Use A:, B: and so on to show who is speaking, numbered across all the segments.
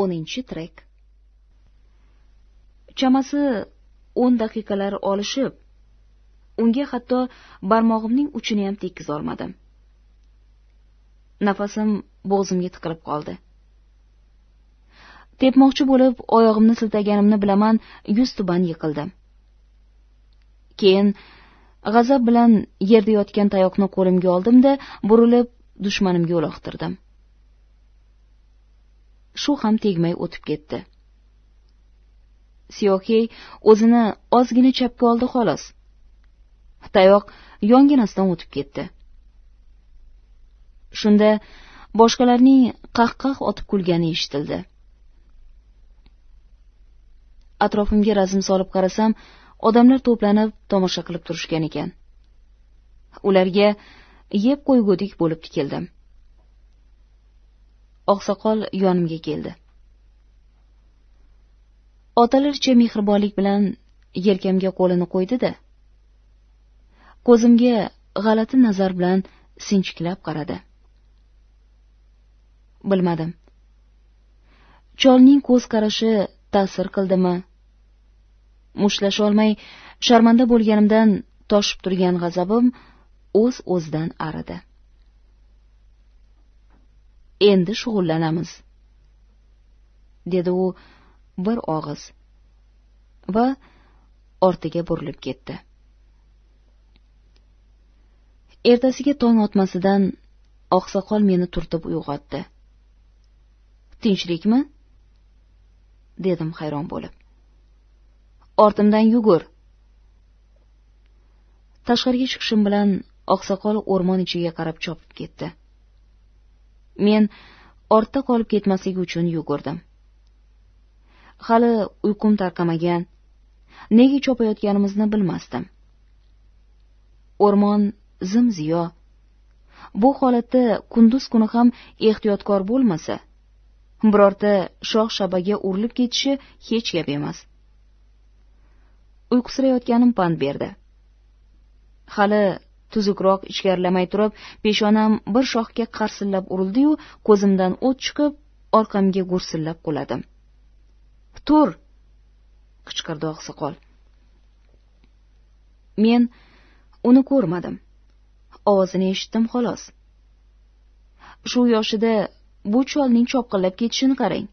A: o'ninchi trek chamasi o'n daqiqalar olishib unga
B: hatto barmog'imning uchiniyam tekkizolmadim nafasim bo'g'zimga tiqilib qoldi tepmoqchi bo'lib oyog'imni siltaganimni bilaman yuz tuban yiqildim keyin g'azab bilan yerda yotgan tayoqni qo'limga oldim da burilib dushmanimga uloqtirdim shu ham tegmay o'tib ketdi siyohey o'zini ozgina chapga oldi xolos tayoq yonginasidan o'tib ketdi shunda boshqalarning qahqah otib kulgani eshitildi atrofimga razm solib qarasam odamlar to'planib tomosha qilib turishgan ekan ularga yeb qo'ygudek bo'lib tikildim oqsoqol yonimga keldi otalarcha mehribonlik bilan yelkamga qo'lini qo'ydi da ko'zimga g'alati nazar bilan sinchiklab qaradi bilmadim cholning ko'z qarashi ta'sir qildimi mushtlasholmay sharmanda bo'lganimdan toshib turgan g'azabim o'z o'zidan aridi endi shug'ullanamiz dedi u bir og'iz va ortiga burilib ketdi ertasiga tong otmasidan oqsoqol meni turtib uyg'otdi tinchlikmi dedim hayron bo'lib ortimdan yugur tashqariga chiqishim bilan oqsoqol o'rmon ichiga qarab chopib ketdi men ortda qolib ketmasligi uchun yugurdim hali uyqum tarqamagan nega chopayotganimizni bilmasdim o'rmon zim ziyo bu holatda kunduz kuni ham ehtiyotkor bo'lmasa birorta shox shabaga urilib ketishi hech gap emas uyqusirayotganim pand berdi hali tuzukroq ichkarilamay turib peshonam bir shoxga qarsillab urildi yu ko'zimdan o't chiqib orqamga gursillab quladim tur qichqirdi oqsoqol men uni ko'rmadim ovozini eshitdim xolos shu yoshida bu cholning chopqillab ketishini qarang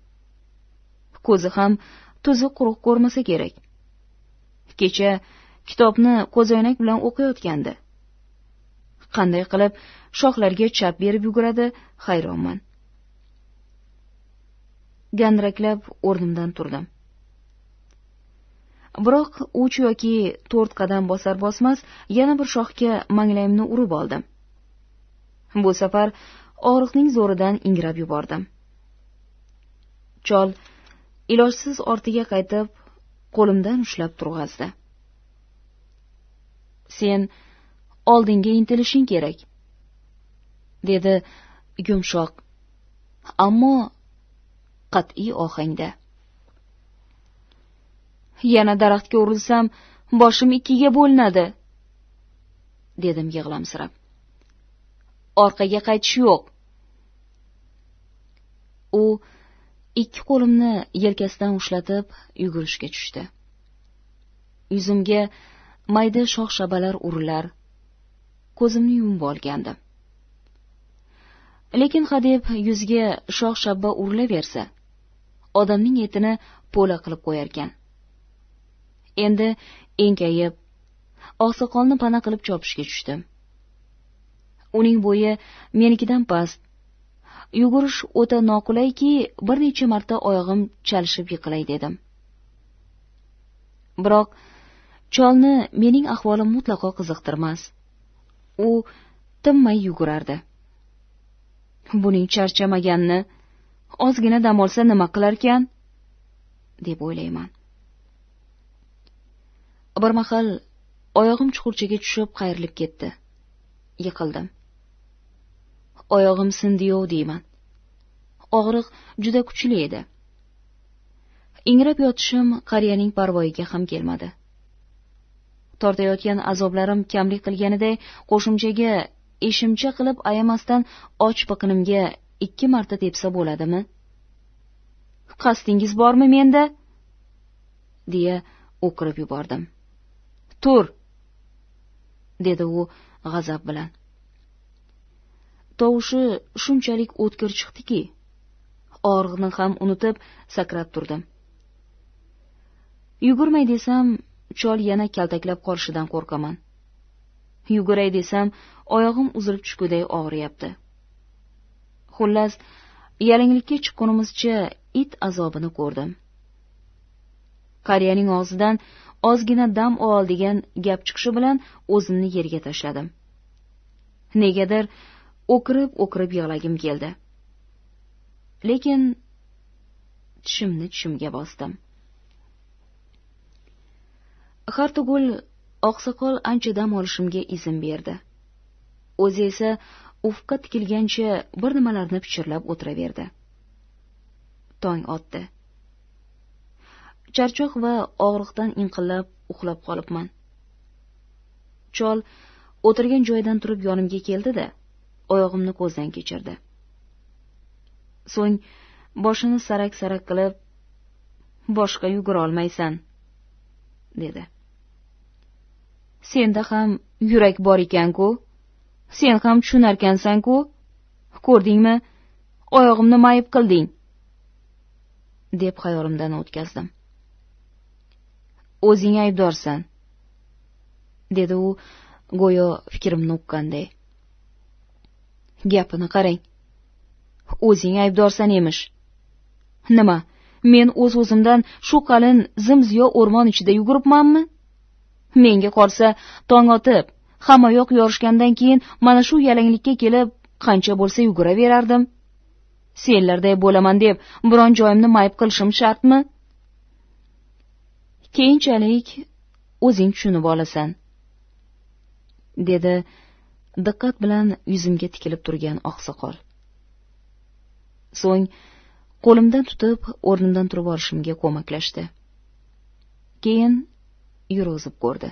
B: ko'zi ham tuzi quruq ko'rmasa kerak kecha kitobni ko'zoynak bilan o'qiyotgandi qanday qilib shoxlarga chap berib yuguradi hayronman gandiraklab o'rnimdan turdim biroq uch yoki to'rt qadam bosar bosmas yana bir shoxga manglayimni urib oldim bu safar og'riqning zo'ridan ingrab yubordim chol ilojsiz ortiga qaytib qo'limdan ushlab turg'azdi sen oldinga intilishing kerak dedi yumshoq ammo qat'iy ohangda yana daraxtga urilsam boshim ikkiga bo'linadi dedim yig'lamsirab orqaga qaytish yo'q u ikki qo'limni yelkasidan ushlatib yugurishga tushdi yuzimga mayda shox shabalar urilar ko'zimni yumib olgandim lekin hadeb yuziga shox shabba urilaversa odamning etini po'la qilib qo'yarkan endi enkayib oqsoqolni pana qilib chopishga tushdim uning bo'yi menikidan past yugurish o'ta noqulayki bir necha marta oyog'im chalishib yiqilay dedim biroq cholni mening ahvolim mutlaqo qiziqtirmas u tinmay yugurardi buning charchamaganini ozgina dam olsa nima qilarkan deb o'ylayman bir mahal oyog'im chuqurchaga tushib qayrilib ketdi yiqildim oyog'im sindiyov deyman og'riq juda kuchli edi ingrab yotishim qariyaning parvoyiga ham kelmadi tortayotgan azoblarim kamlik qilganiday qo'shimchaga eshimcha qilib ayamasdan och biqinimga ikki marta tepsa bo'ladimi qasdingiz bormi menda deya o'kirib yubordim tur dedi u g'azab bilan tovushi shunchalik o'tkir chiqdiki og'riqni ham unutib sakrab turdim yugurmay desam chol yana kaltaklab qolishidan qo'rqaman yuguray desam oyog'im uzilib tushguday og'riyapti xullas yalanglikka chiqqunimizcha it azobini ko'rdim qariyaning og'zidan ozgina dam ol degan gap chiqishi bilan o'zimni yerga tashladim negadir o'kirib o'kirib yig'lagim keldi lekin tishimni tishimga bosdim hartugul oqsoqol ancha dam olishimga izn berdi o'zi esa ufqqa tikilgancha bir nimalarni pichirlab o'tiraverdi tong otdi charchoq va og'riqdan inqillab uxlab qolibman chol o'tirgan joyidan turib yonimga keldi da oyog'imni ko'zdan kechirdi so'ng boshini sarak sarak qilib boshqa olmaysan dedi senda ham yurak bor ekan ku sen ham tushunarkansan ku ko'rdingmi oyog'imni mayib qilding deb xayolimdan o'tkazdim o'zing aybdorsan dedi u go'yo fikrimni uqqanday gapini qarang o'zing aybdorsan emish nima men o'z o'zimdan shu qalin zim ziyo o'rmon ichida yuguribmanmi menga qolsa tong otib hammayoq yorishgandan keyin mana shu yalanglikka kelib qancha bo'lsa yuguraverardim senlarday bo'laman deb biron joyimni mayib qilishim shartmi keyinchalik o'zing tushunib olasan dedi diqqat bilan yuzimga tikilib turgan oqsoqol so'ng qo'limdan tutib o'rnimdan turib olishimga ko'maklashdi keyin yurozib ko'rdi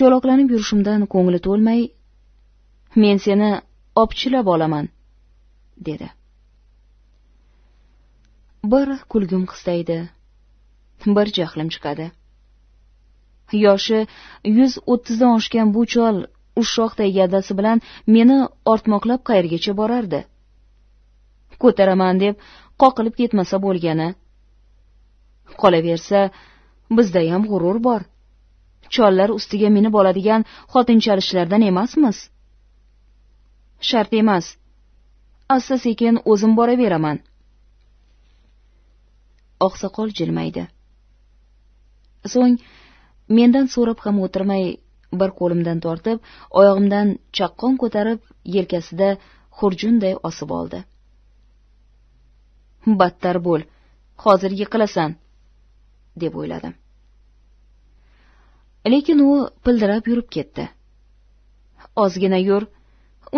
B: cho'loqlanib yurishimdan ko'ngli to'lmay men seni opchilab olaman dedi bir kulgim qistaydi bir jahlim chiqadi yoshi 130 dan oshgan bu chol ushoqday yadasi bilan meni ortmoqlab qayergacha borardi ko'taraman deb qoqilib ketmasa bo'lgani qolaversa bizdayam g'urur bor chollar ustiga minib oladigan xotinchalishlardan emasmiz shart emas asta sekin o'zim boraveraman oqsoqol jilmaydi so'ng mendan so'rab ham o'tirmay bir qo'limdan tortib oyog'imdan chaqqon ko'tarib yelkasida xurjunday osib oldi battar bo'l hozir yiqilasan deb o'yladim lekin u pildirab yurib ketdi ozgina yur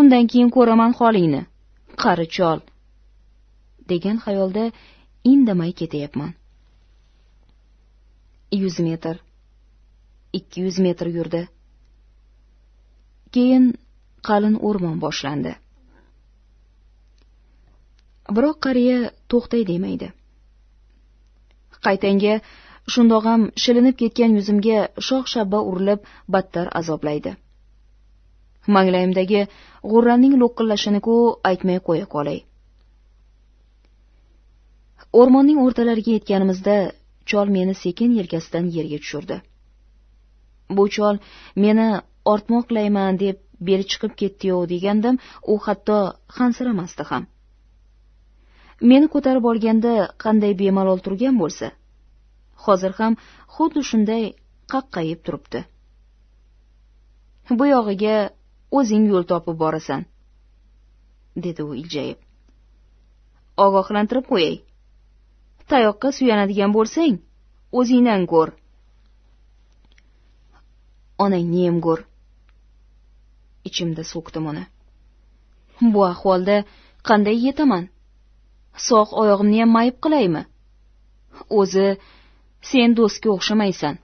B: undan keyin ko'raman holingni qari chol degan xayolda indamay ketyapman yuz metr ikki yuz metr yurdi keyin qalin o'rmon boshlandi biroq qariya to'xtay demaydi qaytanga ham shilinib ketgan yuzimga shox shabba urilib battar azoblaydi manglayimdagi g'urranning lo'qillashini ku aytmay qo'ya qolay o'rmonning o'rtalariga yetganimizda chol meni sekin yelkasidan yerga tushirdi bu chol meni ortmoqlayman deb beli chiqib ketdiyu degandim u hatto hansiramasdi ham meni ko'tarib olganda qanday bemalol turgan bo'lsa hozir ham xuddi shunday qaqqayib turibdi bu yog'iga o'zing yo'l topib borasan dedi u iljayib ogohlantirib qo'yay tayoqqa suyanadigan bo'lsang o'zingdan ko'r onangniyam ko'r ichimda so'kdim uni bu ahvolda qanday yetaman sog' oyog'imniyam mayib qilaymi o'zi sen do'stga o'xshamaysan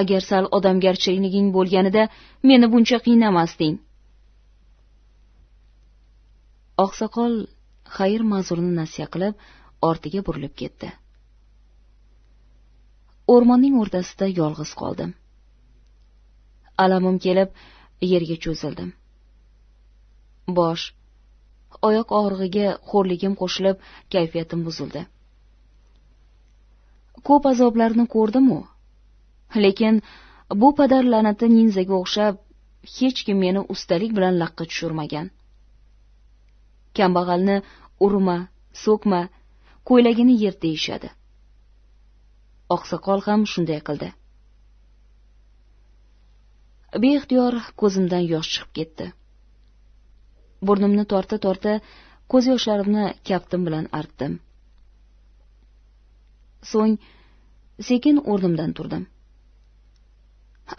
B: agar sal odamgarchiliging bo'lganida meni buncha qiynamasding oqsoqol xayr mazurni nasiya qilib ortiga burilib ketdi o'rmonning o'rtasida yolg'iz qoldim alamim kelib yerga cho'zildim bosh oyoq og'rig'iga xo'rligim qo'shilib kayfiyatim buzildi ko'p azoblarni ko'rdim-u. lekin bu padar la'nati ninzaga o'xshab hech kim meni ustalik bilan laqqa tushirmagan kambag'alni urma so'kma ko'ylagini yer deyishadi oqsoqol ham shunday qildi beixtiyor ko'zimdan yosh chiqib ketdi burnimni torta torta ko'z yoshlarimni kaftim bilan artdim so'ng sekin o'rnimdan turdim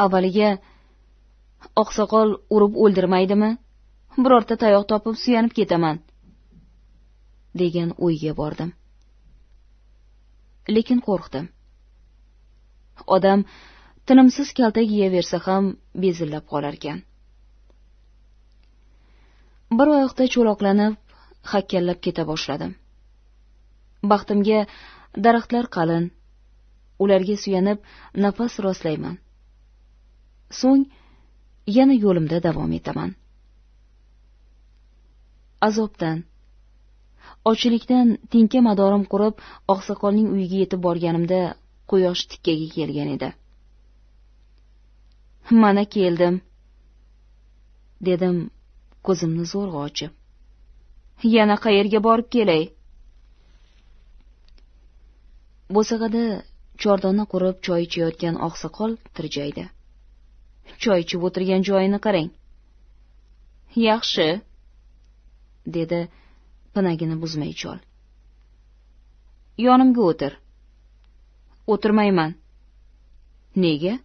B: avvaliga oqsoqol urib o'ldirmaydimi birorta tayoq topib suyanib ketaman degan o'yga bordim lekin qo'rqdim odam tinimsiz kaltak yeyaversa ham bezillab qolarkan bir oyoqda cho'loqlanib hakkallab keta boshladim baxtimga daraxtlar qalin ularga suyanib nafas rostlayman so'ng yana yo'limda davom etaman azobdan ochlikdan tinka madorim qurib oqsoqolning uyiga yetib borganimda quyosh tikkaga kelgan edi mana keldim dedim ko'zimni zo'rg'a ochib yana qayerga borib kelay bo'sag'ada chordona qurib choy ichayotgan oqsoqol tirjaydi choy ichib o'tirgan joyini qarang yaxshi dedi pinagini buzmay chol yonimga o'tir o'tirmayman nega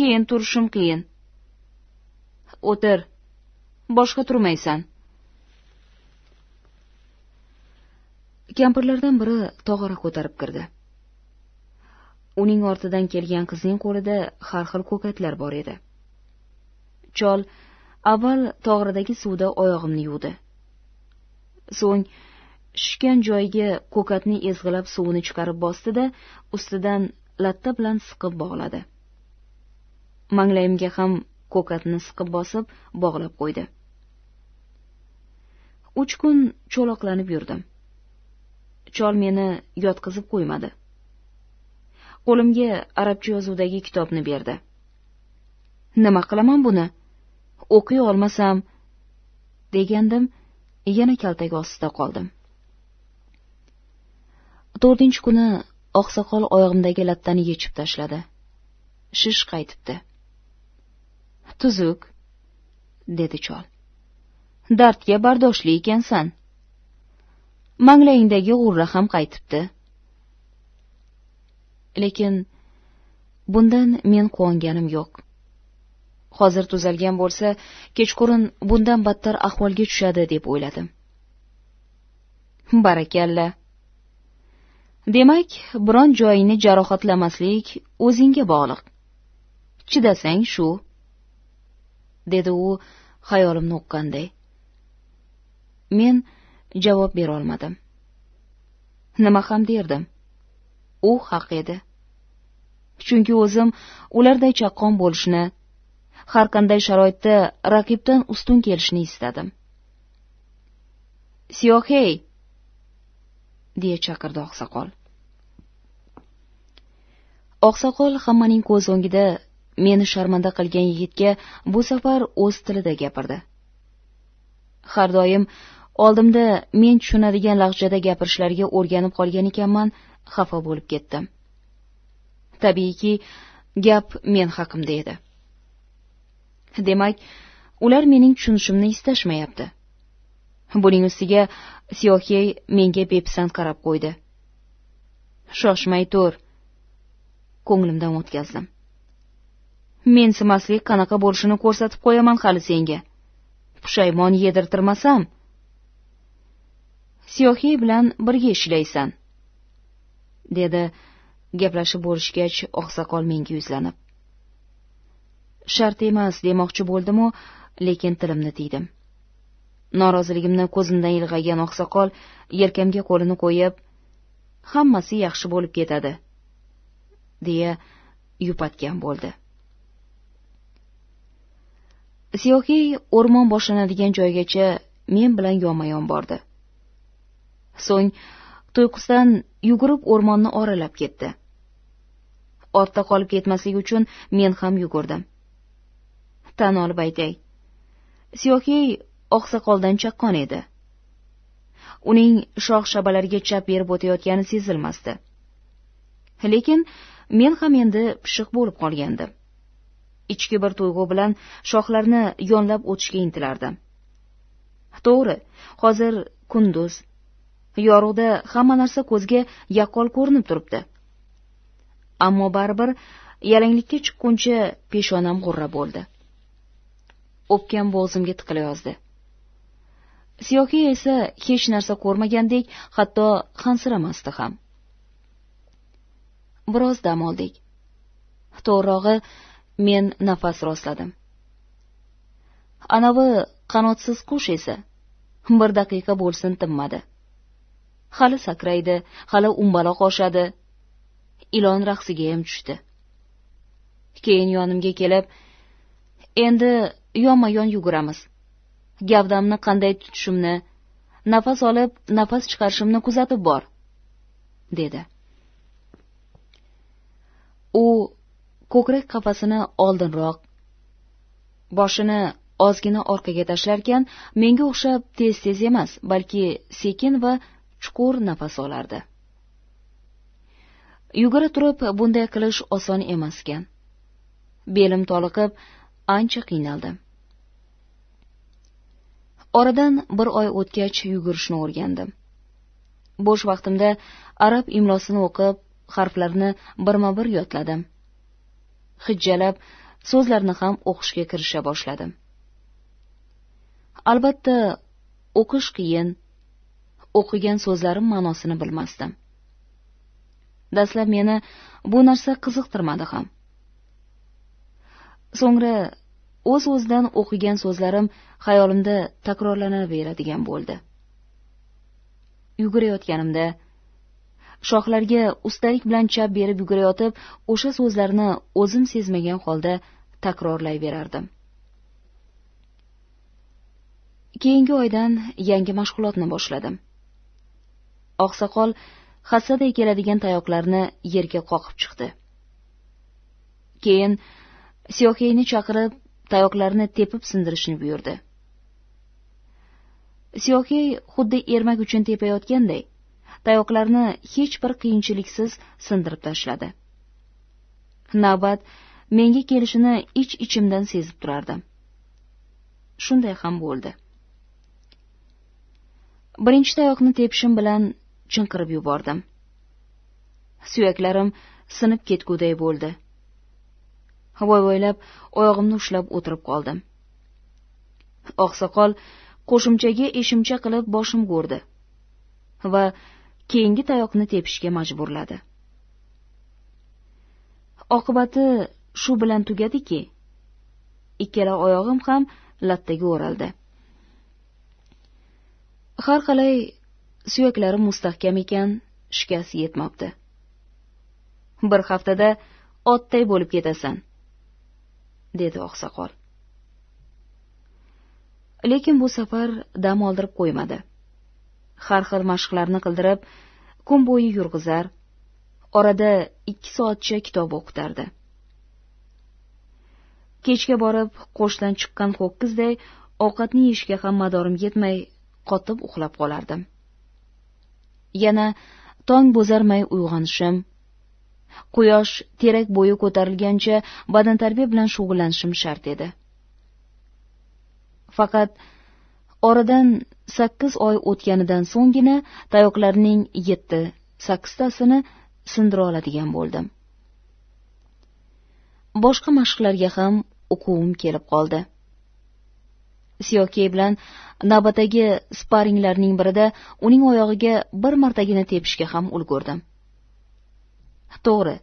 B: keyin turishim qiyin o'tir boshqa turmaysan kampirlardan biri tog'ora ko'tarib kirdi uning ortidan kelgan qizning qo'lida har xil ko'katlar bor edi chol avval tog'ridagi suvda oyog'imni yuvdi so'ng shishgan joyiga ko'katni ezg'ilab suvini chiqarib bosdi da ustidan latta bilan siqib bog'ladi manglayimga ham ko'katni siqib bosib bog'lab qo'ydi uch kun cho'loqlanib yurdim chol meni yotqizib qo'ymadi qo'limga arabcha yozuvdagi kitobni berdi nima qilaman buni o'qiy olmasam degandim yana kaltak ostida qoldim to'rtinchi kuni oqsoqol oyog'imdagi lattani yechib tashladi shish qaytibdi tuzuk dedi chol dardga bardoshli ekansan manglayingdagi g'urra ham qaytibdi lekin bundan men quvonganim yo'q hozir tuzalgan bo'lsa kechqurun bundan battar ahvolga tushadi deb o'yladim barakalla demak biron joyingni jarohatlamaslik o'zingga bog'liq chidasang shu dedi u xayolimni uqqanday men javob bera olmadim nima ham derdim u haq edi chunki o'zim ularday chaqqon bo'lishni har qanday sharoitda raqibdan ustun kelishni istadim siyohey deya chaqirdi oqsoqol oqsoqol hammaning ko'z o'ngida meni sharmanda qilgan yigitga bu safar o'z tilida gapirdi har doim oldimda men tushunadigan lahjada gapirishlariga o'rganib qolgan ekanman xafa bo'lib ketdim tabiiyki gap men haqimda edi demak ular mening tushunishimni istashmayapti buning ustiga siyohiy menga bepisand qarab qo'ydi shoshmay tur ko'nglimdan o'tkazdim mensimaslik qanaqa bo'lishini ko'rsatib qo'yaman hali senga pushaymon yedirtirmasam siyohiy bilan birga ishlaysan dedi gaplashib bo'lishgach oqsoqol menga yuzlanib shart emas demoqchi bo'ldimu lekin tilimni tiydim noroziligimni ko'zimdan ilg'agan oqsoqol yelkamga qo'lini qo'yib hammasi yaxshi bo'lib ketadi deya yupatgan bo'ldi siyohiy o'rmon boshlanadigan joygacha men bilan yonma yon bordi so'ng tuyqusdan yugurib o'rmonni oralab ketdi ortda qolib ketmaslik uchun men ham yugurdim tan olib aytay siyohiy oqsoqoldan chaqqon edi uning shox shabalarga chap berib o'tayotgani sezilmasdi lekin men ham endi pishiq bo'lib qolgandim ichki bir tuyg'u bilan shoxlarni yonlab o'tishga intilardim to'g'ri hozir kunduz yorug'da hamma narsa ko'zga yaqqol ko'rinib turibdi ammo baribir yalanglikka chiqquncha peshonam g'urra bo'ldi o'pkam bo'g'zimga tiqilayozdi siyohiya esa hech narsa ko'rmagandek hatto hansiramasdi ham biroz dam oldik to'g'rirog'i men nafas rostladim anavi qanotsiz qush esa bir daqiqa bo'lsin tinmadi hali sakraydi hali umbaloq oshadi ilon raqsiga ham tushdi keyin yonimga kelib endi yonma yon yuguramiz gavdamni qanday tutishimni nafas olib nafas chiqarishimni kuzatib bor dedi u ko'krak qafasini oldinroq boshini ozgina orqaga tashlarkan menga o'xshab tez tez emas balki sekin va chuqur nafas olardi yugura turib bunday qilish oson ekan. belim toliqib ancha qiynaldim oradan bir oy o'tgach yugurishni o'rgandim bo'sh vaqtimda arab imlosini o'qib harflarni birma bir yodladim hijjalab so'zlarni ham o'qishga kirisha boshladim albatta o'qish qiyin o'qigan so'zlarim ma'nosini bilmasdim dastlab meni bu narsa qiziqtirmadi ham so'ngra o'z o'zidan o'qigan so'zlarim xayolimda takrorlanaveradigan bo'ldi yugurayotganimda shoxlarga ustalik bilan chap berib yugurayotib o'sha so'zlarni o'zim sezmagan holda takrorlayverardim keyingi oydan yangi mashg'ulotni boshladim oqsoqol hassaday keladigan tayoqlarni yerga qoqib chiqdi keyin siyohiyni chaqirib tayoqlarni tepib sindirishni buyurdi siyohiy xuddi ermak uchun tepayotganday tayoqlarni hech bir qiyinchiliksiz sindirib tashladi navbat menga kelishini ich ichimdan sezib turardim shunday ham bo'ldi birinchi tayoqni tepishim bilan chinqirib yubordim suyaklarim sinib ketguday bo'ldi voyvoylab oyog'imni ushlab o'tirib qoldim oqsoqol qo'shimchaga eshimcha qilib boshim urdi va keyingi tayoqni tepishga majburladi oqibati shu bilan tugadiki ikkala oyog'im ham lattaga o'raldi har qalay suyaklari mustahkam ekan shikast yetmabdi bir haftada otday bo'lib ketasan dedi oqsoqol lekin bu safar dam oldirib qo'ymadi har xil mashqlarni qildirib kun bo'yi yurg'izar orada ikki soatcha kitob o'qitardi kechga borib qo'shdan chiqqan ho'kkizday ovqatni yeyishga ham madorim yetmay qotib uxlab qolardim yana tong bo'zarmay uyg'onishim quyosh terak bo'yi ko'tarilgancha badantarbiya bilan shug'ullanishim shart edi faqat oradan sakkiz oy o'tganidan so'nggina tayoqlarning yetti sakkiztasini sindira oladigan bo'ldim boshqa mashqlarga ham o'quvim kelib qoldi suyokey bilan navbatdagi sparringlarning birida uning oyog'iga bir martagina tepishga ham ulgurdim to'g'ri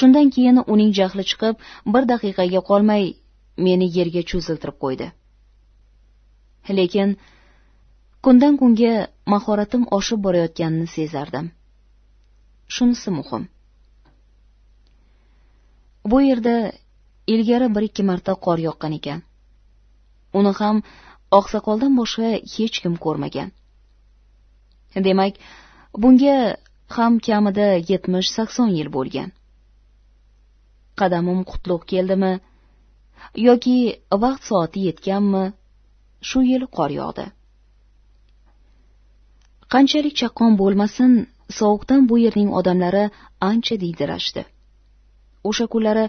B: shundan keyin uning jahli chiqib bir daqiqaga qolmay meni yerga cho'ziltirib qo'ydi lekin kundan kunga mahoratim oshib borayotganini sezardim shunisi muhim bu yerda ilgari bir ikki marta qor yoqqan ekan uni ham oqsoqoldan boshqa hech kim ko'rmagan demak bunga ham kamida yetmish sakson yil bo'lgan qadamim qutlug' keldimi yoki vaqt soati yetganmi shu yil qor yog'di qanchalik chaqqon bo'lmasin sovuqdan bu yerning odamlari ancha diydirashdi o'sha kunlari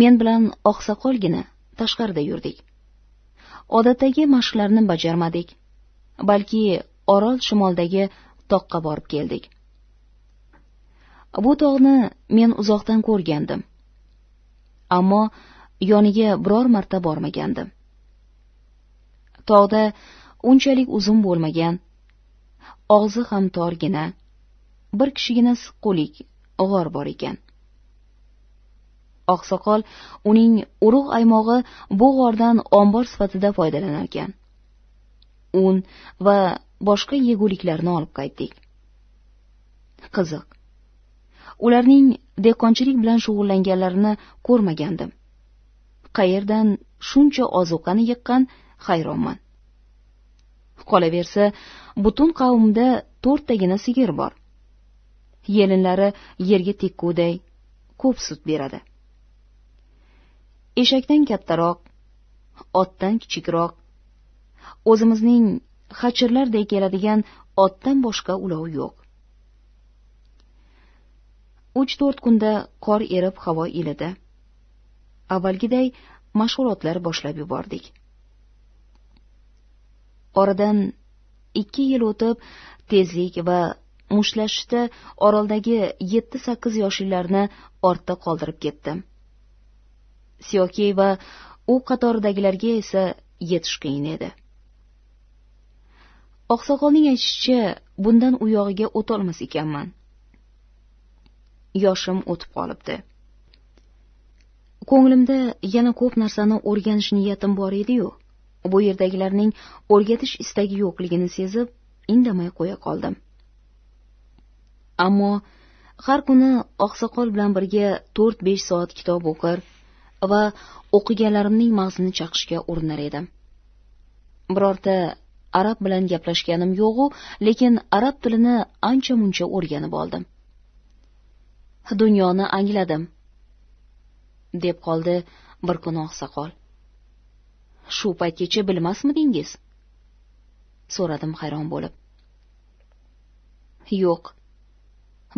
B: men bilan oqsoqolgina tashqarida yurdik odatdagi mashqlarni bajarmadik balki orol shimoldagi toqqa borib keldik bu tog'ni men uzoqdan ko'rgandim ammo yoniga biror marta bormagandim tog'da unchalik uzun bo'lmagan og'zi ham torgina bir kishigina siqqulik g'or bor ekan oqsoqol uning urug' aymog'i bu g'ordan ombor sifatida foydalanarkan un va boshqa yeguliklarni olib qaytdik qiziq ularning dehqonchilik bilan shug'ullanganlarini ko'rmagandim qayerdan shuncha ozuqani yiqqan hayronman qolaversa butun qavmda to'rttagina sigir bor yelinlari yerga tekkuday ko'p sut beradi eshakdan kattaroq otdan kichikroq o'zimizning xachirlardek keladigan otdan boshqa ulov yo'q uch to'rt kunda qor erib havo ilidi avvalgiday mashg'ulotlar boshlab yubordik oradan ikki yil o'tib tezlik va mushtlashishda oroldagi yetti sakkiz yoshlilarni ortda qoldirib ketdim siyokiy va u qatoridagilarga esa yetish qiyin edi oqsoqolning aytishicha bundan u yog'iga o'tolmas ekanman yoshim o'tib qolibdi ko'nglimda yana ko'p narsani o'rganish niyatim bor ediyu bu yerdagilarning o'rgatish istagi yo'qligini sezib indamay qo'ya qoldim ammo har kuni oqsoqol bilan birga to'rt besh soat kitob o'qir va o'qiganlarimning mag'zini chaqishga urinar edim birorta arab bilan gaplashganim yo'g'u lekin arab tilini ancha muncha o'rganib oldim dunyoni angladim deb qoldi bir kuni oqsoqol shu paytgacha bilmasmidingiz so'radim hayron bo'lib yo'q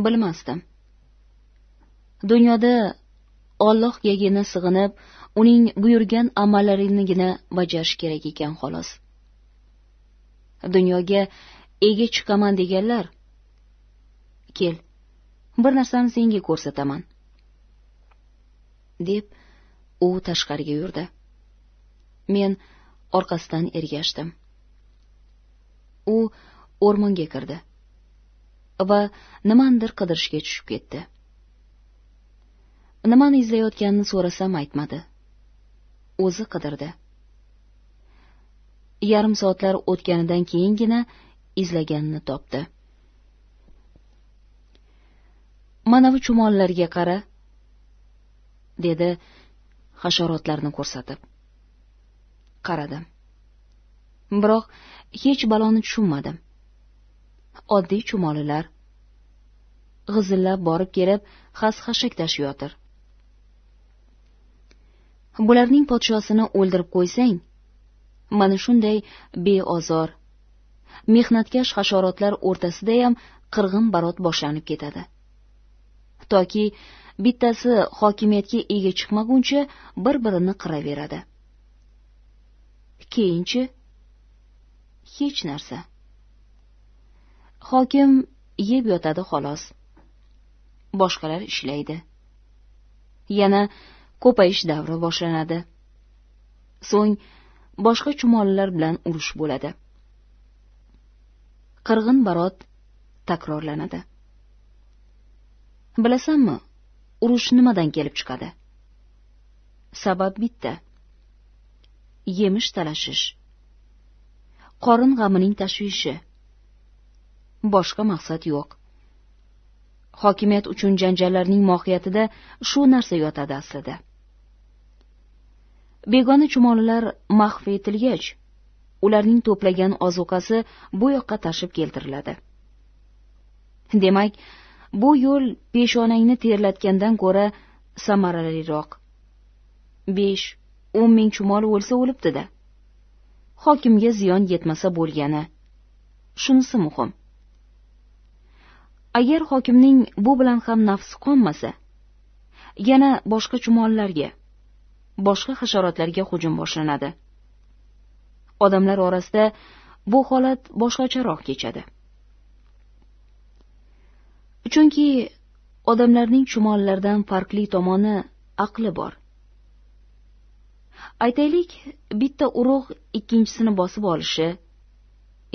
B: bilmasdim dunyoda ollohgagina sig'inib uning buyurgan amallarinigina bajarish kerak ekan xolos dunyoga ega chiqaman deganlar kel bir narsani senga ko'rsataman deb u tashqariga yurdi men orqasidan ergashdim u o'rmonga kirdi va nimanidir qidirishga tushib ketdi nimani izlayotganini so'rasam aytmadi o'zi qidirdi yarim soatlar o'tganidan keyingina izlaganini topdi manavi chumollarga qara dedi hasharotlarni ko'rsatib qaradim biroq hech baloni tushunmadim oddiy chumolilar g'izillab borib kelib xas xashak tashib yotir bularning podshosini o'ldirib qo'ysang mana shunday beozor mehnatkash hasharotlar o'rtasidayam qirg'in barot boshlanib ketadi toki bittasi hokimiyatga ega chiqmaguncha bir birini qiraveradi keyinchi hech narsa hokim yeb yotadi xolos boshqalar ishlaydi yana ko'payish davri boshlanadi so'ng boshqa chumolilar bilan urush bo'ladi qirg'in barot takrorlanadi bilasanmi urush nimadan kelib chiqadi sabab bitta yemish talashish qorin g'amining tashvishi boshqa maqsad yo'q hokimiyat uchun janjallarning mohiyatida shu narsa yotadi aslida begona chumolilar mahv etilgach ularning to'plagan ozuqasi bu yoqqa tashib keltiriladi demak bu yo'l peshonangni terlatgandan ko'ra samaraliroq besh o'n ming chumol o'lsa o'libdi da hokimga ziyon yetmasa bo'lgani shunisi muhim agar hokimning bu bilan ham nafsi qonmasa yana boshqa chumollarga boshqa hasharotlarga hujum boshlanadi odamlar orasida bu holat boshqacharoq kechadi chunki odamlarning chumolilardan farqli tomoni aqli bor aytaylik bitta urug' ikkinchisini bosib olishi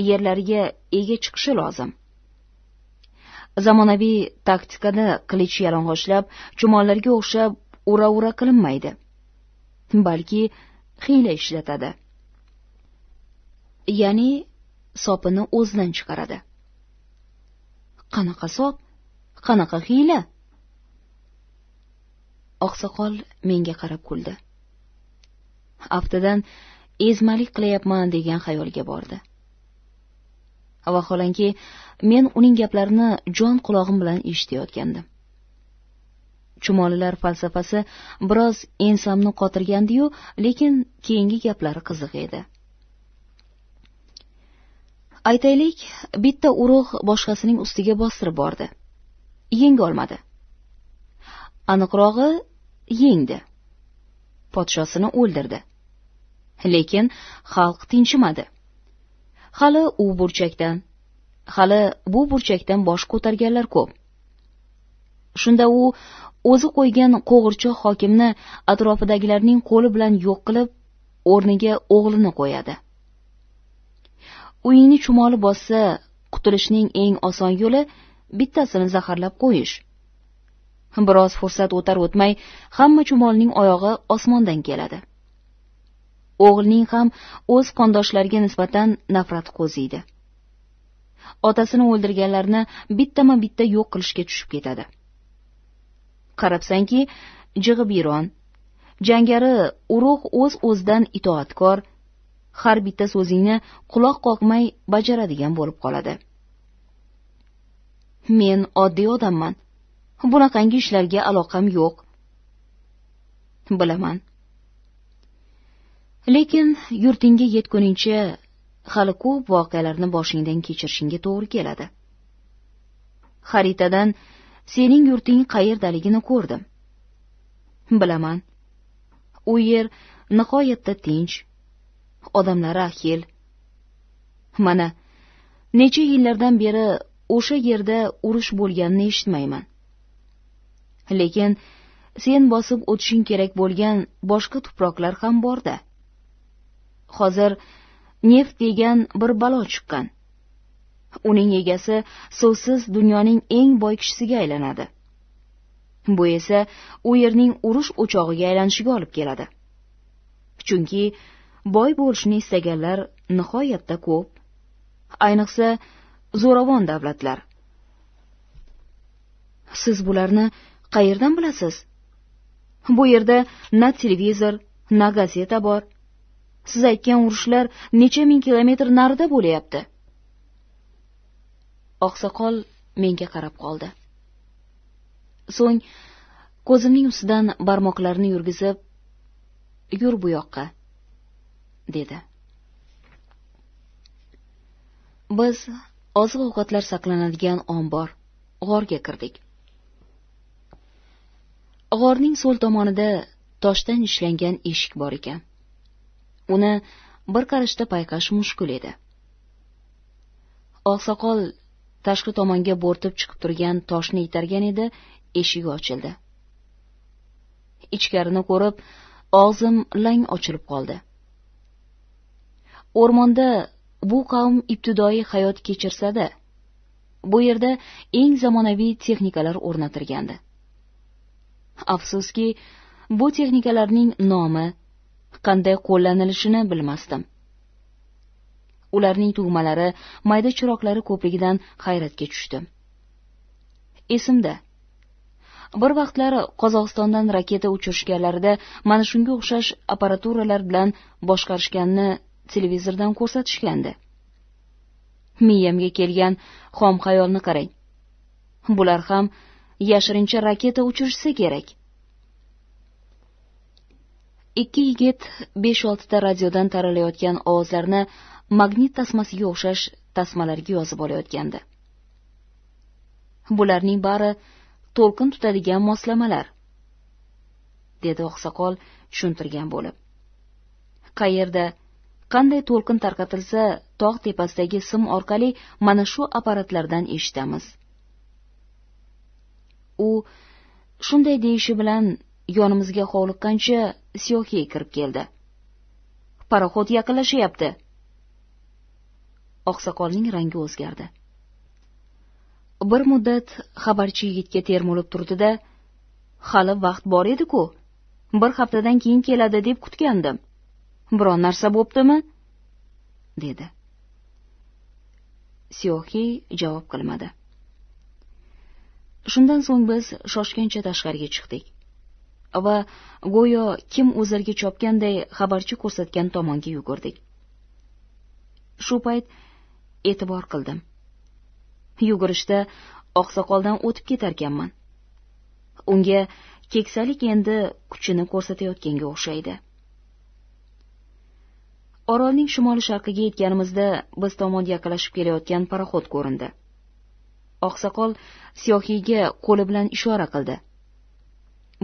B: yerlariga ega chiqishi lozim zamonaviy taktikada qilich yalang'ochlab chumollarga o'xshab ura ura qilinmaydi balki hiyla ishlatadi ya'ni sopini o'zidan chiqaradi qanaqa sop qanaqa hiyla oqsoqol menga qarab kuldi aftidan ezmalik qilyapman degan xayolga bordi vaholanki men uning gaplarini jon qulog'im bilan eshitayotgandim chumolilar falsafasi biroz ensamni qotirgandi yu lekin keyingi gaplari qiziq edi aytaylik bitta urug' boshqasining ustiga bostirib bordi yeng olmadi aniqrog'i yengdi podshosini o'ldirdi lekin xalq tinchimadi hali u burchakdan hali bu burchakdan bosh ko'targanlar ko'p shunda u o'zi qo'ygan qo'g'irchoq hokimni atrofidagilarning qo'li bilan yo'q qilib o'rniga o'g'lini qo'yadi uyingni chumoli bossa qutulishning eng oson yo'li bittasini zaharlab qo'yish biroz fursat o'tar o'tmay hamma chumolning oyog'i osmondan keladi o'g'ilning ham o'z qondoshlariga nisbatan nafrati qo'ziydi otasini o'ldirganlarni bittama bitta yo'q qilishga tushib ketadi qarabsanki jig'ibiyron jangari urug' o'z o'zidan itoatkor har bitta so'zingni quloq qoqmay bajaradigan bo'lib qoladi men oddiy odamman bunaqangi ishlarga aloqam yo'q bilaman lekin yurtingga yetguningcha hali ko'p voqealarni boshingdan kechirishingga to'g'ri keladi xaritadan sening yurting qayerdaligini ko'rdim bilaman u yer nihoyatda tinch odamlari ahil mana necha yillardan beri o'sha yerda urush bo'lganini eshitmayman lekin sen bosib o'tishing kerak bo'lgan boshqa tuproqlar ham borda hozir neft degan bir balo chiqqan uning egasi so'zsiz dunyoning eng boy kishisiga aylanadi bu esa u yerning urush o'chog'iga aylanishiga olib keladi chunki boy bo'lishni istaganlar nihoyatda ko'p ayniqsa zo'ravon davlatlar siz bularni qayerdan bilasiz bu yerda na televizor na gazeta bor siz aytgan urushlar necha ming kilometr narida bo'lyapti oqsoqol menga qarab qoldi so'ng ko'zimning ustidan barmoqlarini yurgizib yur bu yoqqa dedi biz oziq ovqatlar saqlanadigan ombor g'orga kirdik g'orning so'l tomonida toshdan ishlangan eshik bor ekan uni bir qarashda payqash mushkul edi oqsoqol tashqi tomonga bo'rtib chiqib turgan toshni itargan edi eshik ochildi ichkarini ko'rib og'zim lang ochilib qoldi o'rmonda bu qavm ibtidoiy hayot kechirsa da bu yerda eng zamonaviy texnikalar o'rnatilgandi afsuski bu texnikalarning nomi qanday qo'llanilishini bilmasdim ularning tugmalari mayda chiroqlari ko'pligidan hayratga tushdim esimda bir vaqtlar qozog'istondan raketa uchirishganlarida mana shunga o'xshash apparaturalar bilan boshqarishganini televizordan ko'rsatishgandi miyamga kelgan xom xayolni qarang bular ham yashirincha raketa uchirishsa kerak ikki yigit besh oltita radiodan taralayotgan ovozlarni magnit tasmasiga o'xshash tasmalarga yozib olayotgandi bularning bari to'lqin tutadigan moslamalar dedi oqsoqol tushuntirgan bo'lib qayerda qanday to'lqin tarqatilsa tog' tepasidagi sim orqali mana shu apparatlardan eshitamiz u shunday deyishi bilan yonimizga hovliqqancha siyohiy kirib keldi paroxod yaqinlashyapti oqsoqolning rangi o'zgardi bir muddat xabarchi yigitga termulib turdi da hali vaqt bor edi ku bir haftadan keyin keladi deb kutgandim biron narsa bo'ptimi dedi siyohiy javob qilmadi shundan so'ng biz shoshgancha tashqariga chiqdik va go'yo kim o'zarga chopganday xabarchi ko'rsatgan tomonga yugurdik shu payt e'tibor qildim yugurishda oqsoqoldan o'tib ketarkanman unga keksalik endi kuchini ko'rsatayotganga o'xshaydi orolning shimoli sharqiga yetganimizda biz tomon yaqinlashib kelayotgan paroxod ko'rindi oqsoqol siyohiyga qo'li bilan ishora qildi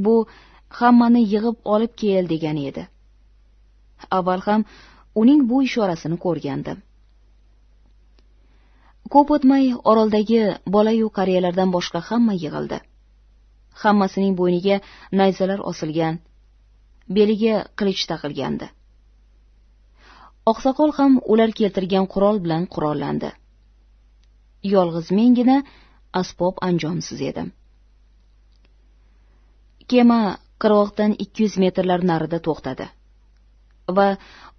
B: bu hammani yig'ib olib kel degani edi avval ham uning bu ishorasini ko'rgandim ko'p o'tmay oroldagi bola yu qariyalardan boshqa hamma yig'ildi hammasining bo'yniga nayzalar osilgan beliga qilich taqilgandi oqsoqol ham ular keltirgan qurol bilan qurollandi yolg'iz mengina asbob anjomsiz edim kema qirg'oqdan ikki yuz metrlar narida to'xtadi va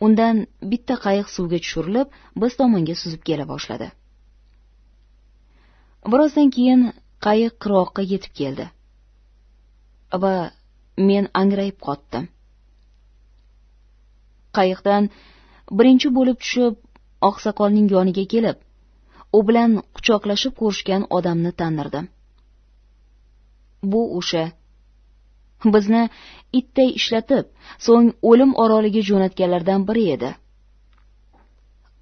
B: undan bitta qayiq suvga tushirilib biz tomonga suzib kela boshladi birozdan keyin qayiq qirg'oqqa yetib keldi va men angrayib qotdim qayiqdan birinchi bo'lib tushib oqsoqolning yoniga kelib u bilan quchoqlashib ko'rishgan odamni tanirdim bu o'sha bizni itday ishlatib so'ng o'lim oroliga jo'natganlardan biri edi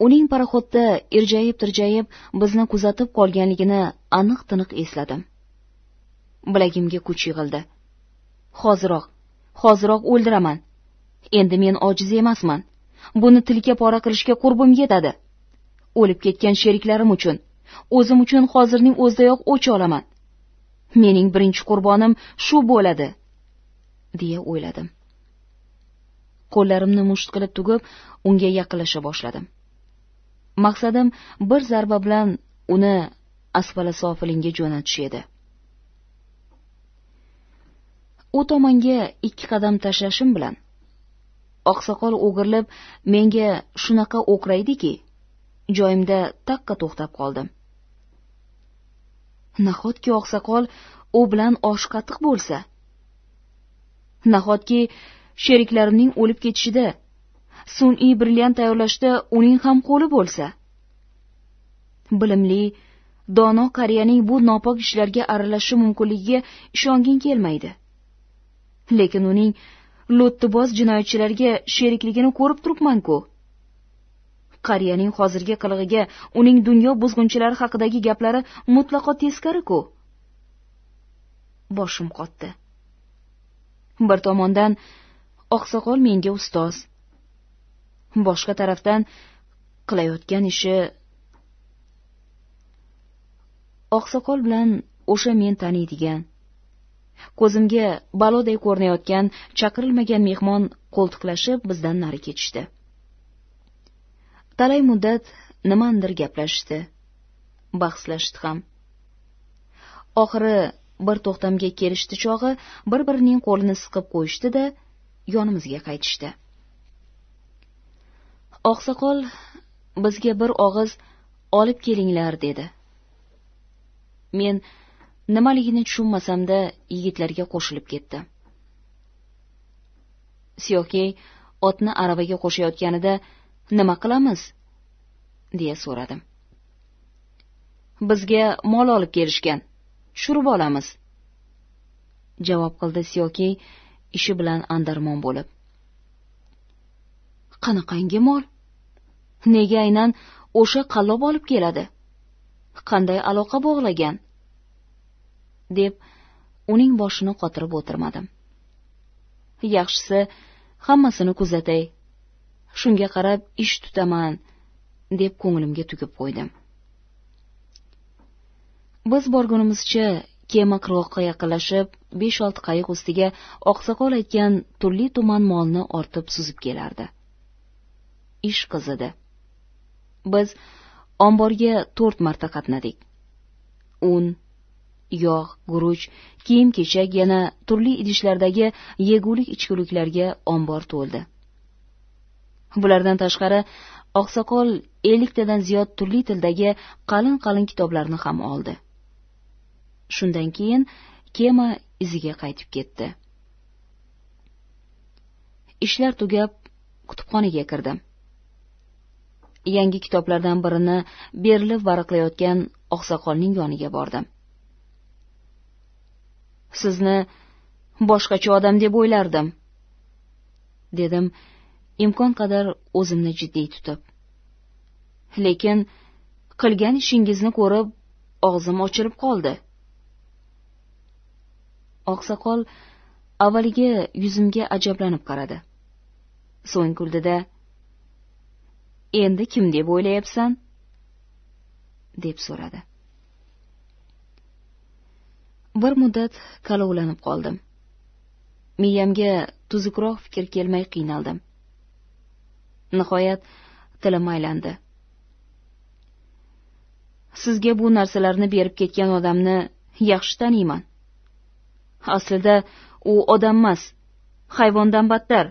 B: uning paroxodda irjayib tirjayib bizni kuzatib qolganligini aniq tiniq esladim bilagimga kuch yig'ildi hoziroq hoziroq o'ldiraman endi men ojiz emasman buni tilka pora qilishga qurbim yetadi o'lib ketgan sheriklarim uchun o'zim uchun hozirning o'zidayoq o'ch olaman mening birinchi qurbonim shu bo'ladi deya o'yladim qo'llarimni musht qilib tugib unga yaqinlasha boshladim maqsadim bir zarba bilan uni asfala sofilinga jo'natish edi u tomonga ikki qadam tashlashim bilan oqsoqol o'girilib menga shunaqa o'qraydiki joyimda taqqa to'xtab qoldim nahotki oqsoqol u bilan oshqatiq bo'lsa nahotki sheriklarimning o'lib ketishida sun'iy brilliant tayyorlashda uning ham qo'li bo'lsa bilimli dono qariyaning bu nopok ishlarga aralashishi mumkinligiga ishonging kelmaydi lekin uning lo'ttiboz jinoyatchilarga sherikligini ko'rib turibman ku qariyaning hozirgi qilig'iga uning dunyo buzg'unchilari haqidagi gaplari mutlaqo teskari ku boshim qotdi bir tomondan oqsoqol menga ustoz boshqa tarafdan qilayotgan ishi oqsoqol bilan o'sha men taniydigan ko'zimga baloday ko'rinayotgan chaqirilmagan mehmon qo'ltiqlashib bizdan nari ketishdi talay muddat nimanidir gaplashishdi bahslashishdi ham oxiri bir to'xtamga kelishdi chog'i bir birining qo'lini siqib qo'yishdi da yonimizga qaytishdi oqsoqol bizga bir og'iz olib kelinglar dedi men nimaligini tushunmasamda yigitlarga qo'shilib ketdim siyokey otni aravaga qo'shayotganida nima qilamiz deya so'radim bizga mol olib kelishgan tushirib olamiz javob qildi siyokey ishi bilan andarmon bo'lib qanaqangi mol nega aynan o'sha qallob olib keladi qanday aloqa bog'lagan deb uning boshini qotirib o'tirmadim yaxshisi hammasini kuzatay shunga qarab ish tutaman deb ko'nglimga tugib qo'ydim biz borgunimizcha kema qirg'oqqa yaqinlashib besh olti qayiq ustiga oqsoqol aytgan turli tuman molni ortib suzib kelardi ish qizidi biz omborga to'rt marta qatnadik un yog' guruch kiyim kechak yana turli idishlardagi yegulik ichguliklarga ombor to'ldi bulardan tashqari oqsoqol elliktadan ziyod turli tildagi qalin qalin kitoblarni ham oldi shundan keyin kema iziga qaytib ketdi ishlar tugab kutubxonaga kirdim yangi kitoblardan birini berilib varaqlayotgan oqsoqolning yoniga bordim sizni boshqacha odam deb o'ylardim dedim imkon qadar o'zimni jiddiy tutib lekin qilgan ishingizni ko'rib og'zim ochilib qoldi oqsoqol avvaliga yuzimga ajablanib qaradi so'ng kuldida endi kim deb o'ylayapsan deb so'radi bir muddat kalovlanib qoldim miyamga tuzukroq fikr kelmay qiynaldim nihoyat tilim aylandi sizga bu narsalarni berib ketgan odamni yaxshi taniyman aslida u odammas hayvondan battar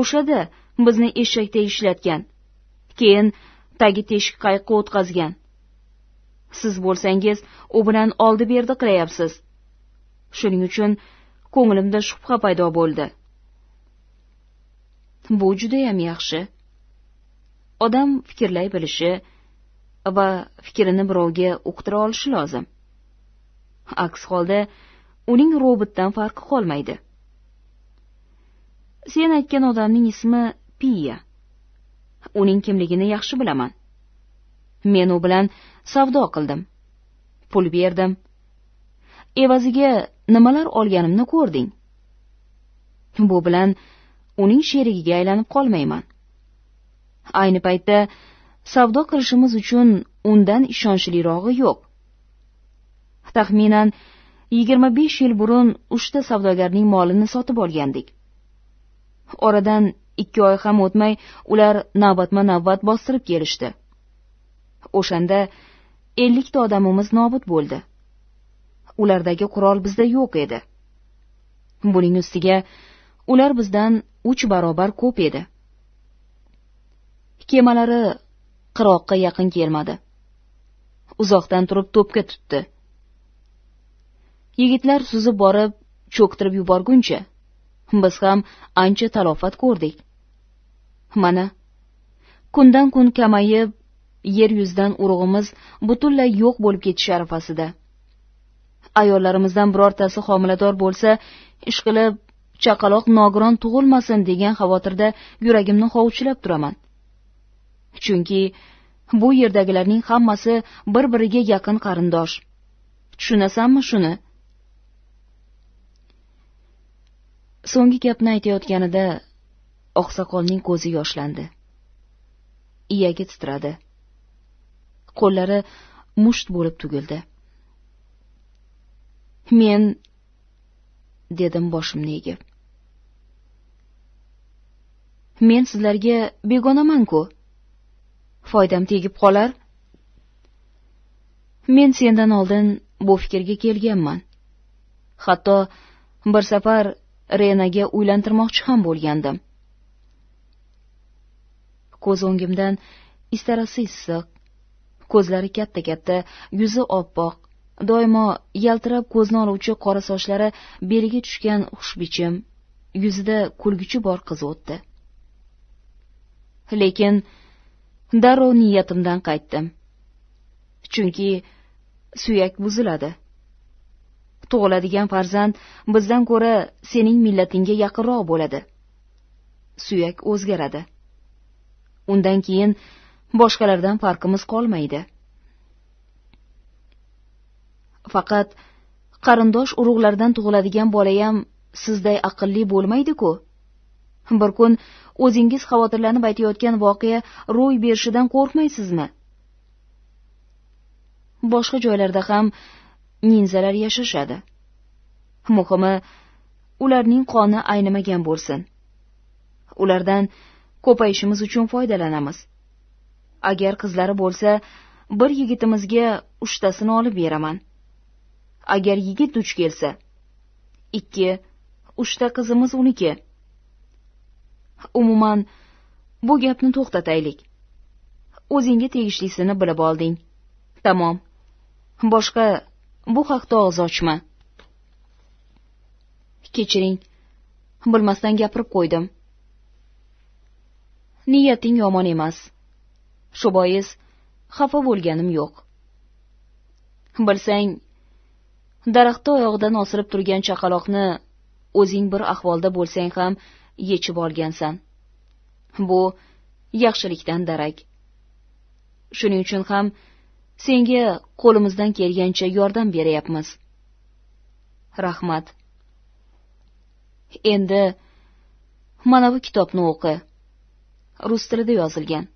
B: o'shada bizni eshakda ishlatgan keyin tagi teshik qayiqqa o'tqazgan siz bo'lsangiz u bilan oldi berdi qilyapsiz shuning uchun ko'nglimda shubha paydo bo'ldi bu judayam yaxshi odam fikrlay bilishi va fikrini birovga uqtira olishi lozim aks holda uning robotdan farqi qolmaydi sen aytgan odamning ismi Pia. uning kimligini yaxshi bilaman men u bilan savdo qildim pul berdim evaziga nimalar olganimni ko'rding bu bilan uning sherigiga aylanib qolmayman ayni paytda savdo qilishimiz uchun undan ishonchlirog'i yo'q taxminan 25 yil burun uchta savdogarning molini sotib olgandik oradan ikki oy ham o'tmay ular navbatma navbat bostirib kelishdi o'shanda ellikta odamimiz nobud bo'ldi ulardagi qurol bizda yo'q edi buning ustiga ular bizdan uch barobar ko'p edi kemalari qirg'oqqa yaqin kelmadi uzoqdan turib to'pga tutdi yigitlar suzib borib cho'ktirib yuborguncha biz ham ancha talofat ko'rdik mana kundan kun kamayib yer yuzidan urug'imiz butunlay yo'q bo'lib ketish arafasida ayollarimizdan birortasi homilador bo'lsa ishqilib chaqaloq nogiron tug'ilmasin degan xavotirda yuragimni hovuchlab turaman chunki bu yerdagilarning hammasi bir biriga yaqin qarindosh tushunasanmi shuni so'nggi gapni aytayotganida oqsoqolning ko'zi yoshlandi iyagi titradi qo'llari musht bo'lib tugildi men dedim boshimni egib men sizlarga begonamanku foydam tegib qolar men sendan oldin bu fikrga kelganman hatto bir safar renaga uylantirmoqchi ham bo'lgandim ko'z o'ngimdan istarasi issiq ko'zlari katta katta yuzi oppoq doimo yaltirab ko'zni oluvchi qora sochlari beliga tushgan xushbichim yuzida kulguchi bor qiz o'tdi lekin darrov niyatimdan qaytdim chunki suyak buziladi tug'iladigan farzand bizdan ko'ra sening millatingga yaqinroq bo'ladi suyak o'zgaradi undan keyin boshqalardan farqimiz qolmaydi faqat qarindosh urug'lardan tug'iladigan bolayam sizday aqlli bo'lmaydi ku bir kun o'zingiz xavotirlanib aytayotgan voqea ro'y berishidan qo'rqmaysizmi boshqa joylarda ham ninzalar yashashadi muhimi ularning qoni aynimagan bo'lsin ulardan ko'payishimiz uchun foydalanamiz agar qizlari bo'lsa bir yigitimizga uchtasini olib beraman agar yigit duch kelsa ikki uchta qizimiz uniki umuman bu gapni to'xtataylik o'zingga tegishlisini bilib olding tamom boshqa bu haqda og'iz ochma kechiring bilmasdan gapirib qo'ydim niyating yomon emas shu bois xafa bo'lganim yo'q bilsang daraxtda oyog'idan osirib turgan chaqaloqni o'zing bir ahvolda bo'lsang ham yechib olgansan bu yaxshilikdan darak shuning uchun ham senga qo'limizdan kelgancha yordam beryapmiz rahmat endi mana bu kitobni o'qi rus tilida yozilgan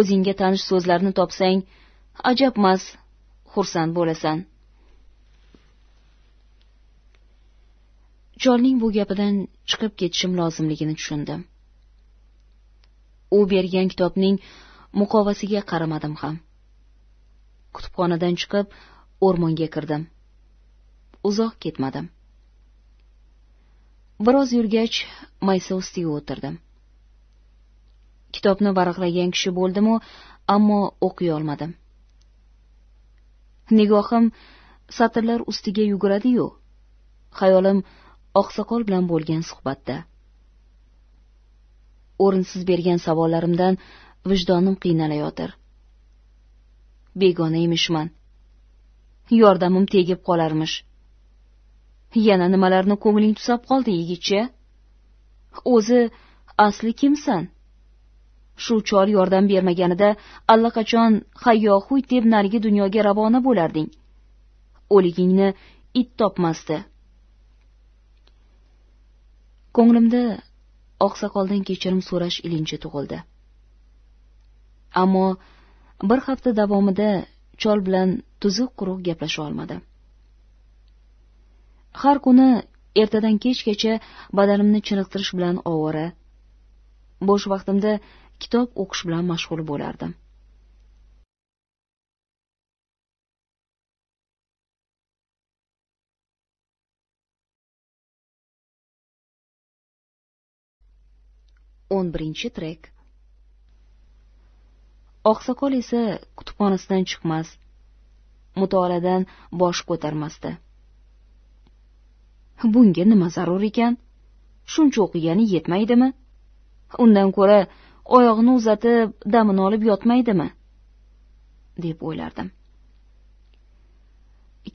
B: o'zingga tanish so'zlarni topsang ajabmas xursand bo'lasan cholning bu gapidan chiqib ketishim lozimligini tushundim u bergan kitobning muqovasiga qaramadim ham kutubxonadan chiqib o'rmonga kirdim uzoq ketmadim biroz yurgach maysa ustiga o'tirdim kitobni varaqlagan kishi bo'ldimu ammo olmadim nigohim satrlar ustiga yuguradiyu xayolim oqsoqol bilan bo'lgan suhbatda o'rinsiz bergan savollarimdan vijdonim qiynalayotir begona emishman yordamim tegib qolarmish yana nimalarni ko'ngling tusab qoldi yigitcha o'zi asli kimsan shu chol yordam bermaganida allaqachon hayyo huy deb narigi dunyoga ravona bo'larding o'ligingni it topmasdi ko'nglimda oqsoqoldan kechirim so'rash ilinji tug'ildi ammo bir hafta davomida chol bilan tuzuq quruq gaplasha olmadi har kuni ertadan kechgacha badanimni chiniqtirish bilan ovora bo'sh vaqtimda kitob o'qish bilan mashg'ul bo'lardim
A: o'n birinchi trek oqsoqol
B: esa kutubxonasidan chiqmas mutolaadan bosh ko'tarmasdi bunga nima zarur ekan shuncha o'qigani yetmaydimi undan ko'ra oyog'ini uzatib damini olib yotmaydimi deb o'ylardim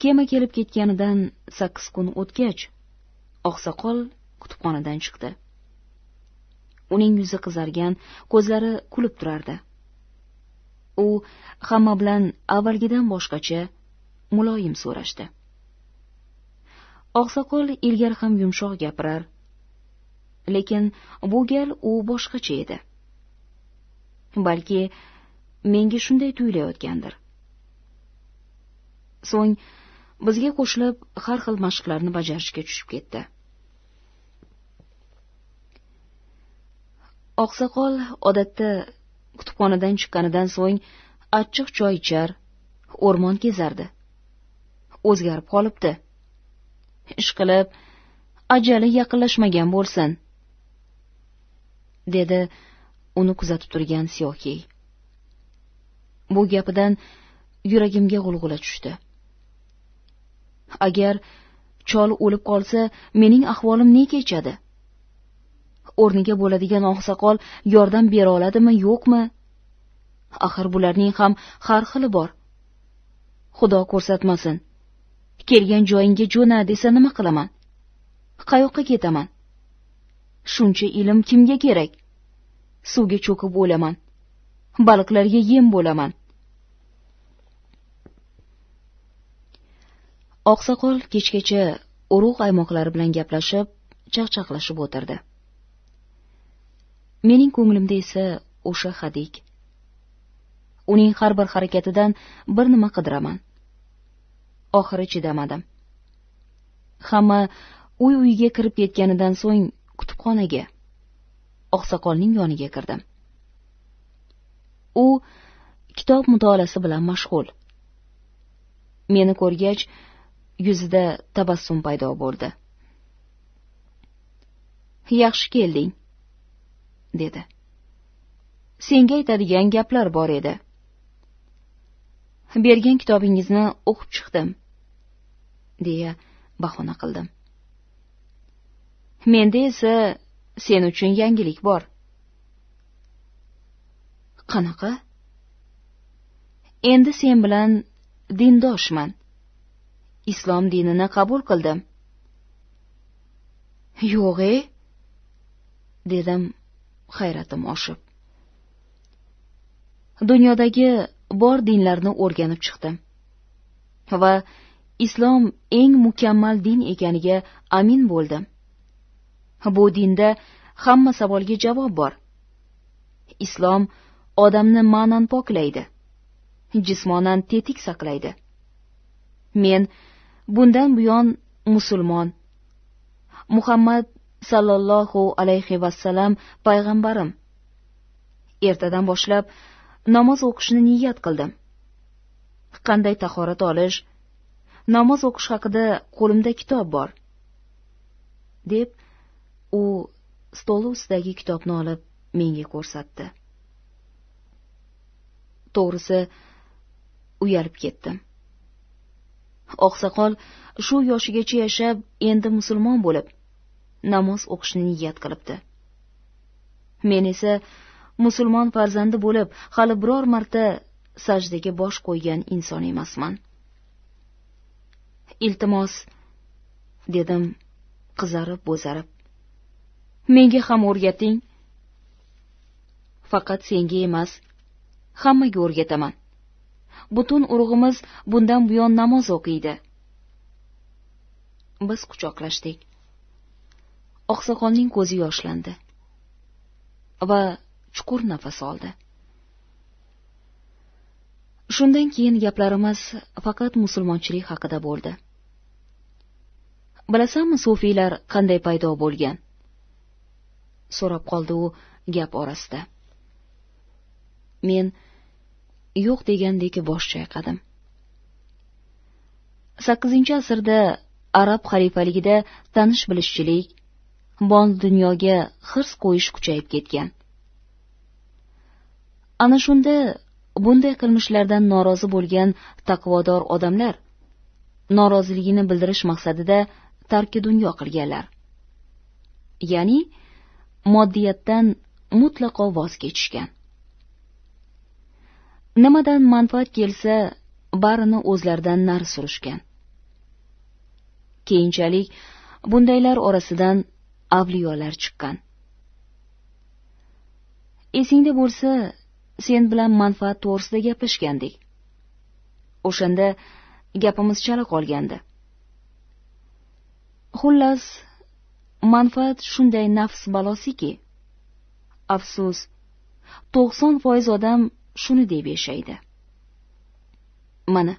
B: kema kelib ketganidan sakkiz kun o'tgach oqsoqol kutubxonadan chiqdi uning yuzi qizargan ko'zlari kulib turardi u hamma bilan avvalgidan boshqacha muloyim so'rashdi oqsoqol ilgari ham yumshoq gapirar lekin bu gal u boshqacha edi balki menga shunday tuyulayotgandir so'ng bizga qo'shilib har xil mashqlarni bajarishga tushib ketdi oqsoqol odatda kutubxonadan chiqqanidan so'ng achchiq choy ichar o'rmon kezardi o'zgarib qolibdi ishqilib ajali yaqinlashmagan bo'lsin dedi uni kuzatib turgan siyohiy bu gapidan yuragimga g'ulg'ula tushdi agar chol o'lib qolsa mening ahvolim ne kechadi o'rniga bo'ladigan oqsoqol yordam bera oladimi yo'qmi axir bularning ham har xili bor xudo ko'rsatmasin kelgan joyingga jo'na desa nima qilaman qayoqqa ketaman shuncha ilm kimga kerak suvga cho'kib o'laman baliqlarga yem bo'laman oqsoqol kechgacha urug' aymoqlari bilan gaplashib chaqchaqlashib o'tirdi mening ko'nglimda esa o'sha hadik uning har bir harakatidan bir nima qidiraman oxiri chidamadim hamma uy uyiga kirib ketganidan so'ng kutubxonaga oqsoqolning yoniga kirdim u kitob mutolaasi bilan mashg'ul meni ko'rgach yuzida tabassum paydo bo'ldi yaxshi kelding dedi senga aytadigan gaplar bor edi bergan kitobingizni o'qib chiqdim deya bahona qildim menda esa sen uchun yangilik bor qanaqa endi sen bilan dindoshman islom dinini qabul qildim yo'g' e dedim hayratim oshib dunyodagi bor dinlarni o'rganib chiqdim va islom eng mukammal din ekaniga amin bo'ldim bu dinda hamma savolga javob bor islom odamni ma'nan poklaydi jismonan tetik saqlaydi men bundan buyon musulmon muhammad sallallohu alayhi vasallam payg'ambarim ertadan boshlab namoz o'qishni niyat qildim qanday tahorat olish namoz o'qish haqida qo'limda kitob bor deb u stoli ustidagi kitobni olib menga ko'rsatdi to'g'risi uyalib ketdim oqsoqol shu yoshigacha yashab endi musulmon bo'lib namoz o'qishni niyat qilibdi men esa musulmon farzandi bo'lib hali biror marta sajdaga bosh qo'ygan inson emasman iltimos dedim qizarib bo'zarib menga ham o'rgating faqat senga emas hammaga o'rgataman butun urug'imiz bundan buyon namoz o'qiydi biz quchoqlashdik oqsoqolning ko'zi yoshlandi va chuqur nafas oldi shundan keyin gaplarimiz faqat musulmonchilik haqida bo'ldi bilasanmi sufiylar qanday paydo bo'lgan so'rab qoldi u gap orasida men yo'q degandek bosh chayqadim sakkizinchi asrda arab xalifaligida tanish bilishchilik bon dunyoga hirs qo'yish kuchayib ketgan ana shunda bunday qilmishlardan norozi bo'lgan taqvodor odamlar noroziligini bildirish maqsadida tarki dunyo qilganlar ya'ni moddiyatdan mutlaqo voz kechishgan nimadan manfaat kelsa barini o'zlaridan nari surishgan keyinchalik bundaylar orasidan avliyolar chiqqan esingda bo'lsa sen bilan manfaat to'g'risida gaplashgandik o'shanda gapimiz chala qolgandi xullas manfaat shunday nafs balosiki afsus to'qson foiz odam shuni deb yashaydi mana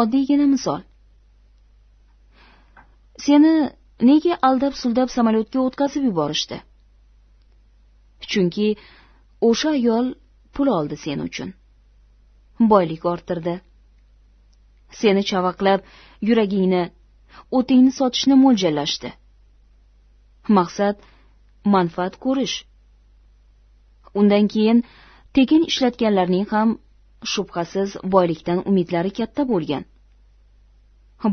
B: oddiygina misol seni nega aldab suldab samolyotga o'tkazib yuborishdi chunki o'sha ayol pul oldi sen uchun boylik orttirdi seni chavaqlab yuragingni o'tingni sotishni mo'ljallashdi maqsad manfaat ko'rish undan keyin tekin ishlatganlarning ham shubhasiz boylikdan umidlari katta bo'lgan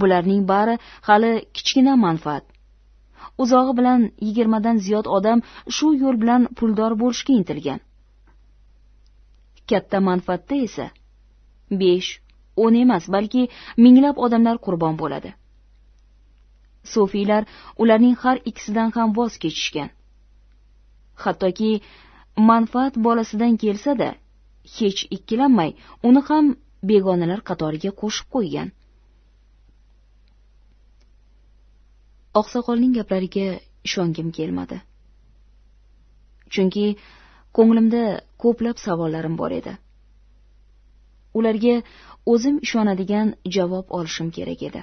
B: bularning bari hali kichkina manfaat uzog'i bilan yigirmadan ziyod odam shu yo'l bilan puldor bo'lishga intilgan katta manfaatda esa besh o'n emas balki minglab odamlar qurbon bo'ladi sufiylar ularning har ikkisidan ham voz kechishgan hattoki manfaat bolasidan kelsa da hech ikkilanmay uni ham begonalar qatoriga qo'shib qo'ygan oqsoqolning gaplariga ishongim kelmadi chunki ko'nglimda ko'plab savollarim bor edi ularga o'zim ishonadigan javob olishim kerak edi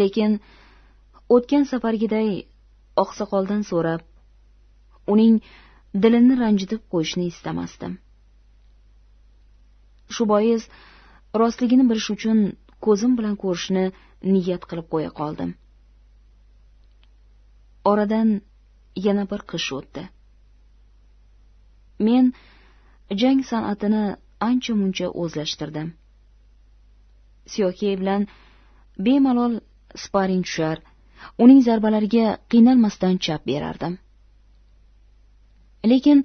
B: lekin o'tgan safargiday oqsoqoldan so'rab uning dilini ranjitib qo'yishni istamasdim shu bois rostligini bilish uchun ko'zim bilan ko'rishni niyat qilib qo'ya qoldim oradan yana bir qish o'tdi men jang san'atini ancha muncha o'zlashtirdim siyokey bilan bemalol sparing tushar uning zarbalariga qiynalmasdan chap berardim lekin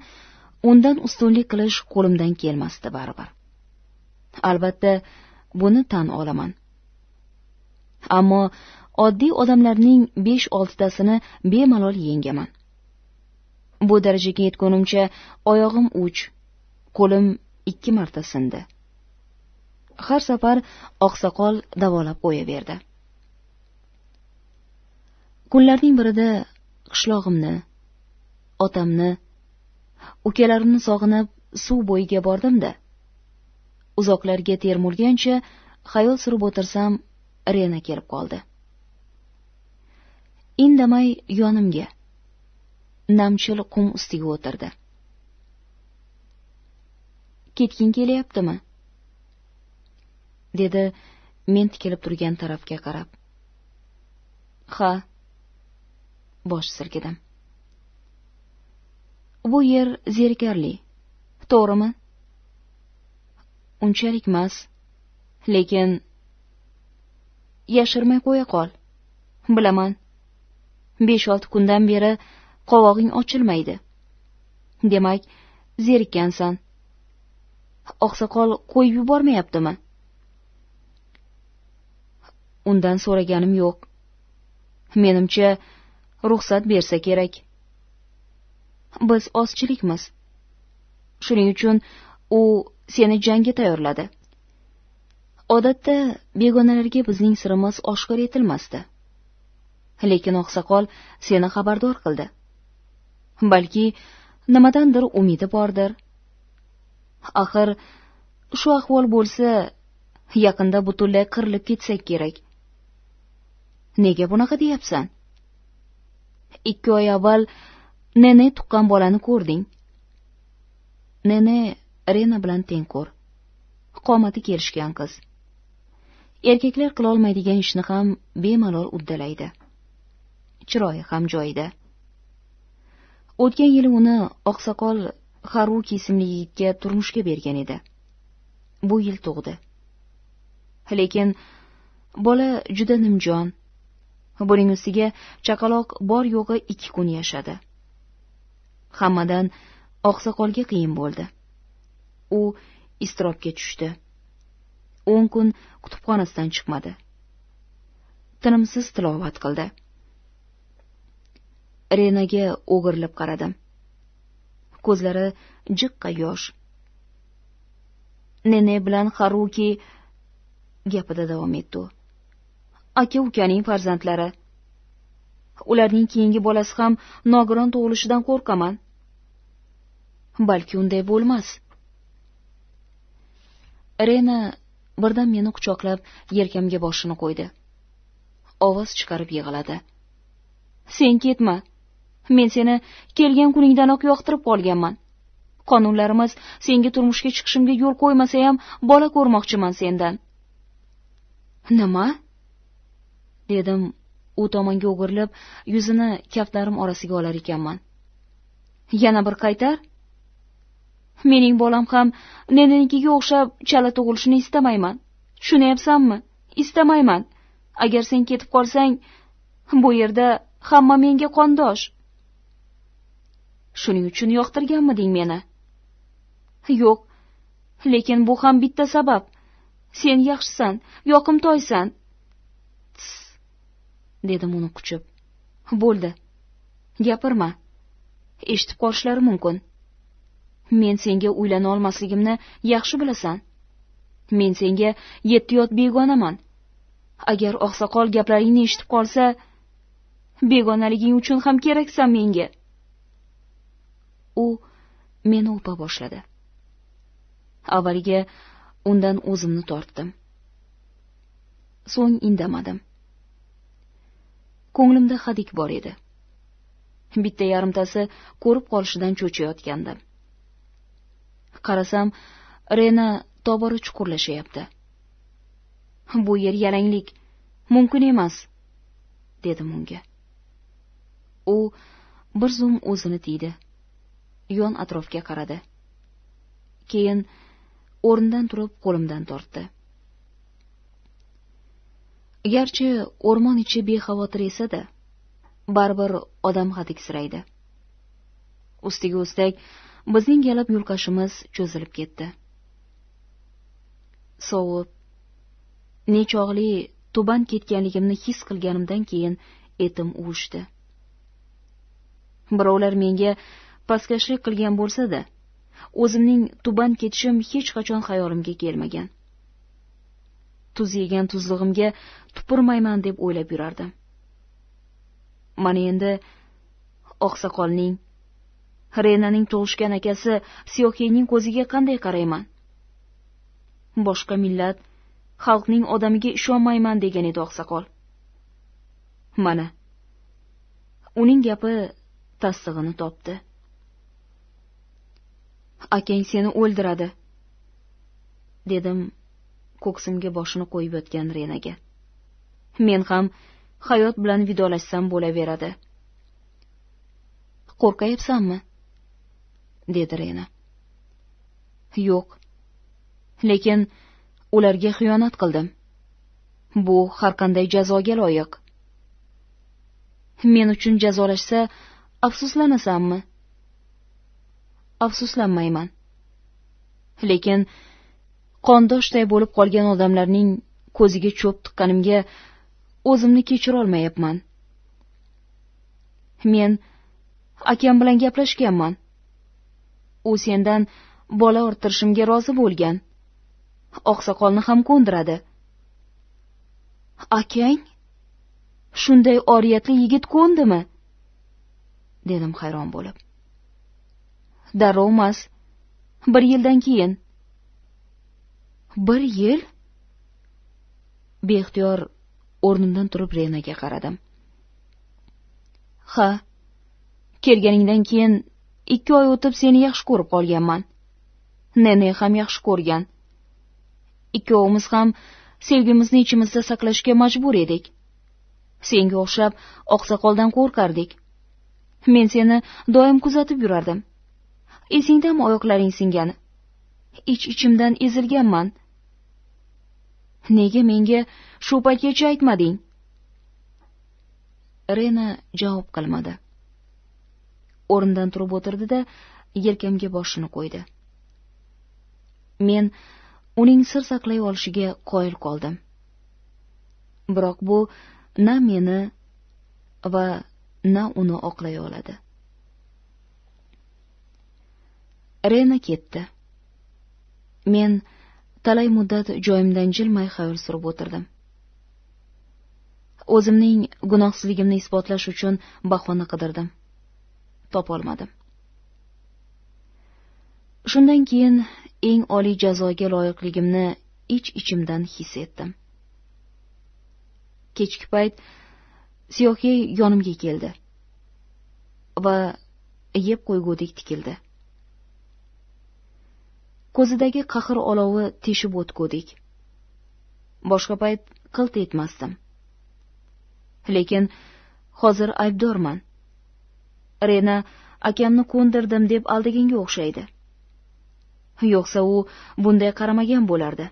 B: undan ustunlik qilish qo'limdan kelmasdi baribir albatta buni tan olaman ammo oddiy odamlarning besh oltitasini bemalol yengaman bu darajaga yetgunimcha oyog'im uch qo'lim ikki marta sindi har safar oqsoqol davolab qo'yaverdi kunlarning birida qishlog'imni otamni ukalarimni sog'inib suv bo'yiga bordim da uzoqlarga termulgancha xayol surib o'tirsam rena kelib qoldi indamay yonimga namchil qum ustiga o'tirdi ketging kelyaptimi dedi men tikilib turgan tarafga qarab ha bosh silkidim bu yer zerikarli to'g'rimi unchalikmas lekin yashirmay qo'ya qol bilaman besh olti kundan beri qovog'ing ochilmaydi demak zerikkansan oqsoqol qo'yib yubormayaptimi undan so'raganim yo'q menimcha ruxsat bersa kerak biz ozchilikmiz shuning uchun u seni jangga tayyorladi odatda begonalarga bizning sirimiz oshkor etilmasdi lekin oqsoqol seni xabardor qildi balki nimadandir umidi bordir axir shu ahvol bo'lsa yaqinda butunlay qirilib ketsak kerak nega bunaqa deyapsan ikki oy avval nene tuqqan bolani ko'rding nene rena bilan tengqur qomati kelishgan qiz erkaklar qilolmaydigan ishni ham bemalol uddalaydi chiroyi ham joyida o'tgan yili uni oqsoqol haruki ismli yigitga turmushga bergan edi bu yil tug'di lekin bola juda nimjon buning ustiga chaqaloq bor yo'g'i ikki kun yashadi hammadan oqsoqolga qiyin bo'ldi u iztirobga tushdi o'n kun kutubxonasidan chiqmadi tinimsiz tilovat qildi renaga o'girilib qaradim ko'zlari jiqqa yosh nene bilan haruki gapida davom etdi u aka ukaning farzandlari ularning keyingi bolasi ham nogiron tug'ilishidan qo'rqaman balki unday bo'lmas rena birdan meni quchoqlab yelkamga boshini qo'ydi ovoz chiqarib yig'ladi sen ketma men seni kelgan kuningdanoq yoqtirib qolganman qonunlarimiz senga turmushga chiqishimga yo'l qo'ymasa ham bola ko'rmoqchiman sendan nima dedim u tomonga o'girilib yuzini kaftlarim orasiga olar ekanman yana bir qaytar mening bolam ham neninikiga o'xshab chala tug'ilishini istamayman tushunyapsanmi istamayman agar sen ketib qolsang bu yerda hamma menga qondosh shuning uchun yoqtirganmiding meni yo'q lekin bu ham bitta sabab sen yaxshisan yoqimtoysan dedim uni quchib bo'ldi gapirma eshitib qolishlari mumkin men senga uylana olmasligimni yaxshi bilasan men senga yetti yot begonaman agar oqsoqol gaplaringni eshitib qolsa begonaliging uchun ham keraksan menga u meni o'pa boshladi avvaliga undan o'zimni tortdim so'ng indamadim ko'nglimda hadik bor edi bitta yarimtasi ko'rib qolishidan cho'chiyotgandi qarasam rena tobora chuqurlashyapti bu yer yalanglik mumkin emas dedim unga u bir zum o'zini tiydi yon atrofga qaradi keyin o'rnidan turib qo'limdan tortdi garchi o'rmon ichi bexavotir esa da baribir odam hadiksiraydi ustiga ustak bizning yalab yulqashimiz cho'zilib ketdi sovib nechog'li tuban ketganligimni his qilganimdan keyin etim uvushdi birovlar menga pastkashlik qilgan bo'lsa da o'zimning tuban ketishim hech qachon xayolimga kelmagan tuz yegan tuzlig'imga tupurmayman deb o'ylab yurardim mana endi oqsoqolning renaning tug'ishgan akasi siyohiyning ko'ziga qanday qarayman boshqa millat xalqning odamiga ishonmayman degan edi oqsoqol mana uning gapi tasdig'ini topdi akang seni o'ldiradi dedim ko'ksimga boshini qo'yib yotgan renaga men ham hayot bilan vidolashsam bo'laveradi qo'rqayapsanmi dedi rena yo'q lekin ularga xiyonat qildim bu har qanday jazoga loyiq men uchun jazolashsa afsuslanasanmi afsuslanmayman lekin qondoshday bo'lib qolgan odamlarning ko'ziga cho'p tiqqanimga o'zimni kechirolmayapman men akam bilan gaplashganman u sendan bola orttirishimga rozi bo'lgan oqsoqolni ham ko'ndiradi akang shunday oriyatli yigit ko'ndimi dedim hayron bo'lib darrovmas bir yildan keyin bir yil beixtiyor o'rnimdan turib renaga qaradim ha kelganingdan keyin ikki oy o'tib seni yaxshi ko'rib qolganman nene ham yaxshi ko'rgan ikkovimiz ham sevgimizni ichimizda saqlashga majbur edik senga o'xshab oqsoqoldan qo'rqardik men seni doim kuzatib yurardim esingdami oyoqlaring singani ich ichimdan ezilganman nega menga shu paytgacha aytmading rena javob qilmadi o'rnidan turib o'tirdi da yelkamga boshini qo'ydi men uning sir saqlay olishiga qoyil qoldim biroq bu na meni va na uni oqlay oladi rena ketdi men talay muddat joyimdan jilmay xayol surib o'tirdim o'zimning gunohsizligimni isbotlash uchun bahona qidirdim topolmadim shundan keyin eng oliy jazoga loyiqligimni ich ichimdan his etdim kechki payt siyohiy yonimga keldi va yeb qo'ygudek tikildi ko'zidagi qahr olovi teshib o'tgudik boshqa payt qilt etmasdim lekin hozir aybdorman rena akamni ko'ndirdim deb aldaganga o'xshaydi yo'qsa u bunday qaramagan bo'lardi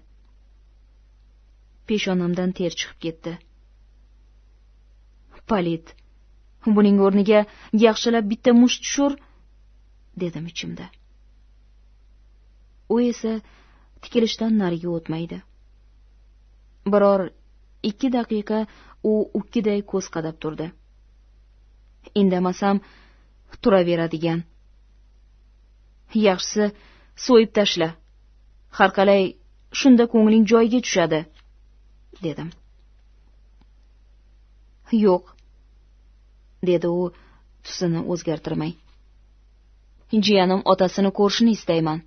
B: peshonamdan ter chiqib ketdi palit buning o'rniga yaxshilab bitta musht tushur dedim ichimda u esa tikilishdan nariga o'tmaydi biror ikki daqiqa u ukkiday ko'z qadab turdi indamasam turaveradigan yaxshisi so'yib tashla har qalay shunda ko'ngling joyiga tushadi dedim yo'q dedi u tusini o'zgartirmay jiyanim otasini ko'rishni istayman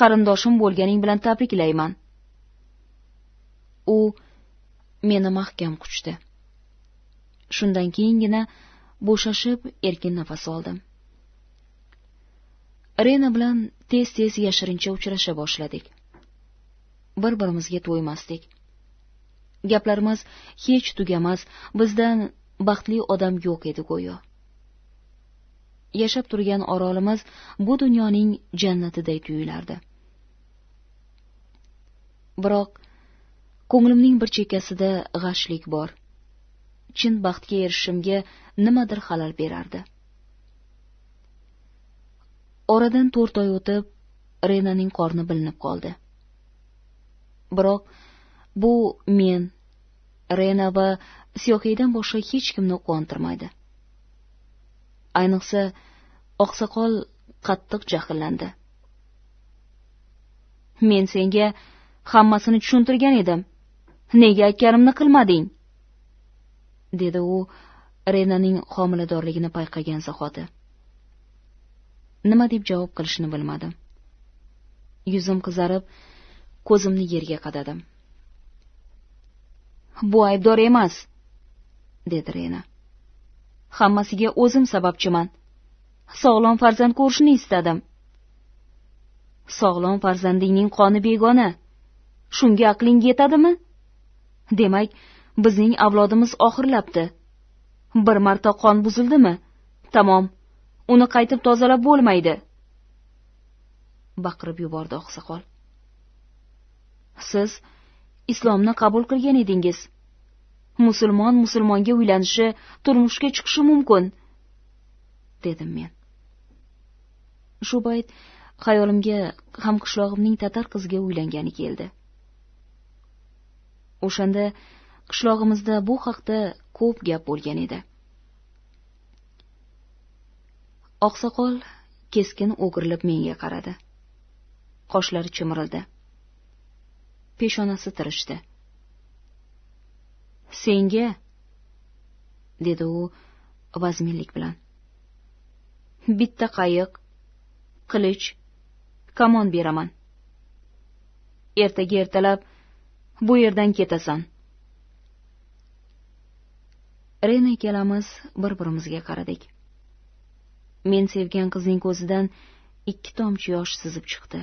B: qarindoshim bo'lganing bilan tabriklayman u meni mahkam quchdi shundan keyingina bo'shashib erkin nafas oldim rena bilan tez tez yashirincha uchrasha boshladik bir birimizga to'ymasdik gaplarimiz hech tugamas bizdan baxtli odam yo'q edi go'yo yashab turgan orolimiz bu dunyoning jannatiday tuyulardi biroq ko'nglimning bir chekkasida g'ashlik bor chin baxtga erishishimga nimadir xalal berardi oradan to'rt oy o'tib renaning qorni bilinib qoldi biroq bu men rena va siyohiydan boshqa hech kimni quvontirmaydi ayniqsa oqsoqol qattiq jahllandi men senga hammasini tushuntirgan edim nega aytganimni qilmading dedi u renaning homiladorligini payqagan zahoti nima deb javob qilishni bilmadim yuzim qizarib ko'zimni yerga qadadim bu aybdor emas dedi rena hammasiga o'zim sababchiman sog'lom farzand ko'rishni istadim sog'lom farzandingning qoni begona shunga aqling yetadimi demak bizning avlodimiz oxirlabdi bir marta qon buzildimi tamom uni qaytib tozalab bo'lmaydi baqirib yubordi oqsoqol siz islomni qabul qilgan edingiz musulmon musulmonga uylanishi turmushga chiqishi mumkin dedim men shu payt xayolimga hamqishlog'imning tatar qiziga uylangani keldi o'shanda qishlog'imizda bu haqda ko'p gap bo'lgan edi oqsoqol keskin o'girilib menga qaradi qoshlari chimirildi peshonasi tirishdi senga dedi u vazminlik bilan bitta qayiq qilich kamon beraman ertaga ertalab bu yerdan ketasan rena ikkalamiz bir birimizga qaradik men sevgan qizning ko'zidan ikki tomchi yosh sizib chiqdi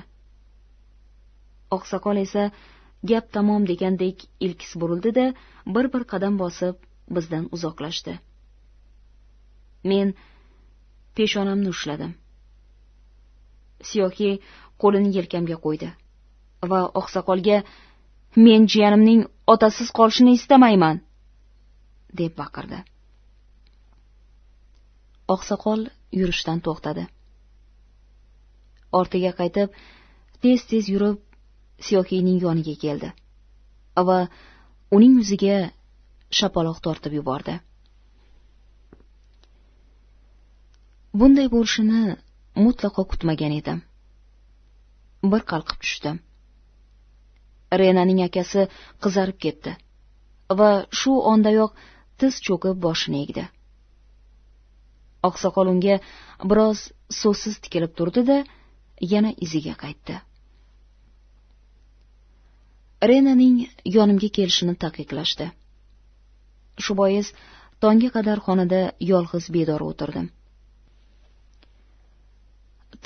B: oqsoqol esa gap tamom degandek ilkis burildi da bir bir qadam bosib bizdan uzoqlashdi men peshonamni ushladim siyoki qo'lini yelkamga qo'ydi va oqsoqolga men jiyanimning otasiz qolishini istamayman deb baqirdi oqsoqol yurishdan to'xtadi ortiga qaytib tez tez yurib siyohiyning yoniga keldi va uning yuziga shapaloq tortib yubordi bunday bo'lishini mutlaqo kutmagan edim bir qalqib tushdim renaning akasi qizarib ketdi va shu ondayoq tiz cho'kib boshini egdi oqsoqol unga biroz so'zsiz tikilib turdi da yana iziga qaytdi renaning yonimga kelishini taqiqlashdi shu bois tongga qadar xonada yolg'iz bedor o'tirdim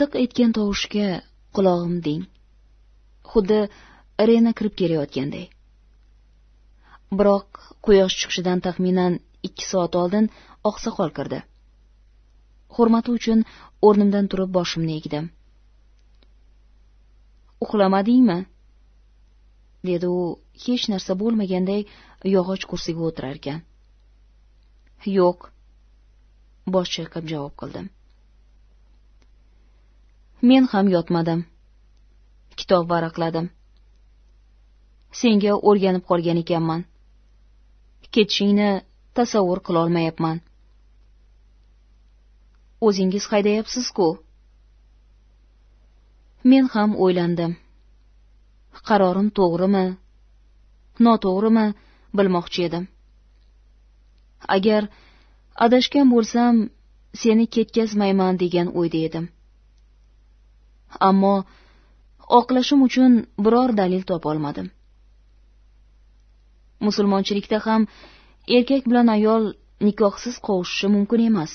B: tiq etgan tovushga qulog'im ding xuddi rena kirib kelayotganday biroq quyosh chiqishidan taxminan ikki soat oldin oqsoqol kirdi hurmati uchun o'rnimdan turib boshimni egdim uxlamadingmi dedi u hech narsa bo'lmaganday yog'och kursiga o'tirarkan yo'q bosh chayqab javob qildim men ham yotmadim kitob varaqladim senga o'rganib qolgan ekanman ketishingni tasavvur qilolmayapman o'zingiz haydayapsiz ku men ham o'ylandim qarorim to'g'rimi noto'g'rimi bilmoqchi edim agar adashgan bo'lsam seni ketkazmayman degan o'yda edim ammo oqlashim uchun biror dalil topolmadim musulmonchilikda ham erkak bilan ayol nikohsiz qovushishi mumkin emas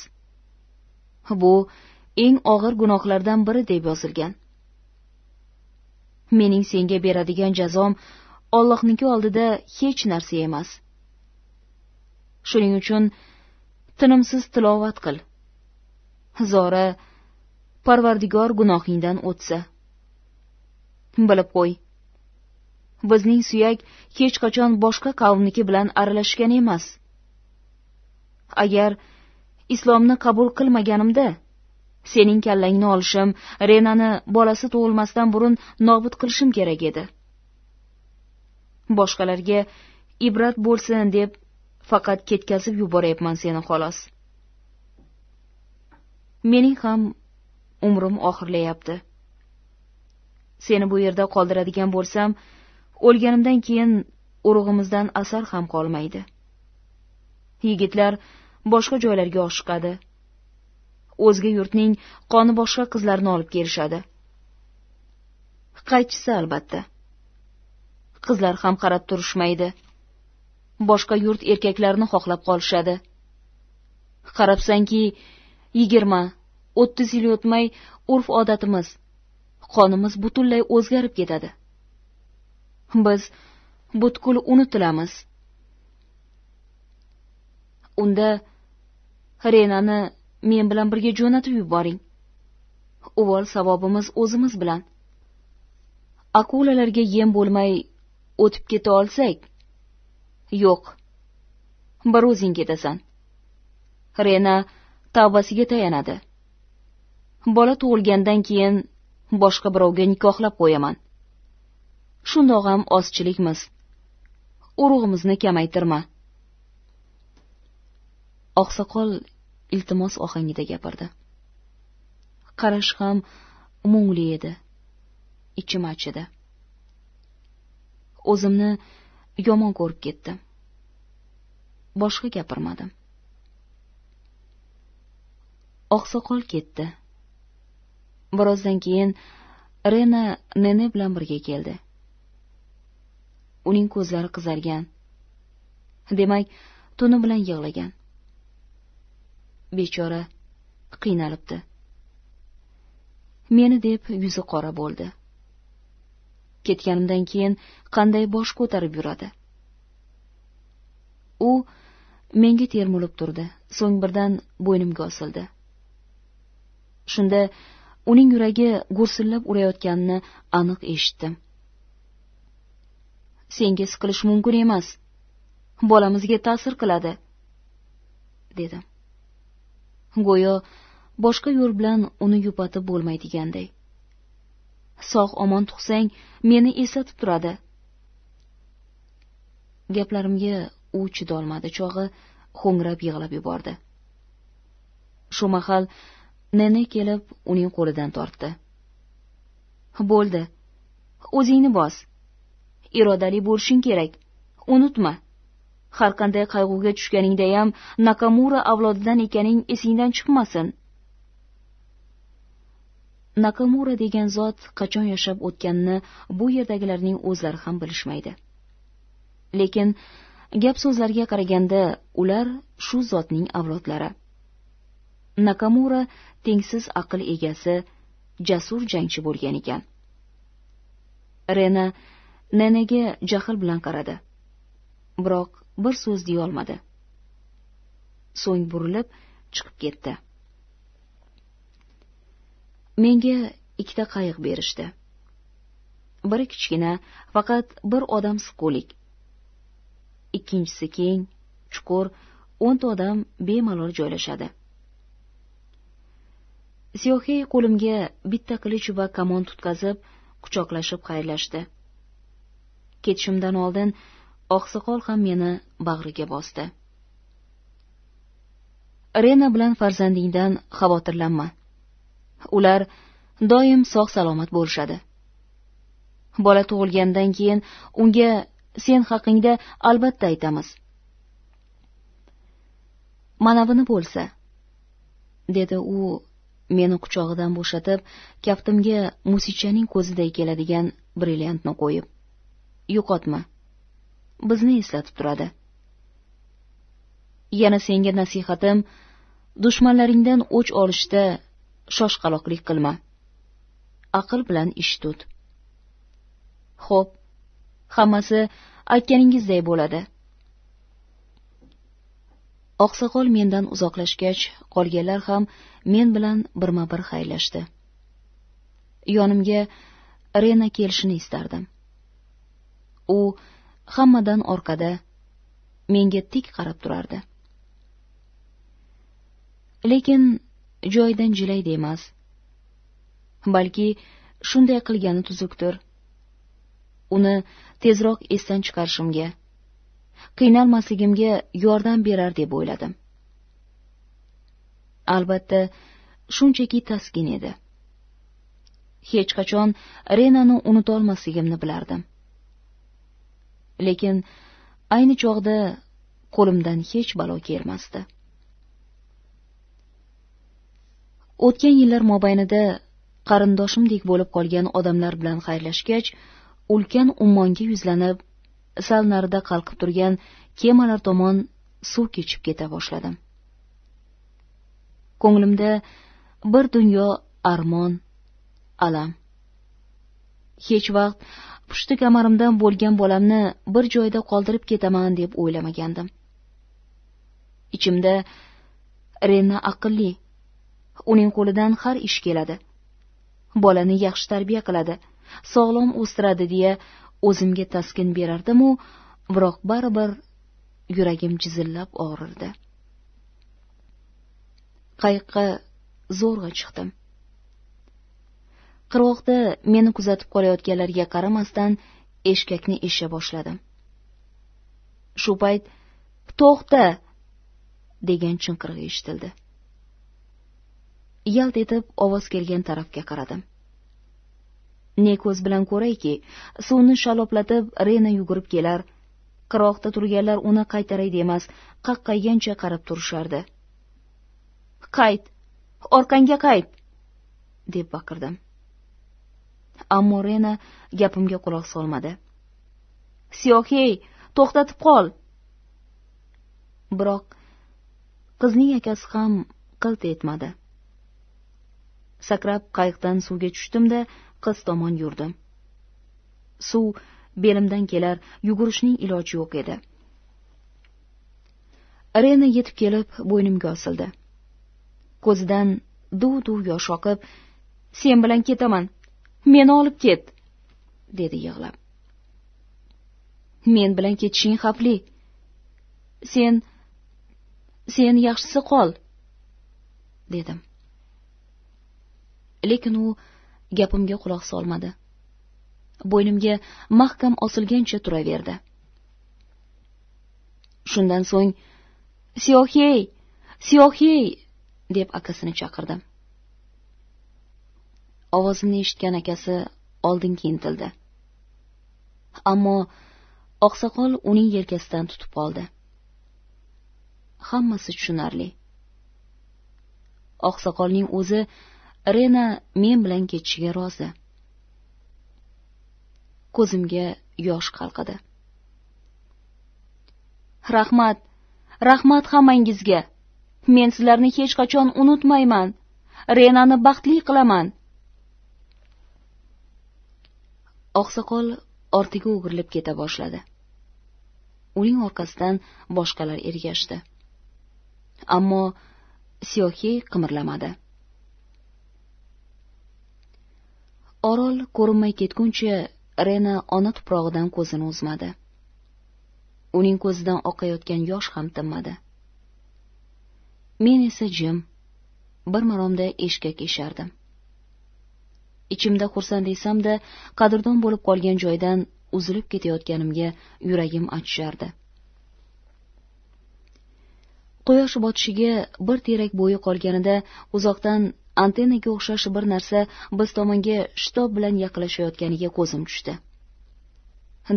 B: bu eng og'ir gunohlardan biri deb yozilgan mening senga beradigan jazom ollohniki oldida hech narsa emas shuning uchun tinimsiz tilovat qil zora parvardigor gunohingdan o'tsa bilib qo'y bizning suyak hech qachon boshqa qavmniki bilan aralashgan emas agar islomni qabul qilmaganimda sening kallangni olishim renani bolasi tug'ilmasdan burun nobud qilishim kerak edi boshqalarga ibrat bo'lsin deb faqat ketkazib yuboryapman seni xolos mening ham umrim oxirlayapti seni bu yerda qoldiradigan bo'lsam o'lganimdan keyin urug'imizdan asar ham qolmaydi yigitlar boshqa joylarga oshiqadi o'zga yurtning qoni boshqa qizlarini olib kelishadi qaytishsa albatta qizlar ham qarab turishmaydi boshqa yurt erkaklarini xohlab qolishadi qarabsanki yigirma o'ttiz yil o'tmay urf odatimiz qonimiz butunlay o'zgarib ketadi biz butkul unutilamiz unda renani men bilan birga jo'natib yuboring uvol savobimiz o'zimiz bilan akulalarga yem bo'lmay o'tib keta olsak yo'q bir o'zing ketasan rena tavbasiga tayanadi bola tug'ilgandan keyin boshqa birovga nikohlab qo'yaman shundoq ham ozchilikmiz urug'imizni kamaytirma oqsoqol iltimos ohangida gapirdi qarash ham mungli edi ichim achidi o'zimni yomon ko'rib ketdim boshqa gapirmadim oqsoqol ketdi birozdan keyin rena nene bilan birga keldi uning ko'zlari qizargan demak tuni bilan yig'lagan bechora qiynalibdi meni deb yuzi qora bo'ldi ketganimdan keyin qanday bosh ko'tarib yuradi u menga termulib turdi so'ng birdan bo'ynimga osildi shunda uning yuragi gursillab urayotganini aniq eshitdim senga siqilish mumkin emas bolamizga ta'sir qiladi dedim go'yo boshqa yo'l bilan uni yupatib bo'lmaydiganday sog' omon tug'sang meni eslatib turadi gaplarimga u chidolmadi chog'i ho'ngrab yig'lab yubordi shu mahal nene kelib uning qo'lidan tortdi bo'ldi o'zingni bos irodali bo'lishing kerak unutma har qanday qayg'uga ham nakamura avlodidan ekaning esingdan chiqmasin nakamura degan zot qachon yashab o'tganini bu yerdagilarning o'zlari ham bilishmaydi lekin gap so'zlarga qaraganda ular shu zotning avlodlari nakamura tengsiz aql egasi jasur jangchi bo'lgan ekan rena nenaga jahl bilan qaradi biroq bir so'z deyolmadi so'ng burilib chiqib ketdi menga ikkita qayiq berishdi biri kichkina faqat bir odam siqqulik ikkinchisi keng chuqur o'nta odam bemalol joylashadi siyohiy qo'limga bitta qilich va kamon tutqazib quchoqlashib xayrlashdi ketishimdan oldin oqsoqol ham meni bag'riga bosdi rena bilan farzandingdan xavotirlanma ular doim sog' salomat bo'lishadi bola tug'ilgandan keyin unga sen haqingda albatta aytamiz manavini bo'lsa dedi u meni quchog'idan bo'shatib kaftimga musichaning ko'ziday keladigan brilliantni qo'yib yo'qotma bizni eslatib turadi yana senga nasihatim dushmanlaringdan o'ch olishda shoshqaloqlik qilma aql bilan ish tut xo'p hammasi aytganingizday bo'ladi oqsoqol mendan uzoqlashgach qolganlar ham men bilan birma bir xayrlashdi yonimga rena kelishini istardim u hammadan orqada menga tik qarab turardi lekin joyidan jilaydi emas balki shunday qilgani tuzukdir uni tezroq esdan chiqarishimga qiynalmasligimga yordam berar deb o'yladim albatta shunchaki taskin edi hech qachon renani unutolmasligimni bilardim lekin ayni chog'da qo'limdan hech balo kelmasdi o'tgan yillar mobaynida qarindoshimdek bo'lib qolgan odamlar bilan xayrlashgach ulkan ummonga yuzlanib sal narida qalqib turgan kemalar tomon suv kechib keta boshladim ko'nglimda bir dunyo armon alam hech vaqt pushti kamarimdan bo'lgan bolamni bir joyda qoldirib ketaman deb o'ylamagandim ichimda renna aqlli uning qo'lidan har ish keladi bolani yaxshi tarbiya qiladi sog'lom o'stiradi deya o'zimga taskin berardimu biroq baribir yuragim jizillab og'rirdi qayiqqa zo'rg'a chiqdim qirg'oqda meni kuzatib qolayotganlarga qaramasdan eshkakni esha boshladim shu payt to'xta degan chinqiriq eshitildi yalt etib ovoz kelgan tarafga qaradim ne ko'z bilan ko'rayki suvni shaloplatib rena yugurib kelar qirg'oqda turganlar uni qaytaray demas qaqqaygancha qarab turishardi qayt orqangga qayt deb baqirdim ammo rena gapimga quloq solmadi siyohey to'xtatib qol biroq qizning akasi ham qilt etmadi sakrab qayiqdan suvga tushdimda qiz tomon yurdim suv belimdan kelar yugurishning iloji yo'q edi rena yetib kelib bo'ynimga osildi ko'zidan duv duv yosh oqib sen bilan ketaman meni olib ket dedi yig'lab men bilan ketishing xavfli sen sen yaxshisi qol dedim lekin u gapimga quloq solmadi bo'ynimga mahkam osilgancha turaverdi shundan so'ng siyohiy siyohiy deb akasini chaqirdim ovozimni eshitgan akasi oldinga intildi ammo oqsoqol uning yelkasidan tutib qoldi hammasi tushunarli oqsoqolning o'zi rena men bilan ketishiga rozi ko'zimga yosh qalqidi rahmat rahmat hammangizga men sizlarni hech qachon unutmayman renani baxtli qilaman oqsoqol ortiga o'girilib keta boshladi uning orqasidan boshqalar ergashdi ammo siyohiy qimirlamadi orol ko'rinmay ketguncha rena ona tuprog'idan ko'zini uzmadi uning ko'zidan oqayotgan yosh ham tinmadi men esa jim bir maromda eshkak eshardim ichimda xursand esamda qadrdon bo'lib qolgan joydan uzilib ketayotganimga yuragim achishardi quyosh botishiga bir terak bo'yi qolganida uzoqdan antennaga o'xshash bir narsa biz tomonga shitob bilan yaqinlashayotganiga ko'zim tushdi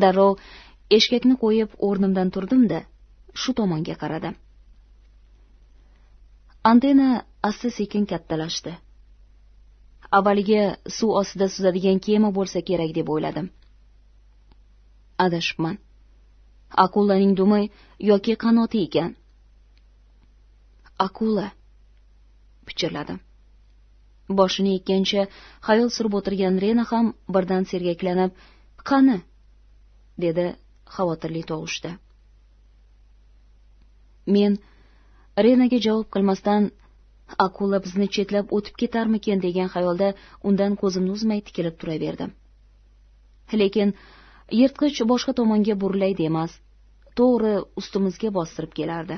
B: darrov eshkakni qo'yib o'rnimdan turdim da shu tomonga qaradim antenna asta sekin kattalashdi avvaliga suv ostida suzadigan kema bo'lsa kerak deb o'yladim adashibman akulaning dumi yoki qanoti ekan akula pichirladim boshini ekkancha xayol surib o'tirgan rena ham birdan sergaklanib qani dedi xavotirli tovushda men renaga javob qilmasdan akula bizni chetlab o'tib ketarmikin degan xayolda undan ko'zimni uzmay tikilib turaverdim lekin yirtqich boshqa tomonga burilaydi emas to'g'ri ustimizga bostirib kelardi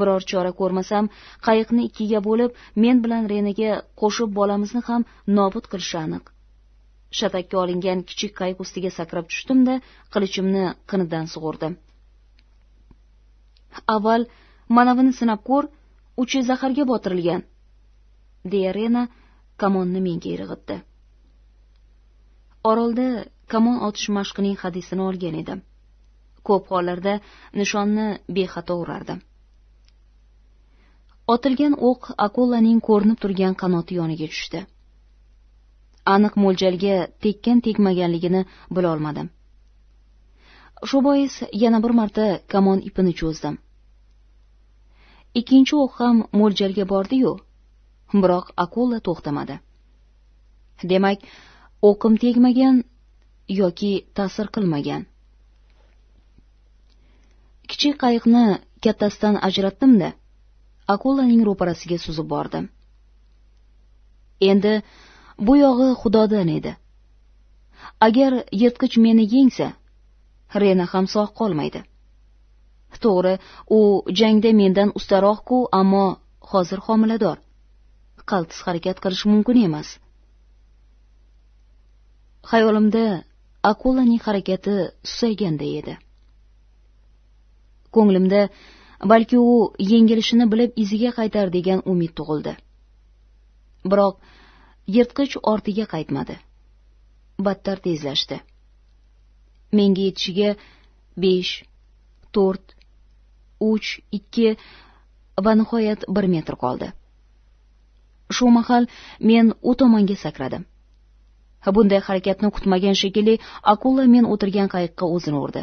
B: biror chora ko'rmasam qayiqni ikkiga bo'lib men bilan renaga qo'shib bolamizni ham nobud qilishi aniq shatakka olingan kichik qayiq ustiga sakrab tushdim da qilichimni qinidan sug'urdim avval manavini sinab ko'r uchi zaharga botirilgan deya rena kamonni menga irg'itdi orolda kamon otish mashqining hadisini olgan edim ko'p hollarda nishonni bexato urardim otilgan o'q akulaning ko'rinib turgan qanoti yoniga tushdi aniq mo'ljalga tekkan tegmaganligini bilolmadim shu bois yana bir marta kamon ipini cho'zdim ikkinchi o'q ham mo'ljalga bordi yu biroq akula to'xtamadi demak o'qim tegmagan yoki ta'sir qilmagan kichik qayiqni kattasidan ajratdim-da, akulaning ro'parasiga suzib bordim endi bu yog'i xudodan edi agar yirtqich meni yengsa rena ham sog' qolmaydi to'g'ri u jangda mendan ustaroq ku ammo hozir homilador qaltis harakat qilish mumkin emas xayolimda akulaning harakati susayganday edi ko'nglimda balki u yengilishini bilib iziga qaytar degan umid tug'ildi biroq yirtqich ortiga qaytmadi battar tezlashdi menga yetishiga besh to'rt uch ikki va nihoyat bir metr qoldi shu mahal men u tomonga sakradim bunday harakatni kutmagan shekilli akula men o'tirgan qayiqqa o'zini urdi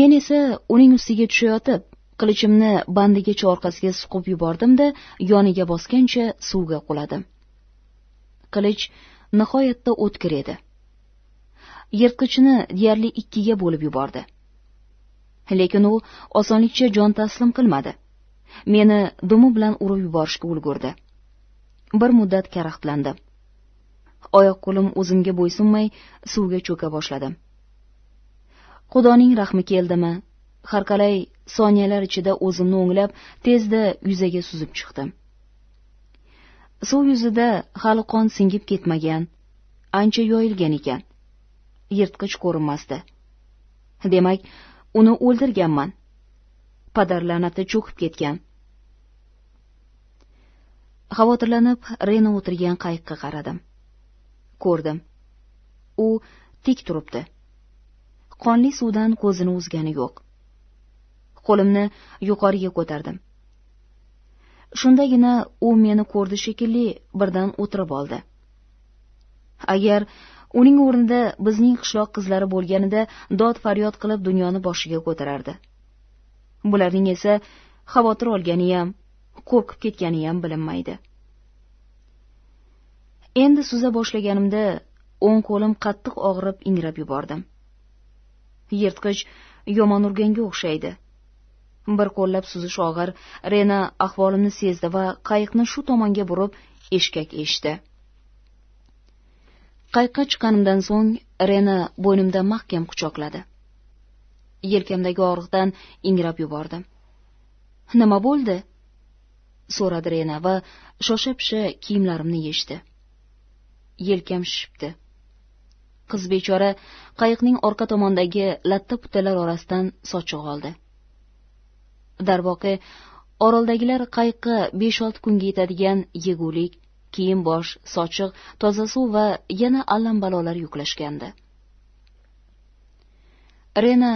B: men esa uning ustiga tushayotib qilichimni bandigacha orqasiga suqib yubordimda yoniga bosgancha suvga quladim qilich nihoyatda o'tkir edi yirtqichni deyarli ikkiga bo'lib yubordi lekin u osonlikcha jon taslim qilmadi meni dumi bilan urib yuborishga ulgurdi bir muddat karaxtlandi oyoq qo'lim o'zimga bo'ysunmay suvga cho'ka boshladim xudoning rahmi keldimi har qalay soniyalar ichida o'zimni o'nglab tezda yuzaga suzib chiqdim suv yuzida hali qon singib ketmagan ancha yoyilgan ekan yirtqich ko'rinmasdi demak uni o'ldirganman padar la'nati cho'kib ketgan xavotirlanib rena o'tirgan qayiqqa qaradim ko'rdim u tik turibdi qonli suvdan ko'zini uzgani yo'q qo'limni yuqoriga ko'tardim shundagina u meni ko'rdi shekilli birdan o'tirib oldi agar uning o'rnida bizning qishloq qizlari bo'lganida dod faryod qilib dunyoni boshiga ko'tarardi bularning esa xavotir olganiyam qo'rqib ketganiyam bilinmaydi endi suza boshlaganimda o'ng qo'lim qattiq og'rib ingrab yubordim yirtqich yomon urganga o'xshaydi bir qo'llab suzish og'ir rena ahvolimni sezdi va qayiqni shu tomonga burib eshkak eshdi qayiqqa chiqqanimdan so'ng rena bo'ynimdan mahkam quchoqladi yelkamdagi og'riqdan ingrab yubordim nima bo'ldi so'radi rena va shosha pisha kiyimlarimni yechdi yelkam shishibdi qiz bechora qayiqning orqa tomonidagi latta puttalar orasidan sochiq oldi darvoqe oroldagilar qayiqqa besh olti kunga yetadigan yegulik kiyim bosh sochiq toza suv va yana allambalolar yuklashgandi rena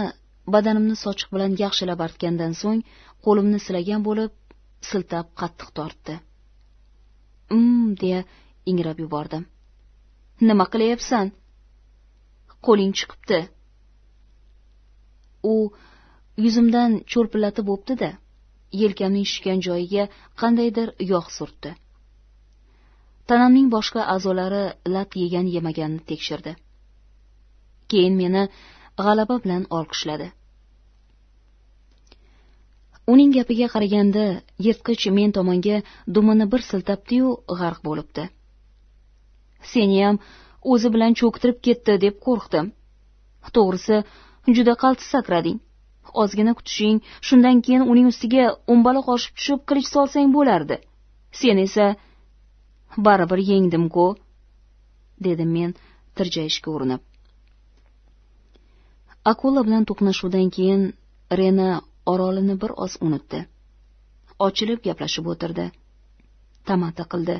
B: badanimni sochiq bilan yaxshilab artgandan so'ng qo'limni silagan bo'lib siltab qattiq tortdi mm deya ingrab yubordim nima qilyapsan qo'ling chiqibdi u yuzimdan cho'rpillatib o'pdi da yelkamning shishgan joyiga qandaydir yog' surtdi tanamning boshqa a'zolari lat yegan yemaganini tekshirdi keyin meni g'alaba bilan olqishladi uning gapiga qaraganda yirtqich men tomonga dumini bir siltabdiyu g'arq bo'libdi seniyam o'zi bilan cho'ktirib ketdi deb qo'rqdim to'g'risi juda qaltis sakrading ozgina kutishing shundan keyin uning ustiga o'mbaliq oshib tushib qilich solsang bo'lardi sen esa baribir yengdim ku dedim men tirjayishga urinib akula bilan to'qnashuvdan keyin rena orolini bir oz unutdi ochilib gaplashib o'tirdi tamata qildi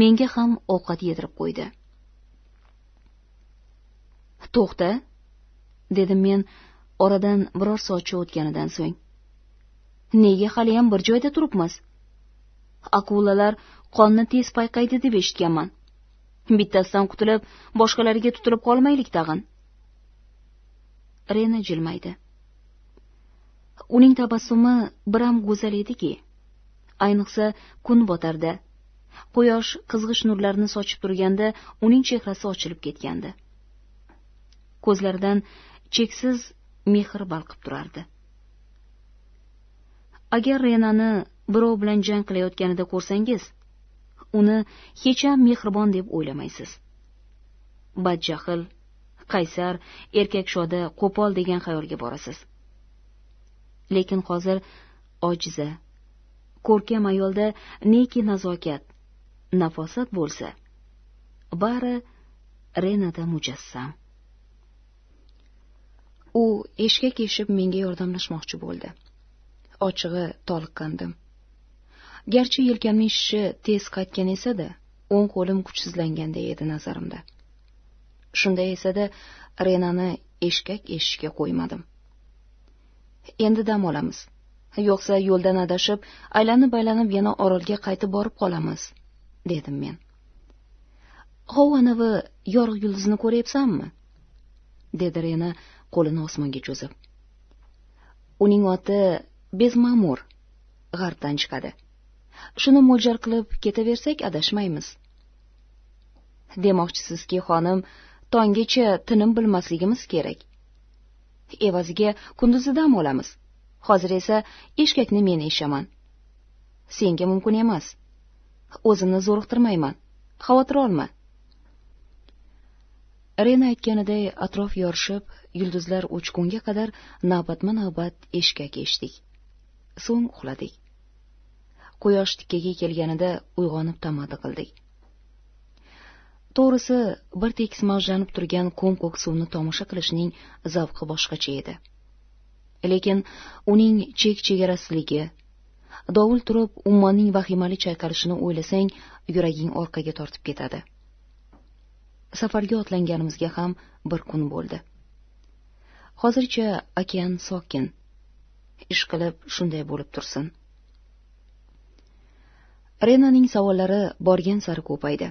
B: menga ham ovqat yedirib qo'ydi to'xta dedim men oradan biror soatcha o'tganidan so'ng nega haliyam bir joyda turibmiz akulalar qonni tez payqaydi deb eshitganman bittasidan qutulib boshqalariga tutilib qolmaylik tag'in rena jilmaydi uning tabassumi biram go'zal ediki ayniqsa kun botarda quyosh qizg'ish nurlarni sochib turganda uning chehrasi ochilib ketgandi ko'zlaridan cheksiz mehr balqib turardi agar renani birov bilan jang qilayotganida ko'rsangiz uni hecham mehribon deb o'ylamaysiz badjahl qaysar erkak shoda qo'pol degan xayolga borasiz lekin hozir ojiza ko'rkam ayolda neki nazokat nafosat bo'lsa bari renada mujassam u eshkak eshib menga yordamlashmoqchi bo'ldi ochig'i toliqqandim garchi yelkamning shishi tez qaytgan esa da o'ng qo'lim kuchsizlanganday edi nazarimda shunday da renani eshkak eshishga qo'ymadim endi dam olamiz yo'qsa yo'ldan adashib aylanib aylanib yana orolga qaytib borib qolamiz dedim men hov yorug' yulduzni ko'ryapsanmi dedi rena qo'lini osmonga cho'zib uning oti bezmamur g'artdan chiqadi shuni mo'ljal qilib ketaversak adashmaymiz demoqchisizki xonim tonggacha tinim bilmasligimiz kerak evaziga kunduzi dam olamiz hozir esa eshkakni men eshaman senga mumkin emas o'zimni zo'riqtirmayman xavotir olma rena aytganiday atrof yorishib yulduzlar o'chgunga qadar navbatma navbat eshkak eshitdik so'ng uxladik quyosh tikkaga kelganida uyg'onib tomosha qildik to'g'risi bir tekis mavjlanib turgan ko'm ko'k suvni tomosha qilishning zavqi boshqacha edi lekin uning chek chegarasizligi dovul turib ummonning vahimali chayqalishini o'ylasang yuraging orqaga tortib ketadi safarga otlanganimizga ham bir kun bo'ldi hozircha okean sokin ishqilib shunday bo'lib tursin renaning savollari borgan sari ko'paydi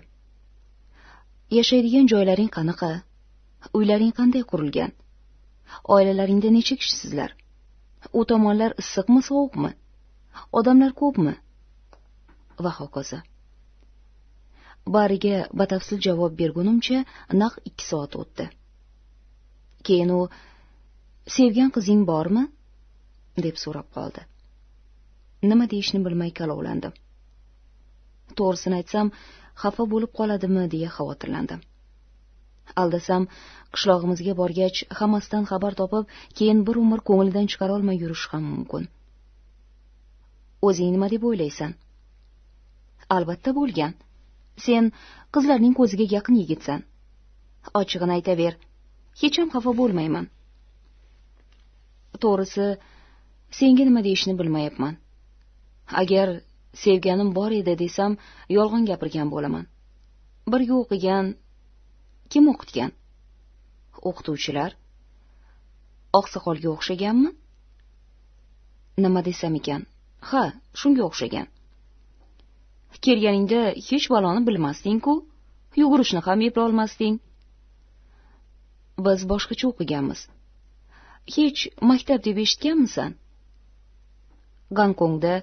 B: yashaydigan joylaring qanaqa uylaring qanday qurilgan oilalaringda necha kishisizlar u tomonlar issiqmi sovuqmi odamlar ko'pmi va hokazo bariga batafsil javob bergunimcha naq ikki soat o'tdi keyin u sevgan qizing bormi deb so'rab qoldi nima deyishni bilmay kalovlandim to'g'risini aytsam xafa bo'lib qoladimi deya xavotirlandim aldasam qishlog'imizga borgach hammasidan xabar topib keyin bir umr ko'nglidan chiqarolmay yurishi ham mumkin o'zing nima deb o'ylaysan albatta bo'lgan sen qizlarning ko'ziga yaqin yigitsan ochig'ini aytaver hech ham xafa bo'lmayman to'g'risi senga nima deyishni bilmayapman agar sevganim bor edi desam yolg'on gapirgan bo'laman birga o'qigan kim o'qitgan o'qituvchilar oqsoqolga o'xshaganmi nima desam ekan ha shunga o'xshagan kelganingda hech baloni bilmasdingku ku yugurishni ham eplolmasding biz boshqacha o'qiganmiz hech maktab deb eshitganmisan gonkongda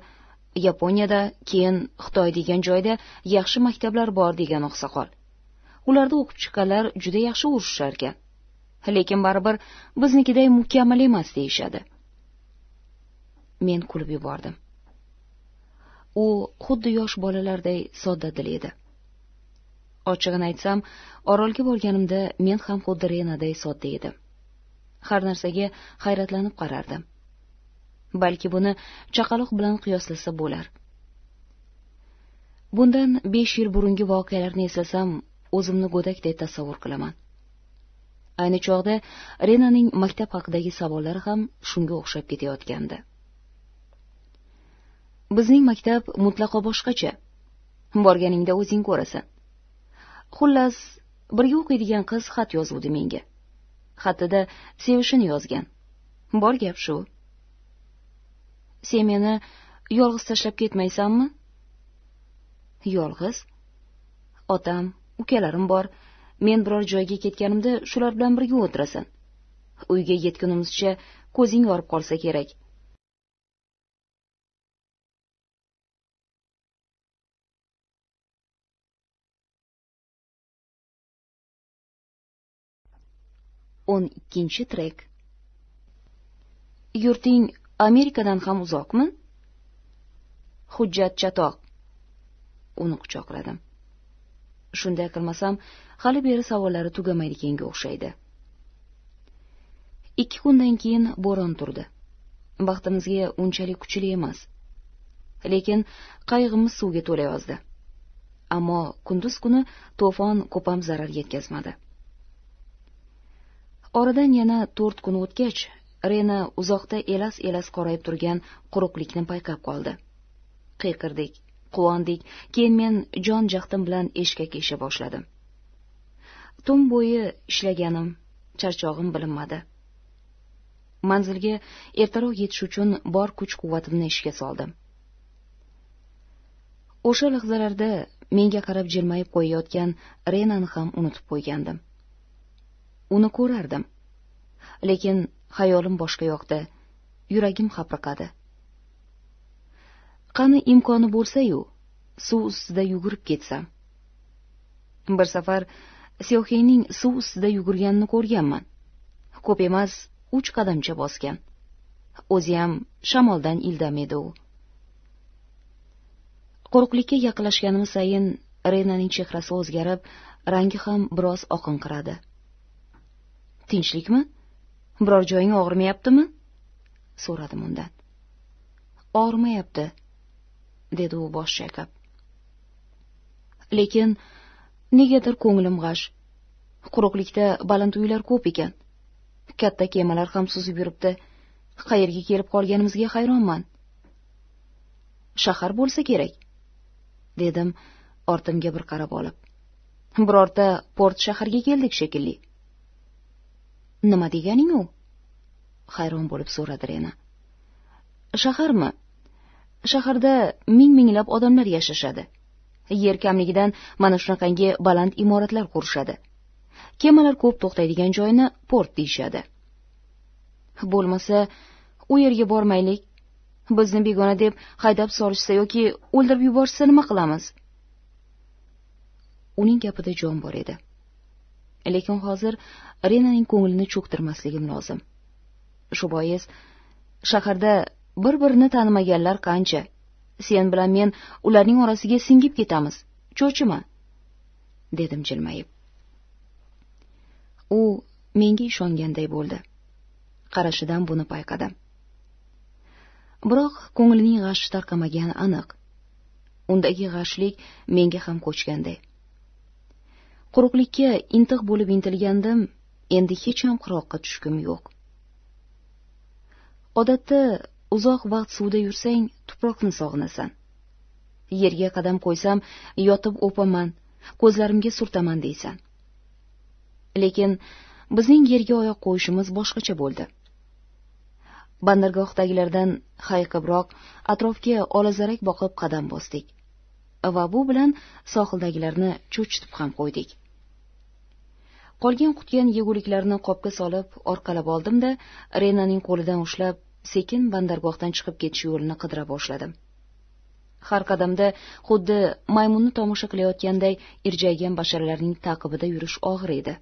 B: yaponiyada keyin xitoy degan joyda yaxshi maktablar bor degan oqsoqol ularda o'qib chiqqanlar juda yaxshi ekan. lekin baribir biznikiday mukammal emas deyishadi men kulib yubordim u xuddi yosh bolalarday sodda dil edi ochig'ini aytsam orolga borganimda men ham xuddi renaday sodda edim har narsaga hayratlanib qarardim balki buni chaqaloq bilan qiyoslasa bo'lar bundan besh yil burungi voqealarni eslasam o'zimni go'dakdek tasavvur qilaman ayni chog'da renaning maktab haqidagi savollari ham shunga o'xshab ketayotgandi bizning maktab mutlaqo boshqacha borganingda o'zing ko'rasan xullas birga o'qiydigan qiz xat yozuvdi menga xatida sevishini yozgan bor gap shu sen meni yolg'iz tashlab ketmaysanmi yolg'iz otam ukalarim bor men biror joyga ketganimda shular bilan birga o'tirasan uyga yetgunimizcha ko'zing yorib qolsa kerak
A: o'n ikkinchi trek yurting
B: amerikadan ham uzoqmi hujjat chatoq uni quchoqladim shunday qilmasam hali beri savollari tugamaydiganga o'xshaydi ikki kundan keyin bo'ron turdi baxtimizga unchalik kuchli emas lekin qayg'imiz suvga to'la yozdi ammo kunduz kuni to'fon ko'pam zarar yetkazmadi oradan yana to'rt kun o'tgach rena uzoqda elas elas qorayib turgan quruqlikni payqab qoldi qiyqirdik quvondik keyin men jon jahdim bilan eshkak esha boshladim tun bo'yi ishlaganim charchog'im bilinmadi manzilga ertaroq yetish uchun bor kuch quvvatimni ishga soldim o'sha lahzalarda menga qarab jilmayib qo'yayotgan renani ham unutib qo'ygandim uni ko'rardim lekin xayolim boshqa yoqda yuragim hapriqadi qani imkoni bo'lsa-yu, suv ustida yugurib ketsam bir safar siyohiyning suv ustida yugurganini ko'rganman ko'p emas uch qadamcha bosgan o'ziyam shamoldan ildam edi u qo'rqlikka yaqinlashganim sayin renaning chehrasi o'zgarib rangi ham biroz oqinqiradi tinchlikmi biror joying og'rimayaptimi so'radim undan og'rimayapti dedi u bosh chayqab lekin negadir ko'nglim g'ash quruqlikda baland uylar ko'p ekan katta kemalar ham suzib yuribdi qayerga kelib qolganimizga hayronman shahar bo'lsa kerak dedim ortimga bir qarab olib birorta port shaharga keldik shekilli nima deganing u hayron bo'lib so'radi rena shaharmi shaharda ming minglab odamlar yashashadi yer kamligidan mana shunaqangi baland imoratlar qurishadi kemalar ko'p to'xtaydigan joyni port deyishadi bo'lmasa u yerga bormaylik bizni begona deb haydab solishsa yoki o'ldirib yuborishsa nima qilamiz uning gapida jon bor edi lekin hozir renaning ko'nglini cho'ktirmasligim lozim shu bois shaharda bir birini tanimaganlar qancha sen bilan men ularning orasiga singib ketamiz cho'chima dedim jilmayib u menga ishonganday bo'ldi qarashidan buni payqadim biroq ko'nglining g'ashi tarqamagani aniq undagi g'ashlik menga ham ko'chganday quruqlikka intiq bo'lib intilgandim endi hech ham qirg'oqqa tushgim yo'q odatda uzoq vaqt suvda yursang tuproqni sog'inasan yerga qadam qo'ysam yotib o'paman ko'zlarimga surtaman deysan lekin bizning yerga oyoq qo'yishimiz boshqacha bo'ldi bandargohdagilardan hayiqibroq atrofga olazarak boqib qadam bosdik va bu bilan sohildagilarni cho'chitib ham qo'ydik qolgan qutgan yeguliklarni qopga solib orqalab oldim da renaning qo'lidan ushlab sekin bandargohdan chiqib ketish yo'lini qidira boshladim har qadamda xuddi maymunni tomosha qilayotganday irjaygan basharalarning taqibida yurish og'ir edi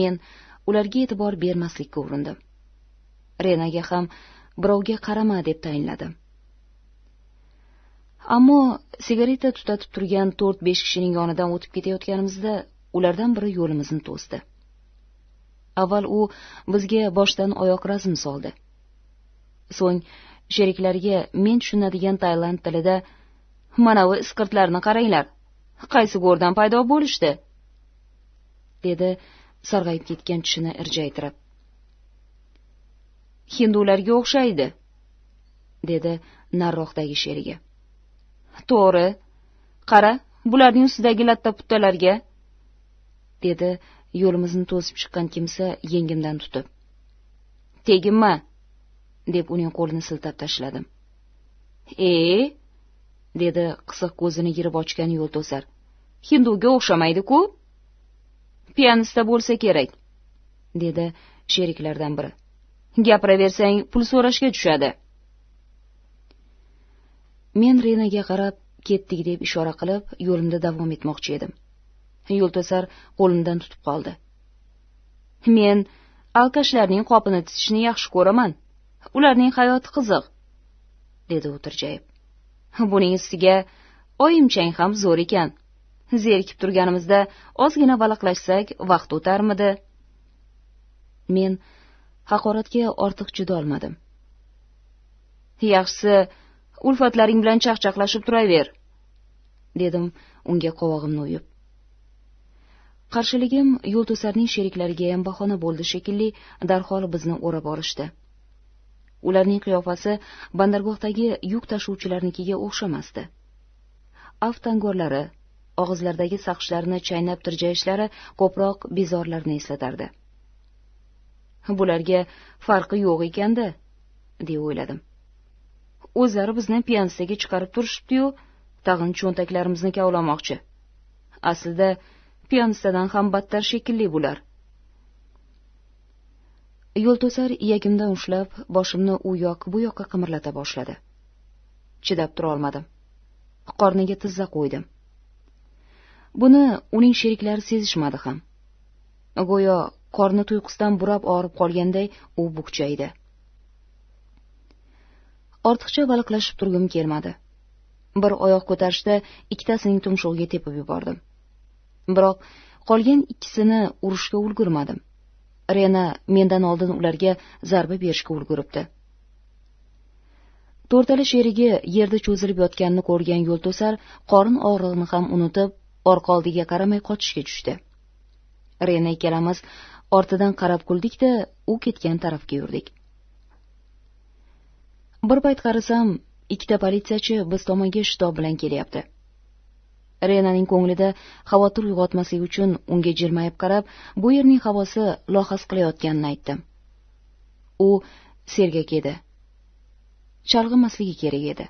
B: men ularga e'tibor bermaslikka urindim renaga ham birovga qarama deb tayinladim ammo sigareta tutatib turgan to'rt besh kishining yonidan o'tib ketayotganimizda ulardan biri yo'limizni to'sdi avval u bizga boshdan oyoq razm soldi so'ng sheriklariga men tushunadigan tailand tilida manavi isqirtlarni qaranglar qaysi go'rdan paydo bo'lishdi dedi sarg'ayib ketgan tishini irjaytirib hindularga o'xshaydi dedi nariroqdagi sherigi to'g'ri qara bularning ustidagi latta puttalarga dedi yo'limizni to'sib chiqqan kimsa yengimdan tutib teginma deb uning qo'lini siltab tashladim e dedi qisiq ko'zini yirib ochgan yo'l to'sar hinduga o'xshamaydi ku pianista bo'lsa kerak dedi sheriklardan biri gapiraversang pul so'rashga tushadi men renaga qarab ketdik deb ishora qilib yo'limda davom etmoqchi edim yo'lto'sar qo'limdan tutib qoldi men alkashlarning qopini titishni yaxshi ko'raman ularning hayoti qiziq dedi u tirjayib buning ustiga oyimchang ham zo'r ekan zerikib turganimizda ozgina valaqlashsak vaqt o'tarmidi men haqoratga ortiq chidolmadim yaxshisi ulfatlaring bilan chaqchaqlashib turaver dedim unga qovog'imni uyib qarshiligim yo'lto'sarning sheriklarigayam bahona bo'ldi shekilli darhol bizni o'rab olishdi ularning qiyofasi bandargohdagi yuk tashuvchilarnikiga o'xshamasdi aft angorlari og'izlaridagi saqishlarini chaynab tirjayishlari ko'proq bezorlarni eslatardi bularga farqi yo'q ekanda deb o'yladim o'zlari bizni piyanistaga chiqarib turishibdi yu tag'in cho'ntaklarimizni kavlamoqchi aslida piyonistadan ham battar shekilli bo'lar yo'lto'sar iyagimdan ushlab boshimni u yoq bu yoqqa qimirlata boshladi chidab turolmadim qorniga tizza qo'ydim buni uning sheriklari sezishmadi ham go'yo qorni tuyqusdan burab og'rib qolganday u bukchaydi ortiqcha valiqlashib turgim kelmadi bir oyoq ko'tarishda ikkitasining tumshug'iga tepib yubordim biroq qolgan ikkisini urishga ulgurmadim rena mendan oldin ularga zarba berishga ulguribdi to'rtala sherigi yerda cho'zilib yotganini ko'rgan yo'l to'sar qorin og'rig'ini ham unutib orqa oldiga qaramay qochishga tushdi rena ikkalamiz ortidan qarab kuldikda u ketgan tarafga yurdik bir payt qarasam ikkita politsiyachi biz tomonga shitob bilan kelyapti renaning ko'nglida xavotir uyg'otmaslik uchun unga jilmayib qarab bu yerning havosi lohas qilayotganini aytdim u sergak edi chalg'imasligi kerak edi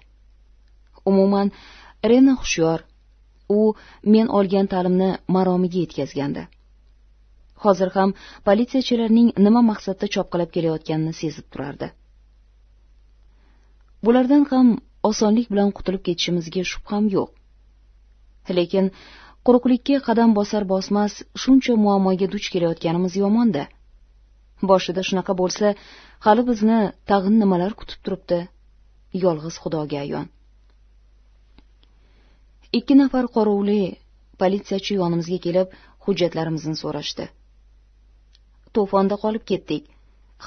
B: umuman rena hushyor u men olgan ta'limni maromiga yetkazgandi hozir ham politsiyachilarning nima maqsadda chopqilab kelayotganini sezib turardi bulardan ham osonlik bilan qutulib ketishimizga shubham yo'q lekin quruqlikka qadam bosar bosmas shuncha muammoga duch kelayotganimiz yomon da boshida shunaqa bo'lsa hali bizni tag'in nimalar kutib turibdi yolg'iz xudoga ayon ikki nafar qorovuli politsiyachi yonimizga kelib hujjatlarimizni so'rashdi to'fonda qolib ketdik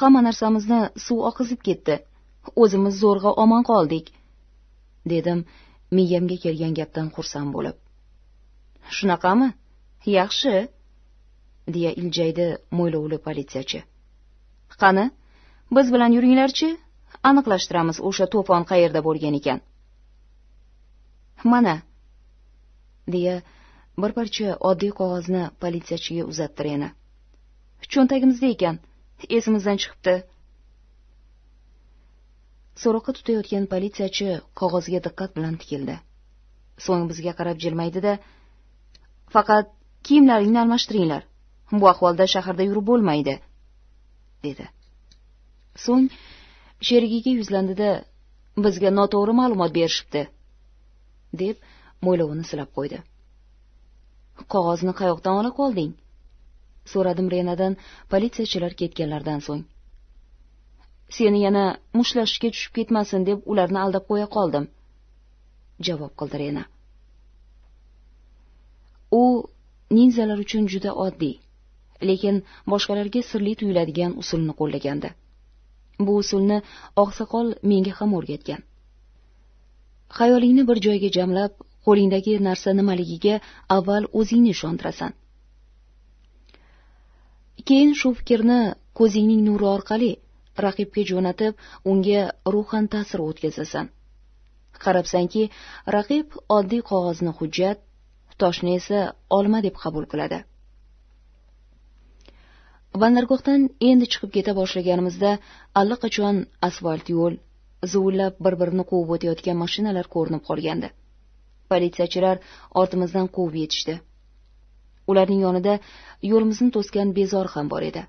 B: hamma narsamizni suv oqizib ketdi o'zimiz zo'rg'a omon qoldik dedim miyamga kelgan gapdan xursand bo'lib shunaqami yaxshi deya iljaydi mo'ylovli politsiyachi qani biz bilan yuringlarchi aniqlashtiramiz o'sha to'fon qayerda bo'lgan ekan mana deya bir parcha oddiy qog'ozni politsiyachiga uzatdi yana cho'ntagimizda ekan esimizdan chiqibdi so'roqqa tutayotgan politsiyachi qog'ozga diqqat bilan tikildi so'ng bizga qarab jilmaydi da faqat kiyimlaringni almashtiringlar bu ahvolda shaharda yurib bo'lmaydi dedi so'ng sherigiga yuzlandi da bizga noto'g'ri ma'lumot berishibdi deb mo'ylovini silab qo'ydi qog'ozni qayoqdan ola qolding so'radim renadan politsiyachilar ketganlaridan so'ng seni yana mushtlashishga tushib ketmasin deb ularni aldab qo'ya qoldim javob qildi rena u ninzalar uchun juda oddiy lekin boshqalarga sirli tuyuladigan usulni qo'llagandi bu usulni oqsoqol menga ham o'rgatgan xayolingni bir joyga jamlab qo'lingdagi narsa nimaligiga avval o'zingni ishontirasan keyin shu fikrni ko'zingning nuri orqali raqibga jo'natib unga ruhan ta'sir o'tkazasan qarabsanki raqib oddiy qog'ozni hujjat toshni esa olma deb qabul qiladi bandargohdan endi chiqib keta boshlaganimizda allaqachon asfalt yo'l zuvillab bir birini quvib o'tayotgan mashinalar ko'rinib qolgandi politsiyachilar ortimizdan quvib yetishdi ularning yonida yo'limizni to'sgan bezor ham bor edi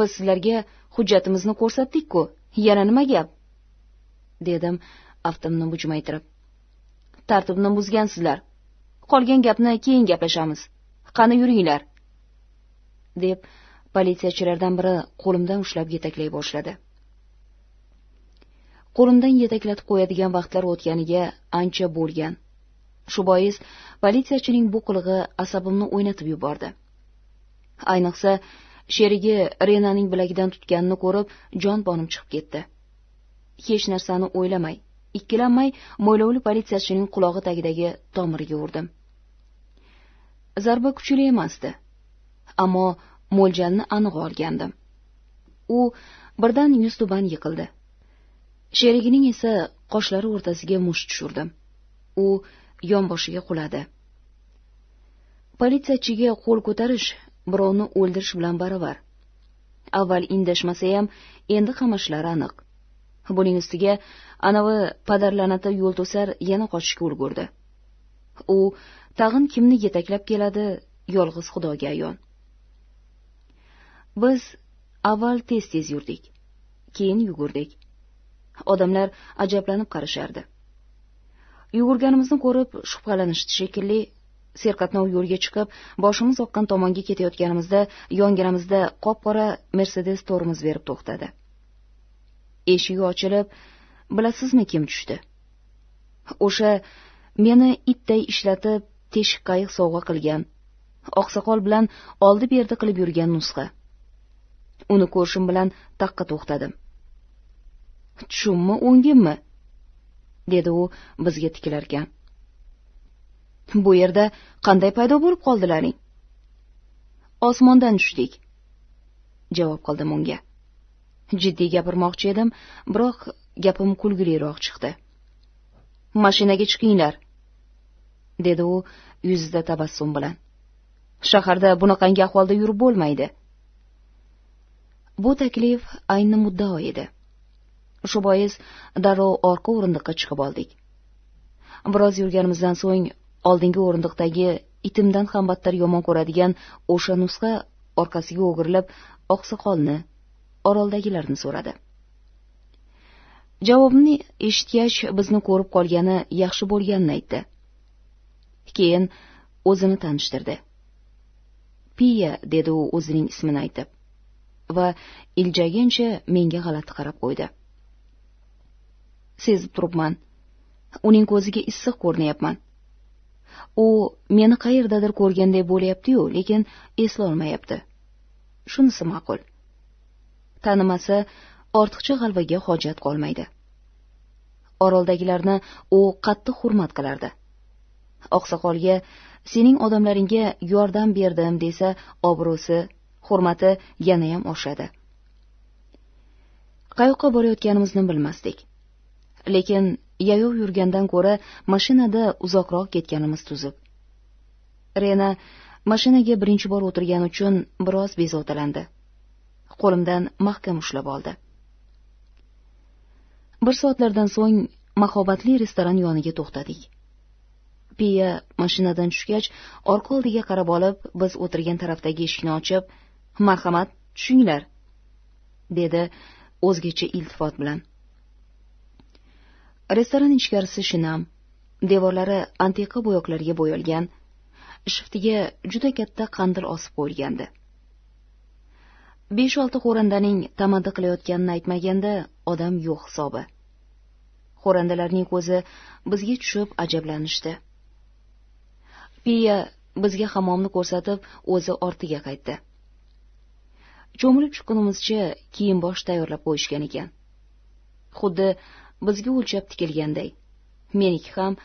B: biz sizlarga hujjatimizni ko'rsatdik ku yana nima gap dedim aftimni bujmaytirib tartibni buzgansizlar qolgan gapni keyin gaplashamiz qani yuringlar deb politsiyachilardan biri qo'limdan ushlab yetaklay boshladi qo'limdan yetaklatib qo'yadigan vaqtlar o'tganiga ancha bo'lgan shu bois politsiyachining bu qilig'i asabimni o'ynatib yubordi ayniqsa sherigi renaning bilagidan tutganini ko'rib jon bonim chiqib ketdi hech narsani o'ylamay ikkilanmay mo'ylovli politsiyachining qulog'i tagidagi tomiriga urdim zarba kuchli emasdi ammo mo'ljalni aniq olgandim u birdan yuztuban yiqildi sherigining esa qoshlari o'rtasiga musht tushirdim u yonboshiga quladi politsiyachiga qo'l ko'tarish birovni o'ldirish bilan baravar avval indashmasayam endi qamashlari aniq buning ustiga anavi padarla'nati yo'l to'sar yana qochishga ulgurdi u tag'in kimni yetaklab keladi yolg'iz xudoga ayon biz avval tez tez yurdik keyin yugurdik odamlar ajablanib qarashardi yugurganimizni ko'rib shubhalanishdi shekilli serqatnov yo'lga chiqib boshimiz oqqan tomonga ketayotganimizda yonginamizda qop qora mercedes tormoz berib to'xtadi eshigi ochilib bilasizmi kim tushdi o'sha meni itday ishlatib teshik qayiq sovg'a qilgan oqsoqol bilan oldi berdi qilib yurgan nusxa uni ko'rishim bilan taqqa to'xtadim tushimmi o'ngimmi dedi u bizga tikilarkan bu yerda qanday paydo bo'lib qoldilaring osmondan tushdik javob qildim unga jiddiy gapirmoqchi edim biroq gapim kulgiliroq chiqdi mashinaga chiqinglar dedi u yuzida tabassum bilan shaharda bunaqangi ahvolda yurib bo'lmaydi bu taklif ayni muddao edi shu bois darrov orqa o'rindiqqa chiqib oldik biroz yurganimizdan so'ng oldingi o'rindiqdagi itimdan ham battar yomon ko'radigan o'sha nusxa orqasiga o'girilib oqsoqolni oroldagilarni so'radi javobni eshitgach bizni ko'rib qolgani yaxshi bo'lganini aytdi keyin o'zini tanishtirdi piya dedi u o'zining ismini aytib va iljagincha menga g'alati qarab qo'ydi sezib turibman uning ko'ziga issiq ko'rinyapman u meni qayerdadir ko'rgandek bo'lyapti-yu, lekin eslolmayapti shunisi ma'qul tanimasa ortiqcha g'alvaga hojat qolmaydi oroldagilarni u qattiq hurmat qilardi oqsoqolga sening odamlaringga yordam berdim desa obro'si hurmati yanayam oshadi qayoqqa borayotganimizni bilmasdik lekin yayov yurgandan ko'ra mashinada uzoqroq ketganimiz tuzuk rena mashinaga birinchi bor o'tirgani uchun biroz bezovtalandi qo'limdan mahkam ushlab oldi bir soatlardan so'ng mahobatli restoran yoniga to'xtadik piya mashinadan tushgach orqa oldiga qarab olib biz o'tirgan tarafdagi eshikni ochib marhamat tushinglar dedi o'zgacha iltifot bilan restoran ichkarisi shinam devorlari antiqa bo'yoqlarga bo'yalgan shiftiga juda katta qandil osib qo'yilgandi besh olti xo'randaning tamaddi qilayotganini aytmaganda odam yo'q hisobi xo'randalarning ko'zi bizga tushib ajablanishdi piya bizga hammomni ko'rsatib o'zi ortiga qaytdi cho'milib chiqqunimizcha kiyim bosh tayyorlab qo'yishgan ekan xuddi bizga o'lchab tikilganday meniki ham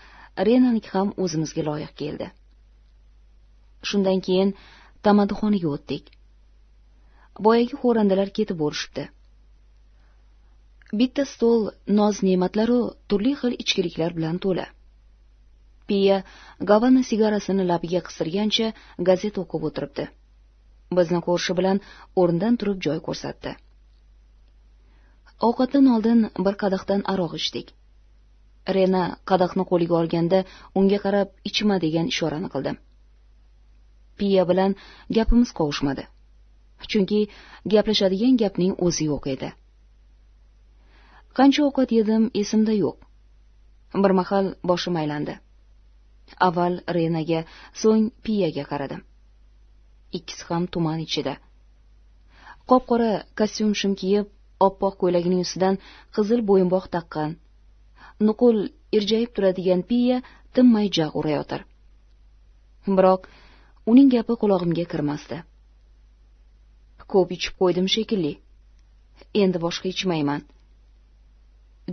B: renaniki ham o'zimizga loyiq keldi shundan keyin tamaddixonaga o'tdik boyagi xo'randalar ketib bo'lishibdi bitta stol noz ne'matlaru turli xil ichkiliklar bilan to'la piya gavana sigarasini labiga qistirgancha gazeta o'qib o'tiribdi bizni ko'rishi bilan o'rnidan turib joy ko'rsatdi ovqatdan oldin bir qadahdan aroq ichdik rena qadahni qo'liga olganda unga qarab ichma degan ishorani qildi piya bilan gapimiz qovushmadi chunki gaplashadigan gapning o'zi yo'q edi qancha ovqat yedim esimda yo'q bir mahal boshim aylandi avval renaga so'ng piyaga qaradim ikkisi ham tuman ichida qop qora kostyum shim kiyib oppoq ko'ylagining ustidan qizil bo'yinbog' taqqan nuqul irjayib turadigan piya tinmay jag' urayotir biroq uning gapi qulog'imga kirmasdi ko'p ichib qo'ydim shekilli endi boshqa ichmayman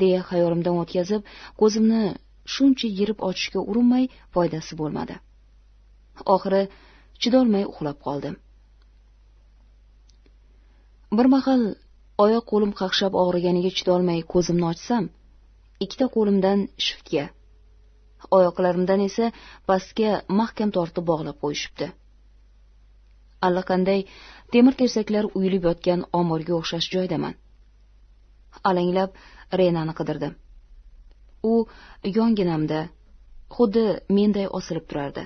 B: deya xayolimdan o'tkazib ko'zimni shuncha yirib ochishga urinmay foydasi bo'lmadi oxiri chidolmay uxlab qoldim bir mahal oyoq qo'lim qaqshab og'riganiga chidolmay ko'zimni ochsam ikkita qo'limdan shiftga oyoqlarimdan esa pastga mahkam tortib bog'lab qo'yishibdi allaqanday temir tersaklar uyilib yotgan omborga o'xshash joydaman alanglab renani qidirdim u yonginamda xuddi menday osilib turardi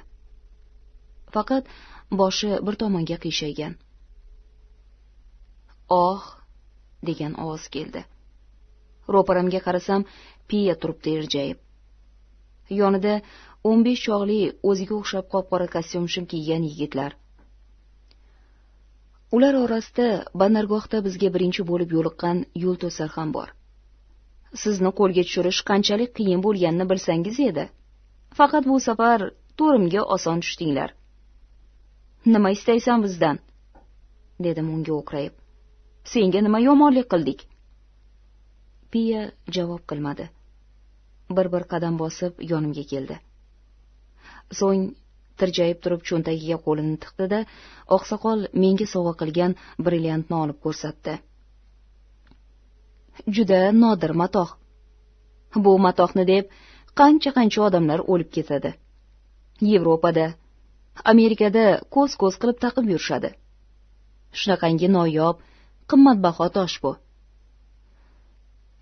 B: faqat boshi bir tomonga qiyshaygan oh degan ovoz keldi ro'paramga qarasam piya turibdi irjayib yonida o'n besh chog'li o'ziga o'xshab qop qora shim kiygan yigitlar ular orasida bandargohda bizga birinchi bo'lib yo'liqqan yo'l to'sar ham bor sizni qo'lga tushirish qanchalik qiyin bo'lganini bilsangiz edi faqat bu safar to'rimga oson tushdinglar nima istaysan bizdan dedim unga o'qrayib senga nima yomonlik qildik piya javob qilmadi bir bir qadam bosib yonimga keldi so'ng tirjayib turib cho'ntagiga qo'lini tiqdida oqsoqol menga sovg'a qilgan brilliantni olib ko'rsatdi juda nodir matoh bu matohni deb qancha qancha odamlar o'lib ketadi yevropada amerikada ko'z ko'z qilib taqib yurishadi shunaqangi noyob qimmatbaho tosh bu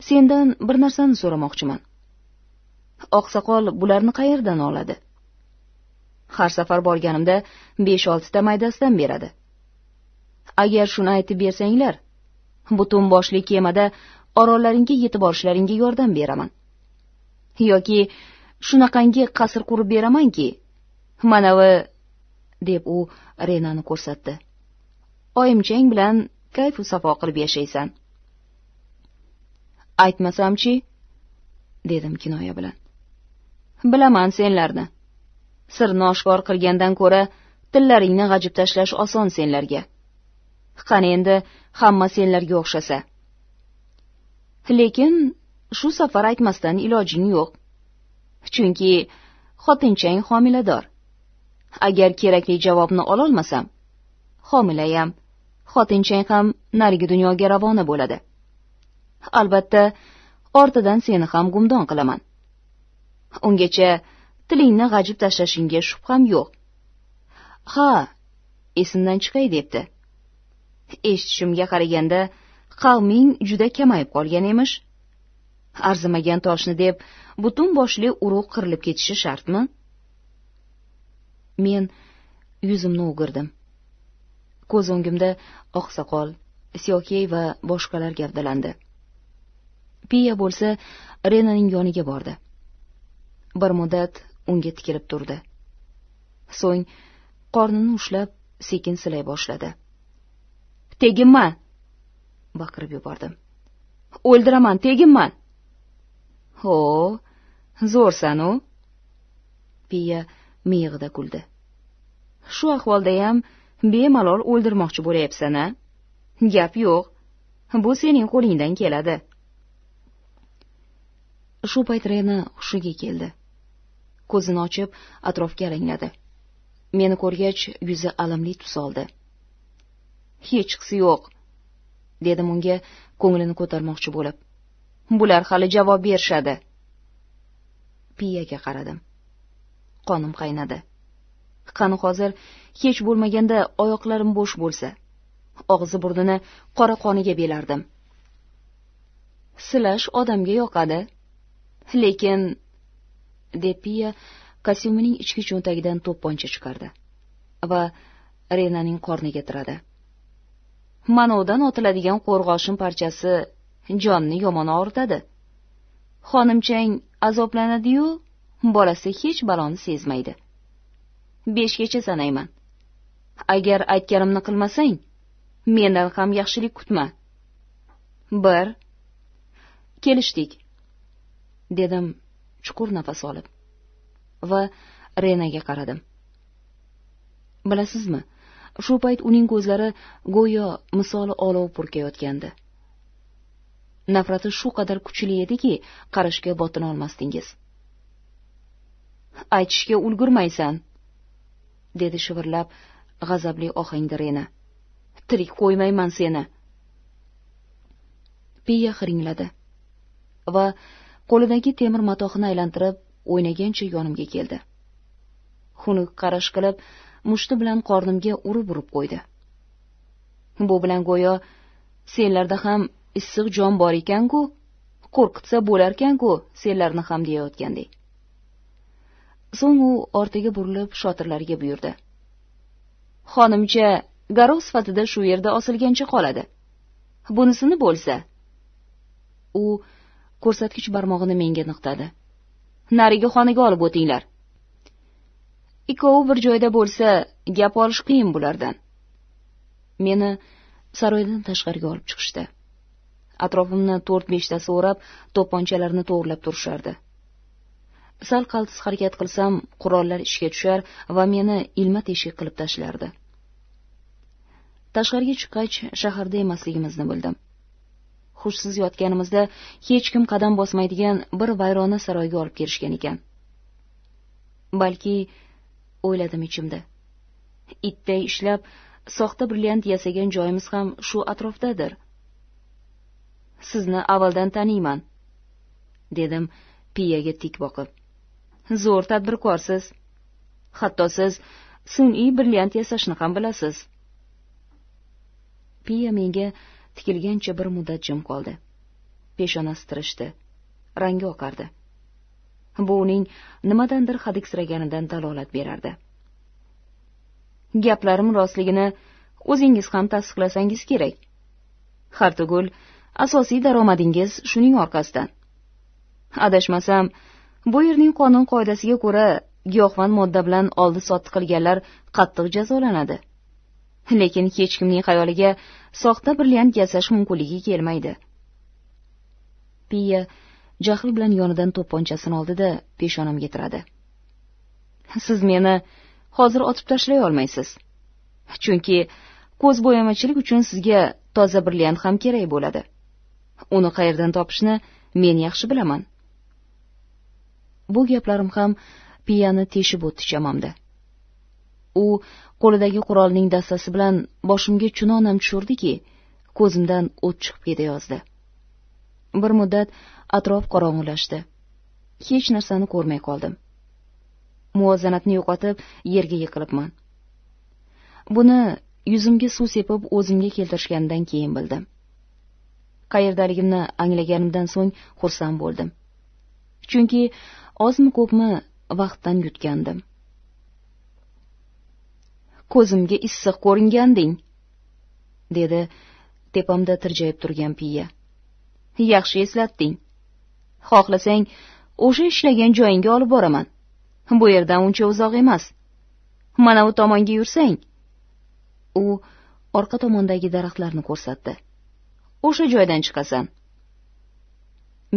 B: sendan bir narsani so'ramoqchiman oqsoqol bularni qayerdan oladi har safar borganimda besh oltita maydasidan beradi agar shuni aytib bersanglar butun boshli kemada orollaringga yetib borishlaringga yordam beraman yoki shunaqangi qasr qurib beramanki manavi deb u renani ko'rsatdi oyimchang bilan kayfu safo qilib yashaysan aytmasamchi dedim kinoya bilan bilaman senlarni sirni oshkor qilgandan ko'ra tillaringni g'ajib tashlash oson senlarga qani endi hamma senlarga o'xshasa lekin shu safar aytmasdan ilojing yo'q chunki xotinchang homilador agar kerakli javobni ololmasam homilayam xotinchang ham narigi dunyoga ravona bo'ladi albatta ortidan seni ham gumdon qilaman ungacha tilingni g'ajib tashlashingga shubham yo'q ha esimdan chiqay debdi eshitishimga qaraganda qavming juda kamayib qolgan emish arzimagan toshni deb butun boshli urug' qirilib ketishi shartmi men yuzimni o'girdim ko'z o'ngimda oqsoqol siyokiy va boshqalar gavdalandi piya bo'lsa renaning yoniga bordi bir muddat unga tikilib turdi so'ng qornini ushlab sekin silay boshladi teginma baqirib yubordim o'ldiraman teginman ho u piya miyig'ida kuldi shu ahvoldayam bemalol o'ldirmoqchi bo'layapsan a gap yo'q bu sening qo'lingdan keladi shu payt rena hushiga keldi ko'zini ochib atrofga alangladi meni ko'rgach yuzi alamli tus oldi hechqisi yo'q dedim unga ko'nglini ko'tarmoqchi bo'lib bular hali javob berishadi piyaga qaradim qonim qaynadi qani hozir hech bo'lmaganda oyoqlarim bo'sh bo'lsa og'zi burnini qora qoniga belardim silash odamga yoqadi lekin deb piya kostyumining ichki cho'ntagidan to'pponcha chiqardi va renaning qorniga tiradi manodan otiladigan qo'rg'oshin parchasi jonni yomon og'ritadi xonimchang azoblanadiyu bolasi hech baloni sezmaydi beshgacha sanayman agar aytganimni qilmasang mendan ham yaxshilik kutma bir kelishdik dedim chuqur nafas olib va renaga qaradim bilasizmi shu payt uning ko'zlari go'yo misoli olov purkayotgandi nafrati shu qadar kuchli ediki qarashga botinolmasdingiz aytishga ulgurmaysan dedi shivirlab g'azabli ohangda rena tirik qo'ymayman seni piya hiringladi va qo'lidagi temir matohini aylantirib o'ynagancha yonimga keldi xunuk qarash qilib mushti bilan qornimga urib urib qo'ydi bu bilan go'yo senlarda ham issiq jon bor ekan ku qo'rqitsa bo'larkanku ku senlarni ham deyayotgandek so'ng u ortiga burilib shotirlariga buyurdi xonimcha garov sifatida shu yerda osilgancha qoladi bunisini bo'lsa u ko'rsatkich barmog'ini menga niqtadi narigi xonaga olib o'tinglar ikkovi bir joyda bo'lsa gap olish qiyin bo'lardi meni saroydan tashqariga olib chiqishdi atrofimni to'rt beshtasi o'rab to'ponchalarni to'g'irlab turishardi sal qaltis harakat qilsam qurollar ishga tushar va meni ilma teshik qilib tashlardi tashqariga chiqqach shaharda emasligimizni bildim hushsiz yotganimizda hech kim qadam bosmaydigan bir vayrona saroyga olib kelishgan ekan balki o'yladim ichimda itday ishlab soxta brilliant yasagan joyimiz ham shu atrofdadir sizni avvaldan taniyman dedim piyaga tik boqib zo'r tadbirkorsiz hatto siz sun'iy brilliant yasashni ham bilasiz piya menga tikilgancha bir muddat jim qoldi peshonasi tirishdi rangi oqardi bu uning nimadandir hadiksiraganidan dalolat berardi gaplarim rostligini o'zingiz ham tasdiqlasangiz kerak hartugul asosiy daromadingiz shuning orqasidan adashmasam bu yerning qonun qoidasiga ko'ra giyohvand modda bilan oldi sotdi qilganlar qattiq jazolanadi lekin hech kimning xayoliga soxta brilliant yasash mumkinligi kelmaydi piya jahl bilan yonidan to'pponchasini oldi da peshonamga tiradi siz meni hozir otib tashlay olmaysiz chunki ko'z bo'yamachilik uchun sizga toza brilliant ham kerak bo'ladi uni qayerdan topishni men yaxshi bilaman bu gaplarim ham piyani teshib o'tdi chamamda u qo'lidagi qurolning dastasi bilan boshimga chunonam tushirdiki ko'zimdan o't chiqib ketayozdi bir muddat atrof qorong'ulashdi hech narsani ko'rmay qoldim muvozanatni yo'qotib yerga yiqilibman buni yuzimga suv sepib o'zimga keltirishganidan keyin bildim qayerdaligimni anglaganimdan so'ng xursand bo'ldim chunki ozmi ko'pmi vaqtdan yutgandim ko'zimga issiq ko'ringanding dedi tepamda tirjayib turgan piya yaxshi eslatding xohlasang o'sha ishlagan joyingga olib boraman bu yerdan uncha uzoq emas mana u tomonga yursang u orqa tomondagi daraxtlarni ko'rsatdi o'sha joydan chiqasan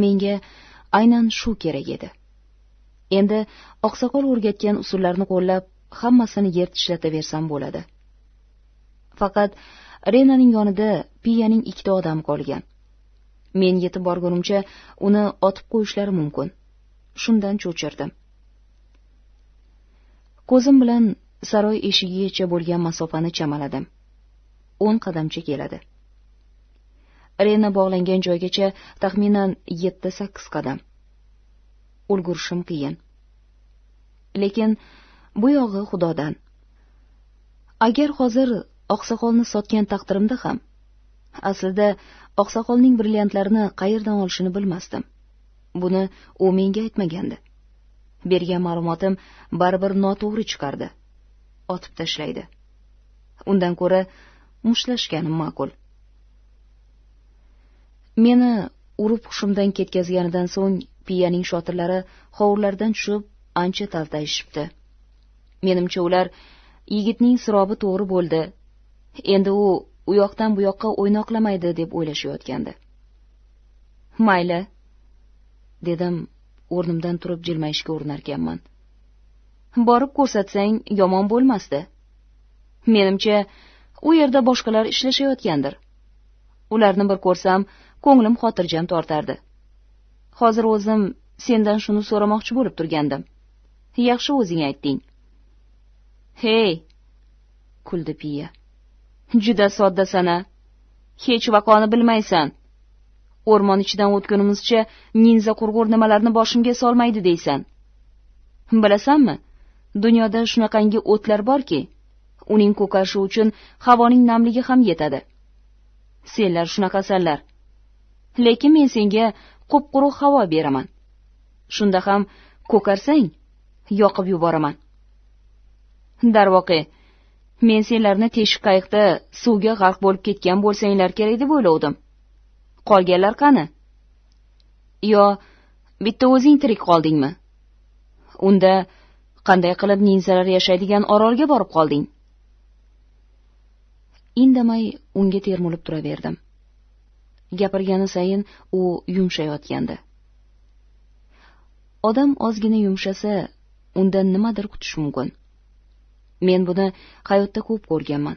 B: menga aynan shu kerak edi endi oqsoqol o'rgatgan usullarni qo'llab hammasini yer tishlataversam bo'ladi faqat renaning yonida piyaning ikkita odami qolgan men yetib borgunimcha uni otib qo'yishlari mumkin shundan cho'chirdim ko'zim bilan saroy eshigigacha bo'lgan masofani chamaladim o'n qadamcha keladi rena bog'langan joygacha taxminan yetti sakkiz qadam ulgurishim qiyin lekin bu yog'i xudodan agar hozir oqsoqolni sotgan taqdirimda ham aslida oqsoqolning brilliantlarini qayerdan olishini bilmasdim buni u menga aytmagandi bergan ma'lumotim baribir noto'g'ri chiqardi otib tashlaydi undan ko'ra mushtlashganim ma'qul meni urib hushimdan ketkazganidan so'ng piyaning shotirlari hovurlaridan tushib ancha taltayishibdi menimcha ular yigitning sirobi to'g'ri bo'ldi endi u u yoqdan bu yoqqa o'ynoqlamaydi deb o'ylashayotgandi mayli dedim o'rnimdan turib jilmayishga urinarkanman borib ko'rsatsang yomon bo'lmasdi menimcha u yerda boshqalar ishlashayotgandir ularni bir ko'rsam ko'nglim xotirjam tortardi hozir o'zim sendan shuni so'ramoqchi bo'lib turgandim yaxshi o'zing aytding hey kuldi piya juda soddasan a hech vaqoni bilmaysan o'rmon ichidan o'tganimizcha ninza qurg'ur nimalarni boshimga solmaydi deysan bilasanmi dunyoda shunaqangi o'tlar borki uning ko'kashi uchun havoning namligi ham yetadi senlar shunaqasanlar lekin men senga qopquruq quruq havo beraman shunda ham ko'karsang yoqib yuboraman Darvoqa, men senlarni teshik qayiqda suvga g'arq bo'lib ketgan bo'lsanglar kerak deb o'ylovdim qolganlar qani yo bitta o'zing tirik qoldingmi unda qanday qilib ninzalar yashaydigan orolga borib qolding indamay unga termulib turaverdim gapirgani sayin u yumshayotgandi odam ozgina yumshasa undan nimadir kutish mumkin men buni hayotda ko'p ko'rganman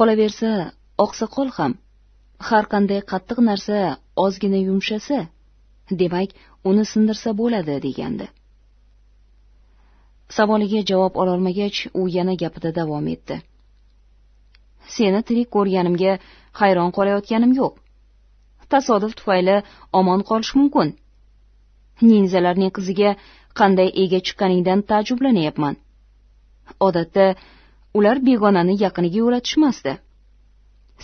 B: qolaversa oqsoqol ham har qanday qattiq narsa ozgina yumshasa demak uni sindirsa bo'ladi degandi savoliga javob ololmagach u yana gapida davom etdi seni tirik ko'rganimga hayron qolayotganim yo'q tasodif tufayli omon qolish mumkin ninzalarning qiziga qanday ega chiqqaningdan taajjublanyapman odatda ular begonani yaqiniga yo'latishmasdi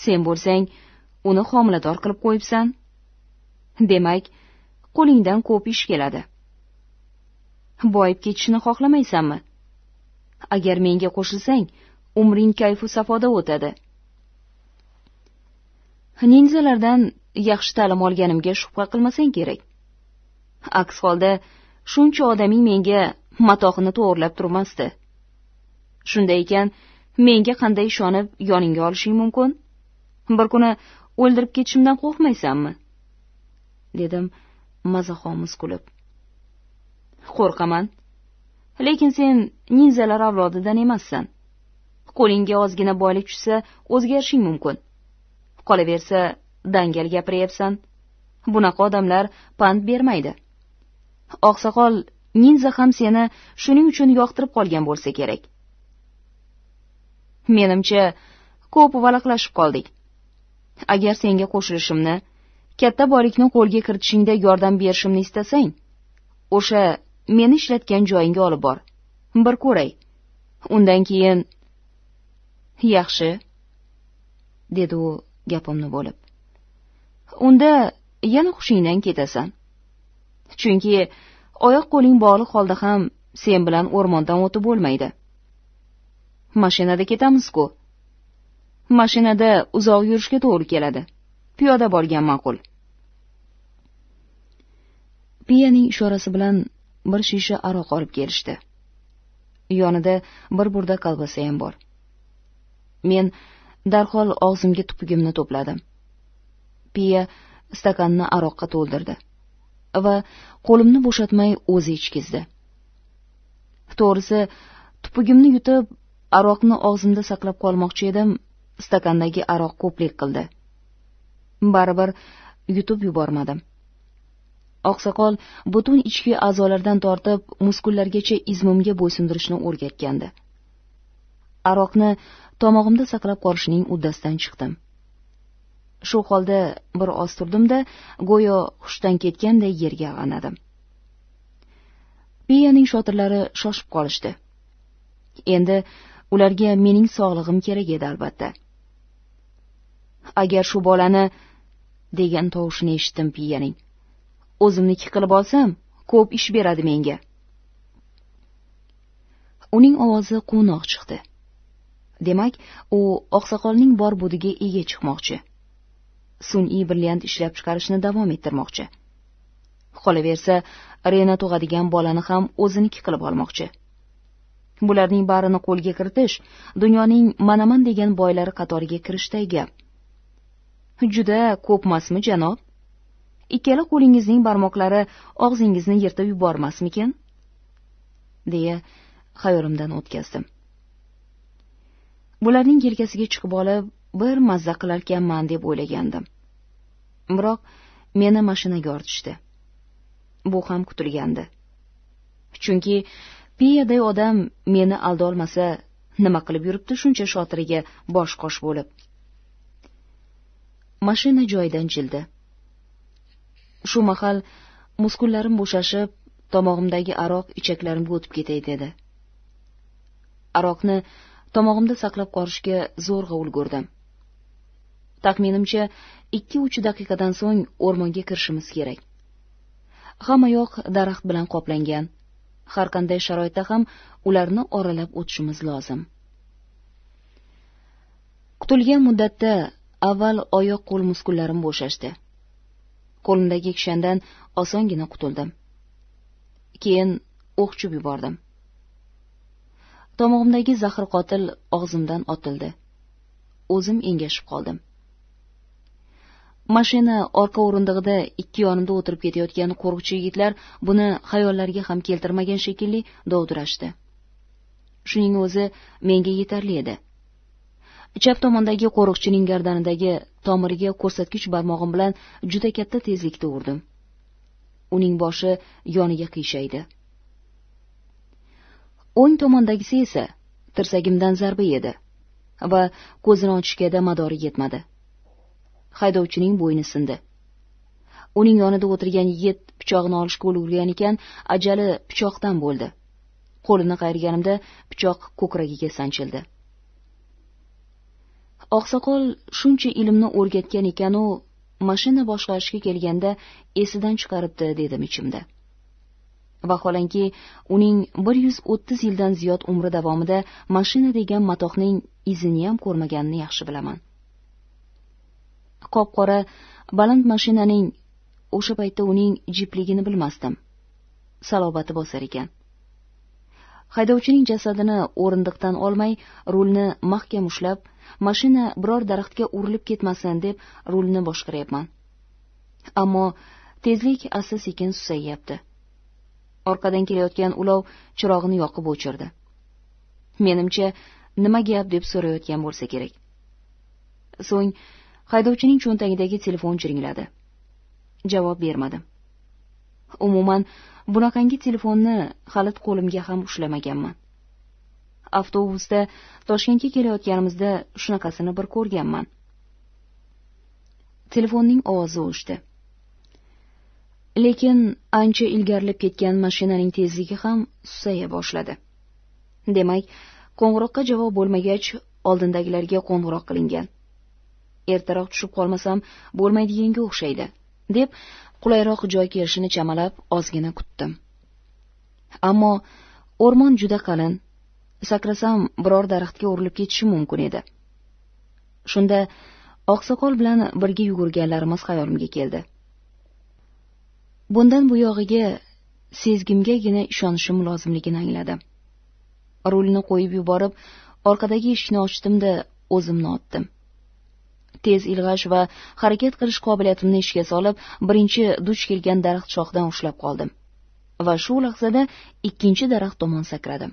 B: sen bo'lsang uni homilador qilib qo'yibsan demak qo'lingdan ko'p ish keladi boyib ketishni xohlamaysanmi agar menga qo'shilsang umring kayfu safoda o'tadi ninzalardan yaxshi ta'lim olganimga shubha qilmasang kerak aks holda shuncha odaming menga matohini to'g'irlab turmasdi shunday ekan menga qanday ishonib yoningga olishing mumkin bir kuni o'ldirib ketishimdan qo'rqmaysanmi dedim mazaxomiz kulib qo'rqaman lekin sen ninzalar avlodidan emassan qo'lingga ozgina boylik tushsa o'zgarishing mumkin qolaversa dangal gapiryapsan bunaqa odamlar pand bermaydi oqsoqol ninza ham seni shuning uchun yoqtirib qolgan bo'lsa kerak menimcha ko'p valaqlashib qoldik agar senga qo'shilishimni katta boylikni qo'lga kiritishingda yordam berishimni istasang o'sha meni ishlatgan joyingga olib bor bir ko'ray undan keyin yaxshi dedi u gapimni bo'lib unda yana hushingdan ketasan chunki oyoq qo'ling bog'liq holda ham sen bilan o'rmondan o'tib bo'lmaydi mashinada ketamiz ku mashinada uzoq yurishga to'g'ri keladi piyoda borgan ma'qul piyaning ishorasi bilan bir shisha aroq olib kelishdi yonida bir burda kolbasa ham bor men darhol og'zimga tupugimni to'pladim piya stakanni aroqqa to'ldirdi va qo'limni bo'shatmay o'zi ichkizdi to'g'risi tupugimni yutib aroqni og'zimda saqlab qolmoqchi edim stakandagi aroq ko'plik qildi baribir yutib yubormadim oqsoqol butun ichki a'zolardan tortib muskullargacha izmimga bo'ysundirishni o'rgatgandi aroqni tomog'imda saqlab qolishning uddasidan chiqdim shu holda bir oz turdimda go'yo hushdan ketganday yerga ag'anadim piyaning shotirlari shoshib qolishdi endi ularga mening sog'lig'im kerak edi albatta agar shu bolani degan tovushini eshitdim piyaning o'zimniki qilib olsam ko'p ish beradi menga uning ovozi quvnoq chiqdi demak u oqsoqolning bor budiga ega chiqmoqchi sun'iy brilliant ishlab chiqarishni davom ettirmoqchi qolaversa rena tug'adigan bolani ham o'ziniki qilib olmoqchi bularning barini qo'lga kiritish dunyoning manaman degan boylari qatoriga kirishday gap juda ko'pmasmi janob ikkala qo'lingizning barmoqlari og'zingizni yirtib yubormasmikin deya xayolimdan o'tkazdim bularning yelkasiga chiqib olib bir mazza qilarkanman deb o'ylagandim biroq meni mashinaga ortishdi bu ham kutilgandi chunki piyaday odam meni aldolmasa nima qilib yuribdi shuncha shotiriga bosh qosh bo'lib mashina joyidan jildi shu mahal muskullarim bo'shashib tomog'imdagi aroq ichaklarimga o'tib ketay dedi aroqni tomog'imda saqlab qolishga zo'rg'a ulgurdim taxminimcha ikki uch daqiqadan so'ng o'rmonga kirishimiz kerak hammayoq daraxt bilan qoplangan har qanday sharoitda ham ularni oralab o'tishimiz lozim kutilgan muddatda avval oyoq qo'l muskullarim bo'shashdi qo'limdagi kishandan osongina qutuldim keyin o'qchib yubordim tomog'imdagi zahri qotil og'zimdan otildi o'zim engashib qoldim mashina orqa o'rindig'ida ikki yonimda o'tirib ketayotgan qo'riqchi yigitlar buni xayollariga ham keltirmagan shekilli dovdirashdi shuning o'zi menga yetarli edi chap tomondagi qo'riqchining gardanidagi tomiriga ko'rsatkich barmog'im bilan juda katta tezlikda urdim uning boshi yoniga qiyshaydi o'ng tomondagisi esa tirsagimdan zarba yedi va ko'zini ochishga madori yetmadi haydovchining bo'yni sindi uning yonida o'tirgan yigit pichog'ini olishga ulgurgan ekan ajali pichoqdan bo'ldi qo'lini qayirganimda pichoq ko'kragiga sanchildi oqsoqol shuncha ilmni o'rgatgan ekanu mashina boshqarishga kelganda esidan chiqaribdi dedim ichimda vaholanki uning bir yuz o'ttiz yildan ziyod umri davomida mashina degan matohning iziniyam ko'rmaganini yaxshi bilaman qop qora baland mashinaning o'sha paytda uning jipligini bilmasdim salobati bosar ekan haydovchining jasadini o'rindiqdan olmay rulni mahkam ushlab mashina biror daraxtga urilib ketmasin deb rulni boshqaryapman ammo tezlik asta sekin susayyapti orqadan kelayotgan ulov chirog'ini yoqib o'chirdi menimcha nima gap deb so'rayotgan bo'lsa kerak so'ng haydovchining cho'ntagidagi telefon jiringladi javob bermadim umuman bunaqangi telefonni hali qo'limga ham ushlamaganman avtobusda toshkentga kelayotganimizda shunaqasini bir ko'rganman telefonning ovozi o'chdi lekin ancha ilgarilab ketgan mashinaning tezligi ham susaya boshladi demak qo'ng'iroqqa javob bo'lmagach oldindagilarga qo'ng'iroq qilingan ertaroq tushib qolmasam bo'lmaydiganga o'xshaydi deb qulayroq joy kelishini chamalab ozgina kutdim ammo o'rmon juda qalin sakrasam biror daraxtga urilib ketishim mumkin edi shunda oqsoqol bilan birga yugurganlarimiz xayolimga keldi bundan buyog'iga sezgimgagina ishonishim lozimligini angladim rulni qo'yib yuborib orqadagi eshikni ochdimda o'zimni otdim tez ilg'ash va harakat qilish qobiliyatimni ishga solib birinchi duch kelgan daraxt shoxidan ushlab qoldim va shu lahzada ikkinchi daraxt tomon sakradim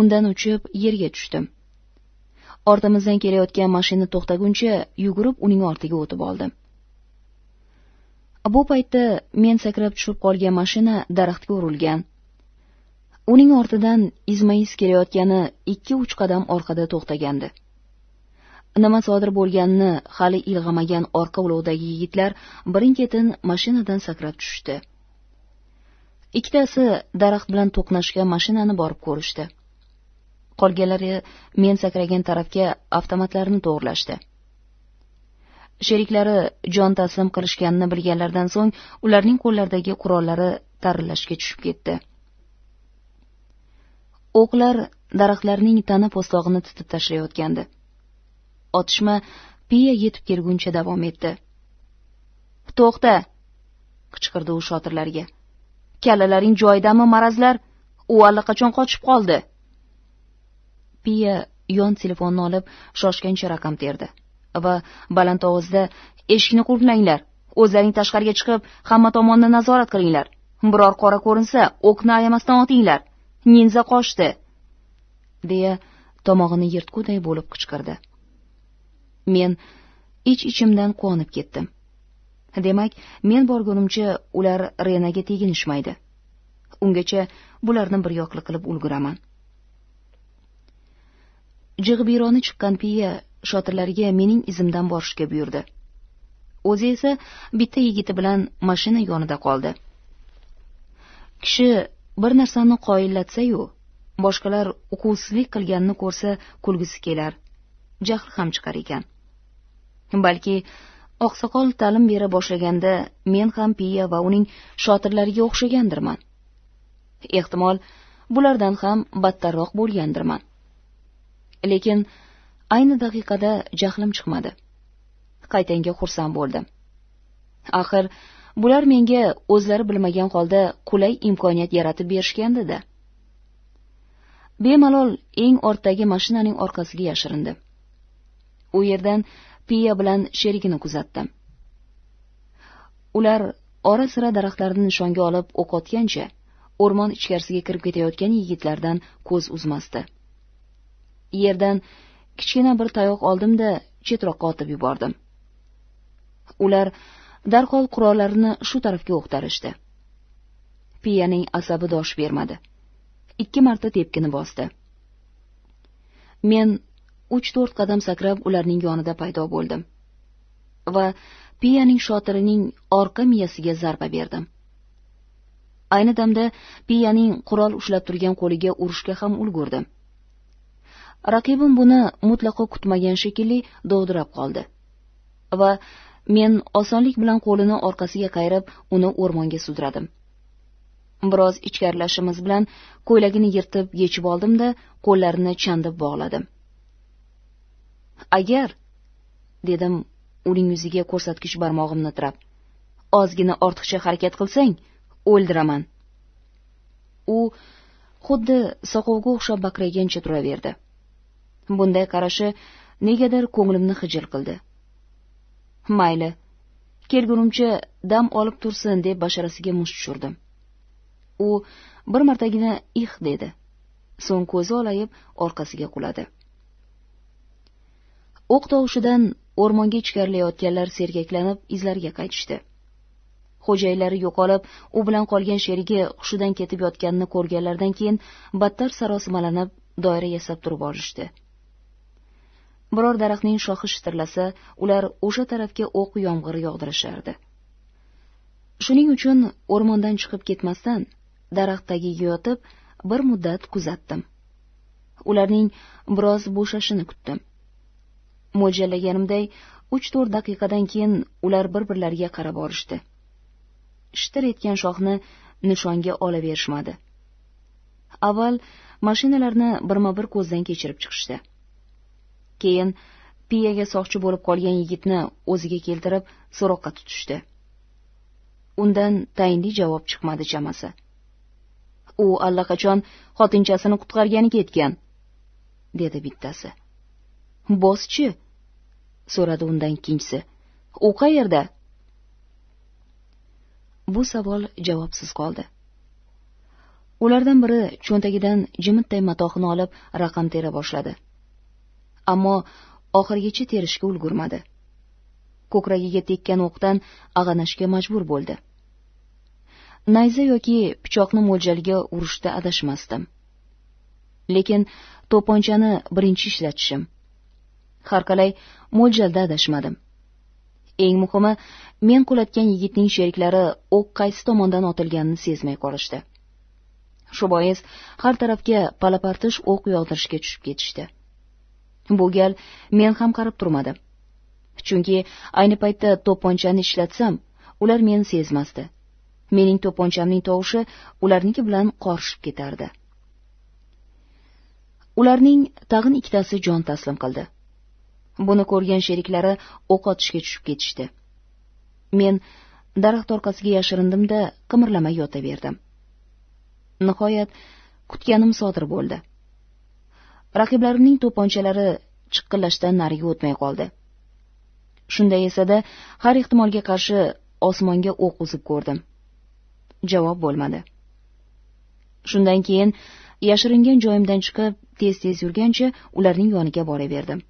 B: undan uchib yerga tushdim ortimizdan kelayotgan mashina to'xtaguncha yugurib uning ortiga o'tib oldim bu paytda men sakrab tushib qolgan mashina daraxtga urilgan uning ortidan izma iz kelayotgani ikki uch qadam orqada to'xtagandi nima sodir bo'lganini hali ilg'amagan orqa ulovdagi yigitlar birin ketin mashinadan sakrab tushishdi ikkitasi daraxt bilan to'qnashgan mashinani borib ko'rishdi qolganlari men sakragan tarafga avtomatlarini to'g'irlashdi sheriklari jon taslim qilishganini bilganlaridan so'ng ularning qo'llaridagi qurollari tarillashga tushib ketdi o'qlar daraxtlarning tana po'stlog'ini titib tashlayotgandi otishma piya yetib kelguncha davom etdi to'xta qichqirdi u shotirlarga kallalaring joyidami marazlar u allaqachon qochib qoldi piya yon telefonni olib shoshgancha raqam terdi va baland ovozda eshikni qulflanglar o'zlaring tashqariga chiqib hamma tomonni nazorat qilinglar biror qora ko'rinsa o'qni ayamasdan otinglar ninza qochdi deya tomog'ini yirtquday bo'lib qichqirdi men ich ichimdan quvonib ketdim demak men borgunimcha ular renaga teginishmaydi ungacha bularni bir yoqli qilib ulguraman jig'biyroni chiqqan piya shotirlariga mening izimdan borishga buyurdi o'zi esa bitta yigiti bilan mashina yonida qoldi kishi bir narsani qoyillatsayu boshqalar uquvsizlik qilganini ko'rsa kulgisi kelar jahl ham chiqar ekan balki oqsoqol ta'lim bera boshlaganda men ham piya va uning shotirlariga o'xshagandirman ehtimol bulardan ham battarroq bo'lgandirman lekin ayni daqiqada jahlim chiqmadi qaytanga xursand bo'ldim axir bular menga o'zlari bilmagan holda qulay imkoniyat yaratib berishgandida bemalol eng ortdagi mashinaning orqasiga yashirindi u yerdan piya bilan sherigini kuzatdim ular ora sira daraxtlarni nishonga olib o'q otgancha o'rmon ichkarisiga kirib ketayotgan yigitlardan ko'z uzmasdi yerdan kichkina bir tayoq oldimda chetroqqa otib yubordim ular darhol qurollarini shu tarafga o'qtarishdi piyaning asabi dosh bermadi ikki marta tepkini bosdi men uch to'rt qadam sakrab ularning yonida paydo bo'ldim va piyaning shotirining orqa miyasiga zarba berdim ayni damda piyaning qurol ushlab turgan qo'liga urishga ham ulgurdim raqibim buni mutlaqo kutmagan shekilli dovdirab qoldi va men osonlik bilan qo'lini orqasiga qayirib uni o'rmonga sudradim biroz ichkarilashimiz bilan ko'ylagini yirtib yechib oldimda qo'llarini chandib bog'ladim agar dedim uning yuziga ko'rsatkich barmog'imni tirab ozgina ortiqcha harakat qilsang o'ldiraman u xuddi soqovga o'xshab baqirgancha turaverdi bunday qarashi negadir ko'nglimni xijil qildi mayli kelgunimcha dam olib tursin deb basharasiga musht tushirdim u bir martagina ih dedi so'ng ko'zi olayib orqasiga quladi o'q tovushidan o'rmonga ichkarilayotganlar sergaklanib izlariga qaytishdi xo'jayinlari yo'qolib u bilan qolgan sherigi hushidan ketib yotganini ko'rganlaridan keyin battar sarosimalanib doira yasab turib olishdi biror daraxtning shoxi shitirlasa ular o'sha tarafga o'q yomg'iri yog'dirishardi shuning uchun o'rmondan chiqib ketmasdan daraxt tagiga yotib bir muddat kuzatdim ularning biroz bo'shashini kutdim mo'ljallaganimday uch to'rt daqiqadan keyin ular bir birlariga qarab olishdi shitir etgan shoxni nishonga olaverishmadi avval mashinalarni birma bir ko'zdan kechirib chiqishdi keyin piyaga soqchi bo'lib qolgan yigitni o'ziga keltirib so'roqqa tutishdi undan tayinli javob chiqmadi chamasi u allaqachon xotinchasini qutqargani ketgan dedi bittasi bozchi so'radi undan ikkinchisi u qayerda bu savol javobsiz qoldi ulardan biri cho'ntagidan jimitday matohini olib raqam tera boshladi ammo oxirigacha terishga ulgurmadi ko'kragiga tekkan o'qdan ag'anashga majbur bo'ldi nayza yoki pichoqni mo'ljaliga urishda adashmasdim lekin to'ponchani birinchi ishlatishim har qalay mo'ljalda adashmadim eng muhimi men qulatgan yigitning sheriklari o'q qaysi tomondan otilganini sezmay qolishdi shu bois har tarafga palapartish o'q yog'dirishga tushib ketishdi bu gal men ham qarab turmadim chunki ayni paytda to'pponchani ishlatsam ular meni sezmasdi mening to'pponchamning tovushi ularniki bilan qorishib ketardi ularning tag'in ikkitasi jon taslim qildi buni ko'rgan sheriklari o'q otishga tushib ketishdi men daraxt orqasiga yashirindim da qimirlamay yotaverdim nihoyat kutganim sodir bo'ldi raqiblarimning to'ponchalari chiqqillashdan nariga o'tmay qoldi shunday esada har ehtimolga qarshi osmonga o'q uzib ko'rdim javob bo'lmadi shundan keyin yashiringan joyimdan chiqib tez tez yurgancha ularning yoniga boraverdim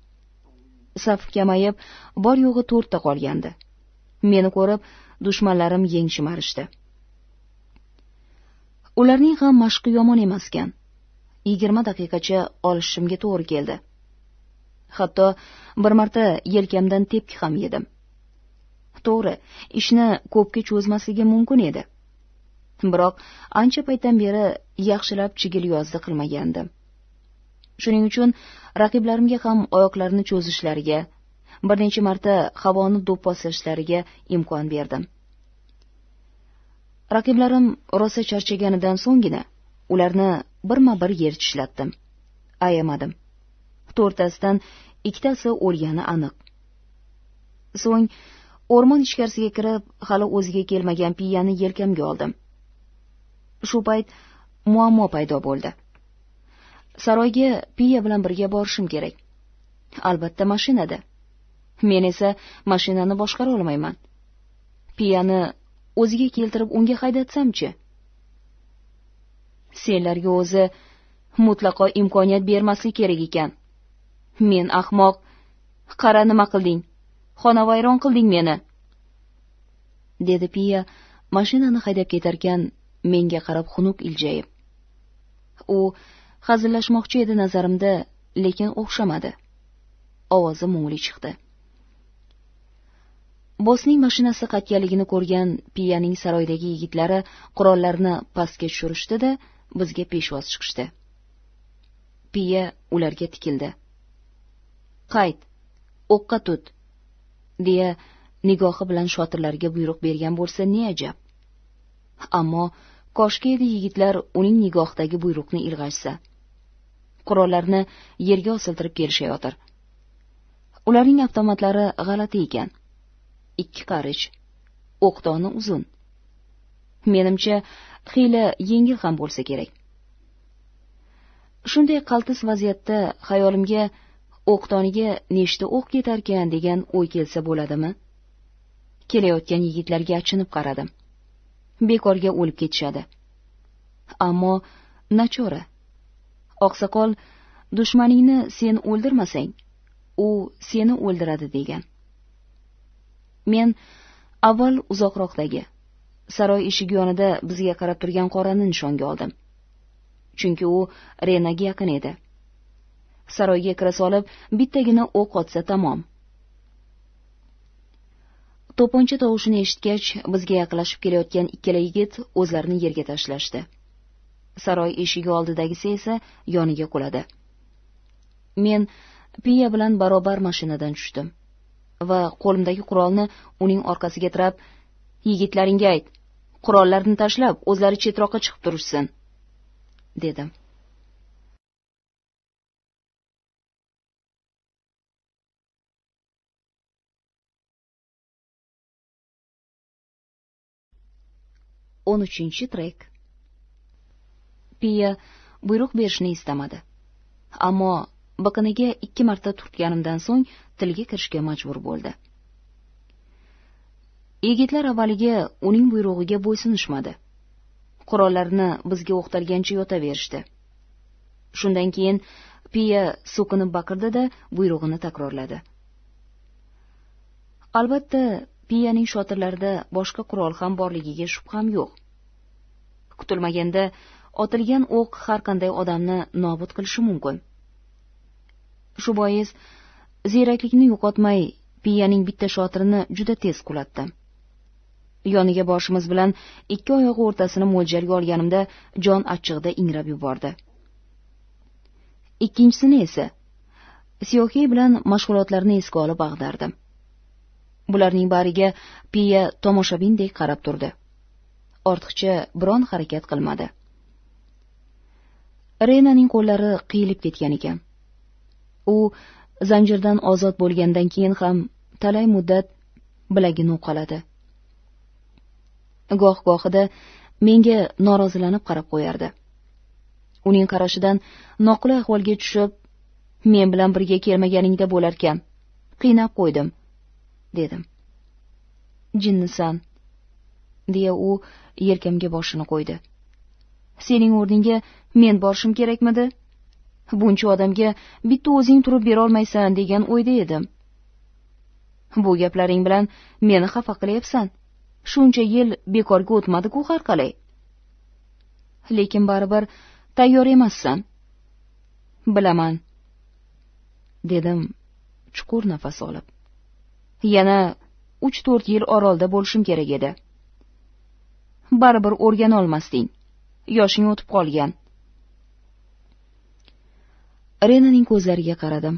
B: safi kamayib bor yo'g'i to'rtta qolgandi meni ko'rib dushmanlarim yeng shimarishdi ularning ham mashqi yomon emaskan yigirma daqiqacha olishishimga to'g'ri keldi hatto bir marta yelkamdan tepki ham yedim to'g'ri ishni ko'pga cho'zmasligi mumkin edi biroq ancha paytdan beri yaxshilab chigil yozdi qilmagandim shuning uchun raqiblarimga ham oyoqlarini cho'zishlariga bir necha marta havoni do'pposlashlariga imkon berdim raqiblarim rosa charchaganidan so'nggina ularni birma bir yer tishlatdim ayamadim to'rttasidan ikkitasi o'lgani aniq so'ng o'rmon ichkarisiga kirib hali o'ziga kelmagan piyani yelkamga oldim shu payt muammo paydo bo'ldi saroyga piya bilan birga borishim kerak albatta mashinada men esa mashinani boshqara olmayman piyani o'ziga keltirib unga haydatsamchi senlarga o'zi mutlaqo imkoniyat bermaslik kerak ekan men ahmoq qara nima qilding xonavayron qilding meni dedi piya mashinani haydab ketarkan menga qarab xunuk iljayib u hazillashmoqchi edi nazarimda lekin o'xshamadi ovozi mungli chiqdi bosning mashinasi qaytganligini ko'rgan piyaning saroydagi yigitlari qurollarini pastga tushirishdi da bizga peshvoz chiqishdi piya ularga tikildi qayt o'qqa tut deya nigohi bilan shotirlarga buyruq bergan bo'lsa ne ajab ammo koshki edi yigitlar uning nigohidagi buyruqni ilg'ashsa qurollarini yerga osiltirib kelishayotir ularning avtomatlari g'alati ekan ikki qarich o'qdoni uzun menimcha xiyla yengil ham bo'lsa kerak shunday qaltis vaziyatda xayolimga o'qdoniga nechta o'q ketarkan degan o'y kelsa bo'ladimi kelayotgan yigitlarga achinib qaradim bekorga o'lib ketishadi ammo nachora oqsoqol dushmaningni sen o'ldirmasang u seni o'ldiradi degan men avval uzoqroqdagi saroy eshigi yonida bizga qarab turgan qorani nishonga oldim chunki u renaga yaqin edi saroyga kira solib bittagina o'q otsa tamom to'poncha tovushini eshitgach bizga yaqinlashib kelayotgan ikkala yigit o'zlarini yerga tashlashdi saroy eshigi oldidagisi esa yoniga quladi men piya bilan barobar mashinadan tushdim va qo'limdagi qurolni uning orqasiga tirab yigitlaringga ayt qurollarni tashlab o'zlari chetroqqa chiqib turishsin dedim
A: o'n uchinchi trek piya buyruq
B: berishni istamadi ammo biqiniga ikki marta turtganimdan so'ng tilga kirishga majbur bo'ldi yigitlar avvaliga uning buyrug'iga bo'ysunishmadi qurollarini bizga o'qtalgancha yotaverishdi shundan keyin piya so'kinib baqirdi da buyrug'ini takrorladi albatta piyaning shotirlarida boshqa qurol ham borligiga shubham yo'q kutilmaganda otilgan o'q har qanday odamni nobud qilishi mumkin shu bois ziyraklikni yo'qotmay piyaning bitta shotirini juda tez qulatdi yoniga boshimiz bilan ikki oyog'i o'rtasini mo'ljalga olganimda jon achchig'ida ingrab yubordi ikkinchisini esa siyohiy bilan mashg'ulotlarni esga olib ag'dardim bularning bariga piya tomoshabindek qarab turdi ortiqcha biron harakat qilmadi renaning qo'llari qiyilib ketgan ekan u zanjirdan ozod bo'lgandan keyin ham talay muddat bilagini uqaladi goh gohida menga norozilanib qarab qo'yardi uning qarashidan noqulay ahvolga tushib men bilan birga kelmaganingda bo'larkan qiynab qo'ydim dedim jinnisan deya u yelkamga boshini qo'ydi sening o'rningga men borishim kerakmidi buncha odamga bitta o'zing turib berolmaysan degan o'yda edim bu gaplaring bilan meni xafa qilyapsan shuncha yil bekorga o'tmadiku har qalay lekin baribir tayyor emassan bilaman dedim chuqur nafas olib yana uch to'rt yil orolda bo'lishim kerak edi baribir o'rganolmasding yoshing o'tib qolgan renaning ko'zlariga qaradim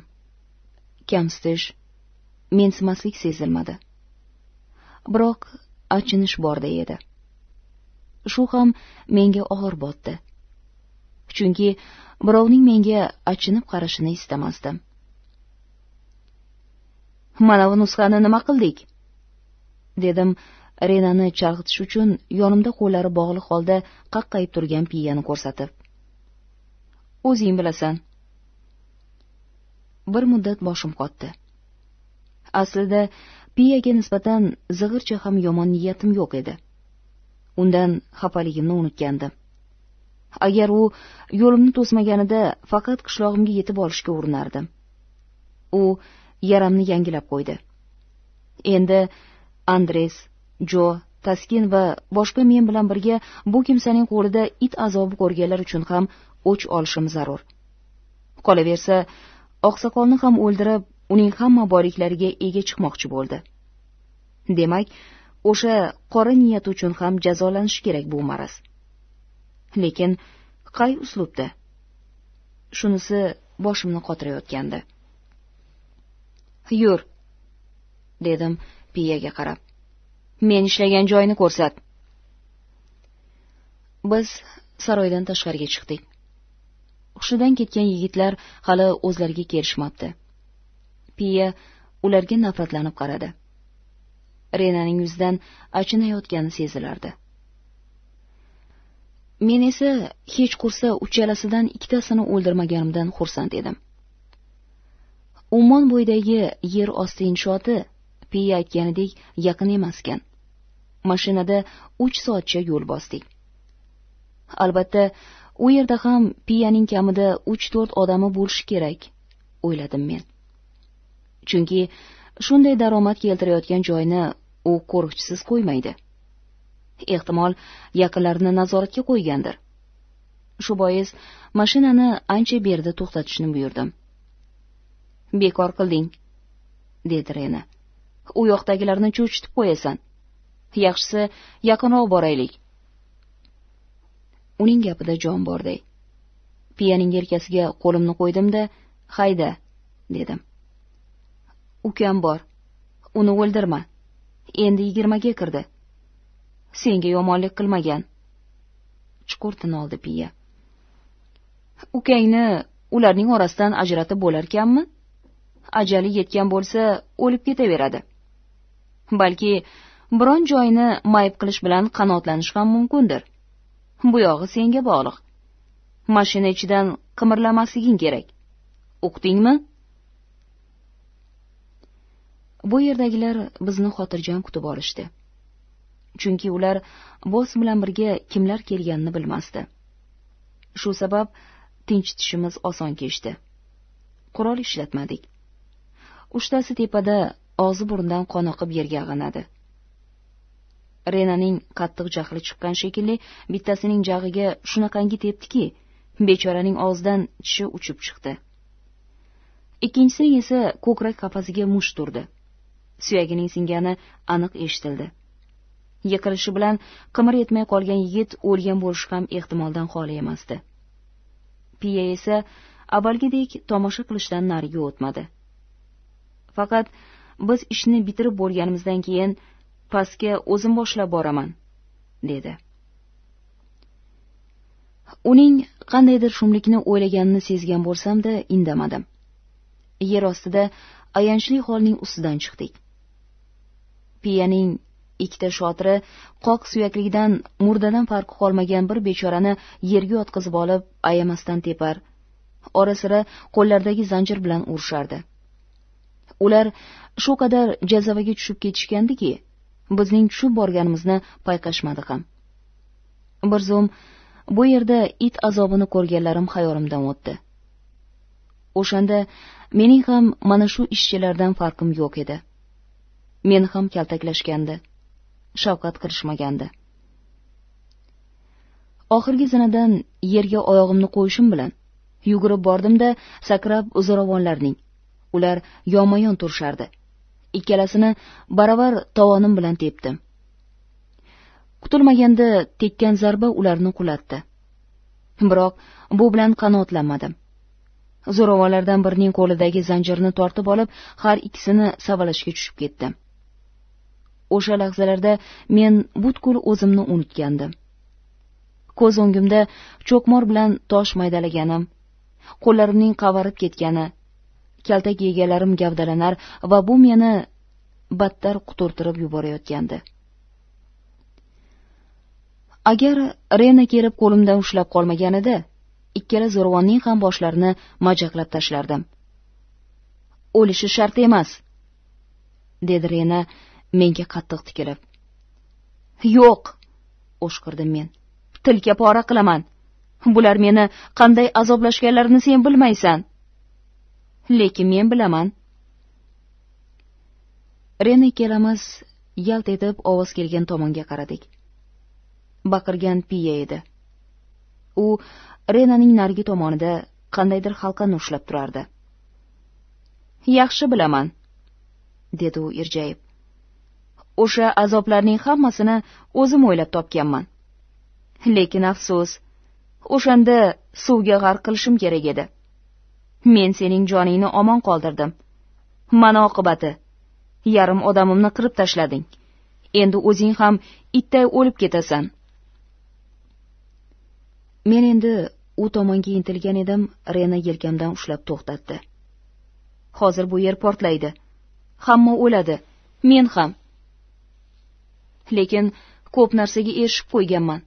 B: kamsitish mensimaslik sezilmadi biroq achinish borda edi shu ham menga og'ir botdi chunki birovning menga achinib qarashini istamasdim manavi nusxani nima qildik dedim renani chalg'itish uchun yonimda qo'llari bog'liq holda qaqqayib turgan piyani ko'rsatib o'zing bilasan bir muddat boshim qotdi aslida piyaga nisbatan zig'ircha ham yomon niyatim yo'q edi undan xafaligimni unutgandim agar u yo'limni to'smaganida faqat qishlog'imga yetib olishga urinardim u yaramni yangilab qo'ydi endi andres jo taskin va boshqa men bilan birga bu kimsaning qo'lida it azobi ko'rganlar uchun ham o'ch olishim zarur qolaversa oqsoqolni ham o'ldirib uning hamma boyliklariga ega chiqmoqchi bo'ldi demak o'sha qora niyati uchun ham jazolanishi kerak bu maraz lekin qay uslubda shunisi boshimni qotirayotgandi yur dedim piyaga qarab men ishlagan joyni ko'rsat biz saroydan tashqariga chiqdik hushidan ketgan yigitlar hali o'zlariga kelishmabdi piya ularga nafratlanib qaradi renaning yuzidan achinayotgani sezilardi men esa hech qursa uchalasidan ikkitasini o'ldirmaganimdan xursand edim ummon bo'yidagi yer osti inshooti piya aytganidek yaqin emaskan mashinada uch soatcha yo'l bosdik albatta u yerda ham piyaning kamida uch to'rt odami bo'lishi kerak o'yladim men chunki shunday daromad keltirayotgan joyni u qo'riqchisiz qo'ymaydi ehtimol yaqinlarini nazoratga qo'ygandir shu bois mashinani ancha berida to'xtatishni buyurdim bekor qilding dedi rena u yoqdagilarni cho'chitib qo'yasan yaxshisi yaqinroq boraylik uning gapida jon borday piyaning yelkasiga qo'limni qo'ydim da hayda dedim ukam bor uni o'ldirma endi yigirmaga kirdi senga yomonlik qilmagan chuqur tin oldi piya ukangni ularning orasidan ajratib bo'larkanmi ajali yetgan bo'lsa o'lib ketaveradi balki biron joyini mayib qilish bilan qanoatlanish ham mumkindir bu yog'i senga bog'liq mashina ichidan qimirlamasliging kerak uqdingmi bu yerdagilar bizni xotirjam kutib olishdi chunki ular bos bilan birga kimlar kelganini bilmasdi shu sabab tinchitishimiz oson kechdi qurol ishlatmadik uchtasi tepada og'zi burundan qon oqib yerga ag'anadi renaning qattiq jahli chiqqan shekilli bittasining jag'iga shunaqangi tepdiki bechoraning og'zidan tishi uchib chiqdi ikkinchisining esa ko'krak qafasiga mush turdi suyagining singani aniq eshitildi yiqilishi bilan qimir etmay qolgan yigit o'lgan bo'lishi ham ehtimoldan xoli emasdi piya esa avvalgidek tomosha qilishdan nariga o'tmadi faqat biz ishni bitirib bo'lganimizdan keyin pastga o'zim boshlab boraman dedi uning qandaydir shumlikni o'ylaganini sezgan bo'lsamda indamadim yer ostida ayanchli holning ustidan chiqdik piyaning ikkita shotiri qoq suyakligidan murdadan farqi qolmagan bir bechorani yerga yotqizib olib ayamasdan tepar ora sira qo'llaridagi zanjir bilan urishardi ular shu qadar jazavaga tushib ketishgandiki bizning tushib borganimizni payqashmadi ham bir zum bu yerda it azobini ko'rganlarim xayolimdan o'tdi o'shanda mening ham mana shu ishchilardan farqim yo'q edi meni ham kaltaklashgandi shafqat qilishmagandi oxirgi zinadan yerga oyog'imni qo'yishim bilan yugurib bordimda sakrab zo'ravonlarning ular yonma yon turishardi ikkalasini baravar tovonim bilan tepdim kutilmaganda tekkan zarba ularni qulatdi biroq bu bilan qanoatlanmadim zo'ravonlardan birining qo'lidagi zanjirni tortib olib har ikkisini savalashga tushib ketdim o'sha lahzalarda men butkul o'zimni unutgandim ko'z o'ngimda cho'qmor bilan tosh maydalaganim qo'llarimning qavarib ketgani kaltak egalarim gavdalanar va bu meni battar quturtirib yuborayotgandi agar rena kelib qo'limdan ushlab qolmaganida ikkala zo'rvonning ham boshlarini majaqlab tashlardim o'lishi shart emas dedi rena menga qattiq tikilib yo'q o'shqirdim men tilka pora qilaman bular meni qanday azoblashganlarini sen bilmaysan lekin men bilaman rene ikkalamiz yalt etib ovoz kelgan tomonga qaradik baqirgan piya edi u renaning narigi tomonida qandaydir halqani ushlab turardi yaxshi bilaman dedi u irjayib o'sha azoblarning hammasini o'zim o'ylab topganman lekin afsus o'shanda suvga g'arq qilishim kerak edi men sening joningni omon qoldirdim mana oqibati yarim odamimni qirib tashlading endi o'zing ham itday o'lib ketasan men endi u tomonga intilgan edim rena yelkamdan ushlab to'xtatdi hozir bu yer portlaydi hamma o'ladi men ham lekin ko'p narsaga erishib qo'yganman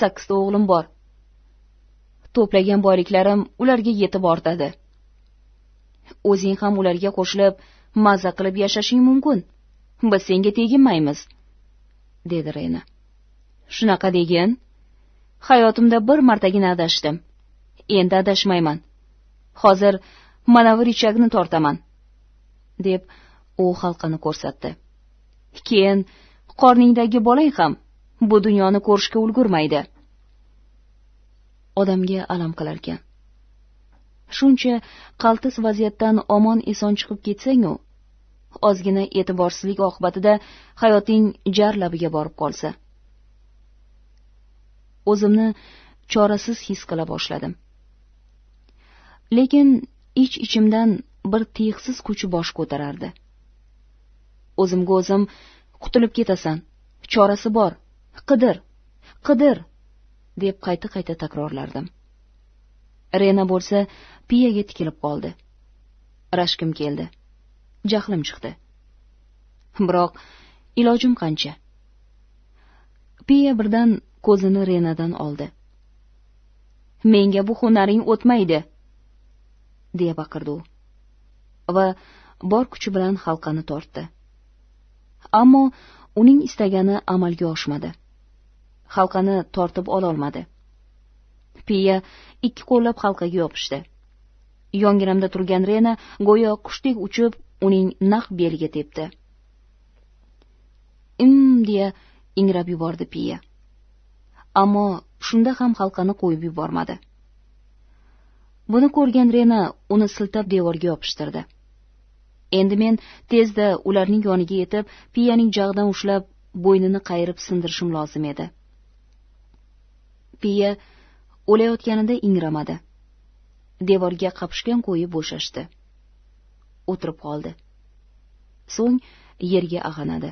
B: sakkizta o'g'lim bor to'plagan boyliklarim ularga yetib ortadi o'zing ham ularga qo'shilib maza qilib yashashing mumkin biz senga teginmaymiz dedi rena shunaqa degin hayotimda bir martagina adashdim endi adashmayman hozir manavi richagni tortaman deb u xalqini ko'rsatdi keyin qorningdagi bolang ham bu dunyoni ko'rishga ulgurmaydi odamga alam qilarkan shuncha qaltis vaziyatdan omon eson chiqib ketsangu ozgina e'tiborsizlik oqibatida hayoting jar labiga borib qolsa o'zimni chorasiz his qila boshladim lekin ich ichimdan bir tiyiksiz kuch bosh ko'tarardi o'zimga o'zim qutulib ketasan chorasi bor qidir qidir deb qayta qayta takrorlardim rena bo'lsa piyaga tikilib qoldi rashkim keldi jahlim chiqdi biroq ilojim qancha piya birdan ko'zini renadan oldi menga bu hunaring o'tmaydi deya baqirdi u va bor kuchi bilan halqani tortdi ammo uning istagani amalga oshmadi halqani tortib ololmadi piya ikki qo'llab halqaga yopishdi yonginamda turgan rena go'yo qushdek uchib uning naq beliga tepdi im deya ingrab yubordi piya ammo shunda ham halqani qo'yib yubormadi buni ko'rgan rena uni siltab devorga yopishtirdi endi men tezda ularning yoniga yetib piyaning jag'idan ushlab bo'ynini qayirib sindirishim lozim edi piya o'layotganida ingramadi devorga qapishgan ko'yi bo'shashdi o'tirib qoldi so'ng yerga ag'anadi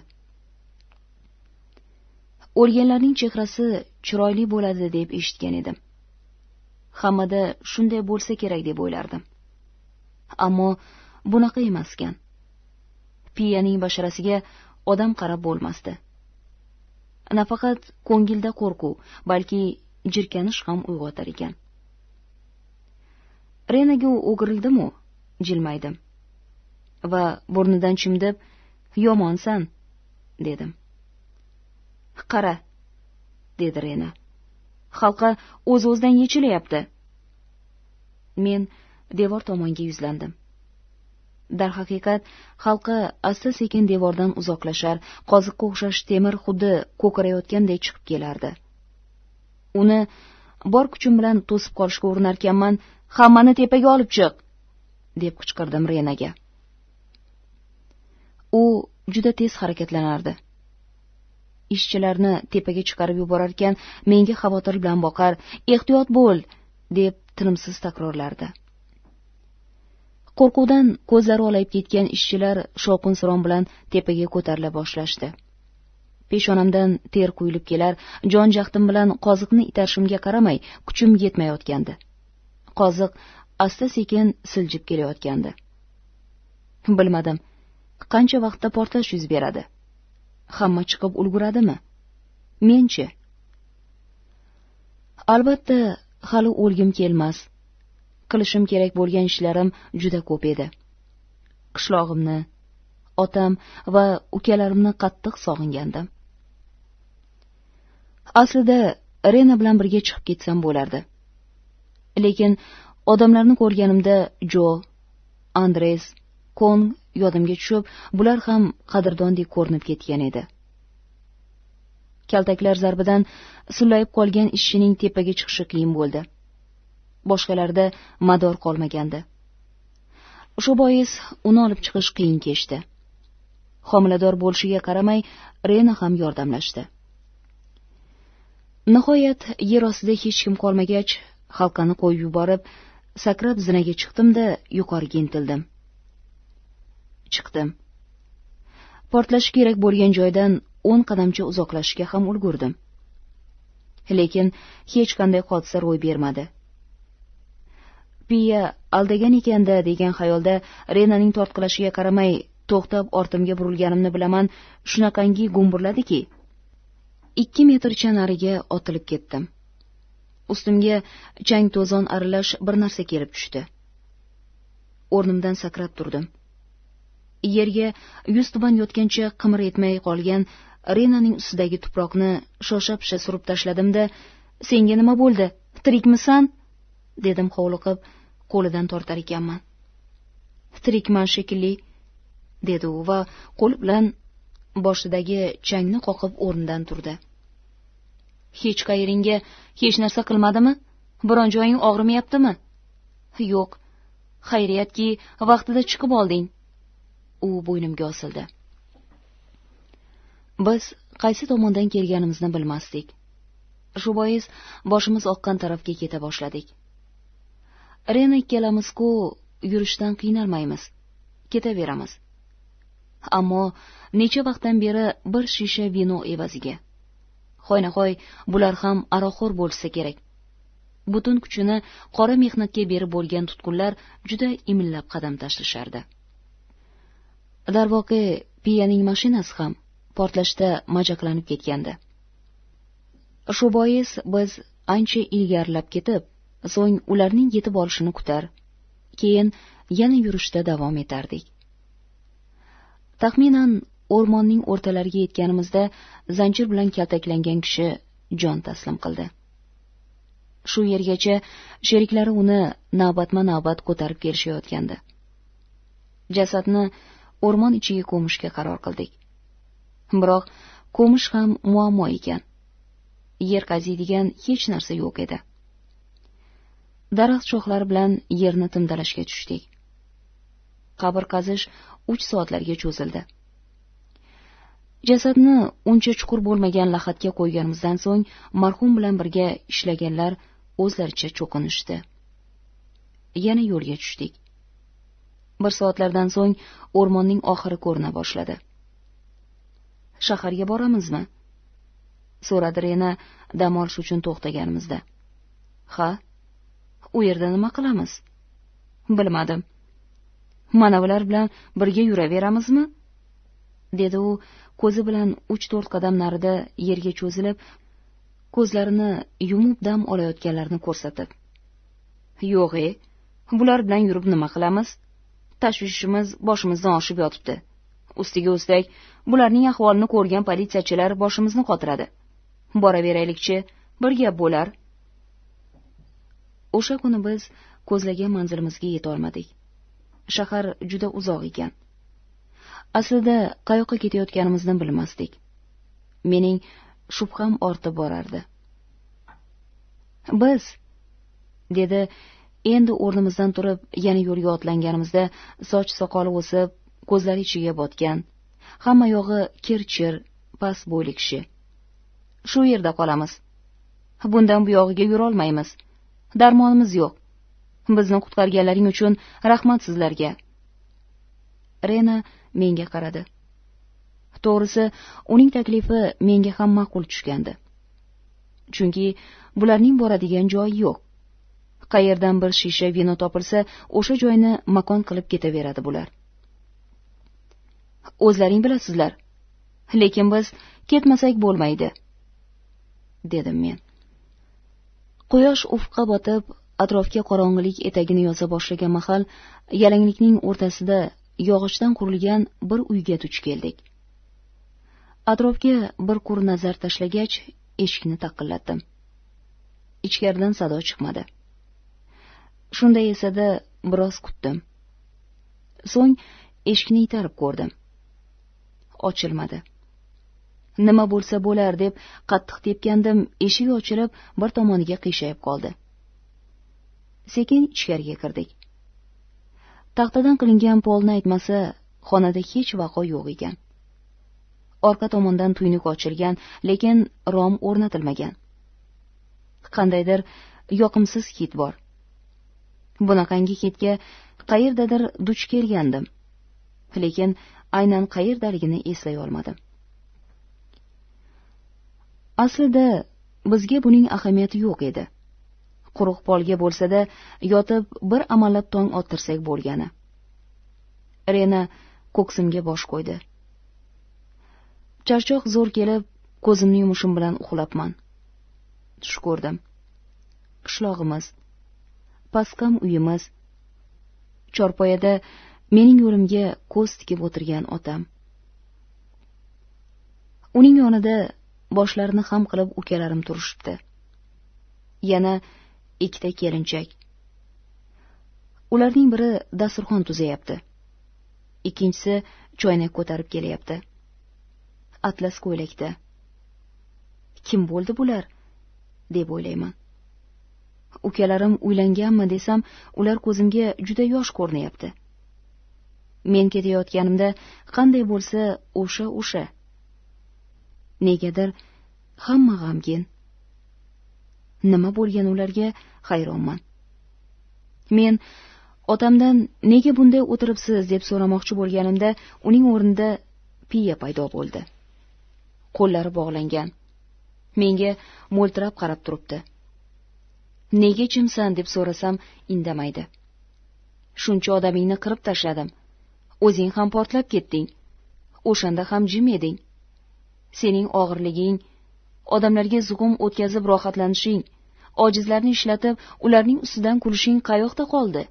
B: o'lganlarning chehrasi chiroyli bo'ladi deb eshitgan edim hammada shunday bo'lsa kerak deb o'ylardim ammo bunaqa emaskan piyaning basharasiga odam qarab bo'lmasdi nafaqat ko'ngilda qo'rquv balki jirkanish ham uyg'otar ekan renaga u o'girildimu jilmaydim va burnidan chimdib yomonsan dedim qara dedi rena halqa o'z uz o'zidan yechilyapti men devor tomonga yuzlandim darhaqiqat halqa asta sekin devordan uzoqlashar qoziqqa o'xshash temir xuddi ko'karayotgandek chiqib kelardi uni bor kuchim bilan to'sib qolishga urinarkanman hammani tepaga olib chiq deb qichqirdim renaga u juda tez harakatlanardi ishchilarni tepaga chiqarib yuborarkan menga xavotir bilan boqar ehtiyot bo'l deb tinimsiz takrorlardi qo'rquvdan ko'zlari olayib ketgan ishchilar shovqin suron bilan tepaga ko'tarila boshlashdi peshonamdan ter quyilib kelar jon jahdim bilan qoziqni itarishimga qaramay kuchim yetmayotgandi qoziq asta sekin siljib kelayotgandi bilmadim qancha vaqtda portlash yuz beradi hamma chiqib ulguradimi menchi albatta hali o'lgim kelmas qilishim kerak bo'lgan ishlarim juda ko'p edi qishlog'imni otam va ukalarimni qattiq sog'ingandim aslida rena bilan birga chiqib ketsam bo'lardi lekin odamlarni ko'rganimda jo andres kon yodimga tushib bular ham qadrdondek ko'rinib ketgan edi kaltaklar zarbidan sullayib qolgan ishchining tepaga chiqishi qiyin bo'ldi boshqalarda mador qolmagandi shu bois uni olib chiqish qiyin kechdi homilador bo'lishiga qaramay rena ham yordamlashdi nihoyat yer ostida hech kim qolmagach halqani qo'yib yuborib sakrab zinaga chiqdimda yuqoriga intildim chiqdim portlash kerak bo'lgan joydan o'n qadamcha uzoqlashishga ham ulgurdim lekin hech qanday hodisa ro'y bermadi piya aldagan ekanda degan xayolda renaning tortqilashiga qaramay to'xtab ortimga burilganimni bilaman shunaqangi gumburladiki ikki metrcha nariga otilib ketdim ustimga chang to'zon aralash bir narsa kelib tushdi o'rnimdan sakrab turdim yerga yuz tuban yotgancha qimir etmay qolgan renaning ustidagi tuproqni shosha pisha surib tashladimda senga nima bo'ldi tirikmisan dedim hovliqib qo'lidan tortar ekanman tirikman shekilli dedi u va qo'l bilan boshidagi changni qoqib o'rnidan turdi hech qayeringga hech narsa qilmadimi biron joying og'rimayaptimi yo'q xayriyatki vaqtida chiqib olding u bo'ynimga osildi biz qaysi tomondan kelganimizni bilmasdik shu bois boshimiz oqqan tarafga keta boshladik rena ikkalamizku ku yurishdan qiynalmaymiz ketaveramiz ammo necha vaqtdan beri bir shisha vino evaziga hoynahoy bular ham aroqxo'r bo'lsa kerak butun kuchini qora mehnatga berib bo'lgan tutqunlar juda imillab qadam tashlashardi darvoqe piyaning mashinasi ham portlashda majaqlanib ketgandi shu bois biz ancha ilgarilab ketib so'ng ularning yetib olishini kutar keyin yana yurishda davom etardik taxminan o'rmonning o'rtalariga yetganimizda zanjir bilan kaltaklangan kishi jon taslim qildi shu yergacha sheriklari uni navbatma navbat ko'tarib kelishayotgandi jasadni o'rmon ichiga ko'mishga qaror qildik biroq ko'mish ham muammo ekan yer qaziydigan hech narsa yo'q edi daraxt shoxlari bilan yerni timdalashga tushdik qabr qazish uch soatlarga cho'zildi jasadni uncha chuqur bo'lmagan lahatga qo'yganimizdan so'ng marhum bilan birga ishlaganlar o'zlaricha cho'qinishdi yana yo'lga tushdik bir soatlardan so'ng o'rmonning oxiri ko'rina boshladi shaharga boramizmi so'radi rena dam olish uchun to'xtaganimizda ha u yerda nima qilamiz bilmadim manavilar bilan birga yuraveramizmi dedi u ko'zi bilan uch to'rt qadam narida yerga cho'zilib ko'zlarini yumib dam olayotganlarni ko'rsatib yo'g' e bular bilan yurib nima qilamiz tashvishimiz boshimizdan oshib yotibdi ustiga ustak bularning ahvolini ko'rgan politsiyachilar boshimizni qotiradi boraveraylikchi bir gap bo'lar o'sha kuni biz ko'zlagan manzilimizga yetolmadik shahar juda uzoq ekan aslida qayoqqa ketayotganimizni bilmasdik mening shubham ortib borardi biz dedi endi o'rnimizdan turib yana yo'lga otlanganimizda soch soqoli o'sib ko'zlari ichiga botgan hamma yog'i kir chir past bo'yli kishi shu yerda qolamiz bundan buyog'iga yurolmaymiz darmonimiz yo'q bizni qutqarganlaring uchun rahmat sizlarga rena menga qaradi to'g'risi uning taklifi menga ham ma'qul tushgandi chunki bularning boradigan joyi yo'q qayerdan bir shisha vino topilsa o'sha joyni makon qilib ketaveradi bular o'zlaring bilasizlar lekin biz ketmasak bo'lmaydi dedim men quyosh ufqqa botib atrofga qorong'ilik etagini yoza boshlagan mahal yalanglikning o'rtasida yog'ochdan qurilgan bir uyga duch keldik atrofga bir kur nazar tashlagach eshikni taqillatdim ichkaridan sado chiqmadi shunday esada biroz kutdim so'ng eshikni itarib ko'rdim ochilmadi nima bo'lsa bo'lar deb qattiq tepgandim eshik ochilib bir tomoniga qiyshayib qoldi sekin ichkariga kirdik taxtadan qilingan polni aytmasa xonada hech vaqo yo'q ekan orqa tomondan tuynuk ochilgan lekin rom o'rnatilmagan qandaydir yoqimsiz hid bor bunaqangi hidga qayerdadir duch kelgandim lekin aynan qayerdaligini eslay olmadim aslida bizga buning ahamiyati yo'q edi quruq polga bo'lsa da yotib bir amallab tong ottirsak bo'lgani rena ko'ksimga bosh qo'ydi charchoq zo'r kelib ko'zimni yumishim bilan uxlabman tush ko'rdim qishlog'imiz pastqam uyimiz chorpoyada mening yo'limga ko'z tikib o'tirgan otam uning yonida boshlarini xam qilib ukalarim turishibdi yana ikkita kelinchak ularning biri dasturxon tuzayapti ikkinchisi choynak ko'tarib kelyapti atlas ko'ylakda kim bo'ldi bular deb o'ylayman ukalarim uylanganmi desam ular ko'zimga juda yosh ko'rinyapti men ketayotganimda qanday bo'lsa o'sha o'sha negadir hamma g'amgin nima bo'lgan ularga hayronman men otamdan nega bunday o'tiribsiz deb so'ramoqchi bo'lganimda uning o'rnida piya paydo bo'ldi qo'llari bog'langan menga mo'ltirab qarab turibdi nega jimsan deb so'rasam indamaydi shuncha odamingni qirib tashladim o'zing ham portlab ketding o'shanda ham jim eding sening og'irliging odamlarga zug'um o'tkazib rohatlanishing ojizlarni ishlatib ularning ustidan kulishing qayoqda qoldi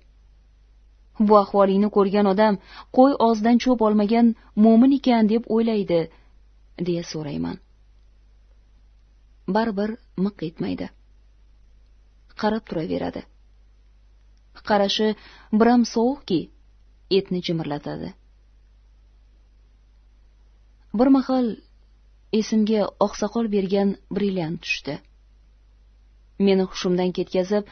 B: bu ahvolingni ko'rgan odam qo'y og'zidan cho'p olmagan mo'min ekan deb o'ylaydi deya so'rayman baribir miq etmaydi qarab turaveradi qarashi biram sovuqki etni jimirlatadi bir mahal esimga oqsoqol bergan brilliant tushdi meni hushimdan ketkazib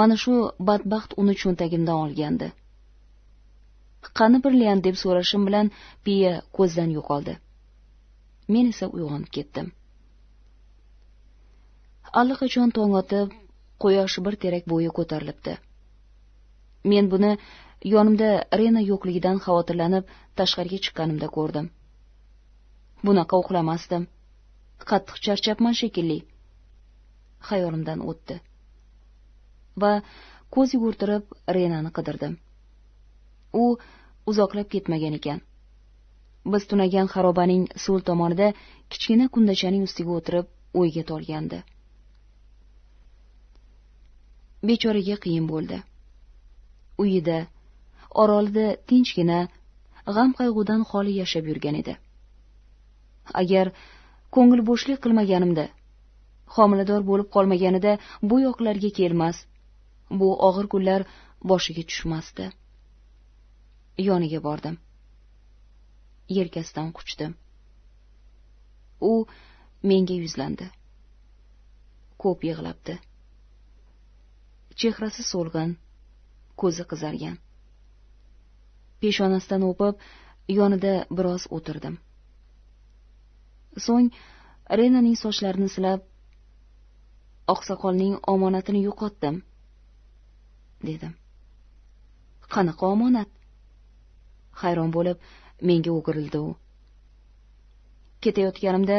B: mana shu badbaxt uni cho'ntagimdan olgandi qani brilliant deb so'rashim bilan biya ko'zdan yo'qoldi men esa uyg'onib ketdim allaqachon tong otib quyosh bir terak bo'yi ko'tarilibdi men buni yonimda rena yo'qligidan xavotirlanib tashqariga chiqqanimda ko'rdim bunaqa uxlamasdim qattiq charchabman shekilli xayolimdan o'tdi va ko'z yugurtirib renani qidirdim u uzoqlab ketmagan ekan biz tunagan xarobaning so'l tomonida kichkina kundachaning ustiga o'tirib o'yga tolgandi bechoraga qiyin bo'ldi uyida orolida tinchgina g'am qayg'udan xoli yashab yurgan edi agar ko'ngil bo'shlik qilmaganimda homilador bo'lib qolmaganida bu yoqlarga kelmas bu og'ir kunlar boshiga tushmasdi yoniga bordim yelkasidan quchdim u menga yuzlandi ko'p yig'labdi chehrasi so'lg'in ko'zi qizargan peshonasidan o'pib yonida biroz o'tirdim so'ng renaning sochlarini silab oqsoqolning omonatini yo'qotdim dedim qanaqa omonat hayron bo'lib menga o'girildi u ketayotganimda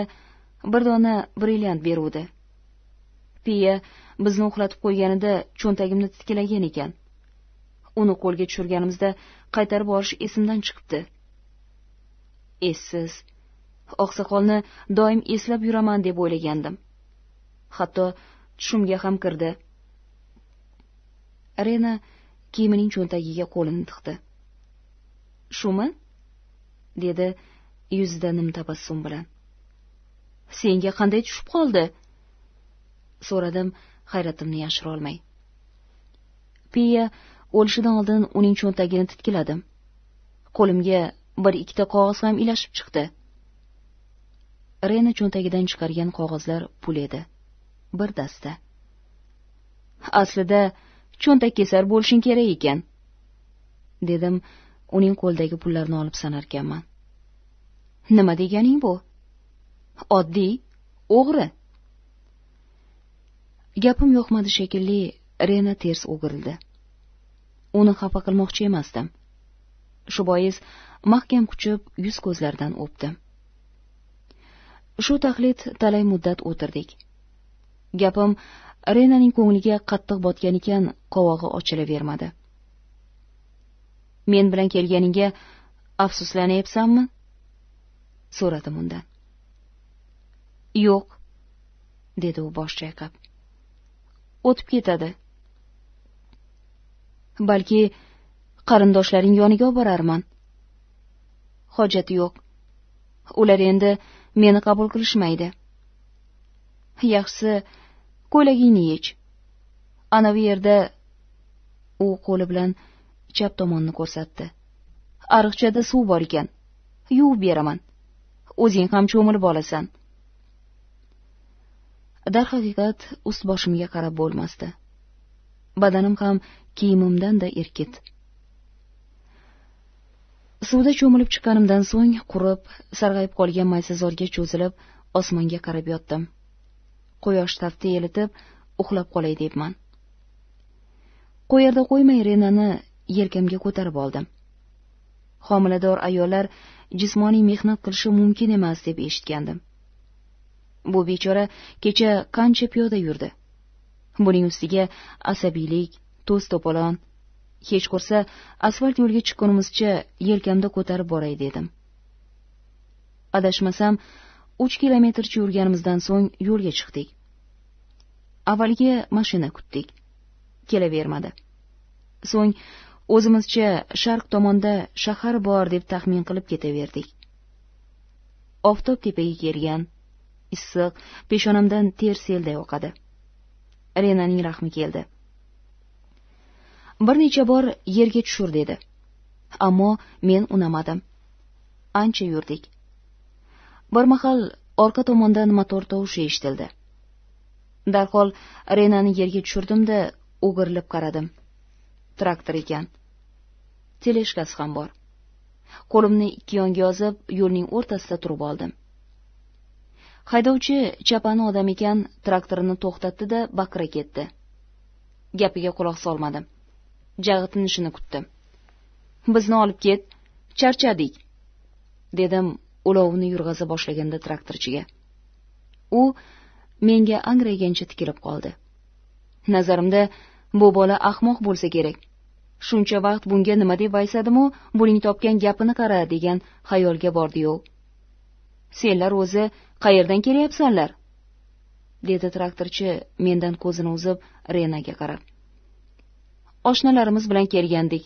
B: bir dona brilliant beruvdi piya bizni uxlatib qo'yganida cho'ntagimni titkilagan ekan uni qo'lga tushirganimizda qaytarib borish esimdan chiqibdi essiz oqsoqolni doim eslab yuraman deb o'ylagandim hatto tushimga ham kirdi rena kiyimining cho'ntagiga qo'lini tiqdi shumi dedi yuzida nim tabassum bilan senga qanday tushib qoldi so'radim hayratimni yashira olmay piya o'lishidan oldin uning cho'ntagini titkiladim qo'limga bir ikkita qog'oz ham ilashib chiqdi rena cho'ntagidan chiqargan qog'ozlar pul edi bir dasta aslida kesar bo'lishing kerak ekan dedim uning qo'ldagi pullarni olib sanar ekanman. nima deganing bu oddiy o'g'ri gapim yoqmadi shekilli rena ters o'girildi uni xafa qilmoqchi emasdim shu bois mahkam quchib yuz ko'zlardan o'pdim shu taqlid talay muddat o'tirdik gapim renaning ko'ngliga qattiq botgan ekan qovog'i ochilavermadi men bilan kelganingga afsuslanyapsanmi so'radim undan yo'q dedi u bosh chayqab o'tib ketadi balki qarindoshlaring yoniga olib borarman hojati yo'q ular endi meni qabul qilishmaydi yaxshisi ko'ylagingni yech anavi yerda u qo'li bilan chap tomonni ko'rsatdi ariqchada suv bor ekan yuvib beraman o'zing ham cho'milib olasan darhaqiqat ust boshimga qarab bo'lmasdi badanim ham kiyimimdanda erkit suvda cho'milib chiqqanimdan so'ng qurib sarg'ayib qolgan maysazorga cho'zilib osmonga qarab yotdim quyosh tafti yelitib uxlab qolay debman Qo'yirda qo'ymay renani yelkamga ko'tarib oldim homilador ayollar jismoniy mehnat qilishi mumkin emas deb eshitgandim bu bechora kecha qancha piyoda yurdi buning ustiga asabiylik to's to'polon hech ko'rsa asfalt yo'lga chiqqunimizcha yelkamda ko'tarib boray dedim adashmasam uch kilometrcha yurganimizdan so'ng yo'lga chiqdik avvalgi mashina kutdik kelavermadi so'ng o'zimizcha sharq tomonda shahar bor deb taxmin qilib ketaverdik oftob tepaga kelgan issiq peshonamdan ter selday oqadi renaning rahmi keldi bir necha bor yerga tushir dedi ammo men unamadim ancha yurdik bir mahal orqa tomondan motor tovushi eshitildi darhol renani yerga tushirdim da o'girilib qaradim traktor ekan teleshkasi ham bor qo'limni ikki yonga yozib yo'lning o'rtasida turib oldim haydovchi chapani odam ekan traktorini to'xtatdi da baqira ketdi gapiga quloq solmadim jag'i tinishini kutdim bizni olib ket charchadik dedim ulovini yurg'iza boshlaganda traktorchiga u menga angraygancha tikilib qoldi nazarimda bu bola ahmoq bo'lsa kerak shuncha vaqt bunga nima deb vaysadimu buning topgan gapini qara degan xayolga bordiyu senlar o'zi qayerdan kelyapsanlar dedi traktorchi mendan ko'zini uzib renaga qarab oshnalarimiz bilan kelgandik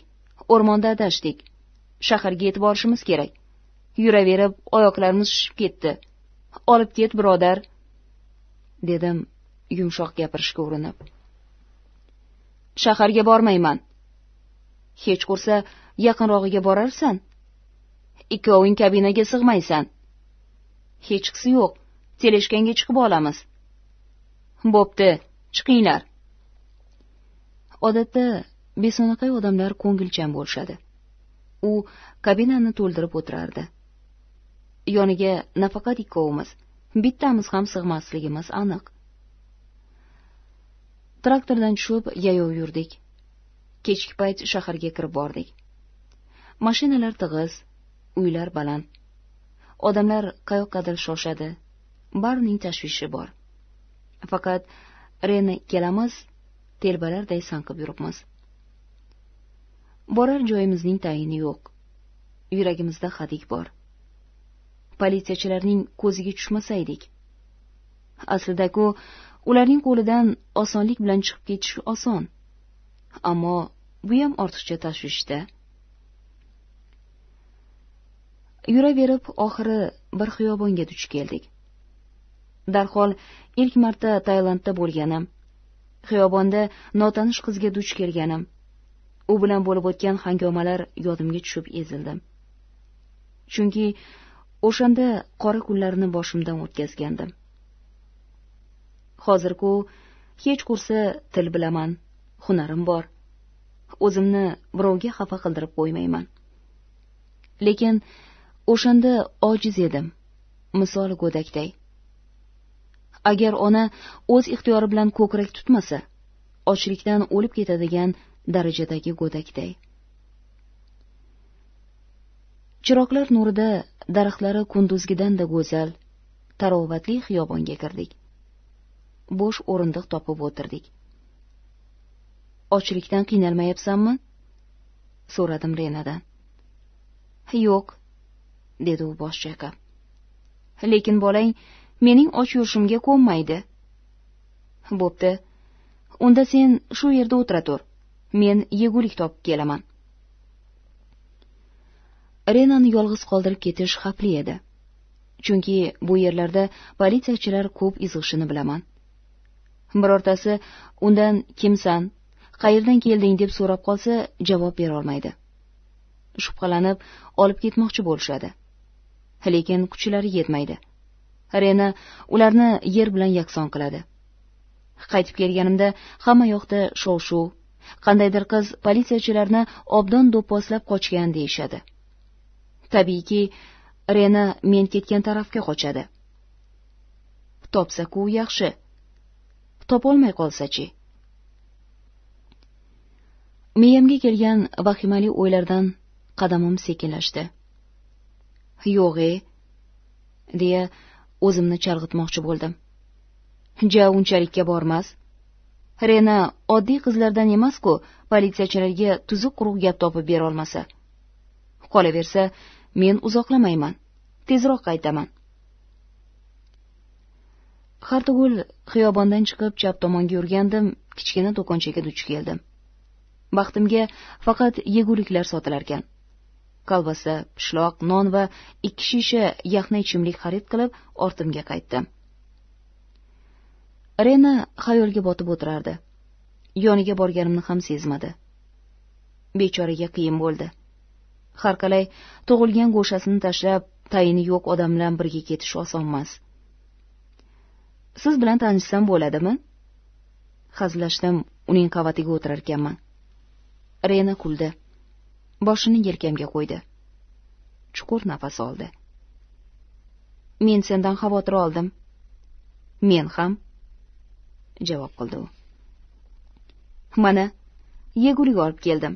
B: o'rmonda adashdik shaharga yetib borishimiz kerak yuraverib oyoqlarimiz shishib ketdi olib ket birodar dedim yumshoq gapirishga urinib shaharga bormayman hech qo'rsa yaqinrog'iga borarsan ikkoving kabinaga sig'maysan hechqisi yo'q teleshkanga chiqib olamiz bo'pti chiqinglar odatda beso'naqay odamlar ko'ngilchan bo'lishadi u kabinani to'ldirib o'tirardi yoniga nafaqat ikkovimiz bittamiz ham sig'masligimiz aniq traktordan tushib yayov yurdik kechki payt shaharga kirib bordik mashinalar tig'iz uylar baland odamlar qayoqqadir shoshadi barining tashvishi bor faqat reni ikkalamiz telbalarday sanqib yuribmiz borar joyimizning tayini yo'q yuragimizda hadik bor politsiyachilarning ko'ziga tushmasaydik aslida ku ularning qo'lidan osonlik bilan chiqib ketish oson ammo bu ham ortiqcha tashvishda yuraverib oxiri bir xiyobonga duch keldik darhol ilk marta tailandda bo'lganim xiyobonda notanish qizga duch kelganim u bilan bo'lib o'tgan hangomalar yodimga tushib ezildim chunki o'shanda qora kunlarni boshimdan o'tkazgandim hozir ku hech qursa til bilaman hunarim bor o'zimni birovga xafa qildirib qo'ymayman lekin o'shanda ojiz edim misol go'dakday agar ona o'z ixtiyori bilan ko'krak tutmasa ochlikdan o'lib ketadigan darajadagi go'dakday chiroqlar nurida daraxtlari kunduzgidanda go'zal tarovatli xiyobonga kirdik bo'sh o'rindiq topib o'tirdik ochlikdan qiynalmayapsanmi so'radim renadan yo'q dedi u bosh chayqab lekin bolang mening och yurishimga ko'nmaydi bo'pti unda sen shu yerda o'tira tur men yegulik topib kelaman renani yolg'iz qoldirib ketish xavfli edi chunki bu yerlarda politsiyachilar ko'p izg'ishini bilaman birortasi undan kimsan qayerdan kelding deb so'rab qolsa javob berolmaydi shubhalanib olib ketmoqchi bo'lishadi lekin kuchlari yetmaydi rena ularni yer bilan yakson qiladi qaytib kelganimda hamma yoqda shov shuv qandaydir qiz politsiyachilarni obdon do'pposlab qochgan deyishadi tabiiyki rena men ketgan tarafga qochadi topsa ku yaxshi topolmay qolsa chi miyamga kelgan vahimali o'ylardan qadamim sekinlashdi yo'g' e deya o'zimni chalg'itmoqchi bo'ldim ja unchalikka bormas rena oddiy qizlardan emas ku politsiyachilarga tuzuq quruq gap topib berolmasa qolaversa men uzoqlamayman tezroq qaytaman hartugul xiyobondan chiqib chap tomonga yurgandim kichkina do'konchaga duch keldim baxtimga faqat yeguliklar sotilarkan kolbasa pishloq non va ikki shisha yaxna ichimlik xarid qilib ortimga qaytdim rena xayolga botib o'tirardi yoniga borganimni ham sezmadi bechoraga qiyin bo'ldi har qalay tug'ilgan go'shasini tashlab tayini yo'q odam bilan birga ketish osonmas siz bilan tanishsam bo'ladimi hazillashdim uning qavatiga o'tirar ekanman rena kuldi boshini yelkamga qo'ydi chuqur nafas oldi men sendan xavotir oldim men ham javob qildi u mana yegulik olib keldim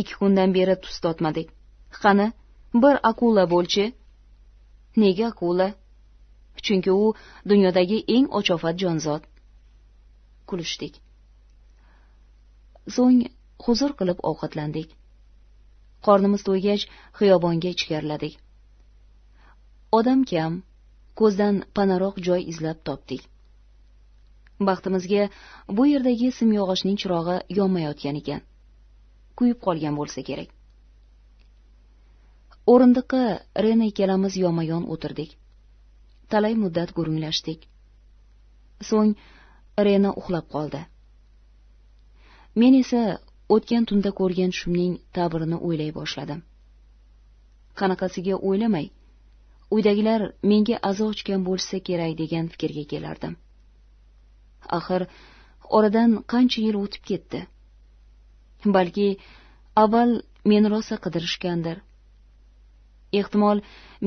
B: ikki kundan beri tuz totmadik qani bir akula bo'l chi nega akula chunki u dunyodagi eng ochofat jonzot kulishdik so'ng huzur qilib ovqatlandik qornimiz to'ygach xiyobonga ichkariladik odam kam ko'zdan panaroq joy izlab topdik baxtimizga bu yerdagi simyog'ochning chirog'i yonmayotgan ekan kuyib qolgan bo'lsa kerak o'rindiqqa rena ikkalamiz yonma yon o'tirdik talay muddat gurunglashdik so'ng rena uxlab qoldi men esa o'tgan tunda ko'rgan tushimning ta'birini o'ylay boshladim qanaqasiga o'ylamay uydagilar menga azo ochgan bo'lsa kerak degan fikrga kelardim axir oradan qancha yil o'tib ketdi balki avval meni rosa qidirishgandir ehtimol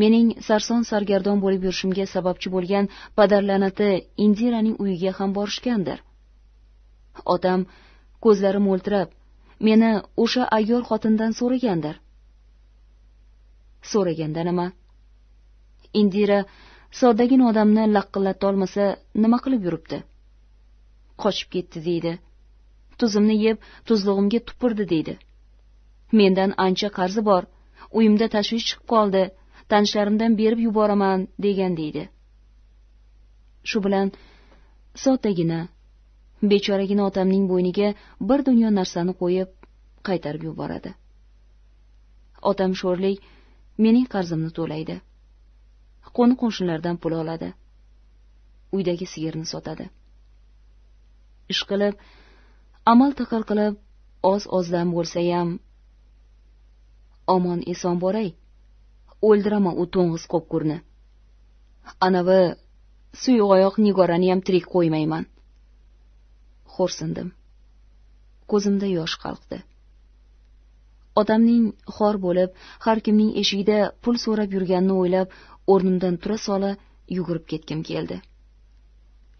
B: mening sarson sargardon bo'lib yurishimga sababchi bo'lgan padarla'nati indiraning uyiga ham borishgandir otam ko'zlari mo'ltirab meni o'sha ayyor xotindan so'ragandir so'raganda nima indira soddagina odamni laqillatolmasa nima qilib yuribdi qochib ketdi deydi tuzimni yeb tuzlig'imga tupurdi deydi mendan ancha qarzi bor uyimda tashvish chiqib qoldi tanishlarimdan berib yuboraman degan deydi shu bilan soddagina bechoragina otamning bo'yniga bir dunyo narsani qo'yib qaytarib yuboradi otam sho'rlik mening qarzimni to'laydi qo'ni qo'shnilardan pul oladi uydagi sigirni sotadi ishqilib amal taqal qilib oz ozdan bo'lsayam omon eson boray o'ldiraman u to'ng'iz qo'pqurni anavi nigorani ham tirik qo'ymayman xo'rsindim ko'zimda yosh qalqdi otamning xor bo'lib har kimning eshigida pul so'rab yurganini o'ylab o'rnimdan tura sola yugurib ketgim keldi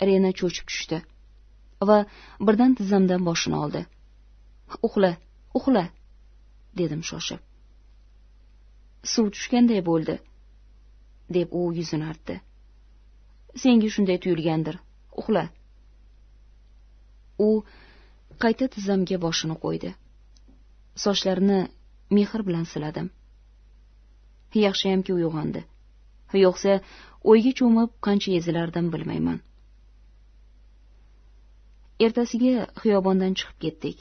B: rena cho'chib tushdi va birdan tizzamdan boshini oldi uxla uxla dedim shoshib suv tushganday bo'ldi deb u yuzini artdi senga shunday tuyulgandir uxla u qayta tizzamga boshini qo'ydi sochlarini mehr bilan siladim yaxshiyamki uyg'ondi yo'qsa o'yga cho'mib qancha ezilardim bilmayman ertasiga xiyobondan chiqib ketdik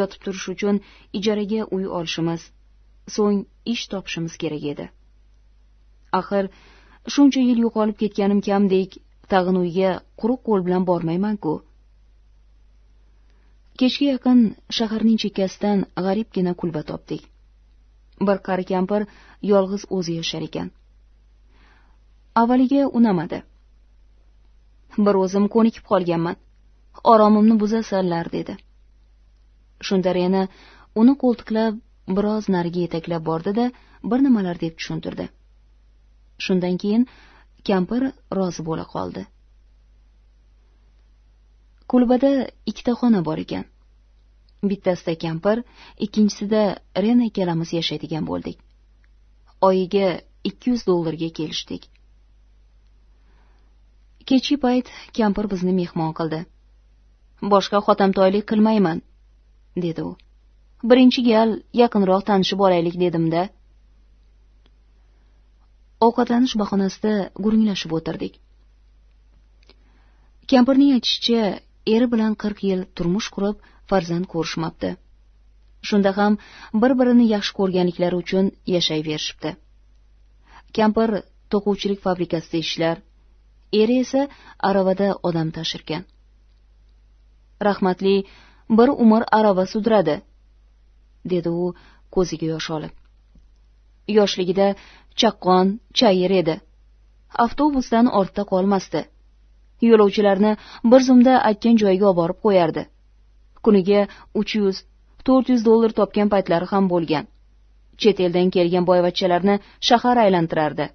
B: yotib turish uchun ijaraga uy olishimiz so'ng ish topishimiz kerak edi axir shuncha yil yo'qolib ketganim kamdek tag'in uyga quruq qo'l bilan bormayman ku kechga yaqin shaharning chekkasidan g'aribgina kulba topdik bir qari kampir yolg'iz o'zi yashar ekan avvaliga unamadi bir o'zim ko'nikib qolganman oromimni buzasanlar dedi shunda yana uni qo'ltiqlab biroz nariga yetaklab bordi da bir nimalar deb tushuntirdi shundan keyin kampir rozi bo'la qoldi kulbada ikkita xona bor ekan bittasida kampir ikkinchisida rena ikkalamiz yashaydigan bo'ldik oyiga ikki yuz dollarga kelishdik kechki payt kampir bizni mehmon qildi boshqa xotamtoylik qilmayman dedi u birinchi gal yaqinroq tanishib olaylik dedim da ovqatlanish bahonasida gurunglashib o'tirdik kampirning aytishicha eri bilan qirq yil turmush qurib farzand ko'rishmabdi shunda ham bir birini yaxshi ko'rganliklari uchun yashayverishibdi kampir to'quvchilik fabrikasida ishlar eri esa aravada odam tashirkan rahmatli bir umr arava sudradi dedi u ko'ziga yosh olib yoshligida chaqqon chayir edi avtobusdan ortda qolmasdi yo'lovchilarni bir zumda aytgan joyiga olib borib qo'yardi kuniga uch yuz to'rt yuz dollar topgan paytlari ham bo'lgan chet eldan kelgan boyvachchalarni shahar aylantirardi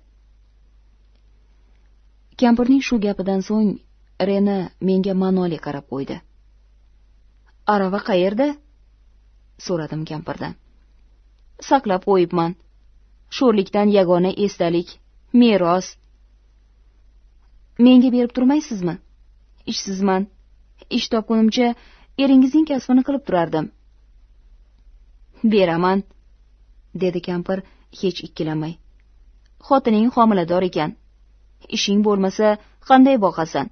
B: kampirning shu gapidan so'ng rena menga ma'noli qarab qo'ydi arava qayerda so'radim kampirdan saqlab qo'yibman sho'rlikdan yagona esdalik meros menga berib turmaysizmi ishsizman ish topgunimcha eringizning kasbini qilib turardim beraman dedi kampir hech ikkilamay xotining homilador ekan ishing bo'lmasa qanday boqasan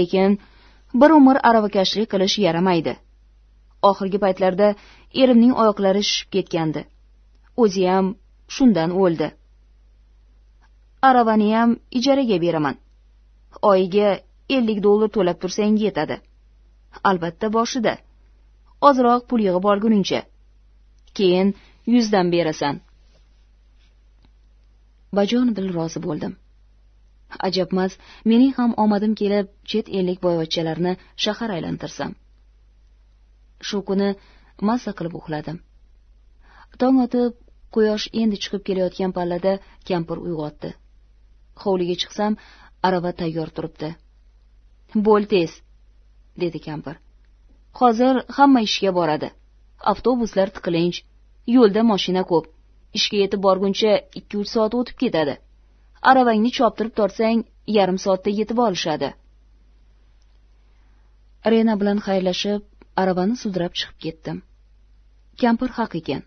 B: lekin bir umr aravakashlik qilish yaramaydi oxirgi paytlarda erimning oyoqlari shishib ketgandi o'ziyam shundan o'ldi aravaniyam ijaraga beraman oyiga ellik dollar to'lab tursang yetadi albatta boshida ozroq pul yig'ib olguningcha keyin yuzdan berasan bajonidil rozi bo'ldim ajabmas mening ham omadim kelib chet ellik boyvachchalarni shahar aylantirsam shu kuni maza qilib uxladim tong otib quyosh endi chiqib kelayotgan pallada kampir uyg'otdi hovliga chiqsam arava tayyor turibdi bo'l tez dedi kampir hozir hamma ishga boradi avtobuslar tiqilinch yo'lda moshina ko'p ishga yetib borguncha ikki uch soat o'tib ketadi aravangni choptirib tortsang yarim soatda yetib olishadi rena bilan xayrlashib aravani sudrab chiqib ketdim kampir haq ekan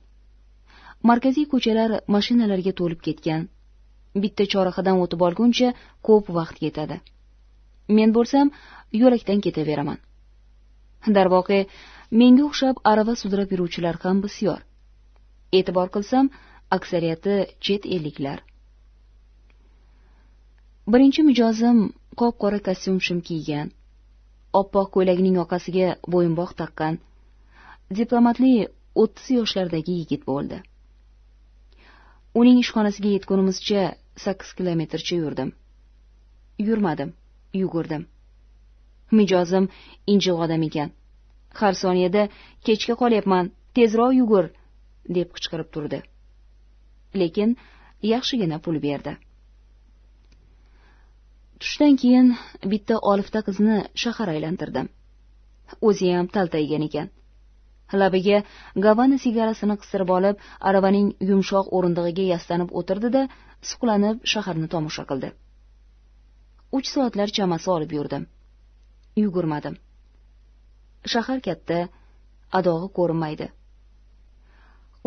B: markaziy ko'chalar mashinalarga to'lib ketgan bitta chorahadan o'tib olguncha ko'p vaqt ketadi men bo'lsam yo'lakdan ketaveraman darvoqe menga o'xshab arava sudrab yuruvchilar ham bisyor e'tibor qilsam aksariyati chet elliklar birinchi mijozim qop qora kostyum shim kiygan oppoq ko'ylagining yoqasiga bo'yinbog' taqqan diplomatli o'ttiz yoshlardagi yigit bo'ldi uning ishxonasiga yetgunimizcha sakkiz kilometrcha yurdim yurmadim yugurdim mijozim injiq odam ekan har soniyada kechga qolyapman tezroq yugur deb qichqirib turdi lekin yaxshigina pul berdi tushdan keyin bitta olifta qizni shahar aylantirdim o'zi ham taltaygan ekan labiga gavana sigarasini qistirib olib aravaning yumshoq o'rindig'iga yastanib o'tirdi da suqlanib shaharni tomosha qildi uch soatlar chamasi olib yurdim yugurmadim shahar katta adog'i ko'rinmaydi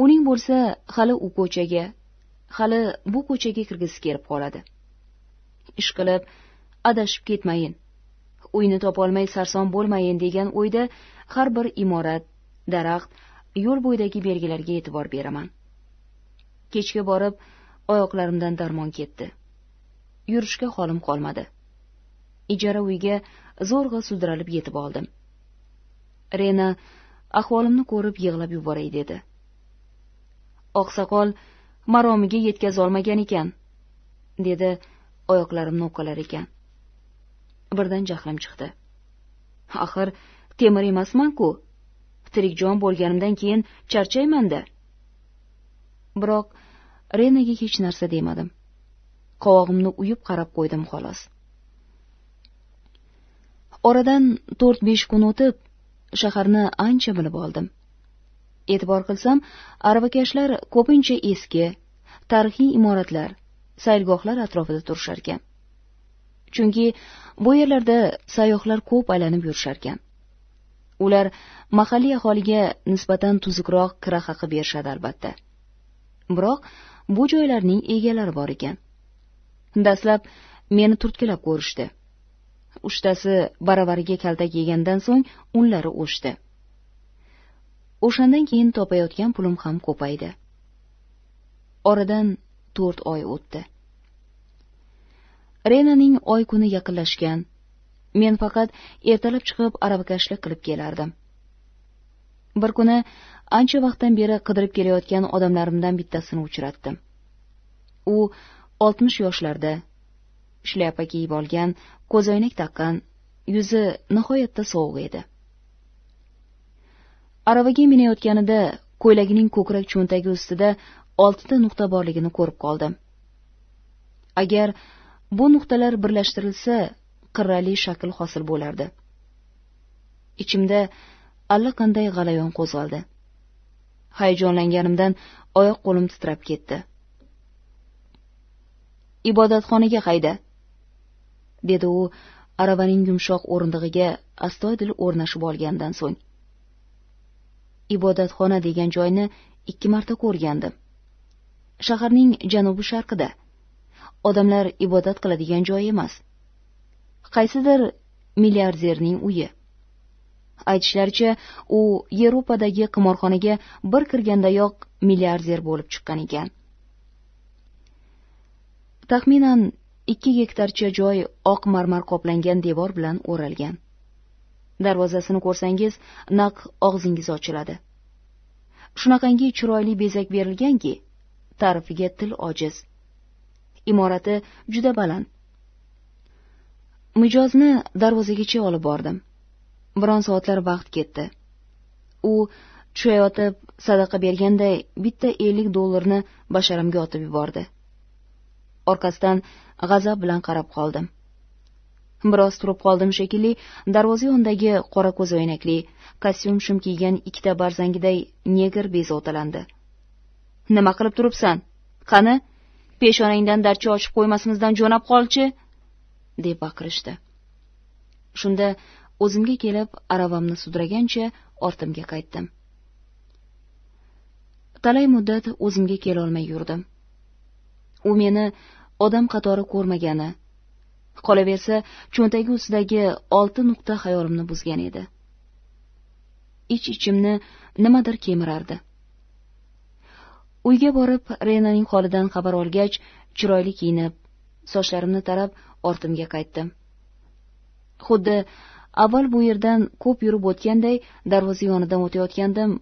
B: uning bo'lsa hali u ko'chaga hali bu ko'chaga kirgisi kelib qoladi ishqilib adashib ketmayin uyni topolmay sarson bo'lmayin degan o'yda har bir imorat daraxt yo'l bo'yidagi belgilarga e'tibor beraman kechga borib oyoqlarimdan darmon ketdi yurishga holim qolmadi ijara uyga zo'rg'a sudralib yetib oldim rena ahvolimni ko'rib yig'lab yuboray dedi oqsoqol maromiga yetkazolmagan ekan dedi oyoqlarim o'pqalar ekan birdan jahlim chiqdi axir temir emasman ku tirik jon bo'lganimdan keyin charchaymanda biroq renaga hech narsa demadim qovog'imni uyib qarab qo'ydim xolos oradan to'rt besh kun o'tib shaharni ancha bilib oldim e'tibor qilsam aravakashlar ko'pincha eski tarixiy imoratlar saylgohlar atrofida turisharkan chunki bu yerlarda sayyohlar ko'p aylanib yurisharkan ular mahalliy aholiga nisbatan tuzukroq kira haqi berishadi albatta biroq bu joylarning egalari bor ekan dastlab meni turtkilab ko'rishdi uchtasi baravariga kaltak yegandan so'ng unlari o'shdi o'shandan keyin topayotgan pulim ham ko'paydi oradan to'rt oy o'tdi renaning oy kuni yaqinlashgan men faqat ertalab chiqib aravakashlik qilib kelardim bir kuni ancha vaqtdan beri qidirib kelayotgan odamlarimdan bittasini uchratdim u oltmish yoshlarda shlyapa kiyib olgan ko'zoynak taqqan yuzi nihoyatda sovuq edi aravaga minayotganida ko'ylagining ko'krak cho'ntagi ustida oltita nuqta borligini ko'rib qoldim agar bu nuqtalar birlashtirilsa qirrali shakl hosil bo'lardi ichimda allaqanday g'alayon qo'zg'aldi hayajonlanganimdan oyoq qo'lim titrab ketdi ibodatxonaga hayda dedi u aravaning yumshoq o'rindig'iga astoydil o'rnashib olgandan so'ng ibodatxona degan joyni ikki marta ko'rgandim shaharning janubi sharqida odamlar ibodat qiladigan joy emas qaysidir milliarderning uyi aytishlaricha u yevropadagi qimorxonaga bir kirgandayoq milliarder bo'lib chiqqan ekan taxminan ikki gektarcha joy oq marmar qoplangan devor bilan o'ralgan darvozasini ko'rsangiz naq og'zingiz ochiladi shunaqangi chiroyli bezak berilganki ta'rifiga til ojiz imorati juda baland mijozni darvozagacha olib bordim biron soatlar vaqt ketdi u tushayotib sadaqa berganday bitta 50 dollarni basharamga otib yubordi orqasidan g'azab bilan qarab qoldim biroz turib qoldim shekilli darvoza yonidagi qora ko'zoynakli kostyum shim kiygan ikkita barzangiday neger bezovtalandi nima qilib turibsan qani peshonangdan darcha ochib qo'ymasimizdan jo'nab qolchi deb baqirishdi shunda o'zimga kelib aravamni sudragancha ortimga qaytdim talay muddat o'zimga kelolmay yurdim u meni odam qatori ko'rmagani qolaversa cho'ntagi ustidagi olti nuqta xayolimni buzgan edi ich ichimni nimadir kemirardi uyga borib renaning holidan xabar olgach chiroyli kiyinib sochlarimni tarab ortimga qaytdim xuddi avval bu yerdan ko'p yurib o'tganday darvoza yonidan o'tayotgandim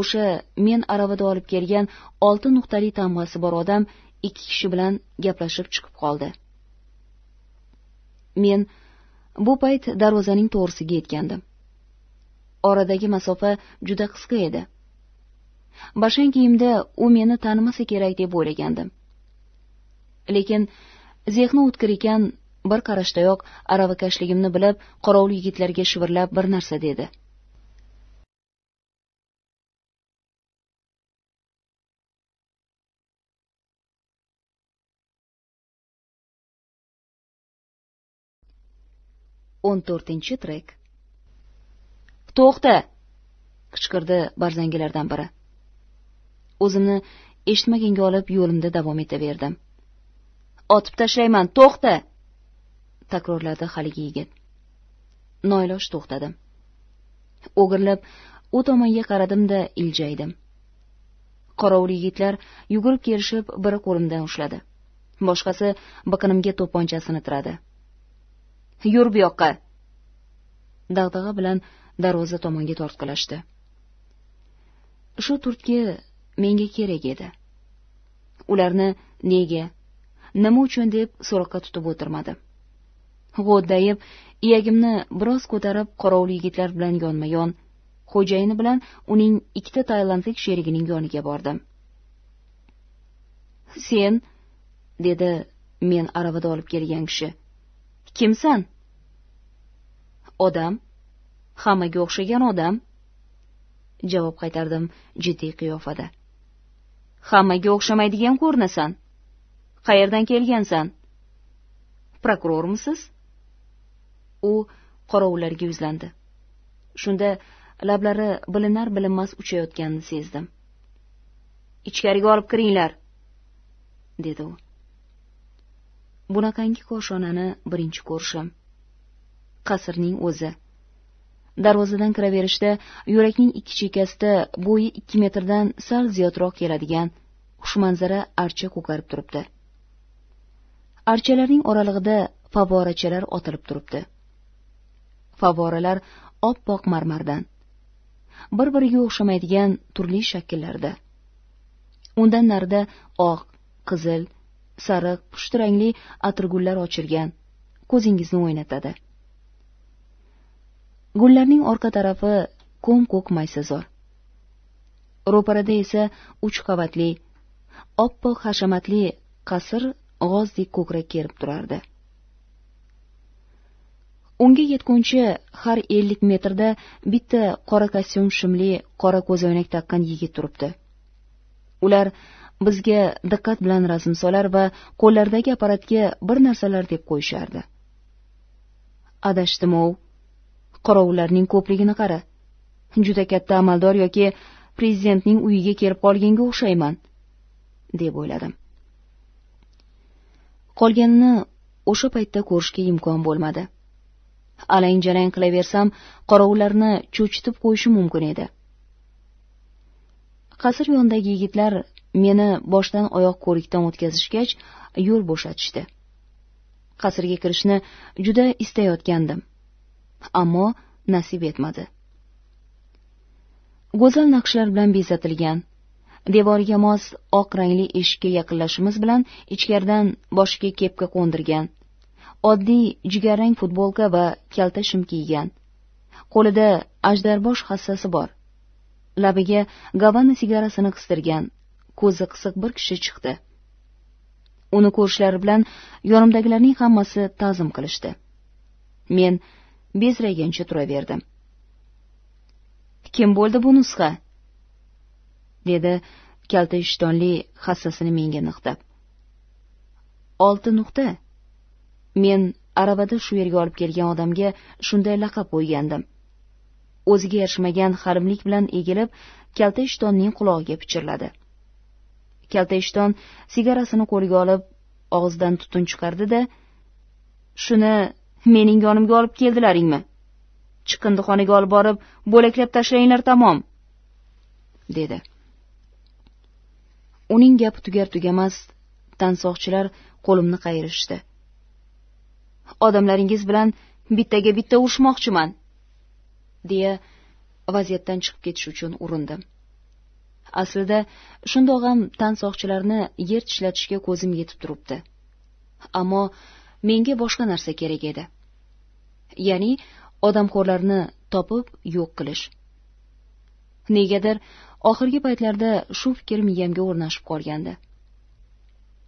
B: o'sha men aravada olib kelgan olti nuqtali tamg'asi bor odam ikki kishi bilan gaplashib chiqib qoldi men bu payt darvozaning to'g'risiga yetgandim oradagi masofa juda qisqa edi bashang kiyimda u meni tanimasa kerak deb o'ylagandim lekin zehni o'tkir ekan bir qarashdayoq aravakashligimni bilib qorovul yigitlarga
A: shivirlab bir narsa dedi o'n to'rtinchi trek to'xta qichqirdi barzangilardan biri
B: o'zimni eshitmaganga olib yo'limda davom etaverdim otib tashlayman to'xta takrorladi haligi yigit noiloj to'xtadim o'girilib u tomonga qaradimda iljaydim qorovul yigitlar yugurib kelishib biri qo'limdan ushladi boshqasi biqinimga to'pponchasini tiradi yur bu yoqqa dag'dag'a bilan darvoza tomonga tortqilashdi shu turtki menga kerak edi ularni nega nima uchun deb so'roqqa tutib o'tirmadi g'o'ddayib iyagimni biroz ko'tarib qorovul yigitlar bilan yonma yon xo'jayini bilan uning ikkita tailandlik sherigining yoniga bordim sen dedi men aravada olib kelgan kishi kimsan odam hammaga o'xshagan odam javob qaytardim jiddiy qiyofada hammaga o'xshamaydigan ko'rinasan qayerdan kelgansan prokurormisiz u qorovullarga yuzlandi shunda lablari bilinar bilinmas uchayotganini sezdim ichkariga olib kiringlar dedi u bunaqangi koshonani birinchi ko'rishim qasrning o'zi darvozadan kiraverishda yo'lakning ikki chekkasida bo'yi ikki metrdan sal ziyodroq keladigan xushmanzara archa ko'karib turibdi archalarning oralig'ida favvorachalar otilib turibdi favvoralar oppoq marmardan bir biriga o'xshamaydigan turli shakllarda undan narida oq qizil sariq pushti rangli atirgullar ochilgan ko'zingizni o'ynatadi gullarning orqa tarafi ko'm ko'k maysazor ro'parada esa uch qavatli oppoq hashamatli qasr g'ozdek ko'krak kerib turardi unga yetguncha har ellik metrda bitta qora kostyum shimli qora ko'zoynak taqqan yigit turibdi ular bizga diqqat bilan razm solar va qo'llaridagi apparatga bir narsalar deb qo'yishardi adashdimov qorovullarning ko'pligini qara juda katta amaldor yoki prezidentning uyiga kelib qolganga o'xshayman deb o'yladim qolganini o'sha paytda ko'rishga imkon bo'lmadi alang jalang qilaversam qorovullarni cho'chitib qo'yishi mumkin edi qasr yonidagi yigitlar meni boshdan oyoq ko'rikdan o'tkazishgach yo'l bo'shatishdi qasrga kirishni juda istayotgandim ammo nasib etmadi go'zal naqshlar bilan bezatilgan devoriga mos oq rangli eshikka yaqinlashimiz bilan ichkaridan boshiga kepka qo'ndirgan oddiy jigarrang futbolka va kalta shim kiygan qo'lida ajdarbosh hassasi bor labiga gavana sigarasini qistirgan ko'zi qisiq bir kishi chiqdi uni ko'rishlari bilan yonimdagilarning hammasi ta'zim qilishdi men bezraygancha turaverdi kim bo'ldi bu nusxa dedi kalta ishtonli hassasini menga niqtab olti nuqta men aravada shu yerga olib kelgan odamga shunday laqab qo'ygandim o'ziga yarashmagan harimlik bilan egilib kalta ishtonning qulog'iga pichirladi kalta ishton sigarasini qo'liga olib og'zidan tutun chiqardi da shuni mening yonimga olib keldilaringmi chiqindixonaga olib borib bo'laklab tashlanglar tamom dedi uning gapi tugar tugamas tansoqchilar qo'limni qayirishdi odamlaringiz bilan bittaga bitta urishmoqchiman deya vaziyatdan chiqib ketish uchun urindim aslida shundoq ham tansoqchilarni yer tishlatishga ko'zim yetib turibdi ammo menga boshqa narsa kerak edi ya'ni odamxo'rlarni topib yo'q qilish negadir oxirgi paytlarda shu fikr miyamga o'rnashib qolgandi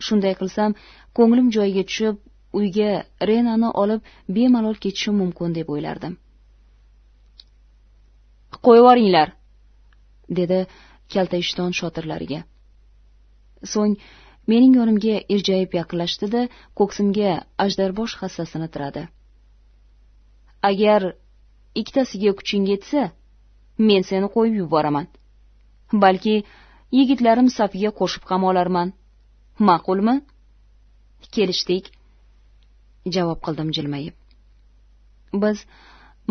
B: shunday qilsam ko'nglim joyiga tushib uyga renani olib bemalol ketishim mumkin deb o'ylardim qo'yib yuboringlar dedi kalta ishton shotirlariga so'ng mening yonimga iljayib yaqinlashdi da ko'ksimga ajdarbosh hassasini tiradi agar ikkitasiga kuching yetsa men seni qo'yib yuboraman balki yigitlarim safiga qo'shib ham olarman ma'qulmi kelishdik javob qildim jilmayib biz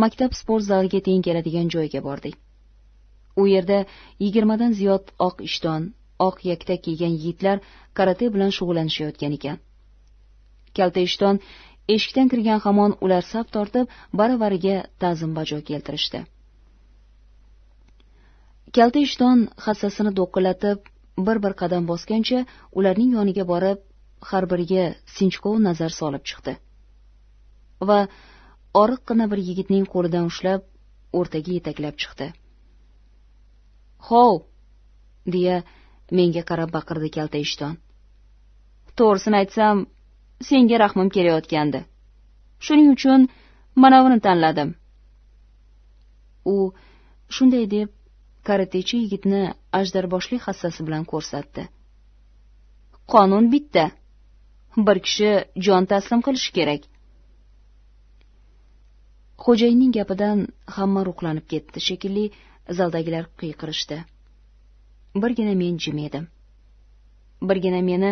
B: maktab sport zaliga teng keladigan joyga bordik u yerda yigirmadan ziyod oq ishton oq yaktak kiygan yigitlar karate bilan shug'ullanishayotgan ekan kalta ishton eshikdan kirgan hamon ular saf tortib baravariga ta'zim bajo keltirishdi kalta ishton hassasini do'qillatib bir bir qadam bosgancha ularning yoniga borib har biriga sinchkov nazar solib chiqdi va oriqqina bir yigitning qo'lidan ushlab o'rtaga yetaklab chiqdi hov deya menga qarab baqirdi kalta ishton to'g'risini aytsam senga rahmim kelayotgandi shuning uchun manavini tanladim u shunday deb karatechi yigitni ajdarboshlik hassasi bilan ko'rsatdi qonun bitta bir kishi jon taslim qilishi kerak xo'jayinning gapidan hamma ruhlanib ketdi shekilli zaldagilar qiyqirishdi birgina men jim edim birgina meni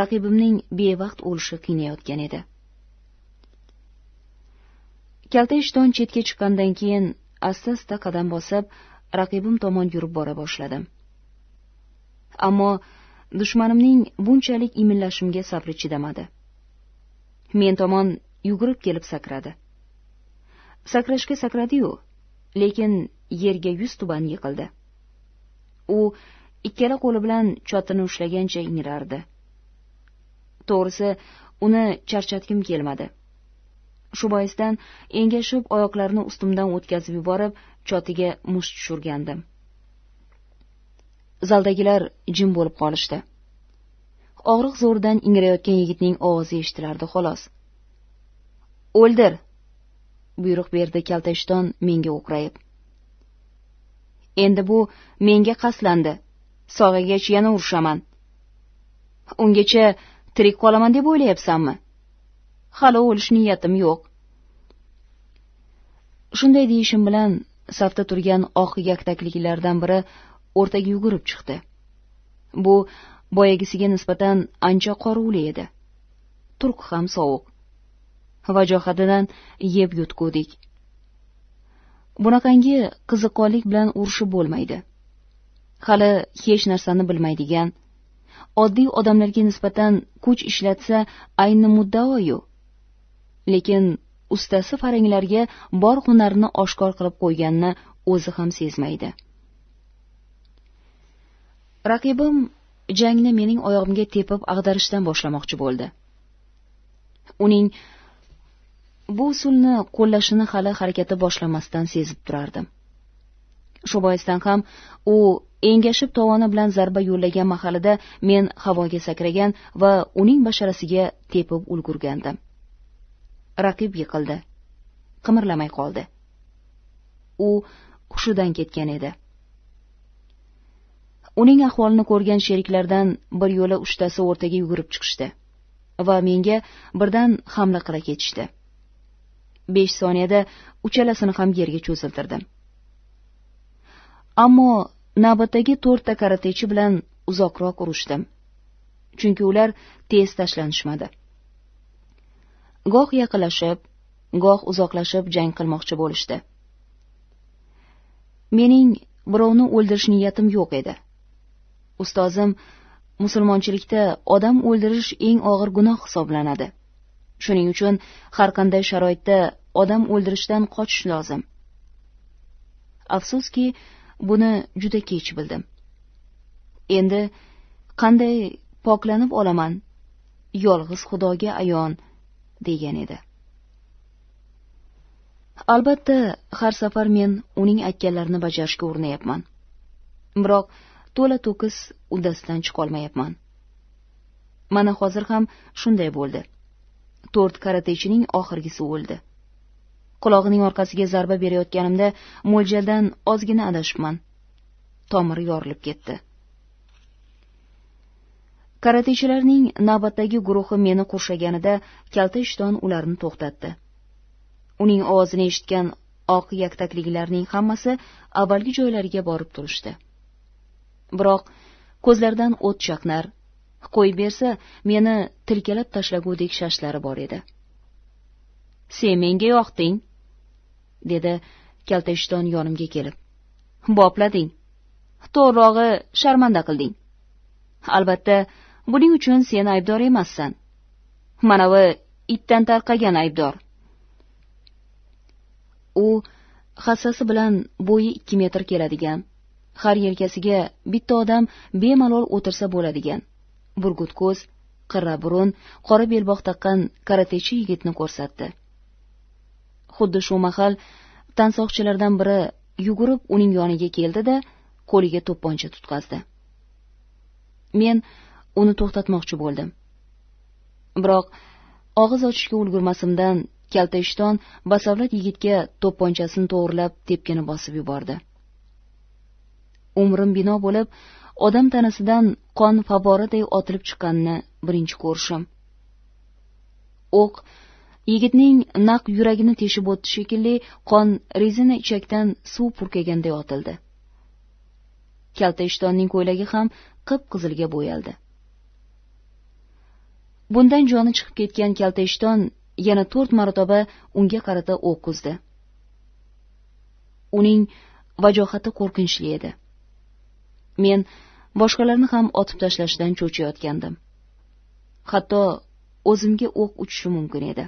B: raqibimning bevaqt o'lishi qiynayotgan edi kalta ishton chetga chiqqandan keyin asta asta qadam bosib raqibim tomon yurib bora boshladim ammo dushmanimning bunchalik imillashimga sabri chidamadi men tomon yugurib kelib sakradi sakrashga sakradiyu lekin yerga yuz tuban yiqildi u ikkala qo'li bilan chotini ushlagancha ingrardi to'g'risi uni charchatgim kelmadi shu boisdan engashib oyoqlarini ustimdan o'tkazib yuborib chotiga musht tushirgandim zaldagilar jim bo'lib qolishdi og'riq zo'ridan ingrayotgan yigitning ovozi eshitilardi xolos o'ldir buyruq berdi kaltashton menga o'qrayib endi bu menga qaslandi sog'aygach yana urishaman ungacha tirik qolaman deb o'ylayapsanmi hali o'lish niyatim yo'q shunday deyishim bilan safda turgan oq yaktakliklardan biri o'rtaga yugurib chiqdi bu boyagisiga nisbatan ancha qoruvli edi turqi ham sovuq vajohatidan yeb yutgudik bunaqangi qiziqqonlik bilan urushib bo'lmaydi hali hech narsani bilmaydigan oddiy odamlarga nisbatan kuch ishlatsa ayni muddao yu lekin ustasi faranglarga bor hunarini oshkor qilib qo'yganini o'zi ham sezmaydi raqibim jangni mening oyog'imga tepib ag'darishdan boshlamoqchi bo'ldi uning bu usulni qo'llashini hali harakati boshlamasdan sezib turardim shu boisdan ham u engashib tovoni bilan zarba yo'llagan mahalida men havoga sakragan va uning basharasiga tepib ulgurgandim raqib yiqildi qimirlamay qoldi u hushidan ketgan edi uning ahvolini ko'rgan sheriklardan bir yo'la uchtasi o'rtaga yugurib chiqishdi va menga birdan hamla qila ketishdi besh soniyada uchalasini ham yerga cho'ziltirdim ammo navbatdagi to'rtta karatechi bilan uzoqroq urushdim chunki ular tez tashlanishmadi goh yaqinlashib goh uzoqlashib jang qilmoqchi bo'lishdi mening birovni o'ldirish niyatim yo'q edi ustozim musulmonchilikda odam o'ldirish eng og'ir gunoh hisoblanadi shuning uchun har qanday sharoitda odam o'ldirishdan qochish lozim afsuski buni juda kech bildim endi qanday poklanib olaman yolg'iz xudoga ayon degan edi albatta har safar men uning aytganlarini bajarishga urinayapman biroq to'la to'kis uddasidan chiqolmayapman mana hozir ham shunday bo'ldi to'rt karatechining oxirgisi o'ldi qulog'ining orqasiga zarba berayotganimda mo'ljaldan ozgina adashibman tomiri yorilib ketdi karatechilarning navbatdagi guruhi meni qurshaganida kalta ishton ularni to'xtatdi uning ovozini eshitgan oq yaktakliklarning hammasi avvalgi joylariga borib turishdi biroq ko'zlaridan o't chaqnar qo'yib bersa meni tilkalab tashlagudek shashlari bor edi sen menga yoqding dedi kalta ishton yonimga kelib boplading to'g'rirog'i sharmanda qilding albatta buning uchun sen aybdor emassan manavi itdan tarqagan aybdor u hassasi bilan bo'yi ikki metr keladigan har yelkasiga bitta odam bemalol o'tirsa bo'ladigan burgutko'z qirra burun qora belbog' taqqan karatechi yigitni ko'rsatdi xuddi shu mahal tansoqchilardan biri yugurib uning yoniga keldi da qo'liga to'pponcha tutqazdi men uni to'xtatmoqchi bo'ldim biroq og'iz ochishga ulgurmasimdan kalta ishton basavlat yigitga to'pponchasini to'g'rilab tepkini bosib yubordi umrim bino bo'lib odam tanasidan qon favvoraday otilib chiqqanini birinchi ko'rishim o'q yigitning naq yuragini teshib o'tdi shekilli qon rezina ichakdan suv purkaganday otildi kalta ishtonning ko'ylagi ham qip qizilga bo'yaldi bundan joni chiqib ketgan kalta ishton yana to'rt marotaba unga qarata o'q uzdi uning vajohati qo'rqinchli edi men boshqalarni ham otib tashlashdan cho'chiyotgandim hatto o'zimga o'q uchishi mumkin edi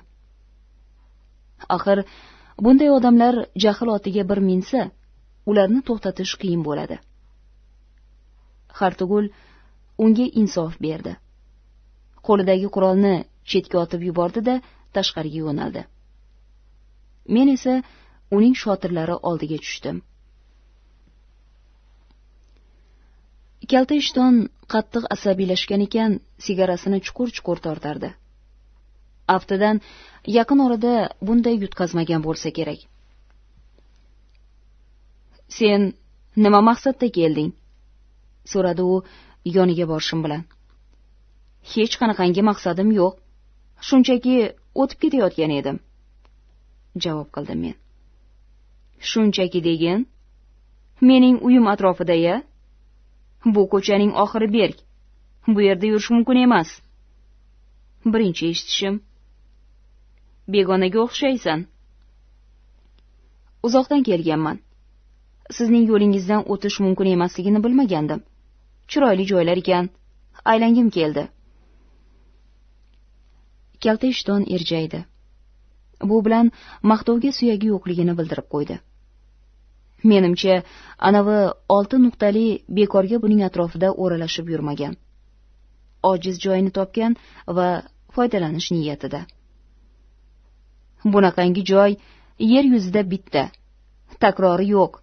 B: axir bunday odamlar jahl otiga bir minsa ularni to'xtatish qiyin bo'ladi xartugul unga insof berdi qo'lidagi qurolni chetga otib yubordi da tashqariga yo'naldi men esa uning shotirlari oldiga tushdim kalta ishton qattiq asabiylashgan ekan sigarasini chuqur chuqur tortardi aftidan yaqin orada bunday yutqazmagan bo'lsa kerak sen nima maqsadda kelding so'radi u yoniga borishim bilan hech qanaqangi maqsadim yo'q shunchaki o'tib ketayotgan edim javob qildim men shunchaki degin mening uyim atrofida ya bu ko'chaning oxiri berk bu yerda yurish mumkin emas birinchi eshitishim begonaga o'xshaysan uzoqdan kelganman sizning yo'lingizdan o'tish mumkin emasligini bilmagandim chiroyli joylar ekan aylangim keldi kalta ishton irjaydi bu bilan maqtovga suyagi yo'qligini bildirib qo'ydi menimcha anavi olti nuqtali bekorga buning atrofida o'ralashib yurmagan ojiz joyini topgan va foydalanish niyatida bunaqangi joy yer yuzida bitta takrori yo'q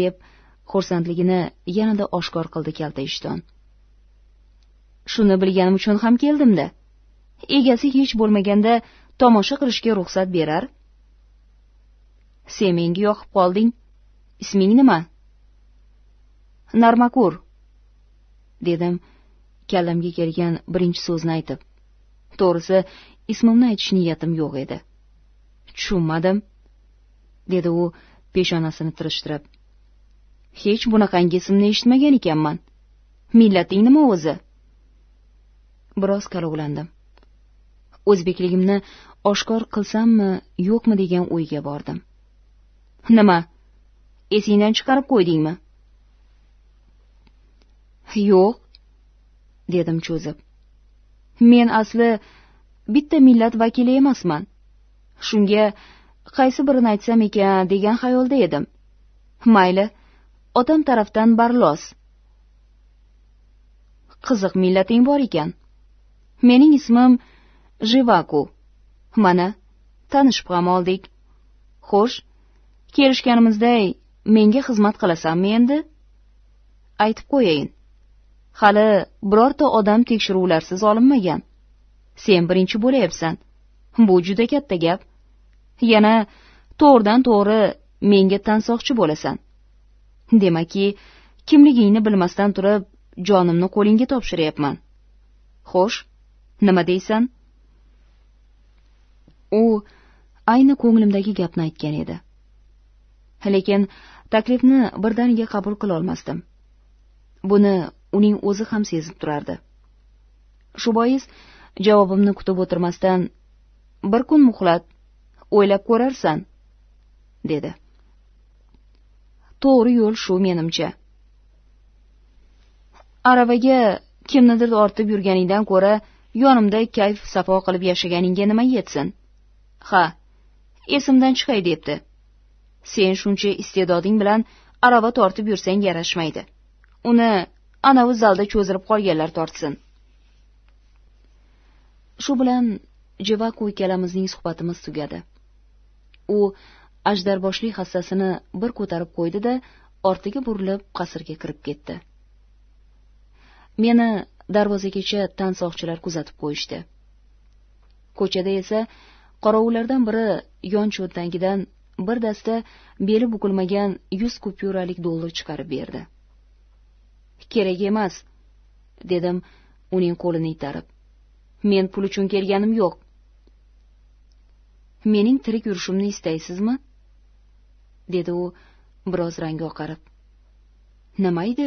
B: deb xursandligini yanada oshkor qildi kalta shuni bilganim uchun ham keldimda egasi hech bo'lmaganda tomosha qilishga ruxsat berar sen menga yoqib qolding isming nima narmakur dedim kallamga kelgan birinchi so'zni aytib to'g'risi ismimni aytish niyatim yo'q edi tushunmadim dedi u peshonasini tirishtirib hech bunaqangi ismni eshitmagan ekanman millating nima o'zi biroz kalovlandim o'zbekligimni oshkor qilsammi yo'qmi degan o'yga bordim nima esingdan chiqarib qo'ydingmi yo'q dedim cho'zib men asli bitta millat vakili emasman shunga qaysi birini aytsam ekan degan xayolda edim mayli otam tarafdan barlos qiziq millating bor ekan mening ismim jivaku mana tanishib ham oldik xo'sh kelishganimizday menga xizmat qilasanmi endi aytib qo'yayin hali birorta odam tekshiruvlarsiz olinmagan sen birinchi bo'layapsan bu juda katta gap yana to'g'ridan to'g'ri menga tansoqchi bo'lasan demakki kimligingni bilmasdan turib jonimni qo'lingga topshiryapman xo'sh nima deysan u ayni ko'nglimdagi gapni aytgan edi lekin taklifni birdaniga qabul qilolmasdim buni uning o'zi ham sezib turardi shu bois javobimni kutib o'tirmasdan bir kun muhlat o'ylab ko'rarsan dedi to'g'ri yo'l shu menimcha aravaga kimnidir ortib yurganingdan ko'ra yonimda kayf safo qilib yashaganingga nima yetsin ha esimdan chiqay debdi sen shuncha iste'doding bilan arava tortib yursang yarashmaydi uni anavi zalda cho'zilib qolganlar tortsin shu bilan jevaku ikkalamizning suhbatimiz tugadi u ajdarboshli hassasini bir ko'tarib qo'ydi da ortiga burilib qasrga kirib ketdi meni darvozagacha soqchilar kuzatib qo'yishdi ko'chada esa qorovullardan biri yon cho'ntagidan bir dasta beli bukilmagan yuz kupyuralik dollar chiqarib berdi kerak emas dedim uning qo'lini itarib men pul uchun kelganim yo'q mening tirik yurishimni istaysizmi dedi u biroz rangi oqarib nima edi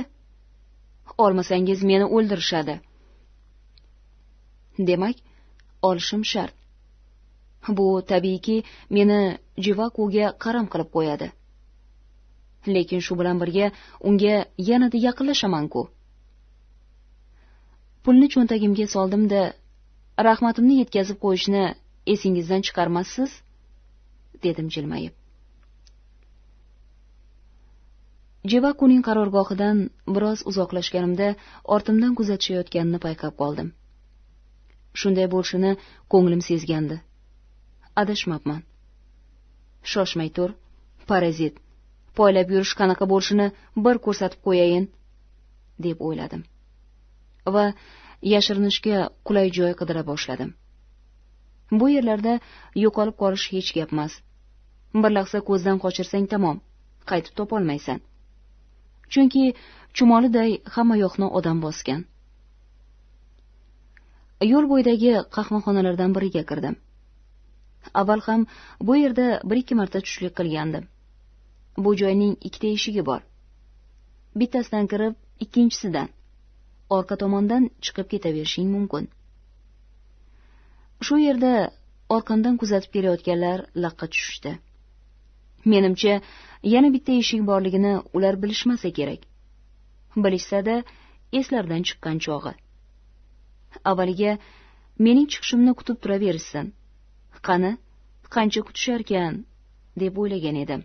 B: olmasangiz meni o'ldirishadi demak olishim shart bu tabiiyki meni jivakuga qaram qilib qo'yadi lekin shu bilan birga unga yanada yaqinlashaman ku pulni cho'ntagimga soldimda rahmatimni yetkazib qo'yishni esingizdan chiqarmassiz dedim jilmayib jevakuning qarorgohidan biroz uzoqlashganimda ortimdan kuzatishayotganini payqab qoldim shunday bo'lishini ko'nglim sezgandi adashmabman shoshmay tur parazit poylab yurish qanaqa bo'lishini bir ko'rsatib qo'yayin deb o'yladim va yashirinishga qulay joy qidira boshladim bu yerlarda yo'qolib qolish hech gapmas bir lahza ko'zdan qochirsang tamom qaytib topolmaysan chunki chumoliday hamma yoqni odam bosgan yo'l bo'yidagi qahvaxonalardan biriga kirdim avval ham bu yerda bir ikki marta tushlik qilgandim bu joyning ikkita eshigi bor bittasidan kirib ikkinchisidan orqa tomondan chiqib ketaverishing mumkin shu yerda orqamdan kuzatib kelayotganlar laqqa tushishdi menimcha yana bitta eshik borligini ular bilishmasa kerak bilishsada eslardan chiqqan chog'i avvaliga mening chiqishimni kutib turaverishsin qani qancha kutisharkan deb o'ylagan edim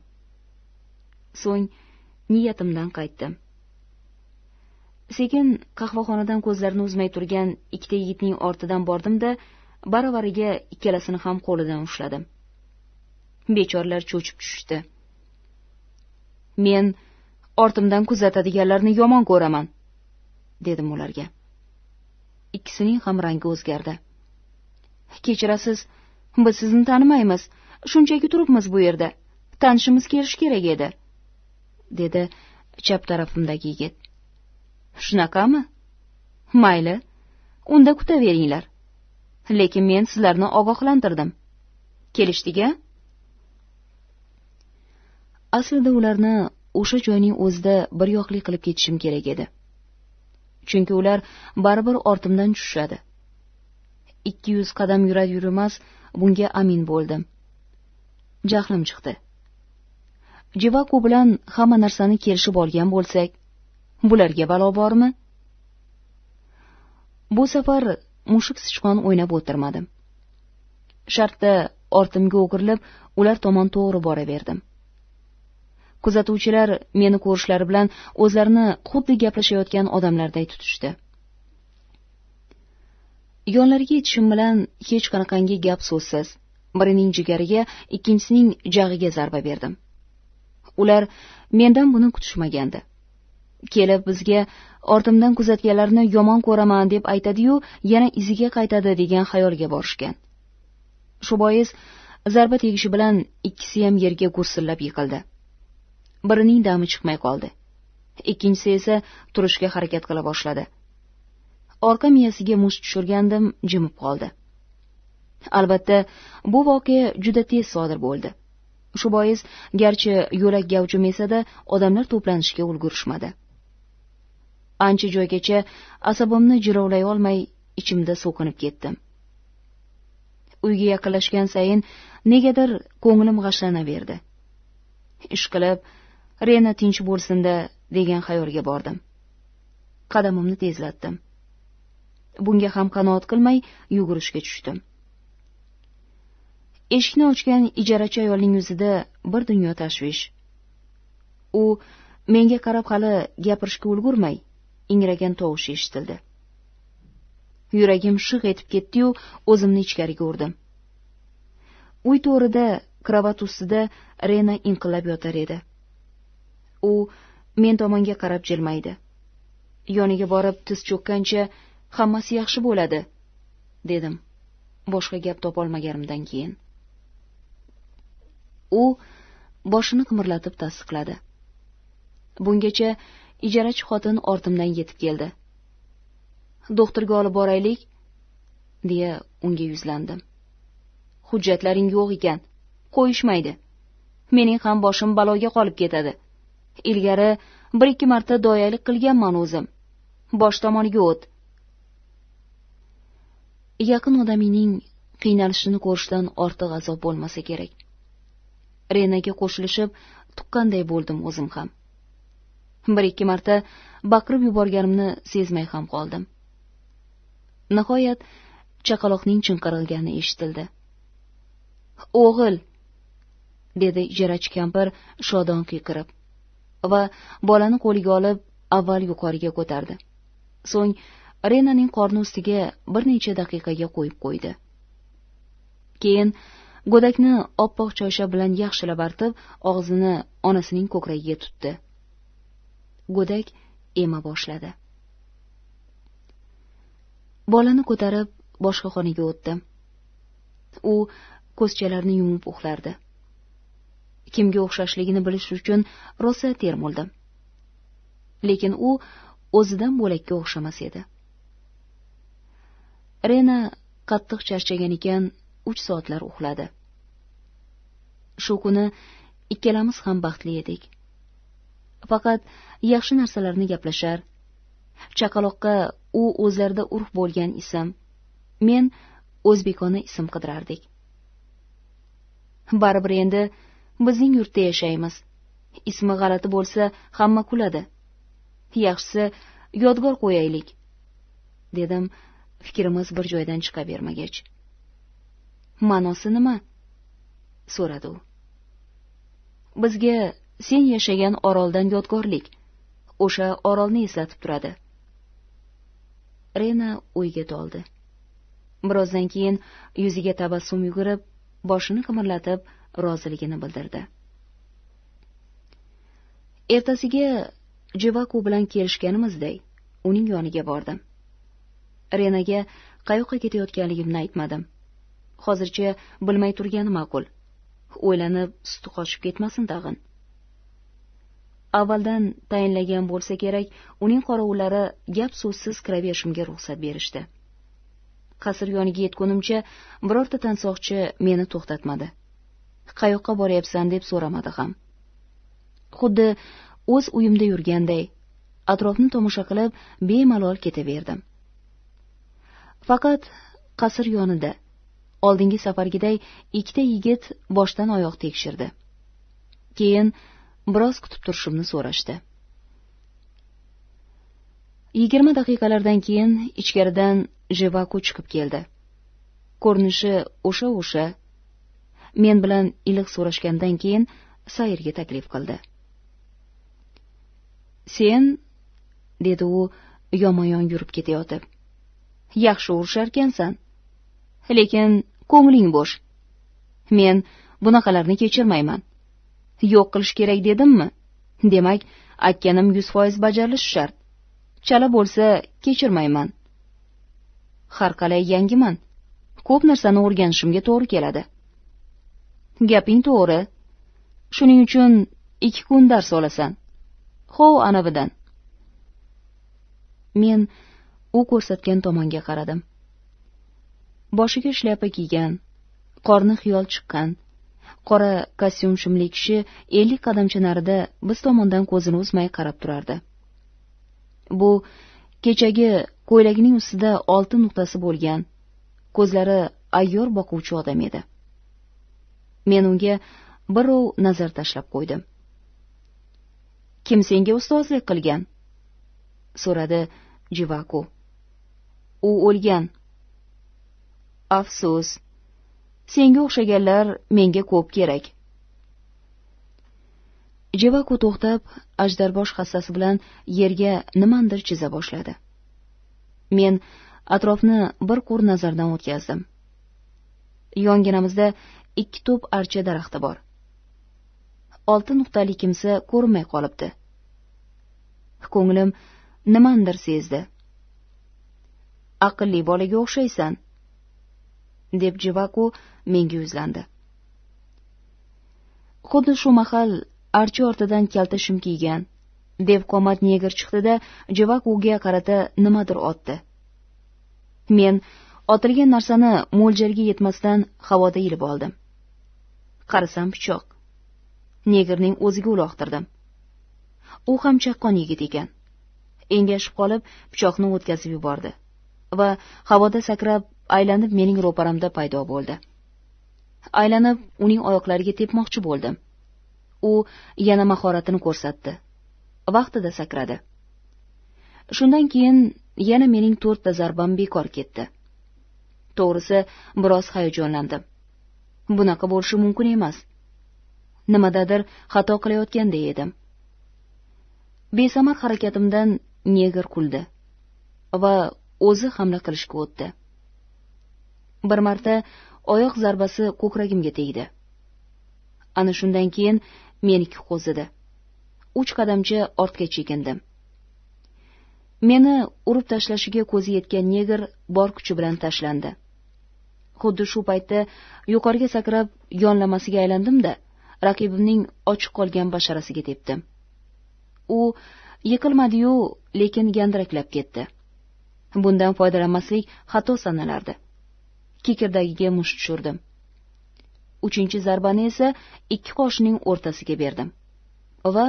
B: so'ng niyatimdan qaytdim sekin qahvaxonadan ko'zlarini uzmay turgan ikkita yigitning ortidan bordim da baravariga ikkalasini ham qo'lidan ushladim bechoralar cho'chib tushishdi men ortimdan kuzatadiganlarni yomon ko'raman dedim ularga ikkisining ham rangi o'zgardi kechirasiz biz sizni tanimaymiz shunchaki turibmiz bu yerda tanishimiz kelishi kerak edi dedi chap tarafimdagi yigit shunaqami mayli unda kutaveringlar lekin men sizlarni ogohlantirdim kelishdik a aslida ularni o'sha joyning o'zida bir yoqli qilib ketishim kerak edi chunki ular baribir ortimdan tushishadi ikki yuz qadam yurar yurmas bunga amin bo'ldim jahlim chiqdi jivago bilan hamma narsani kelishib olgan bo'lsak bularga balo bormi bu safar mushuk sichqon o'ynab o'tirmadim shartda ortimga o'girilib ular tomon to'g'ri boraverdim kuzatuvchilar meni ko'rishlari bilan o'zlarini xuddi gaplashayotgan odamlarday tutishdi yonlariga yetishim bilan hech qanaqangi gap so'zsiz birining jigariga ikkinchisining jag'iga zarba berdim ular mendan buni kutishmagandi kelib bizga ortimdan kuzatganlarni yomon ko'raman deb aytadi yu yana iziga qaytadi degan xayolga borishgan shu bois zarba tegishi bilan ikkisiyam yerga gursillab yiqildi birining dami chiqmay qoldi ikkinchisi esa turishga harakat qila boshladi orqa miyasiga mush tushirgandim jimib qoldi albatta bu voqea juda tez sodir bo'ldi shu bois garchi yo'lak gavjum esada odamlar to'planishga ulgurishmadi ancha joygacha asabimni jirovlay olmay ichimda so'kinib ketdim uyga yaqinlashgan sayin negadir ko'nglim g'ashlanaverdi ishqilib rena tinch bo'lsinda degan xayolga bordim qadamimni tezlatdim bunga ham qanoat qilmay yugurishga tushdim eshikni ochgan ijarachi ayolning yuzida bir dunyo tashvish u menga qarab hali gapirishga ulgurmay ingragan tovush eshitildi yuragim shig' etib ketdi yu o'zimni ichkariga urdim uy to'rida kravat ustida rena inqillab yotar edi u men tomonga qarab jilmaydi yoniga borib tiz cho'kkancha hammasi yaxshi bo'ladi dedim boshqa gap topolmaganimdan keyin u boshini qimirlatib tasdiqladi bungacha ijarachi xotin ortimdan yetib keldi doktorga olib boraylik deya unga yuzlandim hujjatlaring yo'q ekan qo'yishmaydi mening ham boshim baloga qolib ketadi ilgari bir ikki marta doyalik qilganman o'zim bosh tomoniga o't yaqin odamingning qiynalishini ko'rishdan ortiq azob bo'lmasa kerak renaga qo'shilishib tuqqanday bo'ldim o'zim ham bir ikki marta baqirib yuborganimni sezmay ham qoldim nihoyat chaqaloqning chinqirigani eshitildi o'g'il dedi ijarachi kampir shodon kuykirib va bolani qo'liga olib avval yuqoriga ko'tardi so'ng renaning qorni ustiga bir necha daqiqaga qo'yib qo'ydi keyin go'dakni oppoq choyshab bilan yaxshilab artib og'zini onasining ko'kragiga tutdi go'dak ema boshladi bolani ko'tarib boshqa xonaga o'tdim u ko'zchalarini yumib uxlardi kimga o'xshashligini bilish uchun rosa termuldim lekin u o'zidan bo'lakka o'xshamas edi rena qattiq charchagan ekan uch soatlar uxladi shu kuni ikkalamiz ham baxtli edik faqat yaxshi narsalarni gaplashar chaqaloqqa u o'zlarida urf bo'lgan ism men o'zbekona ism qidirardik baribir endi bizning yurtda yashaymiz ismi g'alati bo'lsa hamma kuladi yaxshisi yodgor qo'yaylik dedim fikrimiz bir joydan chiqavermagach ma'nosi nima so'radi u bizga sen yashagan oroldan yodgorlik o'sha orolni eslatib turadi rena o'yga toldi birozdan keyin yuziga tabassum yugurib boshini qimirlatib roziligini bildirdi ertasiga jevaku bilan kelishganimizdek uning yoniga bordim renaga qayoqqa ketayotganligimni aytmadim hozircha bilmay turgani ma'qul o'ylanib suti qochib ketmasin tag'in avvaldan tayinlangan bo'lsa kerak uning qorovullari gap so'zsiz kiraverishimga ruxsat berishdi qasr yoniga yetgunimcha birorta tansoqchi meni to'xtatmadi qayoqqa boryapsan deb so'ramadi ham xuddi o'z uyimda yurganday atrofni tomosha qilib bemalol ketaverdim faqat qasr yonida oldingi safargiday ikkita yigit boshdan oyoq tekshirdi keyin biroz kutib turishimni so'rashdi yigirma daqiqalardan keyin ichkaridan jivaku chiqib keldi ko'rinishi o'sha o'sha men bilan iliq so'rashgandan keyin sayrga taklif qildi sen dedi u yomayon yurib ketayotib yaxshi urisharkansan lekin ko'ngling bo'sh men bunaqalarni kechirmayman yo'q qilish kerak dedimmi demak aytganim yuz foiz bajarilishi shart chala bo'lsa kechirmayman har qalay yangiman ko'p narsani o'rganishimga to'g'ri keladi gaping to'g'ri shuning uchun ikki kun dars olasan hov anavidan men u ko'rsatgan tomonga qaradim boshiga shlyapa kiygan qorni xiyol chiqqan qora kostyum shimli kishi ellik qadamcha narida biz tomondan ko'zini uzmay qarab turardi bu kechagi ko'ylagining ustida oltin nuqtasi bo'lgan ko'zlari ayyor boquvchi odam edi men unga birov nazar tashlab qo'ydim kim senga ustozlik qilgan so'radi jivaku u o'lgan afsus senga o'xshaganlar menga ko'p kerak jevaku to'xtab ajdarbosh hassasi bilan yerga nimandir chiza boshladi men atrofni bir qur nazardan o'tkazdim yonginamizda ikki to'p archa daraxti bor olti nuqtali kimsa ko'rinmay qolibdi ko'nglim nimanidir sezdi aqlli bolaga o'xshaysan deb jivaku menga yuzlandi xuddi shu mahal archa ortidan kalta shim kiygan qomat negr chiqdi da juvak uga qarata nimadir otdi men otilgan narsani mo'ljalga yetmasdan havoda ilib oldim qarasam pichoq negrning o'ziga uloqtirdim u ham chaqqon yigit ekan engashib qolib pichoqni o'tkazib yubordi va havoda sakrab aylanib mening ro'paramda paydo bo'ldi aylanib uning oyoqlariga tepmoqchi bo'ldim u yana mahoratini ko'rsatdi vaqtida sakradi shundan keyin yana mening to'rtta zarbam bekor ketdi to'g'risi biroz hayajonlandim bunaqa bo'lishi mumkin emas nimadadir xato qilayotganday edim besamar harakatimdan negr kuldi va o'zi hamla qilishga o'tdi bir marta oyoq zarbasi ko'kragimga tegdi ana shundan keyin meniki qo'zidi uch qadamcha ortga chekindim meni urib tashlashiga ko'zi yetgan negr bor kuchi bilan tashlandi xuddi shu paytda yuqoriga sakrab yonlamasiga aylandimda raqibimning ochiq qolgan basharasiga tepdim u yiqilmadiyu lekin gandiraklab ketdi bundan foydalanmaslik xato sanalardi kekirdagiga musht tushirdim uchinchi zarbani esa ikki qoshining o'rtasiga berdim va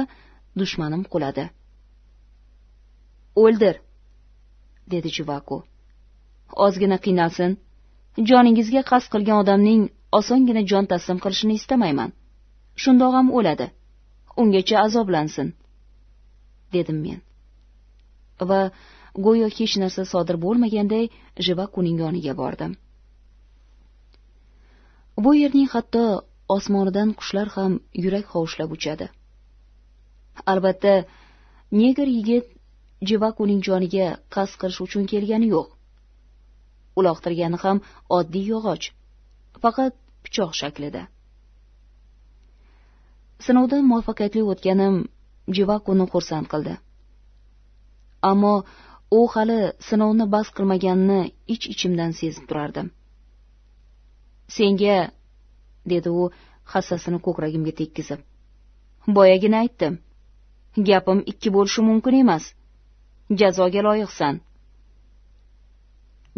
B: dushmanim quladi o'ldir dedi jivaku ozgina qiynalsin joningizga qasd qilgan odamning osongina jon taslim qilishini istamayman shundoq ham o'ladi ungacha azoblansin dedim men va go'yo hech narsa sodir bo'lmaganday jivakuning yoniga bordim bu yerning hatto osmonidan qushlar ham yurak hovushlab uchadi albatta neger yigit jivakuning joniga qasd qilish uchun kelgani yo'q uloqtirgani ham oddiy yog'och faqat pichoq shaklida sinovdan muvaffaqiyatli o'tganim jivakuni xursand qildi ammo u hali sinovni bas qilmaganini ich ichimdan sezib turardim senga dedi u hassasini ko'kragimga tekkizib boyagina aytdim gapim ikki bo'lishi mumkin emas jazoga loyiqsan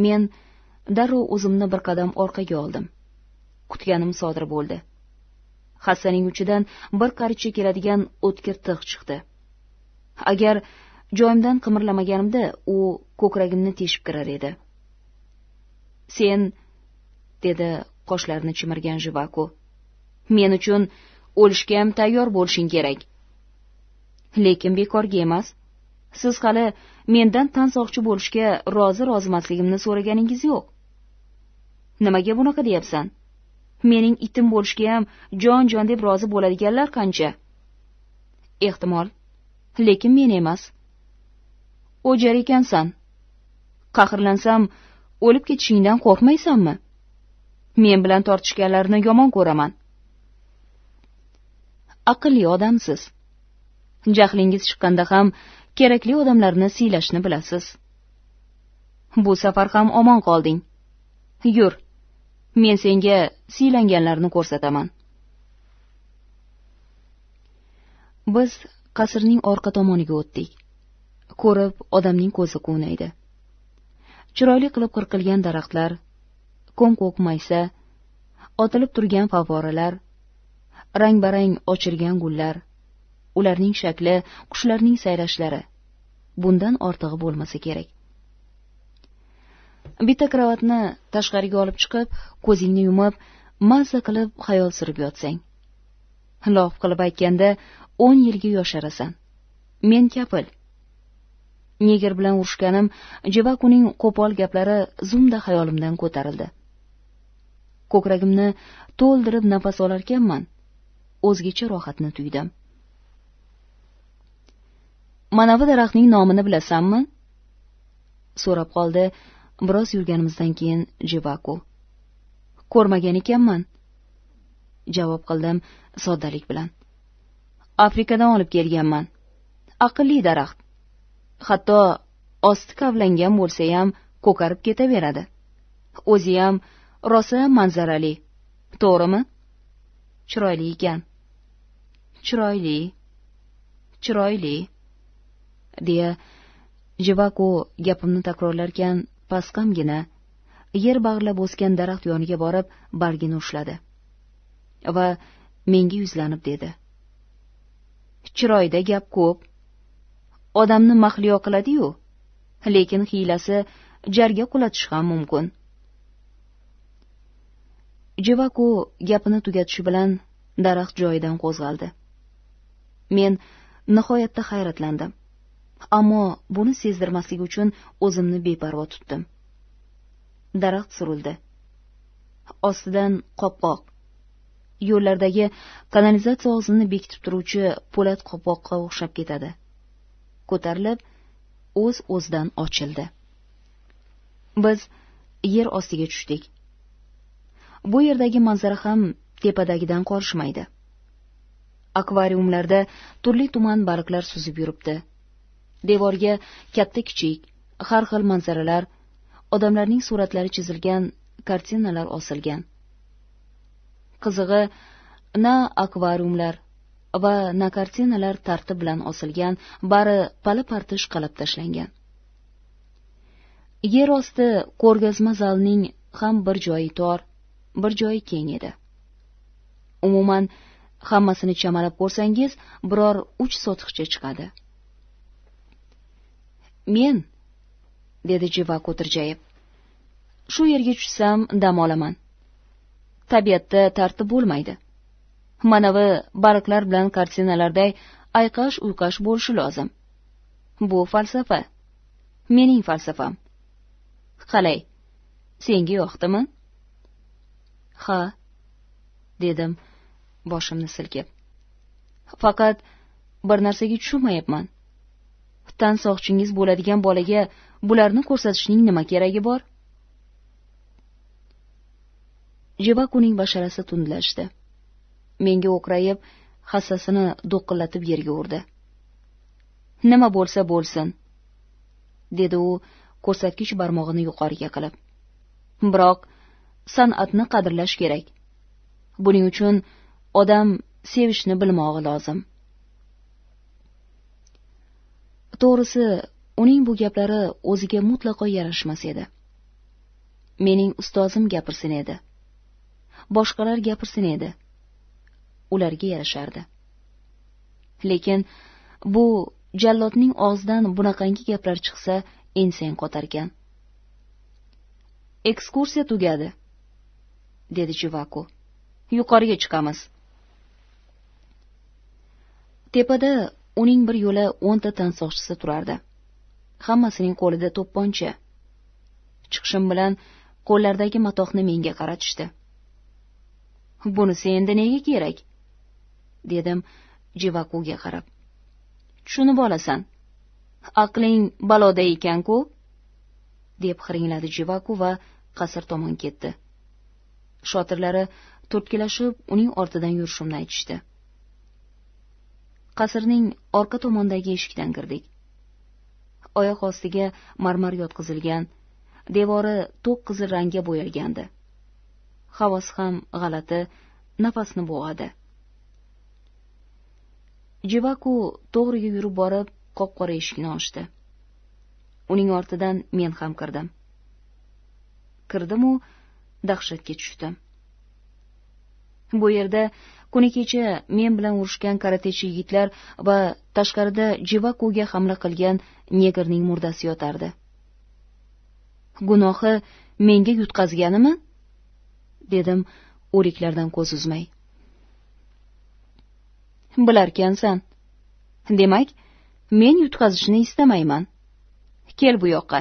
B: men darrov o'zimni bir qadam orqaga oldim kutganim sodir bo'ldi hassaning uchidan bir qaricha keladigan o'tkir tig' chiqdi agar joyimdan qimirlamaganimda u ko'kragimni teshib kirar edi sen dedi qoshlarini chimirgan jivaku men uchun o'lishga ham tayyor bo'lishing kerak lekin bekorga emas siz hali mendan tan soqchi bo'lishga rozi rozimasligimni so'raganingiz yo'q nimaga bunaqa deyapsan mening itim bo'lishga ham jon jon deb rozi bo'ladiganlar qancha ehtimol lekin men emas o'jar ekansan qahrlansam o'lib ketishingdan qo'rqmaysanmi men bilan tortishganlarini yomon ko'raman aqlli odamsiz jahlingiz chiqqanda ham kerakli odamlarni siylashni bilasiz bu safar ham omon qolding yur men senga siylanganlarni ko'rsataman biz qasrning orqa tomoniga o'tdik ko'rib odamning ko'zi quvnaydi chiroyli qilib qirqilgan daraxtlar ko'm ko'k maysa otilib turgan favvoralar rang barang ochilgan gullar ularning shakli qushlarning sayrashlari bundan ortig'i bo'lmasa kerak bitta kravatni tashqariga olib chiqib ko'zingni yumib mazza qilib xayol surib yotsang lof qilib aytganda o'n yilga yosharasan men kapil neger bilan urushganim jebakuning qo'pol gaplari zumda xayolimdan ko'tarildi ko'kragimni to'ldirib nafas olarkanman o'zgacha rohatni tuydim manavi daraxtning nomini bilasanmi so'rab qoldi biroz yurganimizdan keyin jivaku ko'rmagan ekanman javob qildim soddalik bilan afrikadan olib kelganman aqlli daraxt hatto osti kavlangan bo'lsayam ko'karib ketaveradi o'ziyam rosa manzarali to'g'rimi chiroyli ekan chiroyli chiroyli deya jivako gapimni takrorlarkan pastqamgina yer bag'irlab o'sgan daraxt yoniga borib bargini ushladi va menga yuzlanib dedi chiroyda gap ko'p odamni mahliyo qiladiyu lekin hiylasi jarga qulatish ham mumkin jivaku gapini tugatishi bilan daraxt joyidan qo'zg'aldi men nihoyatda hayratlandim ammo buni sezdirmaslik uchun o'zimni beparvo tutdim daraxt surildi ostidan qopqoq yo'llardagi kanalizatsiya og'zini bekitib turuvchi po'lat qopqoqqa o'xshab ketadi ko'tarilib o'z o'zidan ochildi biz yer ostiga tushdik bu yerdagi manzara ham tepadagidan qolishmaydi akvariumlarda turli tuman baliqlar suzib yuribdi devorga katta kichik har xil manzaralar odamlarning suratlari chizilgan kartinalar osilgan qizig'i na akvariumlar va na kartinalar tartib bilan osilgan bari pala partish qilib tashlangan yer osti ko'rgazma zalining ham bir joyi tor bir joyi keng edi umuman hammasini chamalab ko'rsangiz biror uch sotiqcha chiqadi men dedi jiva ko'tirjayib shu yerga tushsam dam olaman tabiatda tartib bo'lmaydi manavi baliqlar bilan kartinalarday ayqash uyqash bo'lishi lozim bu falsafa mening falsafam qalay senga yoqdimi ha dedim boshimni silkib faqat bir narsaga tushunmayapman tan soqchingiz bo'ladigan bolaga bularni ko'rsatishning nima keragi bor jevak uning basharasi tundlashdi menga o'qrayib hassasini do'qillatib yerga urdi nima bo'lsa bo'lsin dedi u ko'rsatkich barmog'ini yuqoriga qilib biroq san'atni qadrlash kerak buning uchun odam sevishni bilmog'i lozim to'g'risi uning bu gaplari o'ziga mutlaqo yarashmas edi mening ustozim gapirsin edi boshqalar gapirsin edi ularga yarashardi lekin bu jallodning og'zidan bunaqangi gaplar chiqsa ensang qotarkan ekskursiya tugadi dedi jivaku yuqoriga chiqamiz tepada uning bir yo'la ta tansoqchisi turardi hammasining qo'lida to'pponcha chiqishim bilan qo'llardagi matohni menga qaratishdi Buni senda nega kerak dedim jivakuga qarab tushunib olasan aqling baloda ekan ku deb xiringladi jivaku va qasr tomon ketdi shotirlari turtkilashib uning ortidan yurishimni aytishdi qasrning orqa tomonidagi eshikdan kirdik oyoq ostiga marmar yotqizilgan devori to'q qizil rangga bo'yalgandi havosi ham g'alati nafasni bo'g'adi jivaku to'g'riga yurib borib qop qora eshikni ochdi uning ortidan men ham kirdim kirdimu dahshatga tushdim bu yerda kuni kecha men bilan urushgan karatechi yigitlar va tashqarida jivakuga hamla qilgan negrning murdasi yotardi gunohi menga yutqazganimi dedim o'liklardan ko'z uzmay bilarkansan demak men yutqazishni istamayman kel bu yoqqa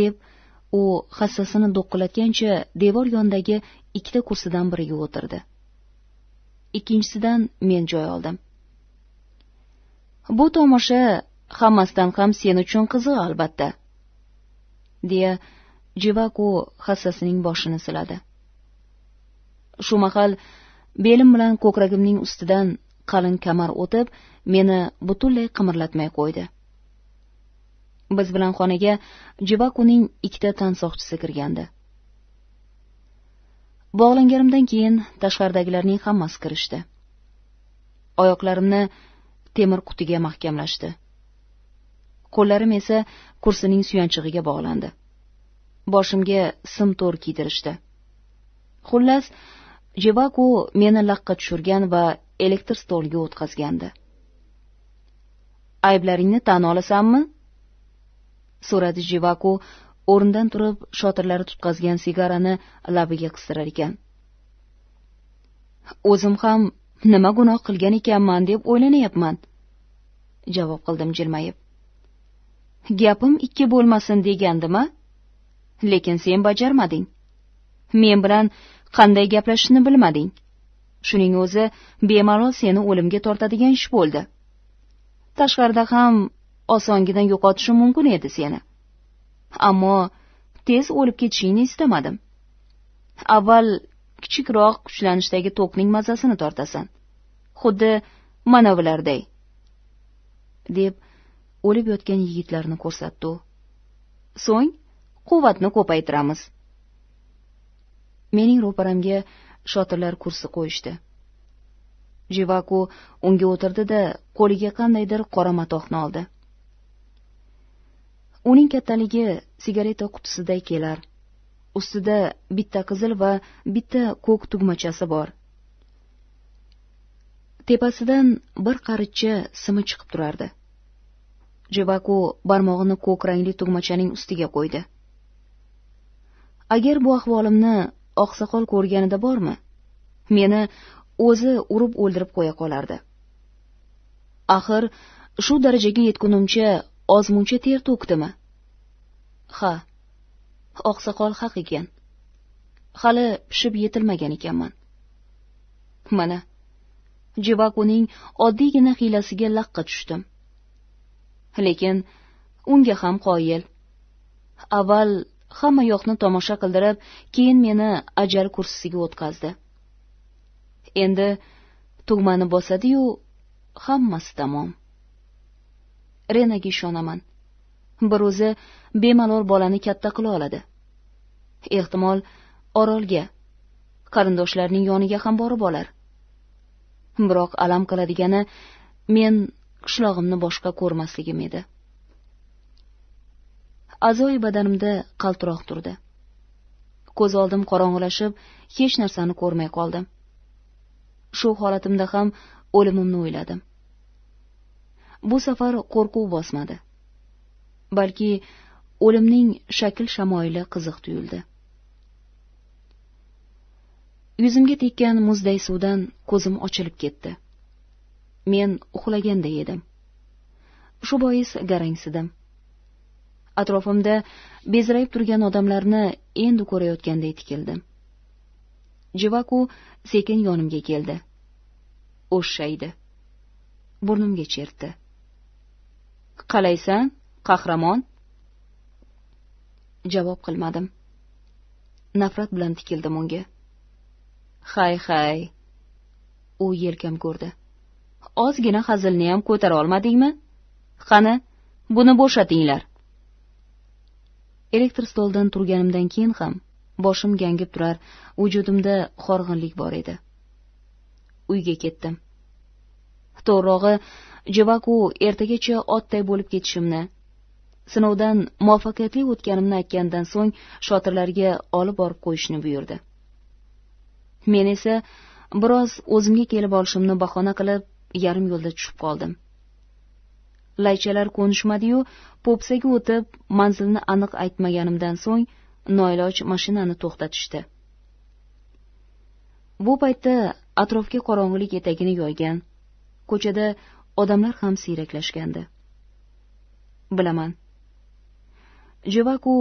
B: deb u hassasini do'qillatgancha devor yonidagi ikkita kursidan biriga o'tirdi ikkinchisidan men joy oldim bu tomosha hammasidan ham sen uchun qiziq albatta deya jivaku hassasining boshini siladi shu mahal belim bilan ko'kragimning ustidan qalin kamar o'tib meni butunlay qimirlatmay qo'ydi biz bilan xonaga jibakuning ikkita tansoqchisi kirgandi bog'langanimdan keyin tashqaridagilarning hammasi kirishdi oyoqlarimni temir qutiga mahkamlashdi qo'llarim esa kursining suyanchig'iga bog'landi boshimga sim to'r kiydirishdi xullas jebaku meni laqqa tushirgan va elektr stolga o'tqazgandi ayblaringni tan olasanmi so'radi jivaku o'rnidan turib shotirlari tutqazgan sigarani labiga qistirar ekan o'zim ham nima gunoh qilgan ekanman deb o'ylanayapman javob qildim jilmayib gapim ikki bo'lmasin degandimi lekin sen bajarmading men bilan qanday gaplashishni bilmading shuning o'zi bemalol seni o'limga tortadigan ish bo'ldi tashqarida ham osongina yo'qotishim mumkin edi seni ammo tez o'lib ketishingni istamadim avval kichikroq kuchlanishdagi to'qning mazasini tortasan xuddi manavilarday deb o'lib yotgan yigitlarni ko'rsatdi u so'ng quvvatni ko'paytiramiz mening ro'paramga shotirlar kursi qo'yishdi jivaku unga o'tirdi da qo'liga qandaydir qora matohni oldi uning kattaligi sigareta qutisiday kelar ustida bitta qizil va bitta ko'k tugmachasi bor tepasidan bir qarichcha simi chiqib turardi jivaku barmog'ini ko'k rangli tugmachaning ustiga qo'ydi agar bu ahvolimni oqsoqol ko'rganida bormi meni o'zi urib o'ldirib qo'ya qolardi axir shu darajaga yetgunimcha ozmuncha ter to'kdimi ha oqsoqol haq ekan hali pishib yetilmagan ekanman mana jivakuning oddiygina hiylasiga laqqa tushdim lekin unga ham qoyil avval hamma yoqni tomosha qildirib keyin meni ajal kursisiga o'tkazdi endi tugmani bosadiyu hammasi tamom renaga ishonaman bir o'zi bemalol bolani katta qila oladi ehtimol orolga qarindoshlarning yoniga ham borib olar biroq alam qiladigani men qishlog'imni boshqa ko'rmasligim edi Azoy badanimda qaltiroq turdi ko'z oldim qorong'ilashib hech narsani ko'rmay qoldim shu holatimda ham o'limimni o'yladim bu safar qo'rquv bosmadi balki o'limning shakl shamoyili qiziq tuyuldi yuzimga tekkan muzday suvdan ko'zim ochilib ketdi men uxlaganday edim shu bois garangsidim atrofimda bezrayib turgan odamlarni endi ko'rayotganday tikildim jivaku sekin yonimga keldi o'shshaydi burnimga chertdi qalaysan qahramon javob qilmadim nafrat bilan tikildim unga hay hay u yelkam ko'rdi ozgina hazilni ham ko'tara olmadingmi qani buni bo'shatinglar elektr stoldan turganimdan keyin ham boshim gangib turar vujudimda horg'inlik bor edi uyga ketdim to'g'rirog'i jivaku ertagacha otday bo'lib ketishimni sinovdan muvaffaqiyatli o'tganimni aytgandan so'ng shotirlarga olib borib qo'yishni buyurdi men esa biroz o'zimga kelib olishimni bahona qilib yarim yo'lda tushib qoldim laychalar qo'nishmadi yu po'pisaga o'tib manzilni aniq aytmaganimdan so'ng noiloj mashinani to'xtatishdi bu paytda atrofga qorong'ulik etagini yoygan ko'chada odamlar ham siyraklashgandi bilaman jevaku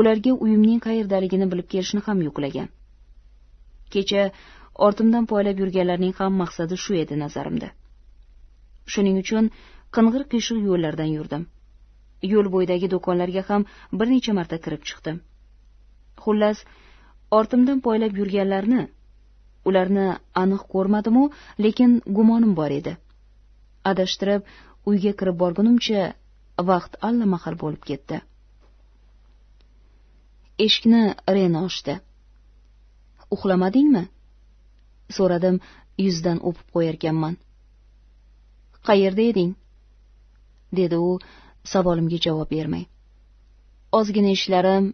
B: bularga uyimning qayerdaligini bilib kelishni ham yuklagan kecha ortimdan poylab yurganlarning ham maqsadi shu edi nazarimda shuning uchun qing'ir qiyshiq yo'llardan yurdim yo'l bo'yidagi do'konlarga ham bir necha marta kirib chiqdim xullas ortimdan poylab yurganlarni ularni aniq ko'rmadimu lekin gumonim bor edi adashtirib uyga kirib borgunimcha vaqt allamahal bo'lib ketdi eshikni rena ochdi uxlamadingmi so'radim yuzidan o'pib qo'yarkanman qayerda eding dedi u savolimga javob bermay ozgina ishlarim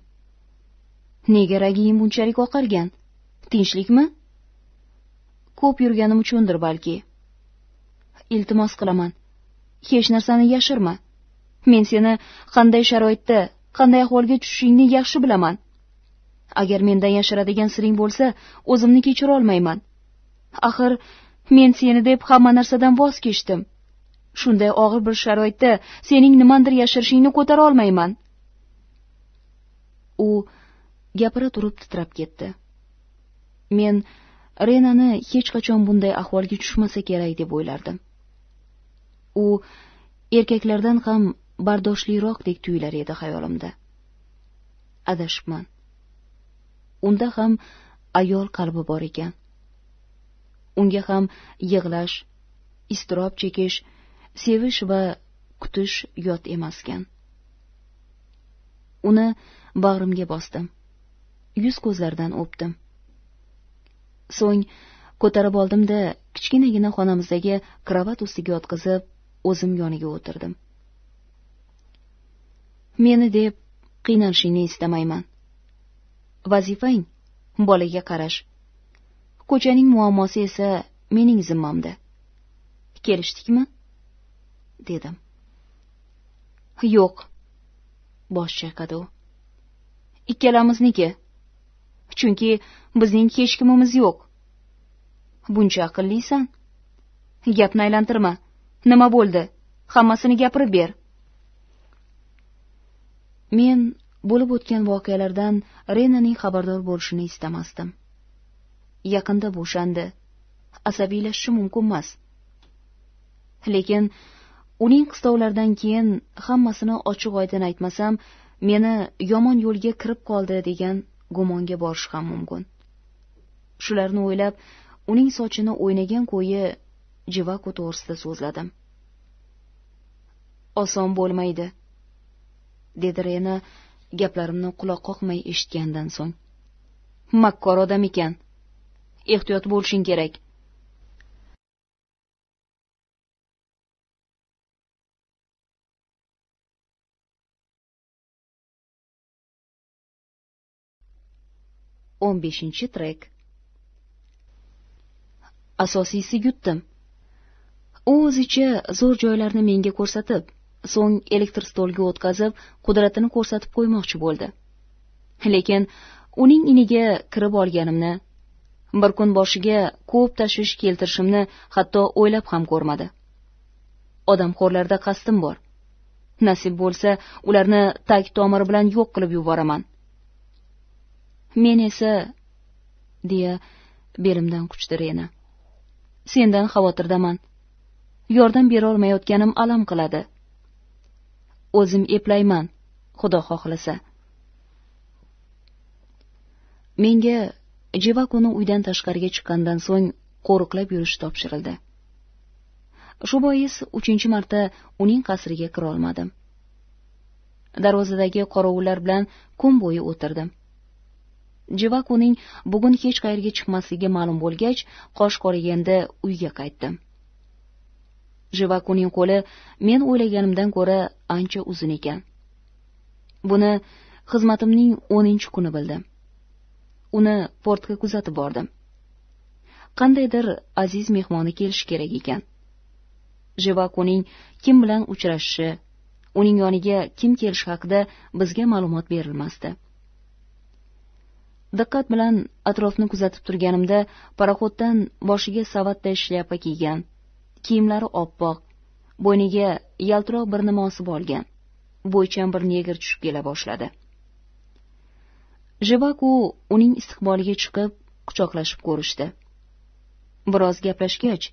B: nega ragiyim bunchalik oqargan tinchlikmi ko'p yurganim uchundir balki iltimos qilaman hech narsani yashirma men seni qanday sharoitda qanday ahvolga tushishingni yaxshi bilaman agar mendan yashiradigan siring bo'lsa o'zimni kechirolmayman axir men seni deb hamma narsadan voz kechdim shunday og'ir bir sharoitda sening nimandir yashirishingni ko'tara olmayman u gapira turib titrab ketdi men renani hech qachon bunday ahvolga tushmasa kerak deb o'ylardim u erkaklardan ham bardoshliroqdek tuyular edi xayolimda adashibman unda ham ayol qalbi bor ekan unga ham yig'lash iztirob chekish sevish va kutish yot emaskan uni bag'rimga bosdim yuz ko'zlaridan o'pdim so'ng ko'tarib oldimda kichkinagina xonamizdagi krovat ustiga yotqizib o'zim yoniga o'tirdim meni deb qiynalishingni istamayman vazifang bolaga qarash ko'chaning muammosi esa mening zimmamda kelishdikmi dedim yo'q bosh chayqadi u ikkalamizniki chunki bizning hech kimimiz yo'q buncha aqllisan gapni aylantirma nima bo'ldi hammasini gapirib ber men bo'lib o'tgan voqealardan renaning xabardor bo'lishini istamasdim yaqinda bo'shandi asabiylashishi mumkinmas lekin uning qistovlaridan keyin hammasini ochiq oydin aytmasam meni yomon yo'lga kirib qoldi degan gumonga borishi ham mumkin shularni o'ylab uning sochini o'ynagan ko'yi jivago to'g'risida so'zladim oson bo'lmaydi dedi rena gaplarimni quloq qoqmay eshitgandan so'ng makkor odam ekan
A: ehtiyot bo'lishing kerak o'n beshinchi trek asosiysi yutdim u o'zicha
B: zo'r joylarni menga ko'rsatib so'ng elektr stolga o'tkazib qudratini ko'rsatib qo'ymoqchi bo'ldi lekin uning iniga kirib olganimni bir kun boshiga ko'p tashvish keltirishimni hatto o'ylab ham ko'rmadi odamxo'rlarda qasdim bor nasib bo'lsa ularni tag tomiri bilan yo'q qilib yuboraman men esa deya belimdan quchdi rena sendan xavotirdaman yordam berolmayotganim alam qiladi o'zim eplayman xudo xohlasa menga jivakuni uydan tashqariga chiqqandan so'ng qo'riqlab yurish topshirildi shu bois uchinchi marta uning qasriga kirolmadim darvozadagi qorovullar bilan kun bo'yi o'tirdim jivakuning bugun hech qayerga chiqmasligi ma'lum bo'lgach qosh qorayganda uyga qaytdim jivakuning qo'li men o'ylaganimdan ko'ra ancha uzun ekan buni xizmatimning o'ninchi kuni bildim uni portga kuzatib bordim qandaydir aziz mehmoni kelishi kerak ekan jivakuning kim bilan uchrashishi uning yoniga kim kelishi haqida bizga ma'lumot berilmasdi diqqat bilan atrofni kuzatib turganimda paroxoddan boshiga savatday shlyapa kiygan kiyimlari oppoq bo'yniga yaltiroq bir nima osib olgan bo'ychan bir negr tushib kela boshladi jibak uning istiqboliga chiqib quchoqlashib ko'rishdi biroz gaplashgach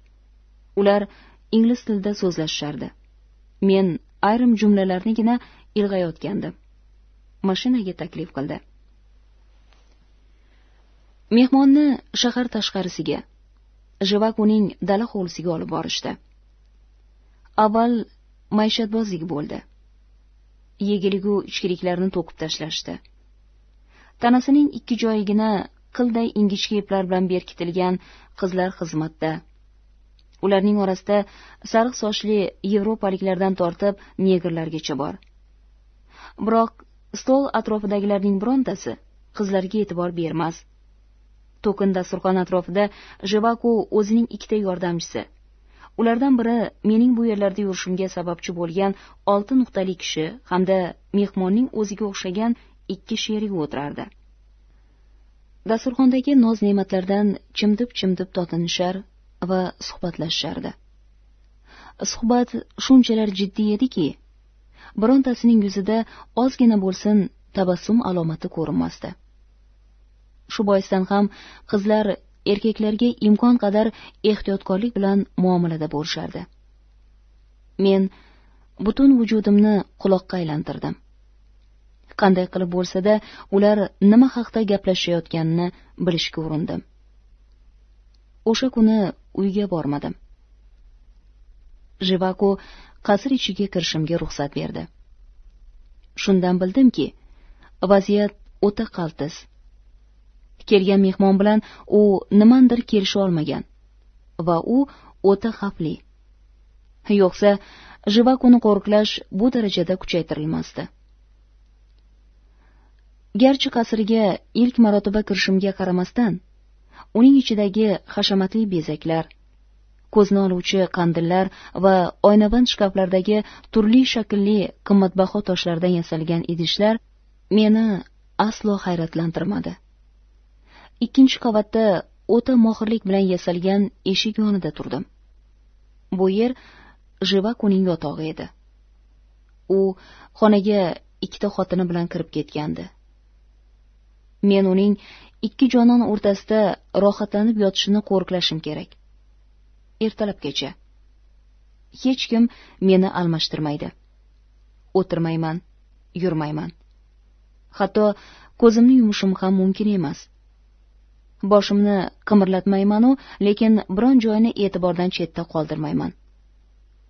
B: ular ingliz tilida so'zlashishardi men ayrim jumlalarnigina ilg'ayotgandim mashinaga taklif qildi mehmonni shahar tashqarisiga jivakuning dala hovlisiga olib borishdi avval maishatbozlik bo'ldi yegiligu ichkiliklarni to'kib tashlashdi tanasining ikki joyigina qilday ingichka iplar bilan berkitilgan qizlar xizmatda ularning orasida sariq sochli yevropaliklardan tortib negrlargacha bor biroq stol atrofidagilarning birontasi qizlarga e'tibor bermas to'kin dasturxon atrofida jivaku o'zining ikkita yordamchisi ulardan biri mening bu yerlarda yurishimga sababchi bo'lgan olti nuqtali kishi hamda mehmonning o'ziga o'xshagan ikki sherigi o'tirardi dasturxondagi noz ne'matlardan chimdib chimdib totinishar va suhbatlashishardi suhbat shunchalar jiddiy ediki birontasining yuzida ozgina bo'lsin tabassum alomati ko'rinmasdi shu boisdan ham qizlar erkaklarga imkon qadar ehtiyotkorlik bilan muomalada bo'lishardi men butun vujudimni quloqqa aylantirdim qanday qilib bo'lsa da ular nima haqda gaplashayotganini bilishga urindim o'sha kuni uyga bormadim jivaku qasr ichiga kirishimga ruxsat berdi shundan bildimki vaziyat o'ta qaltis kelgan mehmon bilan u nimandir kelisha olmagan va u o'ta xavfli yo'qsa jivakuni qo'riqlash bu darajada kuchaytirilmasdi garchi qasrga ilk marotaba kirishimga qaramasdan uning ichidagi hashamatli bezaklar ko'zni oluvchi qandillar va oynaband shkaflardagi turli shaklli qimmatbaho toshlardan yasalgan idishlar meni aslo hayratlantirmadi ikkinchi qavatda o'ta mohirlik bilan yasalgan eshik yonida turdim bu yer jivakuning yotog'i edi u xonaga ikkita xotini bilan kirib ketgandi men uning ikki jonon o'rtasida rohatlanib yotishini qo'riqlashim kerak ertalabgacha hech kim meni almashtirmaydi o'tirmayman yurmayman hatto ko'zimni yumishim ham mumkin emas boshimni qimirlatmaymanu lekin biron joyini e'tibordan chetda qoldirmayman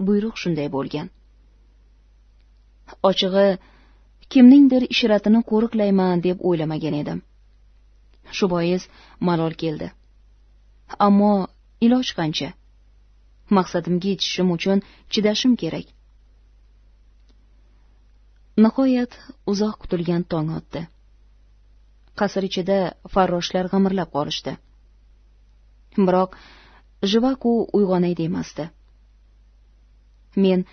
B: buyruq shunday bo'lgan ochig'i kimningdir ishratini qo'riqlayman deb o'ylamagan edim shu bois malol keldi ammo iloj qancha maqsadimga yetishishim uchun chidashim kerak nihoyat uzoq kutilgan tong otdi qasr ichida farroshlar g'imirlab qolishdi biroq jivaku uyg'onay demasdi men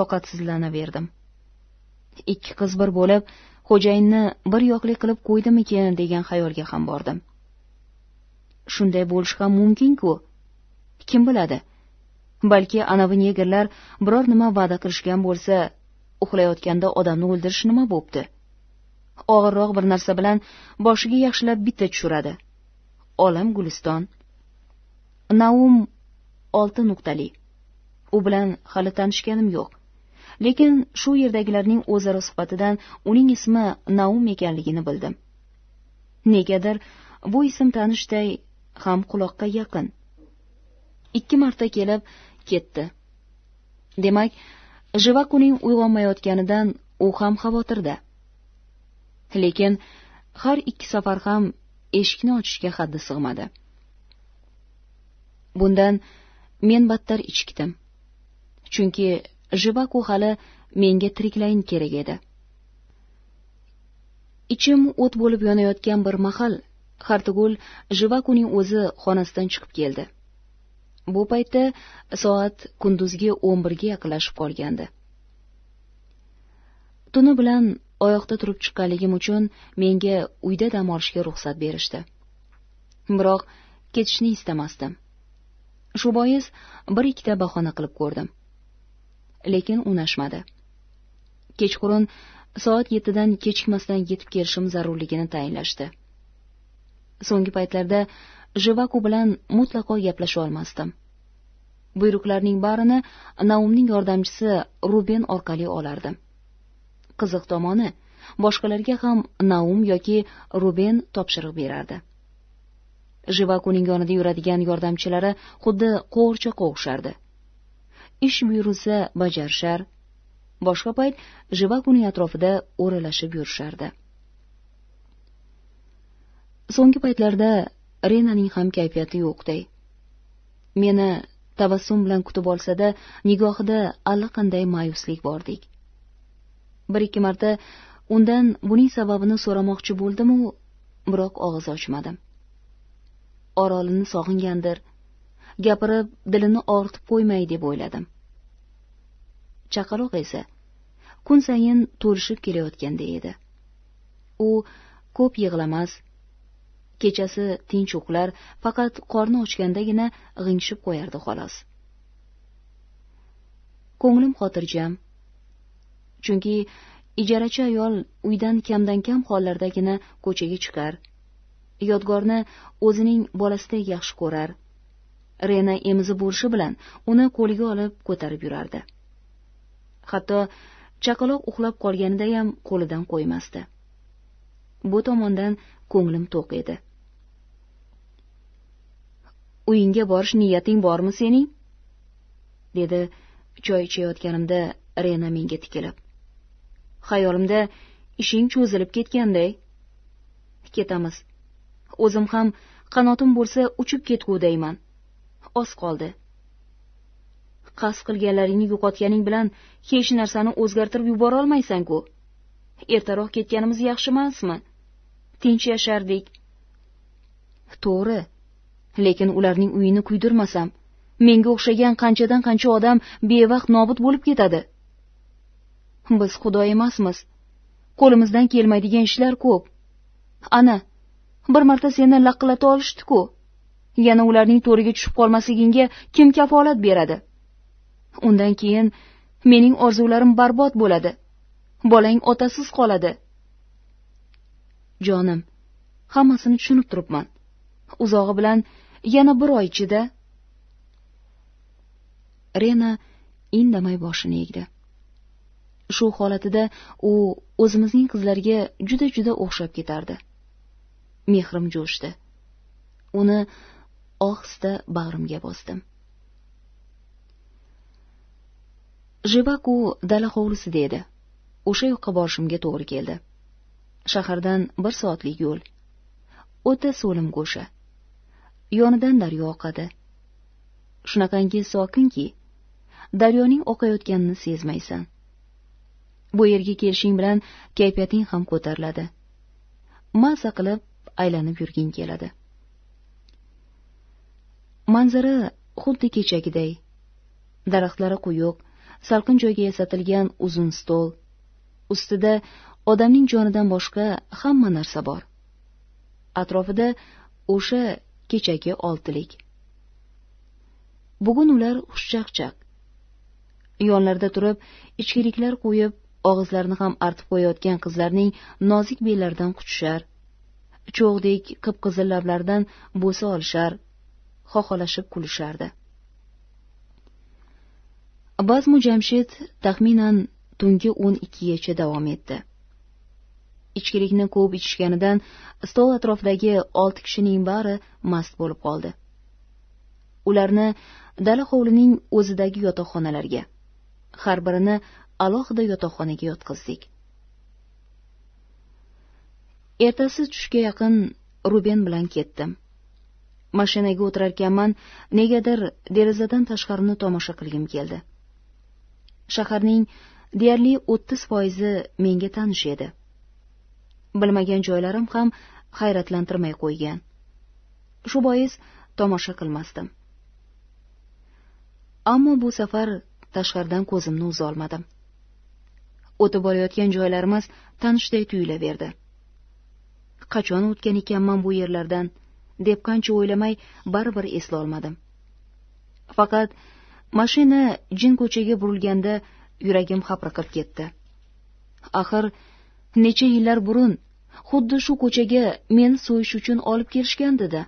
B: toqatsizlanaverdim ikki qiz bir bo'lib xo'jayinni bir yoqli qilib qo'ydimikin degan xayolga ham bordim shunday bo'lishi ham mumkinku kim biladi balki anavi negrlar biror nima va'da qilishgan bo'lsa uxlayotganda odamni o'ldirish nima bo'pti og'irroq bir narsa bilan boshiga yaxshilab bitta tushiradi olam guliston naum olti nuqtali u bilan hali tanishganim yo'q lekin shu yerdagilarning o'zaro suhbatidan uning ismi naum ekanligini bildim negadir bu ism tanishday ham quloqqa yaqin ikki marta kelib ketdi demak jivakuning uyg'onmayotganidan u ham xavotirda lekin har ikki safar ham eshikni ochishga haddi sig'madi bundan men battar ichikdim chunki jibaku hali menga tiriklayin kerak edi ichim o't bo'lib yonayotgan bir mahal xartugul jivakuning o'zi xonasidan chiqib keldi bu paytda soat kunduzgi o'n birga yaqinlashib qolgandi tuni bilan oyoqda turib chiqqanligim uchun menga uyda dam olishga ruxsat berishdi biroq ketishni istamasdim shu bois bir ikkita bahona qilib ko'rdim lekin unashmadi kechqurun soat yettidan kechikmasdan yetib kelishim zarurligini tayinlashdi so'nggi paytlarda jivaku bilan mutlaqo gaplasha olmasdim buyruqlarning barini naumning yordamchisi ruben orqali olardim qiziq tomoni boshqalarga ham naum yoki ruben topshiriq berardi jivakuning yonida yuradigan yordamchilari xuddi qo'g'irchoqqa o'xshardi ish buyurilsa bajarishar boshqa payt jivakuning atrofida o'ralashib yurishardi so'nggi paytlarda renaning ham kayfiyati yo'qday meni tabassum bilan kutib olsa da nigohida allaqanday ma'yuslik bordek bir ikki marta undan buning sababini so'ramoqchi bo'ldimu biroq og'iz ochmadim orolini sog'ingandir gapirib dilini og'ritib qo'ymay deb o'yladim chaqaloq esa kun sayin to'lishib kelayotganday edi u ko'p yig'lamas kechasi tinch uxlar faqat qorni ochgandagina g'ingshib qo'yardi xolos ko'nglim xotirjam chunki ijarachi ayol uydan kamdan kam hollardagina ko'chaga chiqar yodgorni o'zining bolasidek yaxshi ko'rar rena emizib bo'lishi bilan uni qo'liga olib ko'tarib yurardi hatto chaqaloq uxlab qolganidayam qo'lidan qo'ymasdi bu tomondan ko'nglim to'q edi uyingga borish niyating bormi sening dedi choy ichayotganimda rena menga tikilib xayolimda ishing cho'zilib ketganday ketamiz o'zim ham qanotim bo'lsa uchib ketgudayman oz qoldi qasd qilganlaringni yo'qotganing bilan hech narsani o'zgartirib yuborolmaysanku ku ertaroq ketganimiz yaxshimasmi tinch yashardik to'g'ri lekin ularning uyini kuydirmasam menga o'xshagan qanchadan qancha odam bevaqt nobud bo'lib ketadi biz xudo emasmiz qo'limizdan kelmaydigan ishlar ko'p ana bir marta seni laqillata olishdi ku yana ularning to'riga tushib qolmasligingga kim kafolat beradi undan keyin mening orzularim barbod bo'ladi bolang otasiz qoladi jonim hammasini tushunib turibman uzog'i bilan yana bir oy ichida rena indamay boshini egdi shu holatida u o'zimizning qizlarga juda juda o'xshab ketardi mehrim jo'shdi uni ohista bag'rimga bosdim jibaku dala hovlisida edi o'sha yoqqa borishimga to'g'ri keldi shahardan bir soatlik yo'l o'ta so'lim go'sha yonidan daryo oqadi shunaqangi sokinki daryoning oqayotganini sezmaysan bu yerga kelishing bilan kayfiyating ham ko'tariladi maza qilib aylanib yurging keladi manzara xuddi kechagiday daraxtlari quyuq salqin joyga yasatilgan uzun stol ustida odamning jonidan boshqa hamma narsa bor atrofida o'sha kechagi oltilik bugun ular xushchaqchaq yonlarida turib ichkiliklar qo'yib og'izlarini ham artib qo'yayotgan qizlarning nozik bellaridan quchishar cho'g'dek qip qizil lablaridan bo'sa olishar xoxolashib kulishardi bazmu jamshid taxminan tungi o'n ikkigacha davom etdi ichkilikni ko'p ichishganidan stol atrofidagi olti kishining bari mast bo'lib qoldi ularni dala hovlining o'zidagi yotoqxonalarga har birini alohida yotoqxonaga yotqizdik ertasi tushga yaqin ruben bilan ketdim mashinaga o'tirarkanman negadir derazadan tashqarini tomosha qilgim keldi shaharning deyarli o'ttiz foizi menga tanish edi bilmagan joylarim ham hayratlantirmay qo'ygan shu bois tomosha qilmasdim ammo bu safar tashqaridan ko'zimni uzolmadim o'tib borayotgan joylarimiz tanishday tuyulaverdi qachon o'tgan ekanman bu yerlardan deb qancha o'ylamay baribir eslolmadim faqat mashina jin ko'chaga burilganda yuragim hapriqib ketdi axir necha yillar burun xuddi shu ko'chaga meni so'yish uchun olib kelishgandi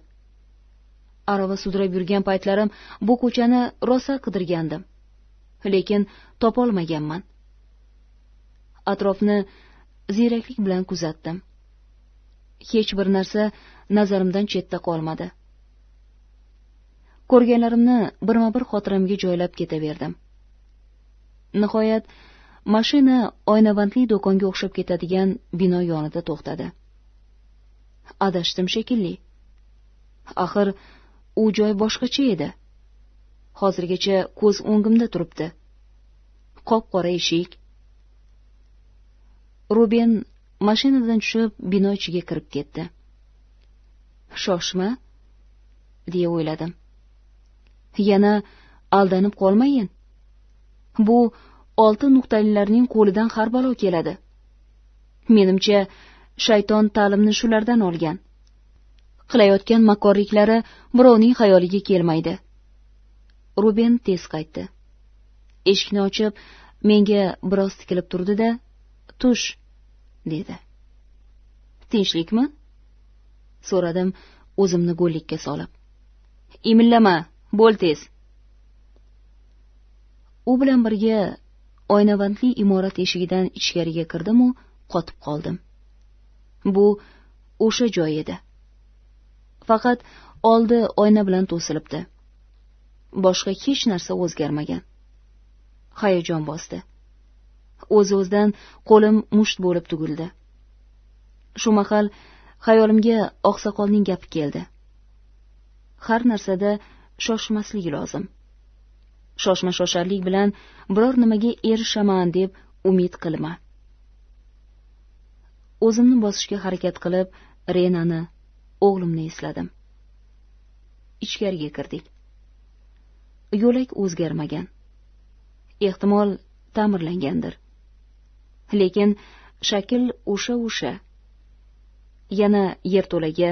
B: arava sudrab yurgan paytlarim bu ko'chani rosa qidirgandim lekin topolmaganman atrofni ziyraklik bilan kuzatdim hech bir narsa nazarimdan chetda qolmadi ko'rganlarimni birma bir xotiramga joylab ketaverdim nihoyat mashina oynavandli do'konga o'xshab ketadigan bino yonida to'xtadi adashdim shekilli axir u joy boshqacha edi hozirgacha ko'z o'ngimda turibdi qop qora eshik ruben mashinadan tushib bino ichiga kirib ketdi shoshma deya o'yladim yana aldanib qolmayin bu olti nuqtalilarning qo'lidan har balo keladi menimcha shayton ta'limni shulardan olgan qilayotgan makorliklari birovning xayoliga kelmaydi ruben tez qaytdi eshikni ochib menga biroz tikilib turdi da tush dedi tinchlikmi so'radim o'zimni go'llikka solib imillama bo'l tez u bilan birga oynavandli imorat eshigidan ichkariga kirdimu qotib qoldim bu o'sha joy edi faqat oldi oyna bilan to'silibdi boshqa hech narsa o'zgarmagan hayajon bosdi o'z o'zidan qo'lim musht bo'lib tugildi shu mahal xayolimga oqsoqolning gapi keldi har narsada shoshmaslik lozim shoshma shosharlik bilan biror nimaga erishaman deb umid qilma o'zimni bosishga harakat qilib renani o'g'limni esladim ichkariga kirdik yo'lak o'zgarmagan ehtimol ta'mirlangandir lekin shakl o'sha o'sha yana yerto'laga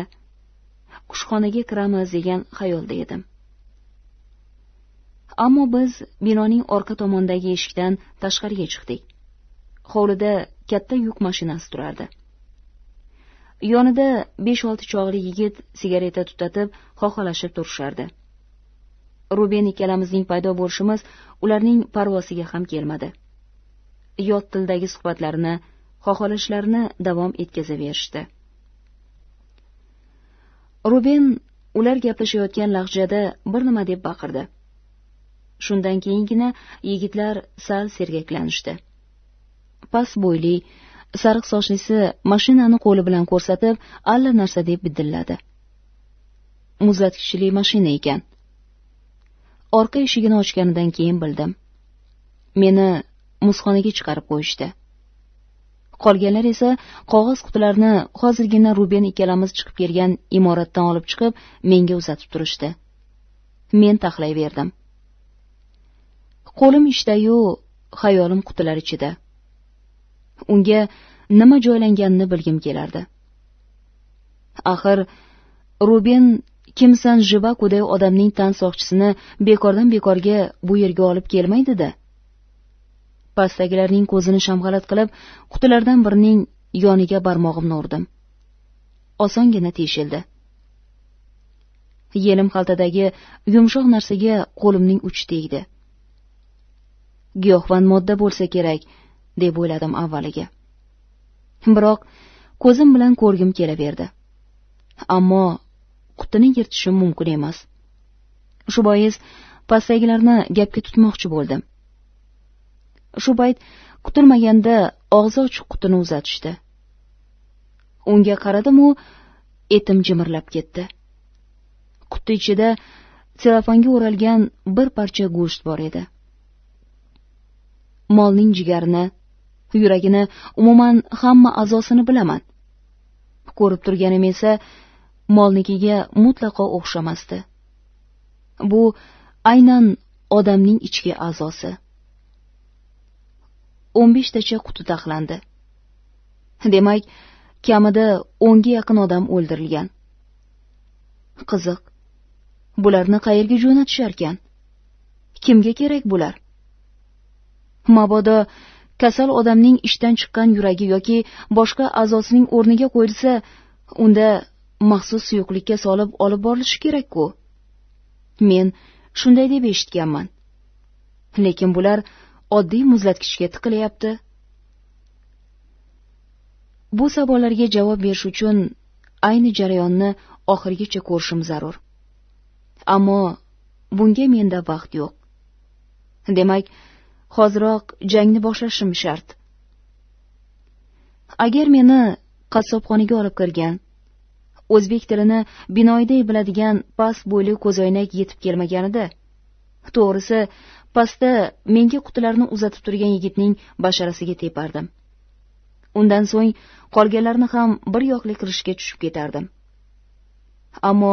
B: kushxonaga kiramiz degan xayolda edim ammo biz binoning orqa tomonidagi eshikdan tashqariga chiqdik hovlida katta yuk mashinasi turardi yonida besh olti chog'li yigit sigareta tutatib xoxolashib turishardi ruben ikkalamizning paydo bo'lishimiz ularning parvosiga ham kelmadi yot tildagi suhbatlarini xoholishlarini davom etkazaverishdi ruben ular gaplashayotgan lahjada bir nima deb baqirdi shundan keyingina yigitlar sal sergaklanishdi past bo'yli sariq sochlisi mashinani qo'li bilan ko'rsatib alla narsa deb bidilladi muzlatkichli mashina ekan orqa eshigini ochganidan keyin bildim meni muzxonaga chiqarib qo'yishdi qolganlar esa qog'oz qutilarni hozirgina ruben ikkalamiz chiqib kelgan imoratdan olib chiqib menga uzatib turishdi men taxlayverdim qo'lim ishdayu xayolim qutilar ichida unga nima joylanganini bilgim kelardi axir ruben kimsan jivakuday odamning tan soqchisini bekordan bekorga bu yerga olib kelmaydida pastdagilarning ko'zini shamg'alat qilib qutilardan birining yoniga barmog'imni urdim osongina teshildi yelim xaltadagi yumshoq narsaga qo'limning uchi tegdi giyohvand modda bo'lsa kerak deb o'yladim avvaliga biroq ko'zim bilan ko'rgim kelaverdi ammo qutini yirtishim mumkin emas shu bois pastdagilarni gapga tutmoqchi bo'ldim shu payt kutilmaganda og'zi ochiq qutini uzatishdi unga qaradimu etim jimirlab ketdi quti ichida telefonga o'ralgan bir parcha go'sht bor edi molning jigarini yuragini umuman hamma a'zosini bilaman ko'rib turganim esa molnikiga mutlaqo o'xshamasdi bu aynan odamning ichki a'zosi o'n beshtacha quti taxlandi demak kamida o'nga yaqin odam o'ldirilgan qiziq bularni qayerga jo'natisharkan kimga kerak bular mabodo kasal odamning ishdan chiqqan yuragi yoki boshqa a'zosining o'rniga qo'yilsa unda maxsus suyuqlikka solib olib borilishi kerak ku men shunday deb eshitganman lekin bular oddiy muzlatkichga tiqilyapti bu savollarga javob berish uchun ayni jarayonni oxirigacha ko'rishim zarur ammo bunga menda vaqt yo'q demak hoziroq jangni boshlashim shart agar meni qassobxonaga olib kirgan o'zbek tilini binoyiday biladigan past bo'yli ko'zoynak yetib kelmaganida to'g'risi pastda menga qutilarni uzatib turgan yigitning basharasiga tepardim undan so'ng qolganlarni ham bir yoqli qilishga tushib ketardim ammo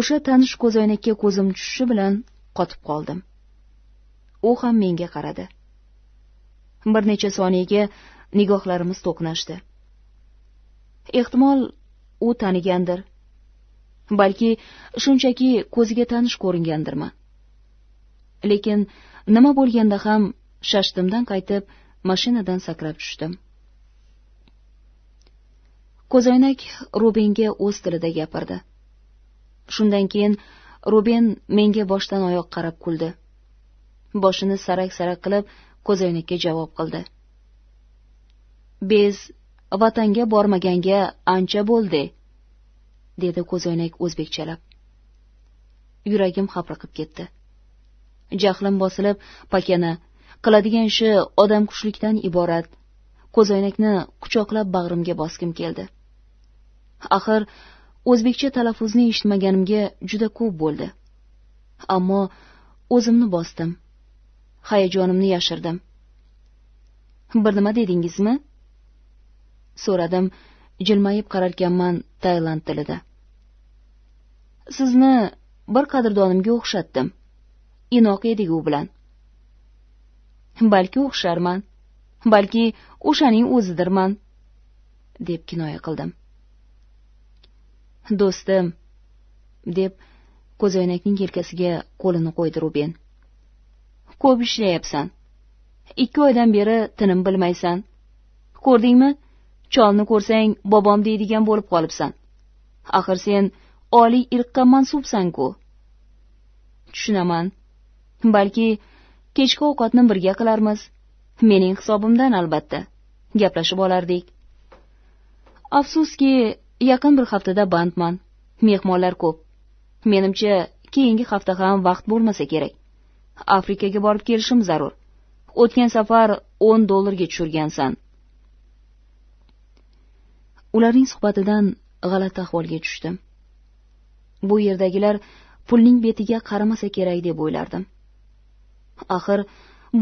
B: o'sha tanish ko'zoynakka ko'zim tushishi bilan qotib qoldim u ham menga qaradi bir necha soniyaga nigohlarimiz to'qnashdi ehtimol u tanigandir balki shunchaki ko'ziga tanish ko'ringandirman lekin nima bo'lganda ham shashtimdan qaytib mashinadan sakrab tushdim ko'zoynak rubenga o'z tilida gapirdi shundan keyin ruben menga boshdan oyoq qarab kuldi boshini sarak sarak qilib ko'zoynakka javob qildi bez vatanga bormaganga ancha bo'ldi dedi ko'zoynak o'zbekchalab yuragim hapriqib ketdi jahlim bosilib pakana qiladigan ishi odamkushlikdan iborat ko'zoynakni quchoqlab bag'rimga bosgim keldi axir o'zbekcha talaffuzni eshitmaganimga juda ko'p bo'ldi ammo o'zimni bosdim hayajonimni yashirdim bir nima dedingizmi so'radim jilmayib qararkanman tailand tilida sizni bir qadrdonimga o'xshatdim inoq edi u bilan balki o'xsharman balki o'shaning o'zidirman deb kinoya qildim do'stim deb ko'zoynakning yelkasiga qo'lini qo'ydi ruben ko'p ishlayapsan ikki oydan beri tinim bilmaysan ko'rdingmi cholni ko'rsang bobom deydigan bo'lib qolibsan axir sen oliy irqqa mansubsan ku tushunaman balki kechki ovqatni birga qilarmiz mening hisobimdan albatta gaplashib olardik afsuski yaqin bir haftada bandman mehmonlar ko'p menimcha keyingi hafta ham vaqt bo'lmasa kerak afrikaga borib kelishim zarur o'tgan safar o'n dollarga tushirgansan ularning suhbatidan g'alati ahvolga tushdim bu yerdagilar pulning betiga qaramasa kerak deb o'ylardim axir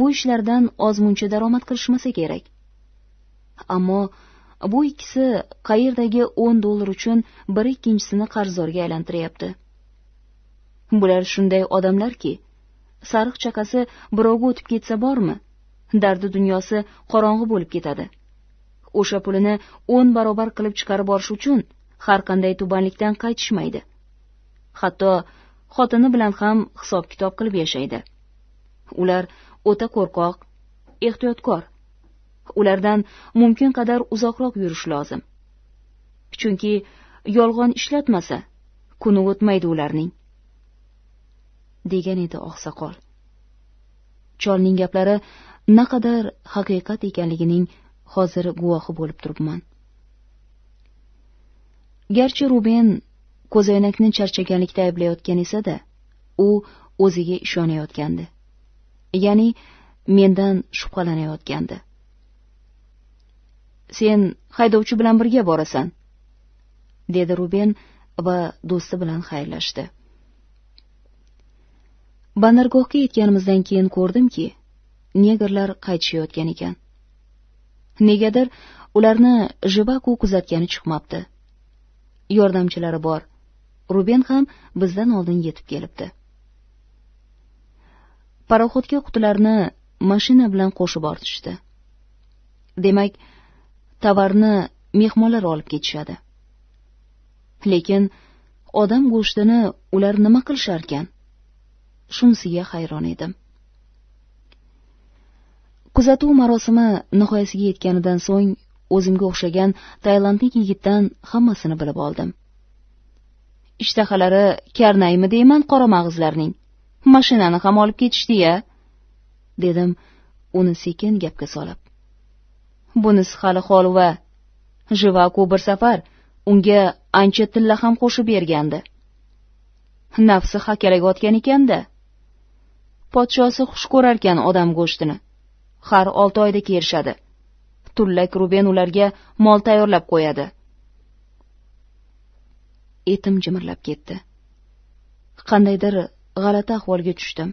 B: bu ishlardan oz muncha daromad qilishmasa kerak ammo bu ikkisi qayerdagi o'n dollar uchun bir ikkinchisini qarzdorga aylantiryapti bular shunday odamlarki sariq chaqasi birovga o'tib ketsa bormi dardi dunyosi qorong'i bo'lib ketadi o'sha pulini o'n barobar qilib chiqarib borish uchun har qanday tubanlikdan qaytishmaydi hatto xotini bilan ham hisob kitob qilib yashaydi ular o'ta qo'rqoq ehtiyotkor ulardan mumkin qadar uzoqroq yurish lozim chunki yolg'on ishlatmasa kuni o'tmaydi ularning degan edi oqsoqol cholning gaplari naqadar haqiqat ekanligining hozir guvohi bo'lib turibman garchi ruben ko'zoynakni charchaganlikda ayblayotgan esa da u o'ziga ishonayotgandi ya'ni mendan shubhalanayotgandi sen haydovchi bilan birga borasan dedi ruben va do'sti bilan xayrlashdi bandargohga yetganimizdan keyin ko'rdimki negrlar qaytishayotgan ekan negadir ularni jibaku kuzatgani chiqmabdi yordamchilari bor ruben ham bizdan oldin yetib kelibdi paroxodga qutilarni mashina bilan qo'shib ortishdi demak tovarni mehmonlar olib ketishadi lekin odam go'shtini ular nima qilisharkan shunisiga hayron edim kuzatuv marosimi nihoyasiga yetganidan so'ng o'zimga o'xshagan tailandlik yigitdan hammasini bilib oldim ishtahalari karnaymi deyman qoramag'izlarning mashinani ham olib ketishdi ya dedim uni sekin gapga solib bunisi hali holva jivaku bir safar unga ancha tilla ham qo'shib bergandi nafsi otgan ekanda podshosi xush ko'rarkan odam go'shtini har olti oyda kelishadi tullak ruben ularga mol tayyorlab qo'yadi etim jimirlab ketdi qandaydir g'alati ahvolga tushdim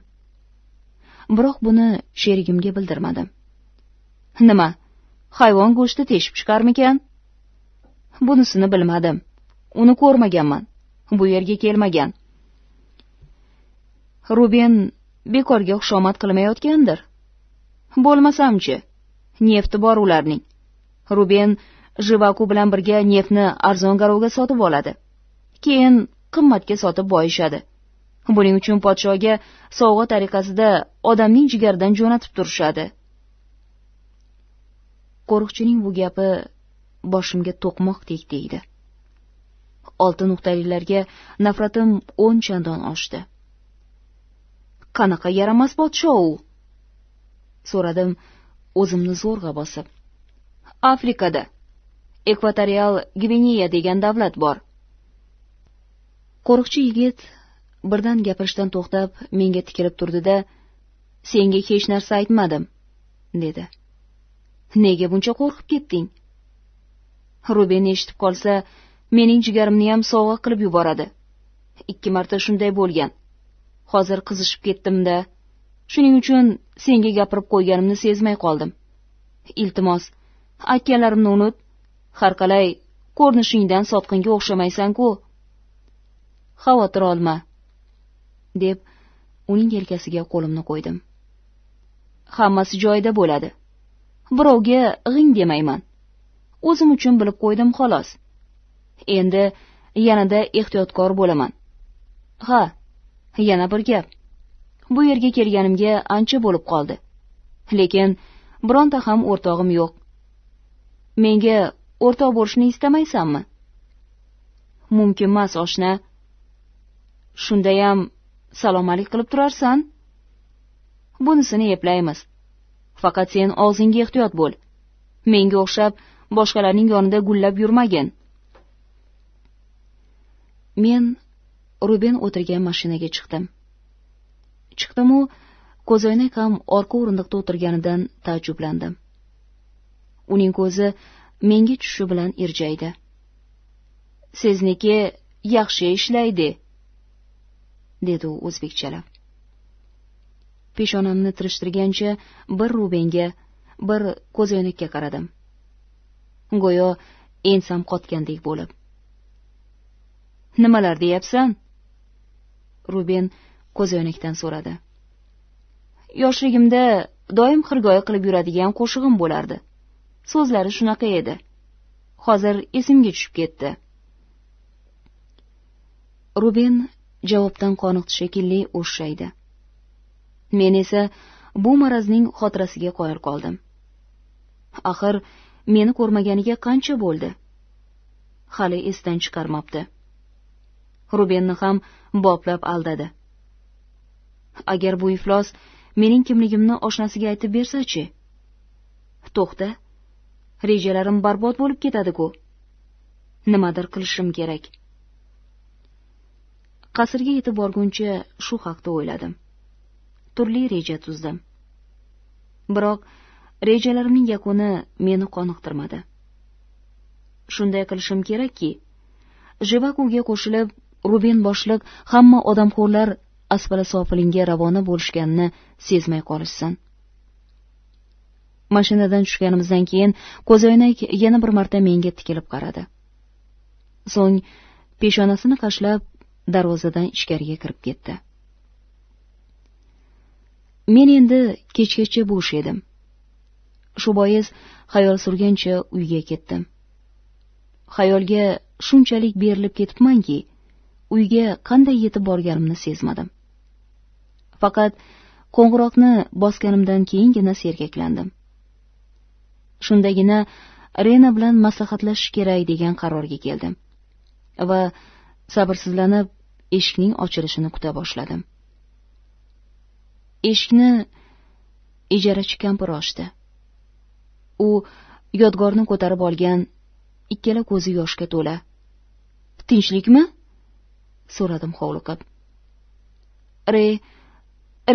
B: biroq buni sherigimga bildirmadim nima hayvon go'shti teshib chiqarmikan bunisini bilmadim uni ko'rmaganman bu yerga kelmagan ruben bekorga xushomad qilmayotgandir bo'lmasamchi nefti bor ularning ruben jivaku bilan birga neftni arzon garovga sotib oladi keyin qimmatga sotib boyishadi buning uchun podshoga sovg'a tariqasida odamning jigaridan jo'natib turishadi qo'riqchining bu gapi boshimga to'qmoqdek tegdi olti nuqtalilarga nafratim o'n chandon oshdi qanaqa yaramas podsho u so'radim o'zimni zo'rg'a bosib afrikada ekvatorial gvineya degan davlat bor qo'riqchi yigit birdan gapirishdan to'xtab menga tikilib turdi da senga hech narsa aytmadim dedi nega buncha qo'rqib ketding ruben eshitib qolsa mening jigarimni ham sovg'a qilib yuboradi ikki marta shunday bo'lgan hozir qizishib ketdimda shuning uchun senga gapirib qo'yganimni sezmay qoldim iltimos aytganlarimni unut har qalay ko'rinishingdan sotqinga o'xshamaysanku xavotir olma deb uning yelkasiga qo'limni qo'ydim hammasi joyida bo'ladi birovga g'ing demayman o'zim uchun bilib qo'ydim xolos endi yanada ehtiyotkor bo'laman ha yana bir gap bu yerga kelganimga ancha bo'lib qoldi lekin bironta ham o'rtog'im yo'q menga o'rtoq bo'lishni istamaysanmi mumkinmas oshna shundayam salomalik qilib turarsan bunisini eplaymiz faqat sen og'zingga ehtiyot bo'l menga o'xshab boshqalarning yonida gullab yurmagin men ruben o'tirgan mashinaga chiqdim chiqdimu ko'zoynak ham orqa o'rindiqda o'tirganidan taajjublandim uning ko'zi menga tushishi bilan irjaydi sezniki yaxshi ishlaydi dedi u o'zbekchalab peshonamni tirishtirgancha bir rubenga bir ko'zoynakka qaradim go'yo ensam qotgandek bo'lib nimalar deyapsan ruben ko'zoynakdan so'radi yoshligimda doim xirgoy qilib yuradigan qo'shig'im bo'lardi so'zlari shunaqa edi hozir esimga tushib ketdi ruben javobdan qoniqdi shekilli o'shshaydi men esa bu marazning xotirasiga qoyil qoldim axir meni ko'rmaganiga qancha bo'ldi hali esdan chiqarmabdi rubenni ham boplab aldadi agar bu iflos mening kimligimni oshnasiga aytib bersa-chi? to'xta rejalarim barbod bo'lib ketadi ku nimadir qilishim kerak qasrga yetib borguncha shu haqda o'yladim turli reja tuzdim biroq rejalarimning yakuni meni qoniqtirmadi shunday qilishim kerakki jivakuga qo'shilib ruben boshliq hamma odamxo'rlar asfala sofilinga ravona bo'lishganini sezmay qolishsin mashinadan tushganimizdan keyin ko'zoynak yana bir marta menga tikilib qaradi so'ng peshonasini qashlab darvozadan ichkariga kirib ketdi men endi kechgacha bo'sh edim shu bois xayol surgancha uyga ketdim xayolga shunchalik berilib ketibmanki uyga qanday yetib borganimni sezmadim faqat qo'ng'iroqni bosganimdan keyingina sergaklandim shundagina rena bilan maslahatlashish kerak degan qarorga keldim va sabrsizlanib eshikning ochilishini kuta boshladim eshikni ijarachi kampir ochdi u yodgorni ko'tarib olgan ikkala ko'zi yoshga to'la tinchlikmi so'radim hovliqib re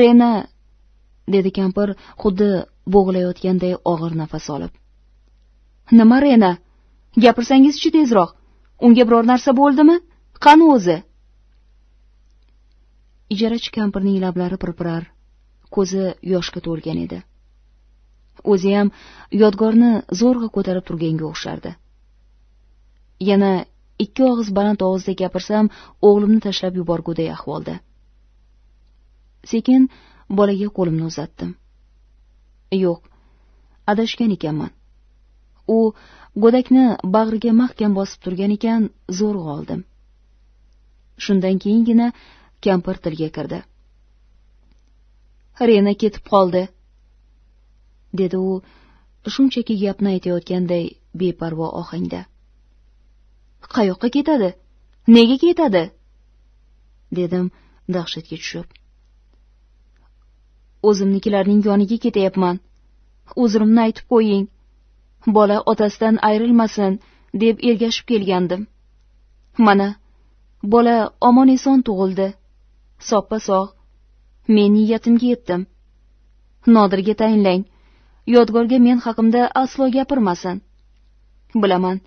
B: rena dedi kampir xuddi bo'g'ilayotganday og'ir nafas olib nima rena gapirsangizchi tezroq unga biror narsa bo'ldimi qani o'zi ijarachi kampirning lablari pirpirar ko'zi yoshga to'lgan edi o'ziyam yodgorni zo'rg'a ko'tarib turganga o'xshardi yana ikki og'iz baland og'izda gapirsam o'g'limni tashlab yuborguday ahvolda sekin bolaga qo'limni uzatdim yo'q adashgan ekanman u go'dakni bag'riga mahkam bosib turgan ekan zo'rg'a oldim shundan keyingina kampir tilga kirdi rena ketib qoldi dedi u shunchaki gapni aytayotganday beparvo ohangda qayoqqa ketadi nega ketadi dedim dahshatga tushib o'zimnikilarning yoniga ketayapman uzrimni aytib qo'ying bola otasidan ayrilmasin deb ergashib kelgandim mana bola omon eson tug'ildi soppa sog' men niyatimga yetdim nodirga tayinlang yodgorga men haqimda aslo gapirmasin bilaman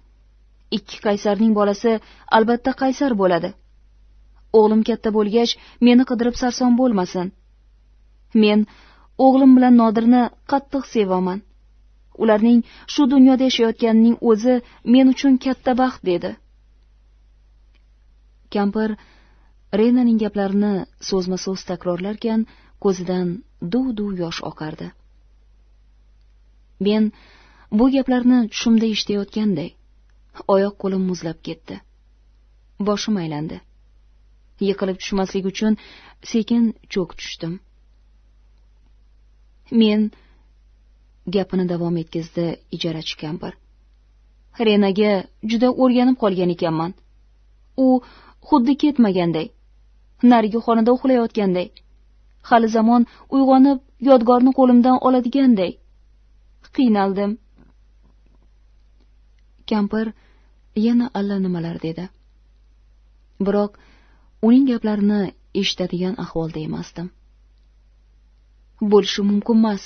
B: ikki qaysarning bolasi albatta qaysar bo'ladi o'g'lim katta bo'lgach meni qidirib sarson bo'lmasin men o'g'lim bilan nodirni qattiq sevaman ularning shu dunyoda yashayotganining o'zi men uchun katta baxt dedi kampir renaning gaplarini so'zma so'z takrorlarkan ko'zidan duv duv yosh oqardi men bu gaplarni tushimda eshitayotganday oyoq qo'lim muzlab ketdi boshim aylandi yiqilib tushmaslik uchun sekin cho'k tushdim men gapini davom etkazdi ijarachi kampir renaga juda o'rganib qolgan ekanman u xuddi ketmaganday narigi xonada uxlayotganday hali zamon uyg'onib yodgorni qo'limdan oladiganday qiynaldim kampir yana allanimalar dedi biroq uning gaplarini eshitadigan ahvolda emasdim bo'lishi mumkinmas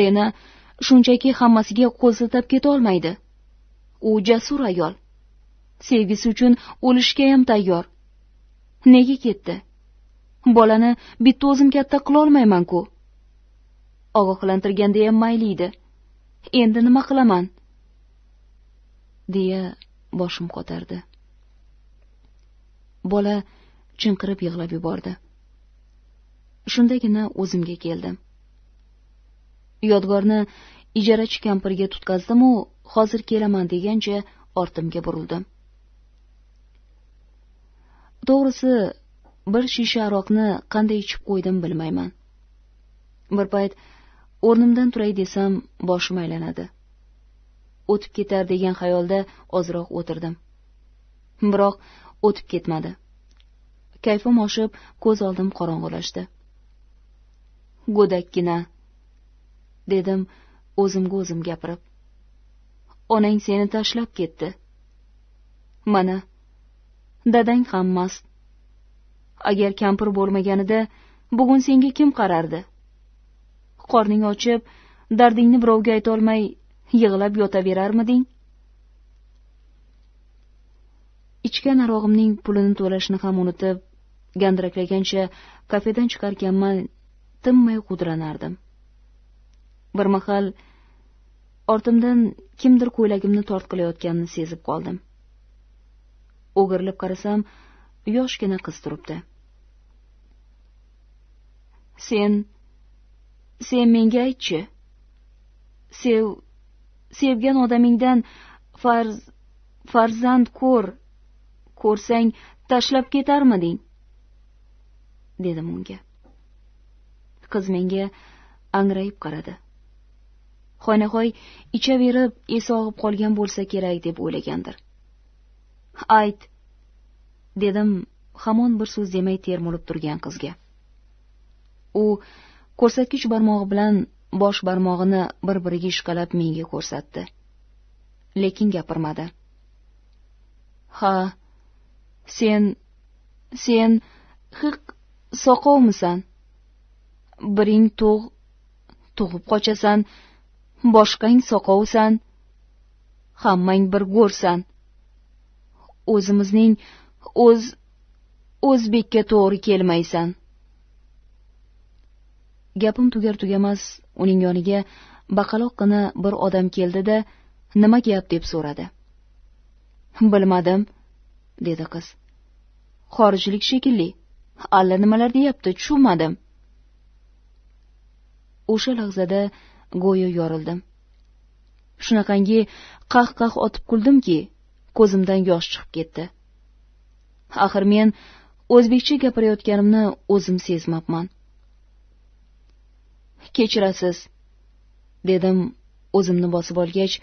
B: rena shunchaki hammasiga qo'l siltab ketolmaydi u jasur ayol sevgisi uchun o'lishga ham tayyor nega ketdi bolani bitta o'zim katta qilolmaymanku ku ham mayli edi endi nima qilaman deya boshim qotardi bola chinqirib yig'lab yubordi shundagina o'zimga keldim yodgorni ijarachi kampirga tutqazdimu hozir kelaman degancha ortimga burildim to'g'risi bir shisha aroqni qanday ichib qo'ydim bilmayman bir payt o'rnimdan turay desam boshim aylanadi o'tib ketar degan xayolda ozroq o'tirdim biroq o'tib ketmadi kayfim oshib ko'z oldim qorong'ulashdi go'dakkina dedim o'zimga o'zim gapirib onang seni tashlab ketdi mana dadang ham mast agar kampir bo'lmaganida bugun senga kim qarardi qorning ochib dardingni birovga aytolmay yig'lab yotaverarmiding ichgan arog'imning pulini to'lashni ham unutib gandiraklagancha kafedan chiqarkanman tinmay qudranardim bir mahal ortimdan kimdir ko'ylagimni tortqilayotganini sezib qoldim o'girilib qarasam yoshgina qiz turibdi sen sen menga aytchi sev sevgan odamingdan farz farzand ko'r ko'rsang tashlab ketarmiding dedim unga qiz menga angrayib qaradi hoynahoy ichaverib esi og'ib qolgan bo'lsa kerak deb o'ylagandir ayt dedim hamon bir so'z demay termulib turgan qizga u ko'rsatkich barmog'i bilan bosh barmog'ini bir biriga ishqalab menga ko'rsatdi lekin gapirmadi ha sen sen hiq soqovmisan biring tug' tug'ib qochasan boshqang soqovsan hammang bir go'rsan o'zimizning o'z o'zbekka to'g'ri kelmaysan gapim tugar tugamas uning yoniga baqaloqqina bir odam keldi da nima gap deb so'radi bilmadim dedi qiz xorijlik shekilli nimalar deyapti tushunmadim o'sha lahzada go'yo yorildim shunaqangi qah qah otib kuldimki ko'zimdan yosh chiqib ketdi axir men o'zbekcha gapirayotganimni o'zim sezmabman kechirasiz dedim o'zimni bosib olgach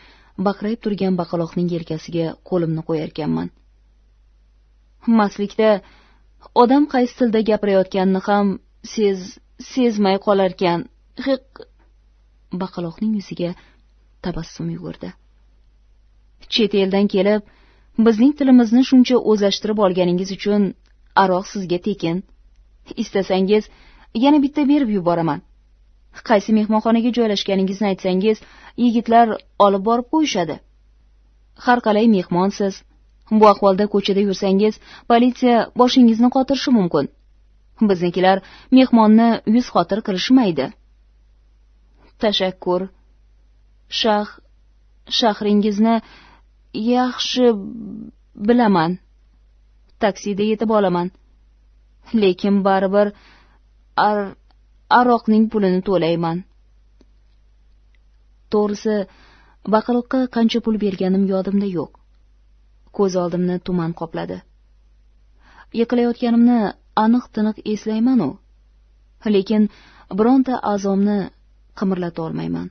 B: baqrayib turgan baqaloqning yelkasiga qo'limni qo'yarkanman mastlikda odam qaysi tilda gapirayotganini ham sez sezmay qolarkan hiq baqaloqning yuziga tabassum yugurdi chet eldan kelib bizning tilimizni shuncha o'zlashtirib olganingiz uchun aroq sizga tekin istasangiz yana bitta berib yuboraman qaysi mehmonxonaga joylashganingizni aytsangiz yigitlar olib borib qo'yishadi har qalay mehmonsiz bu ahvolda ko'chada yursangiz politsiya boshingizni qotirishi mumkin biznikilar mehmonni yuz xotir qilishmaydi tashakkur shah shahringizni yaxshi bilaman taksida yetib olaman lekin baribir ar aroqning pulini to'layman to'g'risi baqaloqqa qancha pul berganim yodimda yo'q ko'z oldimni tuman qopladi yiqilayotganimni aniq tiniq eslaymanu lekin bironta a'zomni qimirlata olmayman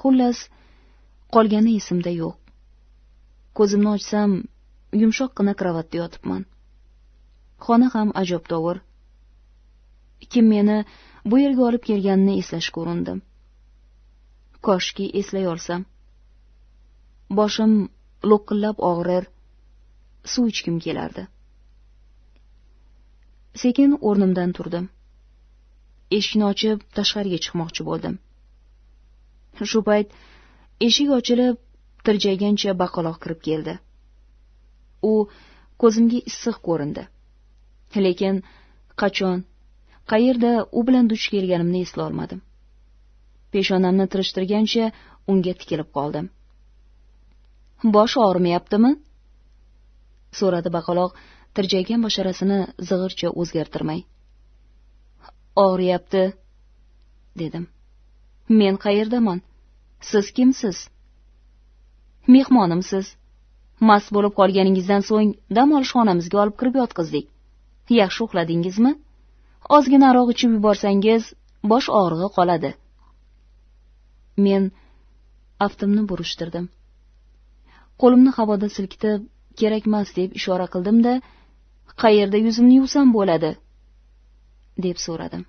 B: xullas qolgani esimda yo'q ko'zimni ochsam yumshoqqina kravatda yotibman xona ham ajabtovur kim meni bu yerga olib kelganini eslashga urindim koshki eslay olsam boshim lo'qillab og'rir suv ichgim kelardi sekin o'rnimdan turdim eshikni ochib tashqariga chiqmoqchi bo'ldim shu payt eshik ochilib tirjaygancha baqaloq kirib keldi u ko'zimga issiq ko'rindi lekin qachon qayerda u bilan duch kelganimni eslolmadim peshonamni tirishtirgancha unga tikilib qoldim bosh og'rimayaptimi so'radi baqaloq tirjaygan basharasini zig'ircha o'zgartirmay og'riyapti dedim men qayerdaman siz kimsiz mehmonimsiz mast bo'lib qolganingizdan so'ng dam olish xonamizga olib kirib yotqizdik yaxshi uxladingizmi ozgina aroq ichib yuborsangiz bosh og'rig'i qoladi men aftimni burishtirdim qo'limni havoda silkitib kerakmas deb ishora qildimda de, qayerda yuzimni yuvsam bo'ladi deb so'radim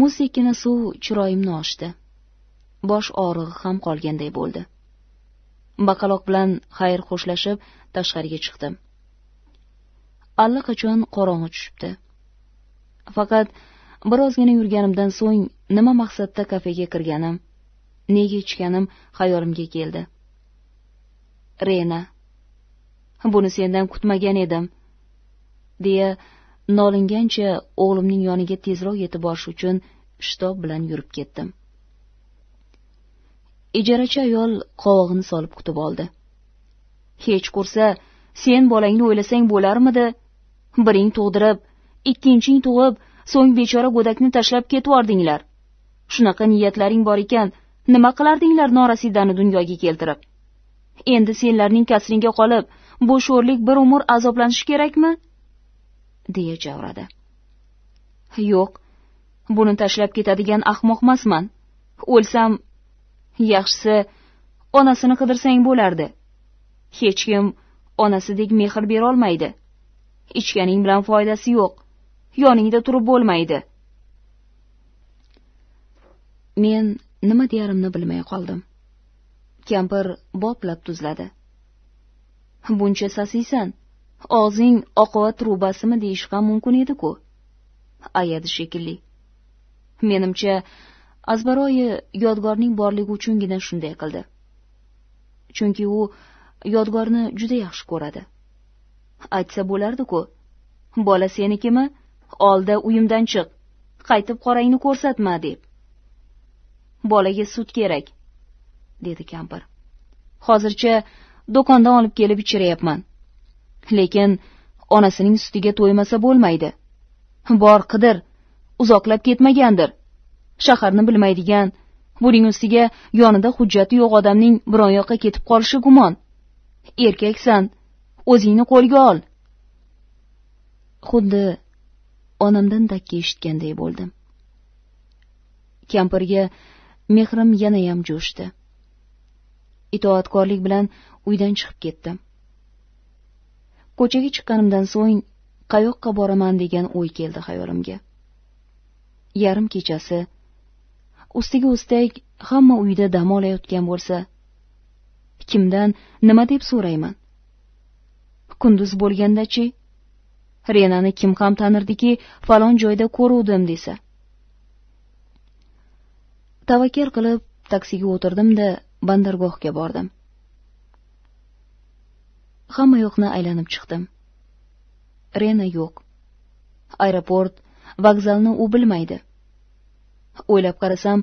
B: muz sekkina suv chiroyimni ochdi bosh og'rig'i ham qolganday bo'ldi baqaloq bilan xayr xo'shlashib tashqariga chiqdim allaqachon qorong'i tushibdi faqat bir ozgina yurganimdan so'ng nima maqsadda kafega kirganim nega ichganim xayolimga keldi rena buni sendan kutmagan edim deya nolingancha o'g'limning yoniga tezroq yetib borish uchun shitob bilan yurib ketdim ijarachi ayol qovog'ini solib kutib oldi hech qursa sen bolangni o'ylasang bo'larmidi biring tug'dirib ikkinching tug'ib so'ng bechora go'dakni tashlab ketvordinglar shunaqa niyatlaring bor ekan nima qilardinglar norasidani dunyoga keltirib endi senlarning kasringga qolib bu sho'rlik bir umr azoblanishi kerakmi deya javradi yo'q buni tashlab ketadigan ahmoqmasman o'lsam yaxshisi onasini qidirsang bo'lardi hech kim onasidek mehr berolmaydi ichganing bilan foydasi yo'q yoningda turib bo'lmaydi men nima deyarimni bilmay qoldim kampir boplab tuzladi buncha sasiysan og'zing oqova trubasimi deyish ham mumkin edi ku ayadi shekilli menimcha azbaroyi yodgorning borligi uchungina shunday qildi chunki u yodgorni juda yaxshi ko'radi aytsa bo'lardi ku bola senikimi olda uyimdan chiq qaytib qorangni ko'rsatma deb bolaga sut kerak dedi kampir hozircha do'kondan olib kelib ichiryapman lekin onasining sutiga to'ymasa bo'lmaydi bor qidir uzoqlab ketmagandir shaharni bilmaydigan buning ustiga yonida hujjati yo'q odamning yoqqa ketib qolishi gumon erkaksan o'zingni qo'lga ol xuddi onamdan dakki eshitganday bo'ldim kampirga mehrim yanayam jo'shdi itoatkorlik bilan uydan chiqib ketdim ko'chaga chiqqanimdan so'ng qayoqqa boraman degan o'y keldi xayolimga yarim kechasi ustiga ustak hamma uyda dam olayotgan bo'lsa kimdan nima deb so'rayman kunduz bo'lgandachi renani kim ham tanirdiki falon joyda ko'ruvdim desa tavakkal qilib taksiga o'tirdim da bandargohga bordim hamma yoqni aylanib chiqdim rena yo'q aeroport vokzalni u bilmaydi o'ylab qarasam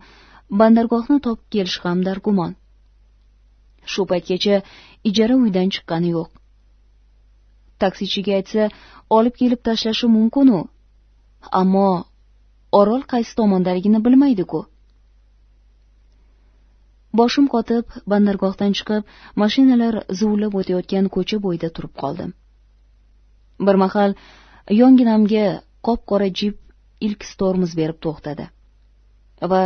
B: bandargohni topib kelish ham dargumon shu paytgacha ijara uydan chiqqani yo'q taksichiga aytsa olib kelib tashlashi mumkinu ammo orol qaysi tomondaligini bilmaydi ku boshim qotib bandargohdan chiqib mashinalar zuvlab o'tayotgan ko'cha bo'yida turib qoldim bir mahal yonginamga qop qora jip ilk tormoz berib to'xtadi va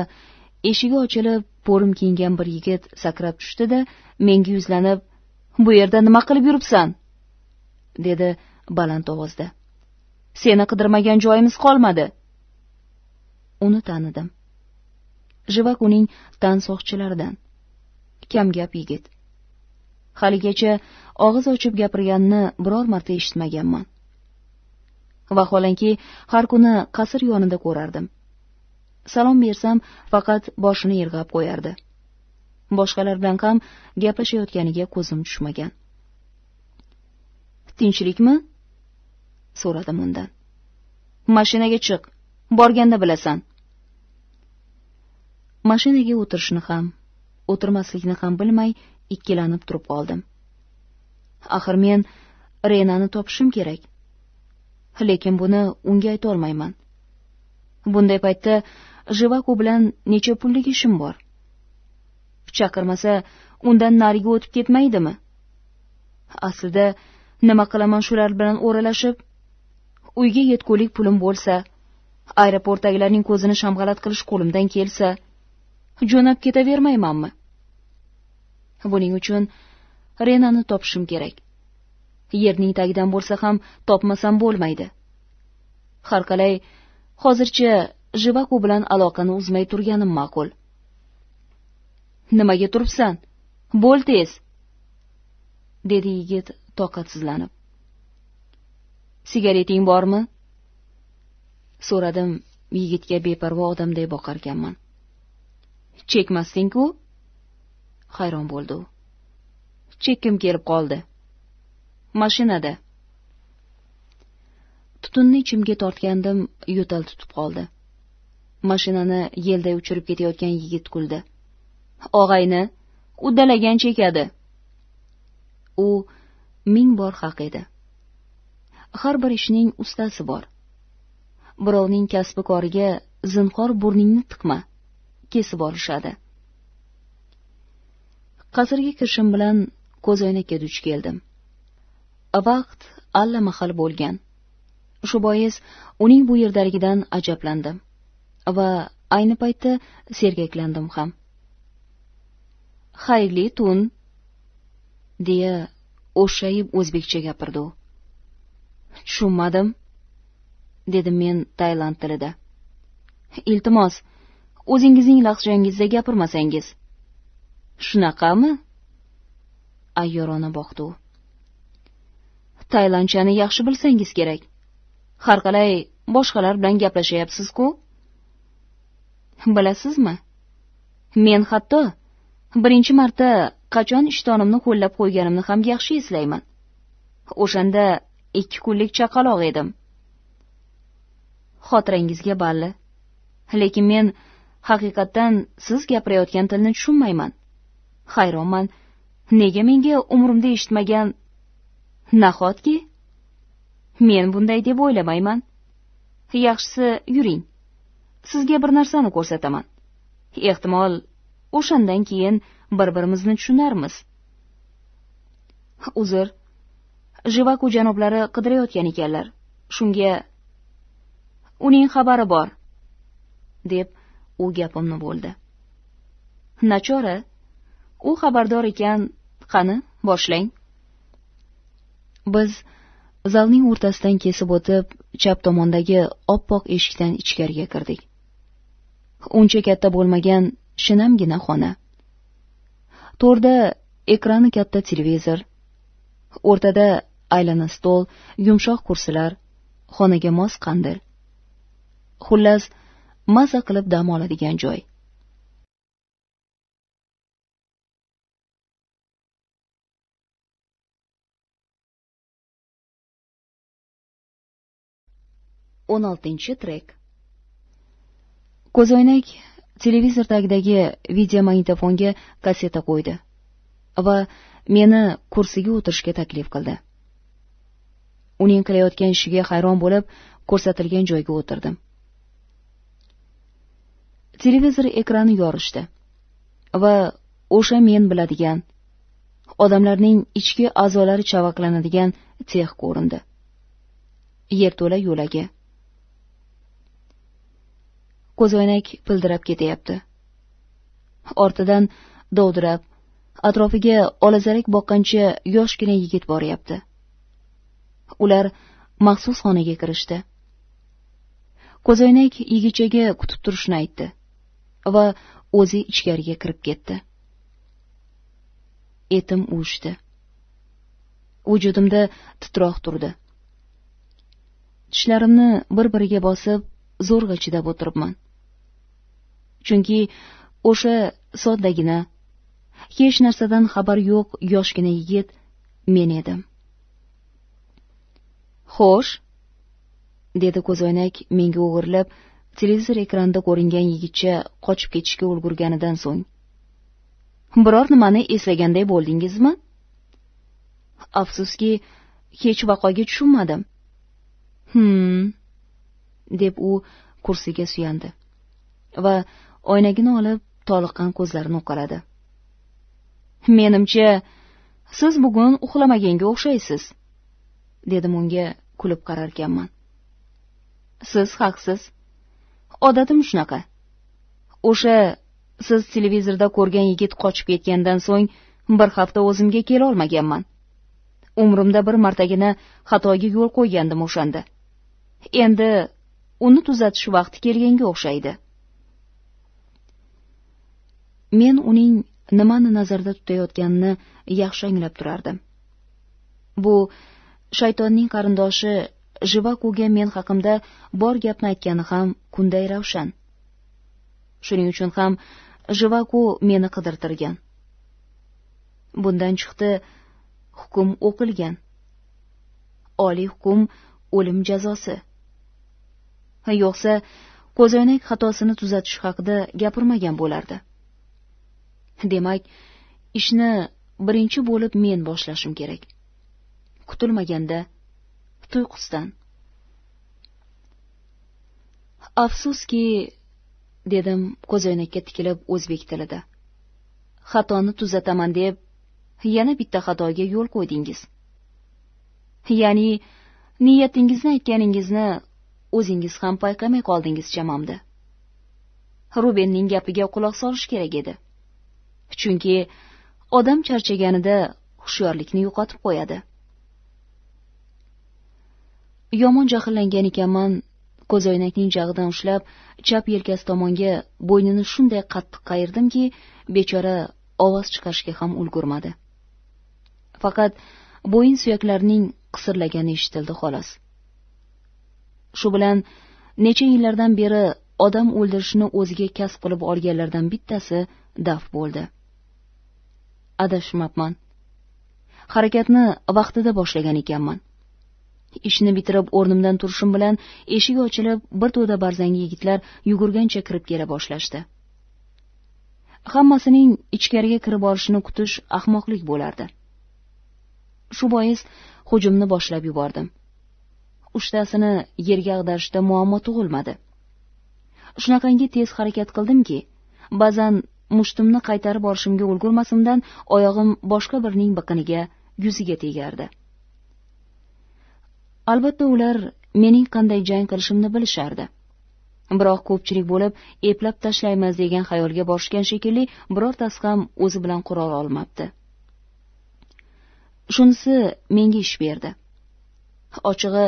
B: eshigi ochilib po'rim kiyingan bir yigit sakrab tushdi da menga yuzlanib bu yerda nima qilib yuribsan dedi baland ovozda seni qidirmagan joyimiz qolmadi uni tanidim jivak uning tansoqchilaridan kamgap yigit haligacha og'iz ochib gapirganini biror marta eshitmaganman vaholanki har kuni qasr yonida ko'rardim salom bersam faqat boshini irg'ab qo'yardi boshqalar bilan ham gaplashayotganiga ko'zim tushmagan tinchlikmi so'radim undan mashinaga chiq borganda bilasan mashinaga o'tirishni ham o'tirmaslikni ham bilmay ikkilanib turib qoldim axir men renani topishim kerak lekin buni unga aytolmayman bunday paytda jivaku bilan necha pullik ishim bor chaqirmasa undan nariga o'tib ketmaydimi aslida nima qilaman shular bilan o'ralashib uyga yetgulik pulim bo'lsa aeroportdagilarning ko'zini shamg'alat qilish qo'limdan kelsa jo'nab ketavermaymanmi buning uchun renani topishim kerak yerning tagidan bo'lsa ham topmasam bo'lmaydi har qalay hozircha jivaku bilan aloqani uzmay turganim ma'qul nimaga turibsan bo'l tez dedi yigit toqatsizlanib sigareting bormi so'radim yigitga beparvo odamday boqarkanman chekmasdingku ku hayron bo'ldi u chekkim kelib qoldi mashinada tutunni ichimga tortgandim yo'tal tutib qoldi mashinani yelday uchirib ketayotgan yigit kuldi og'ayni uddalagan chekadi u ming bor haq edi har bir ishning ustasi bor birovning kasbi koriga zinhor burningni tiqma kesib olishadi qasrga kirishim bilan ko'zoynakka duch keldim vaqt allamahal bo'lgan shu bois uning bu yerdaligidan ajablandim va ayni paytda sergaklandim ham xayrli tun deya o'shayib o'zbekcha gapirdi u tushunmadim dedim men tailand tilida iltimos o'zingizning lahjangizda gapirmasangiz shunaqami ayyorona boqdi u tailandchani yaxshi bilsangiz kerak har qalay boshqalar bilan gaplashyapsiz ku bilasizmi men hatto birinchi marta qachon ishtonimni ho'llab qo'yganimni ham yaxshi eslayman o'shanda ikki kunlik chaqaloq edim xotirangizga balli lekin men haqiqatdan siz gapirayotgan tilni tushunmayman hayronman nega menga umrimda eshitmagan nahotki men bunday deb o'ylamayman yaxshisi yuring sizga bir narsani ko'rsataman ehtimol o'shandan keyin bir birimizni tushunarmiz uzr jivaku janoblari qidirayotgan ekanlar shunga uning xabari bor deb u gapimni bo'ldi nachora u xabardor ekan qani boshlang biz zalning o'rtasidan kesib o'tib chap tomondagi oppoq eshikdan ichkariga kirdik uncha katta bo'lmagan shinamgina xona to'rda ekrani katta televizor o'rtada aylana stol yumshoq kursilar xonaga mos qandil xullas maza qilib dam oladigan joy
A: o'n oltinchi trek ko'zoynak
B: televizor tagidagi videomagnitofonga kasseta qo'ydi va meni kursiga o'tirishga taklif qildi uning qilayotgan ishiga hayron bo'lib ko'rsatilgan joyga o'tirdim televizor ekrani yorishdi va o'sha men biladigan odamlarning ichki a'zolari chavaqlanadigan tex ko'rindi yerto'la yo'lagi ko'zoynak pildirab ketyapti ortidan dovdirab atrofiga olazarak boqqancha yoshgina yigit boryapti ular maxsus xonaga kirishdi ko'zoynak yigitchaga kutib turishni aytdi va o'zi ichkariga kirib ketdi etim uchdi. vujudimda titroq turdi tishlarimni bir biriga bosib zo'rg'a chidab o'tiribman chunki o'sha soddagina hech narsadan xabar yo'q yoshgina yigit men edim xo'sh dedi ko'zoynak menga o'girilib televizor ekranida ko'ringan yigitcha qochib ketishga ulgurganidan so'ng biror nimani eslaganday bo'ldingizmi afsuski hech vaqoga tushunmadim hmm deb u kursiga suyandi va oynagini olib toliqqan ko'zlarini uqaladi menimcha siz bugun uxlamaganga o'xshaysiz dedim unga kulib qararkanman siz haqsiz odatim shunaqa o'sha siz televizorda ko'rgan yigit qochib ketgandan so'ng bir hafta o'zimga kelolmaganman umrimda bir martagina xatoga yo'l qo'ygandim o'shanda endi uni tuzatish vaqti kelganga o'xshaydi men uning nimani nazarda tutayotganini yaxshi anglab turardim bu shaytonning qarindoshi jivakuga men haqimda bor gapni aytgani ham kunday ravshan shuning uchun ham jivaku meni qidirtirgan bundan chiqdi hukm o'qilgan oliy hukm o'lim jazosi yo'qsa ko'zoynak xatosini tuzatish haqida gapirmagan bo'lardi demak ishni birinchi bo'lib men boshlashim kerak kutilmaganda tuyqusdan afsuski dedim ko'zoynakka tikilib o'zbek tilida xatoni tuzataman deb yana bitta xatoga yo'l qo'ydingiz ya'ni niyatingizni aytganingizni o'zingiz ham payqamay qoldingiz chamamda rubenning gapiga quloq solish kerak edi chunki odam charchaganida hushyorlikni yo'qotib qo'yadi yomon jahllangan ekanman ko'zoynakning jag'idan ushlab chap yelkasi tomonga bo'ynini shunday qattiq qayirdimki bechora ovoz chiqarishga ham ulgurmadi faqat bo'yin suyaklarining qisirlagani eshitildi xolos shu bilan necha yillardan beri odam o'ldirishni o'ziga kasb qilib olganlardan bittasi daf bo'ldi adashmabman harakatni vaqtida boshlagan ekanman ishni bitirib o'rnimdan turishim bilan eshik ochilib bir to'da barzang yigitlar yugurgancha kirib kela boshlashdi hammasining ichkariga kirib olishini kutish ahmoqlik bo'lardi shu bois hujumni boshlab yubordim uchtasini yerga ag'darishda muammo tug'ilmadi shunaqangi tez harakat qildimki ba'zan mushtimni qaytarib olishimga ulgurmasimdan oyog'im boshqa birining biqiniga yuziga tegardi albatta ular mening qanday jang qilishimni bilishardi biroq ko'pchilik bo'lib eplab tashlaymiz degan xayolga borishgan shekilli birortasi ham o'zi bilan qurol olmabdi shunisi menga ish berdi ochig'i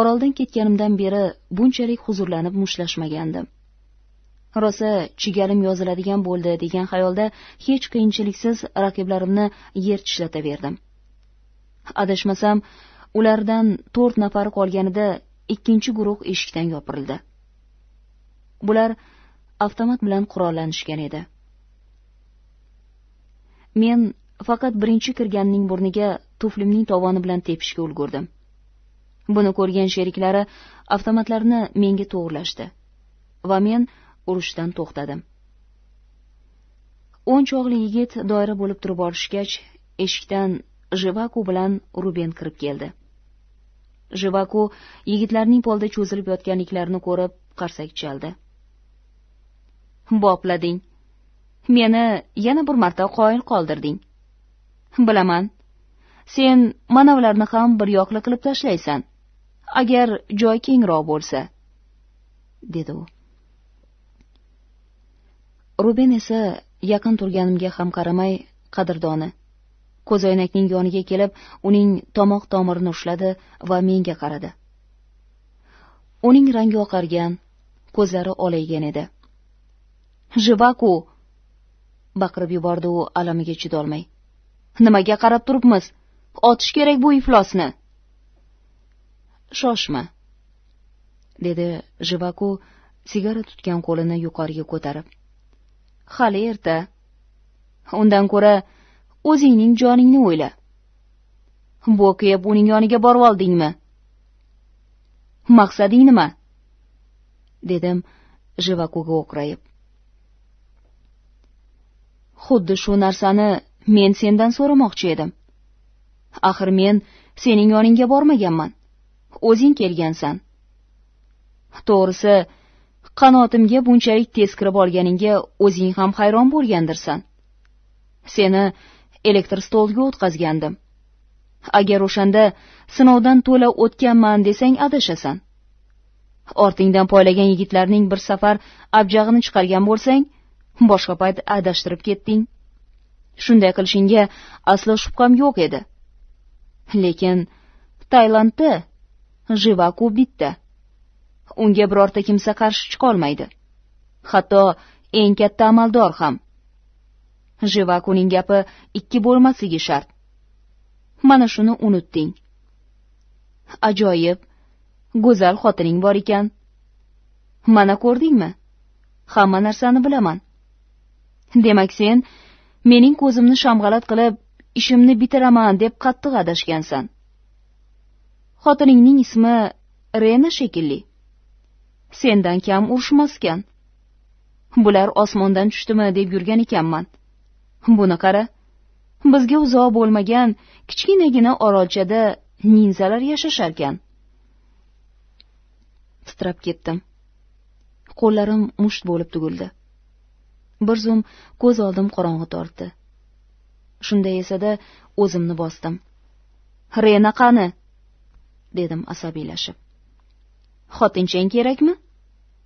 B: oroldan ketganimdan beri bunchalik huzurlanib mushtlashmagandim rosa chigalim yoziladigan bo'ldi degan xayolda hech qiyinchiliksiz raqiblarimni yer tishlataverdim adashmasam ulardan to'rt nafari qolganida ikkinchi guruh eshikdan yopirildi bular avtomat bilan qurollanishgan edi men faqat birinchi kirganning burniga tuflimning tovoni bilan tepishga ulgurdim buni ko'rgan sheriklari avtomatlarni menga to'g'irlashdi va men urushdan to'xtadim o'n chog'li yigit doira bo'lib turib olishgach eshikdan jivaku bilan ruben kirib keldi jivaku yigitlarning polda cho'zilib yotganliklarini ko'rib qarsak chaldi boplading meni yana bir marta qoyil qoldirding bilaman sen manavlarni ham bir yoqli qilib tashlaysan agar joy kengroq bo'lsa dedi u ruben esa yaqin turganimga ham qaramay qadrdoni ko'zoynakning yoniga kelib uning tomoq tomirini ushladi va menga qaradi uning rangi oqargan ko'zlari olaygan edi jivaku baqirib yubordi u alamiga chidolmay nimaga qarab turibmiz otish kerak bu iflosni shoshma dedi jivaku sigara tutgan qo'lini yuqoriga ko'tarib hali erta undan ko'ra o'zingning joningni o'yla bo'kiyib uning yoniga oldingmi maqsading nima dedim jivakuga o'qrayib xuddi shu narsani men sendan so'ramoqchi edim axir men sening yoningga bormaganman o'zing kelgansan to'g'risi qanotimga bunchalik tez kirib olganingga o'zing ham hayron bo'lgandirsan seni elektr stolga o'tqazgandim agar o'shanda sinovdan to'la o'tganman desang adashasan ortingdan poylagan yigitlarning bir safar abjag'ini chiqargan bo'lsang boshqa payt adashtirib ketding shunday qilishingga aslo shubham yo'q edi lekin taylandda jivaku bitta unga birorta kimsa qarshi chiqolmaydi hatto eng katta amaldor ham jivakuning gapi ikki bo'lmasligi shart mana shuni unutding ajoyib go'zal xotining bor ekan mana ko'rdingmi hamma narsani bilaman demak sen mening ko'zimni shamg'alat qilib ishimni bitiraman deb qattiq adashgansan xotiningning ismi rena shekilli sendan kam urushmaskan bular osmondan tushdimi deb yurgan ekanman buni qara bizga uzoq bo'lmagan kichkinagina orolchada ninzalar yashasharkan titrab ketdim qo'llarim musht bo'lib tugildi bir zum ko'z oldim qorong'i tortdi shunday esada o'zimni bosdim rena qani dedim asabiylashib xotinchang kerakmi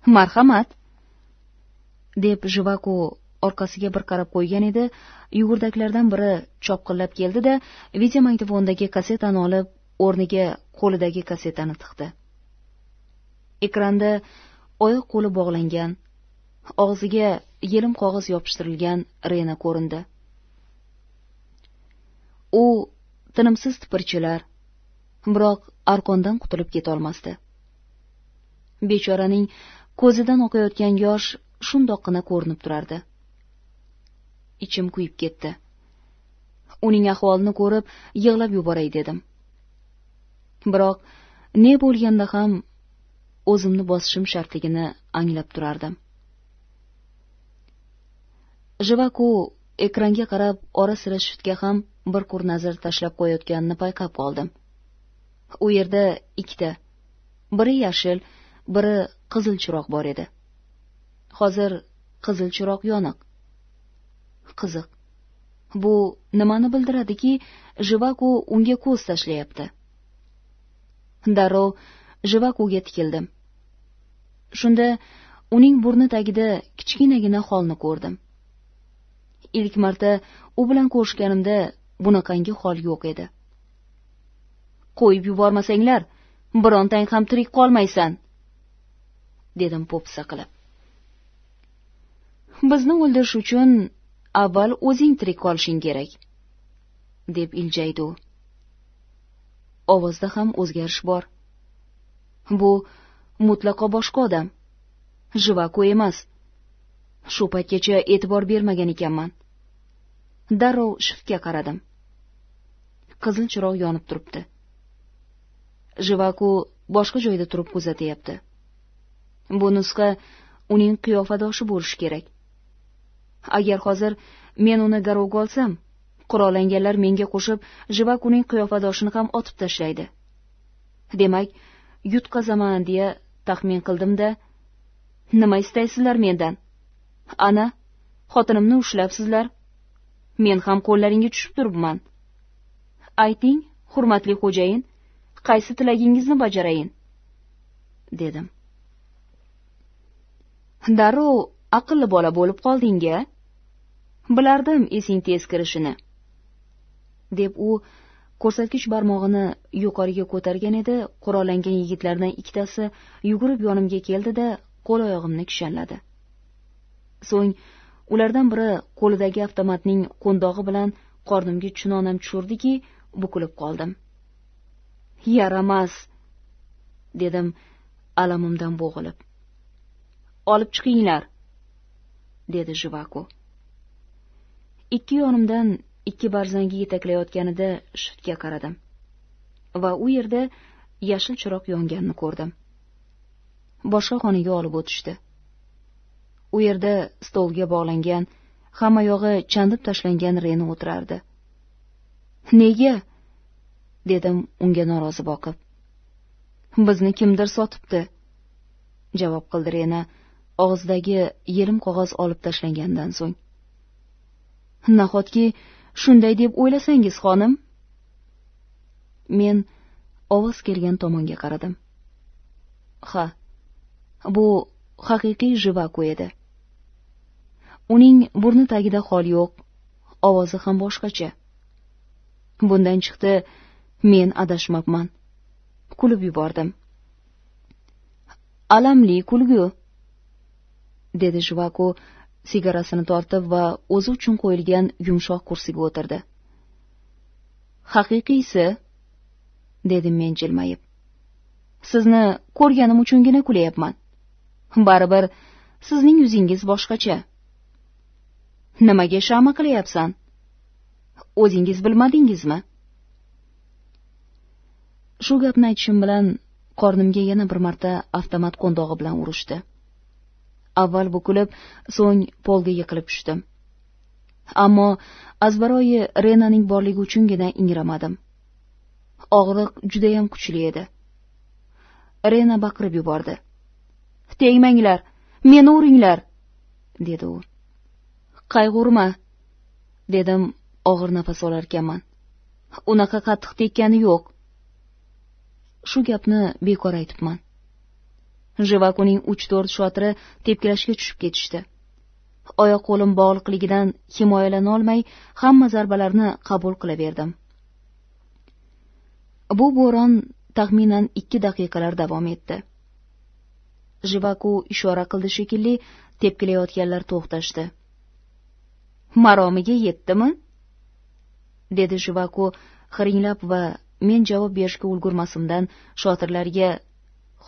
B: marhamat deb jivaku orqasiga bir qarab qo'ygan edi yugurdaklardan biri chopqillab keldi da videomagnitofondagi kassetani olib o'rniga qo'lidagi kassetani tiqdi ekranda oyoq qo'li bog'langan og'ziga yelim qog'oz yopishtirilgan rena ko'rindi u tinimsiz tipirchilar biroq arqondan qutulib ketolmasdi bechoraning ko'zidan oqayotgan yosh shundoqqina ko'rinib turardi ichim kuyib ketdi uning ahvolini ko'rib yig'lab yuboray dedim biroq ne bo'lganda ham o'zimni bosishim shartligini anglab turardim jivaku ekranga qarab ora sira shiftga ham bir kur nazar tashlab qo'yayotganini payqab qoldim u yerda ikkita biri yashil biri qizil chiroq bor edi hozir qizil chiroq yoniq qiziq bu nimani bildiradiki jivaku unga ko'z tashlayapti darrov jivakuga tikildim shunda uning burni tagida kichkinagina holni ko'rdim ilk marta u bilan ko'rishganimda bunaqangi hol yo'q edi qo'yib yubormasanglar birontang ham tirik qolmaysan dedim po'pisa qilib bizni o'ldirish uchun avval o'zing tirik qolishing kerak deb iljaydi u ovozda ham o'zgarish bor bu mutlaqo boshqa odam jivako emas shu paytgacha e'tibor bermagan ekanman darrov shiftga qaradim qizil chiroq yonib turibdi jivaku boshqa joyda turib kuzatyapti bu nusxa uning qiyofadoshi bo'lishi kerak agar hozir men uni garovga olsam qurollanganlar menga qo'shib jivak uning qiyofadoshini ham otib tashlaydi demak yutqazaman deya taxmin qildim da nima istaysizlar mendan ana xotinimni ushlabsizlar men ham qo'llaringga tushib turibman ayting hurmatli xo'jayin qaysi tilagingizni bajarayin dedim darrov aqlli bola bo'lib qolding a bilardim esing tez kirishini deb u ko'rsatkich barmog'ini yuqoriga ko'targan edi qurollangan yigitlardan ikkitasi yugurib yonimga keldi da qo'l oyog'imni kishanladi so'ng ulardan biri qo'lidagi avtomatning qo'ndog'i bilan qornimga chunonam tushirdiki bukilib qoldim yaramas dedim alamimdan bo'g'ilib olib chiqinglar dedi jivago ikki yonimdan ikki barzangi yetaklayotganida shiftga qaradim va u yerda yashil chiroq yonganini ko'rdim boshqa xonaga olib o'tishdi u yerda stolga bog'langan hamma yog'i chandib tashlangan reni o'tirardi nega dedim unga norozi boqib bizni kimdir sotibdi javob qildi rena og'zidagi yelim qog'oz olib tashlangandan so'ng nahotki shunday deb o'ylasangiz xonim men ovoz kelgan tomonga qaradim ha bu haqiqiy jivaku edi uning burni tagida hol yo'q ovozi ham boshqacha bundan chiqdi men adashmabman kulib yubordim alamli kulgu dedi jvaku sigarasini tortib va o'zi uchun qo'yilgan yumshoq kursiga o'tirdi haqiqiysi dedim men jilmayib sizni ko'rganim uchungina kulyapman baribir sizning yuzingiz boshqacha nimaga shama qilyapsan o'zingiz bilmadingizmi shu gapni aytishim bilan qornimga yana bir marta avtomat qo'ndog'i bilan urishdi avval bukilib so'ng polga yiqilib tushdim ammo azbaroyi renaning borligi uchungina ingramadim og'riq judayam kuchli edi rena baqirib yubordi tegmanglar meni uringlar dedi u qayg'urma dedim og'ir nafas olarkanman unaqa qattiq tekkani yo'q shu gapni bekor aytibman jivakuning uch to'rt shotiri tepkilashga tushib ketishdi oyoq qo'lim bog'liqligidan himoyalanolmay hamma zarbalarni qabul qilaverdim bu bo'ron taxminan ikki daqiqalar davom etdi jivaku ishora qildi shekilli tepkilayotganlar to'xtashdi maromiga yetdimi dedi jivaku hiringlab va men javob berishga ulgurmasimdan shotirlarga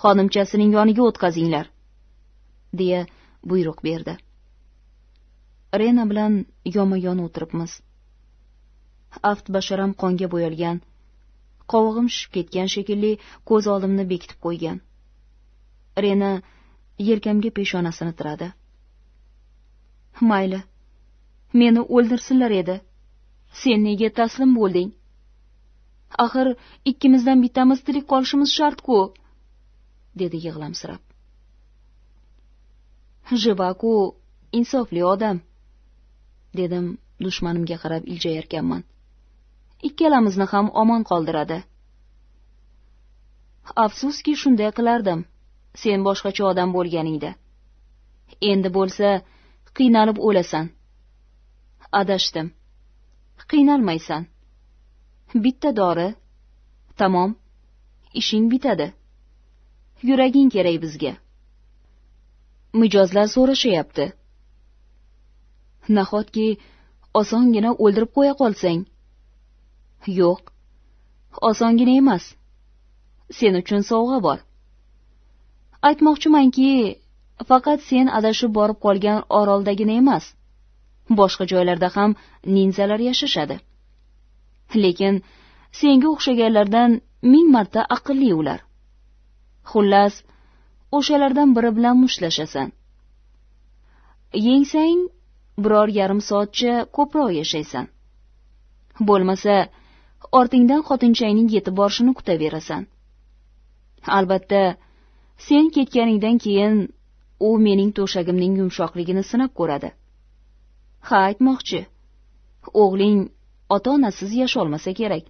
B: xonimchasining yoniga o'tqazinglar deya buyruq berdi rena bilan yonma yon o'tiribmiz aft basharam qonga bo'yalgan qovog'im shishib ketgan shekilli ko'z oldimni bekitib qo'ygan rena yelkamga peshonasini tiradi mayli meni o'ldirsinlar edi sen nega taslim bo'lding axir ikkimizdan bittamiz tirik qolishimiz shart ku dedi yig'lamsirab jivaku insofli odam dedim dushmanimga qarab iljayarkanman ikkalamizni ham omon qoldiradi afsuski shunday qilardim sen boshqacha odam bo'lganingda endi bo'lsa qiynalib o'lasan adashdim qiynalmaysan bitta dori tamom ishing bitadi yuraging kerak bizga mijozlar so'rashayapti nahotki osongina o'ldirib qo'ya qolsang yo'q osongina emas sen uchun sovg'a bor aytmoqchimanki faqat sen adashib borib qolgan oroldagina emas boshqa joylarda ham ninzalar yashashadi lekin senga o'xshaganlardan ming marta aqlli ular xullas o'shalardan biri bilan mushtlashasan yengsang biror yarim soatcha ko'proq yashaysan bo'lmasa ortingdan xotinchangning yetib borishini kutaverasan albatta sen ketganingdan keyin u mening to'shagimning yumshoqligini sinab ko'radi ha aytmoqchi o'g'ling ota onasiz yasholmasa kerak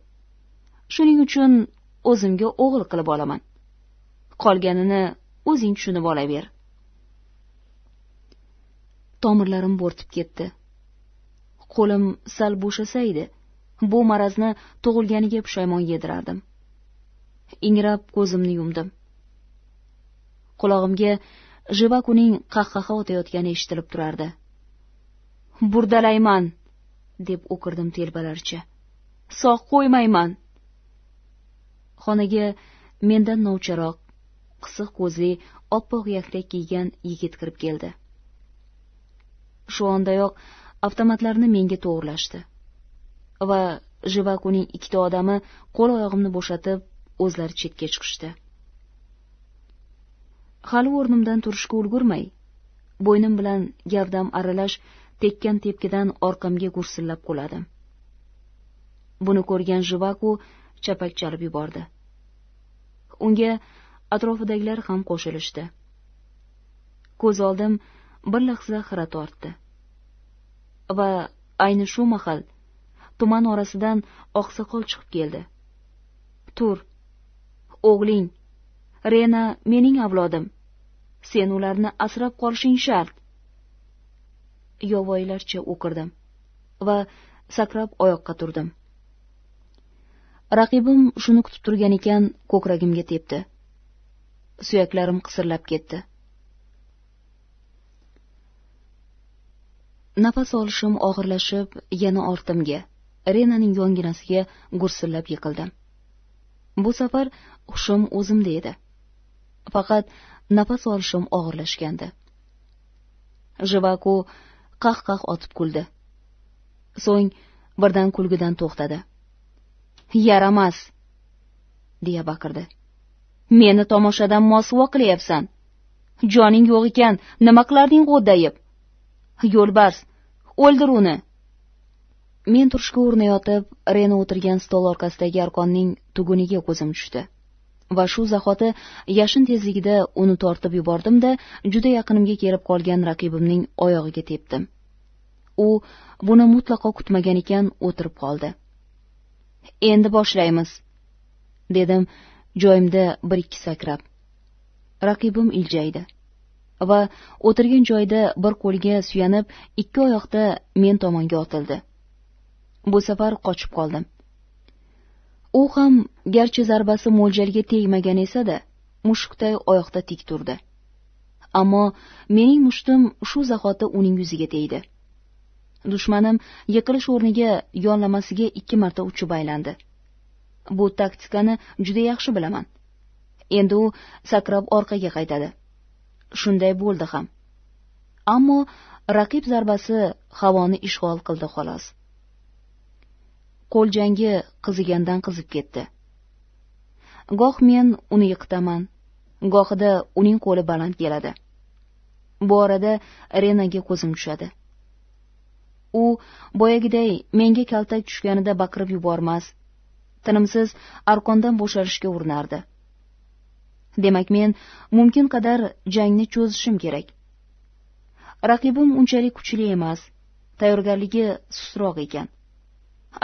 B: shuning uchun o'zimga o'g'il qilib olaman qolganini o'zing tushunib olaver tomirlarim bo'rtib ketdi qo'lim sal bo'shasa edi bu marazni tug'ilganiga pushaymon yedirardim ingrab ko'zimni yumdim qulog'imga jivakuning qahqaha otayotgani eshitilib turardi burdalayman deb o'kirdim telbalarcha sog' qo'ymayman xonaga mendan novcharoq qisiq ko'zli oppoq yaktak kiygan yigit kirib keldi shu ondayoq avtomatlarni menga to'g'irlashdi va jivakuning ikkita odami qo'l oyog'imni bo'shatib o'zlari chetga chiqishdi hali o'rnimdan turishga ulgurmay bo'ynim bilan gavdam aralash tekkan tepkidan orqamga gursillab quladim buni ko'rgan jivaku chapak chalib yubordi unga atrofidagilar ham qo'shilishdi ko'z oldim bir lahza xira tortdi va ayni shu mahal tuman orasidan oqsoqol chiqib keldi tur o'g'ling rena mening avlodim sen ularni asrab qolishing shart yovvoyilarcha o'kirdim va sakrab oyoqqa turdim raqibim shuni kutib turgan ekan ko'kragimga tepdi suyaklarim qisirlab ketdi nafas olishim og'irlashib yana ortimga renaning yonginasiga gursillab yiqildim bu safar hushim o'zimda edi faqat nafas olishim og'irlashgandi jivaku qah qah otib kuldi so'ng birdan kulgidan to'xtadi yaramas deya baqirdi meni tomoshadan mosuvo qilyapsan joning yo'q ekan nima qilarding g'o'ddayib yo'lbars o'ldir uni men turishga o'rnayotib rena o'tirgan stol orqasidagi arqonning tuguniga ko'zim tushdi va shu zahoti yashin tezligida uni tortib yubordim da juda yaqinimga kelib qolgan raqibimning oyog'iga tepdim u buni mutlaqo kutmagan ekan o'tirib qoldi endi boshlaymiz dedim joyimda bir ikki sakrab raqibim iljaydi va o'tirgan joyida bir qo'liga suyanib ikki oyoqda men tomonga otildi bu safar qochib qoldim u ham garchi zarbasi mo'ljalga tegmagan esa da mushukday oyoqda tik turdi ammo mening mushtim shu zahoti uning yuziga tegdi dushmanim yiqilish o'rniga yonlamasiga ikki marta uchib aylandi bu taktikani juda yaxshi bilaman endi u sakrab orqaga qaytadi shunday bo'ldi ham ammo raqib zarbasi havoni ishg'ol qildi xolos qo'l jangi qizigandan qizib ketdi goh men uni yiqitaman gohida uning qo'li baland keladi bu orada renaga ko'zim tushadi u boyagiday menga kaltak tushganida baqirib yubormas tinimsiz arqondan bo'shalishga urinardi demak men mumkin qadar jangni cho'zishim kerak raqibim unchalik kuchli emas tayyorgarligi sustroq ekan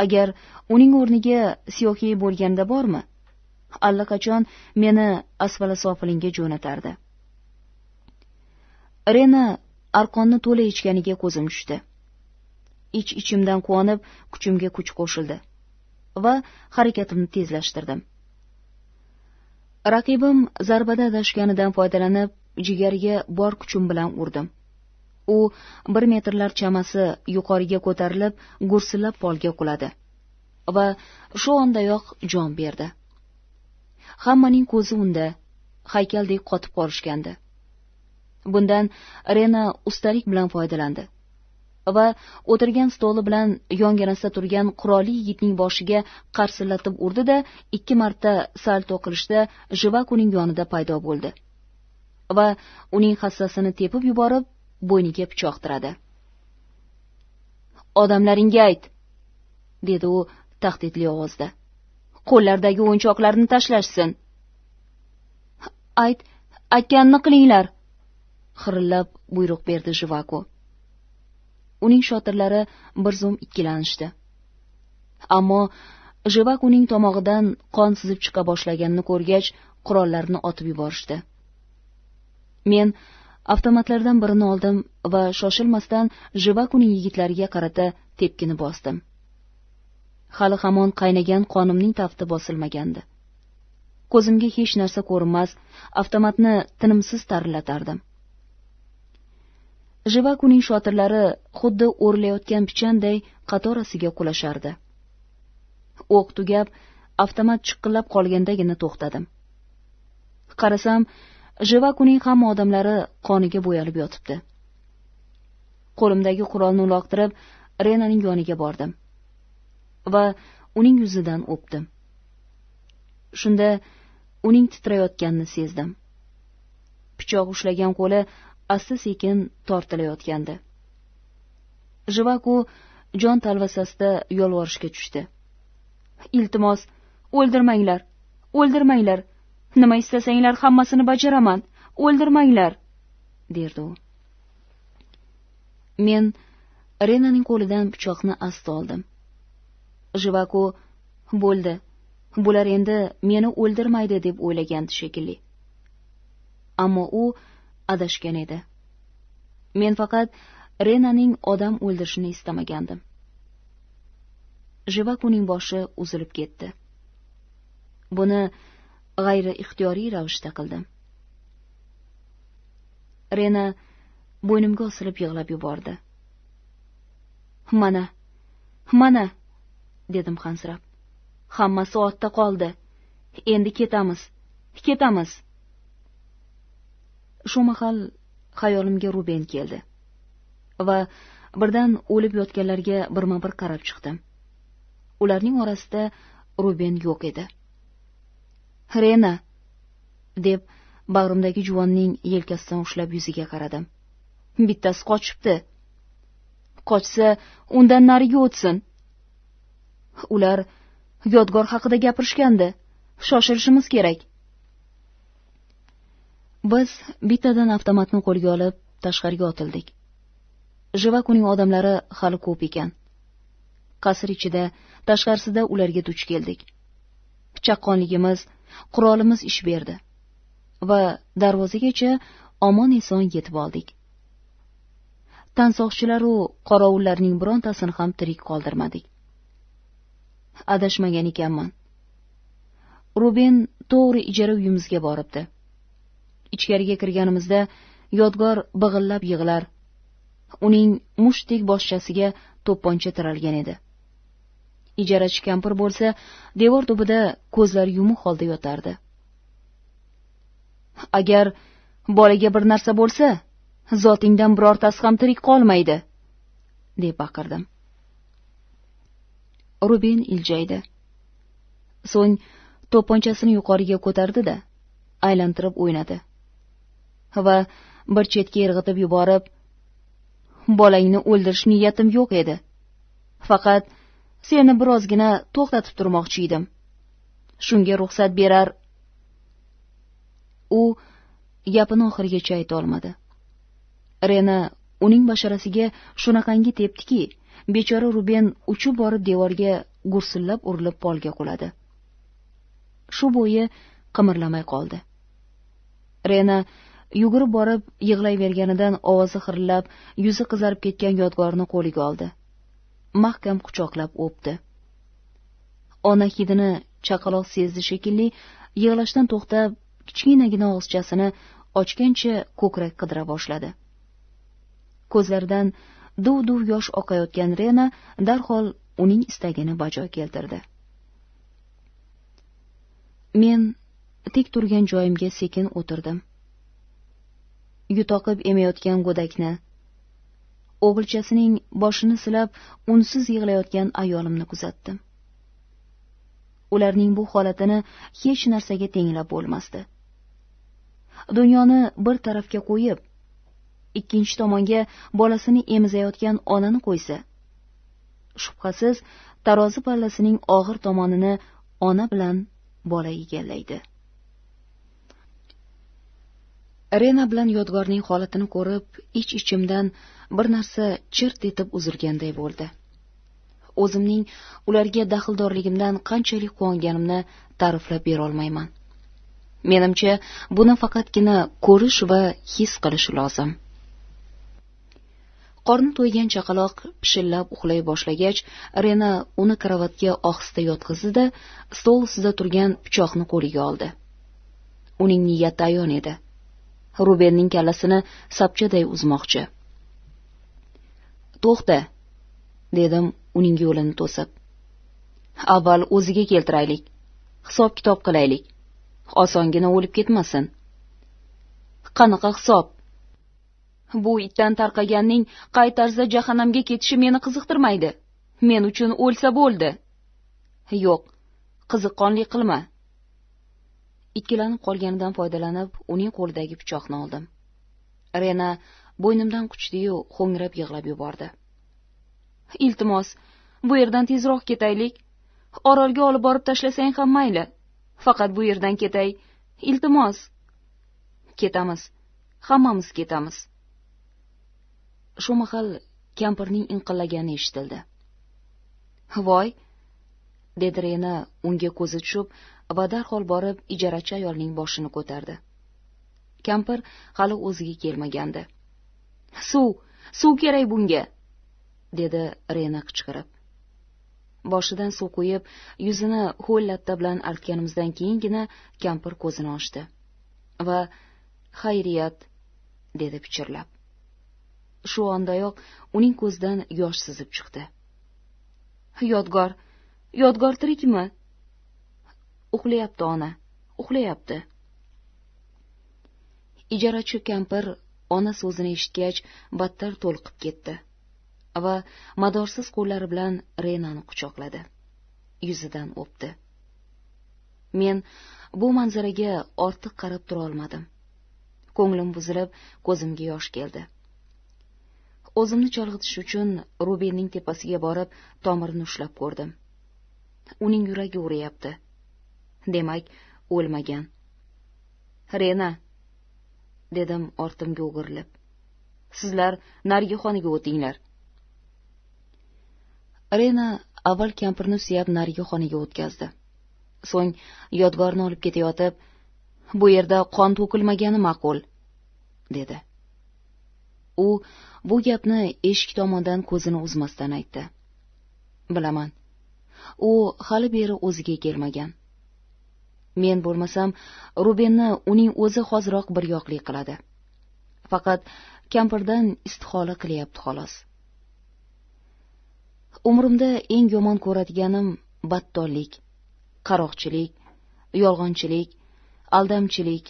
B: agar uning o'rniga siyohiy bo'lganda bormi allaqachon meni asfala sofilinga jo'natardi rena arqonni to'la ichganiga ko'zim tushdi ich ichimdan quvonib kuchimga kuch qo'shildi va harakatimni tezlashtirdim raqibim zarbada adashganidan foydalanib jigariga bor kuchim bilan urdim u bir metrlar chamasi yuqoriga ko'tarilib gursillab polga quladi va shu ondayoq jon berdi hammaning ko'zi unda haykaldek qotib qolishgandi bundan rena ustalik bilan foydalandi va o'tirgan stoli bilan yonginasida turgan qurolli yigitning boshiga qarsillatib urdi da ikki marta sal to'qilishda jivakuning yonida paydo bo'ldi va uning hassasini tepib yuborib bo'yniga pichoq tiradi odamlaringga ayt dedi u tahdidli ovozda qo'llaridagi o'yinchoqlarni tashlashsin ayt aytganini qilinglar xirillab buyruq berdi jivaku uning shotirlari bir zum ikkilanishdi ammo jevak uning tomog'idan qon sizib chiqa boshlaganini ko'rgach qurollarini otib yuborishdi men avtomatlardan birini oldim va shoshilmasdan jevak uning yigitlariga qarata tepkini bosdim hali hamon qaynagan qonimning tafti bosilmagandi ko'zimga hech narsa ko'rinmas avtomatni tinimsiz tarillatardim jivakuning shotirlari xuddi o'rlayotgan pichanday qatorasiga qulashardi o'q tugab avtomat chiqqillab qolgandagina to'xtadim qarasam jivakuning hamma odamlari qoniga bo'yalib yotibdi qo'limdagi qurolni uloqtirib renaning yoniga bordim va uning yuzidan o'pdim shunda uning titrayotganini sezdim pichoq ushlagan qo'li asta sekin tortilayotgandi jivaku jon talvasasida yolvorishga tushdi iltimos o'ldirmanglar o'ldirmanglar nima istasanglar hammasini bajaraman o'ldirmanglar derdi u men renaning qo'lidan pichoqni asta oldim jivaku bo'ldi bular endi meni o'ldirmaydi deb o'ylagandi shekilli ammo u adashgan edi men faqat renaning odam o'ldirishini istamagandim jivakuning boshi uzilib ketdi buni g'ayri ixtiyoriy ravishda qildim rena bo'ynimga osilib yig'lab yubordi mana mana dedim hansirab hammasi ortda qoldi endi ketamiz ketamiz shu mahal xayolimga ruben keldi va birdan o'lib yotganlarga birma bir qarab chiqdim ularning orasida ruben yo'q edi rena deb bag'rimdagi juvonning yelkasidan ushlab yuziga qaradim bittasi qochibdi qochsa undan nariga o'tsin ular yodgor haqida gapirishgandi shoshilishimiz kerak biz bittadan avtomatni qo'lga olib tashqariga otildik jivak uning odamlari hali ko'p ekan qasr ichida tashqarisida ularga duch keldik chaqqonligimiz qurolimiz ish berdi va darvozagacha omon eson yetib oldik tansoqchilaru qorovullarning birontasini ham tirik qoldirmadik adashmagan ekanman ruben to'g'ri ijara uyimizga boribdi ichkariga kirganimizda yodgor big'illab yig'lar uning mushtdek boshchasiga to'pponcha tiralgan edi ijarachi kampir bo'lsa devor tubida ko'zlari yumuq holda yotardi agar bolaga bir narsa bo'lsa zotingdan birortasi ham tirik qolmaydi deb baqirdim ruben iljaydi so'ng to'pponchasini yuqoriga ko'tardi da aylantirib o'ynadi va bir chetga irg'itib yuborib bolangni o'ldirish niyatim yo'q edi faqat seni birozgina to'xtatib turmoqchi edim shunga ruxsat berar u gapini oxirigacha aytolmadi rena uning basharasiga shunaqangi tepdiki bechora ruben uchib borib devorga gursillab urilib polga quladi shu bo'yi qimirlamay qoldi rena yugurib borib yig'layverganidan ovozi xirillab yuzi qizarib ketgan yodgorni qo'liga oldi mahkam quchoqlab o'pdi ona hidini chaqaloq sezdi shekilli yig'lashdan to'xtab kichkinagina og'izchasini ochgancha ko'krak qidira boshladi ko'zlaridan duv duv yosh oqayotgan rena darhol uning istagini bajo keltirdi men tik turgan joyimga sekin o'tirdim yutoqib emayotgan go'dakni o'g'ilchasining boshini silab unsiz yig'layotgan ayolimni kuzatdim ularning bu holatini hech narsaga tenglab bo'lmasdi dunyoni bir tarafga qo'yib ikkinchi tomonga bolasini emizayotgan onani qo'ysa shubhasiz tarozi pallasining og'ir tomonini ona bilan bola egallaydi rena bilan yodgorning holatini ko'rib ich ichimdan bir narsa chirt etib uzilganday bo'ldi o'zimning ularga daxldorligimdan qanchalik quvonganimni ta'riflab berolmayman menimcha buni faqatgina ko'rish va his qilish lozim qorni to'ygan chaqaloq pishillab uxlay boshlagach rena uni karavotga ohista yotqizdi stol ustida turgan pichoqni qo'liga oldi uning niyati ayon edi rubenning kallasini sapchaday uzmoqchi to'xta dedim uning yo'lini to'sib avval o'ziga keltiraylik hisob kitob qilaylik osongina o'lib ketmasin qanaqa hisob bu itdan tarqaganning qay tarzda jahannamga ketishi meni qiziqtirmaydi men uchun o'lsa bo'ldi yo'q qiziqqonlik qilma ikkilanib qolganidan foydalanib uning qo'lidagi pichoqni oldim rena bo'ynimdan quchdi yu ho'ngrab yig'lab yubordi iltimos bu yerdan tezroq ketaylik orolga olib borib tashlasang ham mayli faqat bu yerdan ketay iltimos ketamiz hammamiz ketamiz shu mahal kampirning inqillagani eshitildi voy dedi rena unga ko'zi tushib va darhol borib ijarachi ayolning boshini ko'tardi kampir hali o'ziga kelmagandi suv suv kerak bunga dedi rena qichqirib boshidan suv quyib yuzini ho'llatta bilan artganimizdan keyingina kampir ko'zini ochdi va xayriyat dedi pichirlab shu ondayoq uning ko'zidan yosh sizib chiqdi yodgor yodgor tirikmi uxlayapti ona uxlayapti ijarachi kampir ona so'zini eshitgach battar tolqib ketdi va madorsiz qo'llari bilan renani quchoqladi yuzidan o'pdi men bu manzaraga ortiq qarab turolmadim ko'nglim buzilib ko'zimga yosh keldi o'zimni chalg'itish uchun rubenning tepasiga borib tomirini ushlab ko'rdim uning yuragi urayapti. demak o'lmagan rena dedim ortimga o'girilib sizlar narigi xonaga o'tinglar rena avval kampirni suyab narigi xonaga o'tkazdi so'ng yodgorni olib ketayotib bu yerda qon to'kilmagani ma'qul dedi u bu gapni eshik tomondan ko'zini uzmasdan aytdi bilaman u hali beri o'ziga kelmagan men bo'lmasam rubenni uning o'zi hoziroq yoqli qiladi faqat kampirdan istihola qilyapti xolos umrimda eng yomon ko'radiganim battollik qaroqchilik yolg'onchilik aldamchilik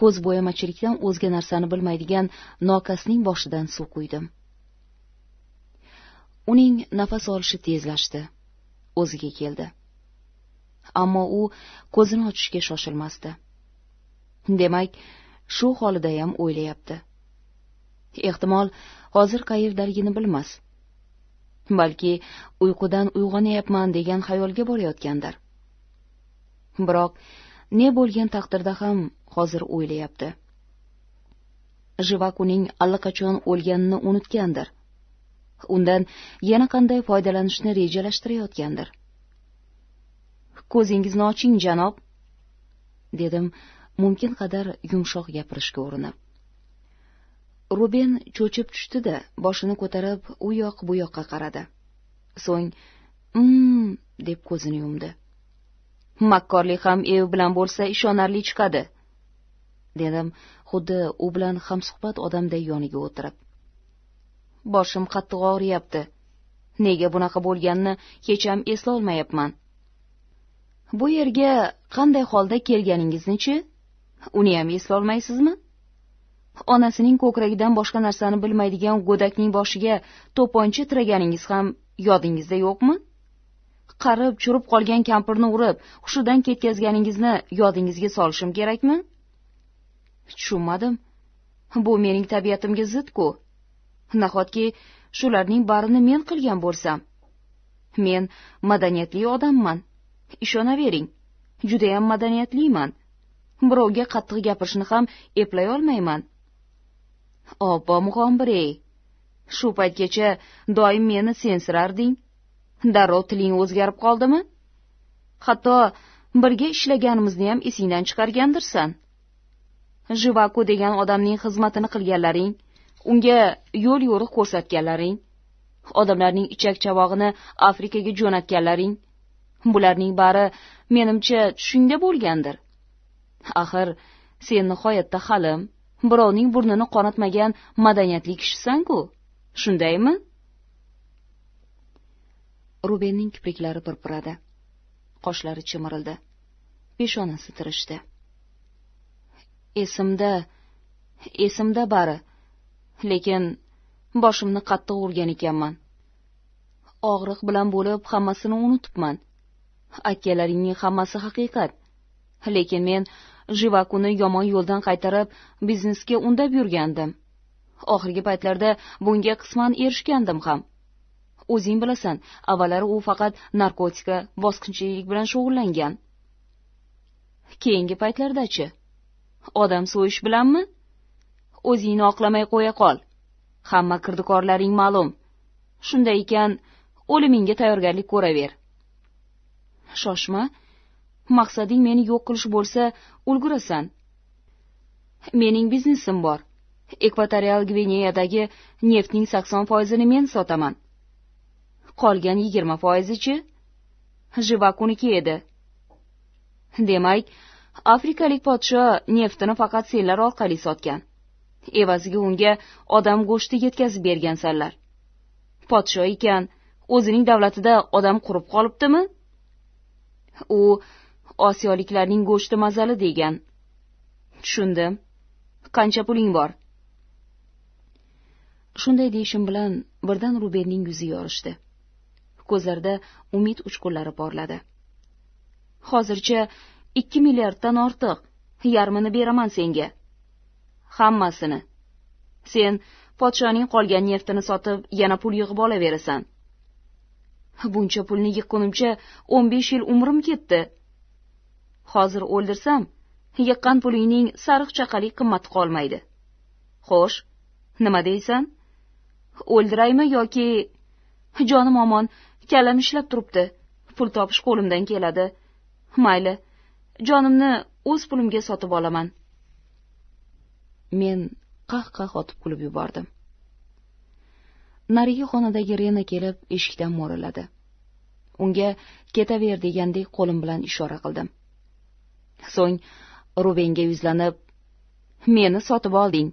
B: ko'z bo'yamachilikdan o'zga narsani bilmaydigan nokasning boshidan suv quydim uning nafas olishi tezlashdi o'ziga keldi ammo u ko'zini ochishga shoshilmasdi demak shu holidayam o'ylayapti ehtimol hozir qayerdaligini bilmas balki uyqudan uyg'onyapman degan xayolga borayotgandir biroq ne bo'lgan taqdirda ham hozir o'ylayapti jivakuning uning allaqachon o'lganini unutgandir undan yana qanday foydalanishni rejalashtirayotgandir ko'zingizni oching janob dedim mumkin qadar yumshoq gapirishga urinib ruben cho'chib tushdi da boshini ko'tarib u yoq bu yoqqa qaradi so'ng mm deb ko'zini yumdi makkorlik ham ev bilan bo'lsa ishonarli chiqadi dedim xuddi u bilan hamsuhbat odamday yoniga o'tirib boshim qattiq og'riyapti nega bunaqa bo'lganini ham eslolmayapman bu yerga qanday holda kelganingizni uniyam uni ham eslolmaysizmi onasining ko'kragidan boshqa narsani bilmaydigan go'dakning boshiga to'poncha tiraganingiz ham yodingizda yo'qmi qarib churib qolgan kampirni urib hushidan ketkazganingizni yodingizga solishim kerakmi tushunmadim bu mening tabiatimga zid ku nahotki shularning barini men qilgan bo'lsam men madaniyatli odamman ishonavering judayam madaniyatliman birovga qattiq gapirishni ham eplay olmayman oppom g'ombir shu paytgacha doim meni sensirarding darrov tiling o'zgarib qoldimi hatto birga ishlaganimizni ham esingdan chiqargandirsan jivaku degan odamning xizmatini qilganlaring unga yo'l yo'riq ko'rsatganlaring odamlarning ichak chavog'ini afrikaga jo'natganlaring bularning bari menimcha tushingda bo'lgandir axir sen nihoyatda halim birovning burnini qonatmagan madaniyatli kishisan ku shundaymi rubenning kipriklari pirpiradi qoshlari chimirildi peshonasi tirishdi esimda esimda bari lekin boshimni qattiq urgan ekanman og'riq bilan bo'lib hammasini unutibman akkalaringning hammasi haqiqat lekin men jivakuni yomon yo'ldan qaytarib biznesga undab yurgandim oxirgi paytlarda bunga qisman erishgandim ham o'zing bilasan avvallari u faqat narkotika bosqinchilik bilan shug'ullangan keyingi paytlardachi odam so'yish bilanmi o'zingni oqlamay qo'ya qol hamma kirdikorlaring ma'lum shunday ekan o'limingga tayyorgarlik ko'raver shoshma maqsading meni yo'q qilish bo'lsa ulgurasan mening biznesim bor ekvatorial gvineyadagi neftning sakson foizini men sotaman qolgan yigirma foizichi jivakuniki edi demak afrikalik podsho neftini faqat senlar orqali sotgan evaziga unga odam go'shti yetkazib bergansanlar podsho ekan o'zining davlatida odam qurib qolibdimi u osiyoliklarning go'shti mazali degan tushundim qancha puling bor shunday deyishim bilan birdan rubenning yuzi yorishdi ko'zlarida umid uchqunlari porladi hozircha ikki milliarddan ortiq yarmini beraman senga hammasini sen podshoning qolgan neftini sotib yana pul yig'ib olaverasan buncha pulni yiqqunimcha o'n besh yil umrim ketdi hozir o'ldirsam yiqqan pulingning sariq chaqalik qimmati qolmaydi xo'sh nima deysan o'ldiraymi yoki jonim omon kallam ishlab turibdi pul topish qo'limdan keladi mayli jonimni o'z pulimga sotib olaman men qah qah otib kulib yubordim narigi xonadagi rena kelib eshikdan mo'raladi unga ketaver degandek qo'lim bilan ishora qildim so'ng rubenga yuzlanib meni sotib olding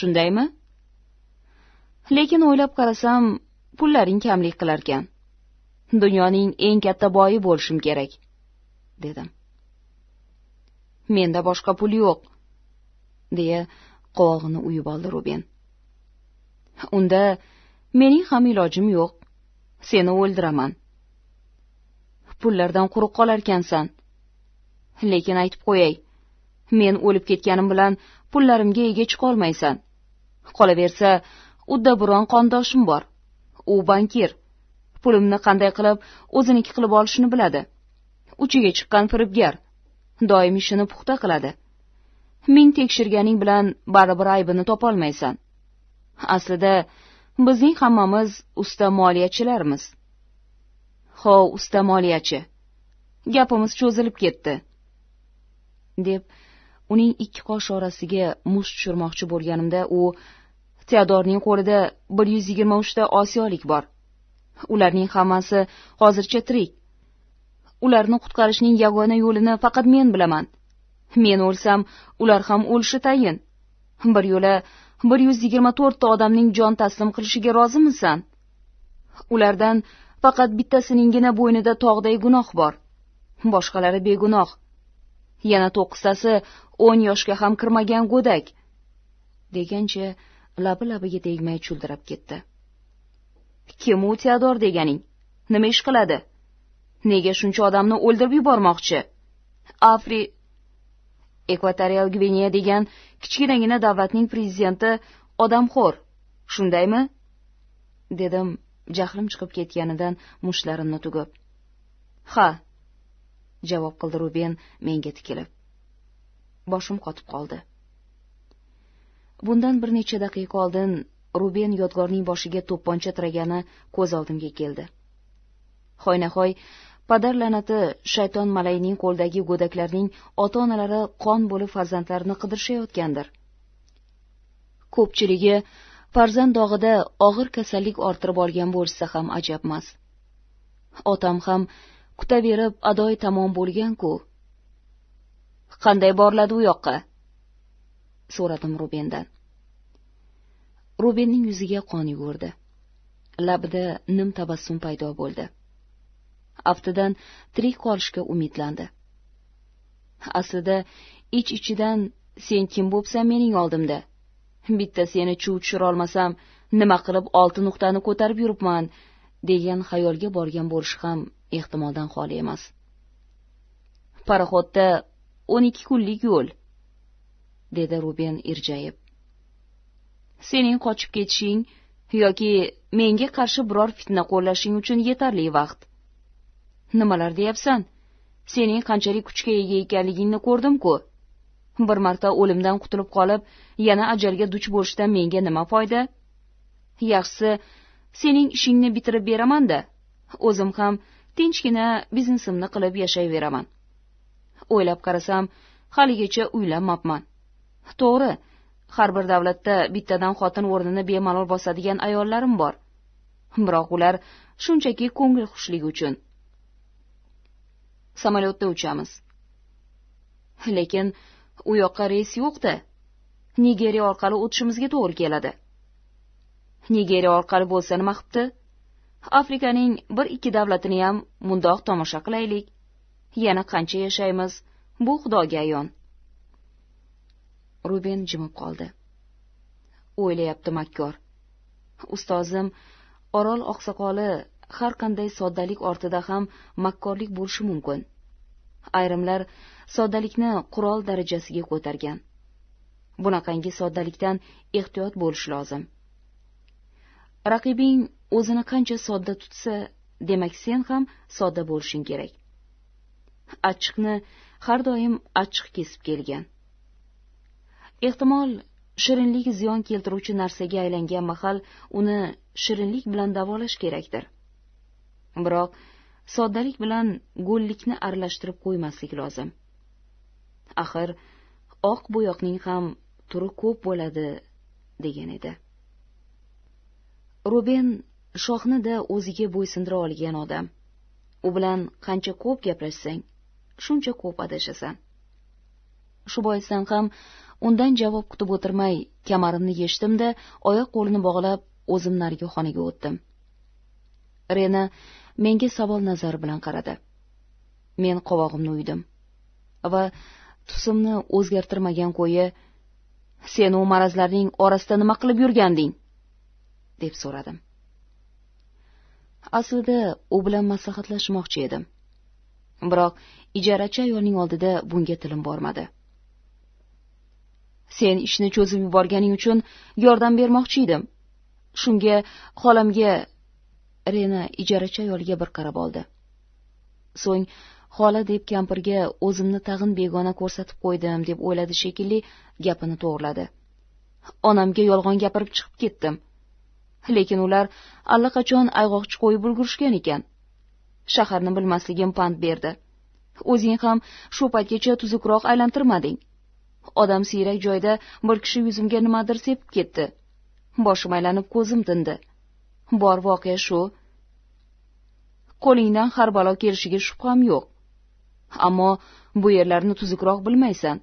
B: shundaymi lekin o'ylab qarasam pullaring kamlik qilarkan dunyoning eng katta boyi bo'lishim kerak dedim menda boshqa pul yo'q deya qovog'ini uyib oldi ruben unda mening ham ilojim yo'q seni o'ldiraman pullardan quruq qolarkansan lekin aytib qo'yay men o'lib ketganim bilan pullarimga ega chiqolmaysan qolaversa uddaburon qondoshim bor u bankir pulimni qanday qilib o'ziniki qilib olishni biladi uchiga chiqqan firibgar doim ishini puxta qiladi ming tekshirganing bilan baribir aybini topolmaysan aslida bizning hammamiz usta moliyachilarmiz hov usta moliyachi gapimiz cho'zilib ketdi deb uning ikki qosh orasiga muz tushirmoqchi bo'lganimda u teodorning qo'lida bir yuz yigirma uchta osiyolik bor ularning hammasi hozircha tirik ularni qutqarishning yagona yo'lini faqat men bilaman men o'lsam ular ham o'lishi tayin yo'la bir yuz yigirma to'rtta odamning jon taslim qilishiga rozimisan ulardan faqat bittasiningina bo'ynida tog'day gunoh bor boshqalari begunoh yana to'qqiztasi o'n yoshga ham kirmagan go'dak degancha labi labiga tegmay chuldirab ketdi kim u teodor deganing nima ish qiladi nega shuncha odamni o'ldirib yubormoqchi afri ekvatorial gvineya degan kichkinagina davlatning prezidenti odamxo'r shundaymi dedim jahlim chiqib ketganidan mushtlarimni tugib ha javob qildi ruben menga tikilib boshim qotib qoldi bundan bir necha daqiqa oldin ruben yodgorning boshiga to'pponcha tiragani ko'z oldimga keldi hoynahoy padar la'nati shayton malayning qo'lidagi go'daklarning ota onalari qon bo'lib farzandlarini qidirishayotgandir ko'pchiligi farzand dog'ida og'ir kasallik orttirib olgan bo'lsa ham ajabmas otam ham kutaverib adoy tamom bo'lgan ku qanday boriladi u yoqqa so'radim rubendan rubenning yuziga qon yugurdi labida nim tabassum paydo bo'ldi aftidan tirik qolishga umidlandi aslida ich ichidan sen kim bo'psan mening oldimda bitta seni chuv tushirolmasam nima qilib olti nuqtani ko'tarib yuribman degan xayolga borgan bo'lishi ham ehtimoldan xoli emas paraxodda o'n ikki kunlik yo'l dedi ruben irjayib sening qochib ketishing yoki menga qarshi biror fitna qo'llashing uchun yetarli vaqt nimalar deyapsan sening qanchalik kuchga ega ekanligingni ko'rdim ku bir marta o'limdan qutulib qolib yana ajalga duch bo'lishdan menga nima foyda yaxshisi sening ishingni bitirib beramanda o'zim ham tinchgina biznesimni qilib yashayveraman o'ylab qarasam haligacha uylanmabman to'g'ri har bir davlatda bittadan xotin o'rnini bemalol bosadigan ayollarim bor biroq ular shunchaki ko'ngilxushlik uchun samolyotda uchamiz lekin u yoqqa reys yo'qda nigeriya orqali o'tishimizga to'g'ri keladi nigeriya orqali bo'lsa nima qipti afrikaning bir ikki ham mundoq tomosha qilaylik yana qancha yashaymiz bu xudoga ayon ruben jimib qoldi o'ylayapti makkor ustozim orol oqsoqoli har qanday soddalik ortida ham makkorlik bo'lishi mumkin ayrimlar soddalikni qurol darajasiga ko'targan bunaqangi soddalikdan ehtiyot bo'lish lozim raqibing o'zini qancha sodda tutsa demak sen ham sodda bo'lishing kerak achchiqni har doim achchiq kesib kelgan ehtimol shirinlik ziyon keltiruvchi narsaga aylangan mahal uni shirinlik bilan davolash kerakdir biroq soddalik bilan go'llikni aralashtirib qo'ymaslik lozim axir oq bo'yoqning ham turi ko'p bo'ladi degan edi ruben shohni da o'ziga bo'ysundira olgan odam u bilan qancha ko'p gaplashsang shuncha ko'p adashasan shu boisdan ham undan javob kutib o'tirmay kamarimni yechdimda oyoq qo'lini bog'lab o'zim narigi xonaga o'tdim rena menga savol nazari bilan qaradi men qovog'imni uydim va tusimni o'zgartirmagan qo'yi sen u marazlarning orasida nima qilib yurganding deb so'radim aslida u bilan maslahatlashmoqchi edim biroq ijarachi ayolning oldida bunga tilim bormadi sen ishni cho'zib yuborganing uchun yordam bermoqchi edim shunga xolamga rena ijarachi ayolga bir qarab oldi so'ng xola deb kampirga o'zimni tag'in begona ko'rsatib qo'ydim deb o'yladi shekilli gapini to'g'riladi onamga yolg'on gapirib chiqib ketdim lekin ular allaqachon ayg'oqchi qo'yib ulgurishgan ekan shaharni bilmasligim pand berdi o'zing ham shu paytgacha tuzukroq aylantirmading odam siyrak joyda bir kishi yuzimga nimadir sepib ketdi boshim aylanib ko'zim tindi bor voqea shu qo'lingdan har balo kelishiga shubham yo'q ammo bu yerlarni tuzukroq bilmaysan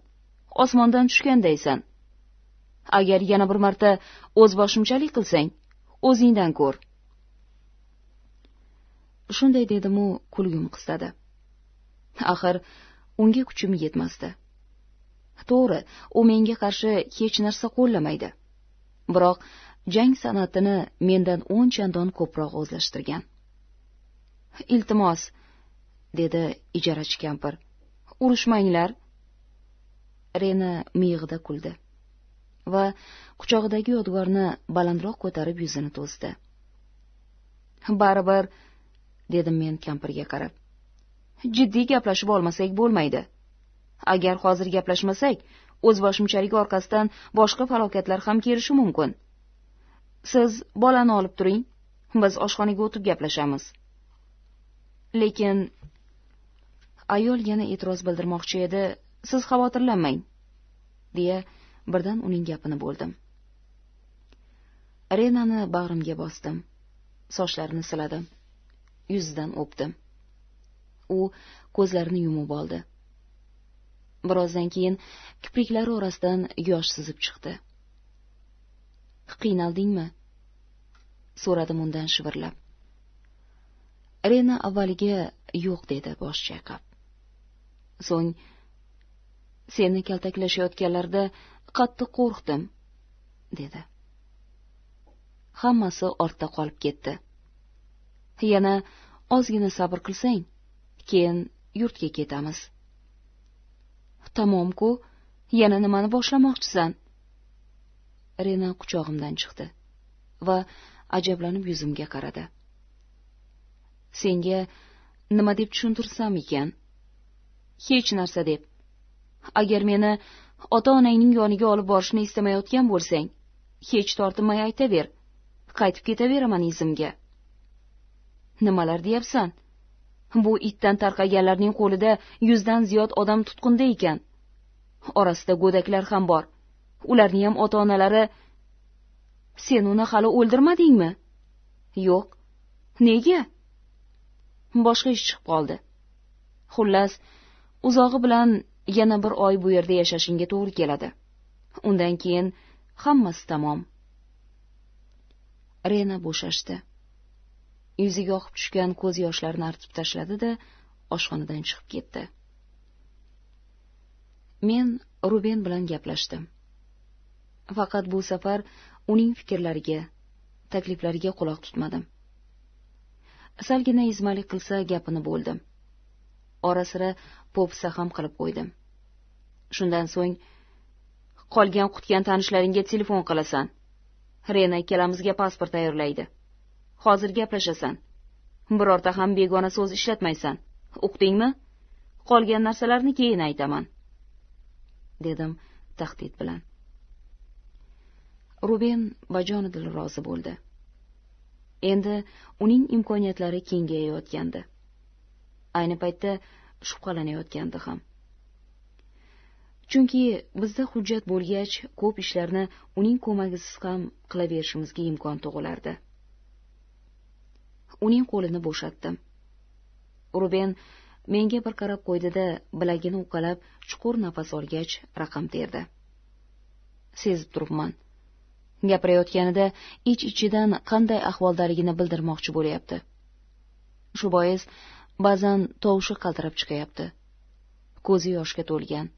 B: osmondan tushgandaysan agar yana bir marta o'z boshimchalik qilsang o'zingdan ko'r shunday dedimu kulgim qistadi axir unga kuchim yetmasdi to'g'ri u menga qarshi hech narsa qo'llamaydi biroq jang san'atini mendan o'n chandon ko'proq o'zlashtirgan iltimos dedi ijarachi kampir urushmanglar reni miyig'ida kuldi va quchog'idagi yodgorni balandroq ko'tarib yuzini to'sdi baribir dedim men kampirga qarab jiddiy gaplashib olmasak bo'lmaydi agar hozir gaplashmasak o'z o'zboshimchalik orqasidan boshqa falokatlar ham kelishi mumkin siz bolani olib turing biz oshxonaga o'tib gaplashamiz lekin ayol yana e'tiroz bildirmoqchi edi siz xavotirlanmang deya birdan uning gapini bo'ldim renani bag'rimga bosdim sochlarini siladim yuzidan o'pdim u ko'zlarini yumib oldi birozdan keyin kipriklari orasidan yosh sizib chiqdi qiynaldingmi so'radim undan shivirlab rena avvaliga yo'q dedi bosh chayqab so'ng seni kaltaklashayotganlarida qattiq qo'rqdim dedi hammasi ortda qolib ketdi yana ozgina sabr qilsang keyin yurtga ketamiz tamomku yana nimani boshlamoqchisan rena quchog'imdan chiqdi va ajablanib yuzimga qaradi senga nima deb tushuntirsam ekan hech narsa deb agar meni ota onangning yoniga olib borishni istamayotgan bo'lsang hech tortinmay aytaver qaytib ketaveraman izimga nimalar deyapsan bu itdan tarqaganlarning qo'lida yuzdan ziyod odam tutqunda ekan orasida go'daklar ham bor ularni ham ota onalari sen uni hali o'ldirmadingmi yo'q nega boshqa ish chiqib qoldi xullas uzog'i bilan yana bir oy bu yerda yashashingga to'g'ri keladi undan keyin hammasi tamom rena bo'shashdi yuziga oqib tushgan ko'z yoshlarini artib tashladi da oshxonadan chiqib ketdi men ruben bilan gaplashdim faqat bu safar uning fikrlariga takliflariga quloq tutmadim salgina izmalik qilsa gapini bo'ldim ora sira popsa ham qilib qo'ydim shundan so'ng qolgan qutgan tanishlaringga telefon qilasan rena ikkalamizga pasport tayyorlaydi hozir gaplashasan birorta ham begona so'z ishlatmaysan uqdingmi qolgan narsalarni keyin aytaman dedim tahdid bilan ruben bajonidil rozi bo'ldi endi uning imkoniyatlari kengayayotgandi ayni paytda shubhalanayotgandi ham chunki bizda hujjat bo'lgach ko'p ishlarni uning ko'magisiz ham qilaverishimizga imkon tug'ilardi uning qo'lini bo'shatdim ruben menga bir qarab qo'ydida bilagini uqalab chuqur nafas olgach raqam terdi sezib turibman gapirayotganida ich ichidan qanday ahvoldaligini bildirmoqchi bo'lyapti shu bois ba'zan tovushi qaltirab chiqyapti ko'zi yoshga to'lgan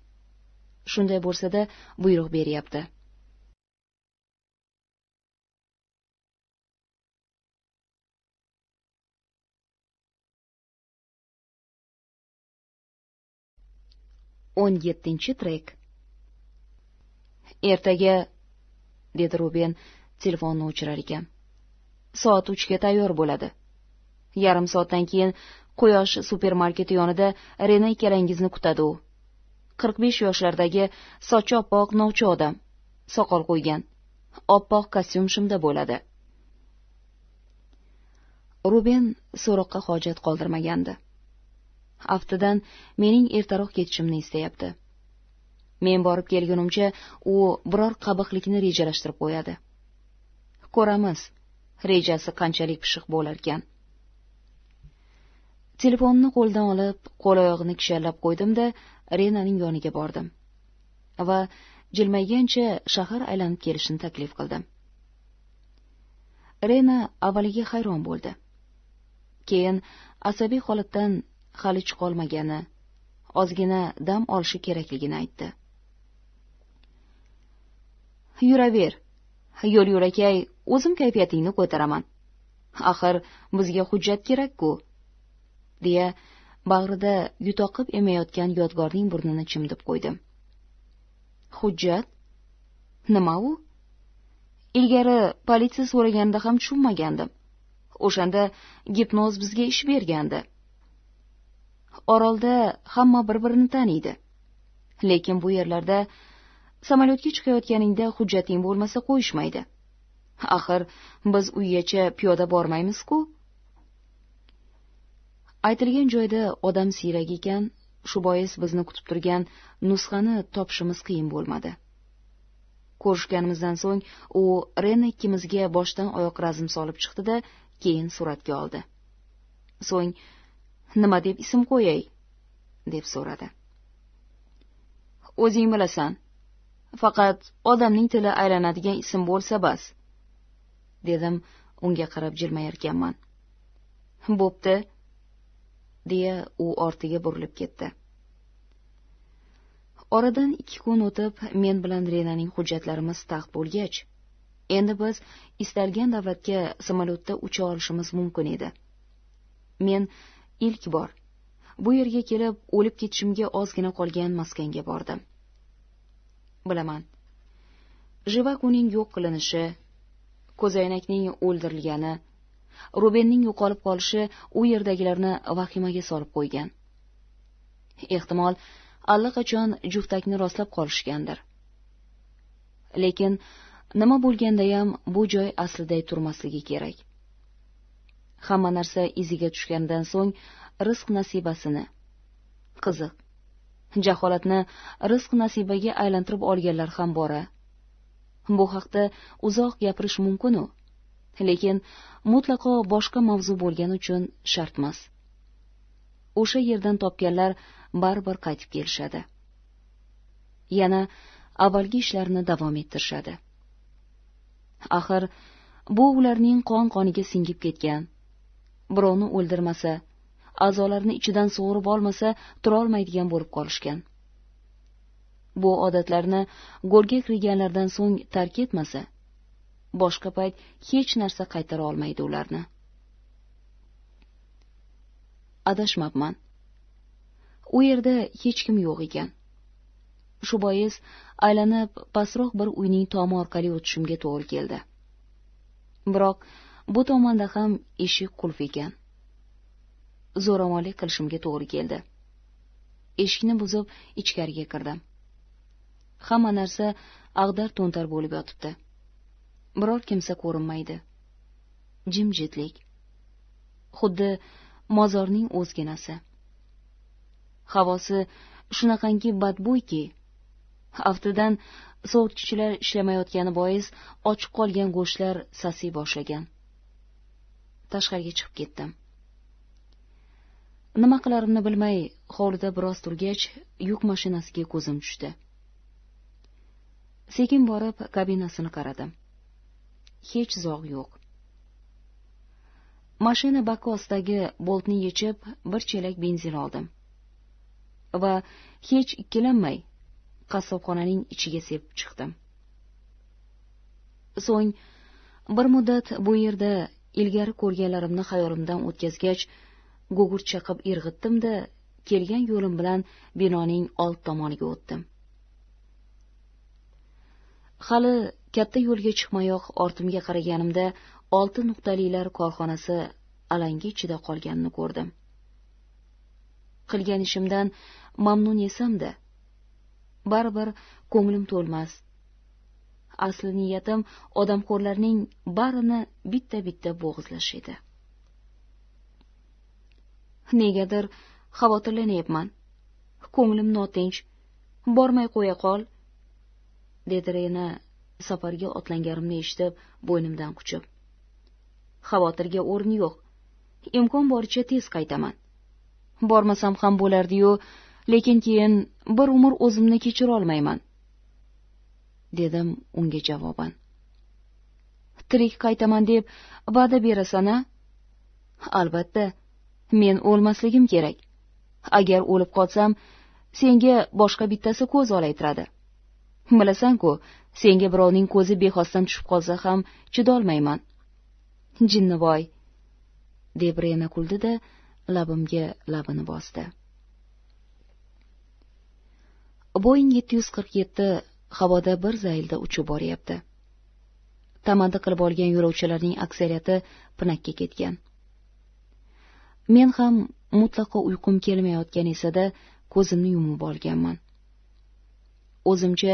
B: shunday bo'lsa da buyruq beryapti
A: o'n yettinchi trek ertaga
B: dedi ruben telefonni o'chirar ekan soat uchga tayyor bo'ladi yarim soatdan keyin quyosh supermarketi yonida rena ikkalangizni kutadi u qirq besh yoshlardagi sochi oppoq novcha odam soqol qo'ygan oppoq kostyum shimda bo'ladi ruben so'roqqa hojat qoldirmagandi aftidan mening ertaroq ketishimni istayapti men borib kelgunimcha u biror qabihlikni rejalashtirib qo'yadi ko'ramiz rejasi qanchalik pishiq bo'larkan telefonni qo'ldan olib qo'l oyog'ini kishallab qo'ydim da renaning yoniga bordim va jilmaygancha shahar aylanib kelishni taklif qildim rena avvaliga hayron bo'ldi keyin asabiy holatdan hali chiqolmagani ozgina dam olishi kerakligini aytdi yuraver yo'l yo'lakay o'zim kayfiyatingni ko'taraman axir bizga hujjat kerak ku deya bag'rida yutoqib emayotgan yodgorning burnini chimdib qo'ydim hujjat nima u ilgari politsiya so'raganda ham tushunmagandim o'shanda gipnoz bizga ish bergandi orolda hamma bir birini taniydi lekin bu yerlarda samolyotga chiqayotganingda hujjating bo'lmasa qo'yishmaydi axir biz uygacha piyoda bormaymiz ku aytilgan joyda odam siyrak ekan shu bois bizni kutib turgan nusxani topishimiz qiyin bo'lmadi ko'rishganimizdan so'ng u rena ikkimizga boshdan oyoq razm solib chiqdi da keyin suratga oldi so'ng nima deb ism qo'yay deb so'radi o'zing bilasan faqat odamning tili aylanadigan ism bo'lsa bas dedim unga qarab jilmayarkanman bo'pti deya u ortiga burilib ketdi oradan ikki kun o'tib men bilan renaning hujjatlarimiz taxt bo'lgach endi biz istalgan davlatga samolyotda ucha olishimiz mumkin edi men ilk bor bu yerga kelib o'lib ketishimga ozgina qolgan maskanga bordim bilaman jivakuning yo'q qilinishi ko'zoynakning o'ldirilgani rubenning yo'qolib qolishi u yerdagilarni vahimaga solib qo'ygan ehtimol allaqachon juftakni rostlab qolishgandir lekin nima bo'lgandayam bu joy asliday turmasligi kerak hamma narsa iziga tushgandan so'ng rizq nasibasini qiziq jaholatni rizq nasibaga aylantirib olganlar ham bora bu haqda uzoq gapirish mumkinu lekin mutlaqo boshqa mavzu bo'lgani uchun shartmas o'sha yerdan topganlar baribir qaytib kelishadi yana avvalgi ishlarini davom ettirishadi axir bu ularning qon qoniga singib ketgan birovni o'ldirmasa a'zolarini ichidan sug'urib olmasa turolmaydigan bo'lib qolishgan bu odatlarni go'rga kirganlardan so'ng tark etmasa boshqa payt hech narsa qaytara olmaydi ularni adashmabman u yerda hech kim yo'q ekan shu bois aylanib pastroq bir uyning tomi orqali o'tishimga to'g'ri keldi biroq bu tomonda ham eshik qulf ekan zo'ravonlik qilishimga to'g'ri keldi eshikni buzib ichkariga kirdim hamma narsa ag'dar to'ntar bo'lib yotibdi biror kimsa ko'rinmaydi jimjitlik xuddi mozorning o'zginasi havosi shunaqangi badbo'yki aftidan sovutgichlar ishlamayotgani bois ochiq qolgan go'shtlar sasiy boshlagan tashqariga chiqib ketdim nima qilarimni bilmay hovlida biroz turgach yuk mashinasiga ko'zim tushdi sekin borib kabinasini qaradim hech zog' yo'q mashina bakka ostidagi boltni yechib bir chelak benzin oldim va hech ikkilanmay qassobxonaning ichiga sepib chiqdim so'ng bir muddat bu yerda ilgari ko'rganlarimni xayolimdan o'tkazgach gugurt chaqib irg'itdim da kelgan yo'lim bilan binoning old tomoniga o'tdim hali katta yo'lga chiqmayoq ortimga qaraganimda olti nuqtalilar korxonasi alanga ichida qolganini ko'rdim qilgan ishimdan mamnun esamda da baribir ko'nglim to'lmas asli niyatim odamxo'rlarning barini bitta bitta bo'g'izlash edi negadir xavotirlanyapman ko'nglim notinch bormay qo'ya qol dedi rena safarga otlanganimni eshitib bo'ynimdan quchib xavotirga o'rin yo'q imkon boricha tez qaytaman bormasam ham bo'lardiyu lekin keyin bir umr o'zimni kechirolmayman dedim unga javoban tirik qaytaman deb va'da berasan a albatta men o'lmasligim kerak agar o'lib qolsam senga boshqa bittasi ko'z olaytiradi bilasan ku senga birovning ko'zi bexosdan tushib qolsa ham chidolmayman jinnivoy deb rena kuldida labimga labini bosdi boing 747 havoda bir zaylda uchib boryapti tamanda qilib olgan yo'lovchilarning aksariyati pinakka ketgan men ham mutlaqo uyqum kelmayotgan esa da ko'zimni yumib olganman o'zimcha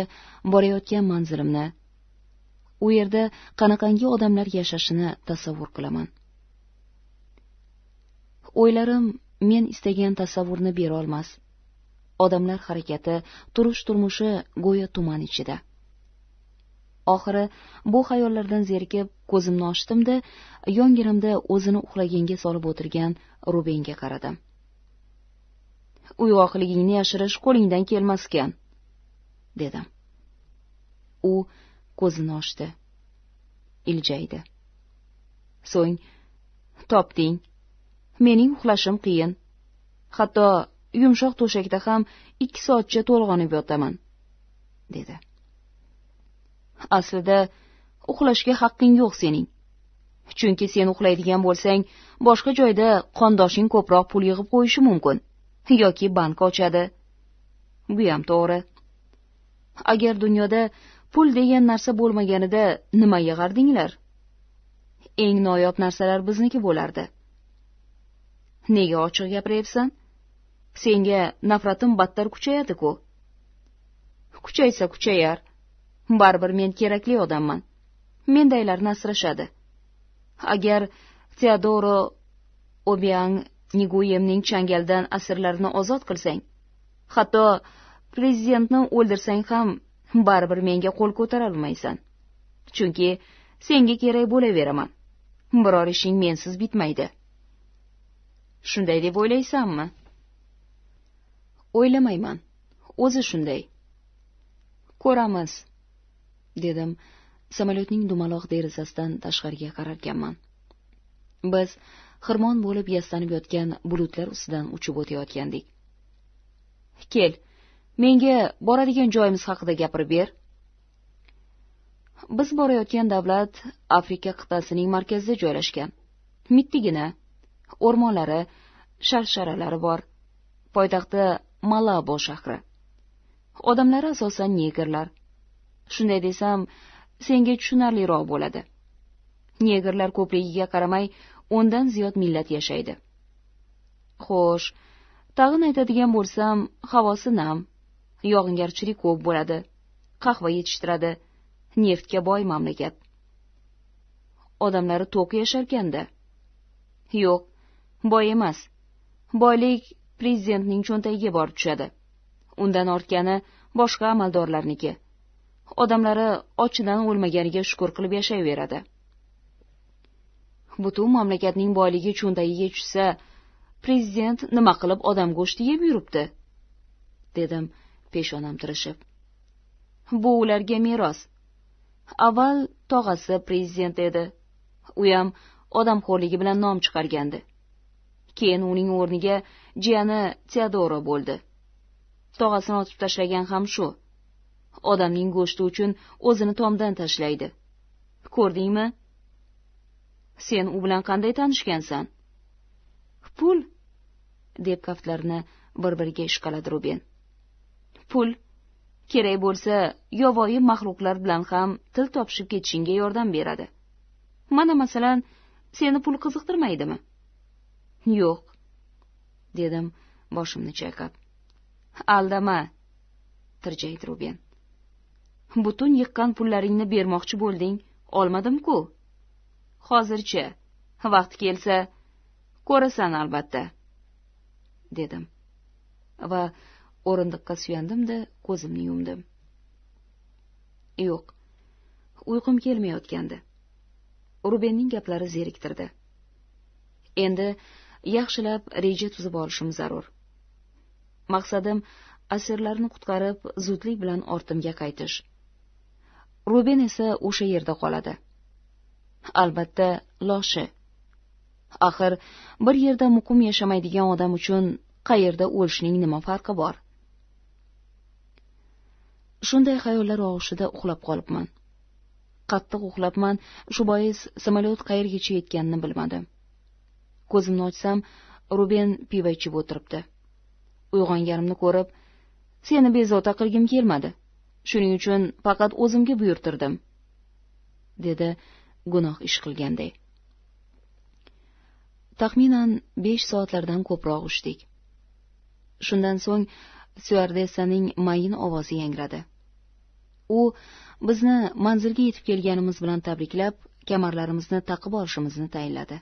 B: borayotgan manzilimni u yerda qanaqangi odamlar yashashini tasavvur qilaman o'ylarim men istagan tasavvurni bera olmas. odamlar harakati turish turmushi go'yo tuman ichida oxiri bu xayollardan zerikib ko'zimni ochdim da yonginamda o'zini uxlaganga solib o'tirgan rubenga qaradim uyg'oqligingni yashirish qo'lingdan kelmaskan dedim u ko'zini ochdi iljaydi so'ng topding mening uxlashim qiyin hatto yumshoq to'shakda ham ikki soatcha to'lg'onib yotaman dedi aslida uxlashga haqqing yo'q sening chunki sen uxlaydigan bo'lsang boshqa joyda qondoshing ko'proq pul yig'ib qo'yishi mumkin yoki bank ochadi bu ham to'g'ri agar dunyoda pul degan narsa bo'lmaganida nima yig'ardinglar eng noyob narsalar bizniki bo'lardi nega ochiq gapiryapsan senga nafratim battar kuchayadi ku kuchaysa kuchayar baribir men kerakli odamman mendaylarni asrashadi agar teodoro obiang niguyemning changaldan asirlarini ozod qilsang hatto prezidentni o'ldirsang ham baribir menga qo'l ko'tarolmaysan chunki senga kerak bo'laveraman biror ishing mensiz bitmaydi shunday deb o'ylaysanmi o'ylamayman o'zi shunday ko'ramiz dedim samolyotning dumaloq derazasidan tashqariga qararkanman biz xirmon bo'lib yastanib yotgan bulutlar ustidan uchib o'tayotgandik kel menga boradigan joyimiz haqida gapirib ber biz borayotgan davlat afrika qit'asining markazida joylashgan mittigina o'rmonlari sharsharalari bor poytaxti malabo shahri odamlari asosan negrlar shunday desam senga tushunarliroq bo'ladi negrlar ko'pligiga qaramay o'ndan ziyod millat yashaydi xo'sh tag'in aytadigan bo'lsam havosi nam yog'ingarchilik ko'p bo'ladi qahva yetishtiradi neftga boy mamlakat odamlari to'q yasharkanda yo'q boy emas boylik prezidentning cho'ntagiga borib tushadi undan ortgani boshqa amaldorlarniki odamlari ochidan o'lmaganiga shukr qilib yashayveradi butun mamlakatning boyligi cho'ntagiga tushsa prezident nima qilib odam go'shti yeb yuribdi dedim peshonam tirishib bu ularga meros avval tog'asi prezident edi u ham odamxo'rligi bilan nom chiqargandi keyin uning o'rniga jiyani teodora bo'ldi tog'asini otib tashlagan ham shu odamning go'shti uchun o'zini tomdan tashlaydi ko'rdingmi sen u bilan qanday tanishgansan pul deb kaftlarini bir biriga ishqaladi ruben pul kerak bo'lsa yovvoyi maxluqlar bilan ham til topishib ketishingga yordam beradi mana masalan seni pul qiziqtirmaydimi yo'q dedim boshimni chayqab aldama tirjaydi ruben butun yiqqan pullaringni bermoqchi bo'lding olmadim ku hozircha vaqti kelsa ko'rasan albatta dedim va o'rindiqqa suyandimda ko'zimni yumdim yo'q uyqum kelmayotgandi rubenning gaplari zeriktirdi endi yaxshilab reja tuzib olishim zarur maqsadim asirlarni qutqarib zudlik bilan ortimga qaytish ruben esa o'sha yerda qoladi albatta loshi axir bir yerda muqim yashamaydigan odam uchun qayerda o'lishning nima farqi bor shunday xayollar og'ushida uxlab qolibman qattiq uxlabman shu bois samolyot qayergacha yetganini bilmadim ko'zimni ochsam ruben pivo ichib o'tiribdi uyg'onganimni ko'rib seni bezovta qilgim kelmadi shuning uchun faqat o'zimga buyurtirdim dedi gunoh ish qilganday taxminan besh soatlardan ko'proq uchdik shundan so'ng styuardessaning mayin ovozi yangradi u bizni manzilga yetib kelganimiz bilan tabriklab kamarlarimizni taqib olishimizni tayinladi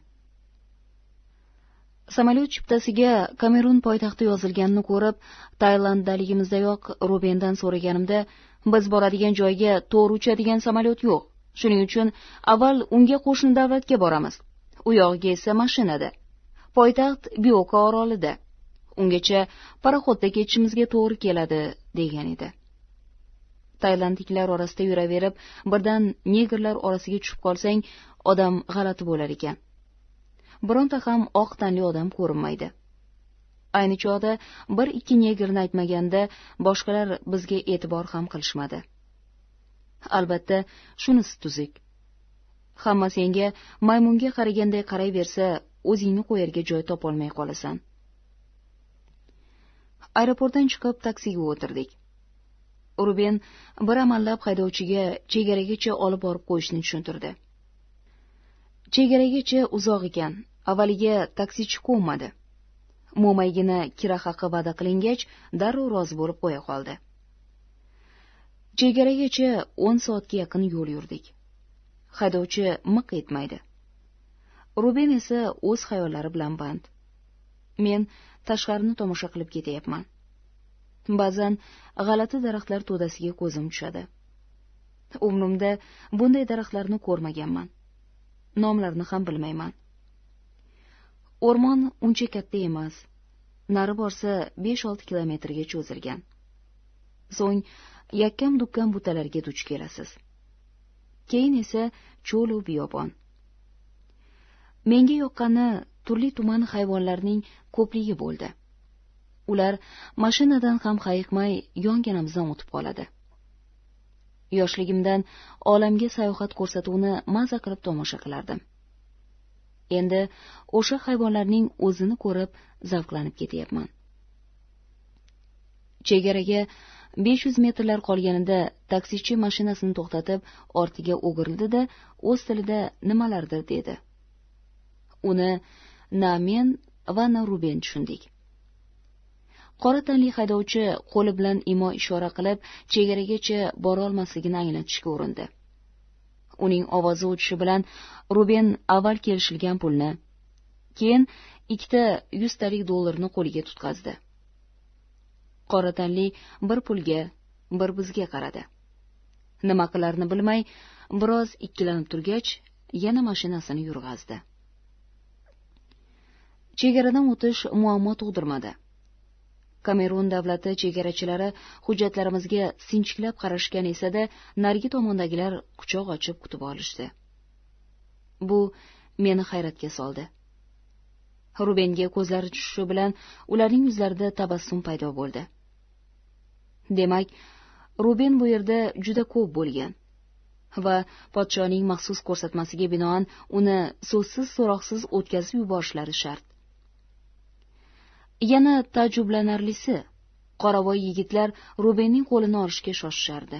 B: samolyot chiptasiga kamerun poytaxti yozilganini ko'rib tailanddaligingizdanoq rubendan so'raganimda biz boradigan joyga to'g'ri uchadigan samolyot yo'q shuning uchun avval unga qo'shni davlatga boramiz u yog'iga esa mashinada poytaxt bioka orolida ungacha paroxodda ketishimizga to'g'ri keladi degan edi tailandliklar orasida yuraverib birdan negrlar orasiga tushib qolsang odam g'alati bo'lar ekan bironta ham oq tanli odam ko'rinmaydi ayni chog'da bir ikki negrni aytmaganda boshqalar bizga e'tibor ham qilishmadi albatta shunisi tuzuk hamma senga maymunga qaraganday qarayversa o'zingni qo'yarga joy topolmay qolasan aeroportdan chiqib taksiga o'tirdik ruben bir amallab haydovchiga chegaragacha olib borib qo'yishni tushuntirdi chegaragacha uzoq ekan avvaliga taksichi ko'nmadi mo'maygina kira haqi va'da qilingach darrov rozi bo'lib qo'ya qoldi chegaragacha o'n soatga yaqin yo'l yurdik haydovchi miq etmaydi ruben esa o'z xayollari bilan band men tashqarini tomosha qilib ketyapman ba'zan g'alati daraxtlar to'dasiga ko'zim tushadi umrimda bunday daraxtlarni ko'rmaganman nomlarini ham bilmayman o'rmon uncha katta emas nari borsa besh olti kilometrga cho'zilgan so'ng yakkam dukkam butalarga duch kelasiz keyin esa cho'lu biyobon menga yoqqani turli tuman hayvonlarning ko'pligi bo'ldi ular mashinadan ham hayiqmay yonginamizdan o'tib qoladi yoshligimdan olamga sayohat ko'rsatuvni maza qilib tomosha qilardim endi o'sha hayvonlarning o'zini ko'rib zavqlanib ketyapman chegaraga besh yuz metrlar qolganida taksichi mashinasini to'xtatib ortiga o'girildi da o'z tilida nimalardir dedi uni na men va na ruben tushundik qora tanli haydovchi qo'li bilan imo ishora qilib chegaragacha borolmasligini anglatishga urindi uning ovozi o'chishi bilan ruben avval kelishilgan pulni keyin ikkita yuztalik dollarni qo'liga tutqazdi qora tanli bir pulga bir bizga qaradi nima qilarini bilmay biroz ikkilanib turgach yana mashinasini yurg'azdi chegaradan o'tish muammo tug'dirmadi kamerun davlati chegarachilari hujjatlarimizga sinchiklab qarashgan esa da narigi tomondagilar quchoq ochib kutib olishdi bu meni hayratga soldi rubenga ko'zlari tushishi bilan ularning yuzlarida tabassum paydo bo'ldi demak ruben bu yerda juda ko'p bo'lgan va podshoning maxsus ko'rsatmasiga binoan uni so'zsiz so'roqsiz o'tkazib yuborishlari shart yana taajjublanarlisi qoravoy yigitlar rubenning qo'lini olishga shoshishardi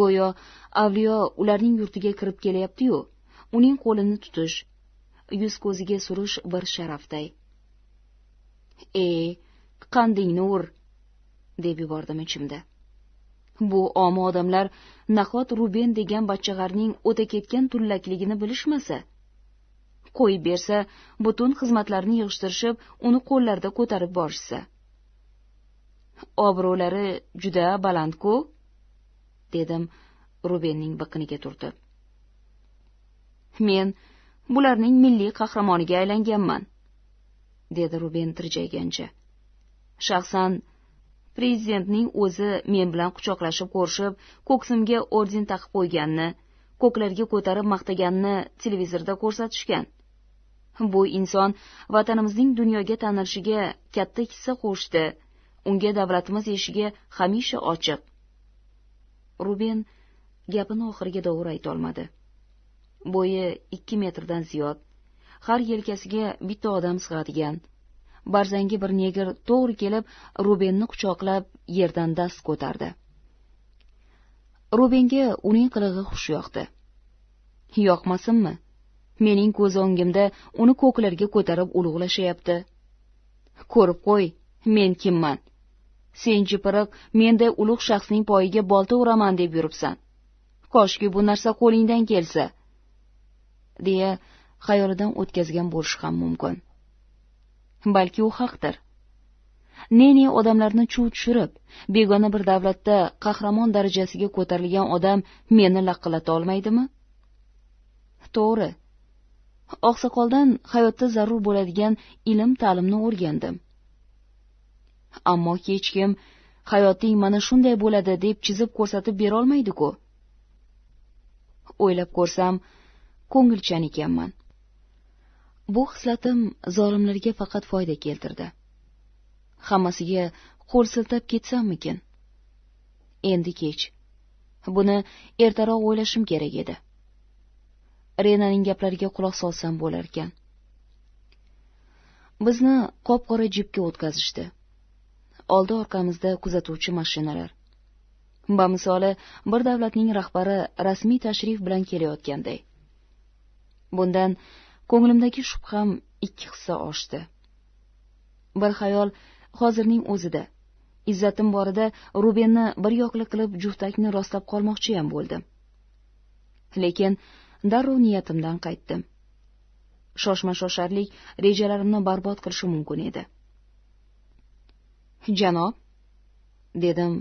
B: go'yo avliyo ularning yurtiga kirib kelyapti yu uning qo'lini tutish yuz ko'ziga surish bir sharafday e qandingni ur deb yubordim ichimda bu omi odamlar nahot ruben degan bachchag'arning o'ta ketgan tullakligini bilishmasa qo'yib bersa butun xizmatlarni yig'ishtirishib uni qo'llarida ko'tarib borishsa obro'lari juda baland ku dedim rubenning biqiniga turtib men bularning milliy qahramoniga aylanganman dedi ruben tirjaygancha shaxsan prezidentning o'zi men bilan quchoqlashib ko'rishib ko'ksimga orden taqib qo'yganini ko'klarga ko'tarib maqtaganini televizorda ko'rsatishgan bu inson vatanimizning dunyoga tanilishiga katta hissa qo'shdi unga davlatimiz eshigi hamisha ochiq ruben gapini oxiriga dovur aytolmadi bo'yi ikki metrdan ziyod har yelkasiga bitta odam sig'adigan barzangi bir negr to'g'ri kelib rubenni quchoqlab yerdan dast ko'tardi rubenga uning qilig'i xush yoqdi yoqmasinmi mening ko'z o'ngimda uni ko'klarga ko'tarib ulug'lashayapti ko'rib qo'y men kimman sen jipiriq menday ulug' shaxsning poyiga bolta uraman deb yuribsan koshki bu narsa qo'lingdan kelsa deya xayolidan o'tkazgan bo'lishi ham mumkin balki u haqdir ne ne odamlarni chuv tushirib begona bir davlatda qahramon darajasiga ko'tarilgan odam meni laqqilata olmaydimi to'g'ri oqsoqoldan hayotda zarur bo'ladigan ilm ta'limni o'rgandim ammo hech kim hayoting mana shunday bo'ladi deb chizib ko'rsatib berolmaydi ku o'ylab ko'rsam ko'ngilchan ekanman bu hislatim zolimlarga faqat foyda keltirdi hammasiga qo'l siltab ketsammikin endi kech buni ertaroq o'ylashim kerak edi renaning gaplariga quloq solsam bo'larkan bizni qop qora jipga o'tkazishdi oldi orqamizda kuzatuvchi mashinalar bamisoli bir davlatning rahbari rasmiy tashrif bilan kelayotganday bundan ko'nglimdagi shubham ikki hissa oshdi bir xayol hozirning o'zida izzatim borida rubenni bir yoqli qilib juftakni rostlab qolmoqchiyam bo'ldim lekin darrov niyatimdan qaytdim shoshma shosharlik rejalarimni barbod qilishi mumkin edi janob dedim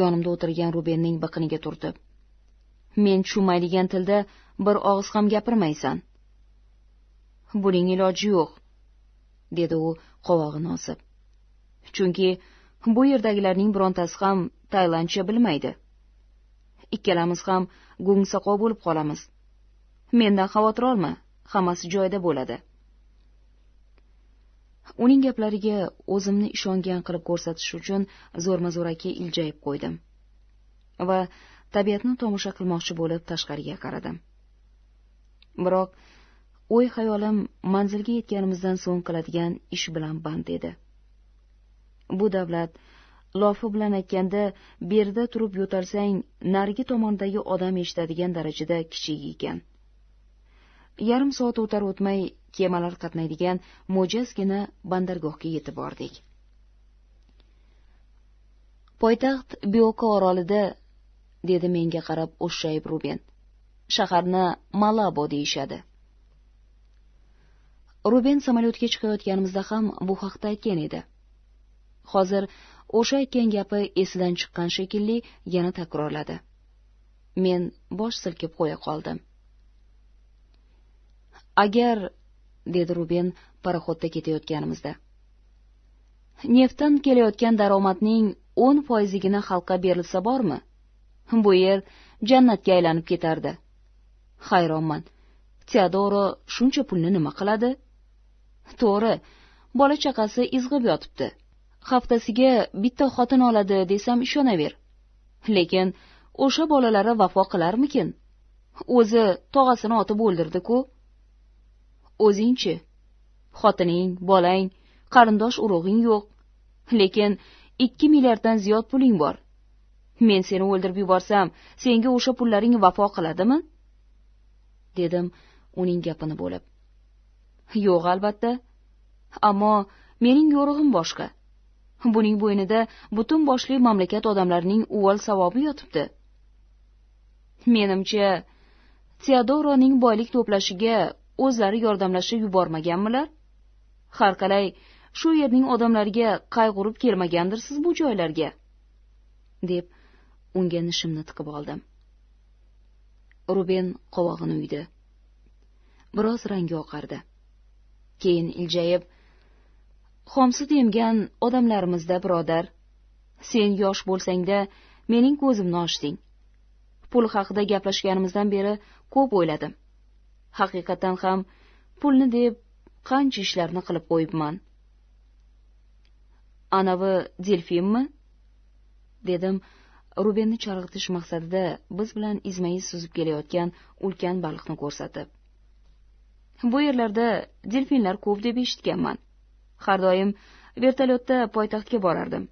B: yonimda o'tirgan rubenning biqiniga turtib men tushunmaydigan tilda bir og'iz ham gapirmaysan buning iloji yo'q dedi u qovog'ini osib chunki bu yerdagilarning birontasi ham taylandcha bilmaydi ikkalamiz ham go'ngsoqov bo'lib qolamiz mendan xavotir olma hammasi joyida bo'ladi uning gaplariga o'zimni ishongan qilib ko'rsatish uchun zo'rma zo'raki iljayib qo'ydim va tabiatni tomosha qilmoqchi bo'lib tashqariga qaradim biroq o'y xayolim manzilga yetganimizdan so'ng qiladigan ish bilan band edi bu davlat lofi bilan aytganda berida turib yo'talsang narigi tomondagi odam eshitadigan darajada kichik ekan yarim soat o'tar o'tmay kemalar qatnaydigan mo'jazgina bandargohga yetib bordik poytaxt bioka orolida dedi menga qarab o'shshayib ruben shaharni malabo deyishadi ruben samolyotga chiqayotganimizda ham bu haqda aytgan edi hozir o'sha aytgan gapi esidan chiqqan shekilli yana takrorladi men bosh silkib qo'ya qoldim agar dedi ruben paroxodda ketayotganimizda neftdan kelayotgan daromadning o'n foizigina xalqqa berilsa bormi bu yer jannatga aylanib ketardi hayronman teodoro shuncha pulni nima qiladi to'g'ri bola chaqasi izg'ib yotibdi haftasiga bitta xotin oladi desam ishonaver lekin o'sha bolalari vafo qilarmikin o'zi tog'asini otib o'ldirdi ku o'zingchi xotining bolang qarindosh urug'ing yo'q lekin ikki milliarddan ziyod puling bor men seni o'ldirib yuborsam senga o'sha pullaring vafo qiladimi dedim uning gapini bo'lib yo'q albatta ammo mening yo'rig'im boshqa buning bo'ynida butun boshli mamlakat odamlarining uvol savobi yotibdi menimcha teodoroning boylik to'plashiga o'zlari yordamlashib yubormaganmilar har qalay shu yerning odamlariga qayg'urib kelmagandirsiz bu joylarga deb unga nishimni tiqib oldim ruben qovog'ini uydi biroz rangi oqardi keyin iljayib xomsut emgan odamlarimizda birodar sen yosh bo'lsangda mening ko'zimni ochding pul haqida gaplashganimizdan beri ko'p o'yladim haqiqatan ham pulni deb qancha ishlarni qilib qo'yibman anavi delfinmi dedim rubenni chalg'itish maqsadida biz bilan izma iz suzib kelayotgan ulkan baliqni ko'rsatib bu yerlarda delfinlar ko'p deb eshitganman har doim vertolyotda poytaxtga borardim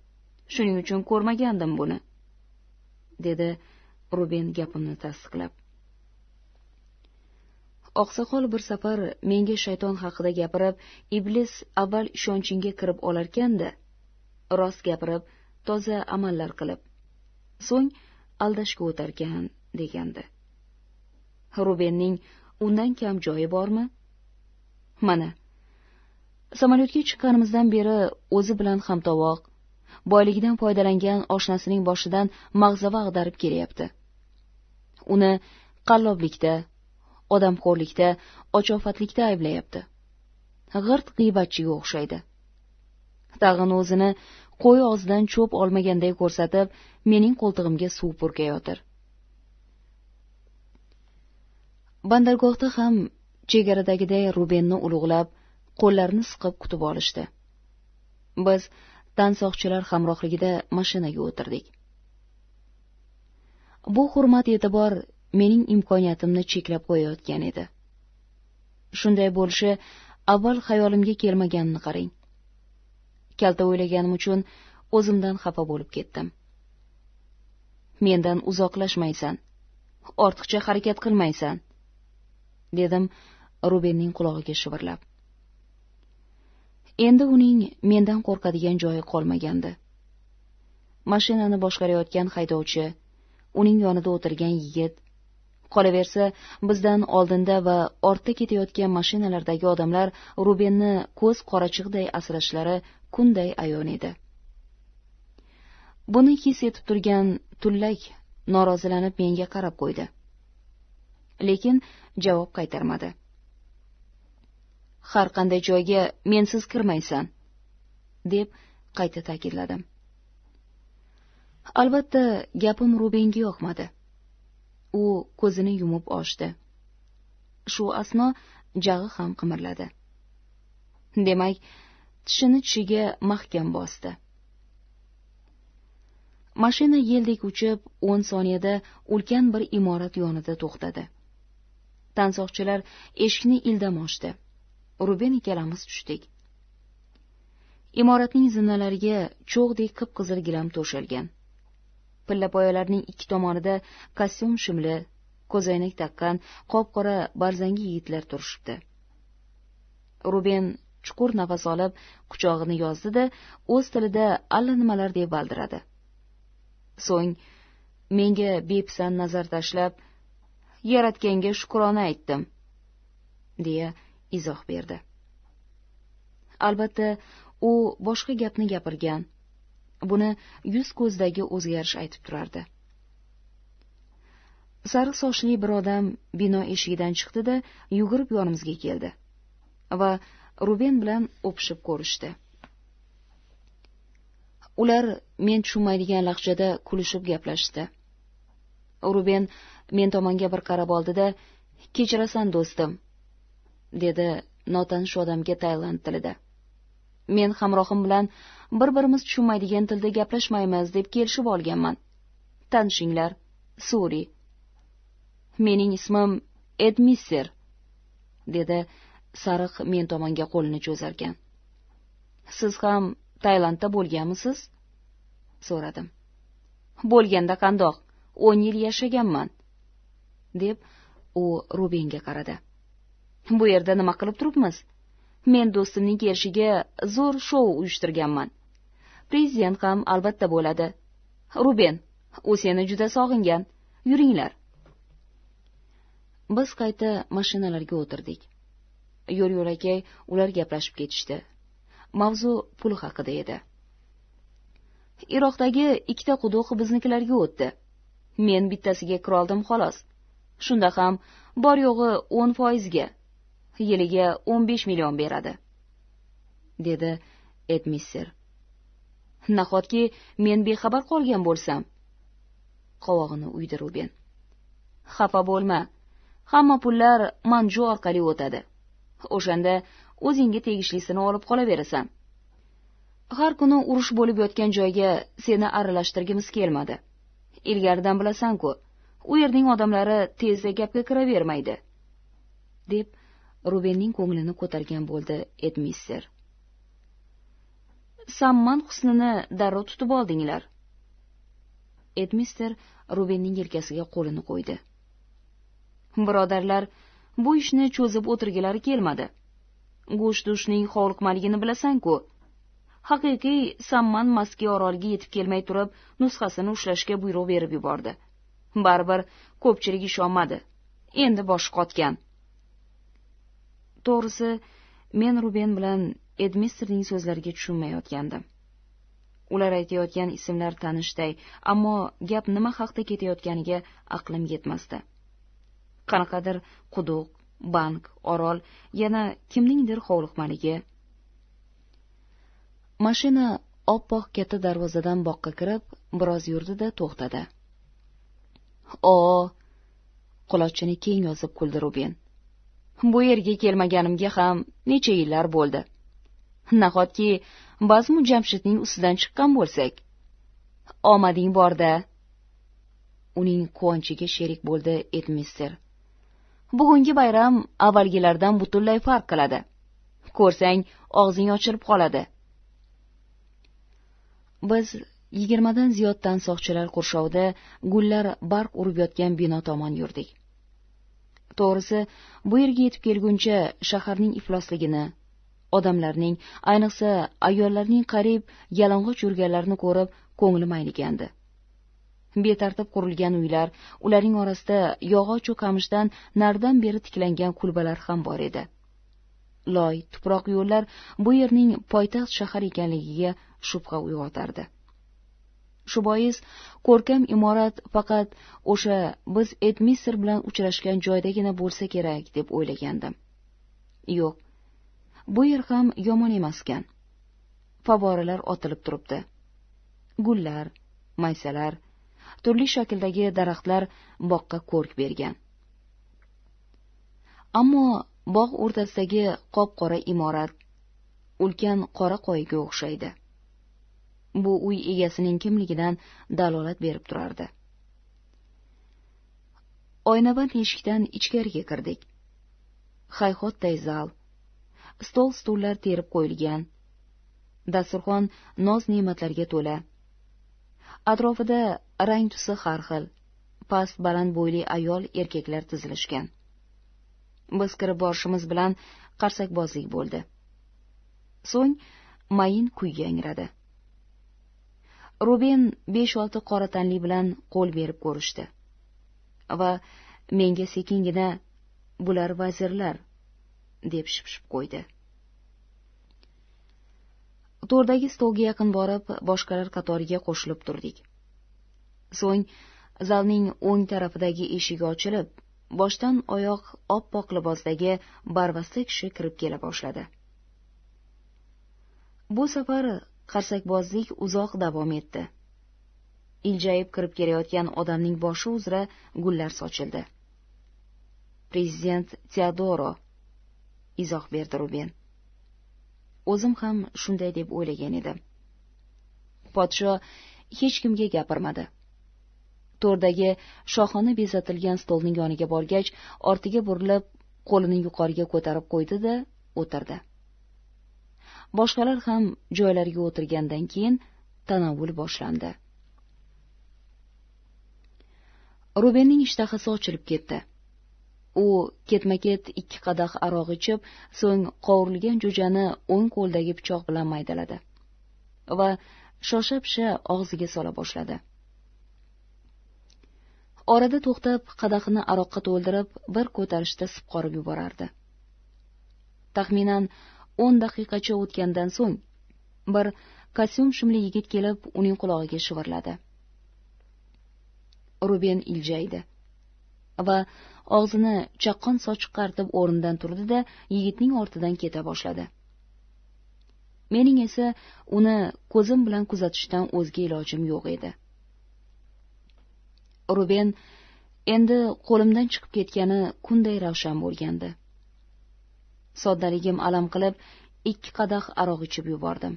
B: shuning uchun ko'rmagandim buni dedi ruben gapimni tasdiqlab oqsoqol bir safar menga shayton haqida gapirib iblis avval ishonchingga kirib olarkan rost gapirib toza amallar qilib so'ng aldashga o'tarkan degandi rubenning undan kam joyi bormi mana samolyotga chiqqanimizdan beri o'zi bilan hamtovoq boyligidan foydalangan oshnasining boshidan mag'zava ag'darib kelyapti uni qalloblikda odamxo'rlikda ochofatlikda ayblayapti g'irt g'iybatchiga o'xshaydi tag'in o'zini qo'y og'zidan cho'p olmaganday ko'rsatib mening qo'ltig'imga suv purkayotir bandargohda ham chegaradagiday rubenni ulug'lab qo'llarini siqib kutib olishdi biz tansoqchilar hamrohligida mashinaga o'tirdik bu hurmat e'tibor mening imkoniyatimni cheklab qo'yayotgan edi shunday bo'lishi avval xayolimga kelmaganini qarang kalta o'ylaganim uchun o'zimdan xafa bo'lib ketdim mendan uzoqlashmaysan ortiqcha harakat qilmaysan dedim rubenning qulog'iga shivirlab endi uning mendan qo'rqadigan joyi qolmagandi mashinani boshqarayotgan haydovchi uning yonida o'tirgan yigit qolaversa bizdan oldinda va ortda ketayotgan mashinalardagi odamlar rubenni ko'z qorachig'day asrashlari kunday ayon edi buni his etib turgan tullak norozilanib menga qarab qo'ydi lekin javob qaytarmadi har qanday joyga mensiz kirmaysan deb qayta ta'kidladim albatta gapim rubenga yoqmadi u ko'zini yumib ochdi shu asno jag'i ham qimirladi demak tishini tishiga mahkam bosdi mashina yeldek uchib o'n soniyada ulkan bir imorat yonida to'xtadi tansoqchilar eshikni ildam ochdi ruben ikkalamiz tushdik imoratning zinalariga cho'g'dek qip qizil gilam to'shalgan pillapoyalarning ikki tomonida kostyum shimli ko'zoynak taqqan qop qora barzangi yigitlar turishibdi ruben chuqur nafas olib quchog'ini yozdi da o'z tilida allanimalar deb valdiradi so'ng menga bepisand nazar tashlab yaratganga shukrona aytdim deya izoh berdi albatta u boshqa gapni gapirgan buni yuz ko'zdagi o'zgarish aytib turardi sariq sochli bir odam bino eshigidan chiqdi da yugurib yonimizga keldi va ruben bilan o'pishib ko'rishdi ular men tushunmaydigan lahjada kulishib gaplashishdi ruben men tomonga bir qarab oldi da kechirasan do'stim dedi notanish odamga tailand tilida men hamrohim bilan bir birimiz tushunmaydigan tilda gaplashmaymiz deb kelishib olganman tanishinglar suri mening ismim edmisser dedi sariq men tomonga qo'lini cho'zarkan siz ham tailandda bo'lganmisiz so'radim bo'lganda qandoq o'n yil yashaganman deb u rubenga qaradi bu yerda nima qilib turibmiz men do'stimning kelishiga zo'r shou uyushtirganman prezident ham albatta bo'ladi ruben u seni juda sog'ingan yuringlar biz qayta mashinalarga o'tirdik yo'l yo'lakay ular gaplashib ketishdi mavzu pul haqida edi iroqdagi ikkita quduq biznikilarga o'tdi men bittasiga kiroldim xolos shunda ham bor yo'g'i o'n foizga yiliga o'n besh million beradi dedi edmisser nahotki men bexabar qolgan bo'lsam qovog'ini uydi ruben xafa bo'lma hamma pullar manju orqali o'tadi o'shanda o'zingga tegishlisini olib qolaverasan har kuni urush bo'lib yotgan joyga seni aralashtirgimiz kelmadi ilgaridan bilasan-ku u yerning odamlari tezda gapga kiravermaydi deb rubenning ko'nglini ko'targan bo'ldi edmister samman husnini darrov tutib oldinglar edmister rubenning yelkasiga qo'lini qo'ydi birodarlar bu ishni cho'zib o'tirgilari kelmadi go'sht dushning hovliqmaligini bilasan-ku. Haqiqiy Samman Maski orolga yetib kelmay turib, nusxasini ushlashga buyruq berib yubordi. Baribir ko'pchilik ishonmadi. Endi bosh qotgan. to'g'risi men ruben bilan edmisterning so'zlariga tushunmayotgandim ular aytayotgan ismlar tanishday ammo gap nima haqda ketayotganiga aqlim yetmasdi qanaqadir quduq bank orol yana kimningdir hovliqmaligi mashina oppoq katta darvozadan boqqa kirib biroz yurdida to'xtadi o qulochini keng yozib kuldi ruben bu yerga kelmaganimga ham necha yillar bo'ldi nahotki bazmu jamshidning ustidan chiqqan bo'lsak omading borda uning quvonchiga sherik bo'ldi edmister bugungi bayram avvalgilardan butunlay farq qiladi ko'rsang og'zing ochilib qoladi biz yigirmadan ziyod tansoqchilar qurshovida gullar barq urib yotgan bino tomon yurdik to'g'risi bu yerga yetib kelguncha shaharning iflosligini odamlarning ayniqsa ayollarning qariyb yalang'och yurganlarini ko'rib ko'nglim aynigandi betartib qurilgan uylar ularning orasida yog'ochu qamishdan naridan beri tiklangan kulbalar ham bor edi loy tuproq yo'llar bu yerning poytaxt shahar ekanligiga shubha uyg'otardi shu bois ko'rkam imorat faqat o'sha biz edmister bilan uchrashgan joydagina bo'lsa kerak deb o'ylagandim yo'q bu yer ham yomon emaskan favoralar otilib turibdi gullar maysalar turli shakldagi daraxtlar boqqa ko'rk bergan ammo bog' o'rtasidagi qop qora imorat ulkan qora qoyaga o'xshaydi bu uy egasining kimligidan dalolat berib turardi oynaband eshikdan ichkariga kirdik hayhotday zal stol stullar terib qo'yilgan dasturxon noz ne'matlarga to'la atrofida rang tusi har xil past baland bo'yli ayol erkaklar tizilishgan biz kirib borishimiz bilan qarsakbozlik bo'ldi so'ng mayin kuy yangradi ruben besh olti qora tanli bilan qo'l berib ko'rishdi va menga sekingina bular vazirlar deb shipshib qo'ydi to'rdagi stolga yaqin borib boshqalar qatoriga qo'shilib turdik so'ng zalning o'ng tarafidagi eshigi ochilib boshdan oyoq oppoq libosdagi barvasta kishi kirib kela boshladi bu safar qarsakbozlik uzoq davom etdi iljayib kirib kelayotgan odamning boshi uzra gullar sochildi prezident teodoro izoh berdi ruben o'zim ham shunday deb o'ylagan edim podsho hech kimga gapirmadi to'rdagi shohona bezatilgan stolning yoniga borgach ortiga burilib qo'lini yuqoriga ko'tarib qo'ydi da o'tirdi boshqalar ham joylariga o'tirgandan keyin tanovvul boshlandi rubenning ishtahasi ochilib ketdi u ketma ket ikki qadah aroq ichib so'ng qovurilgan jo'jani o'ng qo'ldagi pichoq bilan maydaladi va shosha pisha og'ziga sola boshladi orada to'xtab qadahini aroqqa to'ldirib bir ko'tarishda sipqorib yuborardi taxminan o'n daqiqacha o'tgandan so'ng bir kostyum shimli yigit kelib uning qulog'iga shivirladi ruben iljaydi va og'zini chaqqon sochiq qaritib o'rnidan turdi da yigitning ortidan keta boshladi mening esa uni ko'zim bilan kuzatishdan o'zga ilojim yo'q edi ruben endi qo'limdan chiqib ketgani kunday ravshan bo'lgandi soddaligim alam qilib ikki qadah aroq ichib yubordim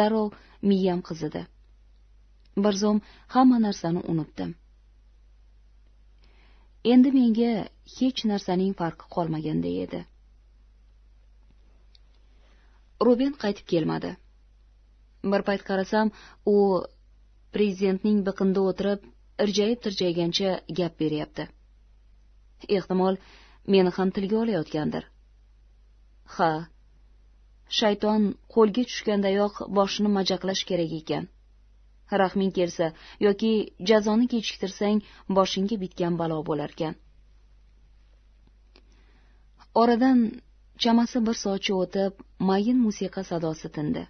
B: darrov miyam qizidi bir zum hamma narsani unutdim endi menga hech narsaning farqi qolmaganday edi ruben qaytib kelmadi bir payt qarasam u prezidentning biqinda o'tirib irjayib tirjaygancha gap beryapti ehtimol meni ham tilga olayotgandir ha shayton qo'lga tushgandayoq boshini majaqlash kerak ekan rahming kelsa yoki jazoni kechiktirsang boshingga bitgan balo bo'larkan oradan chamasi bir soatcha o'tib mayin musiqa sadosi tindi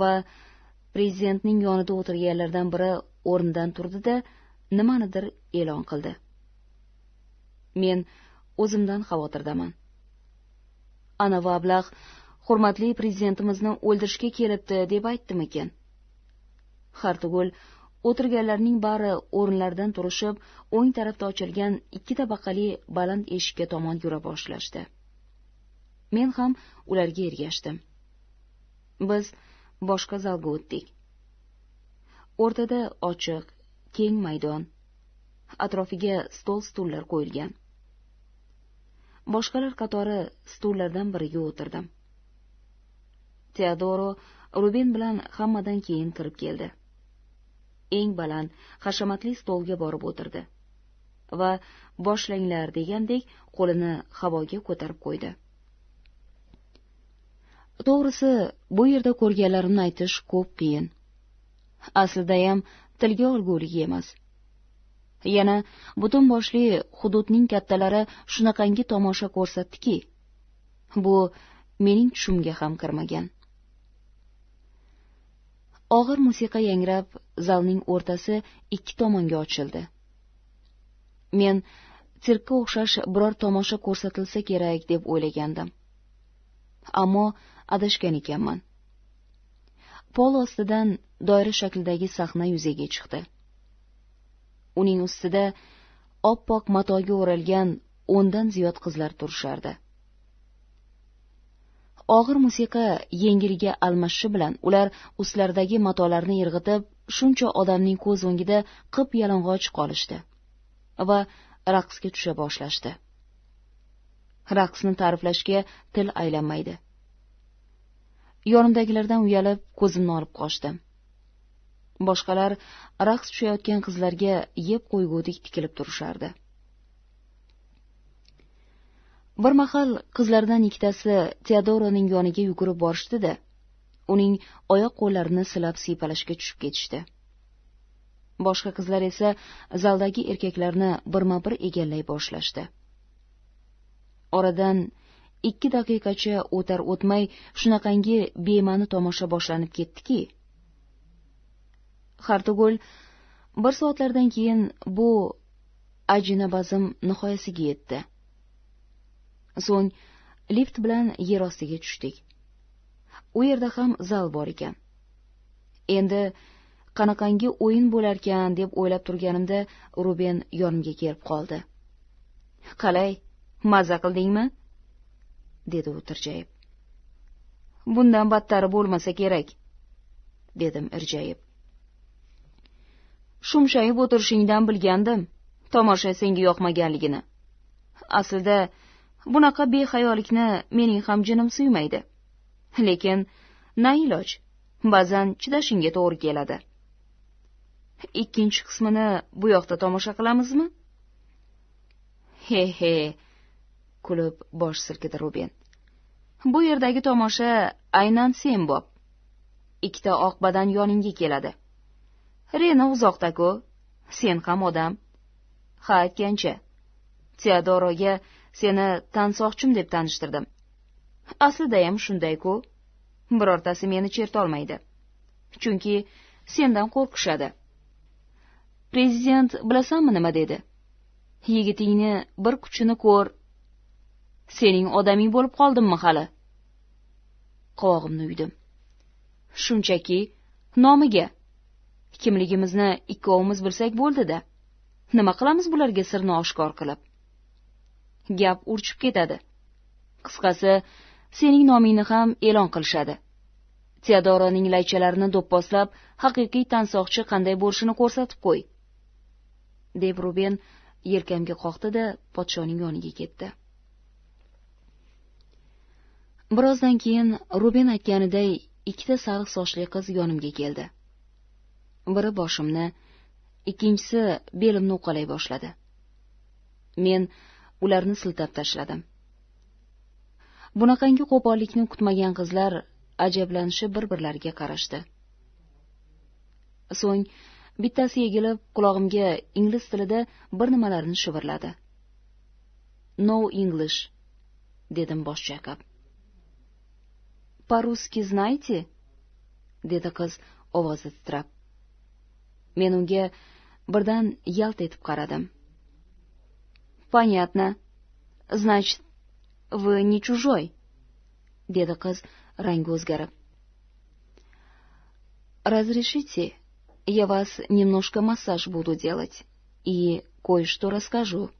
B: va prezidentning yonida o'tirganlardan biri o'rnidan turdi da nimanidir e'lon qildi men o'zimdan xavotirdaman anavi ablah hurmatli prezidentimizni o'ldirishga kelibdi deb aytdimikin hartugul o'tirganlarning bari o'rinlaridan turishib o'ng tarafda ochilgan ikki tabaqali baland eshikka tomon yura boshlashdi men ham ularga ergashdim biz boshqa zalga o'tdik o'rtada ochiq keng maydon atrofiga stol stullar qo'yilgan boshqalar qatori stullardan biriga o'tirdim teodoro rubin bilan hammadan keyin kirib keldi eng baland hashamatli stolga borib o'tirdi va boshlanglar degandek qo'lini havoga ko'tarib qo'ydi to'g'risi bu yerda ko'rganlarimni aytish ko'p qiyin aslidayam tilga olgulik emas yana butun boshli hududning kattalari shunaqangi tomosha ko'rsatdiki bu mening tushimga ham kirmagan og'ir musiqa yangrab zalning o'rtasi ikki tomonga ochildi men sirkka o'xshash biror tomosha ko'rsatilsa kerak deb o'ylagandim ammo adashgan ekanman pol ostidan doira shaklidagi sahna yuzaga chiqdi uning ustida oppoq matoga o'ralgan o'ndan ziyod qizlar turishardi og'ir musiqa yengilga almashishi bilan ular ustlaridagi matolarni irg'itib shuncha odamning ko'z o'ngida qip yalang'och qolishdi va raqsga tusha boshlashdi raqsni ta'riflashga til aylanmaydi yonimdagilardan uyalib ko'zimni olib qochdim boshqalar raqs tushayotgan qizlarga yeb qo'ygudek tikilib turishardi bir mahal qizlardan ikkitasi teodoroning yoniga yugurib borishdi da uning oyoq qo'llarini silab siypalashga tushib ketishdi boshqa qizlar esa zaldagi erkaklarni birma bir egallay boshlashdi oradan ikki daqiqacha o'tar o'tmay shunaqangi bema'ni tomosha boshlanib ketdiki xartugul bir soatlardan keyin bu ajinabazm nihoyasiga yetdi so'ng lift bilan yer ostiga tushdik u yerda ham zal bor ekan endi qanaqangi o'yin bo'larkan deb o'ylab turganimda ruben yonimga kelib qoldi qalay maza qildingmi dedi u tirjayib bundan battari bo'lmasa kerak dedim irjayib shumshayib o'tirishingdan bilgandim tomosha senga yoqmaganligini aslida bunaqa behayolikni mening ham jinim suymaydi lekin na iloj ba'zan chidashingga to'g'ri keladi ikkinchi qismini bu yoqda tomosha qilamizmi he he kulib bosh silkidi ruben bu yerdagi tomosha aynan sen bob ikkita oq badan yoningga keladi rena uzoqda ku sen ham odam ha aytgancha teodoroga seni tansoqchim deb tanishtirdim aslidayam shunday ku birortasi meni chertolmaydi chunki sendan qo'rqishadi prezident bilasanmi nima dedi yigitingni bir kuchini ko'r sening odaming bo'lib qoldimmi hali qovog'imni uydim shunchaki nomiga kimligimizni ikkovimiz bilsak bo'ldi da nima qilamiz bularga sirni oshkor qilib gap urchib ketadi qisqasi sening nomingni ham e'lon qilishadi teodoroning laychalarini do'pposlab haqiqiy tansoqchi qanday bo'lishini ko'rsatib qo'y deb ruben yelkamga qoqdi da podshoning yoniga ketdi birozdan keyin ruben aytganiday ikkita sariq sochli qiz yonimga keldi biri boshimni ikkinchisi belimni uqalay boshladi men ularni siltab tashladim bunaqangi qo'pollikni kutmagan qizlar ajablanishib bir birlariga qarashdi so'ng bittasi egilib qulog'imga ingliz tilida bir nimalarni shivirladi no english dedim bosh chayqab по русски знаете dedi qiz ovozi titrab men unga birdan yalt etib qaradim понятно значит вы не чужой dedi qiz rangi o'zgarib разрешите я вас немножко массаж буду делать и кое что расскажу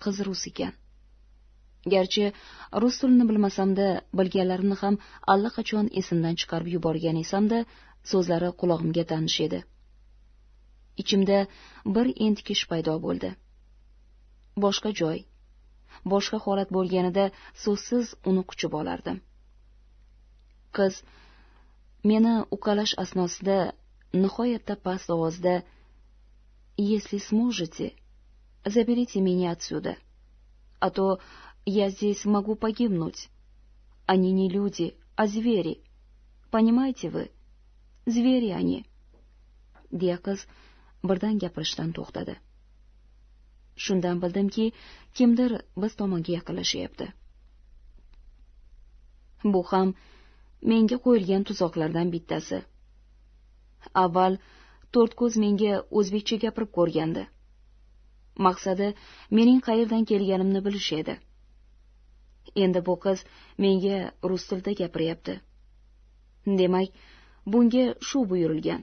B: qiz rus ekan garchi rus tilini bilmasamda bilganlarimni ham allaqachon esimdan chiqarib yuborgan esamda so'zlari qulog'imga tanish edi ichimda bir entikish paydo bo'ldi boshqa joy boshqa holat bo'lganida so'zsiz uni quchib olardim qiz meni ukalash asnosida nihoyatda past ovozda если сможете заберите меня отсюда а то я здесь могу погибнуть они не люди а звери понимаете вы звери они deya qiz birdan gapirishdan to'xtadi shundan bildimki kimdir biz tomonga yaqinlashyapti bu ham menga qo'yilgan tuzoqlardan bittasi avval to'rtko'z menga o'zbekcha gapirib ko'rgandi maqsadi mening qayerdan kelganimni bilish edi endi bu qiz menga rus tilida gapiryapti demak bunga shu buyurilgan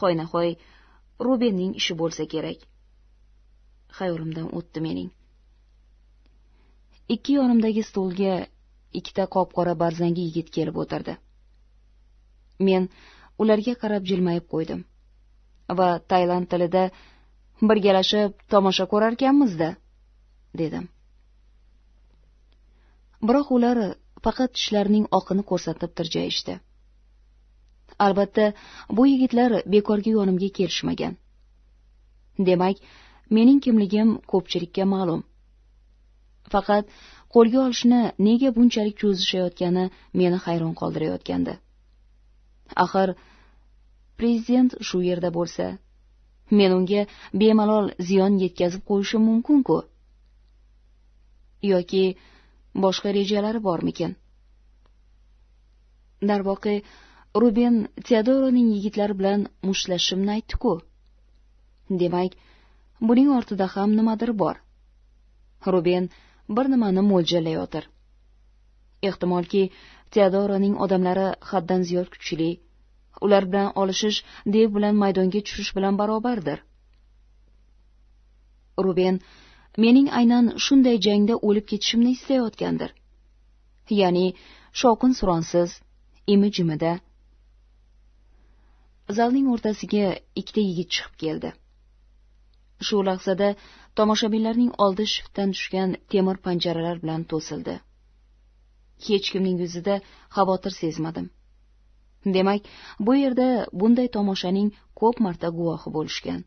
B: hoynahoy rubenning ishi bo'lsa kerak xayolimdan o'tdi mening ikki yonimdagi stolga ikkita qop qora barzangi yigit kelib o'tirdi men ularga qarab jilmayib qo'ydim va tailand tilida birgalashib tomosha ko'rar ekanmizda dedim biroq ular faqat tishlarining oqini ko'rsatib tirjayishdi albatta bu yigitlar bekorga yonimga kelishmagan demak mening kimligim ko'pchilikka ma'lum faqat qo'lga olishni nega bunchalik cho'zishayotgani meni hayron qoldirayotgandi axir prezident shu yerda bo'lsa men unga bemalol ziyon yetkazib qo'yishim mumkin ku yoki boshqa rejalari bormikin darvoqe ruben teodoroning yigitlari bilan mushtlashishimni aytdi ku demak buning ortida ham nimadir bor ruben bir nimani mo'ljallayotir ehtimolki teodoroning odamlari haddan ziyod kuchli ular bilan olishish dev bilan maydonga tushish bilan barobardir ruben mening aynan shunday jangda o'lib ketishimni istayotgandir ya'ni shovqin suronsiz imi jimida zalning o'rtasiga ikkita yigit chiqib keldi shu lahzada tomoshabinlarning oldi shiftdan tushgan temir panjaralar bilan to'sildi hech kimning yuzida xavotir sezmadim demak bu yerda bunday tomoshaning ko'p marta guvohi bo'lishgan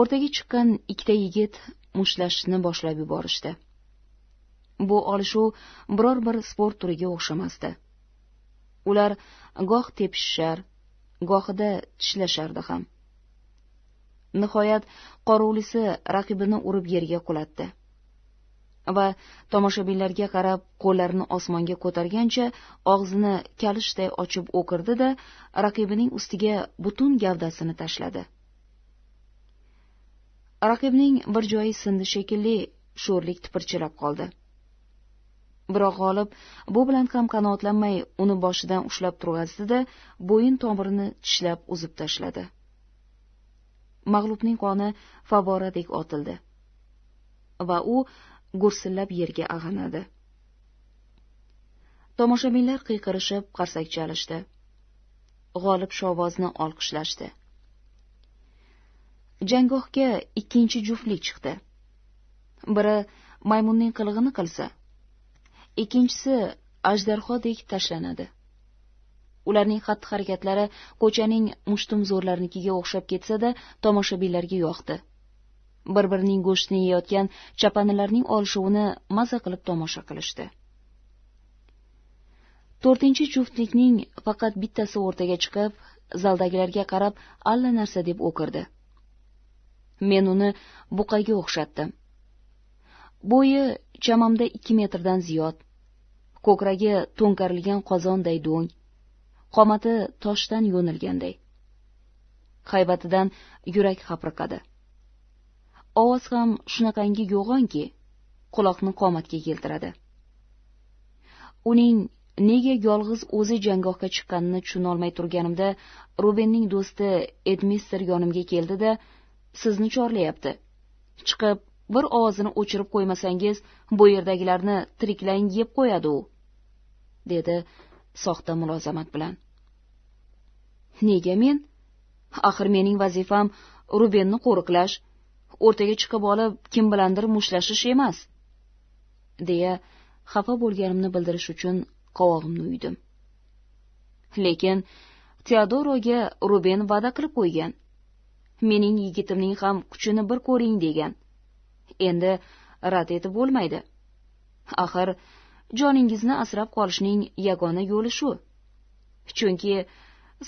B: o'rtaga chiqqan ikkita yigit mushtlashishni boshlab yuborishdi bu olishuv biror bir sport turiga o'xshamasdi ular goh tepishishar gohida tishlashardi ham nihoyat qoruvlisi raqibini urib yerga qulatdi va tomoshabinlarga qarab qo'llarini osmonga ko'targancha og'zini kalishday ochib o'kirdi da raqibining ustiga butun gavdasini tashladi raqibning bir joyi sindi shekilli sho'rlik tipirchilab qoldi biroq g'olib bu bilan ham qanoatlanmay uni boshidan ushlab turg'azdi da bo'yin tomirini tishlab uzib tashladi mag'lubning qoni favvoradek otildi va u gursillab yerga ag'anadi tomoshabinlar qiyqirishib qarsak chalishdi g'olib shovozni olqishlashdi janggohga ikkinchi juftlik chiqdi biri maymunning qilig'ini qilsa ikkinchisi ajdarhodek tashlanadi ularning xatti harakatlari ko'chaning mushtumzo'rlarnikiga o'xshab ketsa da tomoshabinlarga yoqdi bir birining go'shtini yeyotgan chapanalarning olishuvini maza qilib tomosha qilishdi to'rtinchi juftlikning faqat bittasi o'rtaga chiqib zaldagilarga qarab alla narsa deb o'kirdi men uni buqaga o'xshatdim bo'yi chamamda ikki metrdan ziyod ko'kragi to'nkarilgan qozonday do'ng qomati toshdan yo'nilganday haybatidan yurak hapriqadi ovoz ham shunaqangi yo'g'onki quloqni qomatga keltiradi uning nega yolg'iz o'zi jangohga chiqqanini tushunolmay turganimda rubenning do'sti edmister yonimga keldi da sizni chorlayapti chiqib bir ovozini o'chirib qo'ymasangiz bu yerdagilarni tiriklang yeb qo'yadi u dedi soxta mulozamat bilan nega men axir mening vazifam rubenni qo'riqlash o'rtaga chiqib olib kim bilandir mushtlashish emas deya xafa bo'lganimni bildirish uchun qovog'imni uydim lekin teodoroga ruben va'da qilib qo'ygan mening yigitimning ham kuchini bir ko'ring degan endi rad etib bo'lmaydi axir joningizni asrab qolishning yagona yo'li shu chunki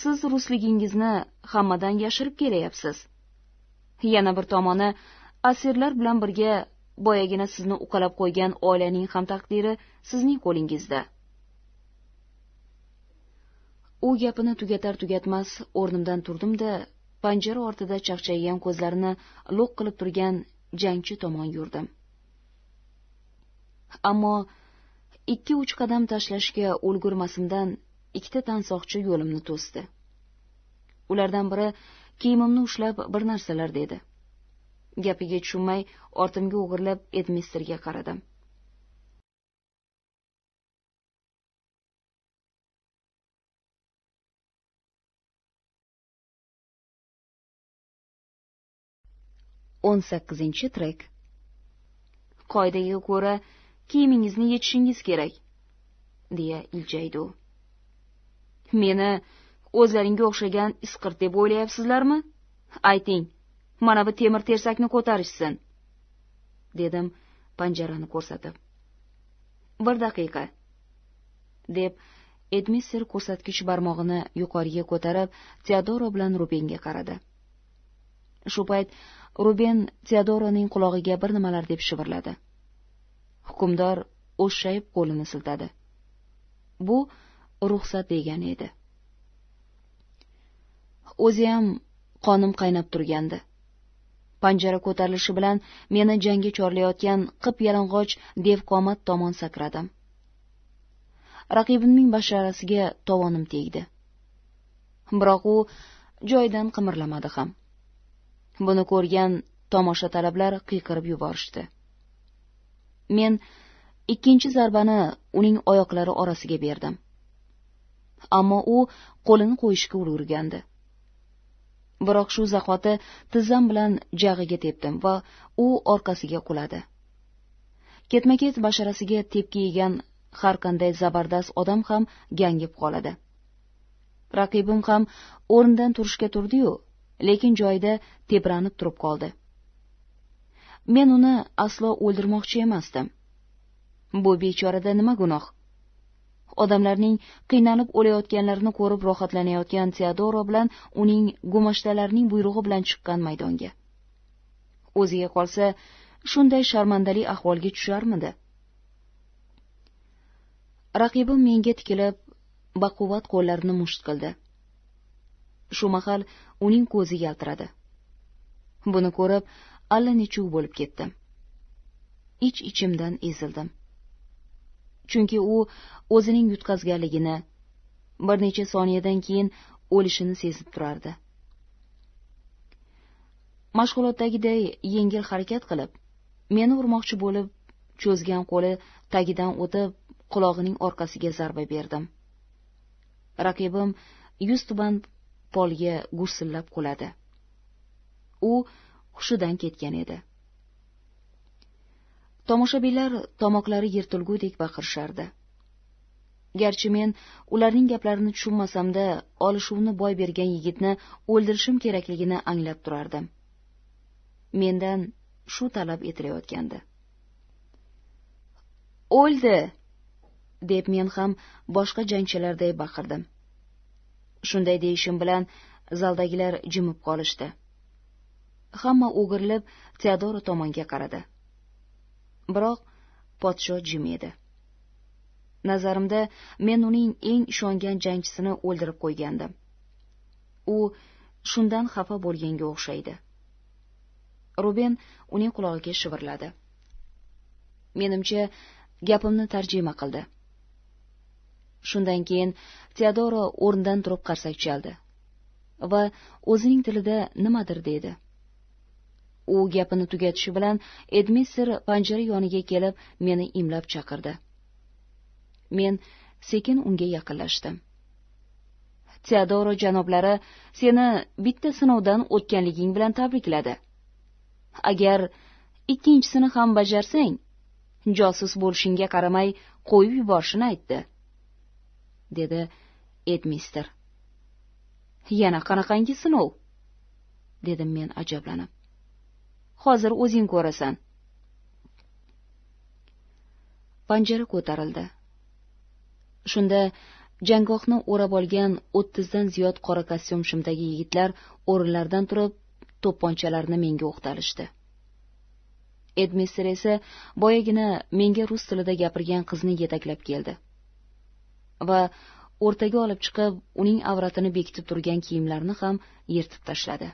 B: siz rusligingizni hammadan yashirib kelayapsiz yana bir tomoni asirlar bilan birga boyagina sizni uqalab qo'ygan oilaning ham taqdiri sizning qo'lingizda u gapini tugatar tugatmas o'rnimdan turdimda panjara ortida chaqchaygan ko'zlarini lo'q qilib turgan jangchi tomon yurdim ammo ikki uch qadam tashlashga ulgurmasimdan ikkita tansoqchi yo'limni to'sdi ulardan biri kiyimimni ushlab bir narsalar dedi gapiga tushunmay ortimga o'girilib edmisterga qaradim
A: o'n sakkizinchi trek qoidaga ko'ra kiyimingizni yechishingiz kerak
B: deya iljaydi u meni o'zlaringga o'xshagan isqirt deb o'ylayapsizlarmi ayting mana bu temir tersakni ko'tarishsin dedim panjarani ko'rsatib bir daqiqa deb edmister ko'rsatkich barmog'ini yuqoriga ko'tarib teodoro bilan rubenga qaradi shu payt ruben teodoroning qulog'iga bir nimalar deb shivirladi hukmdor o'shshayib qo'lini siltadi bu ruxsat degani edi o'ziyam qonim qaynab turgandi panjara ko'tarilishi bilan meni jangga chorlayotgan qip yalang'och devqomat tomon sakradim raqibimning basharasiga tovonim tegdi biroq u joyidan qimirlamadi ham buni ko'rgan talablar qiyqirib yuborishdi men ikkinchi zarbani uning oyoqlari orasiga berdim ammo u qo'lini qo'yishga ulgurgandi biroq shu zahoti tizzam bilan jag'iga tepdim va u orqasiga quladi ketma ket basharasiga tepki yegan har qanday zabardast odam ham gangib qoladi raqibim ham o'rnidan turishga turdiyu lekin joyida tebranib turib qoldi men uni aslo o'ldirmoqchi emasdim bu bechorada nima gunoh odamlarning qiynalib o'layotganlarini ko'rib rohatlanayotgan teodoro bilan uning gumashtalarning buyrug'i bilan chiqqan maydonga o'ziga qolsa shunday sharmandali ahvolga tusharmidi raqibim menga tikilib baquvvat qo'llarini musht qildi shu mahal uning ko'zi yaltiradi buni ko'rib allanechuk bo'lib ketdim ich ichimdan ezildim chunki u o'zining yutqazganligini bir necha soniyadan keyin o'lishini sezib turardi mashg'ulotdagiday yengil harakat qilib meni urmoqchi bo'lib cho'zgan qo'li tagidan o'tib qulog'ining orqasiga zarba berdim raqibim yuz tuban polga gursillab quladi u hushidan ketgan edi tomoshabinlar tomoqlari yirtilgudek baqirishardi garchi men ularning gaplarini tushunmasamda olishuvni boy bergan yigitni o'ldirishim kerakligini anglab turardim mendan shu talab etilayotgandi o'ldi deb men ham boshqa jangchilarday baqirdim shunday deyishim bilan zaldagilar jimib qolishdi hamma o'girilib teodora tomonga qaradi biroq podsho jim edi nazarimda men uning eng ishongan jangchisini o'ldirib qo'ygandim u shundan xafa bo'lganga o'xshaydi ruben uning qulog'iga shivirladi menimcha gapimni tarjima qildi shundan keyin teodoro o'rnidan turib qarsak chaldi va o'zining tilida nimadir dedi u gapini tugatishi bilan edmesser panjara yoniga kelib meni imlab chaqirdi men sekin unga yaqinlashdim teodoro janoblari seni bitta sinovdan o'tganliging bilan tabrikladi agar ikkinchisini ham bajarsang josus bo'lishingga qaramay qo'yib yuborishini aytdi dedi edmister yana qanaqangi sinov dedim men ajablanib hozir o'zing ko'rasan panjara ko'tarildi shunda janggohni o'rab olgan o'ttizdan ziyod qora kostyum shimdagi yigitlar o'rinlaridan turib to'pponchalarini menga o'qtalishdi edmister esa boyagina menga rus tilida gapirgan qizni yetaklab keldi va o'rtaga olib chiqib uning avratini bekitib turgan kiyimlarni ham yirtib tashladi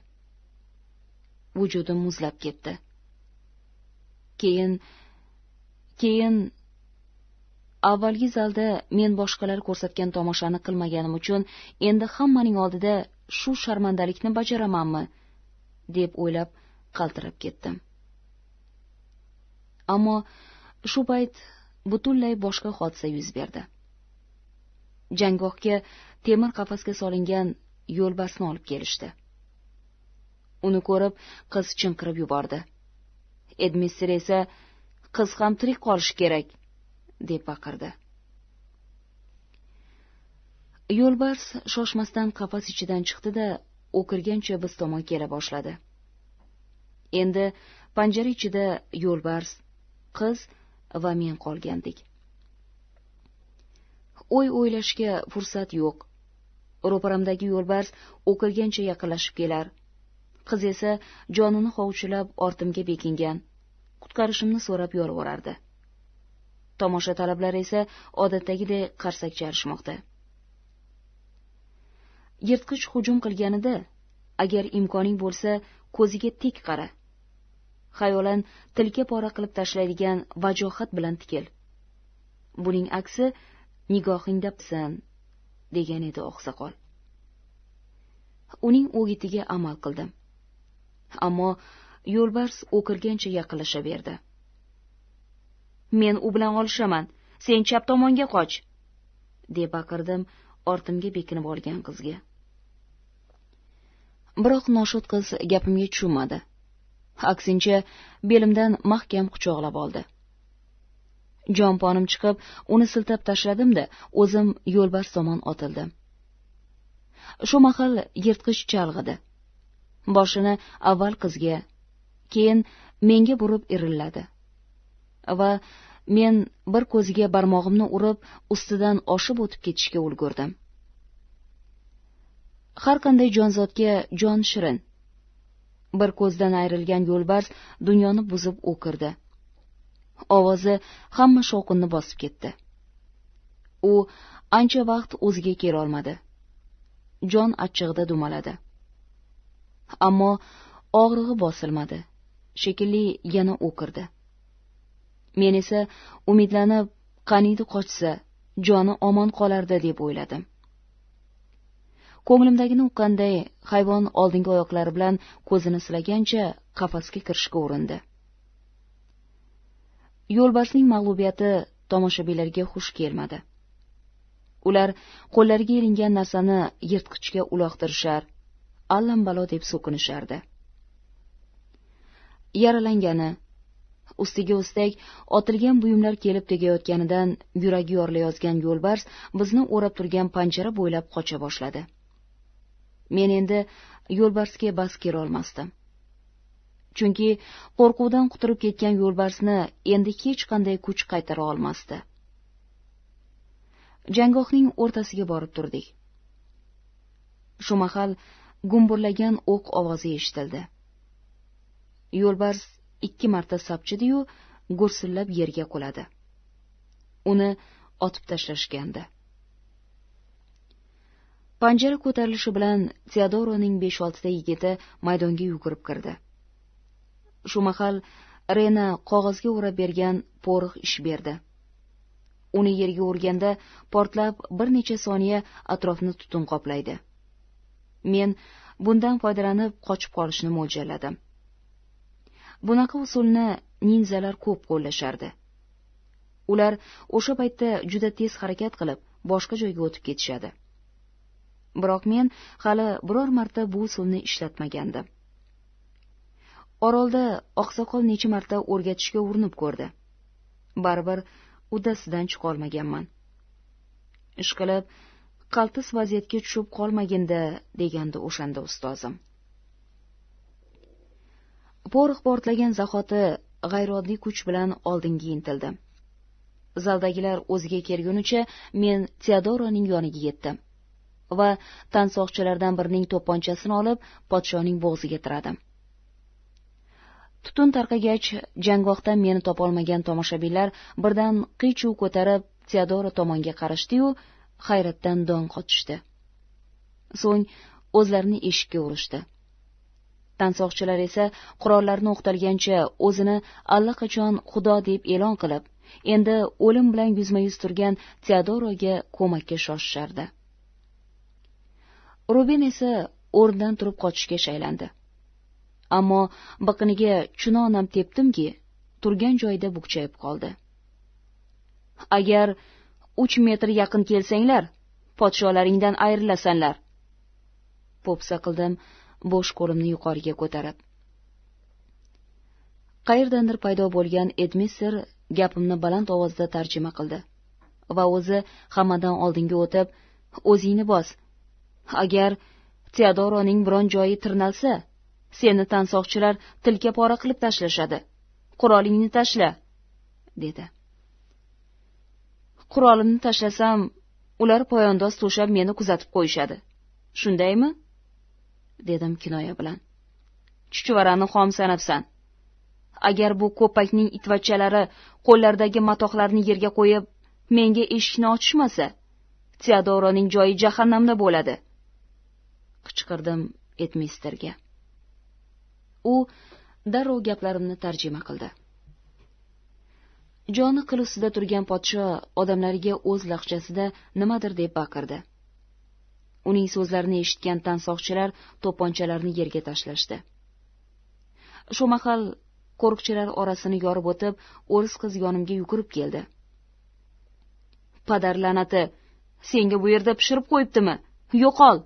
B: vujudim muzlab ketdi keyin keyin avvalgi zalda men boshqalar ko'rsatgan tomoshani qilmaganim uchun endi hammaning oldida shu sharmandalikni bajaramanmi deb o'ylab qaltirab ketdim ammo shu payt butunlay boshqa hodisa yuz berdi janggohga temir qafasga solingan yo'lbarsni olib kelishdi uni ko'rib qiz chinqirib yubordi edmissir esa qiz ham tirik qolishi kerak deb baqirdi yo'lbars shoshmasdan qafas ichidan chiqdi da o'kirgancha biz tomon kela boshladi endi panjara ichida yo'lbars qiz va men qolgandik o'y o'ylashga fursat yo'q ro'paramdagi yo'lbars o'kirgancha yaqinlashib kelar qiz esa jonini hovuchlab ortimga bekingan qutqarishimni so'rab tomosha talablar esa odatdagiday qarsak chalishmoqda yirtqich hujum qilganida agar imkoning bo'lsa ko'ziga tik qara xayolan tilka pora qilib tashlaydigan vajohat bilan tikil buning aksi nigohingda pisan degan edi oqsoqol uning o'gitiga amal qildim ammo yo'lbars o'kirgancha yaqinlashaverdi men u bilan olishaman sen chap tomonga qoch deb baqirdim ortimga bekinib olgan qizga biroq noshud qiz gapimga tushunmadi aksincha belimdan mahkam quchoqlab oldi jonponim chiqib uni siltab tashladim da o'zim yo'lbars tomon otildim shu mahal yirtqich chalg'idi boshini avval qizga keyin menga burib irilladi va men bir ko'ziga barmog'imni urib ustidan oshib o'tib ketishga ulgurdim har qanday jonzotga jon shirin bir ko'zdan ayrilgan yo'lbars dunyoni buzib o'kirdi ovozi hamma shovqinni bosib ketdi u ancha vaqt o'ziga kelolmadi jon achchig'ida dumaladi ammo og'rig'i bosilmadi shekilli yana o'kirdi men esa umidlanib qaniydi qochsa joni omon qolardi deb o'yladim ko'nglimdagini uqqanday hayvon oldingi oyoqlari bilan ko'zini silagancha qafasga kirishga urindi yo'lbarsning mag'lubiyati tomoshabinlarga xush kelmadi ular qo'llariga ilingan narsani yirtqichga uloqtirishar allambalo deb so'kinishardi yaralangani ustiga ustak otilgan buyumlar kelib tegayotganidan yuragi yorilayozgan yo'lbars bizni o'rab turgan panjara bo'ylab qocha boshladi men endi yo'lbarsga bas kelolmasdim chunki qo'rquvdan quturib ketgan yo'lbarsni endi hech qanday kuch qaytara olmasdi jangohning o'rtasiga borib turdik shu mahal gumburlagan o'q ovozi eshitildi yo'lbars ikki marta sapchidi yu gursillab yerga quladi uni otib tashlashgandi panjara ko'tarilishi bilan teodoroning besh oltita yigiti maydonga yugurib kirdi shu mahal rena qog'ozga o'rab bergan po'rig' ish berdi uni yerga urganda portlab bir necha soniya atrofni tutun qoplaydi men bundan foydalanib qochib qolishni mo'ljalladim bunaqa usulni ninzalar ko'p qo'llashardi ular o'sha paytda juda tez harakat qilib boshqa joyga o'tib ketishadi biroq men hali biror marta bu usulni ishlatmagandim orolda oqsoqol necha marta o'rgatishga urinib ko'rdi baribir uddasidan chiqolmaganman ishqilib qaltis vaziyatga tushib qolmaginda deganda degandi o'shanda ustozim porox portlagan zahoti g'ayrioddiy kuch bilan oldinga intildi zaldagilar o'ziga kelgunicha men teodoroning yoniga yetdim va tansoqchilardan birining to'pponchasini olib podshoning bo'g'ziga tiradim tutun tarqagach janggohdan meni topolmagan tomoshabinlar birdan qiy chuv ko'tarib teodora tomonga qarashdi yu hayratdan dong qotishdi so'ng o'zlarini eshikka urishdi tansoqchilar esa qurollarini o'qtalgancha o'zini allaqachon xudo deb e'lon qilib endi o'lim bilan yuzma yuz turgan teodoroga ko'makka shoshishardi rubin esa o'rnidan turib qochishga shaylandi ammo biqiniga chunonam tepdimki turgan joyida bukchayib qoldi agar uch metr yaqin kelsanglar podsholaringdan ayrilasanlar po'pisa qildim bo'sh qo'limni yuqoriga ko'tarib qayerdandir paydo bo'lgan edmisser gapimni baland ovozda tarjima qildi va o'zi hammadan oldinga o'tib o'zingni bos agar teodoroning biron joyi tirnalsa seni tansoqchilar tilka pora qilib tashlashadi qurolingni tashla dedi qurolimni tashlasam ular poyandoz to'shab meni kuzatib qo'yishadi shundaymi dedim kinoya bilan chuchvarani xom sanabsan agar bu ko'pakning itvachchalari qo'llaridagi matohlarni yerga qo'yib menga eshikni ochishmasa teodoroning joyi jahannamda bo'ladi qichqirdim etmisterga u darrov gaplarimni tarjima qildi joni qil ustida turgan podsho odamlariga o'z lahjasida nimadir deb baqirdi uning so'zlarini eshitgan tansoqchilar to'ponchalarni yerga tashlashdi shu mahal qo'riqchilar orasini yorib o'tib o'ris qiz yonimga yugurib keldi padar la'nati senga bu yerda pishirib qo'yibdimi yo'qol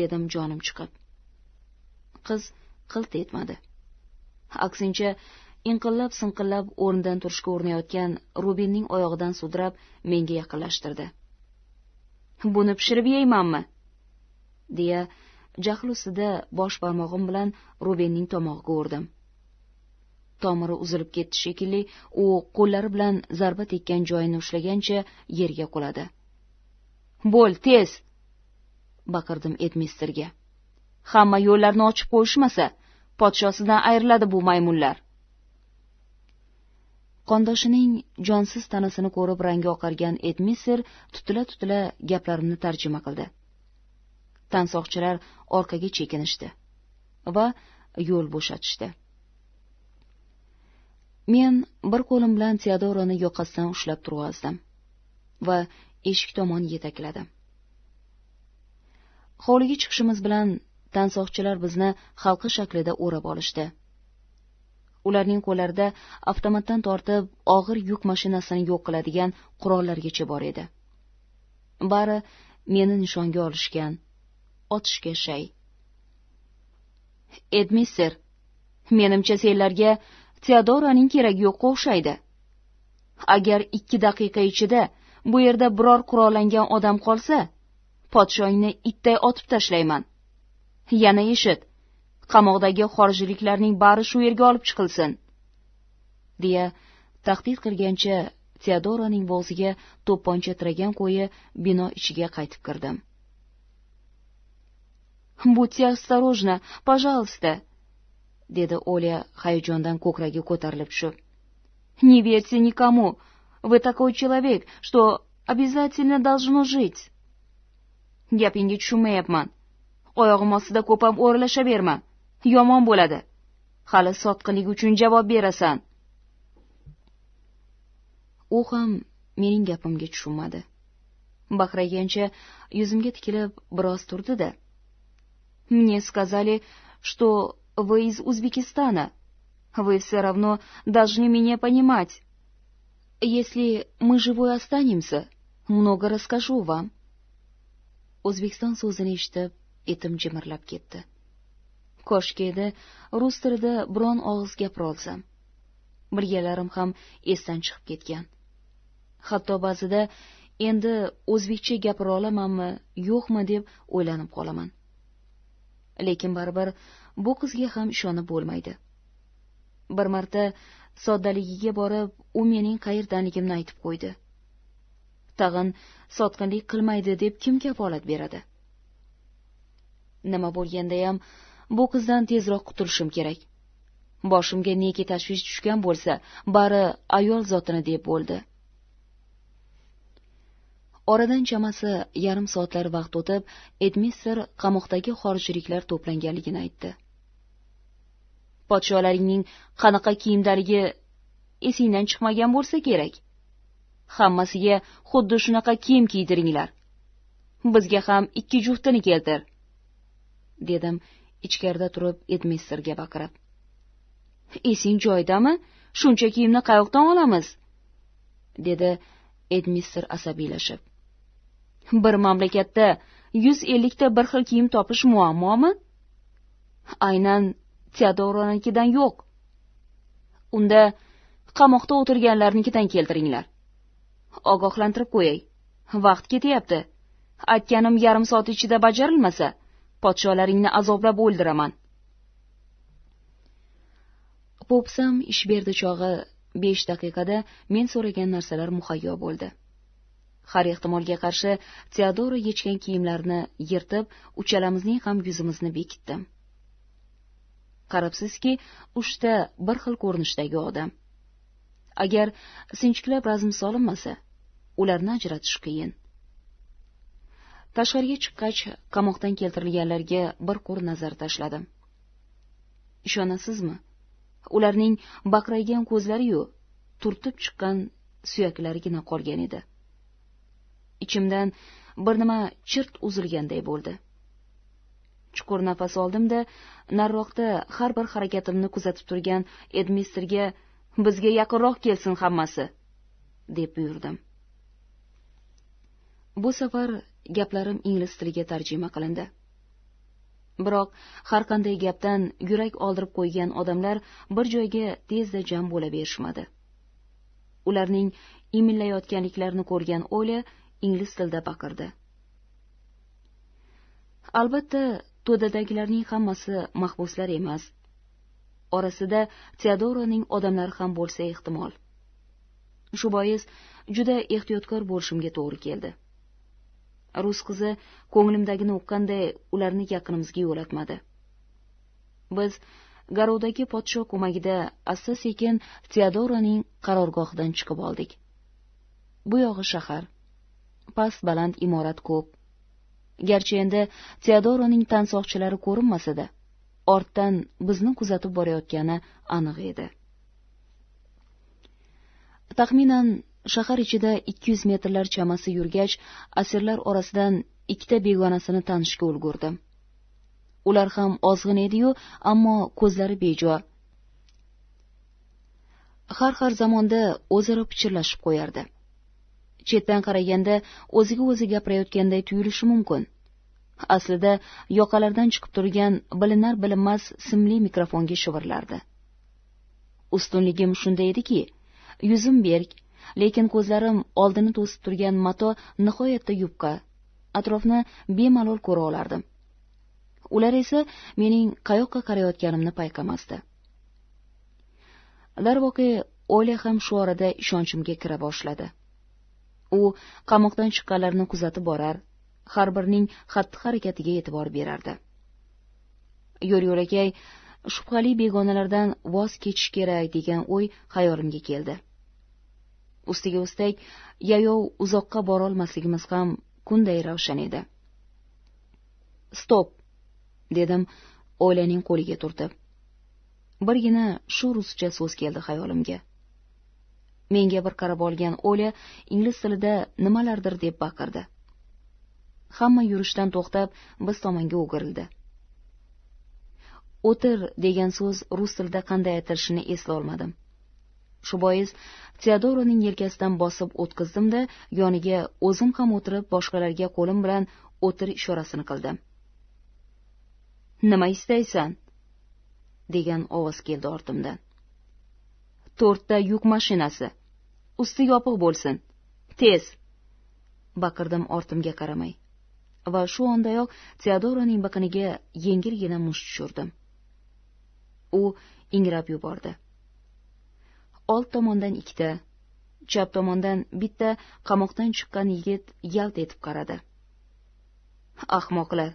B: dedim jonim chiqib qiz qilt etmadi aksincha inqillab sinqillab o'rnidan turishga urinayotgan rubinning oyog'idan sudrab menga yaqinlashtirdi buni pishirib yeymanmi deya jahl ustida bosh barmog'im bilan rubenning tomog'iga urdim tomiri uzilib ketdi shekilli u qo'llari bilan zarba tekkan joyini ushlagancha yerga quladi bo'l tez baqirdim edmisterga hamma yo'llarni ochib qo'yishmasa podshosidan ayriladi bu maymunlar qondoshining jonsiz tanasini ko'rib rangi oqargan edmisser tutila tutila gaplarimni tarjima qildi tansoqchilar orqaga chekinishdi va yo'l bo'shatishdi men bir qo'lim bilan teodorani yoqasidan ushlab turg'azdim va eshik tomon yetakladim hovliga chiqishimiz bilan tansoqchilar bizni xalqi shaklida o'rab olishdi ularning qo'llarida avtomatdan tortib og'ir yuk mashinasini yo'q qiladigan qurollargacha bor edi bari meni nishonga olishgan otishga shay edmister menimcha senlarga teodoraning keragi yo'qqa o'xshaydi agar ikki daqiqa ichida bu yerda biror qurollangan odam qolsa podshongni itday otib tashlayman yana eshit qamoqdagi xorijliklarning bari shu yerga olib chiqilsin deya tahdid qilgancha teodoraning bo'g'ziga to'pponcha tiragan qo'yi bino ichiga qaytib kirdim будьте осторожны пожалуйста dedi olya hayajondan ko'kragi ko'tarilib tushib не верьте никому вы такой человек что обязательно должно жить gapingga tushunmayapman oyog'im ostida ko'pam o'ralashaverma yomon bo'ladi hali sotqinlik uchun javob berasan u ham mening gapimga tushunmadi bahragancha yuzimga tikilib biroz turdi da мне сказали что вы из узбекистана вы все равно должны меня понимать если мы живой останемся много расскажу вам o'zbekiston so'zini eshitib etim jimirlab ketdi koshki edi rus tilida biron og'iz gapira olsam bilganlarim ham esdan chiqib ketgan hatto ba'zida endi o'zbekcha gapira olamanmi yo'qmi deb o'ylanib qolaman lekin baribir bu qizga ham ishonib bo'lmaydi bir marta soddaligiga borib u mening qayerdanligimni aytib qo'ydi tag'in sotqinlik qilmaydi deb kim kafolat beradi nima bo'lgandayam bu qizdan tezroq qutulishim kerak boshimga neki tashvish tushgan bo'lsa bari ayol zotini deb bo'ldi oradan chamasi yarim soatlar vaqt o'tib edmistr qamoqdagi xorijliklar to'planganligini aytdi podsholaringning qanaqa kiyimdaligi esingdan chiqmagan bo'lsa kerak hammasiga xuddi shunaqa kiyim kiydiringlar bizga ham ikki juftini keltir dedim ichkarida turib edmeisterga baqirib esing joyidami shuncha kiyimni qayoqdan olamiz dedi edmister asabiylashib bir mamlakatda yuz ellikta bir xil kiyim topish muammomi aynan teodoronikidan yo'q unda qamoqda o'tirganlarnikidan keltiringlar ogohlantirib qo'yay vaqt ketyapti aytganim yarim soat ichida bajarilmasa podsholaringni azoblab o'ldiraman popsam ish berdi chog'i besh daqiqada men so'ragan narsalar muhayyo bo'ldi har ehtimolga qarshi teodora yechgan kiyimlarni yirtib uchalamizning ham yuzimizni bekitdim qarabsizki uchta bir xil ko'rinishdagi odam agar sinchiklab razm solinmasa ularni ajratish qiyin tashqariga chiqqach qamoqdan keltirilganlarga bir qo'r nazar tashladi ishonasizmi ularning baqraygan ko'zlari yu turtib chiqqan suyaklarigina qolgan edi ichimdan bir nima chirt uzilganday bo'ldi chuqur nafas oldim da nariroqda har bir harakatimni kuzatib turgan edmisterga bizga yaqinroq kelsin hammasi deb buyurdim bu safar gaplarim ingliz tiliga tarjima qilindi biroq har qanday gapdan yurak oldirib qo'ygan odamlar bir joyga tezda jam bo'laverishmadi ularning iminlayotganliklarini ko'rgan o'lya ingliz tilida baqirdi albatta to'dadagilarning hammasi mahbuslar emas orasida teodoroning odamlari ham bo'lsa ehtimol shu bois juda ehtiyotkor bo'lishimga to'g'ri keldi rus qizi ko'nglimdagini uqqanday ularni yaqinimizga yo'latmadi biz garovdagi podsho ko'magida asta sekin teodoraning qarorgohidan chiqib oldik bu yog'i shahar past baland imorat ko'p garchi endi teodoraning tansoqchilari ko'rinmasada ortdan bizni kuzatib borayotgani aniq edi taxminan shahar ichida 200 metrlar chamasi yurgach asirlar orasidan ikkita begonasini tanishga ulgurdi ular ham ozg'in edi yu ammo ko'zlari bejor har har zamonda o'zaro pichirlashib qo'yardi chetdan qaraganda o'ziga o'zi gapirayotganday tuyulishi mumkin aslida yoqalardan chiqib turgan bilinar bilinmas simli mikrofonga shivirlardi ustunligim shunda ediki yuzim berk lekin ko'zlarim oldini to'sib turgan mato nihoyatda yupqa atrofni bemalol ko'ra olardim ular esa mening qayoqqa qarayotganimni payqamasdi darvoqe oyla ham shu orada ishonchimga kira boshladi u qamoqdan chiqqanlarni kuzatib borar har birining xatti harakatiga e'tibor berardi yo'l yo'lakay shubhali begonalardan voz kechish kerak degan o'y xayolimga keldi ustiga ustak yayov uzoqqa borolmasligimiz ham kunday ravshan edi stop dedim oilaning qo'liga turtib birgina shu ruscha so'z keldi xayolimga menga bir qarab olgan o'la ingliz tilida nimalardir deb baqirdi hamma yurishdan to'xtab biz tomonga o'girildi o'tir degan so'z rus tilida qanday aytilishini eslolmadim shu bois teodoroning yelkasidan bosib o'tkazdimda da yoniga o'zim ham o'tirib boshqalarga qo'lim bilan o'tir ishorasini qildim nima istaysan degan ovoz keldi ortimdan to'rtta yuk mashinasi usti yopiq bo'lsin tez baqirdim ortimga qaramay va shu ondayoq teodoroning biqiniga yengilgina musht tushirdim u ingrab yubordi old tomondan ikkita chap tomondan bitta qamoqdan chiqqan yigit yalt etib qaradi ahmoqlar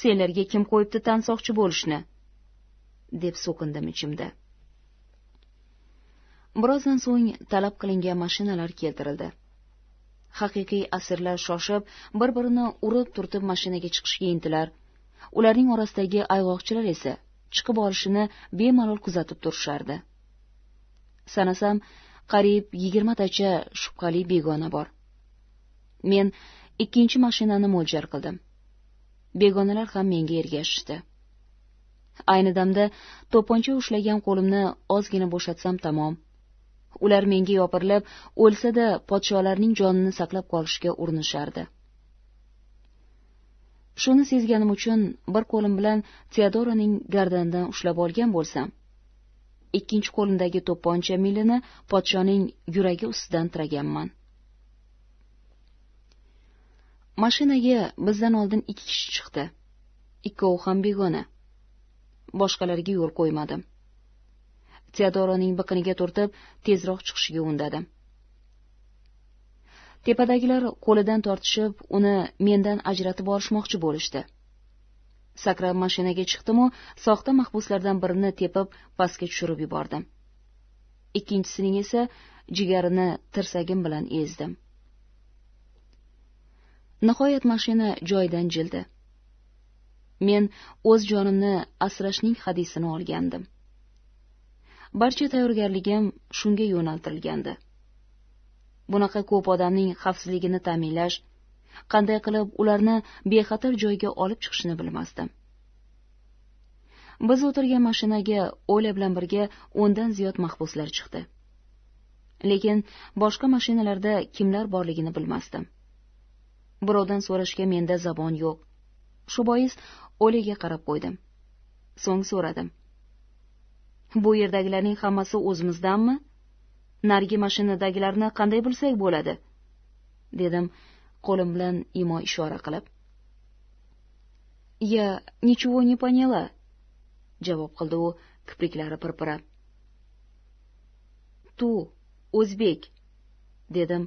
B: senlarga kim qo'yibdi tansoqchi bo'lishni deb so'kindim ichimda birozdan so'ng talab qilingan mashinalar keltirildi haqiqiy asirlar shoshib bir birini urib turtib mashinaga chiqishga intilar ularning orasidagi ayg'oqchilar esa chiqib olishini bemalol kuzatib turishardi sanasam qariyb yigirmatacha shubhali begona bor men ikkinchi mashinani mo'ljal qildim begonalar ham menga ergashishdi ayni damda to'pponcha ushlagan qo'limni ozgina bo'shatsam tamom ular menga yopirilib o'lsa da podsholarning jonini saqlab qolishga urinishardi shuni sezganim uchun bir qo'lim bilan teodoraning gardanidan ushlab olgan bo'lsam ikkinchi qo'limdagi to'pponcha milini podshoning yuragi ustidan tiraganman mashinaga bizdan oldin ikki kishi chiqdi ikkovi ham begona boshqalarga yo'l qo'ymadim teodoroning biqiniga turtib tezroq chiqishiga undadim tepadagilar qo'lidan tortishib uni mendan ajratib olishmoqchi bo'lishdi sakrab mashinaga chiqdimu soxta mahbuslardan birini tepib pastga tushirib yubordim ikkinchisining esa jigarini tirsagim bilan ezdim nihoyat mashina joyidan jildi men o'z jonimni asrashning hadisini olgandim barcha tayyorgarligim shunga yo'naltirilgandi bunaqa ko'p odamning xavfsizligini ta'minlash qanday qilib ularni bexatar joyga olib chiqishni bilmasdim biz o'tirgan mashinaga ola bilan birga o'ndan ziyod mahbuslar chiqdi lekin boshqa mashinalarda kimlar borligini bilmasdim birovdan so'rashga menda zabon yo'q shu bois olaga qarab qo'ydim so'ng so'radim bu yerdagilarning hammasi o'zimizdanmi narigi mashinadagilarni qanday bilsak bo'ladi dedim qo'lim bilan imo ishora qilib я ничего не поняла javob qildi u kipriklari pirpirab tu o'zbek dedim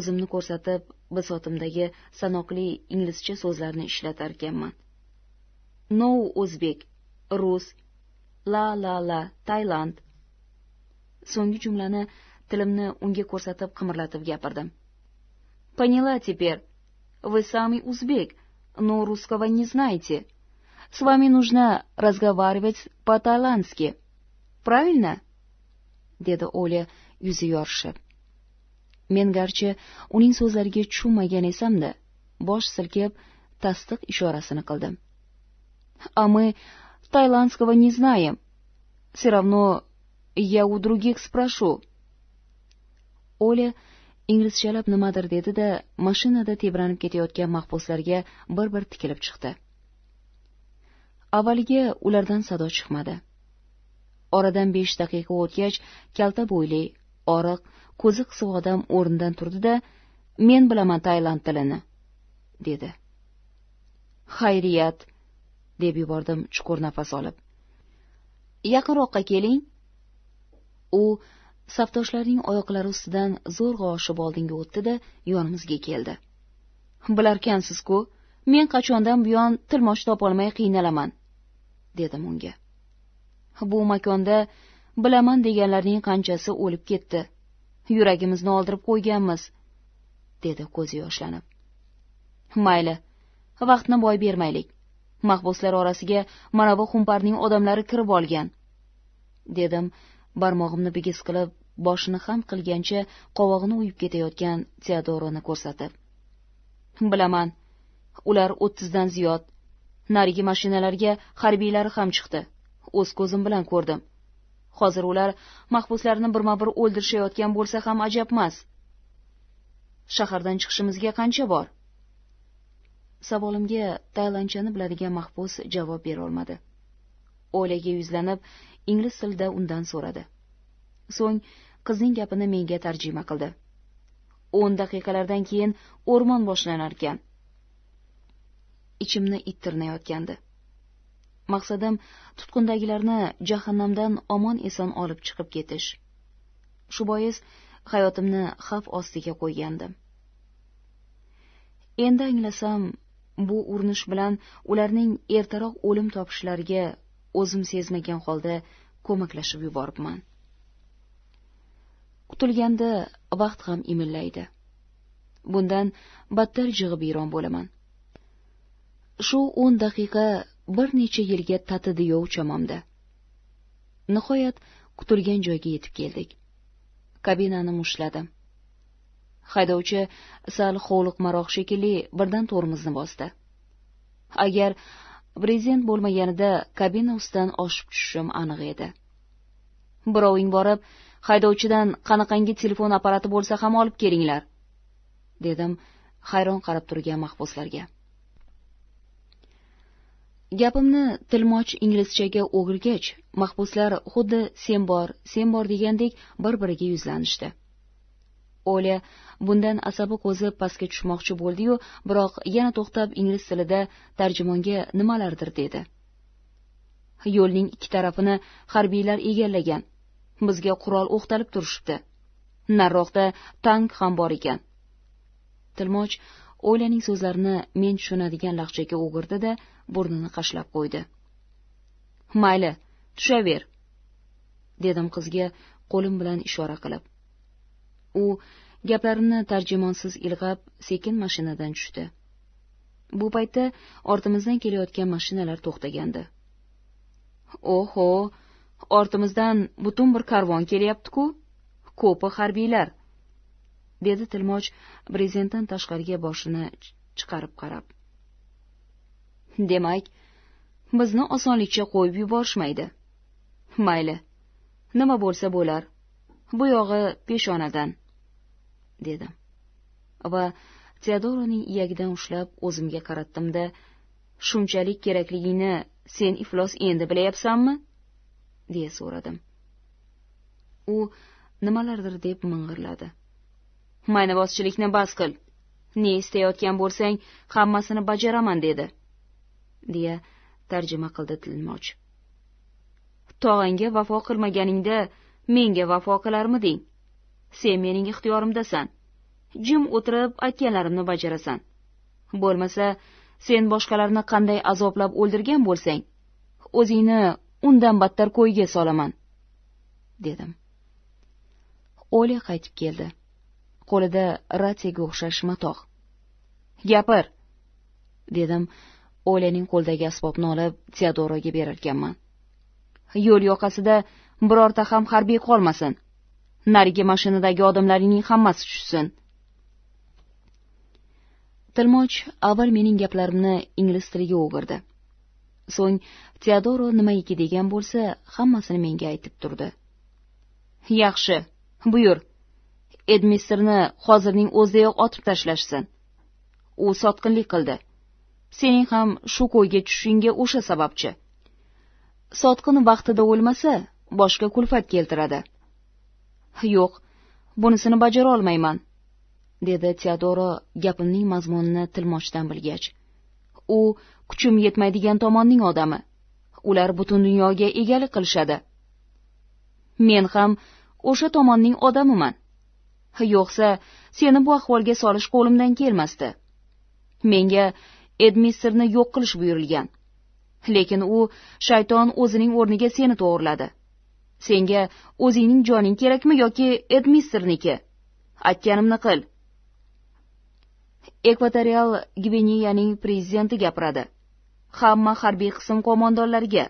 B: o'zimni ko'rsatib bisotimdagi sanoqli inglizcha so'zlarni ishlatarkanman no o'zbek rus la la la tailand so'nggi jumlani tilimni unga ko'rsatib qimirlatib gapirdim Поняла теперь. Вы самый узбек, но русского не знаете. С вами нужно разговаривать по-тайландски. Правильно? dedi o'li yuzi yorishib men garchi uning so'zlariga tushunmagan esamda bosh silkib tasdiq ishorasini qildim а мы тайландского не знаем все равно я у других спрошу оля inglizchalab nimadir dedi da mashinada tebranib ketayotgan mahbuslarga bir bir tikilib chiqdi avvaliga ulardan sado chiqmadi oradan besh daqiqa o'tgach kalta bo'yli oriq ko'zi qisiq odam o'rnidan turdi da men bilaman tailand tilini dedi xayriyat deb yubordim chuqur nafas olib yaqinroqqa keling u safdoshlarning oyoqlari ustidan zo'rg'a oshib oldinga o'tdi da yonimizga keldi bilarkansiz ku men qachondan buyon tilmoch topolmay qiynalaman dedim unga bu makonda bilaman deganlarning qanchasi o'lib ketdi yuragimizni oldirib qo'yganmiz dedi ko'zi yoshlanib mayli vaqtni boy bermaylik mahbuslar orasiga mana bu xumparning odamlari kirib olgan dedim barmog'imni bigiz qilib boshini xam qilgancha qovog'ini uyib ketayotgan teodorani ko'rsatib bilaman ular o'ttizdan ziyod narigi mashinalarga harbiylari ham chiqdi o'z ko'zim bilan ko'rdim hozir ular mahbuslarni birma bir o'ldirishayotgan bo'lsa ham ajabmas shahardan chiqishimizga qancha bor savolimga taylanchani biladigan mahbus javob berolmadi o'ylaga yuzlanib ingliz tilida undan so'radi so'ng qizning gapini menga tarjima qildi o'n daqiqalardan keyin o'rmon boshlanar ekan ichimni it tirnayotgandi maqsadim tutqundagilarni jahannamdan omon eson olib chiqib ketish shu bois hayotimni xavf ostiga qo'ygandim endi anglasam bu urinish bilan ularning ertaroq o'lim topishlariga o'zim sezmagan holda ko'maklashib yuboribman qutulganda vaqt ham imillaydi bundan battar jig'ib vayron bo'laman shu o'n daqiqa bir necha yilga tatidiyov chamamda nihoyat kutilgan joyga yetib keldik kabinani mushtladim haydovchi sal hovliqmaroq shekilli birdan tormozni bosdi agar brezent bo'lmaganida kabina ustidan oshib tushishim aniq edi biroving borib haydovchidan qanaqangi telefon apparati bo'lsa ham olib kelinglar dedim hayron qarab turgan mahbuslarga gapimni tilmoch inglizchaga o'girgach mahbuslar xuddi sen bor sen bor degandek bir biriga yuzlanishdi Оля bundan asabi qo'zib pastga tushmoqchi bo'ldi yu biroq yana to'xtab ingliz tilida tarjimonga nimalardir dedi yo'lning ikki tarafini harbiylar egallagan bizga qurol o'qtalib turishdi. Narroqda tank ham bor ekan tilmoch olyaning so'zlarini men tushunadigan lahjaga o'girdi da burnini qashlab qo'ydi mayli tushaver dedim qizga qo'lim bilan ishora qilib u gaplarini tarjimonsiz ilg'ab sekin mashinadan tushdi bu paytda ortimizdan kelayotgan mashinalar to'xtagandi oho ortimizdan butun bir karvon kelyapti ku ko'pi harbiylar dedi tilmoch brezentdan tashqariga boshini chiqarib qarab demak bizni osonlikcha qo'yib yuborishmaydi mayli nima bo'lsa bo'lar bu yog'i peshonadan dedim va teodoroning iyagidan ushlab o'zimga qaratdimda shunchalik kerakligini sen iflos endi bilyapsanmi deya so'radim u nimalardir deb ming'irladi maynavozchilikni bas qil ne istayotgan bo'lsang hammasini bajaraman dedi deya tarjima qildi tilmoch tog'angga vafo qilmaganingda menga vafo qilarmiding sen mening ixtiyorimdasan jim o'tirib aytganlarimni bajarasan bo'lmasa sen boshqalarni qanday azoblab o'ldirgan bo'lsang o'zingni undan battar qo'yga solaman dedim ole qaytib keldi qo'lida ratsiyaga o'xshash matoq gapir dedim olening qo'lidagi asbobni olib teodoraga berarkanman yo'l yoqasida birorta ham harbiy qolmasin narigi mashinadagi odamlaringning hammasi tushsin tilmoch avval mening gaplarimni ingliz tiliga o'girdi so'ng teodoro nimaiki degan bo'lsa hammasini menga aytib turdi yaxshi buyur edmisterni hozirning o'zidayoq otib tashlashsin u sotqinlik qildi sening ham shu ko'yga tushishingga o'sha sababchi sotqin vaqtida o'lmasa boshga kulfat keltiradi yo'q bunisini olmayman dedi teodoro gapimning mazmunini tilmochdan bilgach u kuchim yetmaydigan tomonning odami ular butun dunyoga egalik qilishadi men ham o'sha tomonning odamiman yo'qsa seni bu ahvolga solish qo'limdan kelmasdi menga edmisterni yo'q qilish buyurilgan lekin u shayton o'zining o'rniga seni to'g'riladi senga o'zingning joning kerakmi yoki edmisterniki aytganimni qil ekvatorial gvineyaning prezidenti gapiradi hamma harbiy qism qo'mondonlariga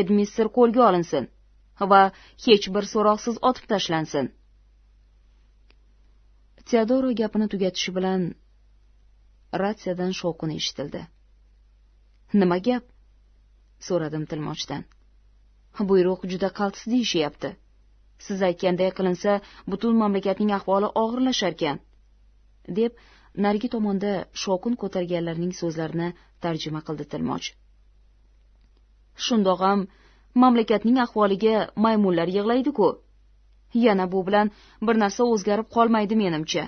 B: edmister qo'lga olinsin va hech bir so'roqsiz otib tashlansin teodoro gapini tugatishi bilan ratsiyadan shovqin eshitildi nima gap so'radim tilmochdan buyruq juda qaltis deyishyapti siz aytganday qilinsa butun mamlakatning ahvoli og'irlasharkan deb narigi tomonda shovqin ko'targanlarning so'zlarini tarjima qildi tilmoch shundog'am mamlakatning ahvoliga maymunlar yig'laydi ku yana bu bilan bir narsa o'zgarib qolmaydi menimcha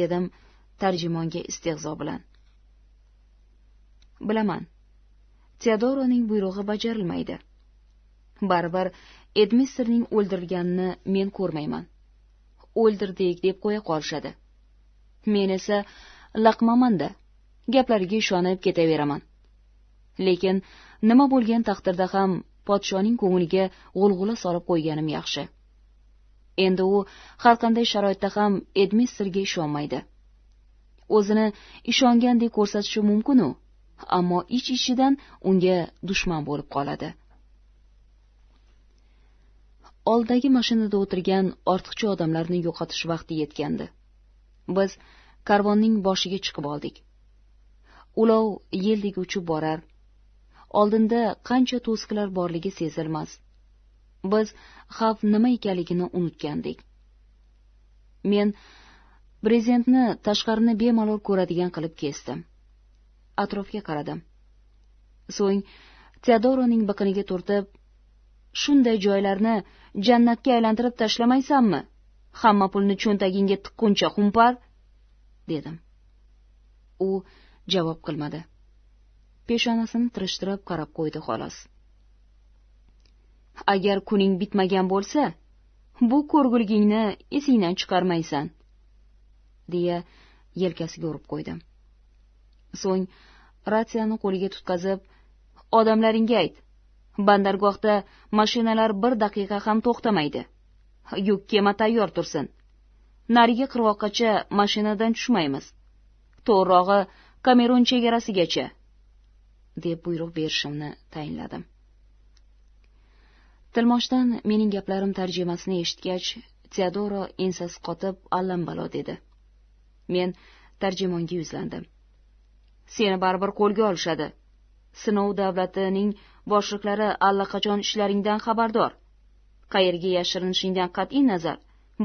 B: dedim tarjimonga istehzo bilan bilaman teodoroning buyrug'i bajarilmaydi baribir edmisterning o'ldirilganini men ko'rmayman o'ldirdik deb qo'ya qolishadi men esa laqmamanda gaplariga ishonib ketaveraman lekin nima bo'lgan taqdirda ham podshoning ko'ngliga g'ulg'ula solib qo'yganim yaxshi endi u har qanday sharoitda ham edmisterga ishonmaydi o'zini ishongandek ko'rsatishi mumkinu ammo ich ichidan unga dushman bo'lib qoladi oldagi mashinada o'tirgan ortiqcha odamlarni yo'qotish vaqti yetgandi biz karvonning boshiga chiqib oldik ulov yeldek uchib borar oldinda qancha to'siqlar borligi sezilmas biz xavf nima ekanligini unutgandik men brezentni tashqarini bemalol ko'radigan qilib kesdim atrofga qaradim so'ng teodoroning biqiniga turtib shunday joylarni jannatga aylantirib tashlamaysanmi hamma pulni cho'ntagingga tiqquncha xumpar dedim u javob qilmadi peshonasini tirishtirib qarab qo'ydi xolos agar kuning bitmagan bo'lsa bu ko'rgulgingni esingdan chiqarmaysan deya yelkasiga urib qo'ydim so'ng ratsiyani qo'liga tutqazib odamlaringga ayt bandargohda mashinalar bir daqiqa ham to'xtamaydi yuk kema tayyor tursin narigi qirg'oqqacha mashinadan tushmaymiz to'g'rirog'i kamerun chegarasigacha deb buyruq berishimni tayinladim tilmoshdan mening gaplarim tarjimasini eshitgach teodoro ensasi qotib allambalo dedi men tarjimonga yuzlandim seni baribir qo'lga olishadi sinov davlatining boshliqlari allaqachon ishlaringdan xabardor qayerga yashirinishingdan qat'iy nazar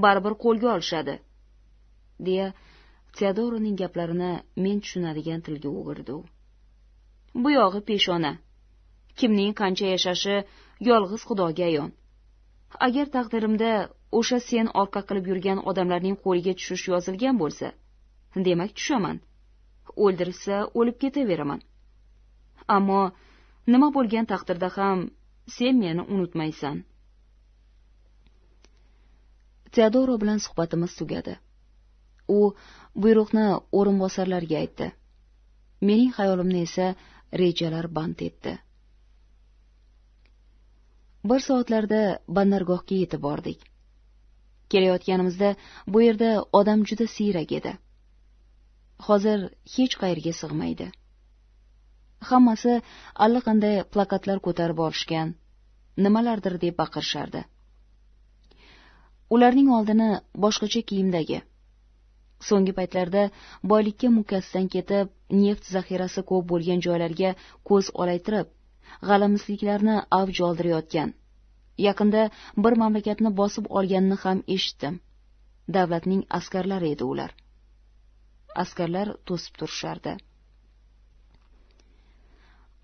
B: baribir qo'lga olishadi deya teodoroning gaplarini men tushunadigan tilga o'girdi u buyog'i peshona kimning qancha yashashi yolg'iz xudoga ayon agar taqdirimda o'sha sen orqa qilib yurgan odamlarning qo'liga tushish yozilgan bo'lsa demak tushaman o'ldirilsa o'lib ketaveraman ammo nima bo'lgan taqdirda ham sen meni unutmaysan teodoro bilan suhbatimiz tugadi u buyruqni o'rinbosarlarga aytdi mening xayolimni esa rejalar band etdi bir soatlarda bandargohga yetib bordik kelayotganimizda bu yerda odam juda siyrak edi hozir hech qayerga sig'maydi hammasi allaqanday plakatlar ko'tarib olishgan nimalardir deb baqirishardi ularning oldini boshqacha kiyimdagi so'nggi paytlarda boylikka mukkasidan ketib neft zaxirasi ko'p bo'lgan joylarga ko'z olaytirib g'alamisliklarni avj oldirayotgan yaqinda bir mamlakatni bosib olganini ham eshitdim davlatning askarlari edi ular askarlar to'sib turishardi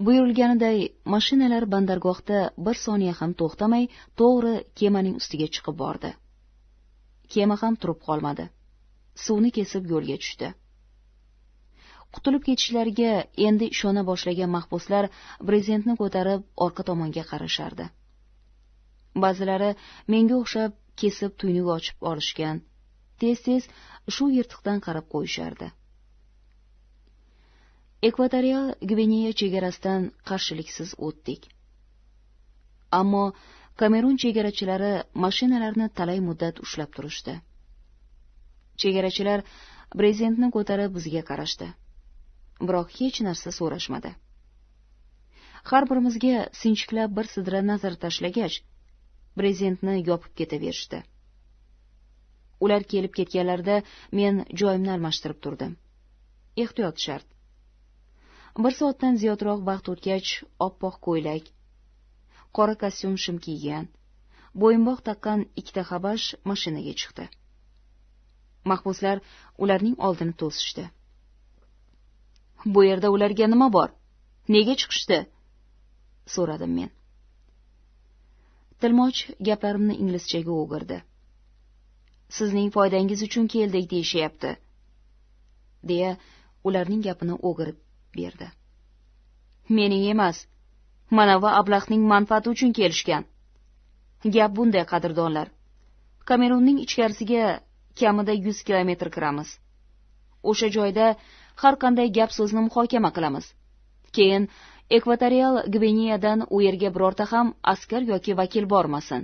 B: buyurilganiday mashinalar bandargohda bir soniya ham to'xtamay to'g'ri kemaning ustiga chiqib bordi kema ham turib qolmadi suvni kesib yo'lga tushdi qutulib ketishlariga endi ishona boshlagan mahbuslar brezentni ko'tarib orqa tomonga qarashardi ba'zilari menga o'xshab kesib tuynuk ochib olishgan tez tez shu yirtiqdan qarab qo'yishardi ekvatorial gvineya chegarasidan qarshiliksiz o'tdik ammo kamerun chegarachilari mashinalarni talay muddat ushlab turishdi chegarachilar brezentni ko'tarib bizga qarashdi biroq hech narsa so'rashmadi har birimizga sinchiklab bir sidra nazar tashlagach brezentni yopib ketaverishdi ular kelib ketganlarida men joyimni almashtirib turdim ehtiyot shart bir soatdan ziyodroq vaqt o'tgach oppoq ko'ylak qora kostyum shim kiygan bo'yinbog' taqqan ikkita habash mashinaga chiqdi mahbuslar ularning oldini to'sishdi bu yerda ularga nima bor nega chiqishdi so'radim men tilmoch gaplarimni inglizchaga o'girdi sizning foydangiz uchun keldik deyishyapti deya ularning gapini o'girib berdi mening emas manavi ablahning manfaati uchun kelishgan gap bunday qadrdonlar kamerunning ichkarisiga kamida yuz kilometr kiramiz o'sha joyda har qanday gap so'zni muhokama qilamiz keyin ekvatorial gvineyadan u yerga birorta ham askar yoki vakil bormasin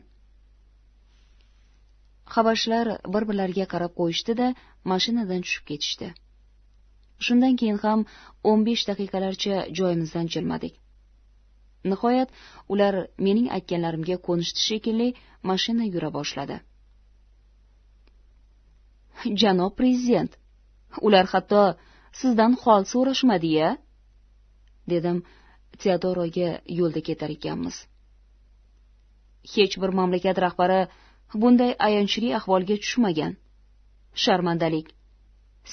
B: habashlar bir birlariga qarab qo'yishdi da mashinadan tushib ketishdi shundan keyin ham o'n besh daqiqalarcha joyimizdan jilmadik nihoyat ular mening aytganlarimga ko'nishdi shekilli mashina yura boshladi janob prezident ular hatto sizdan hol so'rashmadi ya dedim teodoroga yo'lda ketar ekanmiz hech bir mamlakat rahbari bunday ayanchli ahvolga tushmagan sharmandalik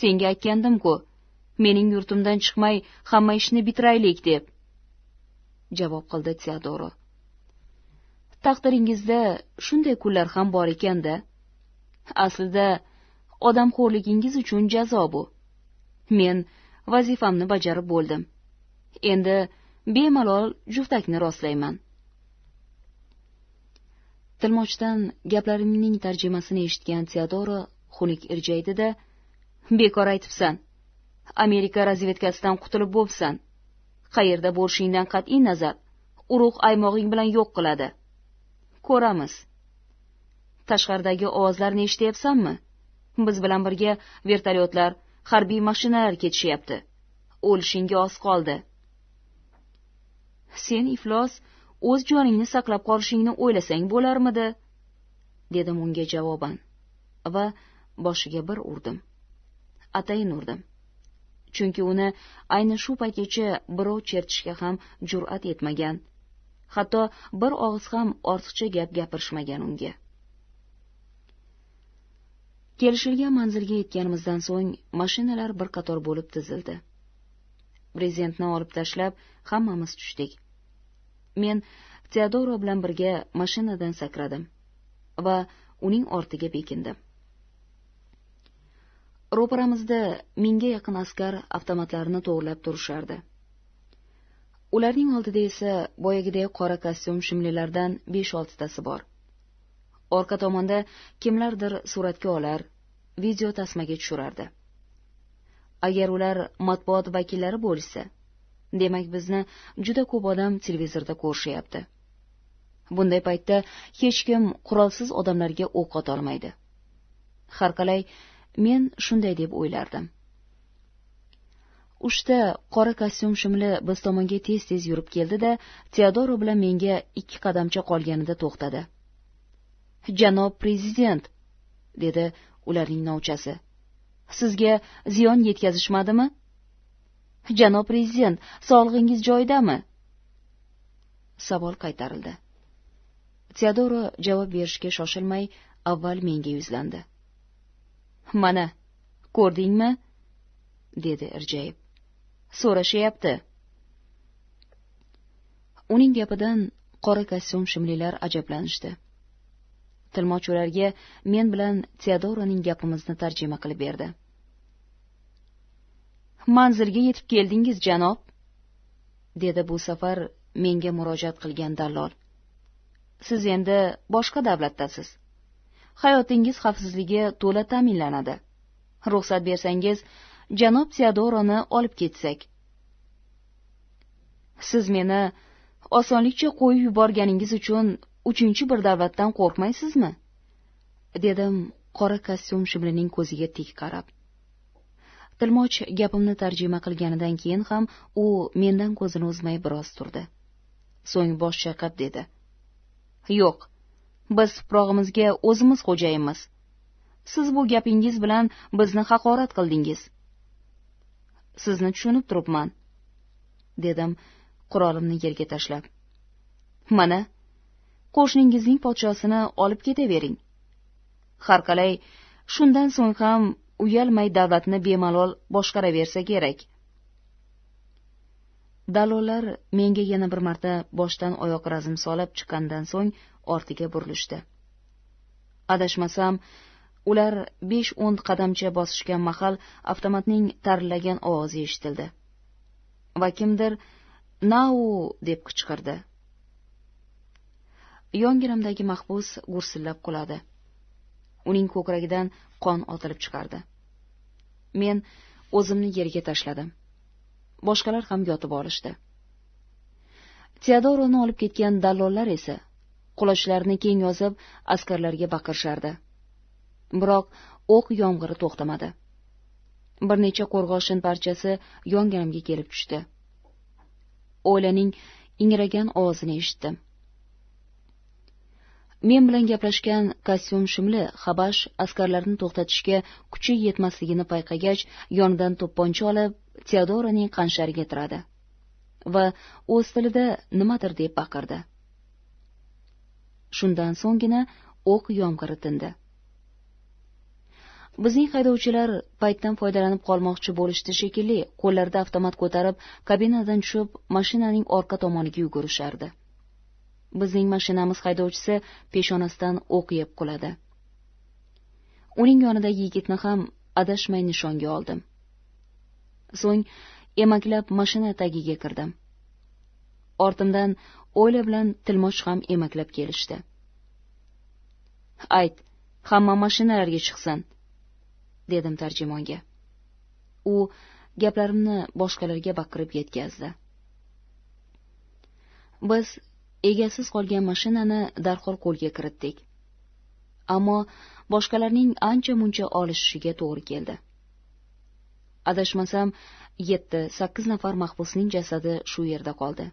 B: senga aytgandim ku mening yurtimdan chiqmay hamma ishni bitiraylik deb javob qildi teodoro taqdiringizda shunday kunlar ham bor ekan da aslida odamxo'rligingiz uchun jazo bu men vazifamni bajarib bo'ldim endi bemalol juftakni rostlayman tilmochdan gaplarimning tarjimasini eshitgan teodoro xunuk irjaydida bekor aytibsan amerika razvedkasidan qutulib bo'psan qayerda bo'lishingdan qat'iy nazar urug' aymog'ing bilan yo'q qiladi ko'ramiz tashqaridagi ovozlarni eshityapsanmi biz bilan birga vertolyotlar harbiy mashinalar ketishyapti o'lishingga oz qoldi sen iflos o'z joningni saqlab qolishingni o'ylasang bo'larmidi dedim unga javoban va boshiga bir urdim atayin urdim chunki uni ayni shu paytgacha birov chertishga ham jur'at etmagan hatto bir og'iz ham ortiqcha gap gapirishmagan unga kelishilgan manzilga yetganimizdan so'ng mashinalar bir qator bo'lib tizildi brezentni olib tashlab hammamiz tushdik men teodoro bilan birga mashinadan sakradim va uning ortiga bekindim ro'paramizda mingga yaqin askar avtomatlarini to'g'irlab turishardi ularning oldida esa boyagidek qora kostyum shimlilardan besh oltitasi bor orqa tomonda kimlardir suratga olar video tasmaga tushirardi agar ular matbuot vakillari bo'lishsa demak bizni juda ko'p odam televizorda ko'rishyapti bunday paytda hech kim qurolsiz odamlarga o'q otolmaydi har qalay men shunday deb o'ylardim uchta qora kostyum shimli biz tomonga tez tez yurib keldi da teodoro bilan menga ikki qadamcha qolganida to'xtadi janob prezident dedi ularning novchasi sizga ziyon yetkazishmadimi janob prezident sog'lig'ingiz joyidami savol qaytarildi teodoro javob berishga shoshilmay avval menga yuzlandi mana ko'rdingmi dedi irjayib so'rashayapti uning gapidan qora kostyum shimlilar ajablanishdi tilmoch ularga men bilan teodoraning gapimizni tarjima qilib berdi manzilga yetib keldingiz janob dedi bu safar menga murojaat qilgan dallol siz endi boshqa davlatdasiz hayotingiz xavfsizligi to'la ta'minlanadi ruxsat bersangiz janob teodoroni olib ketsak siz meni osonlikcha qo'yib yuborganingiz uchun uchinchi bir da'vatdan qo'rqmaysizmi dedim qora kostyum shimlining ko'ziga tik qarab tilmoch gapimni tarjima qilganidan keyin ham u mendan ko'zini uzmay biroz turdi so'ng bosh chayqab dedi yo'q biz tuprog'imizga o'zimiz xo'jayinmiz siz bu gapingiz bilan bizni haqorat qildingiz sizni tushunib turibman dedim qurolimni yerga tashlab mana qo'shningizning podshosini olib ketavering har qalay shundan so'ng ham uyalmay davlatni bemalol boshqaraversa kerak dallollar menga yana bir marta boshdan oyoq razm solib chiqqandan so'ng ortiga burilishdi adashmasam ular besh o'n qadamcha bosishgan mahal avtomatning tarillagan ovozi eshitildi va kimdir nau deb qichqirdi Yongiramdagi mahbus gursillab quladi uning ko'kragidan qon otilib chiqardi men o'zimni yerga tashladim boshqalar ham yotib olishdi teodoroni olib ketgan dallollar esa qulochlarini keng yozib askarlarga baqirishardi biroq o'q yomg'iri to'xtamadi bir necha qo'rg'oshin parchasi yonganimga kelib tushdi o'ylaning ingragan ovozini eshitdim men bilan gaplashgan kostyum shimli habash askarlarni to'xtatishga kuchi yetmasligini payqagach yonidan to'pponcha olib teodoraning qanshariga tiradi va o'z tilida nimadir deb baqirdi shundan so'nggina o'q yomg'iri tindi bizning haydovchilar paytdan foydalanib qolmoqchi bo'lishdi shekilli qo'llarida avtomat ko'tarib kabinadan tushib mashinaning orqa tomoniga yugurishardi bizning mashinamiz haydovchisi peshonasidan o'q yeb quladi uning yonidagi yigitni ham adashmay nishonga oldim so'ng emaklab mashina tagiga kirdim ortimdan o'yla bilan tilmoch ham emaklab kelishdi ayt hamma mashinalarga chiqsin dedim tarjimonga u gaplarimni boshqalarga baqirib yetkazdi biz egasiz qolgan mashinani darhol qo'lga kiritdik ammo boshqalarning ancha muncha olishishiga to'g'ri keldi adashmasam yetti sakkiz nafar mahbusning jasadi shu yerda qoldi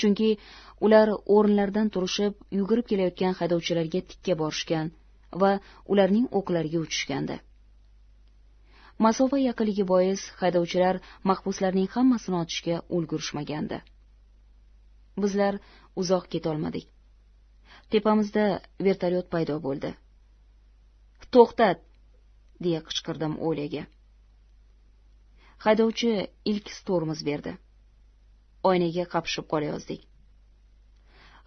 B: chunki ular o'rinlaridan turishib yugurib kelayotgan haydovchilarga tikka borishgan va ularning o'qlariga uchishgandi masofa yaqinligi bois haydovchilar mahbuslarning hammasini otishga ulgurishmagandi bizlar uzoq ketolmadik tepamizda vertolyot paydo bo'ldi to'xtat deya qichqirdim o'liga haydovchi ilk tormoz berdi oynaga qapishib qolayozdik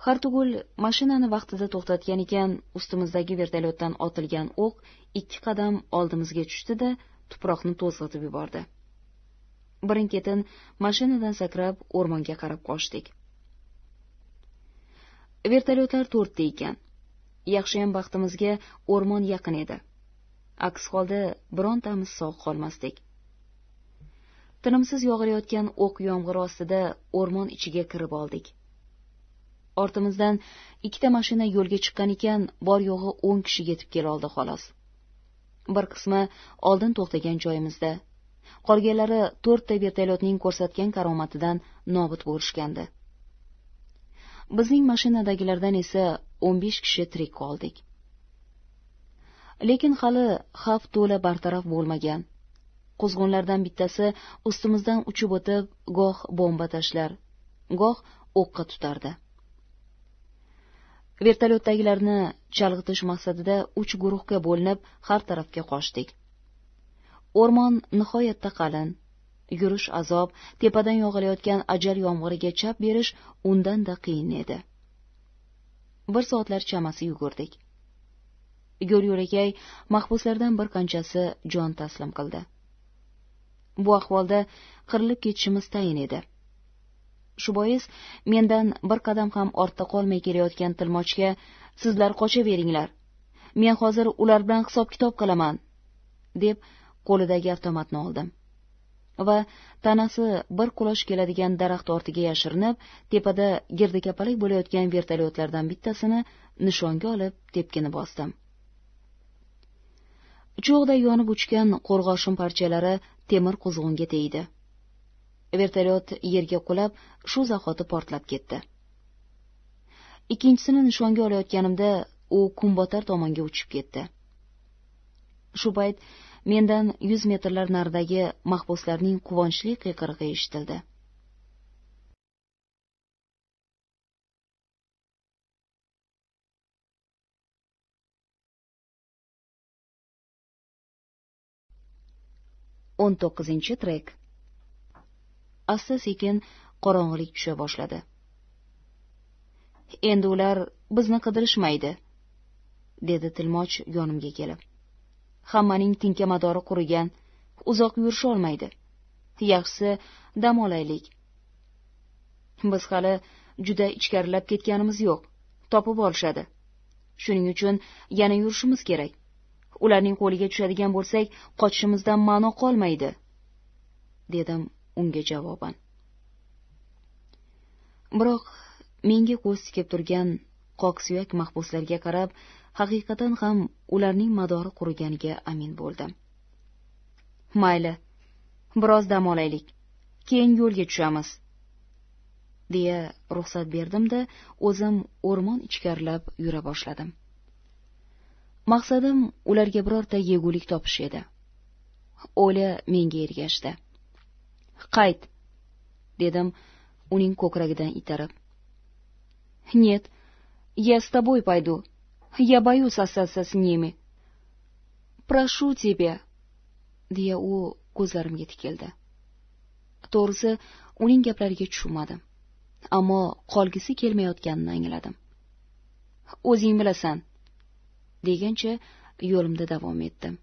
B: xartugul mashinani vaqtida to'xtatgan ekan ustimizdagi vertolyotdan otilgan o'q ikki qadam oldimizga tushdi da tuproqni to'zg'itib yubordi birin ketin mashinadan sakrab o'rmonga qarab qochdik vertolyotlar to'rtta ekan yaxshiyam baxtimizga o'rmon yaqin edi aks holda birontamiz sog' qolmasdik tinimsiz yog'ilayotgan o'q yomg'iri ostida o'rmon ichiga kirib oldik ortimizdan ikkita mashina yo'lga chiqqan ekan bor yo'g'i o'n kishi yetib keloldi xolos bir qismi oldin to'xtagan joyimizda qolganlari to'rtta vertolyotning ko'rsatgan karomatidan nobud bo'lishgandi bizning mashinadagilardan esa o'n besh kishi tirik qoldik lekin hali xavf to'la bartaraf bo'lmagan quzg'unlardan bittasi ustimizdan uchib o'tib goh bomba tashlar goh o'qqa tutardi vertolyotdagilarni chalg'itish maqsadida uch guruhga bo'linib har tarafga qochdik o'rmon nihoyatda qalin yurish azob tepadan yog'ilayotgan ajal yomg'iriga chap berish undanda qiyin edi bir soatlar chamasi yugurdik yo'l yo'lakay mahbuslardan bir qanchasi jon taslim qildi bu ahvolda qirilib ketishimiz tayin edi shu bois mendan bir qadam ham ortda qolmay kelayotgan tilmochga sizlar qochaveringlar men hozir ular bilan hisob kitob qilaman deb qo'lidagi avtomatni oldim va tanasi bir qulosh keladigan daraxt ortiga yashirinib tepada girdikapalak bo'layotgan vertolyotlardan bittasini nishonga olib tepkini bosdim cho'g'day yonib uchgan qo'rg'oshin parchalari temir quzg'unga tegdi vertolyot yerga qulab shu zahoti portlab ketdi ikkinchisini nishonga olayotganimda u kunbotar tomonga uchib ketdi shu payt mendan yuz metrlar naridagi mahbuslarning
A: quvonchli qiyqirig'i eshitildi o'n to'qqizinchi trek asta sekin qorong'ulik tusha boshladi
B: endi ular bizni qidirishmaydi dedi tilmoch yonimga kelib hammaning tinkamadori qurigan uzoq yurisholmaydi yaxshisi dam olaylik biz hali juda ichkarilab ketganimiz yo'q topib olishadi shuning uchun yana yurishimiz kerak ularning qo'liga tushadigan bo'lsak qochishimizdan ma'no qolmaydi dedim unga javoban biroq menga ko'z tikib turgan qoqsuyak mahbuslarga qarab haqiqatan ham ularning madori quriganiga amin bo'ldim mayli biroz dam olaylik keyin yo'lga tushamiz deya ruxsat berdim da o'zim o'rmon ichkarilab yura boshladim maqsadim ularga birorta yegulik topish edi o'li menga ergashdi qayt dedim uning ko'kragidan itarib нет я с тобой пойду я боюсь остаться с ними прошу тебя deya u ko'zlarimga tikildi to'g'risi uning gaplariga tushunmadim ammo qolgisi kelmayotganini angladim o'zing bilasan degancha yo'limda davom etdim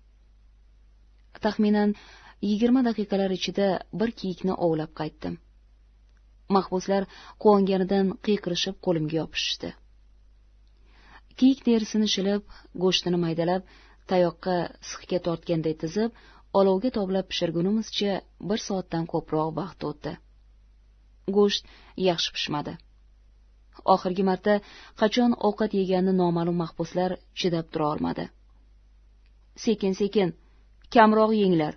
B: taxminan yigirma daqiqalar ichida bir kiyikni ovlab qaytdim mahbuslar quvonganidan qiyqirishib qo'limga yopishishdi kiyik terisini shilib go'shtini maydalab tayoqqa sixga tortganday tizib olovga toblab pishirgunimizcha bir soatdan ko'proq vaqt o'tdi go'sht yaxshi pishmadi oxirgi marta qachon ovqat yeganini noma'lum mahbuslar chidab tura olmadi sekin sekin kamroq yenglar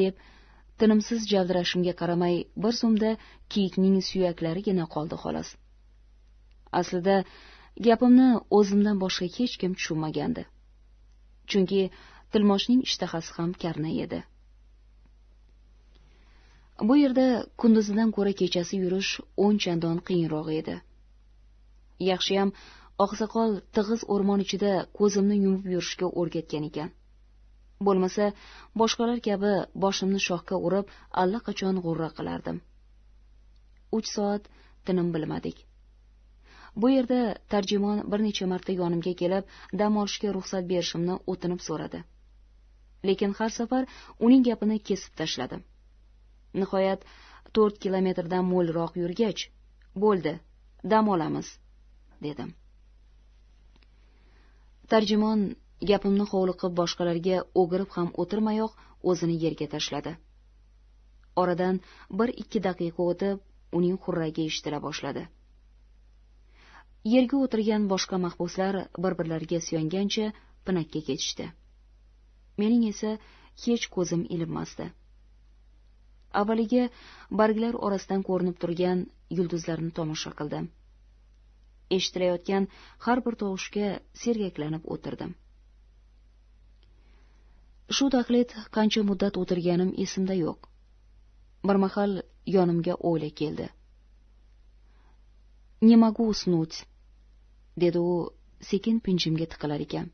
B: deb tinimsiz javdirashimga qaramay bir zumda kiyikning suyaklarigina qoldi xolos aslida gapimni o'zimdan boshqa hech kim tushunmagandi chunki tilmoshning ishtahasi ham karna edi bu yerda kunduzidan ko'ra kechasi yurish o'n chandon qiyinroq edi yaxshiyam oqsoqol tig'iz o'rmon ichida ko'zimni yumib yurishga o'rgatgan ekan bo'lmasa boshqalar kabi boshimni shoxga urib allaqachon g'urra qilardim uch soat tinim bilmadik bu yerda tarjimon bir necha marta yonimga kelib dam olishga ruxsat berishimni o'tinib so'radi lekin har safar uning gapini kesib tashladim nihoyat to'rt kilometrdan mo'lroq yurgach bo'ldi dam olamiz dedim tarjimon gapimni hovliqib boshqalarga o'girib ham o'tirmayoq o'zini yerga tashladi oradan bir ikki daqiqa o'tib uning xurragi eshitila boshladi yerga o'tirgan boshqa mahbuslar bir birlariga suyangancha pinakka ketishdi mening esa hech ko'zim ilinmasdi avvaliga barglar orasidan ko'rinib turgan yulduzlarni tomosha qildim eshitilayotgan har bir tovushga sergaklanib o'tirdim shu taqlid qancha muddat o'tirganim esimda yo'q bir mahal yonimga o'yla keldi не могу уснуть dedi u sekin pinjimga tiqilar ekan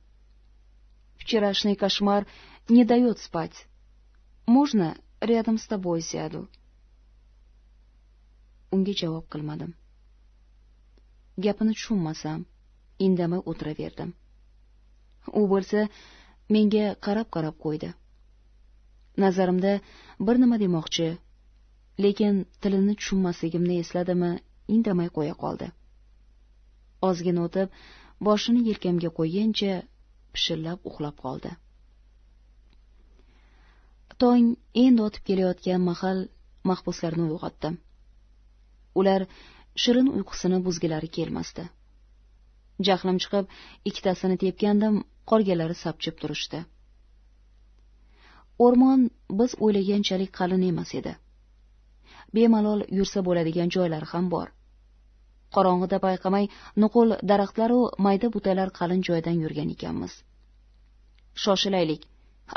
B: вчерашний кошмар не дает спать можно рядом с тобой сяду unga javob qilmadim gapini tushunmasam indamay o'tiraverdim u bo'lsa menga qarab qarab qo'ydi nazarimda bir nima demoqchi lekin tilini tushunmasligimni esladimi indamay qo'ya qoldi ozgina o'tib boshini yelkamga qo'ygancha pishillab uxlab qoldi tong endi otib kelayotgan mahal mahbuslarni uyg'otdim ular shirin uyqusini buzgilari kelmasdi jahlim chiqib ikkitasini tepgandim qolganlari sapchib turishdi o'rmon biz o'ylaganchalik qalin emas edi bemalol yursa bo'ladigan joylari ham bor qorong'ida payqamay nuqul daraxtlaru mayda butalar qalin joydan yurgan ekanmiz shoshilaylik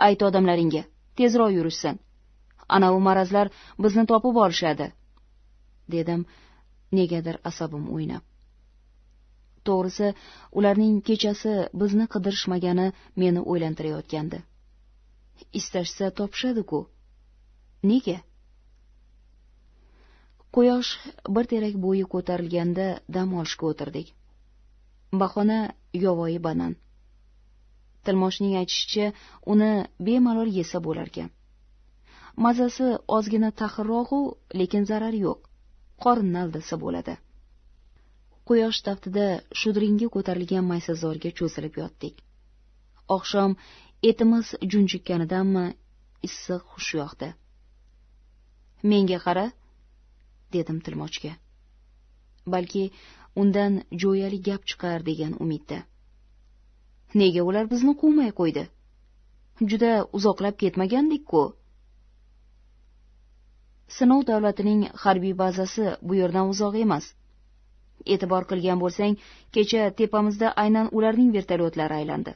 B: ayt odamlaringga tezroq yurishsin anavi marazlar bizni topib olishadi dedim negadir asabim o'ynab to'g'risi ularning kechasi bizni qidirishmagani meni o'ylantirayotgandi istashsa topishadi ku nega quyosh bir terak bo'yi ko'tarilganda dam olishga o'tirdik bahona yovvoyi banan tilmoshning aytishicha uni bemalol yesa bo'larkan mazasi ozgina taxirrog'u lekin zarari yo'q qorinni aldasa bo'ladi quyosh taftida shudringga ko'tarilgan maysazorga cho'zilib yotdik oqshom etimiz junjikkanidanmi issiq xush yoqdi menga qara dedim tilmochga balki undan jo'yali gap chiqar degan umidda nega ular bizni quvmay qo'ydi juda uzoqlab ketmagandik ku sinov davlatining harbiy bazasi bu yerdan uzoq emas e'tibor qilgan bo'lsang kecha tepamizda aynan ularning vertolyotlari aylandi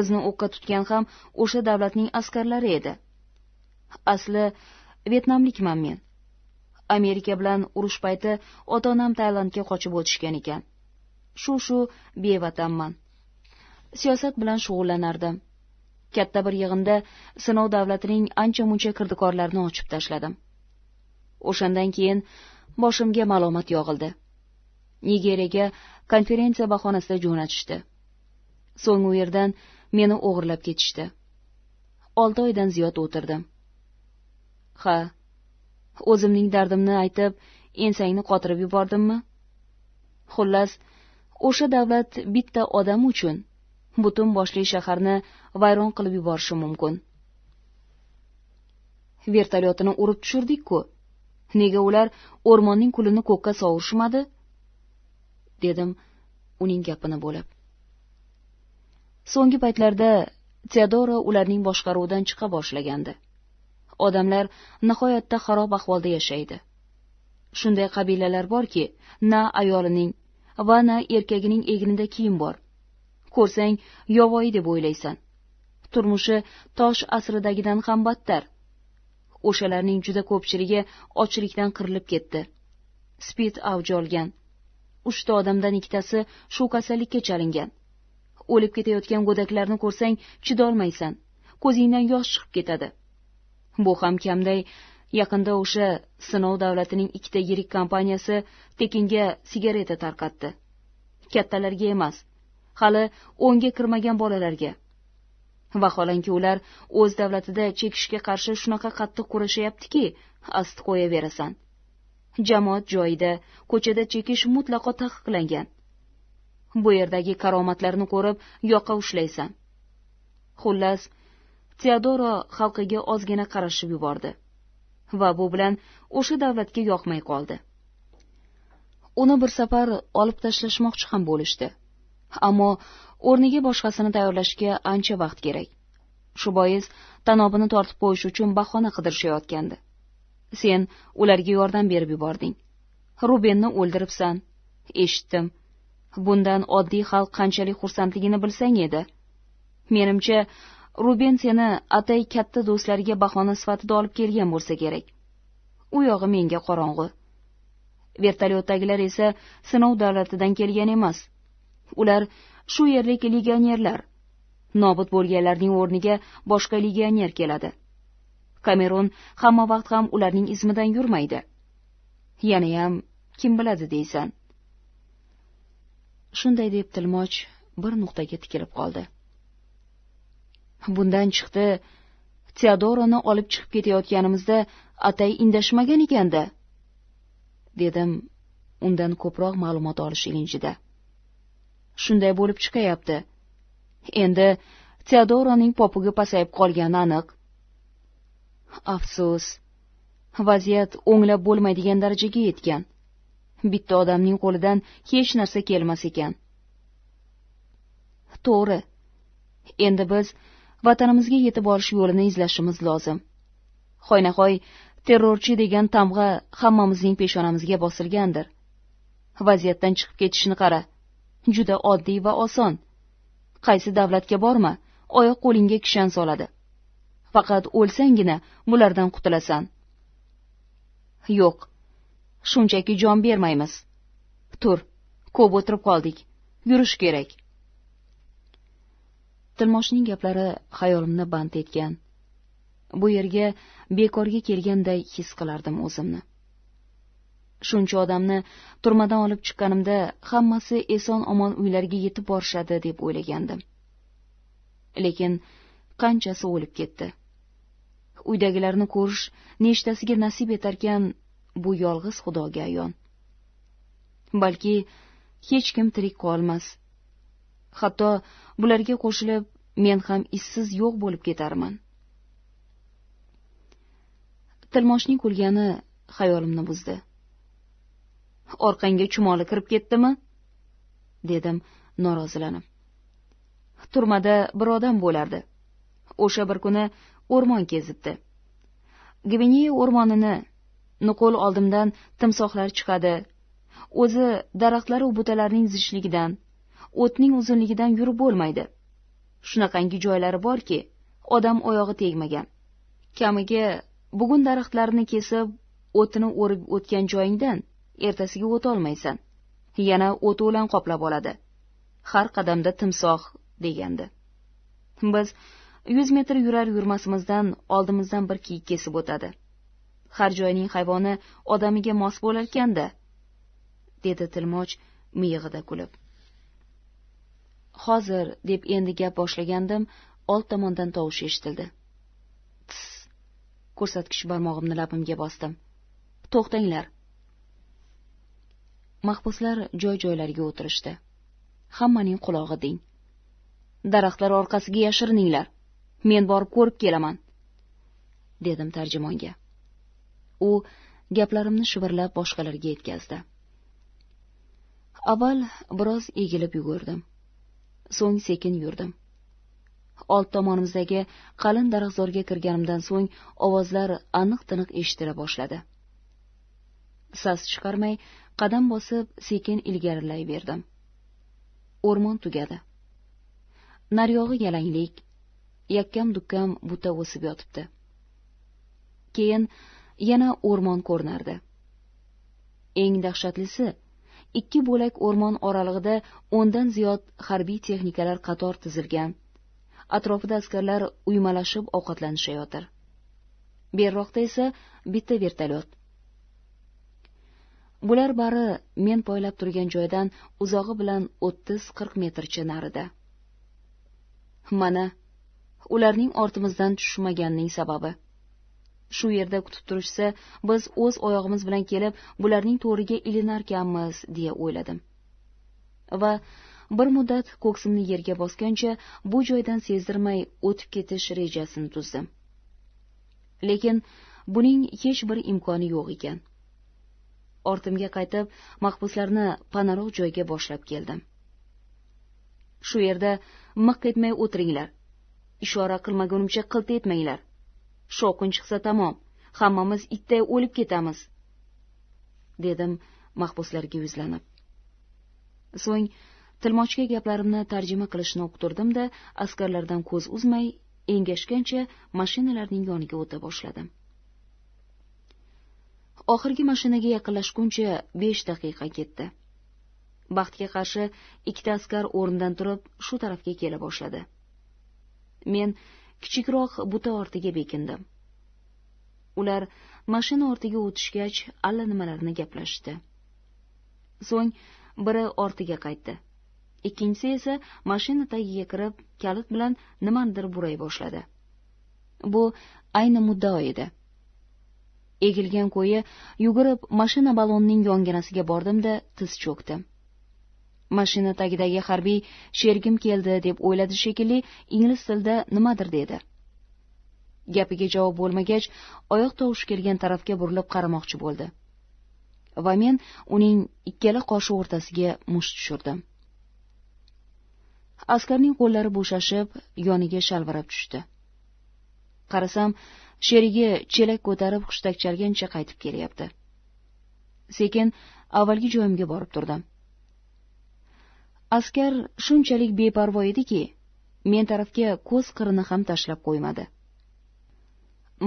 B: bizni o'qqa tutgan ham o'sha davlatning askarlari edi asli vyetnamlikman men amerika bilan urush payti ota onam tailandga qochib o'tishgan ekan shu shu bevatanman siyosat bilan shug'ullanardim katta bir yig'inda sinov davlatining ancha muncha kirdikorlarini ochib tashladim o'shandan keyin boshimga ma'lumot yog'ildi nigeriyaga konferensiya bahonasida jo'natishdi so'ng u yerdan meni o'g'irlab ketishdi olti oydan ziyod o'tirdim ha o'zimning dardimni aytib ensangni qotirib yubordimmi xullas o'sha davlat bitta odam uchun butun boshli shaharni vayron qilib yuborishi mumkin vertolyotini urib tushirdik ku nega ular o'rmonning kulini ko'kka sovurishmadi dedim uning gapini bo'lib so'nggi paytlarda teodoro ularning boshqaruvidan chiqa boshlagandi odamlar nihoyatda xarob ahvolda yashaydi shunday qabilalar borki na ayolining va na erkagining egnida kiyim bor ko'rsang yovvoyi deb o'ylaysan turmushi tosh asridagidan ham battar o'shalarning juda ko'pchiligi ochlikdan qirilib ketdi spid avj olgan uchta odamdan ikkitasi shu kasallikka chalingan o'lib ketayotgan go'daklarni ko'rsang chidolmaysan ko'zingdan yosh chiqib ketadi bu ham kamday yaqinda o'sha sinov davlatining ikkita yirik kompaniyasi tekinga sigareta tarqatdi kattalarga emas hali o'nga kirmagan bolalarga vaholanki ular o'z davlatida chekishga qarshi shunaqa qattiq kurashayaptiki asti qo'yaverasan jamoat joyida ko'chada chekish mutlaqo taqiqlangan bu yerdagi karomatlarni ko'rib yoqa ushlaysan xullas teodoro xalqiga ozgina qarashib yubordi va bu bilan o'sha davlatga yoqmay qoldi uni bir safar olib tashlashmoqchi ham bo'lishdi ammo o'rniga boshqasini tayyorlashga ancha vaqt kerak shu bois tanobini tortib qo'yish uchun bahona qidirishayotgandi sen ularga yordam berib yubording rubenni o'ldiribsan eshitdim bundan oddiy xalq qanchalik xursandligini bilsang edi menimcha ruben seni atay katta do'stlariga bahona sifatida olib kelgan bo'lsa kerak u yog'i menga qorong'u vertolyotdagilar esa sinov davlatidan kelgan emas ular shu yerlik legionerlar nobud bo'lganlarning o'rniga boshqa legioner keladi kamerun hamma vaqt ham ularning izmidan yurmaydi yanayam kim biladi deysan shunday deb tilmoch bir nuqtaga tikilib qoldi bundan chiqdi teodoroni olib chiqib ketayotganimizda atay indashmagan ekanda dedim undan ko'proq ma'lumot olish ilinjida shunday bo'lib chiqayapti endi teodoroning popugi pasayib qolgani aniq afsus vaziyat o'nglab bo'lmaydigan darajaga yetgan bitta odamning qo'lidan hech narsa kelmas ekan to'g'ri endi biz vatanimizga yetib borish yo'lini izlashimiz lozim hoynahoy terrorchi degan tamg'a hammamizning peshonamizga bosilgandir vaziyatdan chiqib ketishni qara juda oddiy va oson qaysi davlatga borma oyoq qo'lingga kishan soladi faqat o'lsanggina bulardan qutulasan yo'q shunchaki jon bermaymiz tur ko'p o'tirib qoldik yurish kerak tilmoshning gaplari xayolimni band etgan bu yerga bekorga kelganday his qilardim o'zimni shuncha odamni turmadan olib chiqqanimda hammasi eson omon uylariga yetib borishadi deb o'ylagandim lekin qanchasi o'lib ketdi uydagilarni ko'rish nechtasiga nasib etarkan bu yolg'iz xudoga ayon balki hech kim tirik qolmas hatto bularga qo'shilib men ham izsiz yo'q bo'lib ketarman tilmoshning kulgani xayolimni buzdi orqangga chumoli kirib ketdimi dedim norozilanib turmada bir odam bo'lardi o'sha bir kuni o'rmon kezibdi gvineya o'rmonini nuqul oldimdan timsohlar chiqadi o'zi daraxtlaru butalarning zichligidan o'tning uzunligidan yurib bo'lmaydi shunaqangi joylari borki odam oyog'i tegmagan kamiga bugun daraxtlarni kesib o'tini o'rib o'tgan joyingdan ertasiga o'tolmaysan yana o'tovlan qoplab oladi har qadamda timsoh degandi biz yuz metr yurar yurmasimizdan oldimizdan bir kiyik kesib o'tadi har joyning hayvoni odamiga mos bo'lar da dedi tilmoch miyig'ida kulib hozir deb endi gap boshlagandim old tomondan tovush eshitildi tis ko'rsatkich barmog'imni labimga bosdim to'xtanglar mahbuslar joy joylariga o'tirishdi hammaning qulog'i ding daraxtlar orqasiga yashirininglar men borib ko'rib kelaman dedim tarjimonga u gaplarimni shivirlab boshqalarga yetkazdi avval biroz egilib yugurdim so'ng sekin yurdim old tomonimizdagi qalin daraxtzorga kirganimdan so'ng ovozlar aniq tiniq eshitila boshladi sas chiqarmay qadam bosib sekin ilgarilayverdim o'rmon tugadi naryog'i yalanglik yakkam dukkam buta o'sib yotibdi keyin yana o'rmon ko'rinardi eng dahshatlisi ikki bo'lak o'rmon oralig'ida o'ndan ziyod harbiy texnikalar qator tizilgan atrofida askarlar uymalashib ovqatlanishayotir berroqda esa bitta vertolyot bular bari men poylab turgan joydan uzog'i bilan o'ttiz qirq metrcha narida mana ularning ortimizdan tushmaganining sababi shu yerda kutib turishsa biz o'z oyog'imiz bilan kelib bularning to'riga ilinarkanmiz deya o'yladim va bir muddat ko'ksimni yerga bosgancha bu joydan sezdirmay o'tib ketish rejasini tuzdim lekin buning hech bir imkoni yo'q ekan ortimga qaytib mahbuslarni panaroq joyga boshlab keldim shu yerda miq etmay o'tiringlar ishora qilmagunimcha qilt etmanglar shovqin chiqsa tamom hammamiz itday o'lib ketamiz dedim mahbuslarga yuzlanib so'ng tilmochga gaplarimni tarjima qilishni uqtirdim da askarlardan ko'z uzmay engashgancha mashinalarning yoniga o'ta boshladim oxirgi mashinaga yaqinlashguncha besh daqiqa ketdi baxtga qarshi ikkita askar o'rnidan turib shu tarafga kela boshladi men kichikroq buta ortiga bekindim ular mashina ortiga o'tishgach allanimalarni gaplashishdi so'ng biri ortiga qaytdi ikkinchisi esa mashina tagiga kirib kalit bilan nimanidir buray boshladi bu ayni muddao edi egilgan ko'yi yugurib mashina balonning yonginasiga bordim da tiz cho'kdim mashina tagidagi harbiy sherigim keldi deb o'yladi shekilli ingliz tilida nimadir dedi gapiga javob bo'lmagach oyoq tovushi kelgan tarafga burilib qaramoqchi bo'ldi va men uning ikkala qoshi o'rtasiga musht tushirdim askarning qo'llari bo'shashib yoniga shalvirab tushdi qarasam sherigi chelak ko'tarib hushtak chalgancha qaytib kelyapti sekin avvalgi joyimga borib turdim askar shunchalik beparvo ediki men tarafga ko'z qirini ham tashlab qo'ymadi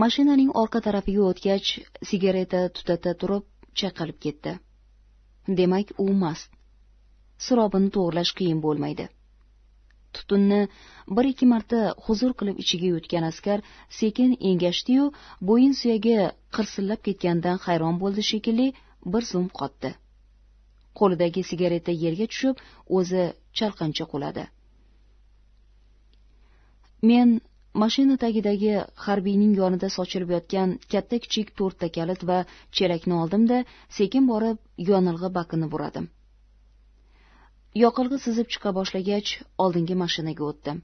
B: mashinaning orqa tarafiga o'tgach sigareta tutata turib chayqalib ketdi demak u mast surobini to'g'irlash qiyin bo'lmaydi tutunni bir ikki marta huzur qilib ichiga yutgan askar sekin engashdi yu bo'yin suyagi qirsillab ketganidan hayron bo'ldi shekilli bir zum qotdi qo'lidagi sigareta yerga tushib o'zi chalqancha quladi men mashina tagidagi harbiyning yonida sochilib yotgan katta kichik to'rtta kalit va chelakni oldimda sekin borib yonilg'i bakini buradim yoqilg'i sizib chiqa boshlagach oldingi mashinaga o'tdim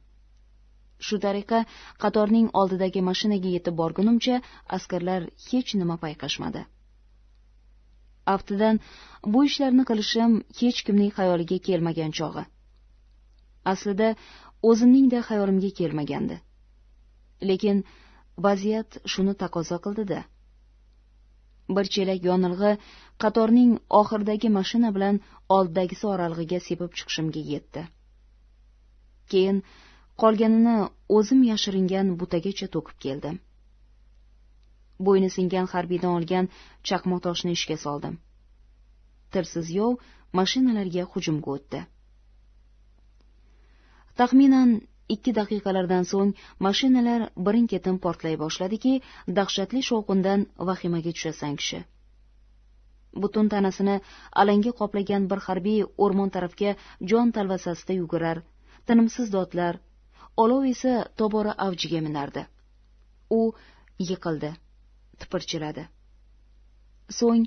B: shu tariqa qatorning oldidagi mashinaga yetib borgunimcha askarlar hech nima payqashmadi aftidan bu ishlarni qilishim hech kimning xayoliga kelmagan chog'i aslida o'zimning da xayolimga kelmagandi lekin vaziyat shuni taqozo qildida bir chelak yonilg'i qatorning oxiridagi mashina bilan oldidagisi oralig'iga sepib chiqishimga yetdi keyin qolganini o'zim yashiringan butagacha to'kib keldim bo'yni singan harbiydan olgan chaqmoq toshni ishga soldim tilsiz yov mashinalarga hujumga o'tdi taxminan ikki daqiqalardan so'ng mashinalar birin ketin portlay boshladiki dahshatli shovqindan vahimaga tushasan kishi butun tanasini alanga qoplagan bir harbiy o'rmon tarafga jon talvasasida yugurar tinimsiz dodlar olov esa tobora avjiga minardi u yiqildi tipirchiladi so'ng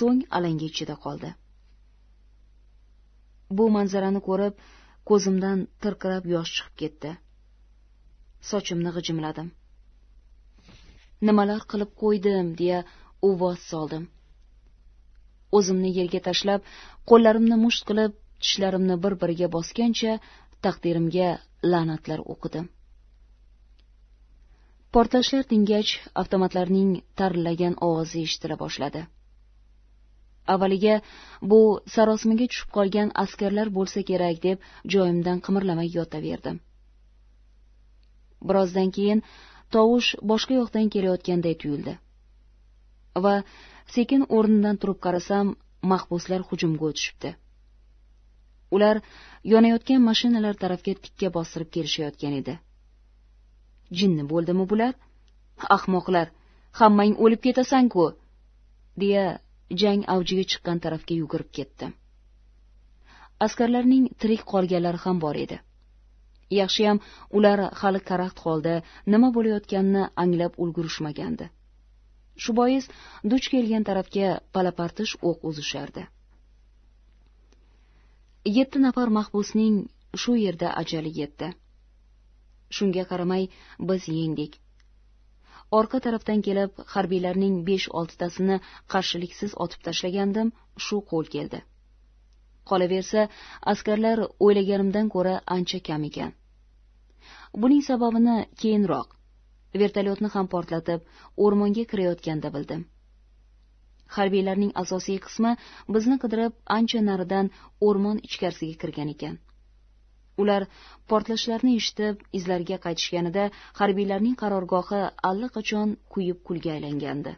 B: so'ng alanga ichida qoldi bu manzarani ko'rib ko'zimdan tirqirab yosh chiqib ketdi sochimni g'ijimladim nimalar qilib qo'ydim deya ovoz soldim o'zimni yerga tashlab qo'llarimni musht qilib tishlarimni bir biriga bosgancha taqdirimga la'natlar o'qidim portlashlar tingach avtomatlarning tarillagan ovozi eshitila boshladi avvaliga bu sarosimaga tushib qolgan askarlar bo'lsa kerak deb joyimdan qimirlamay yotaverdim birozdan keyin tovush boshqa yoqdan kelayotganday tuyuldi va sekin o'rnimdan turib qarasam mahbuslar hujumga o'tishibdi ular yonayotgan mashinalar tarafga tikka bostirib kelishayotgan edi jinni bo'ldimi bular ahmoqlar hammang o'lib ketasan ku deya jang avjiga chiqqan tarafga yugurib ketdi askarlarning tirik qolganlari ham bor edi yaxshiyam ular hali karaxt holda nima bo'layotganini anglab ulgurishmagandi shu bois duch kelgan tarafga palapartish o'q uzishardi yetti nafar mahbusning shu yerda ajali yetdi shunga qaramay biz yengdik orqa tarafdan kelib harbiylarning besh oltitasini qarshiliksiz otib tashlagandim shu qo'l keldi qolaversa askarlar o'ylaganimdan ko'ra ancha kam ekan buning sababini keyinroq vertolyotni ham portlatib o'rmonga kirayotganda bildim harbiylarning asosiy qismi bizni qidirib ancha naridan o'rmon ichkarisiga kirgan ekan ular portlashlarni eshitib izlariga qaytishganida harbiylarning qarorgohi allaqachon kuyib kulga aylangandi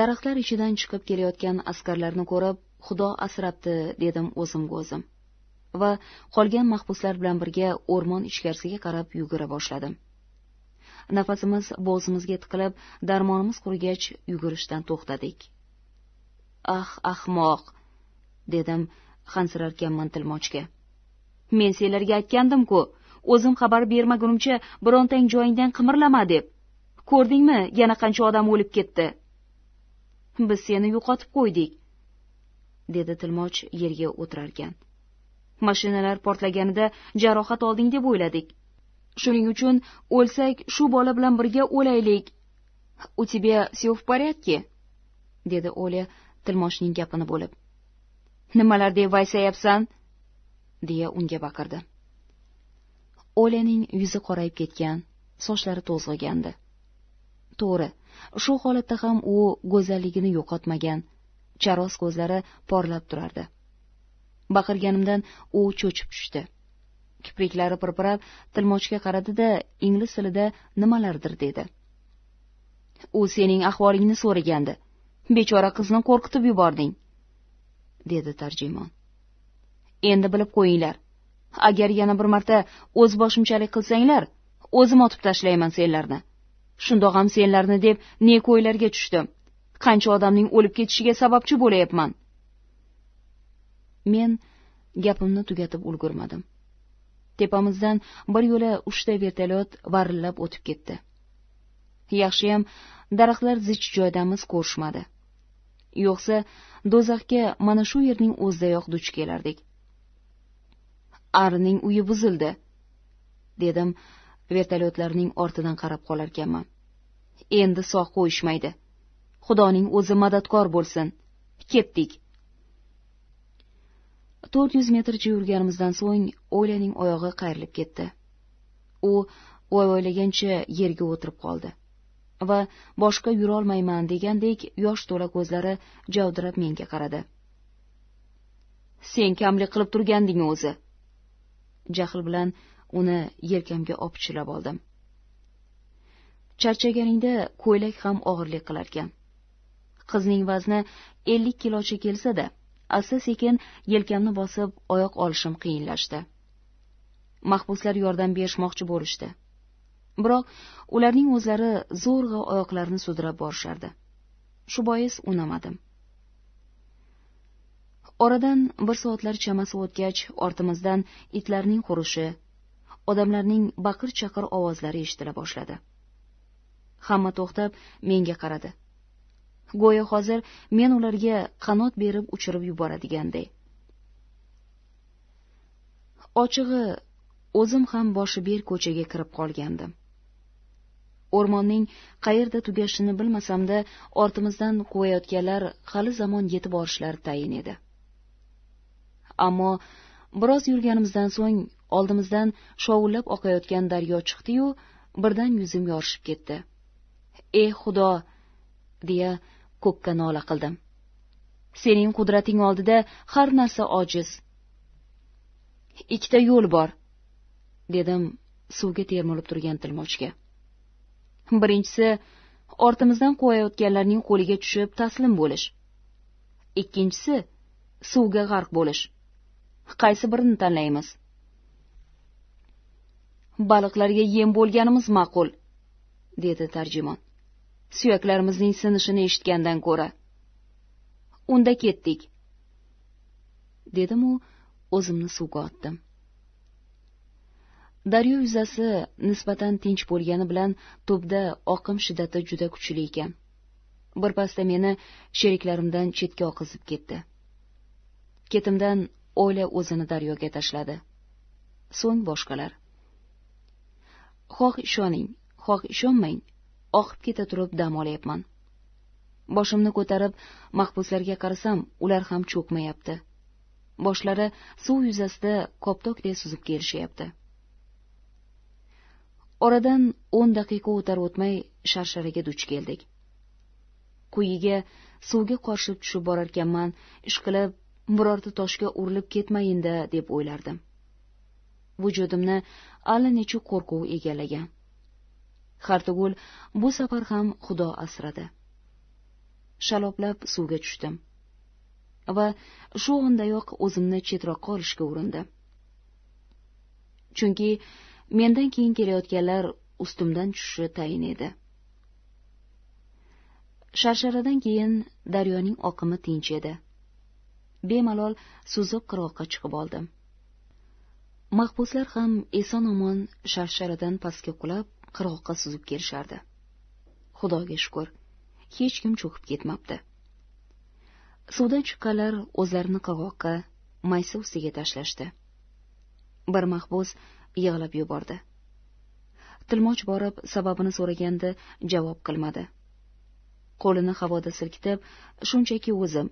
B: daraxtlar ichidan chiqib kelayotgan askarlarni ko'rib xudo asrabdi dedim o'zimga o'zim va qolgan mahbuslar bilan birga o'rmon ichkarisiga qarab yugura boshladim nafasimiz bo'g'zimizga tiqilib darmonimiz qurigach yugurishdan to'xtadik ah ahmoq dedim hansirarkanman tilmochga men senlarga aytgandim ku o'zim xabar bermagunimcha birontang joyingdan qimirlama deb ko'rdingmi yana qancha odam o'lib ketdi biz seni yo'qotib qo'ydik dedi tilmoch yerga o'tirarkan mashinalar portlaganida jarohat olding deb o'yladik shuning uchun o'lsak shu bola bilan birga o'laylik u тебя все в порядке dedi o'la tilmochning gapini bo'lib nimalar deb vaysayapsan deya unga baqirdi Olaning yuzi qorayib ketgan sochlari to'zg'igandi to'g'ri shu holatda ham u go'zalligini yo'qotmagan charoz ko'zlari porlab turardi baqirganimdan u cho'chib tushdi kipriklari pirpirab tilmochga qaradi da ingliz tilida nimalardir dedi u sening ahvolingni so'ragandi bechora qizni qo'rqitib yubording dedi tarjimon endi bilib qo'yinglar agar yana bir marta o'z boshimchalik qilsanglar o'zim otib tashlayman senlarni ham senlarni deb ne ko'ylarga tushdim qancha odamning o'lib ketishiga sababchi bo'layapman men gapimni tugatib ulgurmadim tepamizdan bir yo'la uchta vertolyot varillab o'tib ketdi yaxshiyam daraxtlar zich joydamiz ko'rishmadi yo'qsa do'zaxga mana shu yerning o'zidayoq duch kelardik arining uyi buzildi dedim vertolyotlarning ortidan qarab qolar ekanman endi sog' qo'yishmaydi xudoning o'zi madadkor bo'lsin ketdik to'rt yuz metrcha yurganimizdan so'ng o'ylaning oyog'i qayrilib ketdi u voyvoylagancha yerga o'tirib qoldi va boshqa yurolmayman degandek yosh to'la ko'zlari javdirab menga qaradi sen kamlik qilib turganding o'zi jahl bilan uni yelkamga opichlab oldim charchaganingda ko'ylak ham og'irlik qilarkan qizning vazni ellik kilocha kelsa da asta sekin yelkamni bosib oyoq olishim qiyinlashdi mahbuslar yordam berishmoqchi bo'lishdi biroq ularning o'zlari zo'rg'a oyoqlarini sudrab borishardi shu bois unamadim oradan bir soatlar chamasi o'tgach ortimizdan itlarning xurishi odamlarning baqir chaqir ovozlari eshitila boshladi hamma to'xtab menga qaradi go'yo hozir men ularga qanot berib uchirib yuboradiganday ochig'i o'zim ham boshi ber ko'chaga kirib qolgandim o'rmonning qayerda tugashini bilmasam da ortimizdan quvayotganlar hali zamon yetib borishlari tayin edi ammo biroz yurganimizdan so'ng oldimizdan shovullab oqayotgan daryo chiqdi yu birdan yuzim yorishib ketdi e xudo deya ko'kka nola qildim sening qudrating oldida har narsa ojiz ikkita yo'l bor dedim suvga termilib turgan tilmochga birinchisi ortimizdan quvayotganlarning qo'liga tushib taslim bo'lish ikkinchisi suvga g'arq bo'lish qaysi birini tanlaymiz baliqlarga yem bo'lganimiz ma'qul dedi tarjimon suyaklarimizning sinishini eshitgandan ko'ra unda ketdik dedimu o'zimni suvga otdim daryo yuzasi nisbatan tinch bo'lgani bilan tubda oqim shiddati juda kuchli ekan birpasda meni sheriklarimdan chetga oqizib ketdi ketimdan o'yla o'zini daryoga tashladi so'ng boshqalar xoh ishoning xoh ishonmang oqib keta turib dam olyapman boshimni ko'tarib mahbuslarga qarasam ular ham cho'kmayapti boshlari suv yuzasida koptokday suzib kelishyapti oradan o'n daqiqa o'tar o'tmay sharsharaga duch keldik quyiga suvga qorishib tushib borarkanman ishqilib birorta toshga urilib ketmayinda deb o'ylardim vujudimni allanechuk qo'rquv egallagan hartugul bu safar ham xudo asradi shaloblab suvga tushdim va shu ondayoq o'zimni chetroqqa olishga urindim chunki mendan keyin kelayotganlar ustimdan tushishi tayin edi sharsharadan keyin daryoning oqimi tinch edi bemalol suzib qirg'oqqa chiqib oldim mahbuslar ham eson omon sharsharadan pastga qulab qirg'oqqa suzib kelishardi xudoga shukur hech kim cho'kib ketmabdi suvdan chiqqanlar o'zlarini qirg'oqqa maysa ustiga tashlashdi bir mahbus yig'lab yubordi tilmoch borib sababini so'raganda javob qilmadi qo'lini havoda silkitib shunchaki o'zim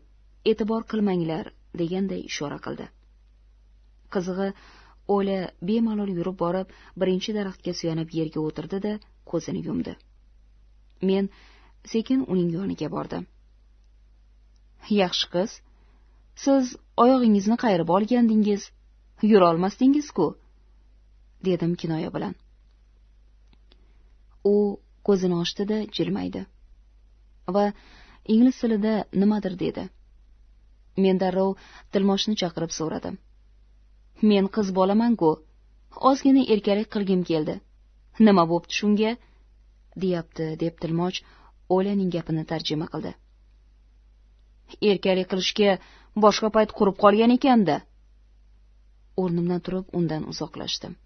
B: e'tibor qilmanglar deganday ishora qildi qizig'i o'la bemalol yurib borib birinchi daraxtga suyanib yerga o'tirdi da ko'zini yumdi men sekin uning yoniga bordim yaxshi qiz siz oyog'ingizni qayirib olgandingiz yurolmasdingizku ku dedim kinoya bilan u ko'zini ochdi da jilmaydi va ingliz tilida nimadir dedi men darrov tilmoshni chaqirib so'radim men qiz bolaman ku ozgina erkalik qilgim keldi nima bo'pti shunga deyapti deb tilmoch o'laning gapini tarjima qildi erkalik qilishga boshqa payt qurib qolgan ekanda o'rnimdan turib undan uzoqlashdim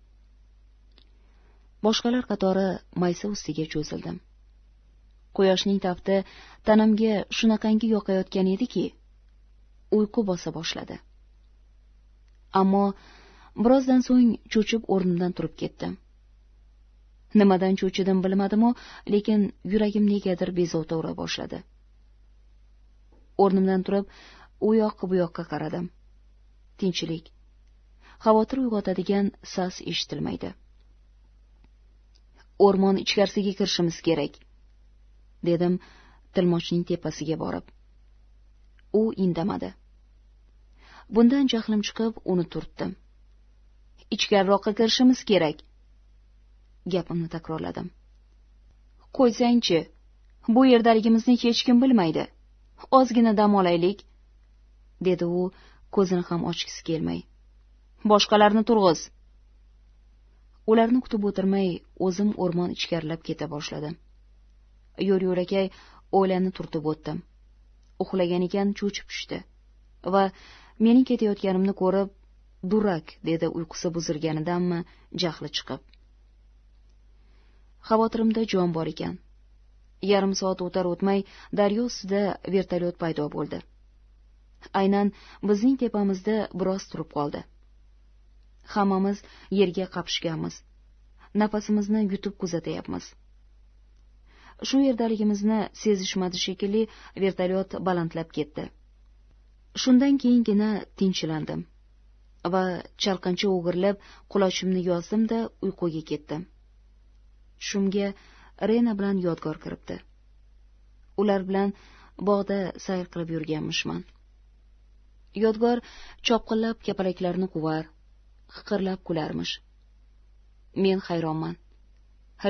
B: boshqalar qatori maysa ustiga cho'zildim quyoshning tafti tanamga shunaqangi yoqayotgan ediki uyqu bosa boshladi ammo birozdan so'ng cho'chib o'rnimdan turib ketdim nimadan cho'chidim bilmadimu lekin yuragim negadir bezovta ura boshladi o'rnimdan turib u yoqqa bu yoqqa qaradim tinchlik xavotir uyg'otadigan sas eshitilmaydi o'rmon ichkarisiga kirishimiz kerak dedim tilmochning tepasiga borib u indamadi bundan jahlim chiqib uni turtdim ichkariroqqa kirishimiz kerak gapimni takrorladim qo'ysang chi bu yerdaligimizni hech kim bilmaydi ozgina dam olaylik dedi u ko'zini ham ochgisi kelmay boshqalarni turg'iz ularni kutib o'tirmay o'zim o'rmon ichkarilab keta boshladim yo'l yo'lakay o'ylanib turtib o'tdim uxlagan ekan cho'chib tushdi va mening ketayotganimni ko'rib durak dedi uyqusi buzilganidanmi jahli chiqib xavotirimda jon bor ekan yarim soat o'tar o'tmay daryo ustida vertolyot paydo bo'ldi aynan bizning tepamizda biroz turib qoldi hammamiz yerga qapishganmiz nafasimizni yutib kuzatayapmiz shu yerdaligimizni sezishmadi shekilli vertolyot balandlab ketdi shundan keyingina tinchlandim va chalqancha o'girilib qulochimni yozdimda uyquga ketdim tushimga rena bilan yodgor kiribdi ular bilan bog'da sayr qilib yurganmishman yodgor chopqillab kapalaklarni quvar hiqirlab kularmish men hayronman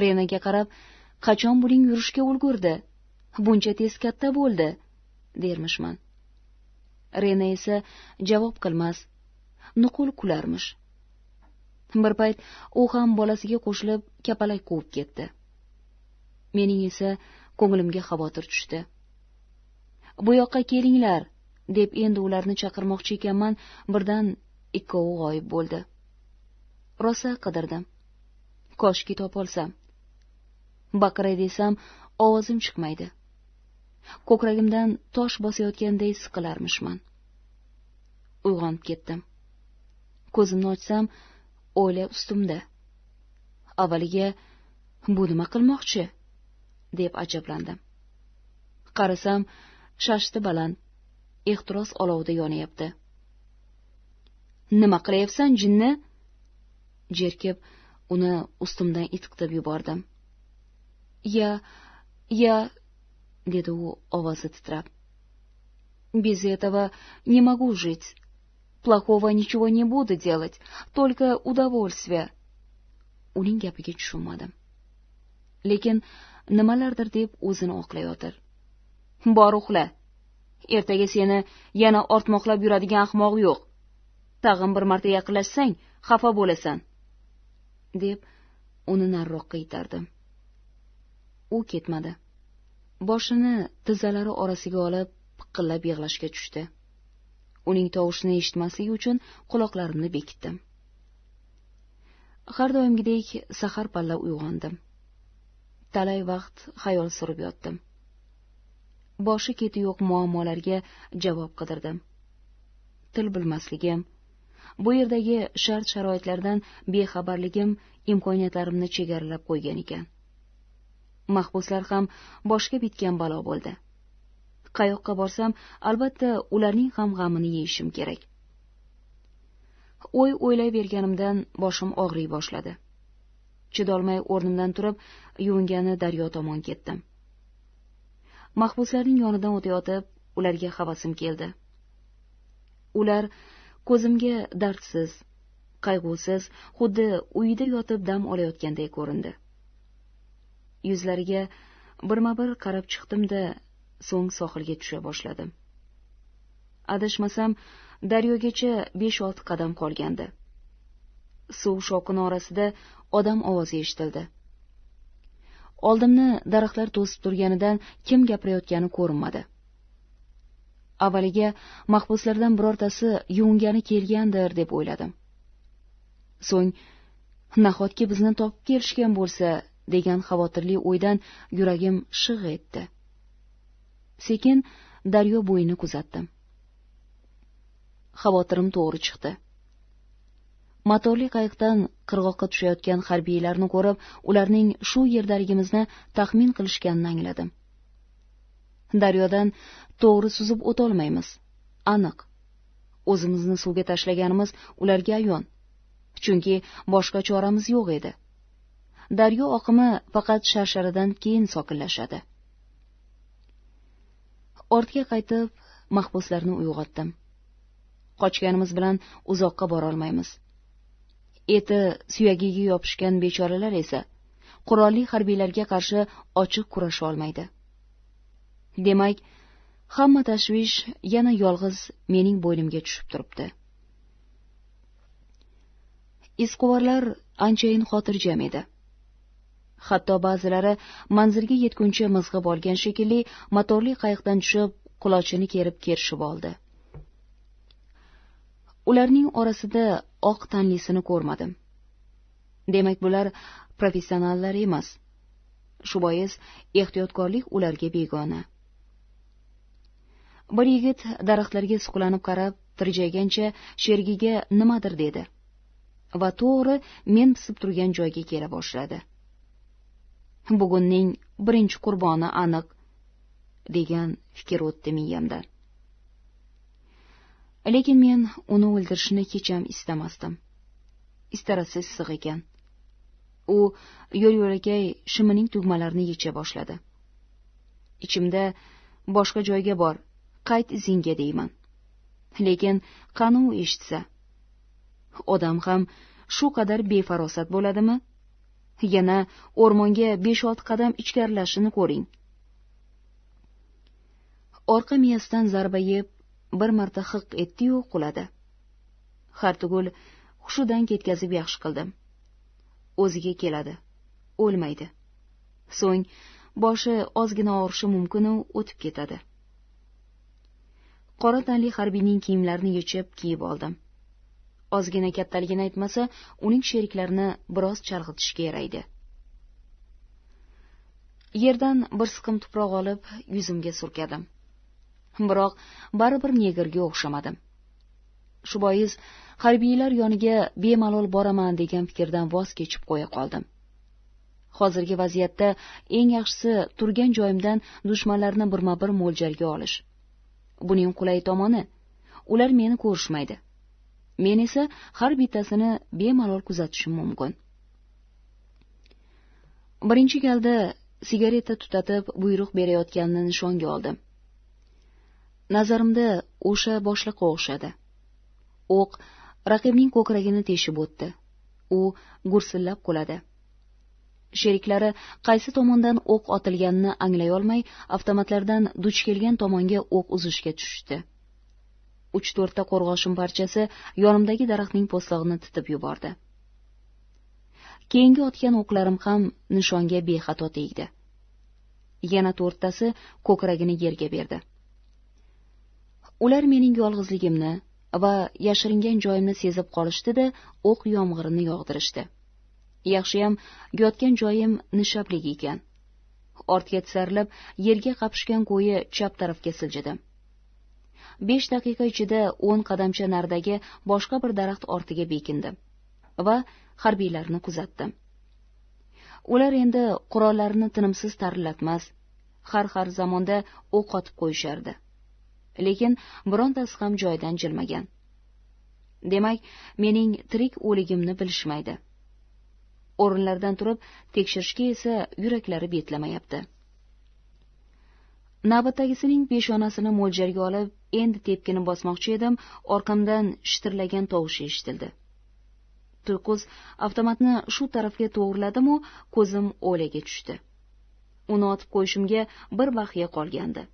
B: renaga qarab qachon buning yurishga ulgurdi buncha tez katta bo'ldi dermishman rena esa javob qilmas nuqul kularmish bir payt u ham bolasiga qo'shilib kapalak quvib ketdi mening esa ko'nglimga xavotir tushdi bu yoqqa kelinglar deb endi ularni chaqirmoqchi ekanman birdan ikkovi g'oyib bo'ldi rosa qidirdim koshki topolsam baqiray desam ovozim chiqmaydi ko'kragimdan tosh bosayotganday siqilarmishman uyg'onib ketdim ko'zimni ochsam o'yla ustimda avvaliga bu nima qilmoqchi deb ajablandim qarasam shashti baland ehtiros olovida yonyapti nima qilyapsan jinni jerkib uni ustimdan itqitib yubordim ya ya dedi u ovozi titrab без этого не могу жить плохого ничего не буду делать только удовольствие uning gapiga tushunmadim lekin nimalardir deb o'zini oqlayotir bor uxla ertaga seni yana ortmoqlab yuradigan ahmoq yo'q tag'in bir marta yaqinlashsang xafa bo'lasan deb uni nariroqqa itardim u ketmadi boshini tizzalari orasiga olib piqillab yig'lashga tushdi uning tovushini eshitmasligi uchun quloqlarimni bekitdim har doimgidek sahar palla uyg'ondim talay vaqt xayol surib yotdim boshi keti yo'q muammolarga javob qidirdim til bilmasligim bu yerdagi shart sharoitlardan bexabarligim imkoniyatlarimni chegaralab qo'ygan ekan mahbuslar ham boshga bitgan balo bo'ldi qayoqqa borsam albatta ularning ham g'amini yeyishim kerak o'y o'ylayverganimdan boshim og'riy boshladi chidolmay o'rnimdan turib yuvingani daryo tomon ketdim mahbuslarning yonidan o'tayotib ularga havasim keldi ular ko'zimga dardsiz qayg'usiz xuddi uyida yotib dam olayotganday ko'rindi yuzlariga birma bir qarab chiqdim da so'ng sohilga tusha boshladim adashmasam daryogacha besh olti qadam qolgandi suv shovqini orasida odam ovozi eshitildi oldimni daraxtlar to'sib turganidan kim gapirayotgani ko'rinmadi avvaliga mahbuslardan birortasi yuvingani kelgandir deb o'yladim so'ng nahotki bizni topib kelishgan bo'lsa degan xavotirli o'ydan yuragim shig' etdi sekin daryo bo'yini kuzatdim xavotirim to'g'ri chiqdi motorli qayiqdan qirg'oqqa tushayotgan harbiylarni ko'rib ularning shu yerdaligimizni taxmin qilishganini angladim daryodan to'g'ri suzib o'tolmaymiz aniq o'zimizni suvga tashlaganimiz ularga ayon chunki boshqa choramiz yo'q edi daryo oqimi faqat sharsharadan keyin sokinlashadi ortga qaytib mahbuslarni uyg'otdim qochganimiz bilan uzoqqa borolmaymiz eti suyagiga yopishgan bechoralar esa qurolli harbiylarga qarshi ochiq kurasha olmaydi demak hamma tashvish yana yolg'iz mening bo'ynimga tushib turibdi izquvarlar anchayin xotirjam edi hatto ba'zilari manzilga yetguncha mizg'ib olgan shekilli motorli qayiqdan tushib qulochini kerib kerishib oldi ularning orasida oq tanlisini ko'rmadim demak bular professionallar emas shu bois ehtiyotkorlik ularga begona bir yigit daraxtlarga suqlanib qarab tirjaygancha sherigiga nimadir dedi va to'g'ri men pisib turgan joyga kela boshladi bugunning birinchi qurboni aniq degan fikr o'tdi miyamdan lekin men uni o'ldirishni ham istamasdim istarasi issiq ekan u yo'l yo'lakay shimining tugmalarini yecha boshladi ichimda boshqa joyga bor qayt izingga deyman lekin qani u eshitsa odam ham shu qadar befarosat bo'ladimi yana o'rmonga besh olti qadam ichkarilashini ko'ring orqa miyasidan zarba yeb bir marta hiq etdiyu quladi hartugul hushidan ketkazib yaxshi qildim o'ziga keladi o'lmaydi so'ng boshi ozgina og'rishi mumkinu o'tib ketadi qora tanli harbiyning kiyimlarini yechib kiyib oldim ozgina kattaligini aytmasa uning sheriklarini biroz chalg'itishga yaraydi yerdan bir siqim tuproq olib yuzimga surkadim biroq baribir negirga o'xshamadim shu bois harbiylar yoniga bemalol boraman degan fikrdan voz kechib qo'ya qoldim hozirgi vaziyatda eng yaxshisi turgan joyimdan dushmanlarni birma bir mo'ljalga olish buning qulay tomoni ular meni ko'rishmaydi men esa har bittasini bemalol kuzatishim mumkin birinchi galda sigareta tutatib buyruq berayotganini nishonga oldim nazarimda o'sha boshliqqa o'xshadi o'q raqibning ko'kragini teshib o'tdi u gursillab kuladi sheriklari qaysi tomondan o'q otilganini anglay olmay avtomatlardan duch kelgan tomonga o'q uzishga tushishdi uch to'rtta qo'rg'oshin parchasi yonimdagi daraxtning po'stlog'ini titib yubordi keyingi otgan o'qlarim ham nishonga bexato tegdi yana to'rttasi ko'kragini yerga berdi ular mening yolg'izligimni va yashiringan joyimni sezib qolishdi da o'q yomg'irini yog'dirishdi yaxshiyam yotgan joyim nishablik ekan ortga tisarilib yerga qapishgan ko'yi chap tarafga siljidim besh daqiqa ichida o'n qadamcha naridagi boshqa bir daraxt ortiga bekindi va harbiylarni kuzatdi ular endi qurollarini tinimsiz tarillatmas har har zamonda o'q otib qo'yishardi lekin birontasi ham joydan jilmagan demak mening tirik o'ligimni bilishmaydi o'rinlaridan turib tekshirishga esa yuraklari betlamayapti navbatdagisining peshonasini mo'ljalga olib endi tepkini bosmoqchi edim orqamdan shitirlagan tovush eshitildi tuyqus avtomatni shu tarafga to'g'riladim-u, ko'zim o'laga tushdi uni otib qo'yishimga bir bahya qolgandi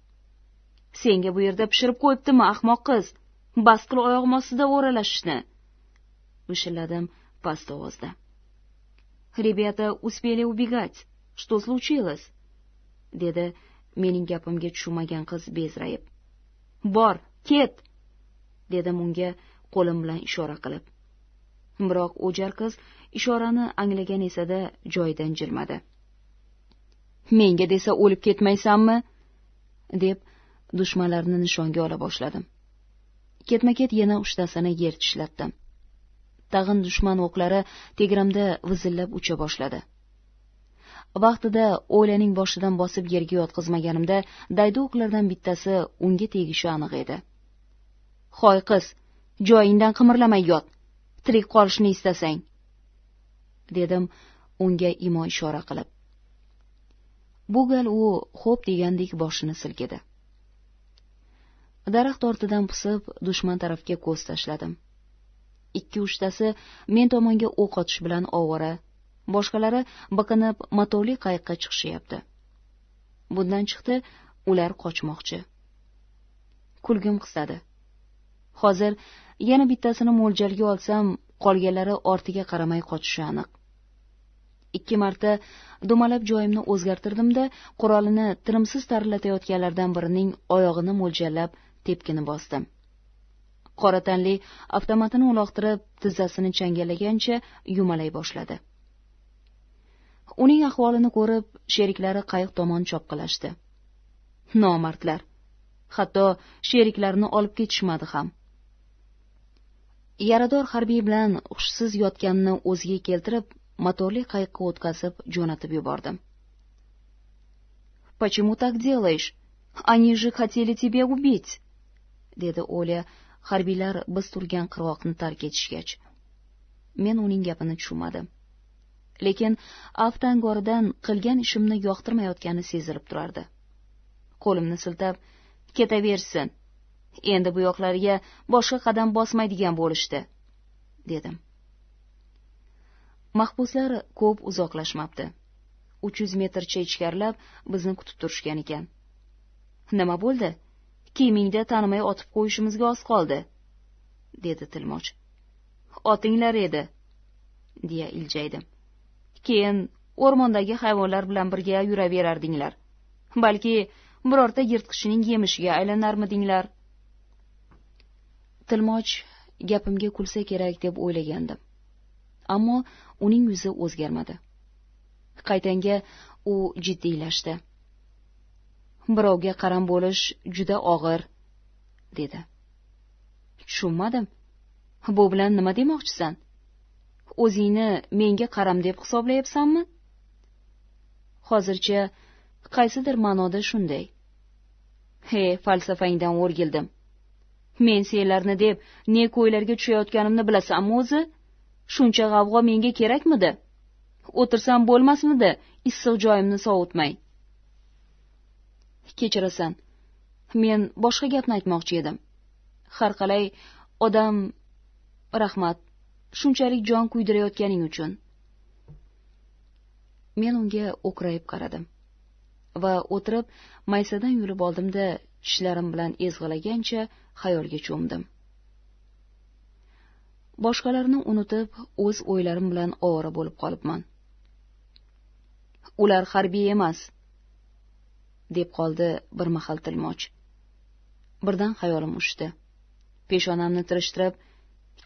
B: senga bu yerda pishirib qo'yibdimi ahmoq qiz bas qil oyog'im ostida o'ralashishni vishilladim past ovozda ребята успели убегать что случилось dedi mening gapimga tushunmagan qiz bezrayib bor ket dedim unga qo'lim bilan ishora qilib biroq o'jar qiz ishorani anglagan esa da joyidan jilmadi menga desa o'lib ketmaysanmi deb dushmanlarni nishonga ola boshladim ketma ket yana uchtasini yer tishlatdim tag'in dushman o'qlari tegramda vizillab ucha boshladi vaqtida o'ylaning boshidan bosib yerga yotqizmaganimda daydi bittasi unga tegishi aniq edi hoy qiz joyingdan qimirlamay yot tirik qolishni istasang dedim unga imo ishora qilib bu gal u xo'p degandek boshini silkidi daraxt ortidan pisib dushman tarafga ko'z tashladim ikki uchtasi men tomonga o'q otish bilan ovora boshqalari biqinib motorli qayiqqa chiqishyapti bundan chiqdi ular qochmoqchi kulgim qisadi hozir yana bittasini mo'ljalga olsam qolganlari ortiga qaramay qochishi aniq ikki marta dumalab joyimni o'zgartirdimda qurolini tinimsiz tarillatayotganlardan birining oyog'ini mo'ljallab tepkini bosdim qora tanli avtomatini uloqtirib tizzasini changallagancha yumalay boshladi uning ahvolini ko'rib sheriklari qayiq tomon chopqilashdi nomardlar hatto sheriklarini olib ketishmadi ham yarador harbiy bilan hushsiz yotganini o'ziga keltirib motorli qayiqqa o'tkazib jo'natib yubordim почему так делаешь они же хотели тебя убить dedi o'ля harbiylar biz turgan qirg'oqni tark etishgach men uning gapini tushunmadim lekin aftangoridan qilgan ishimni yoqtirmayotgani sezilib turardi qo'limni siltab ketaversin endi bu yoqlariga boshqa qadam bosmaydigan bo'lishdi dedim mahbuslar ko'p uzoqlashmabdi uch yuz metrcha ichkarilab bizni kutib turishgan ekan nima bo'ldi kiyimingda tanimay otib qo'yishimizga oz qoldi dedi tilmoch otinglar edi deya iljaydim keyin o'rmondagi hayvonlar bilan birga yuraverardinglar balki birorta yirtqichning yemishiga aylanarmidinglar tilmoch gapimga kulsa kerak deb o'ylagandim ammo uning yuzi o'zgarmadi qaytanga u jiddiylashdi birovga qaram bo'lish juda og'ir dedi tushunmadim bu bilan nima demoqchisan o'zingni menga qaram deb hisoblayapsanmi hozircha qaysidir ma'noda shunday he falsafangdan o'rgildim men senlarni deb ne ko'ylarga tushayotganimni bilasanmi o'zi shuncha g'avg'o menga kerakmidi o'tirsam bo'lmasmidi issiq joyimni sovutmay kechirasan men boshqa gapni aytmoqchi edim har qalay odam rahmat shunchalik jon kuydirayotganing uchun men unga o'qrayib qaradim va o'tirib maysadan yurib oldimda tishlarim bilan ezg'ilagancha xayolga cho'mdim boshqalarni unutib o'z o'ylarim bilan ovora bo'lib qolibman ular harbiy emas deb qoldi bir mahal tilmoch birdan xayolim uchdi peshonamni tirishtirib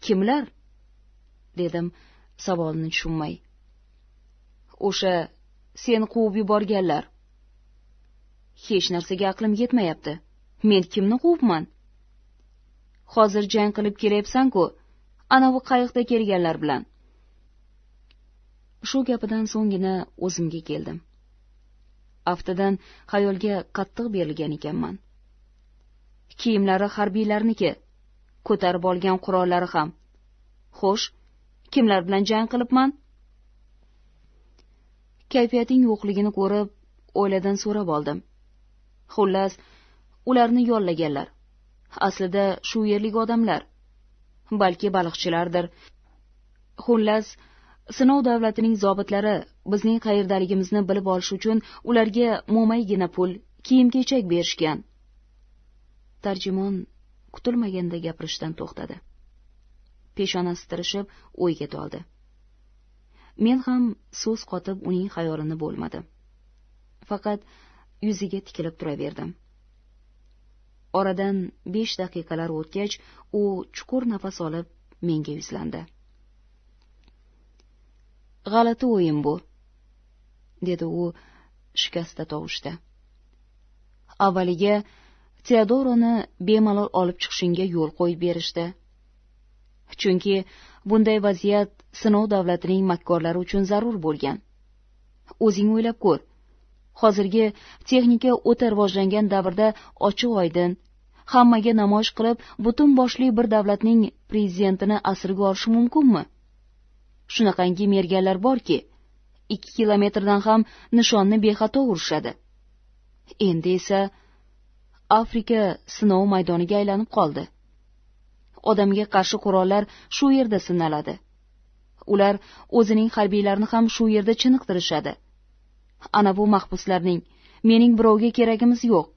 B: kimlar dedim savolni tushunmay o'sha sen quvib yuborganlar hech narsaga aqlim yetmayapti men kimni quvibman hozir jang qilib kelyapsan ku anavi qayiqda kelganlar bilan shu gapidan so'nggina o'zimga keldim aftidan xayolga qattiq berilgan ekanman kiyimlari harbiylarniki ko'tarib olgan qurollari ham xo'sh kimlar bilan jang qilibman kayfiyating yo'qligini ko'rib oiladan so'rab oldim xullas ularni yollaganlar aslida shu yerlik odamlar balki baliqchilardir xullas sinov davlatining zobitlari bizning qayerdaligimizni bilib olish uchun ularga mo'maygina pul kiyim kechak berishgan tarjimon kutilmaganda gapirishdan to'xtadi peshonasi tirishib o'yga toldi men ham so'z qotib uning xayolini bo'lmadim faqat yuziga tikilib turaverdim oradan besh daqiqalar o'tgach u chuqur nafas olib menga yuzlandi g'alati o'yin bu dedi u shikasta tovushda avvaliga teodoroni bemalol olib chiqishingga yo'l qo'yib berishdi chunki bunday vaziyat sinov davlatining makkorlari uchun zarur bo'lgan o'zing o'ylab ko'r hozirgi texnika o'ta rivojlangan davrda ochiq oydin hammaga namoyish qilib butun boshli bir davlatning prezidentini asirga olishi mumkinmi shunaqangi merganlar borki ikki kilometrdan ham nishonni bexato urishadi endi esa afrika sinov maydoniga aylanib qoldi odamga qarshi qurollar shu yerda sinaladi ular o'zining harbiylarini ham shu yerda chiniqtirishadi ana bu mahbuslarning mening birovga keragimiz yo'q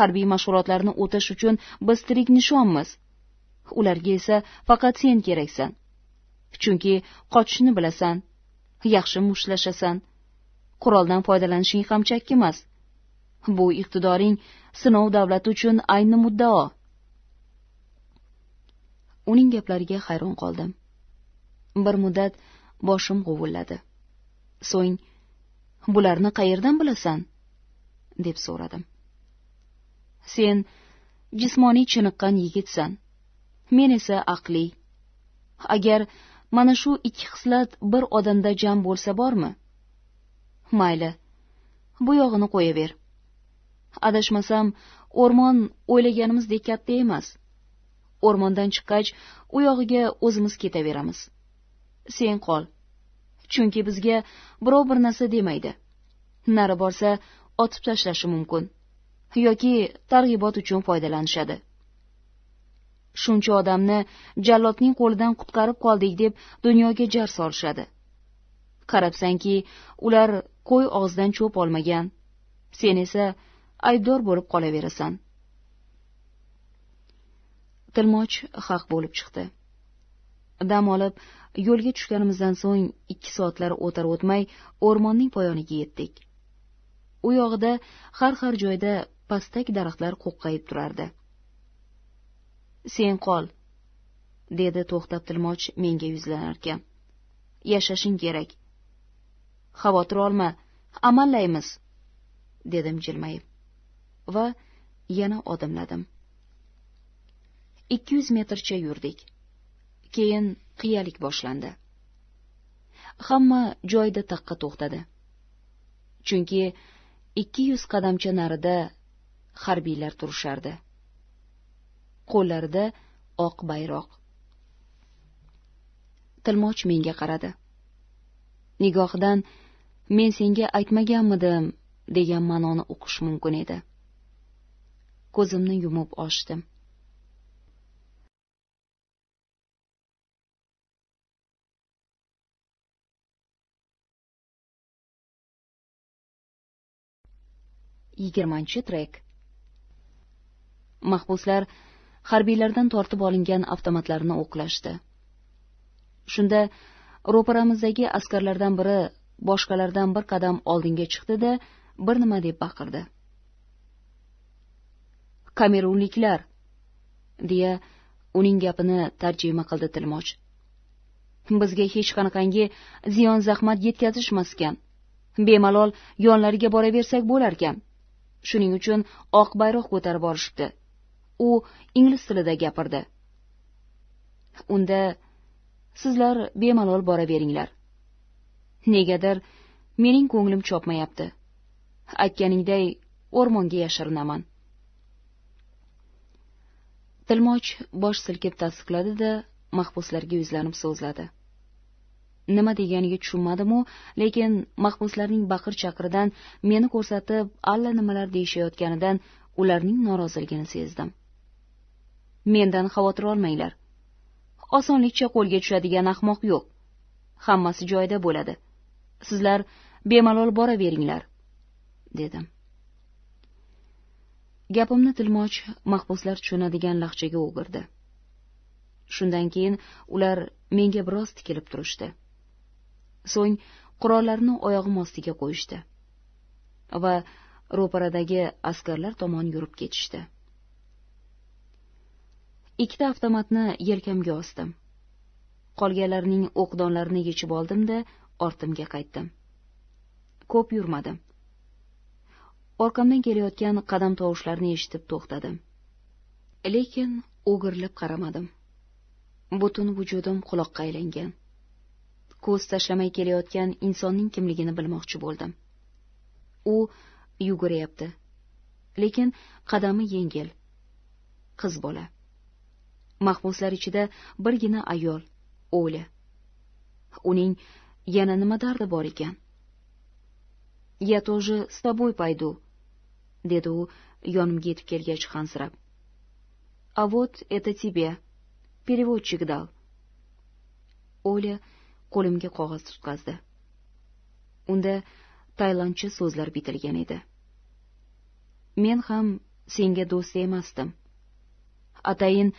B: harbiy mashg'ulotlarni o'tash uchun biz tirik nishonmiz ularga esa faqat sen keraksan chunki qochishni bilasan yaxshi mushtlashasan quroldan foydalanishing ham chakki emas bu iqtidoring sinov davlati uchun ayni muddao uning gaplariga hayron qoldim bir muddat boshim g'uvilladi so'ng bularni qayerdan bilasan deb so'radim sen jismoniy chiniqqan yigitsan men esa aqliy agar mana shu ikki xislat bir odamda jam bo'lsa bormi mayli bu yog'ini qo'yaver adashmasam o'rmon o'ylaganimizdek katta emas o'rmondan chiqqach u yog'iga o'zimiz ketaveramiz sen qol chunki bizga birov bir narsa demaydi nari borsa otib tashlashi mumkin yoki targ'ibot uchun foydalanishadi shuncha odamni jallodning qo'lidan qutqarib qoldik deb dunyoga jar solishadi qarabsanki ular qo'y og'zidan cho'p olmagan sen esa aybdor bo'lib qolaverasan tilmoch haq bo'lib chiqdi dam olib yo'lga tushganimizdan so'ng ikki soatlar o'tar o'tmay o'rmonning poyoniga yetdik u yog'ida har har joyda pastak daraxtlar qo'qqayib turardi sen qol dedi to'xtab tilmoch menga yuzlanarkan yashashing kerak xavotir olma amallaymiz dedim jilmayib va yana odimladim ikki yuz metrcha yurdik keyin qiyalik boshlandi hamma joyida taqqa to'xtadi chunki ikki yuz qadamcha narida harbiylar turishardi qo'llarida oq bayroq tilmoch menga qaradi nigohidan men senga aytmaganmidim degan ma'noni uqish mumkin edi
A: ko'zimni yumib ochdim yigirmanchi trek mahbuslar harbiylardan tortib olingan avtomatlarini
B: o'qlashdi shunda ro'paramizdagi askarlardan biri boshqalardan bir qadam oldinga chiqdi da bir nima deb baqirdi kamerunliklar deya uning gapini tarjima qildi tilmoch bizga hech qanaqangi ziyon zahmat yetkazishmaskan bemalol yonlariga boraversak bo'larkan shuning uchun oq bayroq ko'tarib olishibdi u ingliz tilida gapirdi unda sizlar bemalol boraveringlar negadir mening ko'nglim chopmayapti aytganingday o'rmonga yashirinaman tilmoch bosh silkib tasdiqladi da mahbuslarga yuzlanib so'zladi nima deganiga tushunmadimu lekin mahbuslarning baqir chaqiridan meni ko'rsatib alla nimalar deyishayotganidan ularning noroziligini sezdim mendan xavotir olmanglar osonlikcha qo'lga tushadigan ahmoq yo'q hammasi joyida bo'ladi sizlar bemalol boraveringlar dedim gapimni tilmoch mahbuslar tushunadigan lahjaga o'girdi shundan keyin ular menga biroz tikilib turishdi so'ng qurollarini oyog'im ostiga qo'yishdi va ro'paradagi askarlar tomon yurib ketishdi ikkita avtomatni yelkamga osdim qolganlarning o'qdonlarini yechib oldimda ortimga qaytdim ko'p yurmadim orqamdan kelayotgan qadam tovushlarini eshitib to'xtadim lekin o'girilib qaramadim butun vujudim quloqqa aylangan ko'z tashlamay kelayotgan insonning kimligini bilmoqchi bo'ldim u yuguryapti lekin qadami yengil qiz bola mahbuslar ichida birgina ayol o'li uning yana nima dardi bor ekan я тоже с тобой пойду dedi u yonimga yetib kelgach hansirab а вот это тебе переводчик дал оля qo'limga qog'oz tutqazdi unda taylandcha so'zlar bitilgan edi men ham senga do'st emasdim atayin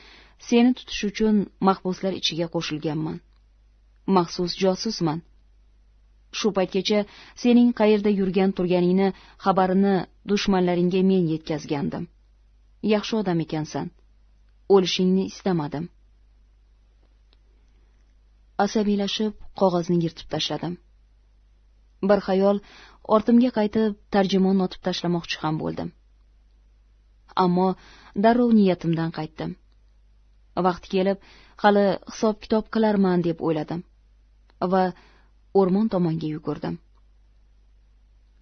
B: seni tutish uchun mahbuslar ichiga qo'shilganman maxsus josusman shu paytgacha sening qayerda yurgan turganingni xabarini dushmanlaringga men yetkazgandim yaxshi odam ekansan o'lishingni istamadim asabiylashib qog'ozni yirtib tashladim bir xayol ortimga qaytib tarjimon otib tashlamoqchi ham bo'ldim ammo darrov niyatimdan qaytdim vaqti kelib hali hisob kitob qilarman deb o'yladim va o'rmon tomonga yugurdim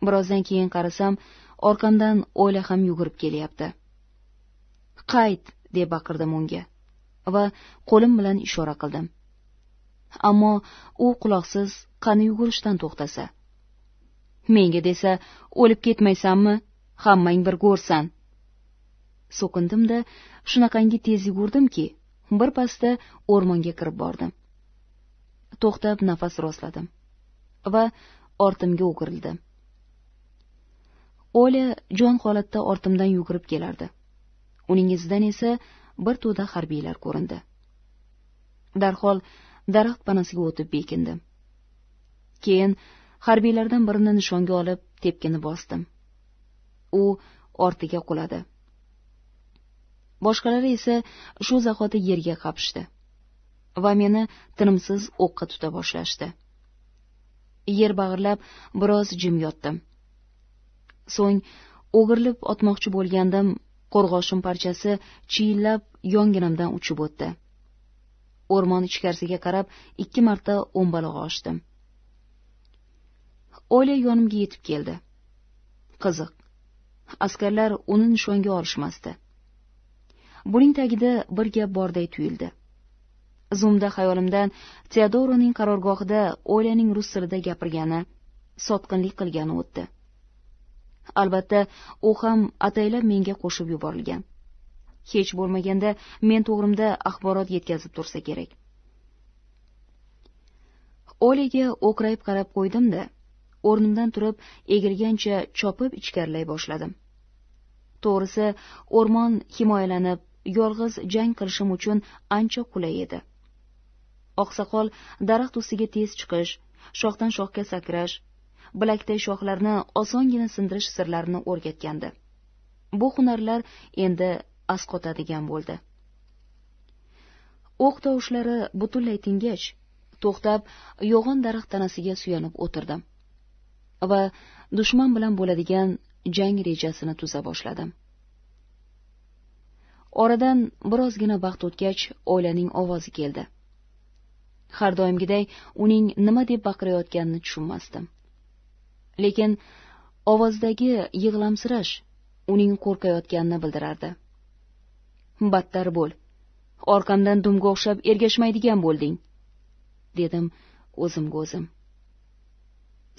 B: birozdan keyin qarasam orqamdan oila ham yugurib kelyapti qayt deb baqirdim unga va qo'lim bilan ishora qildim ammo u quloqsiz qani yugurishdan to'xtasa menga desa o'lib ketmaysanmi hammang bir go'rsan so'kindim da shunaqangi tez yugurdimki pasda o'rmonga kirib bordim to'xtab nafas rostladim va ortimga o'girildim ola jon holatda ortimdan yugurib kelardi uning izidan esa bir to'da harbiylar ko'rindi darhol daraxt panasiga o'tib bekindim keyin harbiylardan birini nishonga olib tepkini bosdim u ortiga quladi boshqalari esa shu zahoti yerga qapishdi va meni tinimsiz o'qqa tuta boshlashdi yer bag'irlab biroz jim yotdim so'ng o'girilib otmoqchi bo'lgandim qo'rg'oshin parchasi chiyillab yonginamdan uchib o'tdi o'rmon ichkarisiga qarab ikki marta o'mbalog' ochdim ola yonimga yetib keldi qiziq askarlar uni nishonga olishmasdi buning tagida bir gap borday tuyuldi zumda xayolimdan teodoroning qarorgohida olaning rus tilida gapirgani sotqinlik qilgani o'tdi albatta u ham ataylab menga qo'shib yuborilgan hech bo'lmaganda men to'g'rimda axborot yetkazib tursa kerak oliga o'qrayib qarab qo'ydim da o'rnimdan turib egilgancha chopib ichkarilay boshladim to'g'risi o'rmon himoyalanib yolg'iz jang qilishim uchun ancha qulay edi oqsoqol daraxt ustiga tez chiqish shoxdan shoxga sakrash bilakday shoxlarni osongina sindirish sirlarini o'rgatgandi bu hunarlar endi asqotadigan bo'ldi o'q tovushlari butunlay tingach to'xtab yo'g'on daraxt tanasiga suyanib o'tirdim va dushman bilan bo'ladigan jang rejasini tuza boshladim oradan birozgina vaqt o'tgach oilaning ovozi keldi har doimgiday uning nima deb baqirayotganini tushunmasdim lekin ovozdagi yig'lamsirash uning qo'rqayotganini bildirardi battar bo'l orqamdan dumga o'xshab ergashmaydigan bo'lding dedim o'zimga o'zim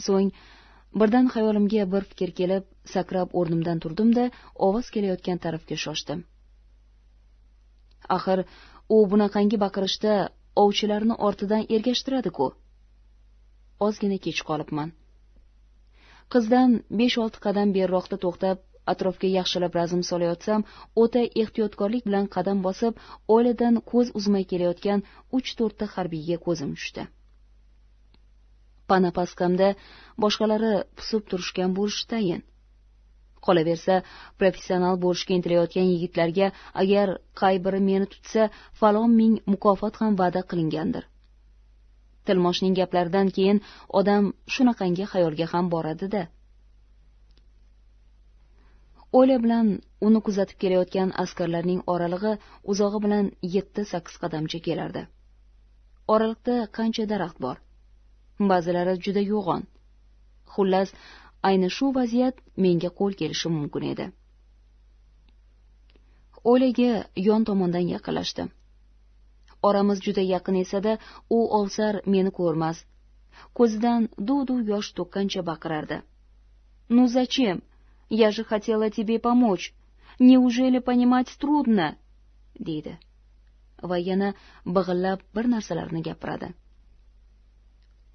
B: so'ng birdan xayolimga bir fikr kelib sakrab o'rnimdan turdim da ovoz kelayotgan tarafga shoshdim axir u bunaqangi baqirishda ovchilarni ortidan ergashtiradi ku ozgina kech qolibman qizdan besh olti qadam beriroqda to'xtab atrofga yaxshilab razm solayotsam o'ta ehtiyotkorlik bilan qadam bosib oiladan ko'z uzmay kelayotgan uch to'rtta harbiyga ko'zim tushdi pana paskamda boshqalari pusib turishgan bo'lishi tayin qolaversa professional bo'lishga intilayotgan yigitlarga agar qay biri meni tutsa falon ming mukofot ham va'da qilingandir tilmoshning gaplaridan keyin odam shunaqangi xayolga ham boradi da o'la bilan uni kuzatib kelayotgan askarlarning oralig'i uzog'i bilan yetti sakkiz qadamcha kelardi oraliqda qancha daraxt bor ba'zilari juda yo'g'on xullas ayni shu vaziyat menga qo'l kelishi mumkin edi o'laga yon tomondan yaqinlashdi oramiz juda yaqin esa da u ovsar meni ko'rmas ko'zidan duv duv yosh to'kkancha baqirardi nuzachim Я же хотела тебе помочь. Неужели понимать трудно? деди. Ва яна бағылап бір нәрселерні гапрады.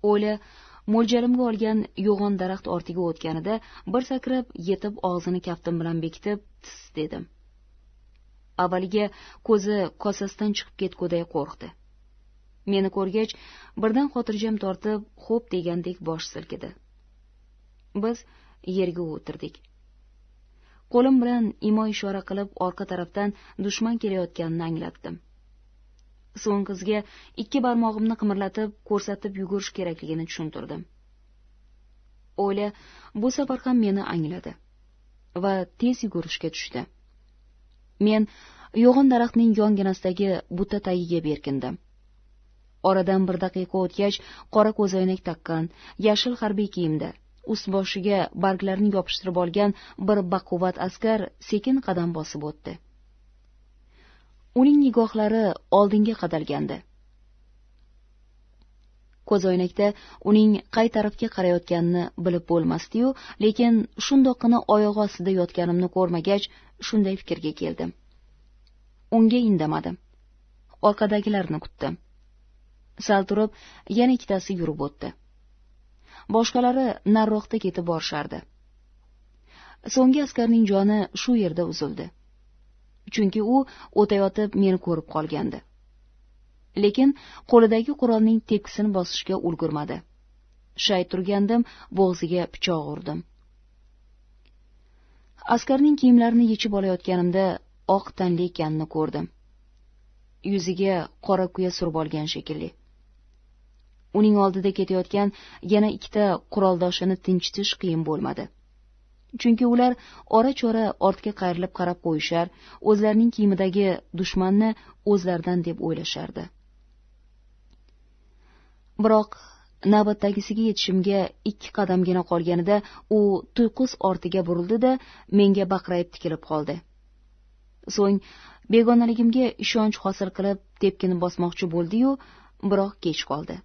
B: Оля мөлжәлімгі олген йоған дарақты ортегі өткені де бір сәкіріп, етіп, ағзыны кәптім білен бекітіп, тіс дедім. Авалге көзі қосастан чықып кет көдей қорқты. Мені көргеч, бірден қотыржем тортып, хоп дегендек баш сілкеді. Біз ерге өтірдік. qo'lim bilan imo ishora qilib orqa tarafdan dushman kelayotganini anglatdim so'ng qizga ikki barmog'imni qimirlatib ko'rsatib yugurish kerakligini tushuntirdim o'yla bu safar ham meni angladi va tez yugurishga tushdi men yo'g'in daraxtning yonginasidagi buta tagiga berkindim oradan bir daqiqa o'tgach qora ko'zoynak taqqan yashil harbiy kiyimda ust boshiga barglarni yopishtirib olgan bir baquvvat askar sekin qadam bosib o'tdi uning nigohlari oldinga qadalgandi ko'zoynakda uning qay tarafga qarayotganini bilib bo'lmasdi yu lekin shundoqqina oyog'i ostida yotganimni ko'rmagach shunday fikrga keldim unga indamadim orqadagilarni kutdim sal turib yana ikkitasi yurib o'tdi boshqalari nariroqda ketib borishardi so'nggi askarning joni shu yerda uzildi chunki u o'tayotib meni ko'rib qolgandi lekin qo'lidagi qurolning tepkisini bosishga ulgurmadi shay turgandim bo'g'ziga pichoq urdim askarning kiyimlarini yechib olayotganimda oq tanli ekanini ko'rdim yuziga qora kuya surib olgan shekilli uning oldida ketayotgan yana ikkita quroldoshini tinchitish qiyin bo'lmadi chunki ular ora chora ortga qayrilib qarab qo'yishar o'zlarining kiyimidagi dushmanni o'zlaridan deb o'ylashardi biroq navbatdagisiga yetishimga ikki qadamgina qolganida u tuyqus ortiga burildi da menga baqrayib tikilib qoldi so'ng begonaligimga ishonch hosil qilib tepkini bosmoqchi bo'ldi yu biroq kech qoldi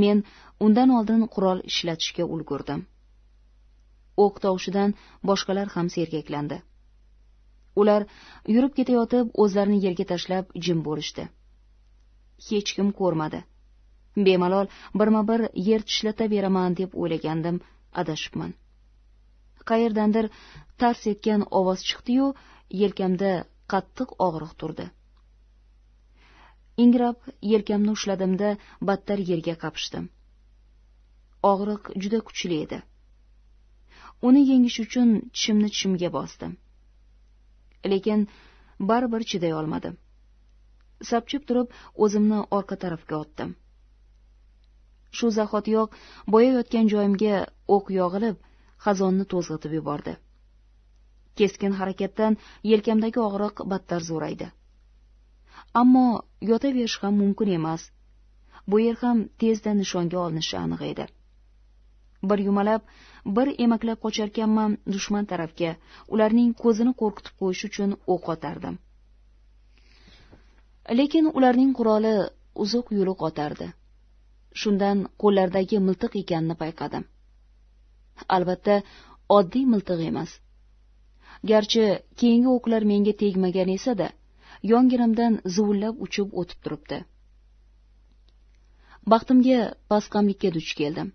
B: men undan oldin qurol ishlatishga ulgurdim o'q tovushidan boshqalar ham sergaklandi ular yurib ketayotib o'zlarini yerga tashlab jim bo'lishdi hech kim ko'rmadi bemalol birma bir yer tishlataveraman deb o'ylagandim adashibman qayerdandir tars etgan ovoz chiqdi yu yelkamda qattiq og'riq turdi ingrab yelkamni ushladimda battar yerga qapishdim og'riq juda kuchli edi uni yengish uchun tishimni tishimga bosdim lekin baribir chiday olmadim sapchib turib o'zimni orqa tarafga otdim shu zahotiyoq boya yotgan joyimga o'q yog'ilib xazonni to'zg'itib yubordi keskin harakatdan yelkamdagi og'riq battar zo'raydi ammo yotaverish ham mumkin emas bu yer ham tezda nishonga olinishi aniq edi bir yumalab bir emaklab qocharkanman dushman tarafga ularning ko'zini qo'rqitib qo'yish uchun o'q otardim lekin ularning quroli uzuq yuluq otardi shundan qo'llaridagi miltiq ekanini payqadim albatta oddiy miltiq emas garchi keyingi o'qlar menga tegmagan esa da yonginamdan zuvillab uchib o'tib turibdi baxtimga pastqamlikka duch keldim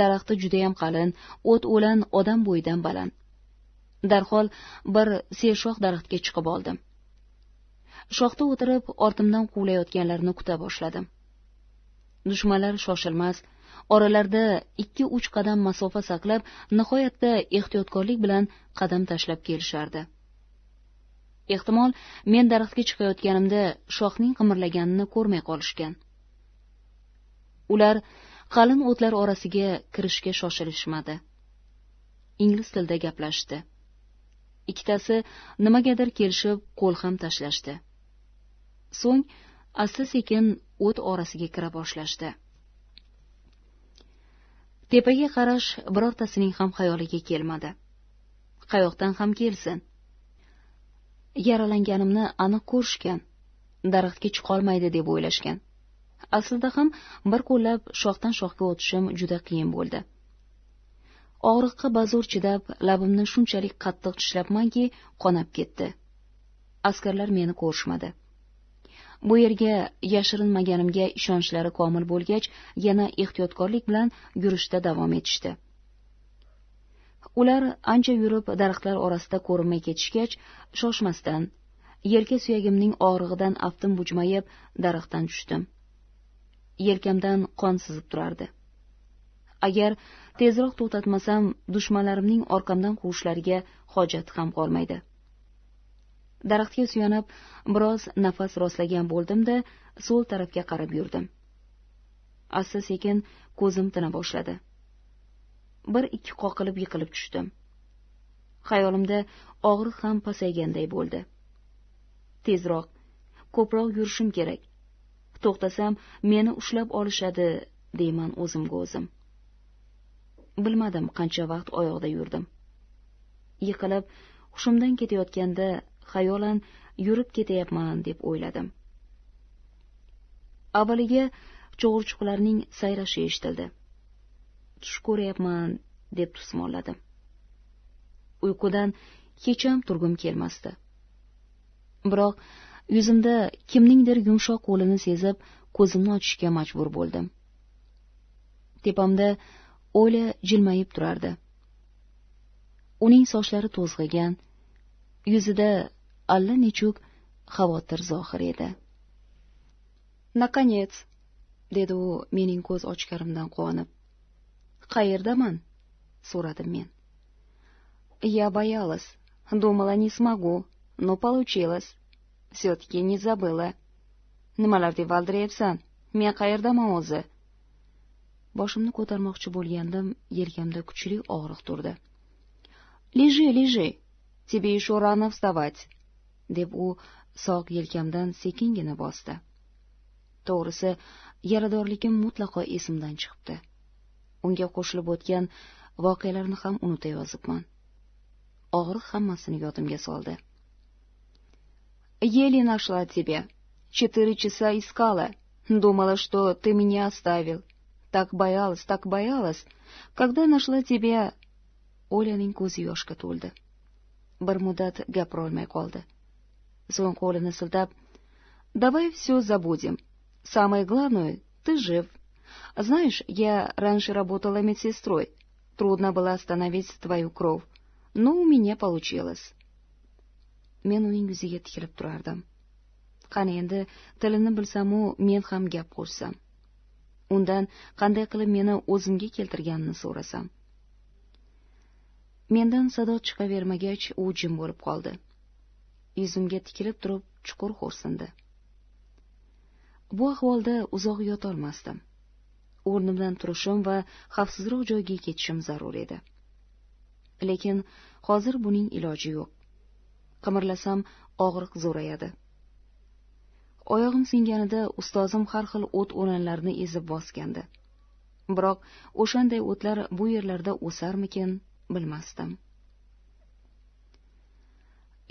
B: daraxti judayam qalin o't o'lan odam bo'yidan baland darhol bir sershoh daraxtga chiqib oldim shoxda o'tirib ortimdan quvlayotganlarni kuta boshladim dushmanlar shoshilmas oralarida ikki uch qadam masofa saqlab nihoyatda ehtiyotkorlik bilan qadam tashlab kelishardi ehtimol men daraxtga chiqayotganimda shoxning qimirlaganini ko'rmay qolishgan ular qalin o'tlar orasiga kirishga shoshilishmadi ingliz tilida gaplashdi ikkitasi nimagadir kelishib qo'l ham tashlashdi so'ng asta sekin o't orasiga kira boshlashdi tepaga qarash birortasining ham xayoliga kelmadi qayoqdan ham kelsin yaralanganimni aniq ko'rishgan daraxtga chiqolmaydi deb o'ylashgan aslida ham bir qo'llab shoxdan shoxga o'tishim juda qiyin bo'ldi og'riqqa bazo'r chidab labimni shunchalik qattiq tishlabmanki qonab ketdi askarlar meni ko'rishmadi bu yerga yashirinmaganimga ishonchlari komil bo'lgach yana ehtiyotkorlik bilan yurishda davom etishdi ular ancha yurib daraxtlar orasida ko'rinmay ketishgach shoshmasdan yelka suyagimning og'rig'idan aftim bujmayib daraxtdan tushdim yelkamdan qon sizib turardi agar tezroq to'xtatmasam dushmanlarimning orqamdan quvishlariga hojat ham qolmaydi daraxtga suyanib biroz nafas rostlagan bo'ldimda so'l tarafga qarab yurdim asta sekin ko'zim tina boshladi bir ikki qoqilib yiqilib tushdim xayolimda og'riq ham pasayganday bo'ldi tezroq ko'proq yurishim kerak to'xtasam meni ushlab olishadi deyman o'zimga o'zim bilmadim qancha vaqt oyoqda yurdim yiqilib hushimdan ketayotganda xayolan yurib ketayapman deb o'yladim avvaliga cho'g'irchuqlarning sayrashi eshitildi tush ko'ryapman deb tusmolladim uyqudan ham turgim kelmasdi biroq yuzimda kimningdir yumshoq qo'lini sezib ko'zimni ochishga majbur bo'ldim tepamda o'la jilmayib turardi uning sochlari to'zg'igan yuzida allanechuk xavotir zohir edi наконец dedi u mening ko'z ochkarimdan quvonib qayerdaman so'radim men я боялась думала не смогу но получилось все таки не забыла nimalar deb valdirayapsan men qayerdaman o'zi boshimni ko'tarmoqchi bo'lgandim yelkamda kuchli og'riq turdi lежи lежи тебе еще рано вставать deb u sog' yelkamdan sekingina bosdi to'g'risi yaradorligim mutlaqo esimdan chiqibdi unga qo'shilib o'tgan voqealarni ham unutayozibman og'riq hammasini yodimga soldi еле нашла тебя четыре часа искала думала что ты меня оставил так боялась так боялась когда нашла тебя оляning ko'zi yoshga to'ldi bir muddat gapirolmay qoldi so'ng qo'lini siltab давай все забудем самое главное ты жив Знаешь, я раньше работала медсестрой. Трудно было остановить твою кровь, но у меня получилось. Мен уинг юзиге тикилиб турардим. Қани энди тилини билсам-у, мен ҳам гап қўшсам. Ундан қандай қилиб мени ўзимга келтирганини сўрасам. Мендан садо чиқавермагач, у жим бўлиб қолди. Изумга тикилиб туриб, чуқур хўрсинди. Бу аҳволда узоқ ётолмасдим. o'rnimdan turishim va xavfsizroq joyga ketishim zarur edi lekin hozir buning iloji yo'q qimirlasam og'riq zo'rayadi oyog'im singanida ustozim har xil o't o'lanlarni ezib bosgandi biroq o'shanday o'tlar bu yerlarda o'sarmikin bilmasdim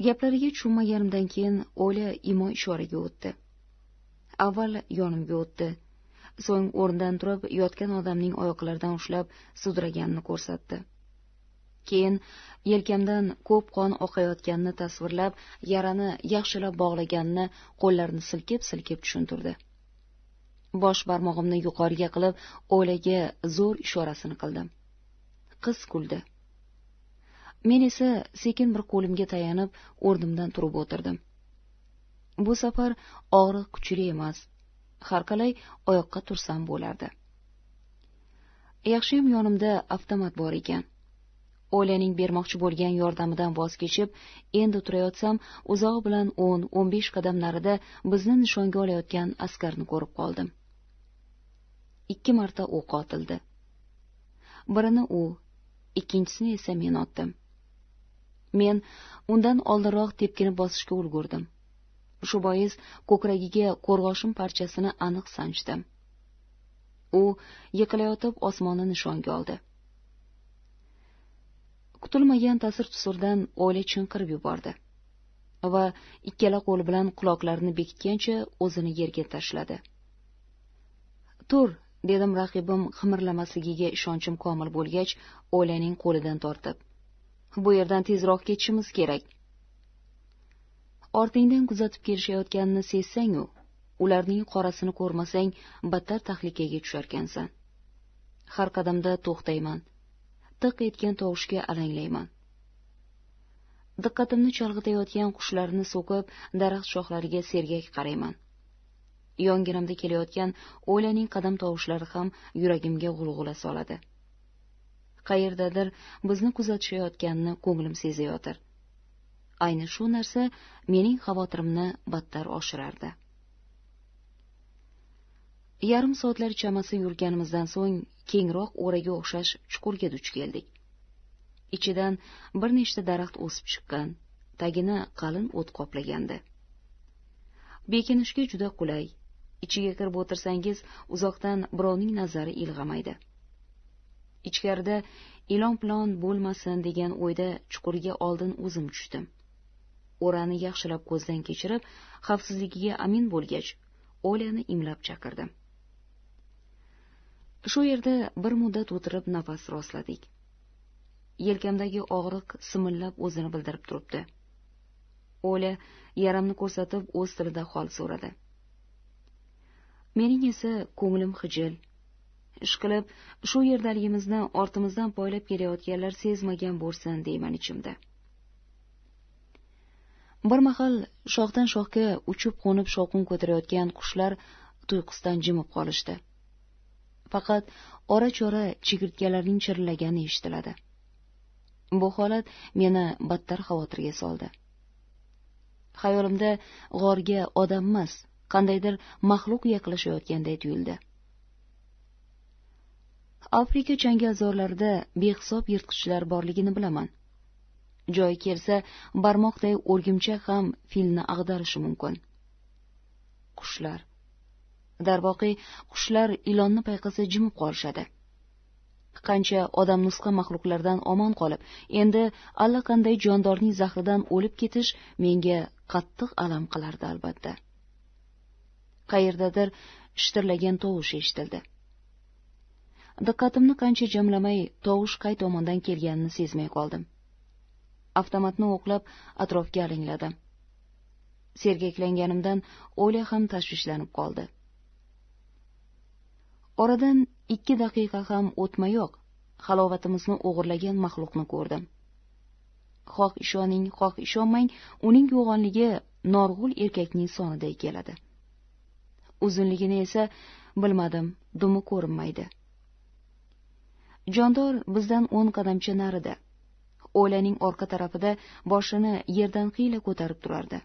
B: gaplariga tushunmaganimdan keyin o'lya imo ishoraga o'tdi avval yonimga o'tdi so'ng o'rnidan turib yotgan odamning oyoqlaridan ushlab sudraganini ko'rsatdi keyin yelkamdan ko'p qon oqayotganini tasvirlab yarani yaxshilab bog'laganini qo'llarini silkib silkib tushuntirdi bosh barmog'imni yuqoriga qilib o'laga zo'r ishorasini qildim qiz kuldi men esa sekin bir qo'limga tayanib o'rnimdan turib o'tirdim bu safar og'riq kuchli emas har qalay oyoqqa tursam bo'lardi yaxshiyam yonimda avtomat bor ekan oilaning bermoqchi bo'lgan yordamidan voz kechib endi turayotsam uzog'i bilan o'n o'n besh qadam narida bizni nishonga olayotgan askarni ko'rib qoldim ikki marta o'q otildi birini u ikkinchisini esa men otdim men undan oldinroq tepkini bosishga ulgurdim shu bois ko'kragiga qo'rg'oshin parchasini aniq sanchdim u yiqilayotib osmonni nishonga oldi kutilmagan tasir tusurdan o'yla chinqirib yubordi va ikkala qo'li bilan quloqlarini bekitgancha o'zini yerga tashladi tur dedim raqibim qimirlamasligiga ishonchim komil bo'lgach o'ylaning qo'lidan tortib bu yerdan tezroq ketishimiz kerak ortingdan kuzatib kelishayotganini sezsangu ularning qorasini ko'rmasang battar tahlikaga tusharkansan har qadamda to'xtayman tiq etgan tovushga alanglayman diqqatimni chalg'itayotgan qushlarni so'kib daraxt shoxlariga sergak qarayman yonginamda kelayotgan o'ylaning qadam tovushlari ham yuragimga g'ulg'ula soladi qayerdadir bizni kuzatishayotganini ko'nglim sezayotir ayni shu narsa mening xavotirimni battar oshirardi yarim soatlar chamasi yurganimizdan so'ng kengroq o'raga o'xshash chuqurga duch keldik ichidan bir nechta daraxt o'sib chiqqan tagini qalin o't qoplagandi bekinishga juda qulay ichiga kirib o'tirsangiz uzoqdan birovning nazari ilg'amaydi ichkarida ilon pilon bo'lmasin degan o'yda chuqurga oldin o'zim tushdim o'rani yaxshilab ko'zdan kechirib xavfsizligiga amin bo'lgach olyani imlab chaqirdim shu yerda bir muddat o'tirib nafas rostladik yelkamdagi og'riq simillab o'zini bildirib turibdi o'la yaramni ko'rsatib o'z tilida hol so'radi mening esa ko'nglim xijil ishqilib shu yerdaligimizni ortimizdan poylab kelayotganlar sezmagan bo'lsin deyman ichimda bir mahal shoxdan shoxga uchib qo'nib shovqin ko'tarayotgan qushlar tuyqusdan jimib qolishdi faqat ora chora chigirtkalarning chirillagani eshitiladi bu holat meni battar xavotirga soldi xayolimda g'orga odammas qandaydir maxluq yaqinlashayotganday tuyuldi afrika changalzorlarida behisob yirtqichlar borligini bilaman joyi kelsa barmoqday o'rgimchak ham filni ag'darishi mumkin qushlar darvoqe qushlar ilonni payqasa jimib qolishadi qancha odam odamnusxa maxluqlardan omon qolib endi allaqanday jondorning zahridan o'lib ketish menga qattiq alam qilardi albatta qayerdadir shitirlagan tovush eshitildi diqqatimni qancha jamlamay tovush qay tomondan kelganini sezmay qoldim avtomatni o'qlab atrofga alangladi sergaklanganimdan olya ham tashvishlanib qoldi oradan ikki daqiqa ham o'tmayoq halovatimizni o'g'irlagan maxluqni ko'rdim xoh ishoning xoh ishonmang uning yo'g'onligi norg'ul erkakning soniday keladi uzunligini esa bilmadim dumi ko'rinmaydi jondor bizdan o'n qadamcha narida o'laning orqa tarafida boshini yerdan xiyla ko'tarib turardi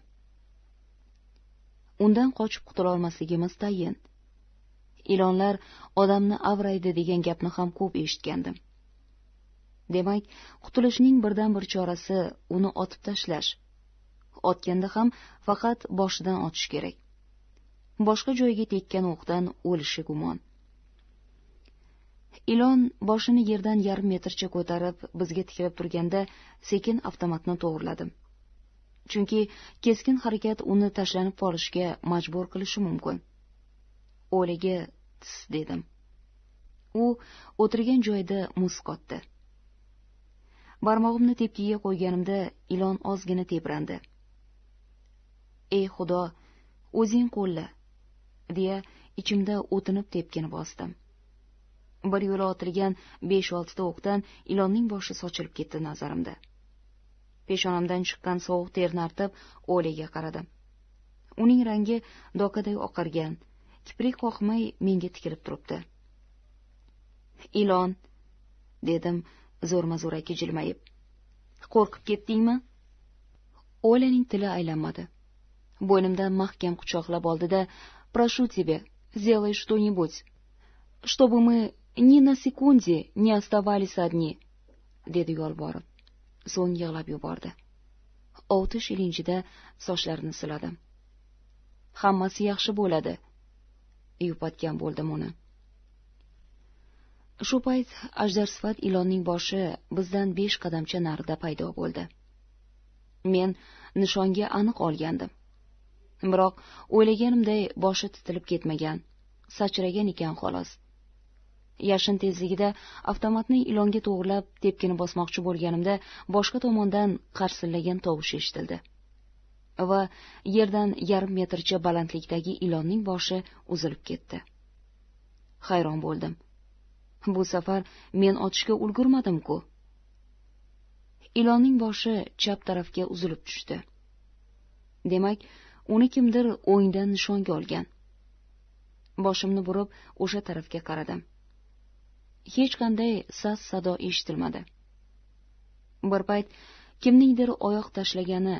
B: undan qochib qutulolmasligimiz tayin ilonlar odamni avraydi degan gapni ham ko'p eshitgandim demak qutulishning birdan bir chorasi uni otib tashlash otganda ham faqat boshidan otish kerak boshqa joyga tekkan o'qdan o'lishi gumon ilon boshini yerdan yarim metrcha ko'tarib bizga tikilib turganda sekin avtomatni to'g'irladim chunki keskin harakat uni tashlanib qolishga majbur qilishi mumkin o'ligi tis dedim u o'tirgan joyida muz qotdi barmog'imni tepkiga qo'yganimda ilon ozgina tebrandi ey xudo o'zing qo'lla deya ichimda o'tinib tepkini bosdim bir yo'la otilgan besh oltita o'qdan ilonning boshi sochilib ketdi nazarimda peshonamdan chiqqan sovuq terni artib o'liga qaradim uning rangi dokaday oqargan kiprik qoqmay menga tikilib turibdi ilon dedim zo'rma zo'raki jilmayib qo'rqib ketdingmi o'laning tili aylanmadi bo'ynimdan mahkam quchoqlab oldi da прошу тебя сделай что нибудь чтобы мы ни на sekunde не оставались одни dedi yolborib so'ng yig'lab yubordi ovutish ilinjida sochlarini siladim hammasi yaxshi bo'ladi yupatgan bo'ldim uni shu payt ajdarsifat ilonning boshi bizdan besh qadamcha narida paydo bo'ldi men nishonga aniq olgandim biroq o'ylaganimday boshi titilib ketmagan sachragan ekan xolos yashin tezligida avtomatni ilonga to'g'rilab tepkini bosmoqchi bo'lganimda boshqa tomondan qarsillagan tovush eshitildi va yerdan yarim metrcha balandlikdagi ilonning boshi uzilib ketdi hayron bo'ldim bu safar men otishga ulgurmadim ku ilonning boshi chap tarafga uzilib tushdi demak uni kimdir o'ngdan nishonga olgan boshimni burib o'sha tarafga qaradim hech qanday sas sado eshitilmadi bir payt kimningdir oyoq tashlagani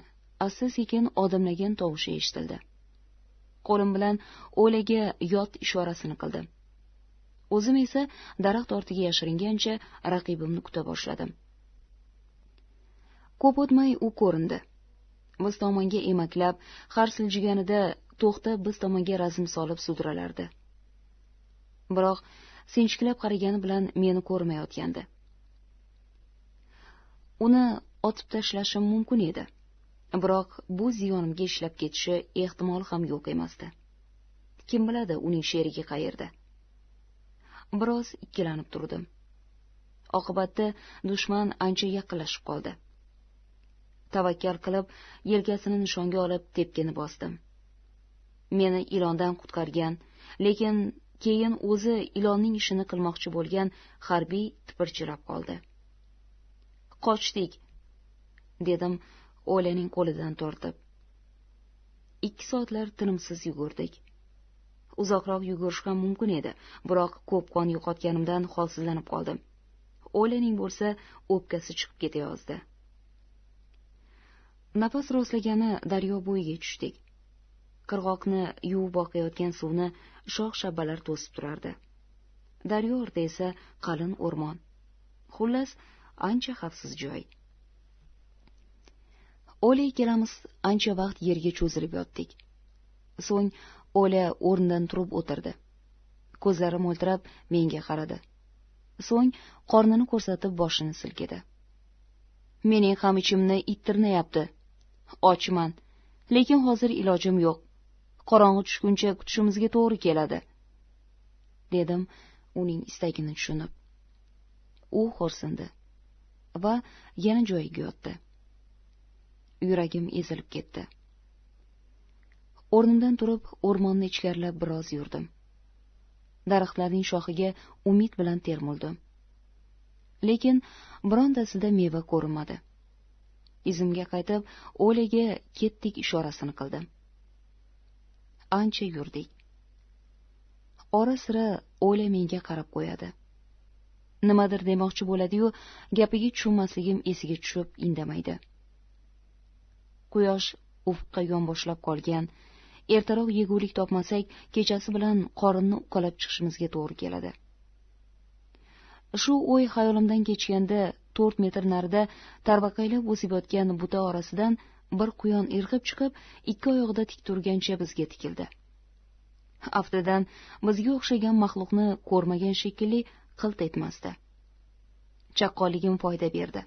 B: asta sekin odimlagan tovushi eshitildi qo'lim bilan o'laga yot ishorasini qildim o'zim esa daraxt ortiga yashiringancha raqibimni kuta boshladim ko'p o'tmay u ko'rindi biz tomonga emaklab har siljiganida to'xtab biz tomonga razm solib sudralardi biroq sinchiklab qaragani bilan meni ko'rmayotgandi uni otib tashlashim mumkin edi biroq bu ziyonimga ishlab ketishi ehtimoli ham yo'q emasdi kim biladi uning sherigi qayerda biroz ikkilanib turdim oqibatda dushman ancha yaqinlashib qoldi tavakkal qilib yelkasini nishonga olib tepkini bosdim meni ilondan qutqargan lekin keyin o'zi ilonning ishini qilmoqchi bo'lgan harbiy tipirchilab qoldi qochdik dedim o'laning qo'lidan tortib ikki soatlar tinimsiz yugurdik uzoqroq yugurish ham mumkin edi biroq ko'p qon yo'qotganimdan holsizlanib qoldim o'laning bo'lsa o'pkasi chiqib ketayozdi nafas rostlagani daryo bo'yiga tushdik qirg'oqni yuvib oqayotgan suvni shox shabbalar to'sib turardi daryo orta esa qalin o'rmon xullas ancha xavfsiz joy ola ikkalamiz ancha vaqt yerga cho'zilib yotdik so'ng o'la o'rnidan turib o'tirdi ko'zlari mo'ltirab menga qaradi so'ng qornini ko'rsatib boshini silkidi mening ham ichimni it tirnayapti ochman lekin hozir ilojim yo'q qorong'i tushguncha kutishimizga to'g'ri keladi dedim uning istagini tushunib u xo'rsindi va yana joyiga yotdi yuragim ezilib ketdi o'rnimdan turib o'rmonni ichkarilab biroz yurdim daraxtlarning shoxiga umid bilan termuldim lekin birontasida meva ko'rinmadi izimga qaytib o'liga ketdik ishorasini qildim ancha yurdik ora sira o'yla menga qarab qo'yadi nimadir demoqchi bo'ladi yu gapiga tushunmasligim esiga tushib indamaydi quyosh ufqqa yon boshlab qolgan ertaroq yegulik topmasak kechasi bilan qorinni uqalab chiqishimizga to'g'ri keladi shu o'y xayolimdan kechganda 4 metr narida tarvaqaylab o'sib yotgan buta orasidan bir quyon irg'ib chiqib ikki oyog'ida tik turgancha bizga tikildi aftidan bizga o'xshagan maxluqni ko'rmagan shekilli qilt etmasdi chaqqonligim foyda berdi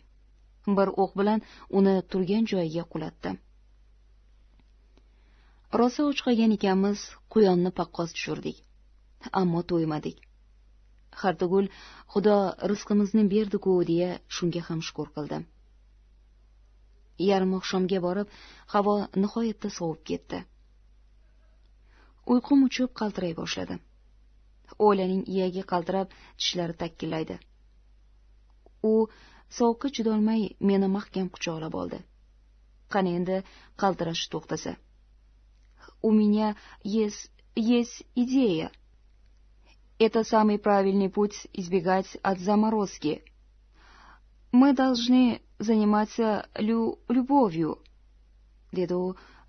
B: bir o'q bilan uni turgan joyiga qulatdim rosa o'chqagan ekanmiz quyonni paqqos tushirdik ammo to'ymadik hartugul xudo rizqimizni berdi ku deya shunga ham shukur qildim yarim oqshomga borib havo nihoyatda sovib ketdi uyqum uchib qaltiray boshladi o'ylaning iyagi qaltirab tishlari takkillaydi u sovuqqa chidolmay meni mahkam quchoqlab oldi qani endi qaltirash to'xtasa u меня есть есть идея это самый правильный путь избегать от заморозки мы должны заниматься лю любовью dedi u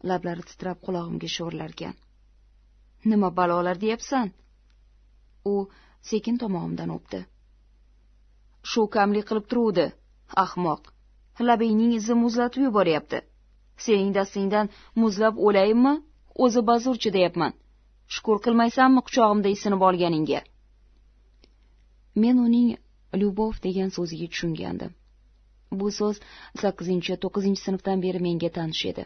B: lablari titrab qulog'imga shivirlarkan nima balolar deyapsan u sekin tomog'imdan o'pdi shu kamlik qilib turuvdi ahmoq labingning izi muzlatib yuboryapti sening dastingdan muzlab o'layinmi o'zi bazurchi deyapman shukur qilmaysanmi quchog'imda isinib olganingga men uning lyubov degan so'ziga tushungandim bu so'z sakkizinchi to'qqizinchi sinfdan beri menga tanish edi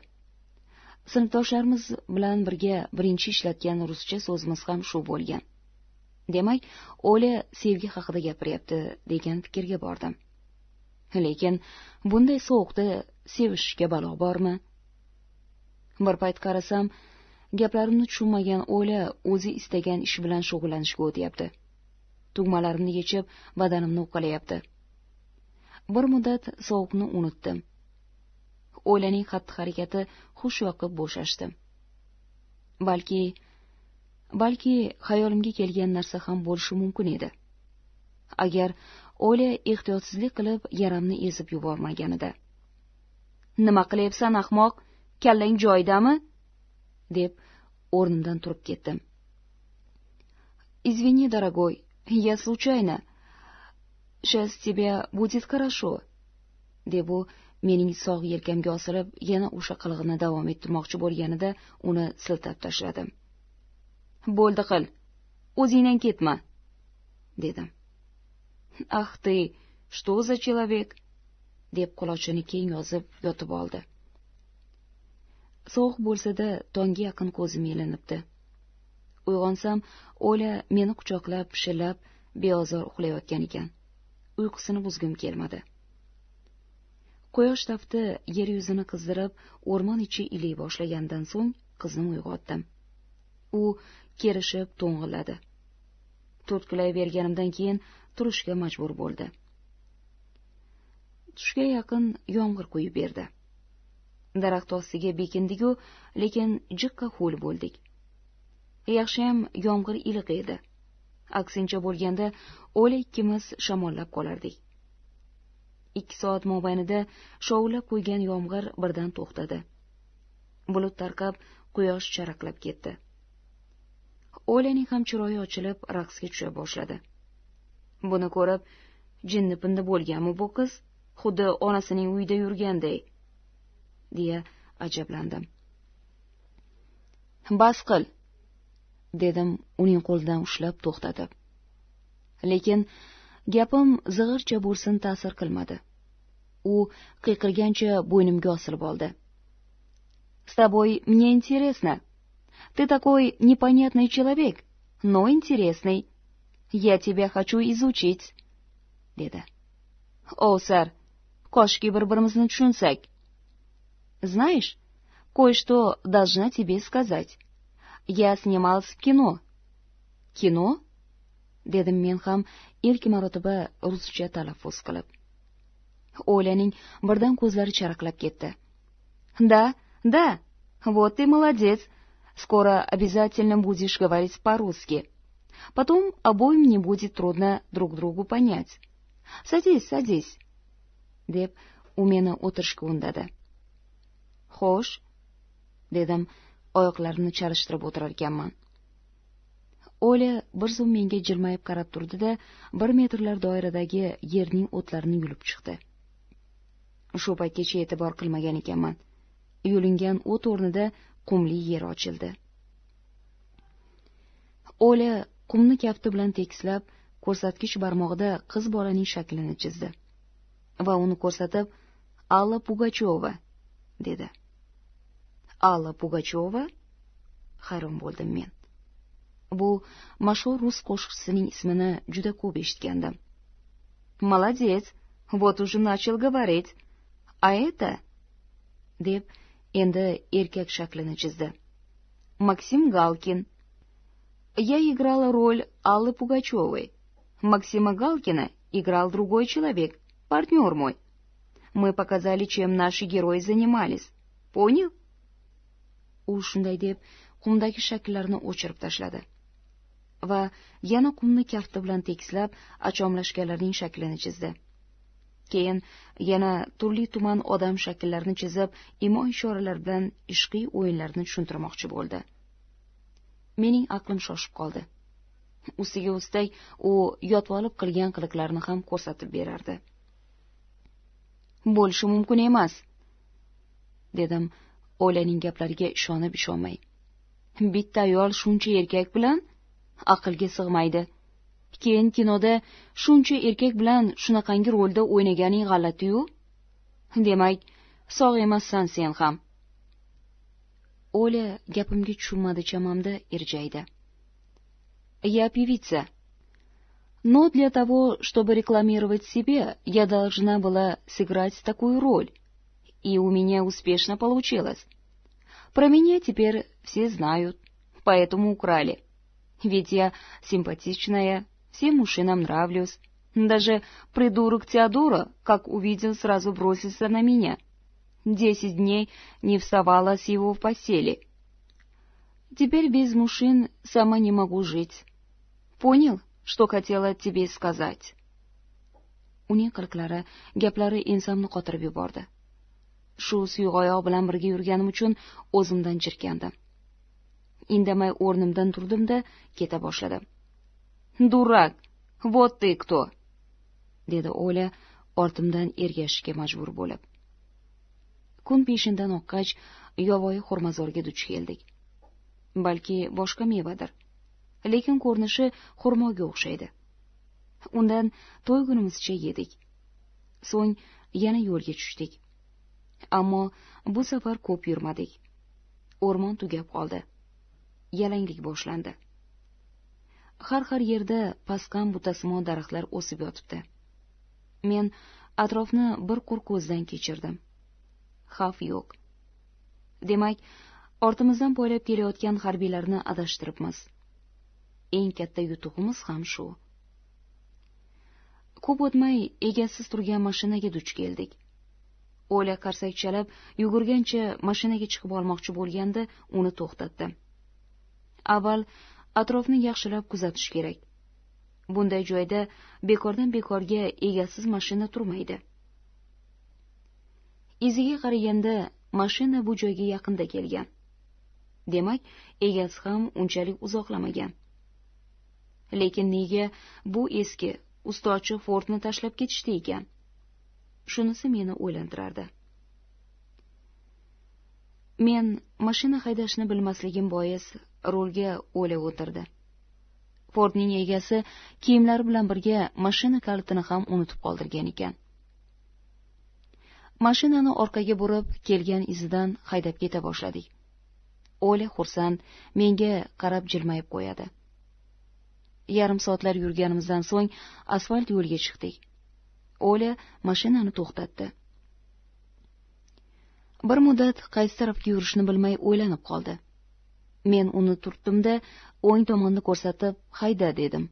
B: sinfdoshlarimiz bilan birga birinchi ishlatgan ruscha so'zimiz ham shu bo'lgan demak o'la sevgi haqida gapiryapti degan fikrga bordim lekin bunday sovuqda sevishishga balo bormi bir payt qarasam gaplarimni tushunmagan o'la o'zi istagan ish bilan shug'ullanishga o'tyapti tugmalarimni yechib badanimni uqalayapti bir muddat sovuqni unutdim o'ylaning xatti harakati xush yoqib bo'shashdi balki balki xayolimga kelgan narsa ham bo'lishi mumkin edi agar o'la ehtiyotsizlik qilib yaramni ezib yubormaganida nima qilyapsan ahmoq kallang joyidami deb o'rnimdan turib ketdim извини дорогой я случайно сейчас тебе будет хорошо deb u mening sog' yelkamga osilib yana o'sha qilig'ini davom ettirmoqchi bo'lganida uni siltab tashladim bo'ldi qil o'zingdan ketma dedim ah ты что за человек deb qulochini keng yozib yotib oldi sovuq bo'lsada tongga yaqin ko'zim ilinibdi uyg'onsam o'la meni quchoqlab pishillab beozor uxlayotgan ekan uyqusini buzgim kelmadi quyosh tafti yer yuzini qizdirib o'rmon ichi iliy boshlagandan so'ng qizni uyg'otdim u kerishib to'ng'illadi berganimdan keyin turishga majbur bo'ldi tushga yaqin yomg'ir quyib berdi daraxt ostiga bekindigu lekin jiqqa ho'l bo'ldik yaxshiyam yomg'ir iliq edi aksincha bo'lganda o'la ikkimiz shamollab qolardik ikki soat mobaynida shovullab quygan yomg'ir birdan to'xtadi bulut tarqab quyosh charaqlab ketdi o'laning ham chiroyi ochilib raqsga tusha boshladi buni ko'rib jinni pindi bo'lganmi bu qiz xuddi onasining uyida yurganday deya ajablandim bas qil dedim uning qo'lidan ushlab to'xtatib lekin gapim zig'ircha bo'lsin ta'sir qilmadi u qiyqirgancha bo'ynimga osilib oldi с тобой мне интересно ты такой непонятный человек но интересный я тебя хочу изучить dedi ovsar koshki bir birimizni tushunsak знаешь кое что должна тебе сказать Я снималась в кино. Кино? dedim men ham ilk marotaba ruscha talaffuz qilib o'ylaning birdan ko'zlari charaqlab ketdi да да вот ты молодец скоро обязательно будешь говорить по русски потом обоим не будет трудно друг другу понять садись садись deb u meni o'tirishga undadi xo'sh dedim oyoqlarini chalishtirib o'tirarkanman oля bir zum menga jilmayib qarab turdi da bir metrlar doiradagi yerning o'tlarini yulib chiqdi shu paytgacha e'tibor qilmagan ekanman yulingan o't o'rnida qumli yer ochildi ola qumni kafti bilan tekislab ko'rsatkich barmog'ida qiz bolaning shaklini chizdi va uni ko'rsatib alla pugacheva dedi Алла pugachova hayron bo'ldim men bu mashhur rus qo'shiqchisining ismini juda ko'p eshitgandim молодец вот уже начал говорить а это deb endi erkak shaklini chizdi maksim galkin я играла роль аллы пугачевой максима галкина играл другой человек партнер мой мы показали чем наши герои занимались понял u shunday deb qumdagi shakllarni o'chirib tashladi va yana qumni kafti bilan tekislab achomlashganlarning shaklini chizdi keyin yana turli tuman odam shakllarini chizib imo ishoralar bilan ishqiy o'yinlarni tushuntirmoqchi bo'ldi mening aqlim shoshib qoldi ustiga ustak u yotvolib qilgan qiliqlarni ham ko'rsatib berardi bo'lishi mumkin emas dedim o'laning gaplariga ishonib ishonmay bitta ayol shuncha erkak bilan aqlga sig'maydi keyin kinoda shuncha erkak bilan shunaqangi rolda o'ynaganing g'alatiyu demak sog' emassan sen ham ola gapimga tushunmadi chamamda irjaydi я певица но для того чтобы рекламировать себе я должна была сыграть такую роль и у меня успешно получилось. Про меня теперь все знают, поэтому украли. Ведь я симпатичная, всем мужчинам нравлюсь. Даже придурок Теодора, как увидел, сразу бросился на меня. Десять дней не вставала с его в постели. Теперь без мужчин сама не могу жить. Понял, что хотела тебе сказать? Uning qiliqlari, gaplari insonni qotirib yubordi. shu suyg'oyoq bilan birga yurganim uchun o'zimdan jirkandim indamay o'rnimdan turdimda keta boshladim durak вот ты кто dedi o'la ortimdan ergashishga majbur bo'lib kun peshindan oqqach yovvoyi xurmazorga duch keldik balki boshqa mevadir lekin ko'rinishi xurmoga o'xshaydi undan to'y kunimizcha yedik so'ng yana yo'lga tushdik ammo bu safar ko'p yurmadik o'rmon tugab qoldi yalanglik boshlandi har har yerda pasqam butasimon daraxtlar o'sib yotibdi men atrofni bir qur ko'zdan kechirdim xavf yo'q demak ortimizdan poylab kelayotgan harbiylarni adashtiribmiz eng katta yutug'imiz ham shu ko'p o'tmay egasiz turgan mashinaga duch keldik o'la qarsak chalib yugurgancha mashinaga chiqib olmoqchi bo'lganda uni to'xtatdi avval atrofni yaxshilab kuzatish kerak bunday joyda bekordan bekorga egasiz mashina turmaydi iziga qaraganda mashina bu joyga yaqinda kelgan demak egasi ham unchalik uzoqlamagan lekin nega bu eski usti ochiq fordni tashlab ketishdi ekan shunisi meni o'ylantirardi men mashina haydashni bilmasligim bois rulga o'ylab o'tirdi fordning egasi kiyimlari bilan birga mashina kalitini ham unutib qoldirgan ekan mashinani orqaga burib kelgan izidan haydab keta boshladik o'la xursand menga qarab jilmayib qo'yadi yarim soatlar yurganimizdan so'ng asfalt yo'lga chiqdik ola mashinani to'xtatdi bir muddat qaysi tarafga yurishni bilmay o'ylanib qoldi men uni turtdimda o'ng tomonni ko'rsatib hayda dedim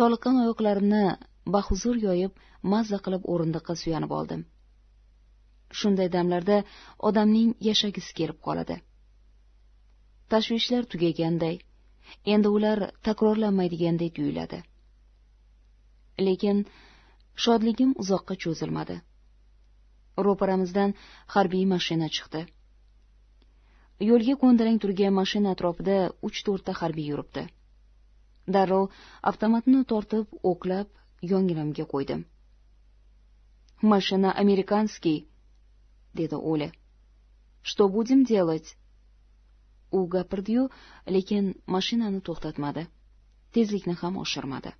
B: toliqqan oyoqlarimni bahuzur yoyib mazza qilib o'rindiqqa suyanib oldim shunday damlarda odamning yashagisi kelib qoladi tashvishlar tugaganday endi ular takrorlanmaydigandek tuyuladi lekin shodligim uzoqqa cho'zilmadi ro'paramizdan harbiy mashina chiqdi yo'lga ko'ndalang turgan mashina atrofida uch to'rtta harbiy yuribdi darrov avtomatni tortib o'qlab yonginamga qo'ydim mashina amerikanskiy dedi o'li что будем делать u gapirdiyu lekin mashinani to'xtatmadi tezlikni ham oshirmadi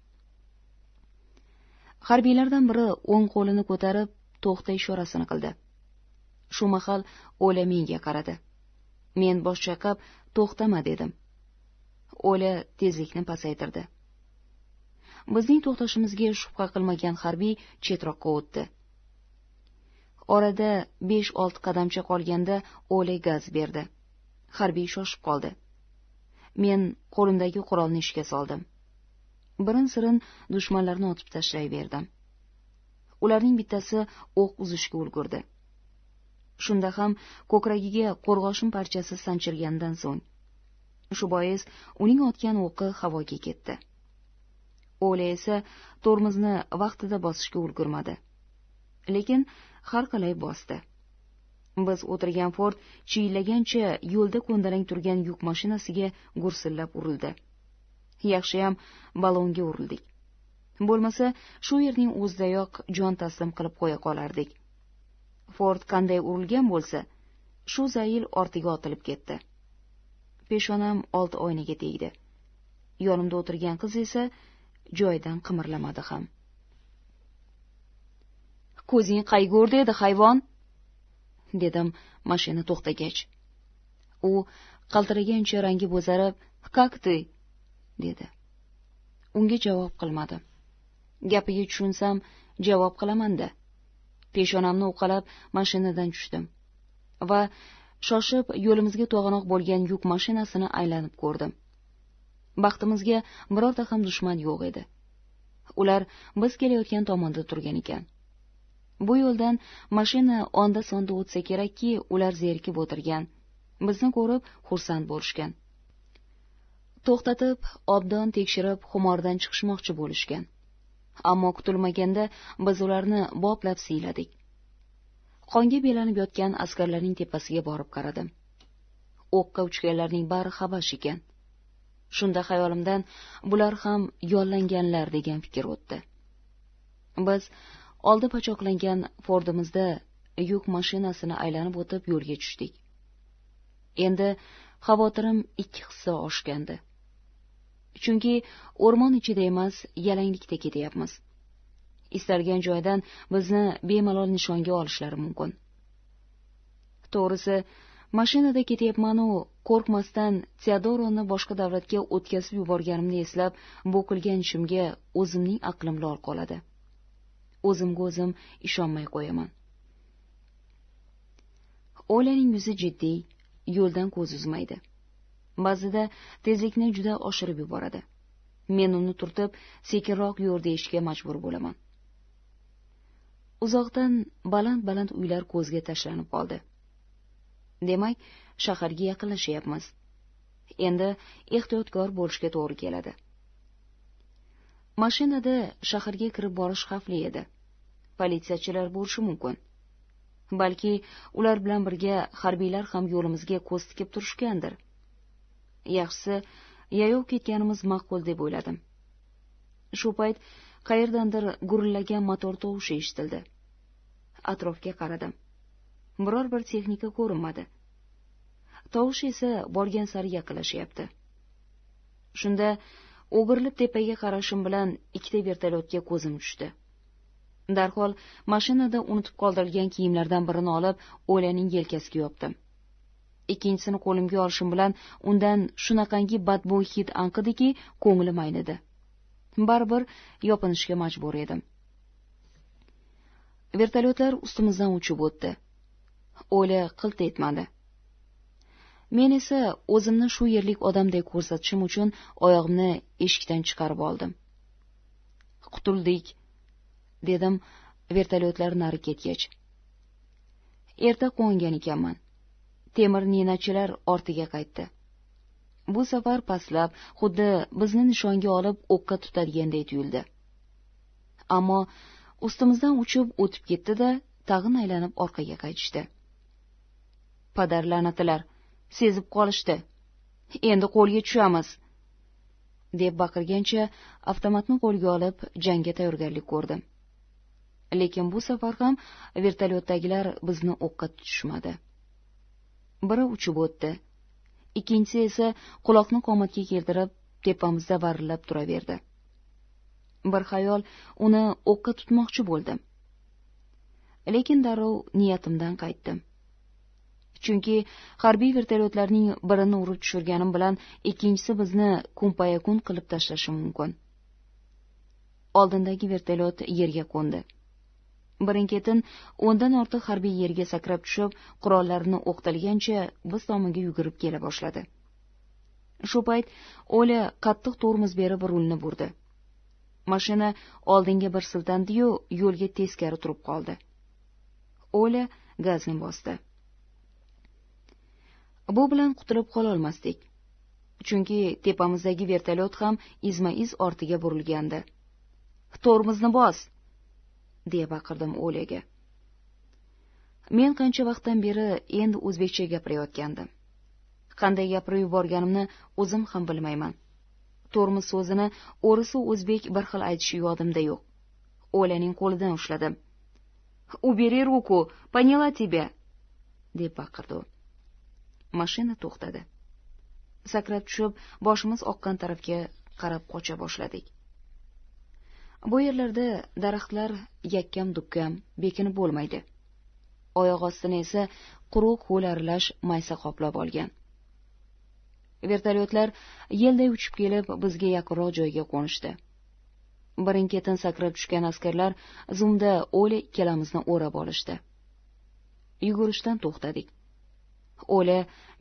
B: harbiylardan biri o'ng qo'lini ko'tarib to'xta ishorasini qildi shu mahal o'la menga qaradi men bosh chayqab to'xtama dedim o'la tezlikni pasaytirdi bizning to'xtashimizga shubha qilmagan harbiy chetroqqa o'tdi orada besh olti qadamcha qolganda o'la gaz berdi harbiy shoshib qoldi men qo'limdagi qurolni ishga soldim birin sirin dushmanlarni otib tashlayverdim ularning bittasi o'q uzishga ulgurdi shunda ham ko'kragiga qo'rg'oshin parchasi sanchilganidan so'ng shu bois uning otgan o'qi havoga ketdi o'la esa tormozni vaqtida bosishga ulgurmadi lekin har qalay bosdi biz o'tirgan fort chiyillagancha yo'lda ko'ndalang turgan yuk mashinasiga gursillab urildi yaxshiyam balonga urildik bo'lmasa shu yerning o'zidayoq jon taslim qilib qo'ya qolardik ford qanday urilgan bo'lsa shu zayil ortiga otilib ketdi peshonam old oynaga tegdi yonimda o'tirgan qiz esa joyidan qimirlamadi ham ko'zing qayg'urdi edi hayvon dedim mashina to'xtagach u qaltiragancha rangi bo'zarib как ты dedi unga javob qilmadim gapiga tushunsam javob qilaman peshonamni uqalab mashinadan tushdim va shoshib yo'limizga to'g'anoq bo'lgan yuk mashinasini aylanib ko'rdim baxtimizga birorta ham dushman yo'q edi ular biz kelayotgan tomonda turgan ekan bu yo'ldan mashina onda sonda o'tsa kerakki ular zerikib o'tirgan bizni ko'rib xursand bo'lishgan to'xtatib obdon tekshirib xumordan chiqishmoqchi bo'lishgan ammo kutilmaganda biz ularni boplab siyladik qonga belanib yotgan askarlarning tepasiga borib qaradim o'qqa uchganlarning bari habash ekan shunda xayolimdan bular ham yollanganlar degan fikr o'tdi biz oldi pachoqlangan fordimizda yuk mashinasini aylanib o'tib yo'lga tushdik endi xavotirim ikki hissa oshgandi chunki o'rmon ichida emas yalanglikda ketyapmiz istalgan joydan bizni bemalol nishonga olishlari mumkin to'g'risi mashinada ketyapmanu qo'rqmasdan teodoroni boshqa davlatga o'tkazib yuborganimni eslab bu qilgan ishimga o'zimning aqlim lol qoladi o'zimga o'zim ishonmay qo'yaman olaning yuzi jiddiy yo'ldan ko'z uzmaydi ba'zida tezlikni juda oshirib yuboradi men uni turtib sekinroq yur deyishga majbur bo'laman uzoqdan baland baland uylar ko'zga tashlanib qoldi demak shaharga yaqinlashyapmiz endi ehtiyotkor bo'lishga to'g'ri keladi mashinada shaharga kirib borish xavfli edi politsiyachilar bo'lishi mumkin balki ular bilan birga harbiylar ham yo'limizga ko'z tikib turishgandir yaxshisi yayov ketganimiz ma'qul deb o'yladim shu payt qayerdandir gurillagan motor tovushi eshitildi atrofga qaradim biror bir texnika ko'rinmadi tovush esa borgan sari yaqinlashyapti shunda o'girilib tepaga qarashim bilan ikkita vertolyotga ko'zim tushdi darhol mashinada unutib qoldirilgan kiyimlardan birini olib o'laning yelkasiga yopdim ikkinchisini qo'limga olishim bilan undan shunaqangi badbo'y hid anqidiki ko'nglim aynidi baribir yopinishga majbur edim vertolyotlar ustimizdan uchib o'tdi o'yla qilt etmadi men esa o'zimni shu yerlik odamdek ko'rsatishim uchun oyog'imni eshikdan chiqarib oldim qutuldik dedim vertolyotlar nari ketgach erta qo'ngan ekanman temir ninachilar ortiga qaytdi bu safar pastlab xuddi bizni nishonga olib o'qqa tutadiganday tuyuldi ammo ustimizdan uchib o'tib ketdi da tag'in aylanib orqaga qaytishdi padar la'natilar sezib qolishdi endi qo'lga tushamiz deb baqirgancha avtomatni qo'lga olib jangga tayyorgarlik ko'rdim lekin bu safar ham vertolyotdagilar bizni o'qqa tutishmadi biri uchib o'tdi ikkinchisi esa quloqni qomatga keltirib tepamizda varillab turaverdi bir xayol uni o'qqa tutmoqchi bo'ldim lekin darrov niyatimdan qaytdim chunki harbiy vertolyotlarning birini urib tushirganim bilan ikkinchisi bizni kunpayakun qilib tashlashi mumkin oldindagi vertolyot yerga qo'ndi birin ketin o'ndan ortiq harbiy yerga sakrab tushib qurollarini o'qtalgancha biz tomonga yugurib kela boshladi shu payt ola qattiq tormoz berib rulni burdi mashina oldinga bir siltandiyu yo'lga teskari turib qoldi ola gazni bosdi bu bilan qutulib qololmasdik chunki tepamizdagi vertolyot ham izma iz ortiga burilgandi tormozni bos deya baqirdim o'liga men qancha vaqtdan beri endi o'zbekcha gapirayotgandim qanday gapirib yuborganimni o'zim ham bilmayman tormoz so'zini o'risu o'zbek bir xil aytishi yodimda yo'q o'laning qo'lidan ushladim убери руку поняла тебя deb baqirdi u mashina to'xtadi sakrab tushib boshimiz oqqan tarafga qarab qocha boshladik bu yerlarda daraxtlar yakkam dukkam bekinib bo'lmaydi oyoq ostini esa quruq ho'l aralash maysa qoplab olgan vertolyotlar yelday uchib kelib bizga yaqinroq joyga qo'nishdi birin ketin sakrab tushgan askarlar zumda o'la ikkalamizni o'rab olishdi yugurishdan to'xtadik o'la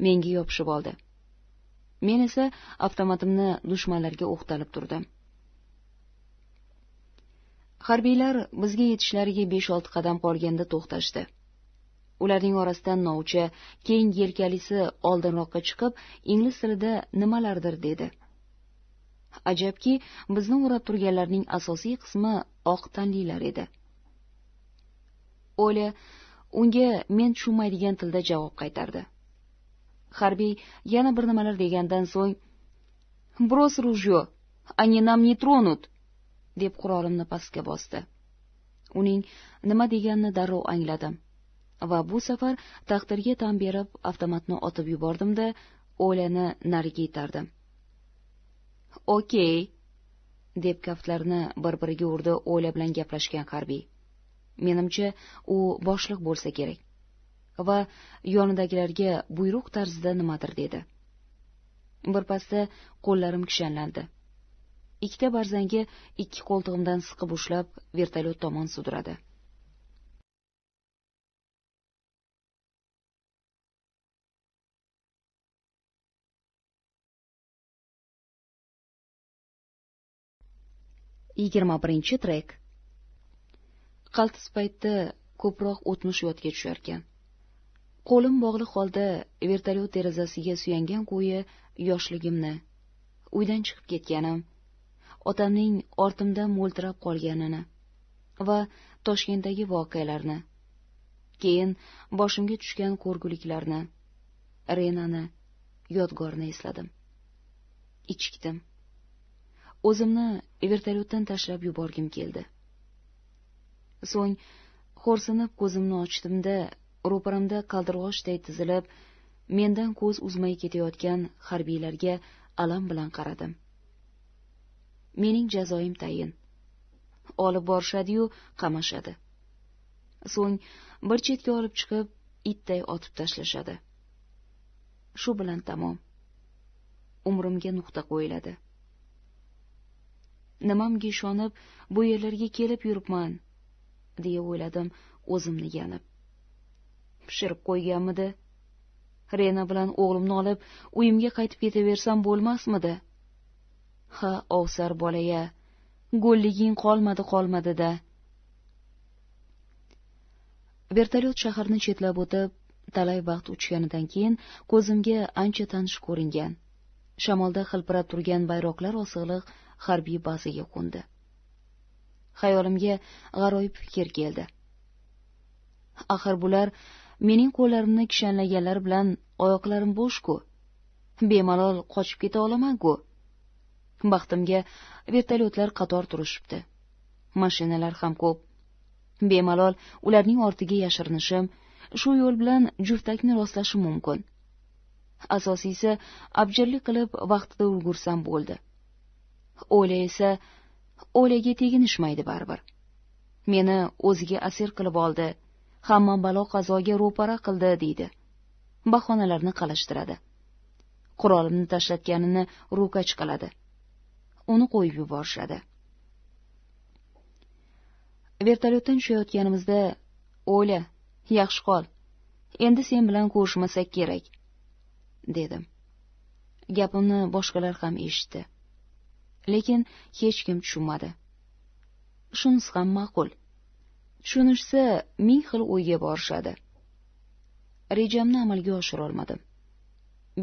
B: menga yopishib oldi men esa avtomatimni dushmanlarga o'qtalib turdim harbiylar bizga yetishlariga besh olti qadam qolganda to'xtashdi ularning orasidan novcha keng yelkalisi oldinroqqa chiqib ingliz tilida nimalardir dedi ajabki bizni o'rab turganlarning asosiy qismi oq tanlilar edi o'la unga men tushunmaydigan tilda javob qaytardi harbiy yana bir nimalar degandan so'ng bros ружье они нам не тронут deb qurolimni pastga bosdi uning nima deganini darrov angladim va bu safar taqdirga tan berib avtomatni otib yubordimda o'lani nariga yetardim okey deb kaftlarini bir biriga urdi o'la bilan gaplashgan harbiy menimcha u boshliq bo'lsa kerak va yonidagilarga buyruq tarzida nimadir dedi birpasda qo'llarim kishanlandi ikkita barzangi ikki qo'ltig'imdan siqib ushlab vertolyot tomon sudradi
A: yigirma birinchi trek qaltis
B: paytda ko'proq o'tmish yodga tusharkan qo'lim bog'liq holda vertolyot derazasiga suyangan ko'yi yoshligimni uydan chiqib ketganim otamning ortimda mo'ltirab qolganini va toshkentdagi voqealarni keyin boshimga tushgan ko'rguliklarni renani yodgorni esladim ichikdim o'zimni vertolyotdan tashlab yuborgim keldi so'ng xo'rsinib ko'zimni ochdimda ro'paramda qaldirg'ochday tizilib mendan ko'z uzmay ketayotgan harbiylarga alam bilan qaradim mening jazoim tayin olib borishadi yu qamashadi so'ng bir chetga olib chiqib itday otib tashlashadi shu bilan tamom umrimga nuqta qo'yiladi nimamga ishonib bu yerlarga kelib yuribman deya o'yladim o'zimni yanib pishirib qo'yganmidi rena bilan o'g'limni olib uyimga qaytib ketaversam bo'lmasmidi ha ovsar bolaya go'lliging qolmadi qolmadi da vertolyot shaharni chetlab o'tib talay vaqt uchganidan keyin ko'zimga ancha tanish ko'ringan shamolda hilpirab turgan bayroqlar osig'liq harbiy bazaga qo'ndi xayolimga g'aroyib fikr keldi axir bular mening qo'llarimni kishanlaganlar bilan oyoqlarim bo'sh ku bemalol qochib keta olaman ku baxtimga vertolyotlar qator turishibdi mashinalar ham ko'p bemalol ularning ortiga yashirinishim shu yo'l bilan juftakni rostlashim mumkin asosiysi abjirlik qilib vaqtida ulgursam bo'ldi o'la esa o'laga teginishmaydi baribir meni o'ziga asir qilib oldi hamma balo qazoga ro'para qildi deydi bahonalarni qalashtiradi qurolimni tashlatganini ro'kach qiladi uni qo'yib yuborishadi vertolyotdan tushayotganimizda o'yla yaxshi qol endi sen bilan ko'rishmasak kerak dedim gapimni boshqalar ham eshitdi lekin hech kim tushunmadi shunisi ham ma'qul tushunishsa ming xil o'yga borishadi rejamni amalga oshirolmadim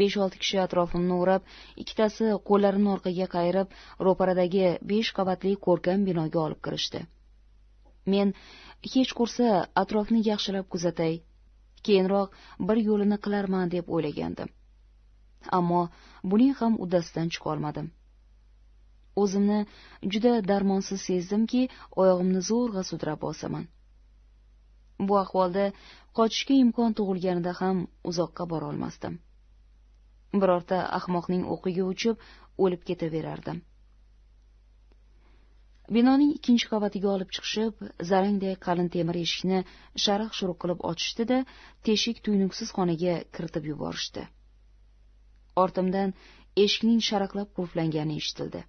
B: besh olti kishi atrofimni o'rab ikkitasi qo'llarini orqaga qayirib ro'paradagi besh qavatli ko'rkam binoga olib kirishdi men hech qursa atrofni yaxshilab kuzatay keyinroq bir yo'lini qilarman deb o'ylagandim ammo buning ham uddasidan chiqolmadim o'zimni juda darmonsiz sezdimki oyog'imni zo'rg'a sudrab bosaman bu ahvolda qochishga imkon tug'ilganida ham uzoqqa borolmasdim birorta ahmoqning o'qiga uchib o'lib ketaverardim binoning ikkinchi qavatiga olib chiqishib zarangday qalin temir eshikni sharaq shuruq qilib ochishdi da teshik tuynuksiz xonaga kiritib yuborishdi ortimdan eshikning sharaqlab qulflangani eshitildi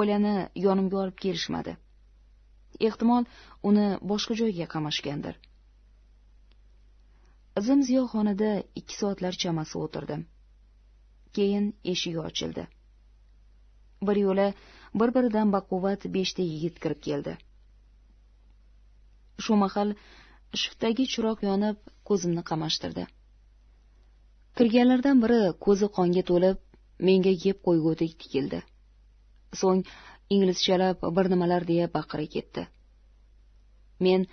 B: oilani yonimga olib kelishmadi ehtimol uni boshqa joyga qamashgandir zim ziyo xonada ikki soatlar chamasi o'tirdim keyin eshik ochildi yo'la bir biridan baquvvat beshta yigit kirib keldi shu mahal shiftdagi chiroq yonib ko'zimni qamashtirdi kirganlardan biri ko'zi qonga to'lib menga yeb qo'ygudek tikildi so'ng inglizchalab bir nimalar deya baqira ketdi men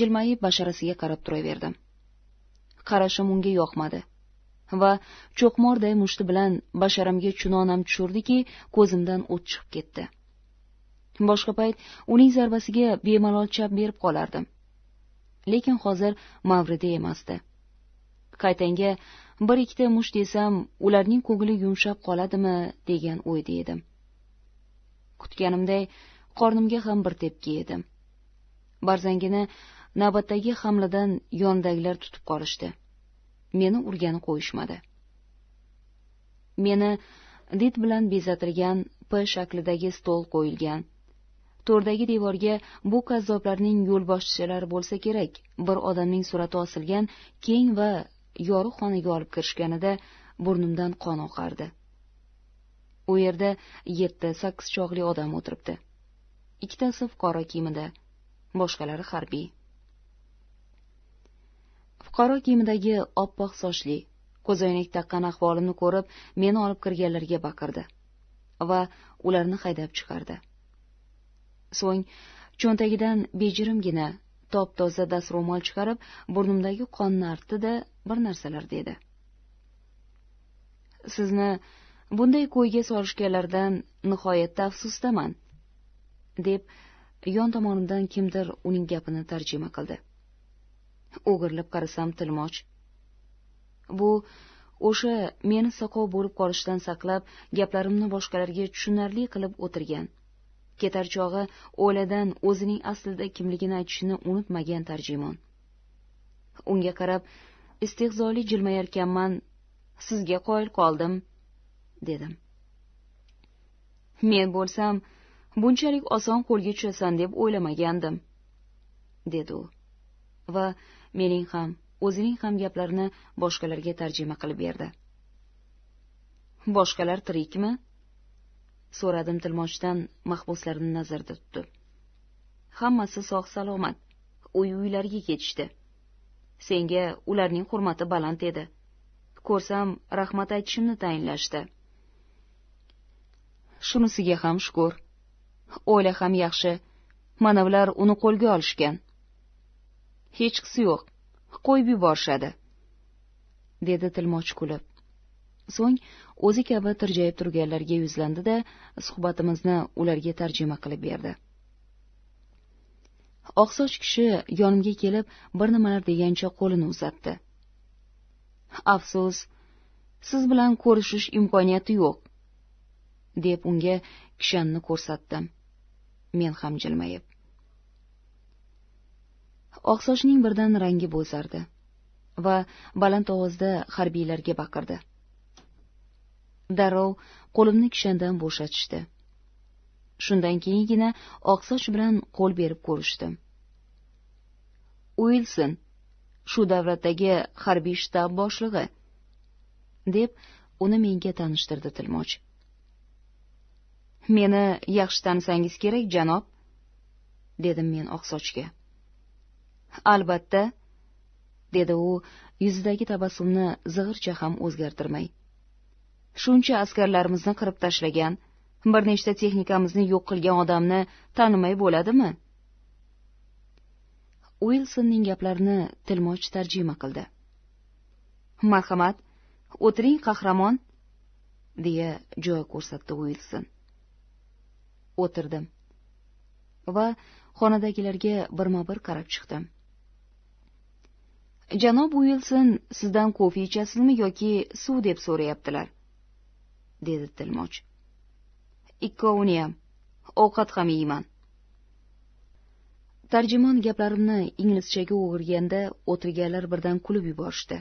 B: jilmayib basharasiga qarab turaverdim qarashim unga yoqmadi va cho'qmorday mushti bilan basharamga chunonam tushirdiki ko'zimdan o't chiqib ketdi boshqa payt uning zarbasiga bemalol chap berib qolardim lekin hozir mavridi emasdi qaytanga bir ikkita musht yesam ularning ko'ngli yumshab qoladimi degan o'yda edim kutganimday qornimga ham bir tepki edim barzangini navbatdagi hamladan yondagilar tutib qolishdi meni urgani qo'yishmadi meni did bilan bezatilgan p shaklidagi stol qo'yilgan to'rdagi devorga bu qazzoblarning yo'lboshchilari bo'lsa kerak bir odamning surati osilgan keng va yorug' xonaga olib kirishganida burnimdan qon oqardi u yerda yetti sakkiz chog'li odam o'tiribdi ikkitasi fuqaro kiyimida boshqalari harbiy fuqaro kiyimidagi oppoq sochli ko'zoynak taqqan ahvolimni ko'rib meni olib kirganlarga baqirdi va ularni haydab chiqardi so'ng cho'ntagidan bejirimgina top toza dastro'mol chiqarib burnimdagi qonni artdi da bir narsalar dedi sizni bunday ko'yga solishganlaridan nihoyatda afsusdaman deb yon tomonimdan kimdir uning gapini tarjima qildi o'girilib qarasam tilmoch bu o'sha meni soqov bo'lib qolishdan saqlab gaplarimni boshqalarga tushunarli qilib o'tirgan ketar chog'i o'ladan o'zining aslida kimligini aytishni unutmagan tarjimon unga qarab istehzoli jilmayarkanman sizga qoyil qoldim dedim men bo'lsam bunchalik oson qo'lga tushasan deb o'ylamagandim dedi u va mening ham o'zining ham gaplarini boshqalarga tarjima qilib berdi boshqalar tirikmi so'radim tilmochdan mahbuslarni nazarda tutib hammasi sog' salomat uy uylariga ketishdi senga ularning hurmati baland edi ko'rsam rahmat aytishimni tayinlashdi shunisiga ham shukur oila ham yaxshi mana ular uni qo'lga olishgan hechqisi yo'q qo'yib yuborishadi dedi tilmoch kulib so'ng o'zi kabi tirjayib turganlarga yuzlandi da suhbatimizni ularga tarjima qilib berdi oqsoch kishi yonimga kelib bir nimalar degancha qo'lini uzatdi afsus siz bilan ko'rishish imkoniyati yo'q deb unga kishanni ko'rsatdim men ham jilmayib oqsochning birdan rangi bo'zardi va baland ovozda harbiylarga baqirdi darrov qo'limni kishandan bo'shatishdi shundan keyingina oqsoch bilan qo'l berib ko'rishdim uilson shu davlatdagi harbiy shtab boshlig'i deb uni menga tanishtirdi tilmoch meni yaxshi tanisangiz kerak janob dedim men oqsochga albatta dedi u yuzidagi tabassumni zig'ircha ham o'zgartirmay shuncha askarlarimizni qirib tashlagan bir nechta texnikamizni yo'q qilgan odamni tanimay bo'ladimi uilsonning gaplarini tilmoch tarjima qildi marhamat o'tiring qahramon deya joy ko'rsatdi uilson o'tirdim va xonadagilarga birma bir qarab chiqdim janob uilson sizdan kofe ichasizmi yoki suv deb so'rayaptilar dedi tilmoch ham ovqat ham yeyman tarjimon gaplarimni inglizchaga o'girganda o'tirganlar birdan kulib yuborishdi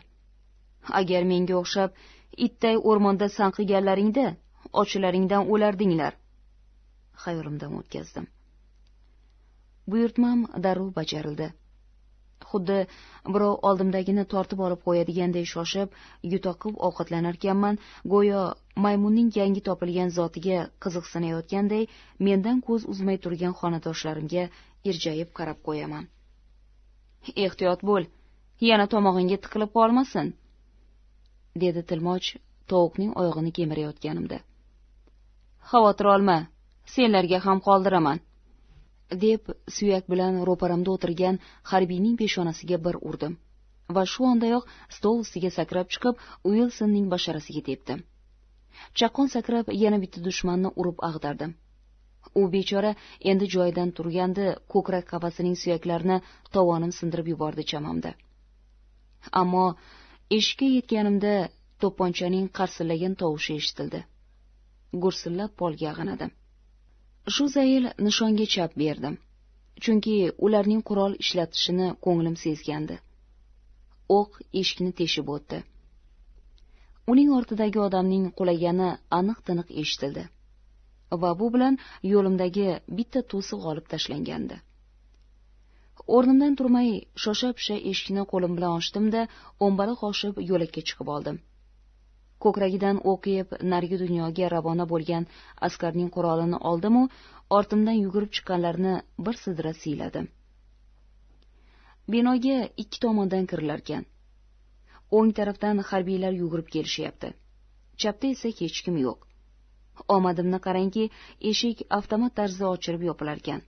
B: agar menga o'xshab itday o'rmonda sanqiganlaringda ochilaringdan o'lardinglar xayolimdan o'tkazdim buyurtmam darrov bajarildi xuddi birov oldimdagini tortib olib qo'yadiganday shoshib yutoqib ovqatlanarkanman go'yo maymunning yangi topilgan zotiga qiziqsinayotganday mendan ko'z uzmay turgan xonadoshlarimga irjayib qarab qo'yaman ehtiyot bo'l yana tomog'ingga tiqilib qolmasin dedi tilmoch tovuqning oyog'ini kemirayotganimda xavotir olma senlarga ham qoldiraman deb suyak bilan ro'paramda o'tirgan harbiyning peshonasiga bir urdim va shu ondayoq stol ustiga sakrab chiqib uilsonning basharasiga tepdim chaqqon sakrab yana bitta dushmanni urib ag'dardim u bechora endi joyidan turgandi ko'krak qafasining suyaklarini tovonim sindirib yubordi chamamda ammo eshikka yetganimda to'pponchaning qarsillagan tovushi eshitildi gursillab polga ag'anadim shu zayl nishonga chap berdim chunki ularning qurol ishlatishini ko'nglim sezgandi o'q eshikni teshib o'tdi uning ortidagi odamning qulagani aniq tiniq eshitildi va bu bilan yo'limdagi bitta to'siq olib tashlangandi o'rnimdan turmay shosha pisha eshikni qo'lim bilan ochdimda o'mbaliq oshib yo'lakka chiqib oldim ko'kragidan o'q yeb narigi dunyoga ravona bo'lgan askarning qurolini oldimu ortimdan yugurib chiqqanlarni bir sidra siyladim binoga ikki tomondan kirilarkan o'ng tarafdan harbiylar yugurib kelishyapti chapda esa hech kim yo'q omadimni qarangki eshik avtomat tarzda ochilib yopilarkan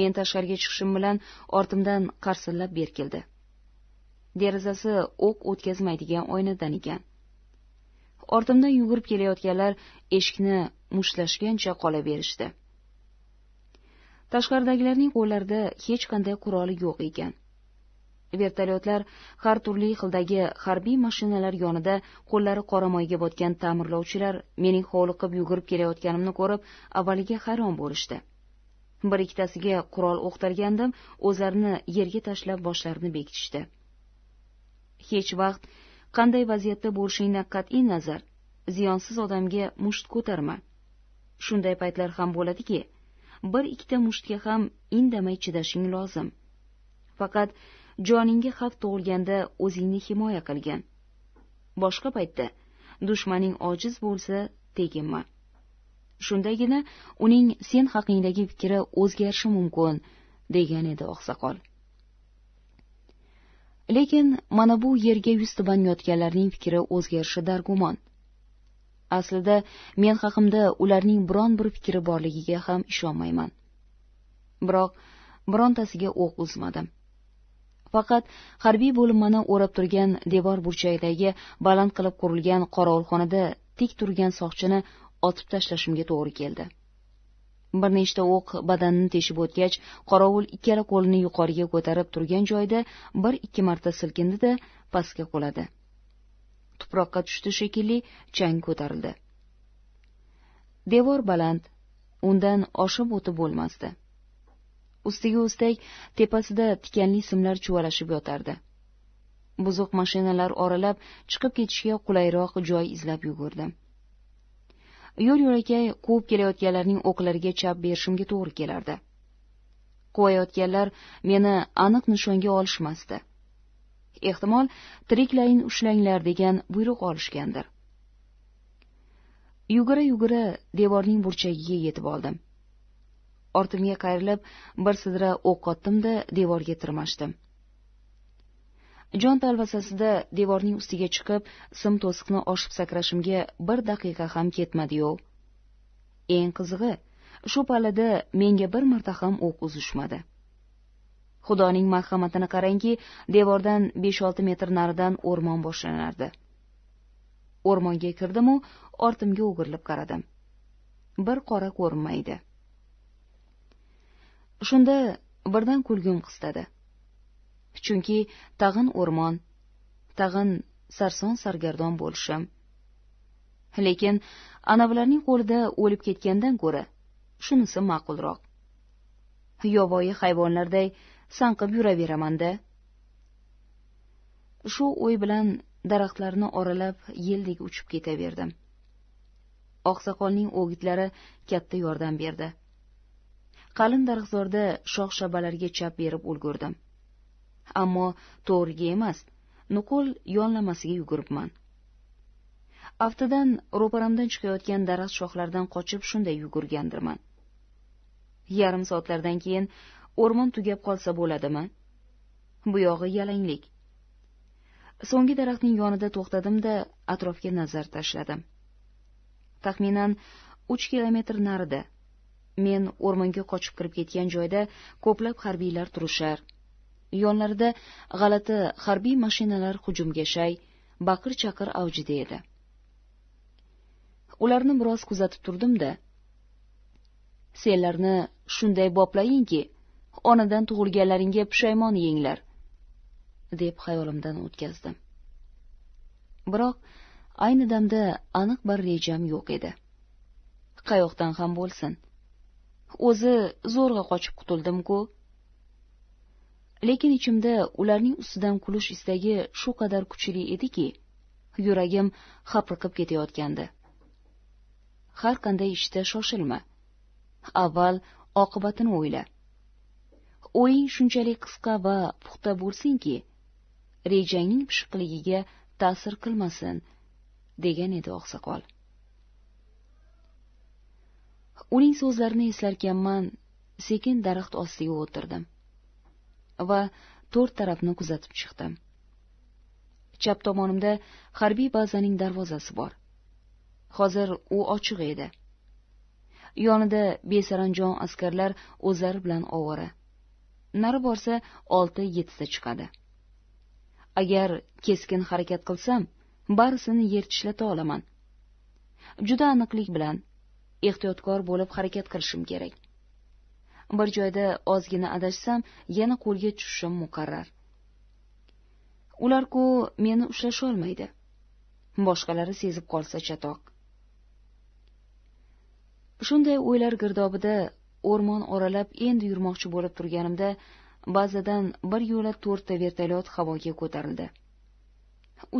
B: men tashqariga chiqishim bilan ortimdan qarsillab berkildi derazasi o'q o'tkazmaydigan oynadan ekan ortimdan yugurib kelayotganlar eshikni mushtlashgancha qolaverishdi tashqaridagilarning qo'llarida hech qanday quroli yo'q ekan vertolyotlar har turli xildagi harbiy mashinalar yonida qo'llari qoramoyga botgan ta'mirlovchilar mening hovliqib yugurib kelayotganimni ko'rib avvaliga hayron bo'lishdi bir ikkitasiga qurol o'qtalgandim o'zlarini yerga tashlab boshlarini bekitishdi hech vaqt qanday vaziyatda bo'lishingdan qat'iy nazar ziyonsiz odamga musht ko'tarma shunday paytlar ham bo'ladiki bir ikkita mushtga ham indamay chidashing lozim faqat joningga xavf tug'ilganda o'zingni himoya qilgin boshqa paytda dushmaning ojiz bo'lsa teginma shundagina uning sen haqingdagi fikri o'zgarishi mumkin degan edi oqsoqol lekin mana bu yerga yuz yotganlarning fikri o'zgarishi dargumon aslida men haqimda ularning biron bir fikri borligiga ham ishonmayman biroq birontasiga o'q uzmadim faqat harbiy bo'linmani o'rab turgan devor burchagidagi baland qilib qurilgan qorovulxonada tik turgan soqchini otib tashlashimga to'g'ri keldi bir nechta o'q badanini teshib o'tgach qorovul ikkala qo'lini yuqoriga ko'tarib turgan joyida bir ikki marta silkindi da pastga quladi tuproqqa tushdi shekilli chang ko'tarildi devor baland undan oshib o'tib bo'lmasdi ustiga ustak tepasida tikanli simlar chuvalashib yotardi buzuq mashinalar oralab chiqib ketishga qulayroq joy izlab yugurdim yo'l yo'lakay quvib kelayotganlarning o'qlariga chap berishimga to'g'ri kelardi quvayotganlar meni aniq nishonga olishmasdi ehtimol tiriklayin ushlanglar degan buyruq olishgandir yugura yugura devorning burchagiga yetib oldim ortimga qayrilib bir sidra o'q otdimda devorga tirmashdim jon talvasasida devorning ustiga chiqib sim to'siqni oshib sakrashimga bir daqiqa ham ketmadi yov eng qizig'i shu pallada menga bir marta ham o'q uzishmadi xudoning marhamatini qarangki devordan besh olti metr naridan o'rmon boshlanardi o'rmonga kirdimu ortimga o'girilib qaradim bir qora ko'rinmaydi shunda birdan kulgim qistadi chunki tag'in o'rmon tag'in sarson sargardon bo'lishim lekin anavilarning qo'lida o'lib ketgandan ko'ra shunisi ma'qulroq yovvoyi hayvonlarday sanqib yuraveraman da shu o'y bilan daraxtlarni oralab yeldek uchib ketaverdim oqsoqolning o'gitlari katta yordam berdi qalin daraxtzorda shox shabbalarga chap berib ulgurdim ammo to'g'riga emas nuqul yonlamasiga yuguribman aftidan ro'paramdan chiqayotgan daraxt shoxlaridan qochib shunday yugurgandirman yarim soatlardan keyin o'rmon tugab qolsa bo'ladimi bu yog'i yalanglik so'nggi daraxtning yonida to'xtadimda atrofga nazar tashladim taxminan uch kilometr narida men o'rmonga qochib kirib ketgan joyda ko'plab harbiylar turishar yonlarida g'alati harbiy mashinalar hujumga shay baqir chaqir avjida edi ularni biroz kuzatib turdim da senlarni shunday boplayinki onadan tug'ilganlaringga pushaymon yenglar deb xayolimdan o'tkazdim biroq ayni damda aniq bir rejam yo'q edi qayoqdan ham bo'lsin o'zi zo'rg'a qochib qutuldimku ku lekin ichimda ularning ustidan kulish istagi shu qadar kuchli ediki yuragim hapriqib ketayotgandi har qanday ishda shoshilma avval oqibatini o'yla o'ying shunchalik qisqa va puxta bo'lsinki rejangning pishiqligiga ta'sir qilmasin degan edi oqsoqol uning so'zlarini eslarkanman sekin daraxt ostiga o'tirdim va to'rt tarafni kuzatib chiqdim chap tomonimda harbiy bazaning darvozasi bor hozir u ochiq edi yonida besaranjom askarlar o'zlari bilan ovora nari borsa olti yettita chiqadi agar keskin harakat qilsam barisini yer tishlata olaman juda aniqlik bilan ehtiyotkor bo'lib harakat qilishim kerak bir joyda ozgina adashsam yana qo'lga tushishim muqarrar ular ku meni ushlasholmaydi boshqalari sezib qolsa chatoq shunday o'ylar girdobida o'rmon oralab endi yurmoqchi bo'lib turganimda bazadan bir yo'la to'rtta vertolyot havoga ko'tarildi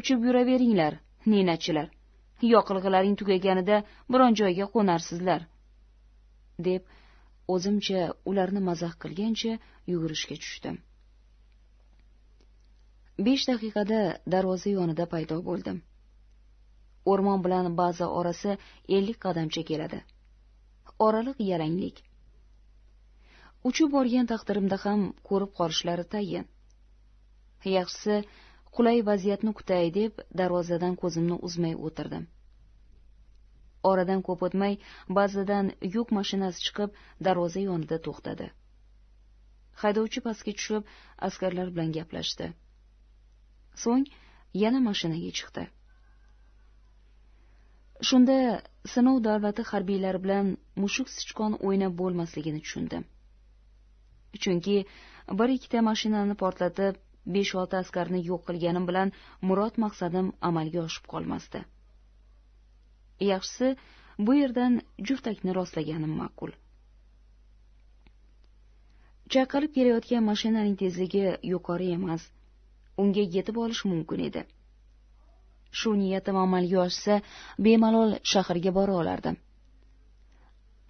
B: uchib yuraveringlar ne'nachilar yoqilg'ilaring tugaganida biron joyga qo'narsizlar deb o'zimcha ularni mazax qilgancha yugurishga tushdim besh daqiqada darvoza yonida paydo bo'ldim o'rmon bilan baza orasi ellik qadamcha keladi oraliq yalanglik uchib borgan taqdirimda ham ko'rib qolishlari tayin yaxshisi qulay vaziyatni kutay deb darvozadan ko'zimni uzmay o'tirdim oradan ko'p o'tmay bazadan yuk mashinasi chiqib darvoza yonida to'xtadi haydovchi pastga tushib askarlar bilan gaplashdi so'ng yana mashinaga chiqdi shunda sinov davlati harbiylari bilan mushuk sichqon o'ynab bo'lmasligini tushundim chunki bir ikkita mashinani portlatib besh olti askarni yo'q qilganim bilan murod maqsadim amalga oshib qolmasdi yaxshisi bu yerdan juftakni rostlaganim ma'qul chayqalib kelayotgan mashinaning tezligi yuqori emas unga yetib olish mumkin edi shu niyatim amalga oshsa bemalol shaharga bora olardim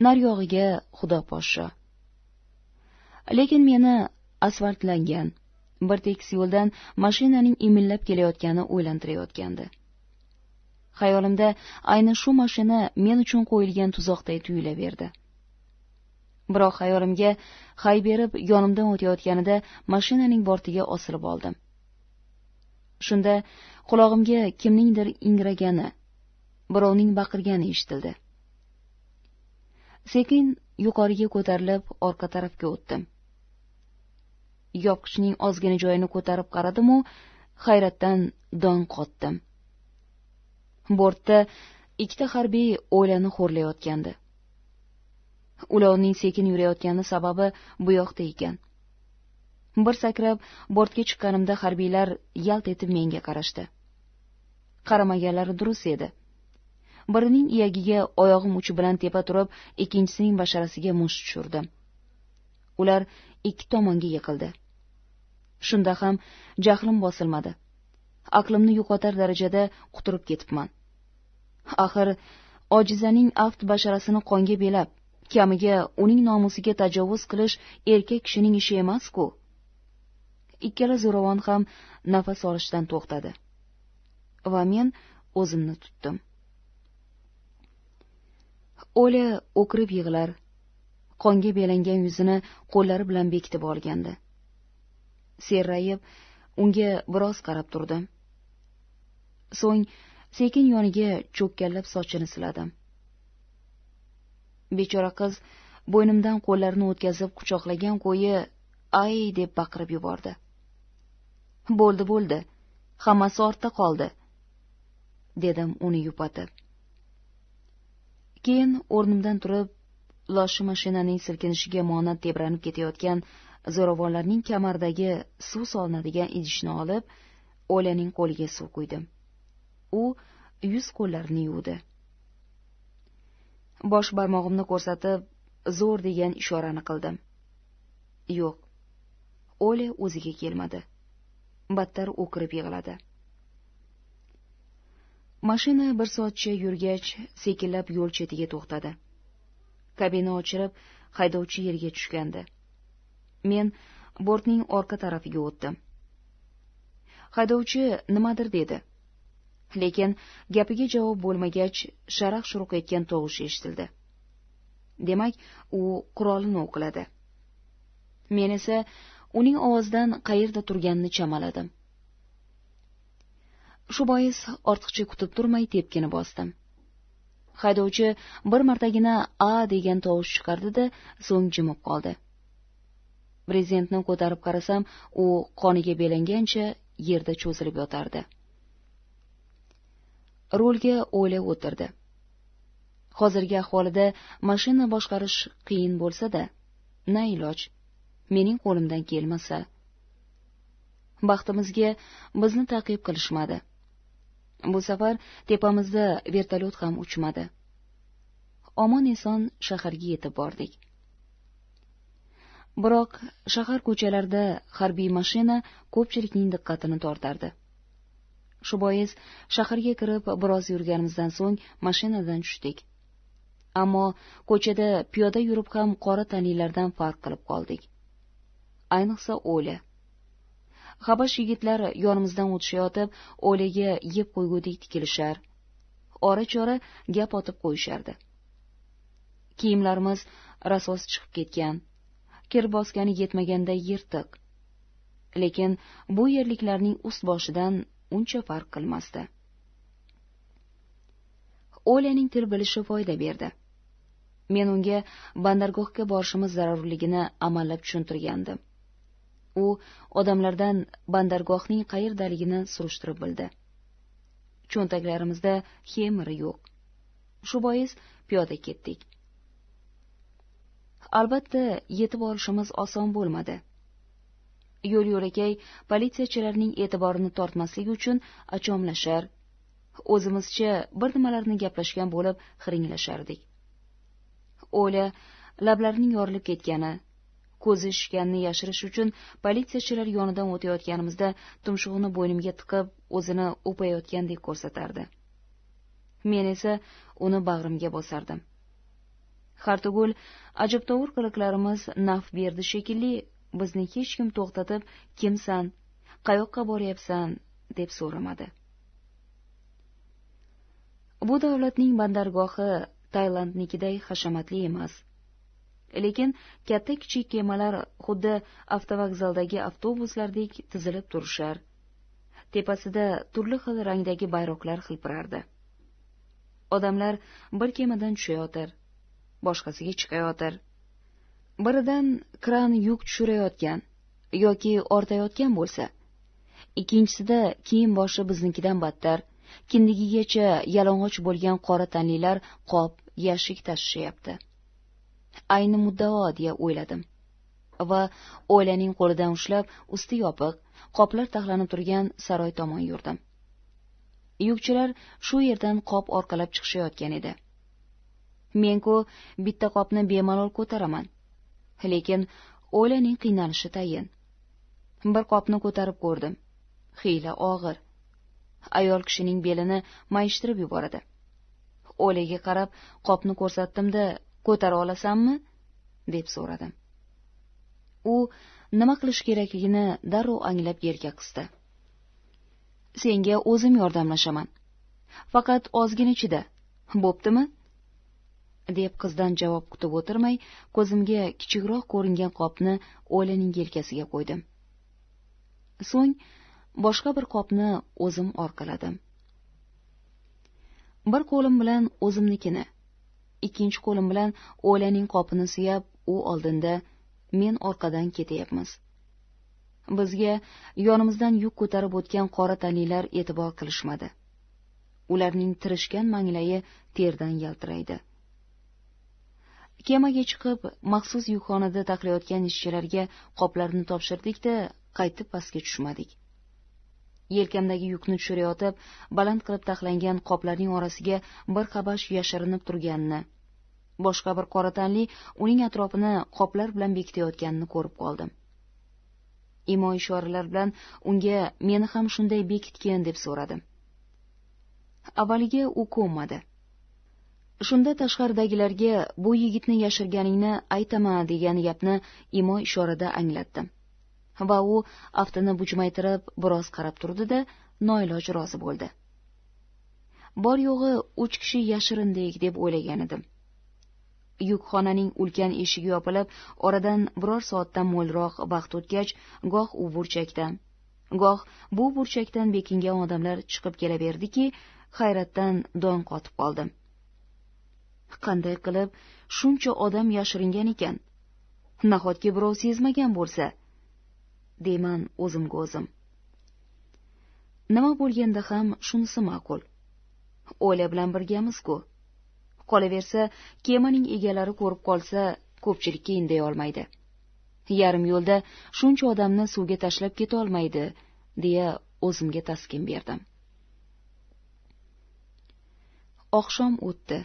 B: naryog'iga xudo poshsho lekin meni asfaltlangan bir tekis yo'ldan mashinaning imillab kelayotgani o'ylantirayotgandi xayolimda ayni shu mashina men uchun qo'yilgan tuzoqday tuyulaverdi biroq xayolimga hay berib yonimdan o'tayotganida mashinaning bortiga osilib oldim shunda qulog'imga kimningdir ingragani birovning baqirgani eshitildi sekin yuqoriga ko'tarilib orqa tarafga o'tdim yopqichning ozgina joyini ko'tarib qaradimu hayratdan dong qotdim bortda ikkita harbiy oilani xo'rlayotgandi ularning sekin yurayotgani sababi bu yoqda ekan bir sakrab bortga chiqqanimda harbiylar yalt etib menga qarashdi qaramaganlari durust edi birining iyagiga oyog'im uchi bilan tepa turib ikkinchisining basharasiga musht tushirdim ular ikki tomonga yiqildi shunda ham jahlim bosilmadi aqlimni yo'qotar darajada quturib ketibman axir ojizaning aft basharasini qonga belab kamiga uning nomusiga tajovuz qilish erkak kishining ishi emas ku ikkala zo'ravon ham nafas olishdan to'xtadi va men o'zimni tutdim o'la o'kirib yig'lar qonga belangan yuzini qo'llari bilan bekitib olgandi serrayib unga biroz qarab turdim so'ng sekin yoniga cho'kkalab sochini siladim bechora qiz bo'ynimdan qo'llarini o'tkazib quchoqlagan ko'yi ay deb baqirib yubordi bo'ldi bo'ldi hammasi ortda qoldi dedim uni yupatib keyin o'rnimdan turib loshi mashinaning silkinishiga monand tebranib ketayotgan zo'ravonlarning kamardagi suv solinadigan idishni olib o'laning qo'liga suv quydim u yuz qo'llarini yuvdi bosh barmog'imni ko'rsatib zo'r degan ishorani qildim yo'q ole o'ziga kelmadi battar o'kirib yig'ladi mashina bir soatcha yurgach sekinlab yo'l chetiga to'xtadi kabina ochirib haydovchi yerga tushgandi men bortning orqa tarafiga o'tdim haydovchi nimadir dedi lekin gapiga javob bo'lmagach sharaq shuruq etgan tovush eshitildi demak u qurolini o'qiladi men esa uning ovozidan qayerda turganini chamaladim shu bois ortiqcha kutib turmay tepkini bosdim haydovchi bir martagina a degan tovush chiqardi da so'ng jimib qoldi brezentni ko'tarib qarasam u qoniga belangancha yerda cho'zilib yotardi rolga o'ylab o'tirdi hozirgi ahvolida mashina boshqarish qiyin bo'lsa da na iloj mening qo'limdan kelmasa baxtimizga bizni ta'qib qilishmadi bu safar tepamizda vertolyot ham uchmadi omon eson shaharga yetib bordik biroq shahar ko'chalarida harbiy mashina ko'pchilikning diqqatini tortardi shu bois shaharga kirib biroz yurganimizdan so'ng mashinadan tushdik ammo ko'chada piyoda yurib ham qora tanlilardan farq qilib qoldik ayniqsa o'li habash yigitlar yonimizdan o'tishayotib o'liga yeb qo'ygudek tikilishar ora chora gap otib qo'yishardi kiyimlarimiz rasos chiqib ketgan kir bosgani yetmaganday yirtiq lekin bu yerliklarning ust boshidan uncha farq qilmasdi olyaning til bilishi foyda berdi men unga bandargohga borishimiz zarurligini amallab tushuntirgandim u odamlardan bandargohning qayerdaligini surishtirib bildi cho'ntaklarimizda xemir yo'q shu bois piyoda ketdik albatta yetib olishimiz oson bo'lmadi yo'l yo'lakay politsiyachilarning e'tiborini tortmaslik uchun achomlashar o'zimizcha bir nimalarni gaplashgan bo'lib hiringlashardik o'yla lablarining yorilib ketgani ko'zi shishganini yashirish uchun politsiyachilar yonidan o'tayotganimizda tumshug'ini bo'ynimga tiqib o'zini o'payotgandek ko'rsatardi men esa uni bag'rimga bosardim hartugul ajabtovur qiliqlarimiz naf berdi shekilli bizni hech kim to'xtatib kimsan qayoqqa boryapsan deb so'ramadi bu davlatning bandargohi tailandnikiday hashamatli emas lekin katta kichik kemalar xuddi avtovokzaldagi avtobuslardek tizilib turishar tepasida turli xil rangdagi bayroqlar hilpirardi odamlar bir kemadan tushayotir boshqasiga chiqayotir biridan kran yuk tushirayotgan yoki ortayotgan bo'lsa ikkinchisida kiyim boshi biznikidan battar kindigigacha yalang'och bo'lgan qora tanlilar qop yashik tashishayapti ayni muddao deya o'yladim va o'ylaning qo'lidan ushlab usti yopiq qoplar taxlanib turgan saroy tomon yurdim yukchilar shu yerdan qop orqalab chiqishayotgan edi men ku bitta qopni bemalol ko'taraman lekin olaning qiynalishi tayin bir qopni ko'tarib ko'rdim xiyla og'ir ayol kishining belini mayishtirib yuboradi o'laga qarab qopni ko'rsatdimda ko'tara olasanmi deb so'radim u nima qilish kerakligini darrov anglab yerga qisdi senga o'zim yordamlashaman faqat ozgina chida bo'ptimi deb qizdan javob kutib o'tirmay ko'zimga kichikroq ko'ringan qopni o'g'lining yelkasiga qo'ydim so'ng boshqa bir qopni o'zim orqaladim bir qo'lim bilan o'zimnikini ikkinchi qo'lim bilan o'ylaning qopini suyab u oldinda men orqadan ketyapmiz bizga yonimizdan yuk ko'tarib o'tgan qora tanlilar e'tibor qilishmadi ularning tirishgan manglayi terdan yaltiraydi kemaga chiqib maxsus yukxonada taqlayotgan ishchilarga qoplarni topshirdikda qaytib pastga tushmadik yelkamdagi yukni tushirayotib baland qilib taxlangan qoplarning orasiga bir qabash yashirinib turganini boshqa bir qora tanli uning atrofini qoplar bilan bekitayotganini ko'rib qoldim imo ishoralar bilan unga meni ham shunday bekitgin deb so'radim avvaliga u ko'nmadi shunda tashqaridagilarga bu yigitni yashirganingni aytaman degan gapni imo ishorada anglatdim va u aftini bujmaytirib biroz qarab turdi da noiloj rozi bo'ldi bor yo'g'i uch kishi yashirindik deb o'ylagan edim yukxonaning ulkan eshigi yopilib oradan biror soatdan mo'lroq vaqt o'tgach goh u burchakdan goh bu burchakdan bekingan odamlar chiqib kelaverdiki hayratdan dong qotib qoldim qanday qilib shuncha odam yashiringan ekan nahotki birov sezmagan bo'lsa deyman o'zimga o'zim nima bo'lganda ham shunisi ma'qul oila bilan birgamiz ku qolaversa kemaning egalari ko'rib qolsa ko'pchilikka inday olmaydi yarim yo'lda shuncha odamni suvga tashlab ketolmaydi deya o'zimga taskin berdim oqshom o'tdi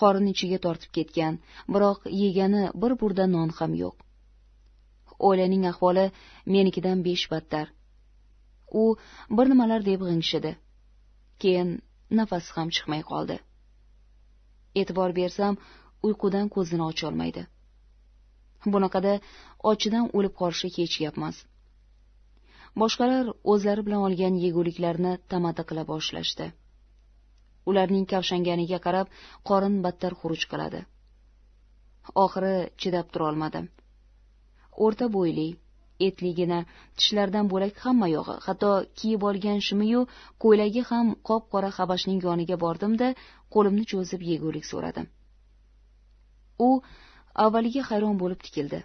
B: qorin ichiga tortib ketgan biroq yegani bir burda non ham yo'q o'laning ahvoli menikidan besh battar u bir nimalar deb g'ingshidi keyin nafasi ham chiqmay qoldi e'tibor bersam uyqudan ko'zini ocholmaydi bunaqada ochidan o'lib qolishi hech gapmas boshqalar o'zlari bilan olgan yeguliklarni tamada qila boshlashdi ularning kavshanganiga qarab qorin battar xuruj qiladi oxiri chidab turolmadim o'rta bo'yli etligina tishlardan bo'lak hamma yog'i hatto kiyib olgan shimiyu ko'ylagi ham qop qora habashning yoniga bordimda qo'limni cho'zib yegulik so'radim u avvaliga hayron bo'lib tikildi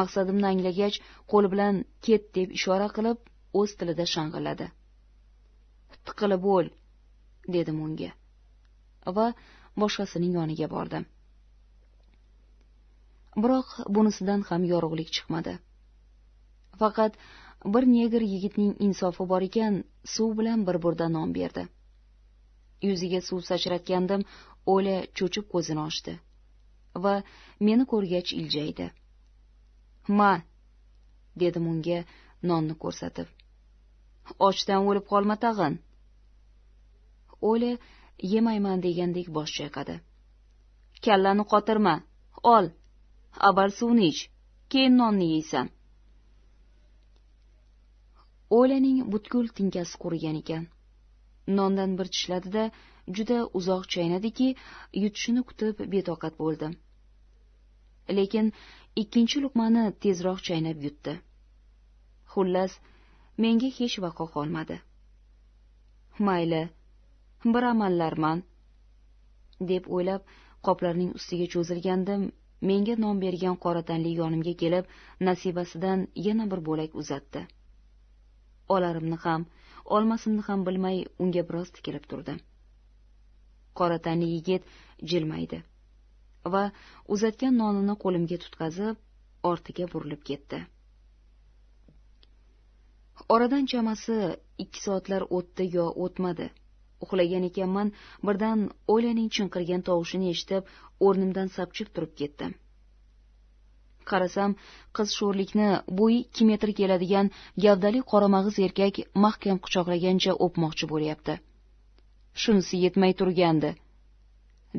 B: maqsadimni anglagach qo'li bilan ket deb ishora qilib o'z tilida shang'illadi tiqilib o'l dedim unga va boshqasining yoniga bordim biroq bunisidan ham yorug'lik chiqmadi faqat bir negr yigitning insofi bor ekan suv bilan bir burda non berdi yuziga suv sachratgandim o'la cho'chib ko'zini ochdi va meni ko'rgach iljaydi ma dedim unga nonni ko'rsatib ochdan o'lib qolma tag'in o'la yemayman degandek bosh chayqadi kallani qotirma ol avval suvni ich keyin nonni yeysan o'ylaning butkul tinkasi qurigan ekan nondan bir tishladi da juda uzoq chaynadiki yutishini kutib betoqat bo'ldim lekin ikkinchi luqmani tezroq chaynab yutdi xullas menga hech vaqo qolmadi mayli bir amallarman deb o'ylab qoplarning ustiga cho'zilgandim menga non bergan qora tanli yonimga kelib nasibasidan yana bir bo'lak uzatdi olarimni ham olmasimni ham bilmay unga biroz tikilib turdi qora tanli yigit jilmaydi va uzatgan nonini qo'limga tutqazib ortiga burilib ketdi oradan chamasi ikki soatlar o'tdi yo o'tmadi uxlagan ekanman birdan o'ylaning chinqirgan tovushini eshitib o'rnimdan sapchib turib ketdim qarasam qiz sho'rlikni bo'yi ikki metr keladigan gavdali qoramag'iz erkak mahkam quchoqlagancha o'pmoqchi bo'lyapti shunisi yetmay turgandi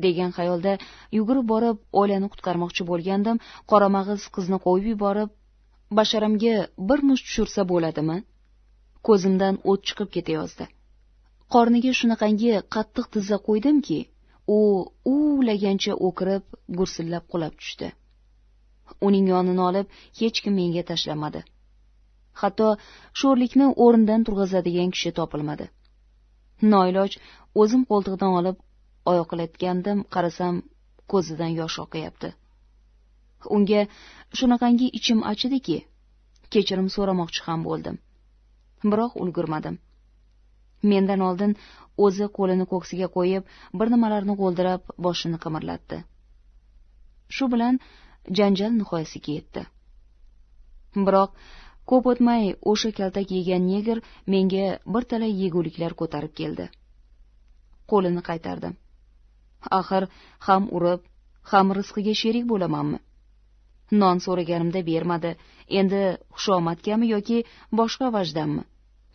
B: degan xayolda yugurib borib o'ylani qutqarmoqchi bo'lgandim qoramag'iz qizni qo'yib yuborib basharamga bir musht tushirsa bo'ladimi ko'zimdan o't chiqib ketayozdi qorniga shunaqangi qattiq tizza qo'ydimki u uvlagancha o'kirib gursillab qulab tushdi uning yonini olib hech kim menga tashlamadi hatto sho'rlikni o'rnidan turg'izadigan kishi topilmadi noiloj o'zim qo'ltig'idan olib oyoqlatgandim qarasam ko'zidan yosh oqayapti unga shunaqangi ichim achidiki kechirim so'ramoqchi ham bo'ldim biroq ulgurmadim mendan oldin o'zi qo'lini ko'ksiga qo'yib bir nimalarni g'o'ldirab boshini qimirlatdi shu bilan janjal nihoyasiga yetdi biroq ko'p o'tmay o'sha kaltak yegan negr menga talay yeguliklar ko'tarib keldi qo'lini qaytardim axir ham urib ham rizqiga sherik bo'lamanmi non so'raganimda bermadi endi xushomadgami yoki boshqa vajdanmi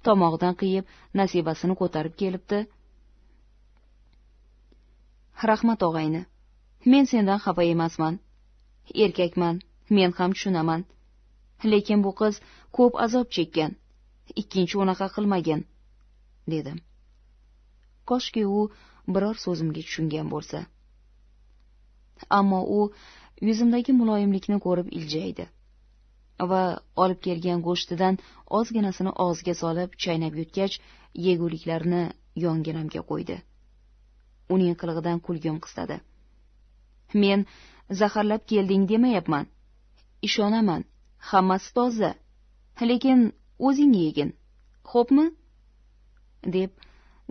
B: tomog'idan qiyib nasibasini ko'tarib kelibdi rahmat og'ayni men sendan xafa emasman erkakman men ham tushunaman lekin bu qiz ko'p azob chekkan ikkinchi unaqa qilmagin dedim koshki u biror so'zimga tushungan bo'lsa ammo u yuzimdagi muloyimlikni ko'rib iljaydi va olib kelgan go'shtidan ozginasini og'ziga solib chaynab yutgach yeguliklarni yonginamga qo'ydi uning qilig'idan kulgim qistadi men zaharlab kelding demayapman ishonaman hammasi toza lekin o'zing yegin xo'pmi deb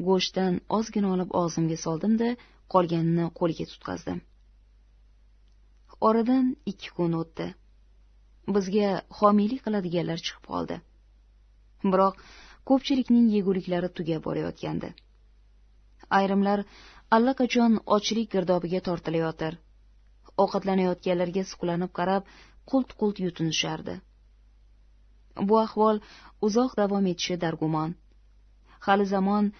B: go'shtdan ozgina olib og'zimga soldimda qolganini qo'liga tutqazdim oradan ikki kun o'tdi bizga homiylik qiladiganlar chiqib qoldi biroq ko'pchilikning yeguliklari tugab borayotgandi ayrimlar allaqachon ochlik girdobiga tortilayotir ovqatlanayotganlarga suqlanib qarab qult qult yutinishardi bu ahvol uzoq davom etishi dargumon hali zamon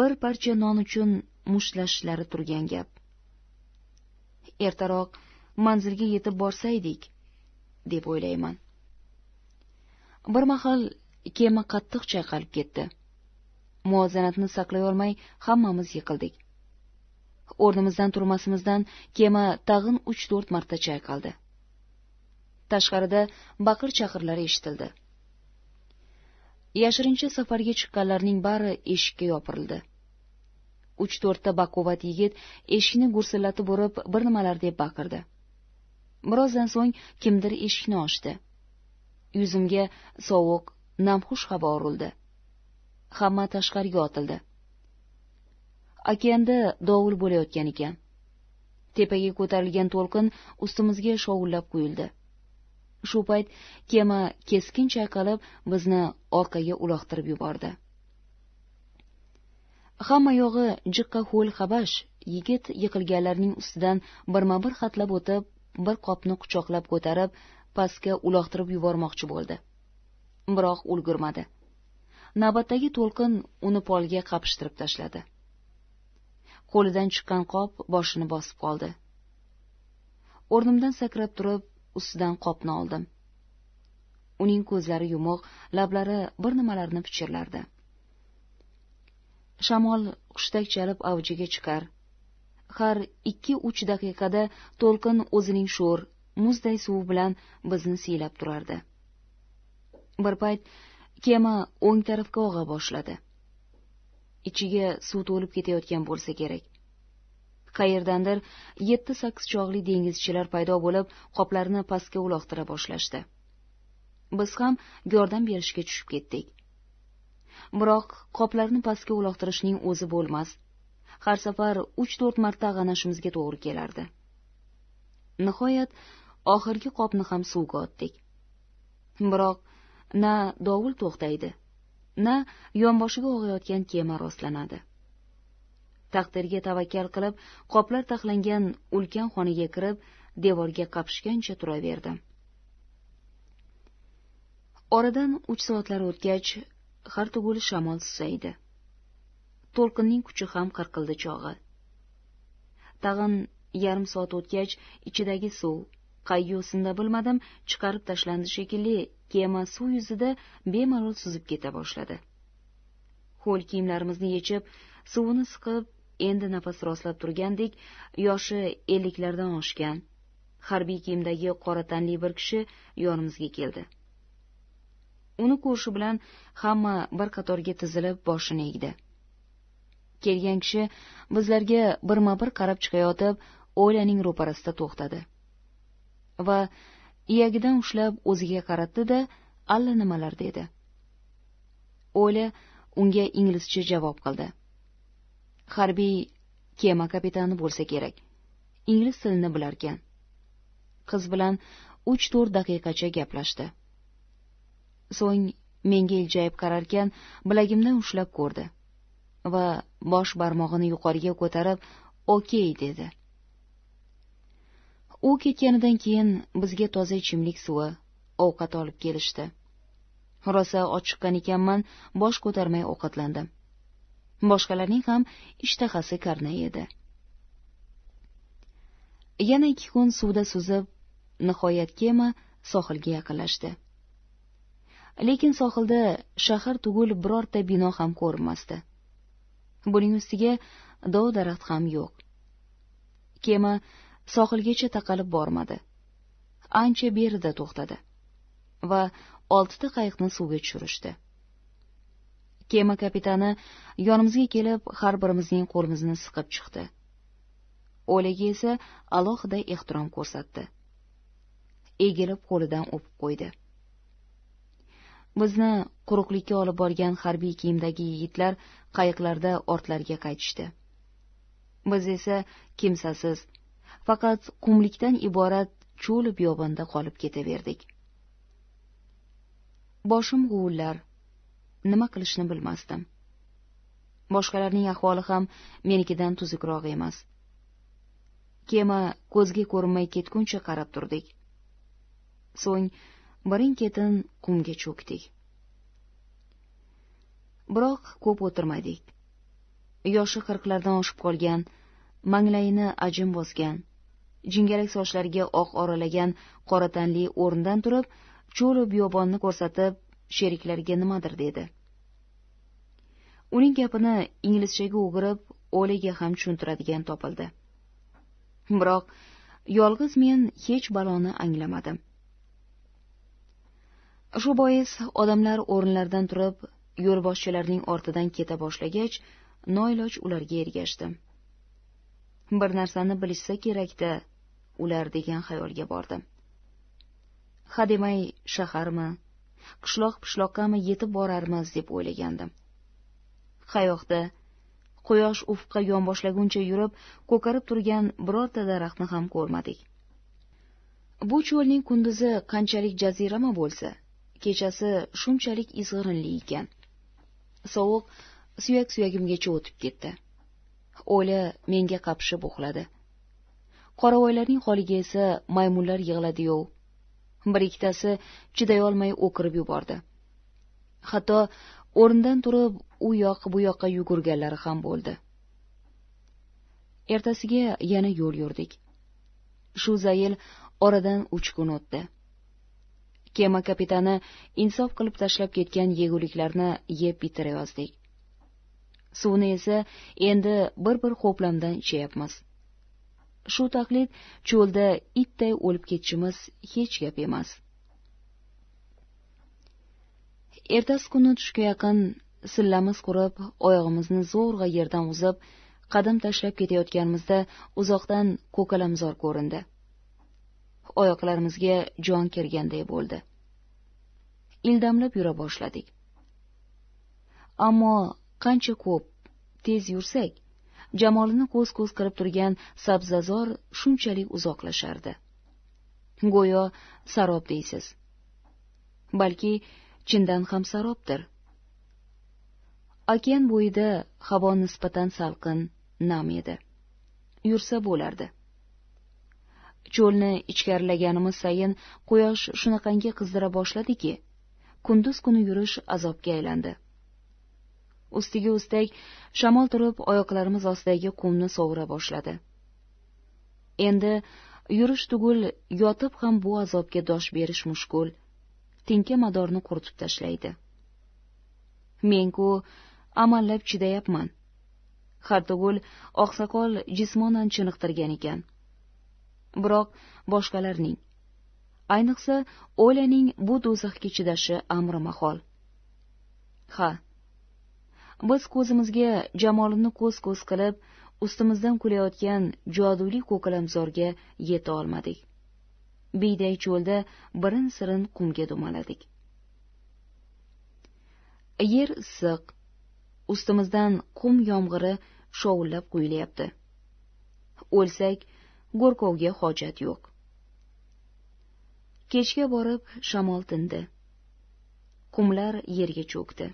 B: bir parcha non uchun mushlashishlari turgan gap ertaroq manzilga yetib borsaydik deb o'ylayman bir mahal kema qattiq chayqalib ketdi muvozanatni saqlay olmay hammamiz yiqildik o'rnimizdan turmasimizdan kema tag'in uch to'rt marta chayqaldi tashqarida baqir chaqirlar eshitildi yashirincha safarga chiqqanlarning bari eshikka yopirildi uch to'rtta baquvvat yigit eshikni gursillatib urib bir nimalar deb baqirdi birozdan so'ng kimdir eshikni ochdi yuzimga sovuq namxush havo urildi hamma tashqariga otildi okeanda dovul bo'layotgan ekan tepaga ko'tarilgan to'lqin ustimizga shovullab quyildi shu payt kema keskin chayqalib bizni orqaga uloqtirib yubordi hamma yog'i jiqqa ho'l xabash yigit yiqilganlarning ustidan birma bir xatlab o'tib bir qopni quchoqlab ko'tarib pastga uloqtirib yubormoqchi bo'ldi biroq ulgurmadi navbatdagi to'lqin uni polga qapishtirib tashladi qo'lidan chiqqan qop boshini bosib qoldi o'rnimdan sakrab turib ustidan qopni oldim uning ko'zlari yumuq lablari bir nimalarni pichirlardi shamol hushtak chalib avjiga chiqar har ikki uch daqiqada to'lqin o'zining sho'r muzday suvi bilan bizni siylab turardi bir payt kema o'ng tarafga og'a boshladi ichiga suv to'lib ketayotgan bo'lsa kerak qayerdandir yetti sakkiz chog'li dengizchilar paydo bo'lib qoplarni pastga uloqtira boshlashdi biz ham yordam berishga tushib ketdik biroq qoplarni pastga uloqtirishning o'zi bo'lmas har safar uch to'rt marta ag'anashimizga to'g'ri kelardi nihoyat oxirgi qopni ham suvga otdik biroq na dovul to'xtaydi na yonboshiga og'ayotgan kema rostlanadi taqdirga tavakkal qilib qoplar taxlangan ulkan xonaga kirib devorga qapishgancha turaverdim oradan uch soatlar o'tgach har tugul shamol susaydi to'lqinning kuchi ham qirqildi chog'i tag'in yarim soat o'tgach ichidagi suv qay yo'sinda bilmadim chiqarib tashlandi shekilli kema suv yuzida bemalol suzib keta boshladi ho'l kiyimlarimizni yechib suvini siqib endi nafas rostlab turgandek yoshi elliklardan oshgan harbiy kiyimdagi qora tanli bir kishi yonimizga keldi uni ko'rishi bilan hamma bir qatorga tizilib boshini egdi kelgan kishi bizlarga birma bir qarab chiqayotib oilaning ro'parasida to'xtadi va iyagidan ushlab o'ziga qaratdi da nimalar dedi o'la unga inglizcha javob qildi harbiy kema kapitani bo'lsa kerak ingliz tilini bilarkan qiz bilan uch to'rt daqiqacha gaplashdi so'ng menga iljayib qararkan bilagimdan ushlab ko'rdi va bosh barmog'ini yuqoriga ko'tarib okey dedi u ketganidan keyin bizga toza ichimlik suvi ovqat olib kelishdi rosa ochiqqan ekanman bosh ko'tarmay ovqatlandim boshqalarning ham ishtahasi karnay edi yana ikki kun suvda suzib nihoyat kema sohilga yaqinlashdi lekin sohilda shahar tugul birorta bino ham ko'rinmasdi buning ustiga dov daraxt ham yo'q kema sohilgacha taqalib bormadi ancha berida to'xtadi va oltita qayiqni suvga tushirishdi kema kapitani yonimizga kelib har birimizning qo'limizni siqib chiqdi O'ligi esa alohida ehtirom ko'rsatdi egilib qo'lidan o'pib qo'ydi bizni quruqlikka olib borgan harbiy kiyimdagi yigitlar qayiqlarda ortlariga qaytishdi biz esa kimsasiz faqat qumlikdan iborat cho'l biyobonda qolib ketaverdik boshim g'ullar. nima qilishni bilmasdim boshqalarning ahvoli ham menikidan tuzukroq emas kema ko'zga ko'rinmay ketguncha qarab turdik so'ng birin ketin qumga cho'kdik biroq ko'p o'tirmadik yoshi qirqlardan oshib qolgan manglayini ajim bosgan jingalak sochlariga oq oralagan qora tanli o'rnidan turib cho'lu biyobonni ko'rsatib sheriklariga nimadir dedi uning gapini inglizchaga o'girib o'liga ham tushuntiradigan topildi biroq yolg'iz men hech baloni anglamadim shu bois odamlar o'rinlaridan turib yo'lboshchilarning ortidan keta boshlagach noiloj ularga ergashdim bir narsani bilishsa kerakda ular degan xayolga bordim hademay shaharmi qishloq pishloqqami yetib borarmiz deb o'ylagandim qayoqda quyosh ufqqa yonboshlaguncha yurib ko'karib turgan birorta daraxtni ham ko'rmadik bu cho'lning kunduzi qanchalik jazirama bo'lsa kechasi shunchalik izg'irinli ekan sovuq suyak suyagimgacha o'tib ketdi o'li menga qapishib uxladi qoravoylarning holiga esa maymunlar yig'ladi yov bir ikkitasi chidayolmay o'kirib yubordi hatto o'rnidan turib u yoq bu yoqqa yugurganlari ham bo'ldi ertasiga yana yo'l yurdik shu zayil oradan uch kun o'tdi kema kapitani insof qilib tashlab ketgan yeguliklarni yeb bitirayozdik suvni esa endi bir bir ho'plamdan ichayapmiz shu taqlid cho'lda itday o'lib ketishimiz hech gap emas ertasi kuni tushga yaqin sillamiz qurib oyog'imizni zo'rg'a yerdan uzib qadam tashlab ketayotganimizda uzoqdan ko'kalamzor ko'rindi oyoqlarimizga jon kirganday bo'ldi ildamlab yura boshladik ammo qancha ko'p tez yursak jamolini ko'z ko'z qilib turgan sabzazor shunchalik uzoqlashardi go'yo sarob deysiz balki chindan ham sarobdir okean bo'yida havo nisbatan salqin nam edi yursa bo'lardi cho'lni ichkarilaganimiz sayin quyosh shunaqangi qizdira boshladiki kunduz kuni yurish azobga aylandi ustiga ustak shamol turib oyoqlarimiz ostidagi qumni sovura boshladi endi yurish tugul yotib ham bu azobga dosh berish mushkul madorni quritib tashlaydi men ku amallab chidayapman hartogul oqsoqol jismonan chiniqtirgan ekan biroq boshqalarning ayniqsa oilaning bu do'zaxga chidashi amri mahol ha biz ko'zimizga jamolini ko'z ko'z qilib ustimizdan kulayotgan joduli ko'kalamzorga yeta olmadik biyday cho'lda birin sirin qumga dumaladik yer issiq ustimizdan qum yomg'iri shovullab quyilyapti o'lsak go'rkovga hojat yo'q kechga borib shamol tindi qumlar yerga cho'kdi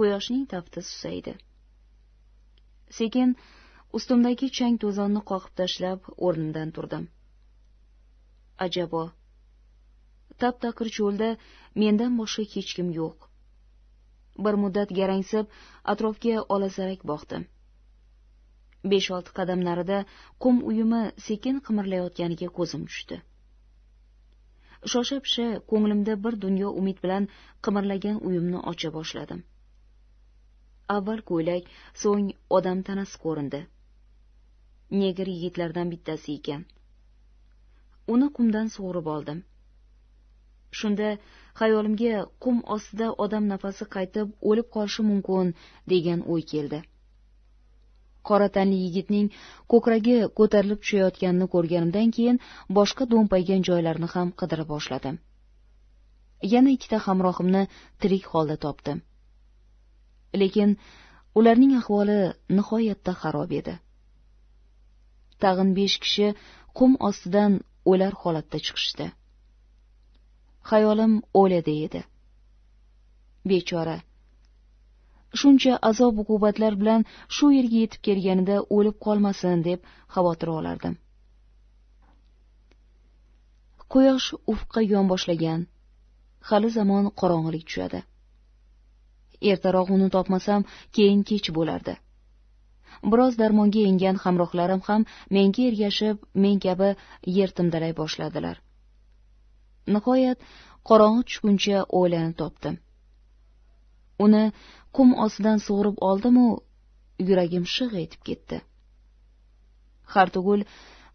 B: quyoshning tafti susaydi sekin ustimdagi chang to'zonni qoqib tashlab o'rnimdan turdim ajabo tap taqir cho'lda mendan boshqa hech kim yo'q bir muddat garangsib atrofga olazarak boqdim besh olti qadam narida qum uyumi sekin qimirlayotganiga ko'zim tushdi shosha pisha ko'nglimda bir dunyo umid bilan qimirlagan uyumni ocha boshladim avval ko'ylak so'ng odam tanasi ko'rindi negir yigitlardan bittasi ekan uni qumdan sug'urib oldim shunda xayolimga qum ostida odam nafasi qaytib o'lib qolishi mumkin degan o'y keldi qora tanli yigitning ko'kragi ko'tarilib tushayotganini ko'rganimdan keyin boshqa do'mpaygan joylarini ham qidira boshladim yana ikkita hamrohimni tirik holda topdim lekin ularning ahvoli nihoyatda xarob edi tag'in besh kishi qum ostidan o'lar holatda chiqishdi xayolim o'lada edi bechora shuncha azob uqubatlar bilan shu yerga yetib kelganida o'lib qolmasin deb xavotir olardim quyosh ufqqa yonboshlagan hali zamon qorong'ilik tushadi ertaroq uni topmasam keyin kech bo'lardi biroz darmonga engan hamrohlarim ham menga ergashib men kabi yer timdalay boshladilar nihoyat qorong'i tushguncha o'ylanib topdim uni qum ostidan sug'urib oldimu yuragim shig' etib ketdi hartugul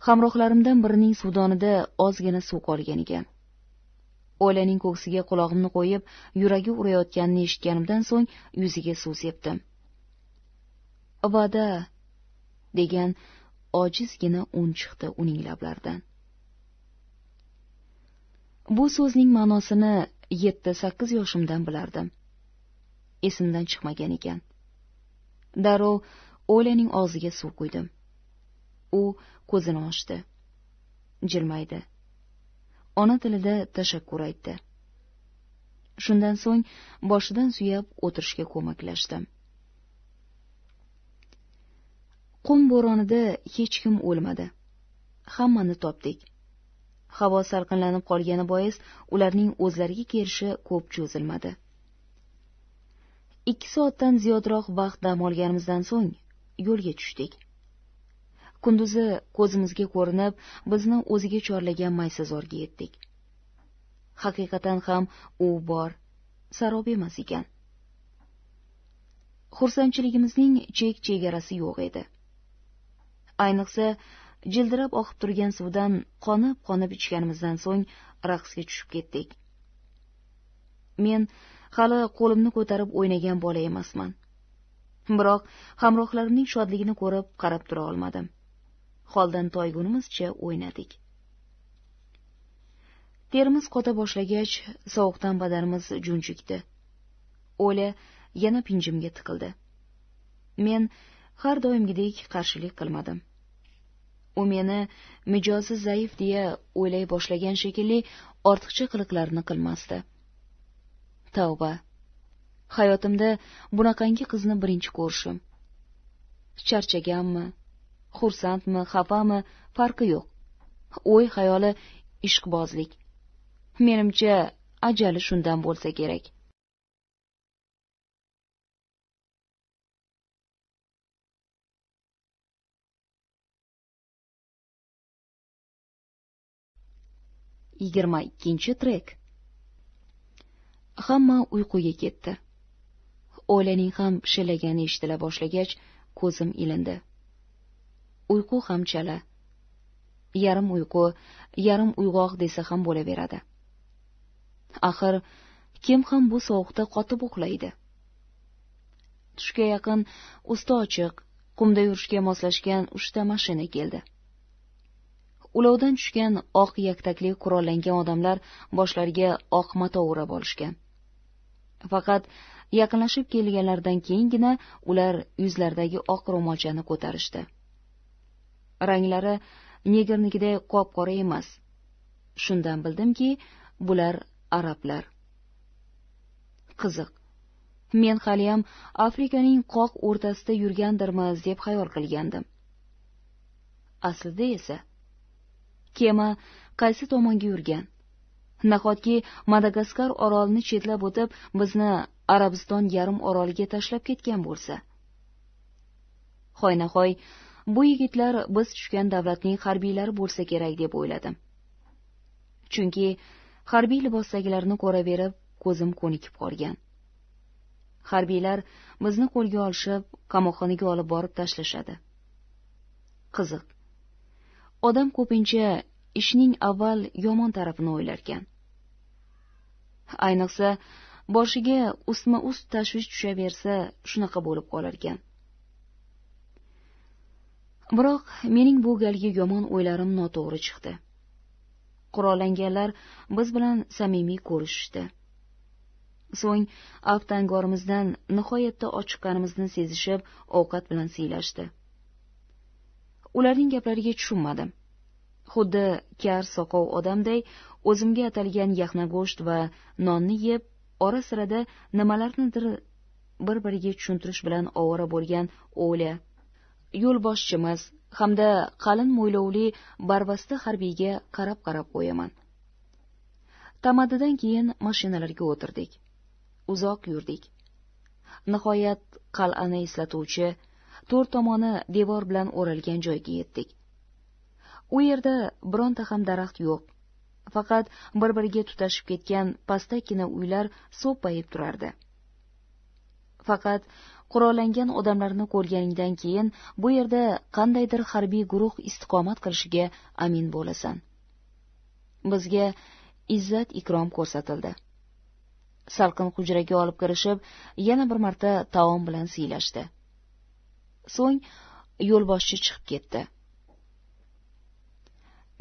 B: hamrohlarimdan birining suvdonida ozgina suv qolgan ekan o'laning ko'ksiga qulog'imni qo'yib yuragi urayotganini eshitganimdan so'ng yuziga suv sepdim va'da degan ojizgina un chiqdi uning lablaridan bu so'zning ma'nosini yetti sakkiz yoshimdan bilardim esimdan chiqmagan ekan darrov o'laning og'ziga suv quydim u ko'zini ochdi jilmaydi ona tilida tashakkur aytdi shundan so'ng boshidan suyab o'tirishga ko'maklashdim qum bo'ronida hech kim o'lmadi hammani topdik havo salqinlanib qolgani bois ularning o'zlariga kelishi ko'p cho'zilmadi ikki soatdan ziyodroq vaqt dam olganimizdan so'ng yo'lga tushdik kunduzi ko'zimizga ko'rinib bizni o'ziga chorlagan maysazorga yetdik haqiqatan ham u bor sarob emas ekan xursandchiligimizning chek chegarasi yo'q edi ayniqsa jildirab oqib turgan suvdan qonib qonib ichganimizdan so'ng raqsga tushib ketdik men hali qo'limni ko'tarib o'ynagan bola emasman biroq hamrohlarimning shodligini ko'rib qarab tura olmadim holdan toygunimizcha o'ynadik terimiz qota boshlagach sovuqdan badanimiz junjikdi o'la yana pinjimga tiqildi men har doimgidek qarshilik qilmadim u meni mijozi zaif deya o'ylay boshlagan shekilli ortiqcha qiliqlarni qilmasdi tavba hayotimda bunaqangi qizni birinchi ko'rishim charchaganmi xursandmi xafami farqi yo'q o'y xayoli ishqbozlik menimcha ajali shundan bo'lsa kerak
A: yigirma ikkinchi trek
B: hamma uyquga ketdi oilaning ham shillagani eshitila boshlagach ko'zim ilindi uyqu ham chala yarim uyqu yarim uyg'oq desa ham bo'laveradi axir kim ham bu sovuqda qotib uxlaydi tushga yaqin usti ochiq qumda yurishga moslashgan uchta mashina keldi ulovdan tushgan oq yaktakli qurollangan odamlar boshlariga oq mato o'rab olishgan faqat yaqinlashib kelganlaridan keyingina ular yuzlaridagi oq ro'molchani ko'tarishdi ranglari negirnikiday qop qora emas shundan bildimki bular arablar qiziq men haliyam afrikaning qoq o'rtasida yurgandirmiz deb xayol qilgandim aslida esa kema qaysi tomonga yurgan nahotki madagaskar orolini chetlab o'tib bizni arabiston yarim oroliga tashlab ketgan bo'lsa hoynahoy bu yigitlar biz tushgan davlatning harbiylari bo'lsa kerak deb o'yladim chunki harbiy libosdagilarni ko'raverib ko'zim ko'nikib qolgan harbiylar bizni qo'lga olishib qamoqxonaga olib borib tashlashadi qiziq odam ko'pincha ishning avval yomon tarafini o'ylarkan ayniqsa boshiga ustma ust tashvish tushaversa shunaqa bo'lib qolarkan biroq mening bu galgi yomon o'ylarim noto'g'ri chiqdi qurollanganlar biz bilan samimiy ko'rishishdi so'ng aftangorimizdan nihoyatda ochiqqanimizni sezishib ovqat bilan siylashdi ularning gaplariga tushunmadim xuddi kar soqov odamday o'zimga atalgan go'sht va nonni yeb ora sirada nimalarnidir bir biriga tushuntirish bilan ovora bo'lgan o'la yo'lboshchimiz hamda qalin mo'ylovli barvasta harbiyga qarab qarab qo'yaman tamadidan keyin mashinalarga o'tirdik uzoq yurdik nihoyat qal'ani eslatuvchi to'rt tomoni devor bilan o'ralgan joyga yetdik u yerda bironta ham daraxt yo'q faqat bir biriga tutashib ketgan pastakkina uylar so'ppayib turardi faqat qurollangan odamlarni ko'rganingdan keyin bu yerda qandaydir harbiy guruh istiqomat qilishiga amin bo'lasan bizga izzat ikrom ko'rsatildi salqin hujraga olib kirishib yana bir marta taom bilan siylashdi so'ng yo'lboshchi chiqib ketdi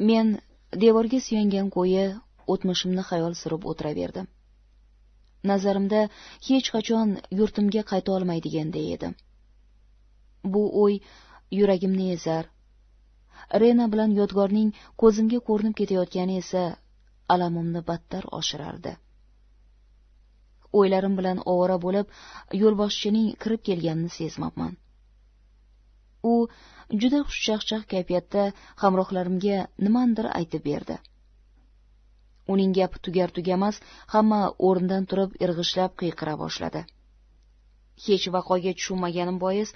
B: men devorga suyangan ko'yi o'tmishimni xayol surib o'tiraverdim nazarimda hech qachon yurtimga qayta olmaydiganday edim bu o'y yuragimni ezar rena bilan yodgorning ko'zimga ko'rinib ketayotgani esa alamimni battar oshirardi o'ylarim bilan ovora bo'lib yo'lboshchining kirib kelganini sezmabman u juda xushchaqchaq kayfiyatda hamrohlarimga nimanidir aytib berdi uning gapi tugar tugamas hamma o'rnidan turib irg'ishlab qiyqira boshladi hech vaqoga tushunmaganim bois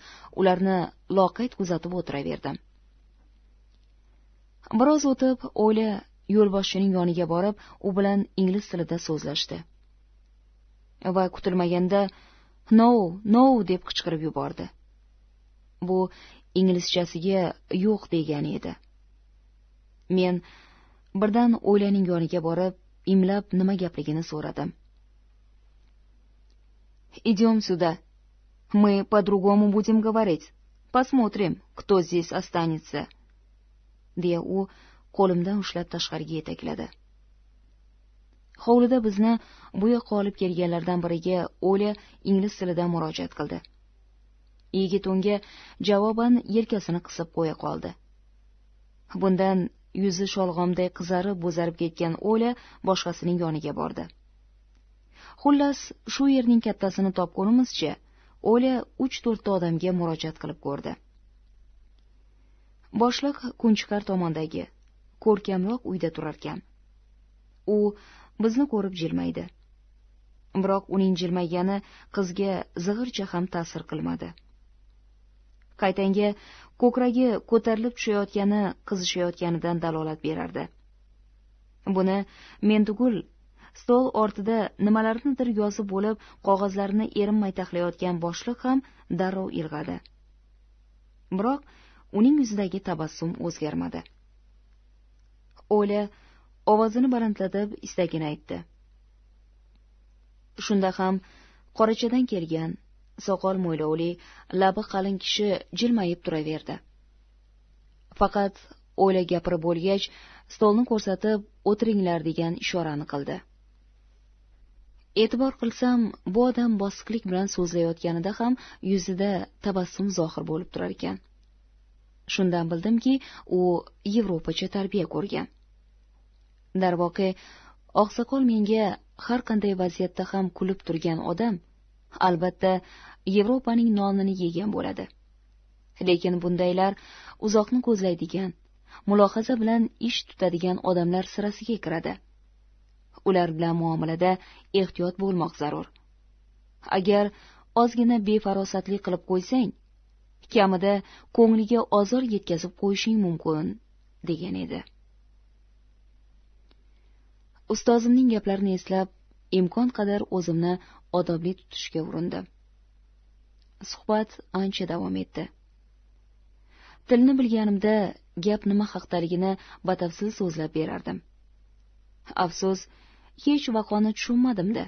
B: ularni loqayd kuzatib o'tiraverdim biroz o'tib o'yla yo'lboshchining yoniga borib u bilan ingliz tilida so'zlashdi va kutilmaganda no no deb qichqirib yubordi bu inglizchasiga yo'q degan edi men birdan o'ylaning yoniga borib imlab nima gapligini so'radim идем сюда мы по другому будем говорить посмотрим кто здесь останется deya u qo'limdan ushlab tashqariga yetakladi hovlida bizni bu yoqqa olib kelganlardan biriga o'lya ingliz tilida murojaat qildi yigit unga javoban yelkasini qisib qo'ya qoldi bundan yuzi sholg'omday qizarib bo'zarib ketgan o'la boshqasining yoniga bordi xullas shu yerning kattasini topgunimizcha o'la uch to'rtta odamga murojaat qilib ko'rdi boshliq kunchiqar tomondagi ko'rkamroq uyda turarkan u bizni ko'rib jilmaydi biroq uning jilmaygani qizga zig'ircha ham ta'sir qilmadi qaytanga ko'kragi ko'tarilib tushayotgani qizishayotganidan dalolat berardi buni men tugul stol ortida nimalarnidir yozib bo'lib qog'ozlarini erinmay taxlayotgan boshliq ham darrov ilg'adi biroq uning yuzidagi tabassum o'zgarmadi o'la ovozini balandlatib istagini aytdi shunda ham qorachadan kelgan soqol mo'ylovli labi qalin kishi jilmayib turaverdi faqat o'yla gapirib bo'lgach stolni ko'rsatib o'tiringlar degan ishorani qildi e'tibor qilsam bu odam bosiqlik bilan so'zlayotganida ham yuzida tabassum zohir bo'lib turar ekan shundan bildimki u yevropacha tarbiya ko'rgan darvoqe oqsoqol menga har qanday vaziyatda ham kulib turgan odam albatta yevropaning nonini yegan bo'ladi lekin bundaylar uzoqni ko'zlaydigan mulohaza bilan ish tutadigan odamlar sirasiga kiradi ular bilan muomalada ehtiyot bo'lmoq zarur agar ozgina befarosatlik qilib qo'ysang kamida ko'ngliga ozor yetkazib qo'yishing mumkin degan edi ustozimning gaplarini eslab imkon qadar o'zimni odobli tutishga urindim suhbat ancha davom etdi tilni bilganimda gap nima haqdaligini batafsil so'zlab berardim afsus hech vaqoni tushunmadimda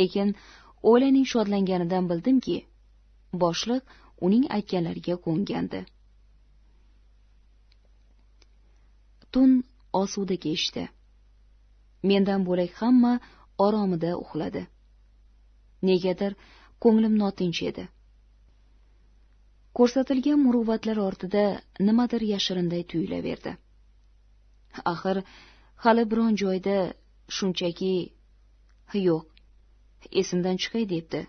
B: lekin o'laning shodlanganidan bildimki boshliq uning aytganlariga ko'ngandi tun osuda kechdi mendan bo'lak hamma oromida uxladi negadir ko'nglim notinch edi ko'rsatilgan muruvvatlar ortida nimadir yashirinday tuyulaverdi axir hali biron joyda shunchaki yo'q esimdan chiqay debdi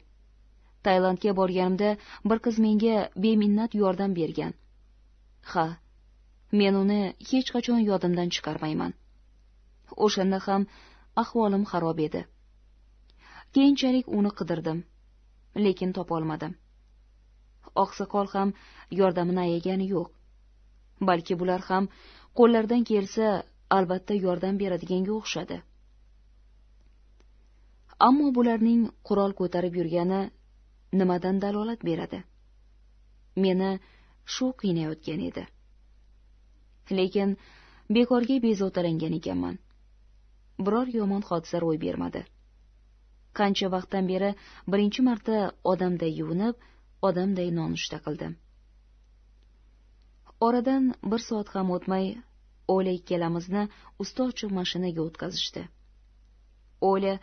B: tailandga borganimda bir qiz menga beminnat yordam bergan ha men uni hech qachon yodimdan chiqarmayman o'shanda ham ahvolim xarob edi keyinchalik uni qidirdim lekin topolmadim oqsoqol ham yordamini ayagani yo'q balki bular ham qo'llaridan kelsa albatta yordam beradiganga o'xshadi ammo bularning qurol ko'tarib yurgani nimadan dalolat beradi meni shu qiynayotgan edi lekin bekorga bezovtalangan ekanman biror yomon hodisa ro'y bermadi qancha vaqtdan beri birinchi marta odamday yuvinib odamday nonushta qildim oradan bir soat ham o'tmay o'la ikkalamizni usti ochiq mashinaga o'tkazishdi o'la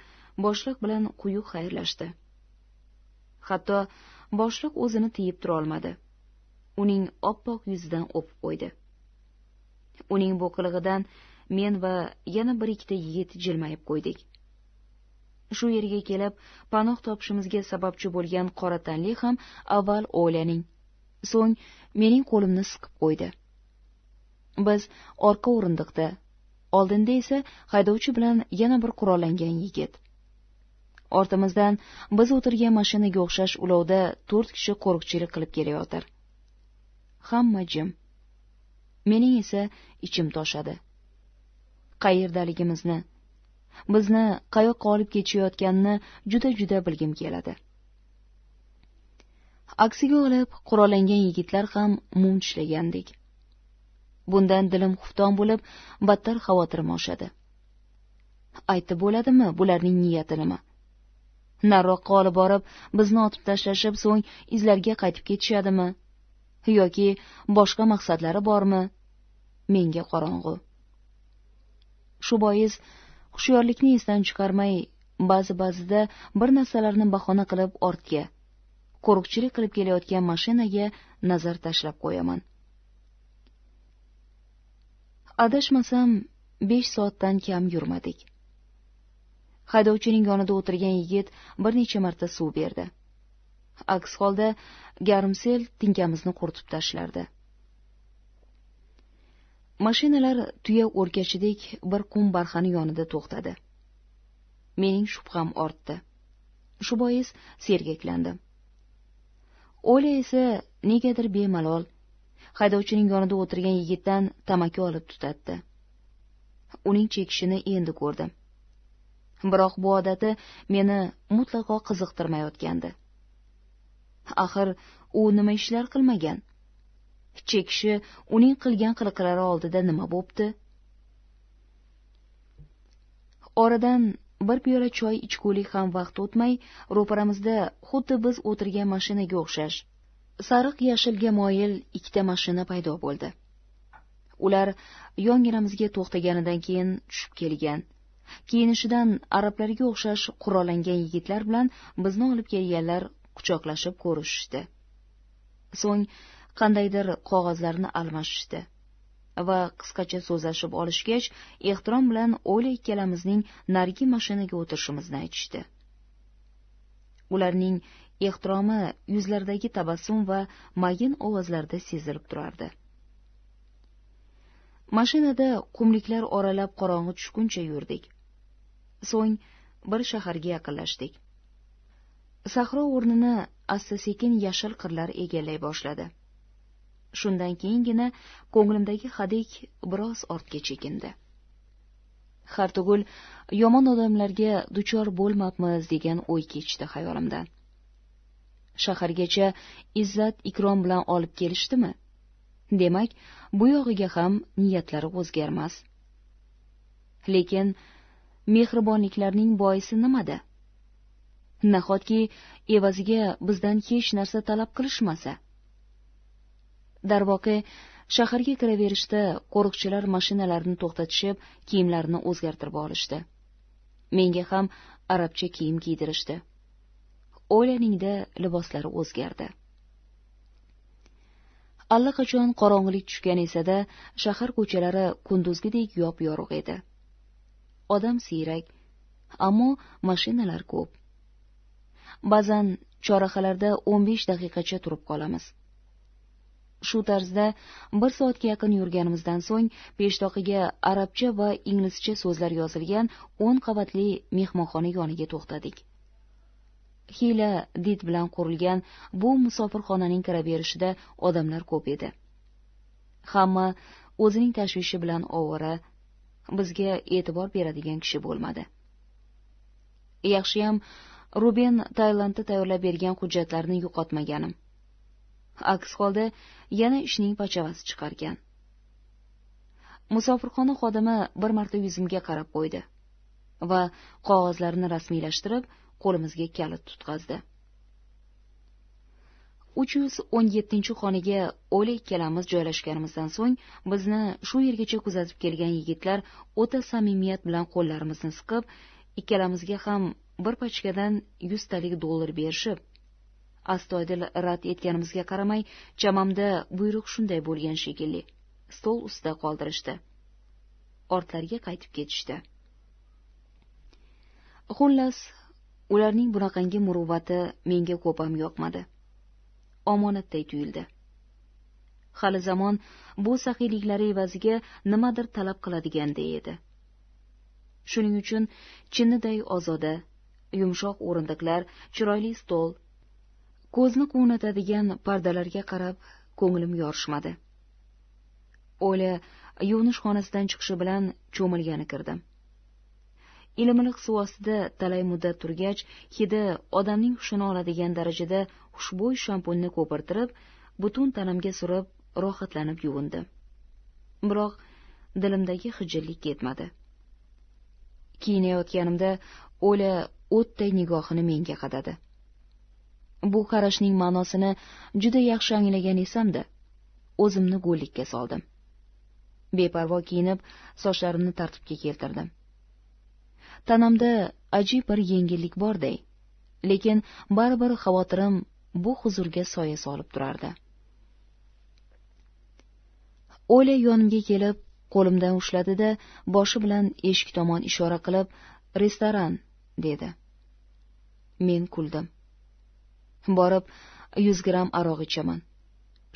B: boshliq bilan quyuq xayrlashdi hatto boshliq o'zini tiyib turolmadi uning oppoq yuzidan o'pib qo'ydi uning bu qilig'idan men va yana bir ikkita yigit jilmayib qo'ydik shu yerga kelib panoh topishimizga sababchi bo'lgan qora tanli ham avval o'ylaning so'ng mening qo'limni siqib qo'ydi biz orqa o'rindiqda oldinda esa haydovchi bilan yana bir qurollangan yigit ortimizdan biz o'tirgan mashinaga o'xshash ulovda to'rt kishi qo'riqchilik qilib kelayotir hamma jim mening esa ichim toshadi qayerdaligimizni bizni qayoqqa olib ketishayotganini juda juda bilgim keladi aksiga olib qurollangan yigitlar ham mum tishlagandek bundan dilim xufton bo'lib battar xavotirim oshadi aytib bo'ladimi bularning niyati nima nariroqqa olib borib bizni otib tashlashib so'ng izlariga qaytib ketishadimi yoki boshqa maqsadlari bormi menga qorong'u shu bois hushyorlikni esdan chiqarmay ba'zi ba'zida bir narsalarni bahona qilib ortga qo'riqchilik qilib kelayotgan mashinaga nazar tashlab qo'yaman adashmasam besh soatdan kam yurmadik haydovchining yonida o'tirgan yigit bir necha marta suv berdi aks holda garmsel tinkamizni quritib tashlardi mashinalar tuya o'rkachidek bir qum barxani yonida to'xtadi mening shubham ortdi shu bois sergaklandim ola esa negadir bemalol haydovchining yonida o'tirgan yigitdan tamaki olib tutatdi uning chekishini endi ko'rdim biroq bu odati meni mutlaqo qiziqtirmayotgandi axir u nima ishlar qilmagan chekishi uning qilgan qiliqlari oldida nima bo'pti oradan bir piyola choy ichgulik ham vaqt o'tmay ro'paramizda xuddi biz o'tirgan mashinaga o'xshash sariq yashilga moyil ikkita mashina paydo bo'ldi ular yonginamizga to'xtaganidan keyin tushib kelgan kiyinishidan arablarga o'xshash qurollangan yigitlar bilan bizni olib kelganlar quchoqlashib ko'rishishdi so'ng qandaydir qog'ozlarni almashishdi va qisqacha so'zlashib olishgach ehtirom bilan ola ikkalamizning narigi mashinaga o'tirishimizni aytishdi ularning ehtiromi yuzlaridagi tabassum va mayin ovozlarda sezilib turardi mashinada qumliklar oralab qorong'i tushguncha yurdik so'ng bir shaharga yaqinlashdik sahro o'rnini asta sekin yashil qirlar egallay boshladi shundan keyingina ko'nglimdagi hadik biroz ortga chekindi hartugul yomon odamlarga duchor bo'lmabmiz degan o'y kechdi xayolimdan shahargacha izzat ikrom bilan olib kelishdimi demak bu yog'iga ham niyatlari o'zgarmas lekin mehribonliklarning boisi nimada nahotki evaziga bizdan hech narsa talab qilishmasa darvoqe shaharga kiraverishda qo'riqchilar mashinalarini to'xtatishib kiyimlarini o'zgartirib olishdi menga ham arabcha kiyim kiydirishdi o'ylaningda liboslari o'zgardi allaqachon qorong'ilik tushgan esa da shahar ko'chalari kunduzgidek yop yorug' edi odam siyrak ammo mashinalar ko'p ba'zan chorrahalarda o'n besh daqiqacha turib qolamiz shu tarzda bir soatga yaqin yurganimizdan so'ng peshtoqiga arabcha va inglizcha so'zlar yozilgan o'n qavatli mehmonxona yoniga to'xtadik hiyla did bilan qurilgan bu musofirxonaning kiraverishida odamlar ko'p edi hamma o'zining tashvishi bilan ovora bizga e'tibor beradigan kishi bo'lmadi yaxshiyam ruben taylandda tayyorlab bergan hujjatlarni yo'qotmaganim aks holda yana ishning pachavasi chiqargan musofirxona xodimi bir marta yuzimga qarab qo'ydi va qog'ozlarni rasmiylashtirib qo'limizga kalit tutqazdi uch yuz o'n yettinchi xonaga o'la ikkalamiz joylashganimizdan so'ng bizni shu yergacha kuzatib kelgan yigitlar o'ta samimiyat bilan qo'llarimizni siqib ikkalamizga ham bir pachkadan yuztalik dollar berishib astoydil rad etganimizga qaramay chamamda buyruq shunday bo'lgan shekilli stol ustida qoldirishdi ortlariga qaytib ketishdi xullas ularning bunaqangi muruvvati menga ko'p ham yoqmadi omonatday tuyuldi hali zamon bu saxiyliklari evaziga nimadir talab qiladiganday edi shuning uchun chinniday ozoda yumshoq o'rindiqlar chiroyli stol ko'zni quvnatadigan pardalarga qarab ko'nglim yorishmadi o'li yuvinish xonasidan chiqishi bilan cho'milgani kirdim ilimiliq suv ostida talay muddat turgach hidi odamning hushini oladigan darajada xushbo'y shampunni ko'pirtirib butun tanamga surib rohatlanib yuvindim biroq dilimdagi xijillik ketmadi kiyinayotganimda o'la o'tday nigohini menga qadadi bu qarashning ma'nosini juda yaxshi anglagan esimda o'zimni go'llikka soldim beparvo kiyinib sochlarimni tartibga keltirdim tanamda ajib bir yengillik borday lekin baribir xavotirim bu huzurga soya solib turardi o'la yonimga kelib qo'limdan ushladida boshi bilan eshik tomon ishora qilib restoran dedi men kuldim borib yuz gramm aroq ichaman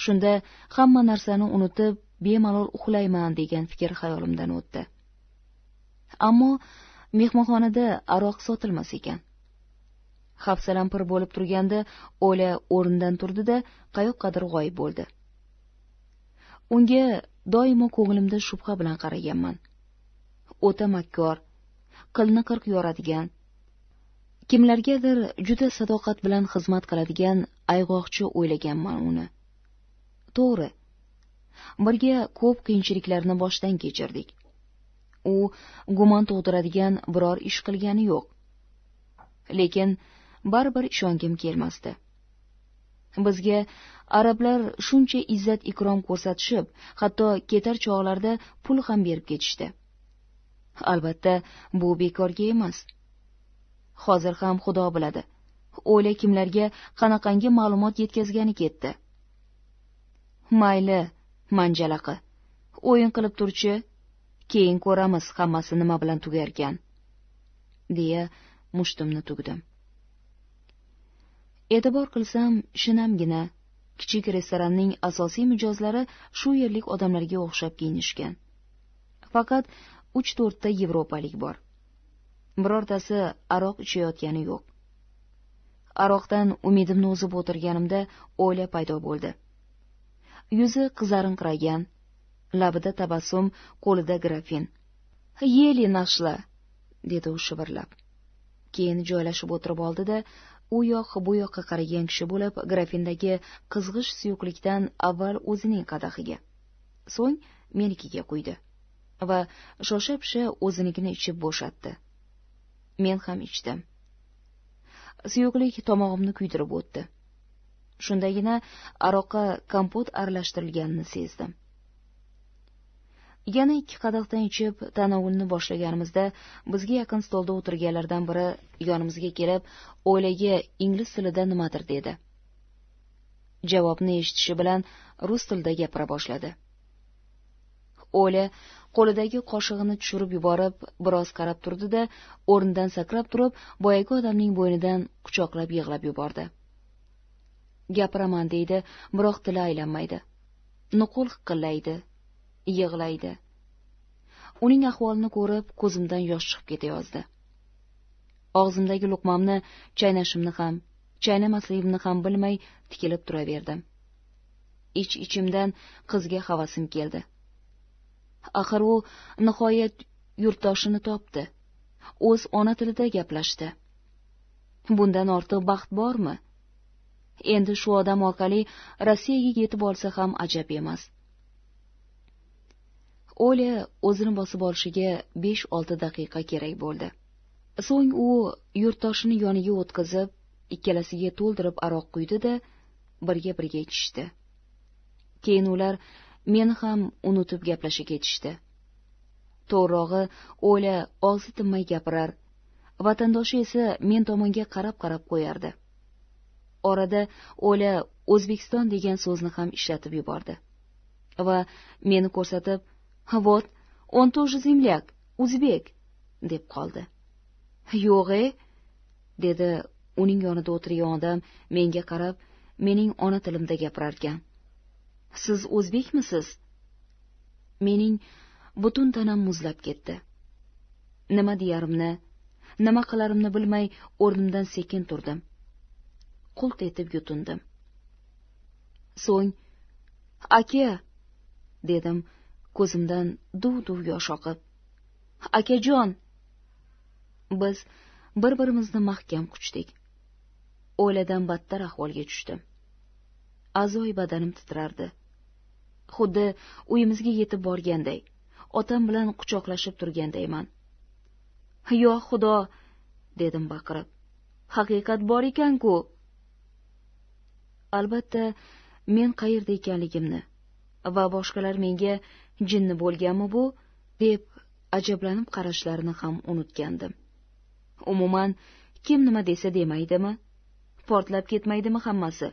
B: shunda hamma narsani unutib bemalol uxlayman degan fikr xayolimdan o'tdi ammo mehmonxonada aroq sotilmas ekan hafsalam pir bo'lib turganda o'la o'rnidan turdi da qayoqqadir g'oyib bo'ldi unga doimo ko'nglimda shubha bilan qaraganman o'ta makkor qilni qirq yoradigan kimlargadir juda sadoqat bilan xizmat qiladigan ayg'oqchi o'ylaganman uni to'g'ri birga ko'p qiyinchiliklarni boshdan kechirdik u gumon tug'diradigan biror ish qilgani yo'q lekin baribir ishongim kelmasdi bizga arablar shuncha izzat ikrom ko'rsatishib hatto ketar chog'larda pul ham berib ketishdi albatta bu bekorga emas hozir ham xudo biladi o'yla kimlarga qanaqangi ma'lumot yetkazgani ketdi mayli manjalaqi o'yin qilib turchi keyin ko'ramiz hammasi nima bilan tugarkan deya mushtimni tugdim e'tibor qilsam shinamgina kichik restoranning asosiy mijozlari shu yerlik odamlarga o'xshab kiyinishgan faqat uch to'rtta yevropalik bor birortasi aroq ichayotgani yo'q aroqdan umidimni uzib o'tirganimda o'yla paydo bo'ldi yuzi qizarinqiragan labida tabassum qo'lida grafin yeli nashla dedi u shivirlab keyin joylashib o'tirib oldi da u yoq bu yoqqa qaragan kishi bo'lib grafindagi qizg'ish suyuqlikdan avval o'zining qadahiga so'ng menikiga quydi va shosha pisha o'zinikini ichib bo'shatdi men ham ichdim suyuqlik tomog'imni kuydirib o'tdi shundagina aroqqa kompot aralashtirilganini sezdim yana ikki qadahdan ichib tanovulni boshlaganimizda bizga yaqin stolda o'tirganlardan biri yonimizga kelib o'ylagi ingliz tilida nimadir dedi javobni eshitishi bilan rus tilida gapira boshladi o'yli qo'lidagi qoshig'ini tushirib yuborib biroz qarab turdi da o'rnidan sakrab turib boyagi odamning bo'ynidan quchoqlab yig'lab yubordi gapiraman deydi biroq tili aylanmaydi nuqul hiqillaydi yig'laydi uning ahvolini ko'rib ko'zimdan yosh chiqib ketayozdi og'zimdagi luqmamni chaynashimni ham chaynamasligimni ham bilmay tikilib turaverdim ich ichimdan qizga havasim keldi axir u nihoyat yurtdoshini topdi o'z ona tilida gaplashdi bundan ortiq baxt bormi endi shu odam orqali rossiyaga yetib olsa ham ajab emas oля o'zini bosib olishiga besh olti daqiqa kerak bo'ldi so'ng u yurtdoshini yoniga o'tkazib ikkalasiga to'ldirib aroq quydi da birga birga ichishdi keyin ular meni ham unutib gaplasha ketishdi to'g'rirog'i o'la og'zi tinmay gapirar vatandoshi esa men tomonga qarab qarab qo'yardi orada o'la o'zbekiston degan so'zni ham ishlatib yubordi va meni ko'rsatib vot он тоже земляк o'zbek deb qoldi yo'g' e dedi uning yonida o'tirgan odam menga qarab mening ona tilimda gapirarkan siz o'zbekmisiz mening butun tanam muzlab ketdi nima deyarimni nima qilarimni bilmay o'rnimdan sekin turdim qult etib yutindim so'ng aka dedim ko'zimdan duv duv yosh oqib akajon biz bir birimizni mahkam quchdik oiladan battar ahvolga tushdim a'zoyi badanim titrardi xuddi uyimizga yetib borganday otam bilan quchoqlashib turgandayman yo xudo dedim baqirib haqiqat bor ekan ku albatta men qayerda ekanligimni va boshqalar menga jinni bo'lganmi bu deb ajablanib qarashlarini ham unutgandim umuman kim nima desa demaydimi portlab ketmaydimi hammasi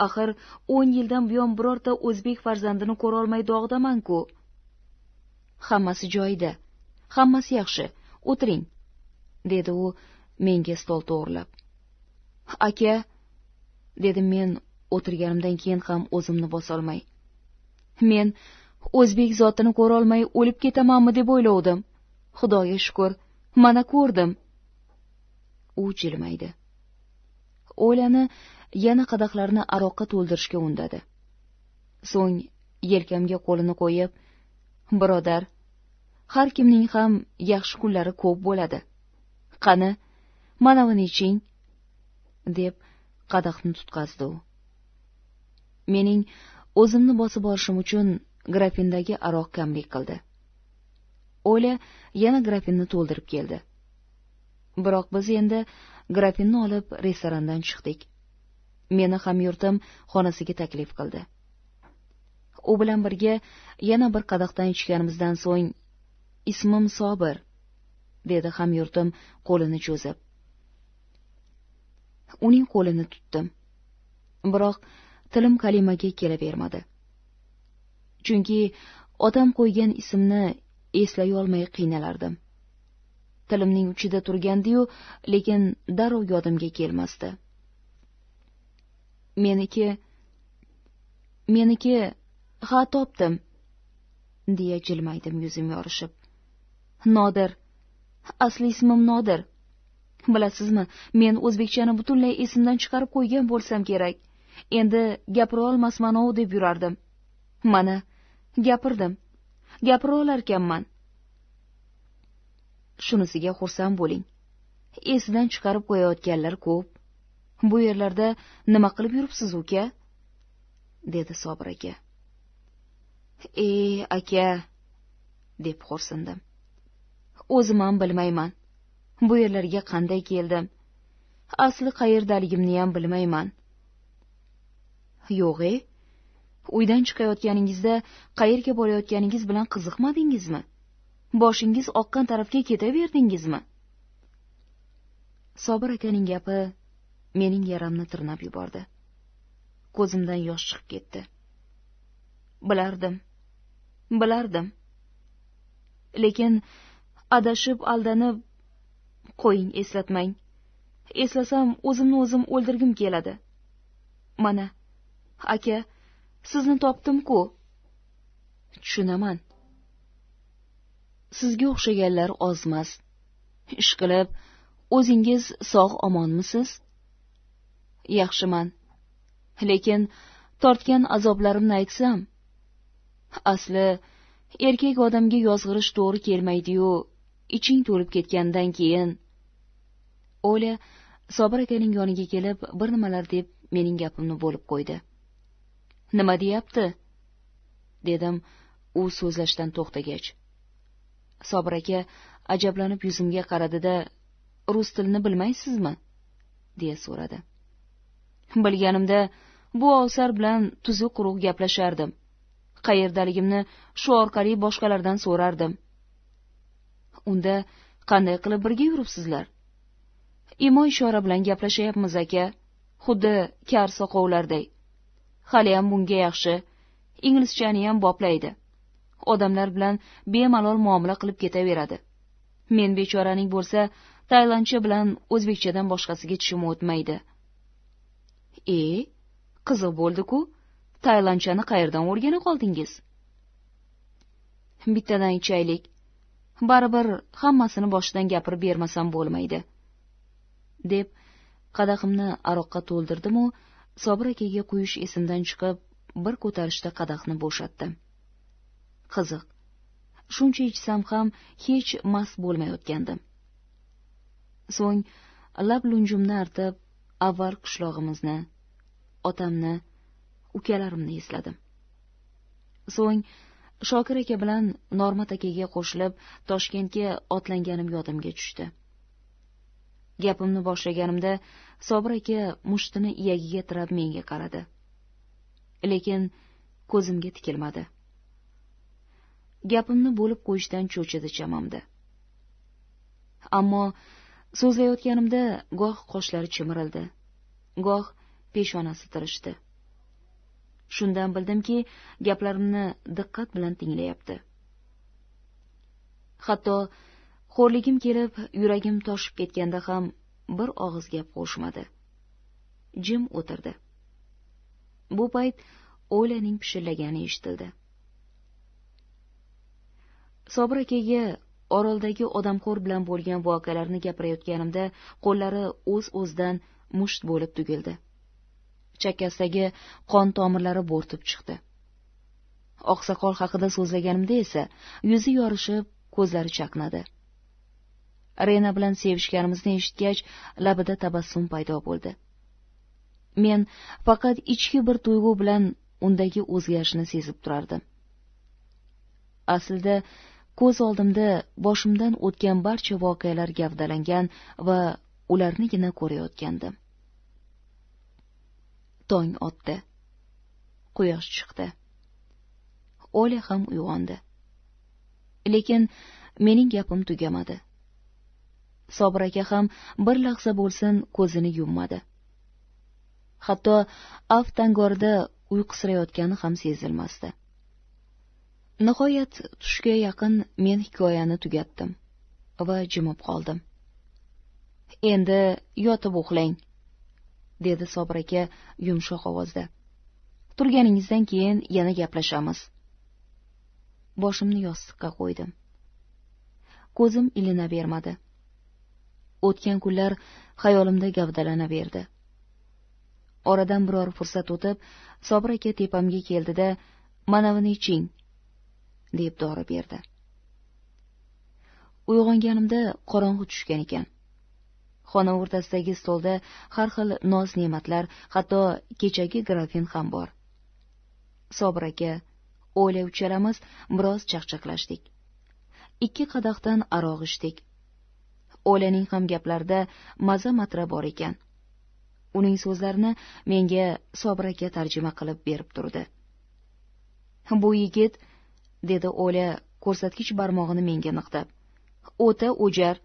B: axir o'n yildan buyon birorta o'zbek farzandini ko'rolmay dog'daman ku hammasi joyida hammasi yaxshi o'tiring dedi u menga stol to'g'irlab aka dedim men o'tirganimdan keyin ham o'zimni bosolmay men o'zbek zotini ko'rolmay o'lib ketamanmi deb o'ylovdim xudoga shukur mana ko'rdim u jilmaydi o'ylani yana qadaqlarini aroqqa to'ldirishga undadi so'ng yelkamga qo'lini qo'yib birodar har kimning ham yaxshi kunlari ko'p bo'ladi qani manavini iching deb qadaxni tutqazdi u mening o'zimni bosib olishim uchun grafindagi aroq kamlik qildi o'la yana grafinni to'ldirib keldi biroq biz endi grafinni olib restorandan chiqdik meni hamyurtim xonasiga taklif qildi u bilan birga yana bir qadaqdan ichganimizdan so'ng ismim sobir dedi hamyurtim qo'lini cho'zib uning qo'lini tutdim biroq tilim kalimaga kelavermadi chunki otam qo'ygan ismni eslay olmay qiynalardim tilimning uchida turgandiyu lekin darrov yodimga kelmasdi meniki meniki ha topdim deya jilmaydim yuzim yorishib nodir asli ismim nodir bilasizmi men o'zbekchani butunlay esimdan chiqarib qo'ygan bo'lsam kerak endi gapira olmasmanov deb yurardim mana gapirdim gapira olarkanman shunisiga xursand bo'ling esidan chiqarib qo'yayotganlar ko'p bu yerlarda nima qilib yuribsiz uka dedi sobir aka e aka deb xo'rsindim ham bilmayman bu yerlarga qanday keldim asli qayerdaligimniyam bilmayman yo'g'e uydan chiqayotganingizda qayerga borayotganingiz bilan qiziqmadingizmi boshingiz oqqan tarafga ketaverdingizmi sobir akaning gapi mening yaramni tirnab yubordi ko'zimdan yosh chiqib ketdi bilardim bilardim lekin adashib aldanib qo'ying eslatmang eslasam o'zimni o'zim o'ldirgim keladi mana aka sizni topdim ku tushunaman sizga o'xshaganlar ozmas ishqilib o'zingiz sog' omonmisiz yaxshiman lekin tortgan azoblarimni aytsam asli erkak odamga yozg'irish to'g'ri kelmaydi yu iching to'lib ketgandan keyin ola sobir akaning yoniga kelib bir nimalar deb mening gapimni bo'lib qo'ydi nima deyapti dedim u so'zlashdan to'xtagach sobir aka ajablanib yuzimga qaradida rus tilini bilmaysizmi deya so'radi bilganimda bu ovsar bilan tuzi quruq gaplashardim qayerdaligimni shu orqali boshqalardan so'rardim unda qanday qilib birga yuribsizlar imo ishora bilan gaplashyapmiz aka xuddi kar soqovlarday haliyam bunga yaxshi inglizchani ham boplaydi odamlar bilan bemalol muomala qilib ketaveradi men bechoraning bo'lsa taylandcha bilan o'zbekchadan boshqasiga tushim o'tmaydi e qiziq bo'ldi ku taylanchani qayerdan o'rgana qoldingiz bittadan ichaylik baribir hammasini boshidan gapirib bermasam bo'lmaydi deb qadahimni aroqqa to'ldirdimu sobir akaga quyish esimdan chiqib bir ko'tarishda qadahni bo'shatdim qiziq shuncha ichsam ham hech mast bo'lmayotgandim so'ng lab lunjimni artib avval qishlog'imizni otamni ukalarimni esladim so'ng shokir aka bilan normat akaga qo'shilib toshkentga otlanganim yodimga tushdi gapimni boshlaganimda sobir aka mushtini iyagiga tirab menga qaradi lekin ko'zimga tikilmadi gapimni bo'lib qo'yishdan cho'chidi chamamda ammo so'zlayotganimda goh qoshlari chimirildi goh peshonasi tirishdi shundan bildimki gaplarimni diqqat bilan tinglayapti hatto xo'rligim kelib yuragim toshib ketganda ham bir og'iz gap qo'shmadi jim o'tirdi bu payt o'ylaning pishillagani eshitildi sobir akaga oroldagi odamxo'r bilan bo'lgan voqealarni gapirayotganimda qo'llari o'z o'zidan musht bo'lib tugildi chakkasidagi qon tomirlari bo'rtib chiqdi oqsoqol haqida so'zlaganimda esa yuzi yorishib ko'zlari chaqnadi rena bilan sevishganimizni eshitgach labida tabassum paydo bo'ldi men faqat ichki bir tuyg'u bilan undagi o'zgarishni sezib turardim aslida ko'z oldimda boshimdan o'tgan barcha voqealar gavdalangan va ularnigina ko'rayotgandim tong otdi quyosh chiqdi ola ham uyg'ondi lekin mening gapim tugamadi sobir aka ham bir lahza bo'lsin ko'zini yummadi hatto afv tangorida uyqusirayotgani ham sezilmasdi nihoyat tushga yaqin men hikoyani tugatdim va jimib qoldim endi yotib uxlang dedi sobir aka yumshoq ovozda turganingizdan keyin yana gaplashamiz boshimni yostiqqa qo'ydim ko'zim ilina bermadi. o'tgan kunlar xayolimda gavdalanaverdi oradan biror fursat o'tib sobir aka tepamga keldi da manavini iching deb dori berdi uyg'onganimda qorong'i tushgan ekan xona o'rtasidagi stolda har xil noz ne'matlar hatto kechagi grafin ham bor sobir aka o'yla uchalamiz biroz chaqchaqlashdik ikki qadahdan aroq ichdik o'ylaning ham gaplarida maza matra bor ekan uning so'zlarini menga sobir aka tarjima qilib berib turdi bu yigit dedi ola ko'rsatkich barmog'ini menga niqtab o'ta o'jar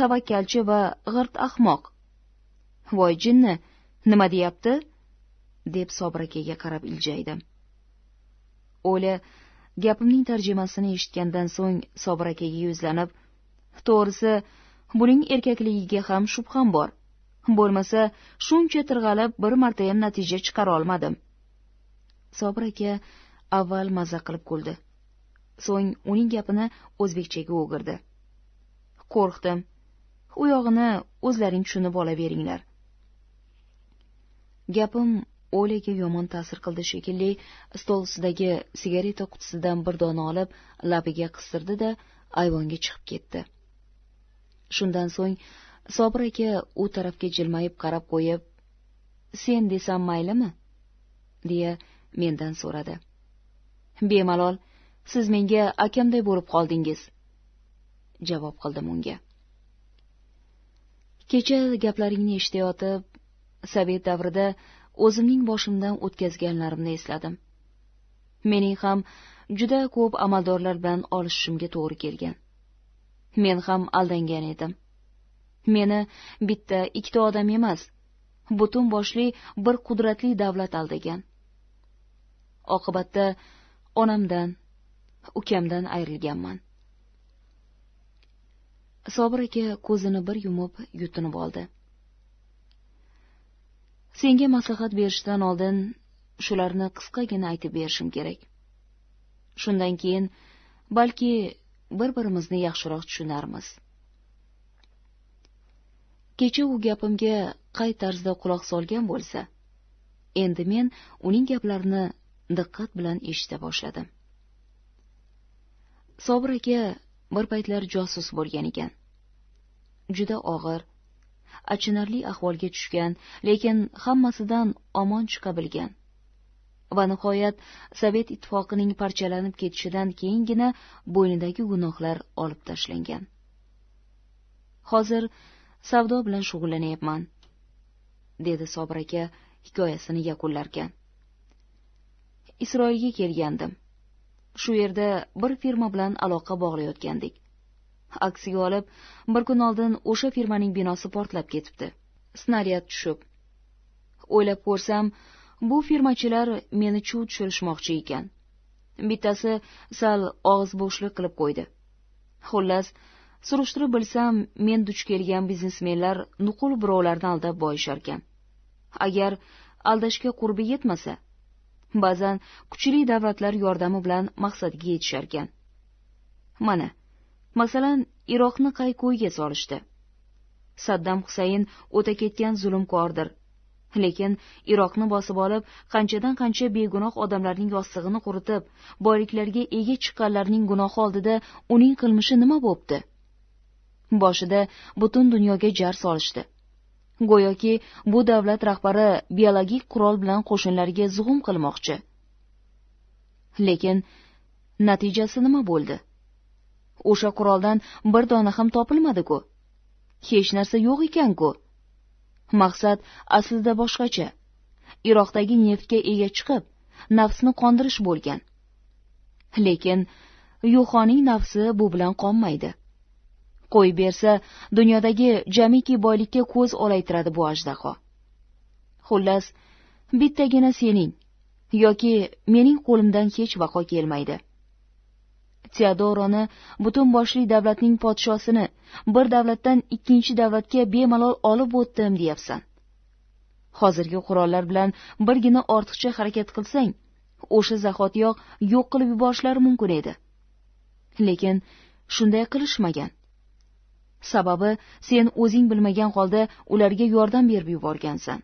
B: tavakkalchi va g'irt ahmoq voy jinni nima deyapti deb sobir akaga qarab iljaydi o'la gapimning tarjimasini eshitgandan so'ng sobir akaga yuzlanib to'g'risi buning erkakligiga ham shubham bor bo'lmasa shuncha tirg'alib bir martayam natija olmadim sobir aka avval maza qilib kuldi so'ng uning gapini o'zbekchaga o'girdi qo'rqdim u yog'ini o'zlaring tushunib olaveringlar gapim olaga yomon ta'sir qildi shekilli stol ustidagi sigareta qutisidan bir dona olib labiga qistirdi da ayvonga chiqib ketdi shundan so'ng sobir aka u tarafga jilmayib qarab qo'yib sen desam maylimi deya mendan so'radi bemalol siz menga akamday bo'lib qoldingiz javob qildim unga kecha gaplaringni eshitayotib sovet davrida o'zimning boshimdan o'tkazganlarimni esladim mening ham juda ko'p amaldorlar bilan olishishimga to'g'ri kelgan men ham aldangan edim meni bitta ikkita odam emas butun boshli bir qudratli davlat aldagan oqibatda onamdan ukamdan ayrilganman sobir aka ko'zini bir yumib yutinib oldi senga maslahat berishdan oldin shularni qisqagina aytib berishim kerak shundan keyin balki bir birimizni yaxshiroq tushunarmiz kecha u gapimga qay tarzda quloq solgan bo'lsa endi men uning gaplarini diqqat bilan eshita boshladim sobir aka bir paytlar josus bo'lgan ekan juda og'ir achinarli ahvolga tushgan lekin hammasidan omon chiqa bilgan va nihoyat sovet ittifoqining parchalanib ketishidan keyingina bo'ynidagi gunohlar olib tashlangan hozir savdo bilan shug'ullanyapman dedi sobir aka hikoyasini yakunlarkan isroilga kelgandim shu yerda bir firma bilan aloqa bog'layotgandik aksiga olib bir kun oldin o'sha firmaning binosi portlab ketibdi snaryad tushib o'ylab ko'rsam bu firmachilar meni chuv tushirishmoqchi ekan bittasi sal og'iz bo'shliq qilib qo'ydi xullas surishtirib bilsam men duch kelgan biznesmenlar nuqul birovlarni aldab boyisharkan agar aldashga qurbi yetmasa ba'zan kuchli davlatlar yordami bilan maqsadiga yetisharkan mana masalan iroqni qay ko'yga solishdi saddam husayn o'ta ketgan zulmkordir lekin iroqni bosib olib qanchadan qancha begunoh odamlarning yostig'ini quritib boyliklarga ega chiqqanlarning gunohi oldida uning qilmishi nima bo'pti boshida butun dunyoga jar solishdi go'yoki bu davlat rahbari biologik qurol bilan qo'shinlarga zug'um qilmoqchi lekin natijasi nima bo'ldi o'sha quroldan bir dona ham topilmadi ku hech narsa yo'q ekan ku maqsad aslida boshqacha iroqdagi neftga ega chiqib nafsni qondirish bo'lgan lekin yuhoning nafsi bu bilan qonmaydi qo'yib bersa dunyodagi jamiki boylikka ko'z olaytiradi bu ajdaho xullas bittagina sening yoki mening qo'limdan hech vaqo kelmaydi teodoroni butun boshli davlatning podshosini bir davlatdan ikkinchi davlatga bemalol olib o'tdim deyapsan hozirgi qurollar bilan birgina ortiqcha harakat qilsang o'sha zahotiyoq yo'q qilib yuborishlari mumkin edi lekin shunday qilishmagan sababi sen o'zing bilmagan holda ularga yordam berib yuborgansan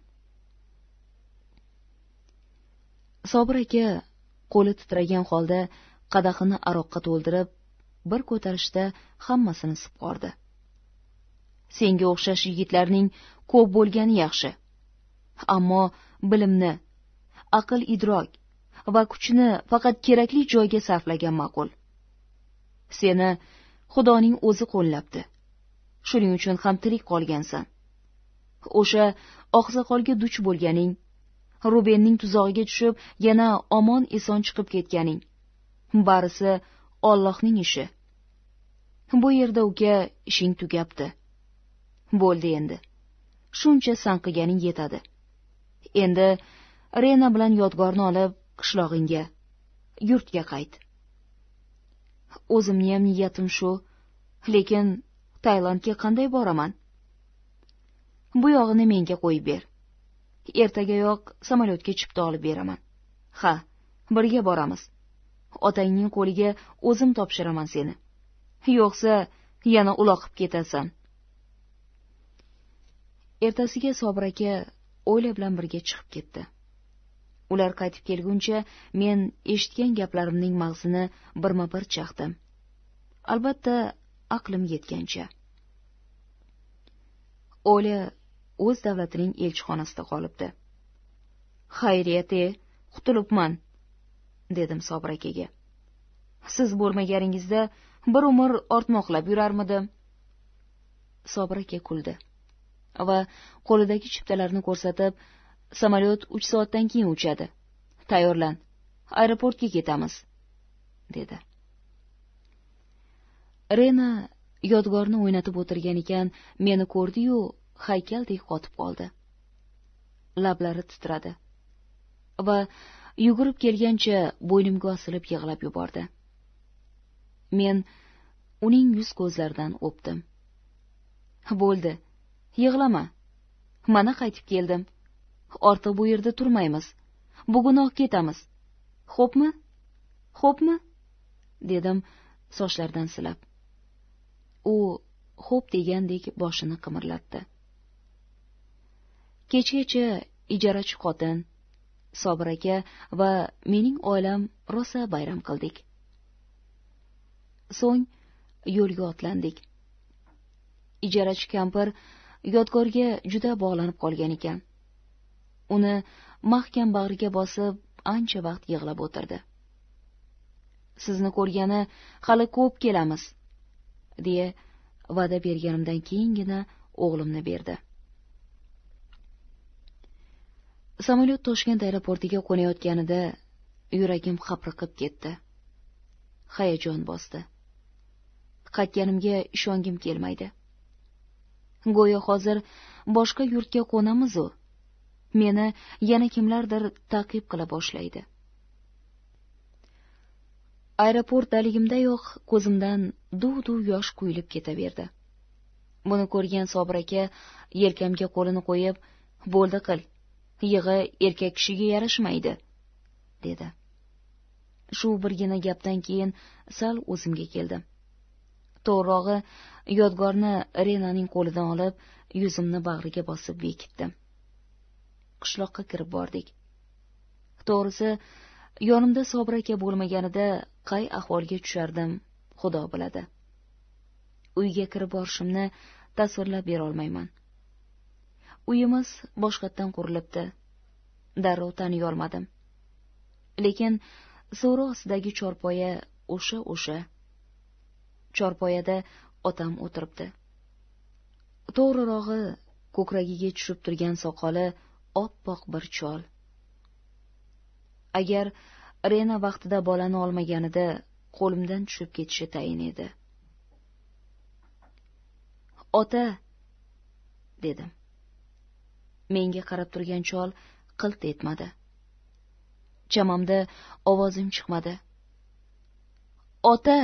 B: sobir aka qo'li titragan holda qadahini aroqqa to'ldirib bir ko'tarishda hammasini sipqordi senga o'xshash yigitlarning ko'p bo'lgani yaxshi ammo bilimni aql idrok va kuchni faqat kerakli joyga sarflagan ma'qul seni xudoning o'zi qo'llabdi shuning uchun ham tirik qolgansan o'sha oqsoqolga duch bo'lganing rubenning tuzog'iga tushib yana omon eson chiqib ketganing barisi ollohning ishi bu yerda uka ishing tugabdi bo'ldi endi shuncha sanqiganing yetadi endi rena bilan yodgorni olib qishlog'ingga yurtga qayt o'zimniyam niyatim shu lekin taylandga qanday boraman bu yog'ini menga qo'yib ber ertagayoq samolyotga chipta olib beraman ha birga boramiz otangning qo'liga o'zim topshiraman seni yo'qsa yana uloqib ketasan ertasiga sobir aka o'yla bilan birga chiqib ketdi ular qaytib kelguncha men eshitgan gaplarimning mag'zini birma bir chaqdim albatta aqlim yetgancha ola o'z davlatining elchixonasida qolibdi xayriyat e qutulibman dedim sobir akaga siz bo'lmaganingizda bir umr ortmoqlab yurarmidim sobir aka kuldi va qo'lidagi chiptalarni ko'rsatib samolyot uch soatdan keyin uchadi tayyorlan aeroportga ketamiz dedi rena yodgorni o'ynatib o'tirgan ekan meni ko'rdi yu haykaldek qotib qoldi lablari titradi va yugurib kelgancha bo'ynimga osilib yig'lab yubordi men uning yuz ko'zlaridan o'pdim bo'ldi yig'lama mana qaytib keldim ortiq bu yerda turmaymiz bugunoq ketamiz xo'pmi xo'pmi dedim sochlaridan silab u xo'p degandek boshini qimirlatdi kechgacha ijarachi xotin sobir aka va mening oilam rosa bayram qildik so'ng yo'lga otlandik ijarachi kampir yodgorga juda bog'lanib qolgan ekan uni mahkam bag'riga bosib ancha vaqt yig'lab o'tirdi sizni ko'rgani hali ko'p kelamiz deya va'da berganimdan keyingina o'g'limni berdi samolyot toshkent aeroportiga qo'nayotganida yuragim hapriqib ketdi hayajon bosdi qaytganimga ishongim kelmaydi go'yo hozir boshqa yurtga qo'namizu meni yana kimlardir ta'qib qila boshlaydi aeroportdaligidayoq ko'zimdan duv duv yosh quyilib ketaverdi buni ko'rgan sobir aka yelkamga qo'lini qo'yib bo'ldi qil yig'i erkak kishiga yarashmaydi dedi shu birgina gapdan keyin sal o'zimga keldim to'g'rirog'i yodgorni renaning qo'lidan olib yuzimni bag'riga bosib bekitdim qishloqqa kirib bordik to'g'risi yonimda sobir aka bo'lmaganida qay ahvolga tushardim xudo biladi uyga kirib borishimni tasvirlab berolmayman uyimiz boshqatdan qurilibdi darrov taniyolmadim lekin so'ri ostidagi chorpoya o'sha o'sha chorpoyada otam o'tiribdi to'g'rirog'i ko'kragiga tushib turgan soqoli oppoq bir chol agar rena vaqtida bolani olmaganida qo'limdan tushib ketishi tayin edi ota dedim menga qarab turgan chol qilt etmadi chamamda ovozim chiqmadi ota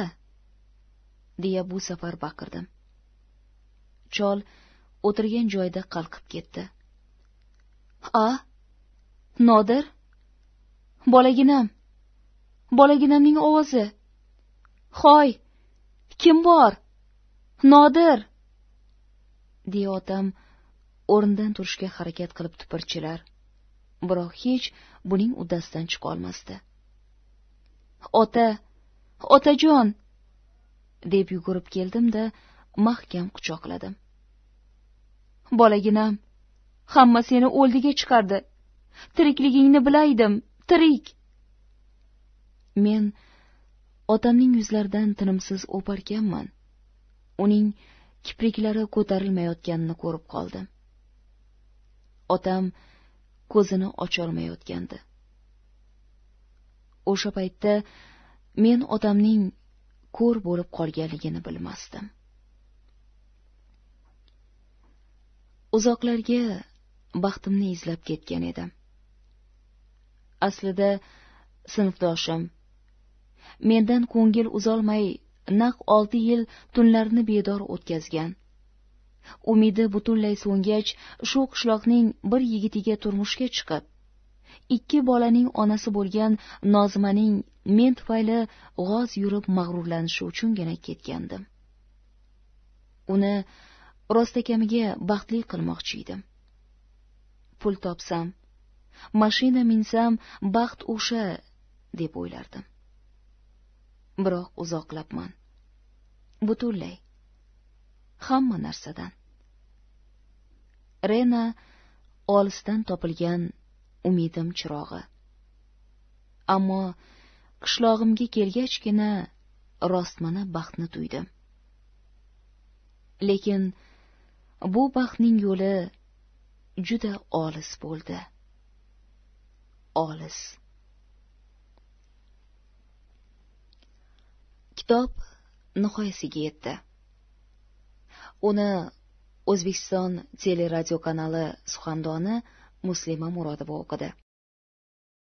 B: deya bu safar baqirdim chol o'tirgan joyida qalqib ketdi a nodir bolaginam bolaginamning ovozi hoy kim bor nodir deya otam o'rnidan turishga harakat qilib tupurchilar biroq hech buning uddasidan chiqolmasdi ota otajon deb yugurib keldim da mahkam quchoqladim bolaginam hamma seni o'ldiga chiqardi tirikligingni bilaydim tirik men otamning yuzlaridan tinimsiz o'parkanman uning kipriklari ko'tarilmayotganini ko'rib qoldim otam ko'zini ocholmayotgandi o'sha paytda men otamning ko'r bo'lib qolganligini bilmasdim uzoqlarga baxtimni izlab ketgan edim aslida sinfdoshim mendan ko'ngil uzolmay naq olti yil tunlarni bedor o'tkazgan umidi butunlay so'ngach shu qishloqning bir yigitiga turmushga chiqib ikki bolaning onasi bo'lgan nozimaning men tufayli g'oz yurib mag'rurlanishi uchungina ketgandim uni rostakamiga baxtli qilmoqchi edim pul topsam mashina minsam baxt o'sha deb o'ylardim biroq uzoqlabman butunlay hamma narsadan rena olisdan topilgan umidim chirog'i ammo qishlog'imga kelgachgina rostmana baxtni tuydim lekin bu baxtning yo'li juda olis bo'ldi olis kitob nihoyasiga yetdi
A: uni o'zbekiston teleradiokanali suxandoni muslima murodova o'qidi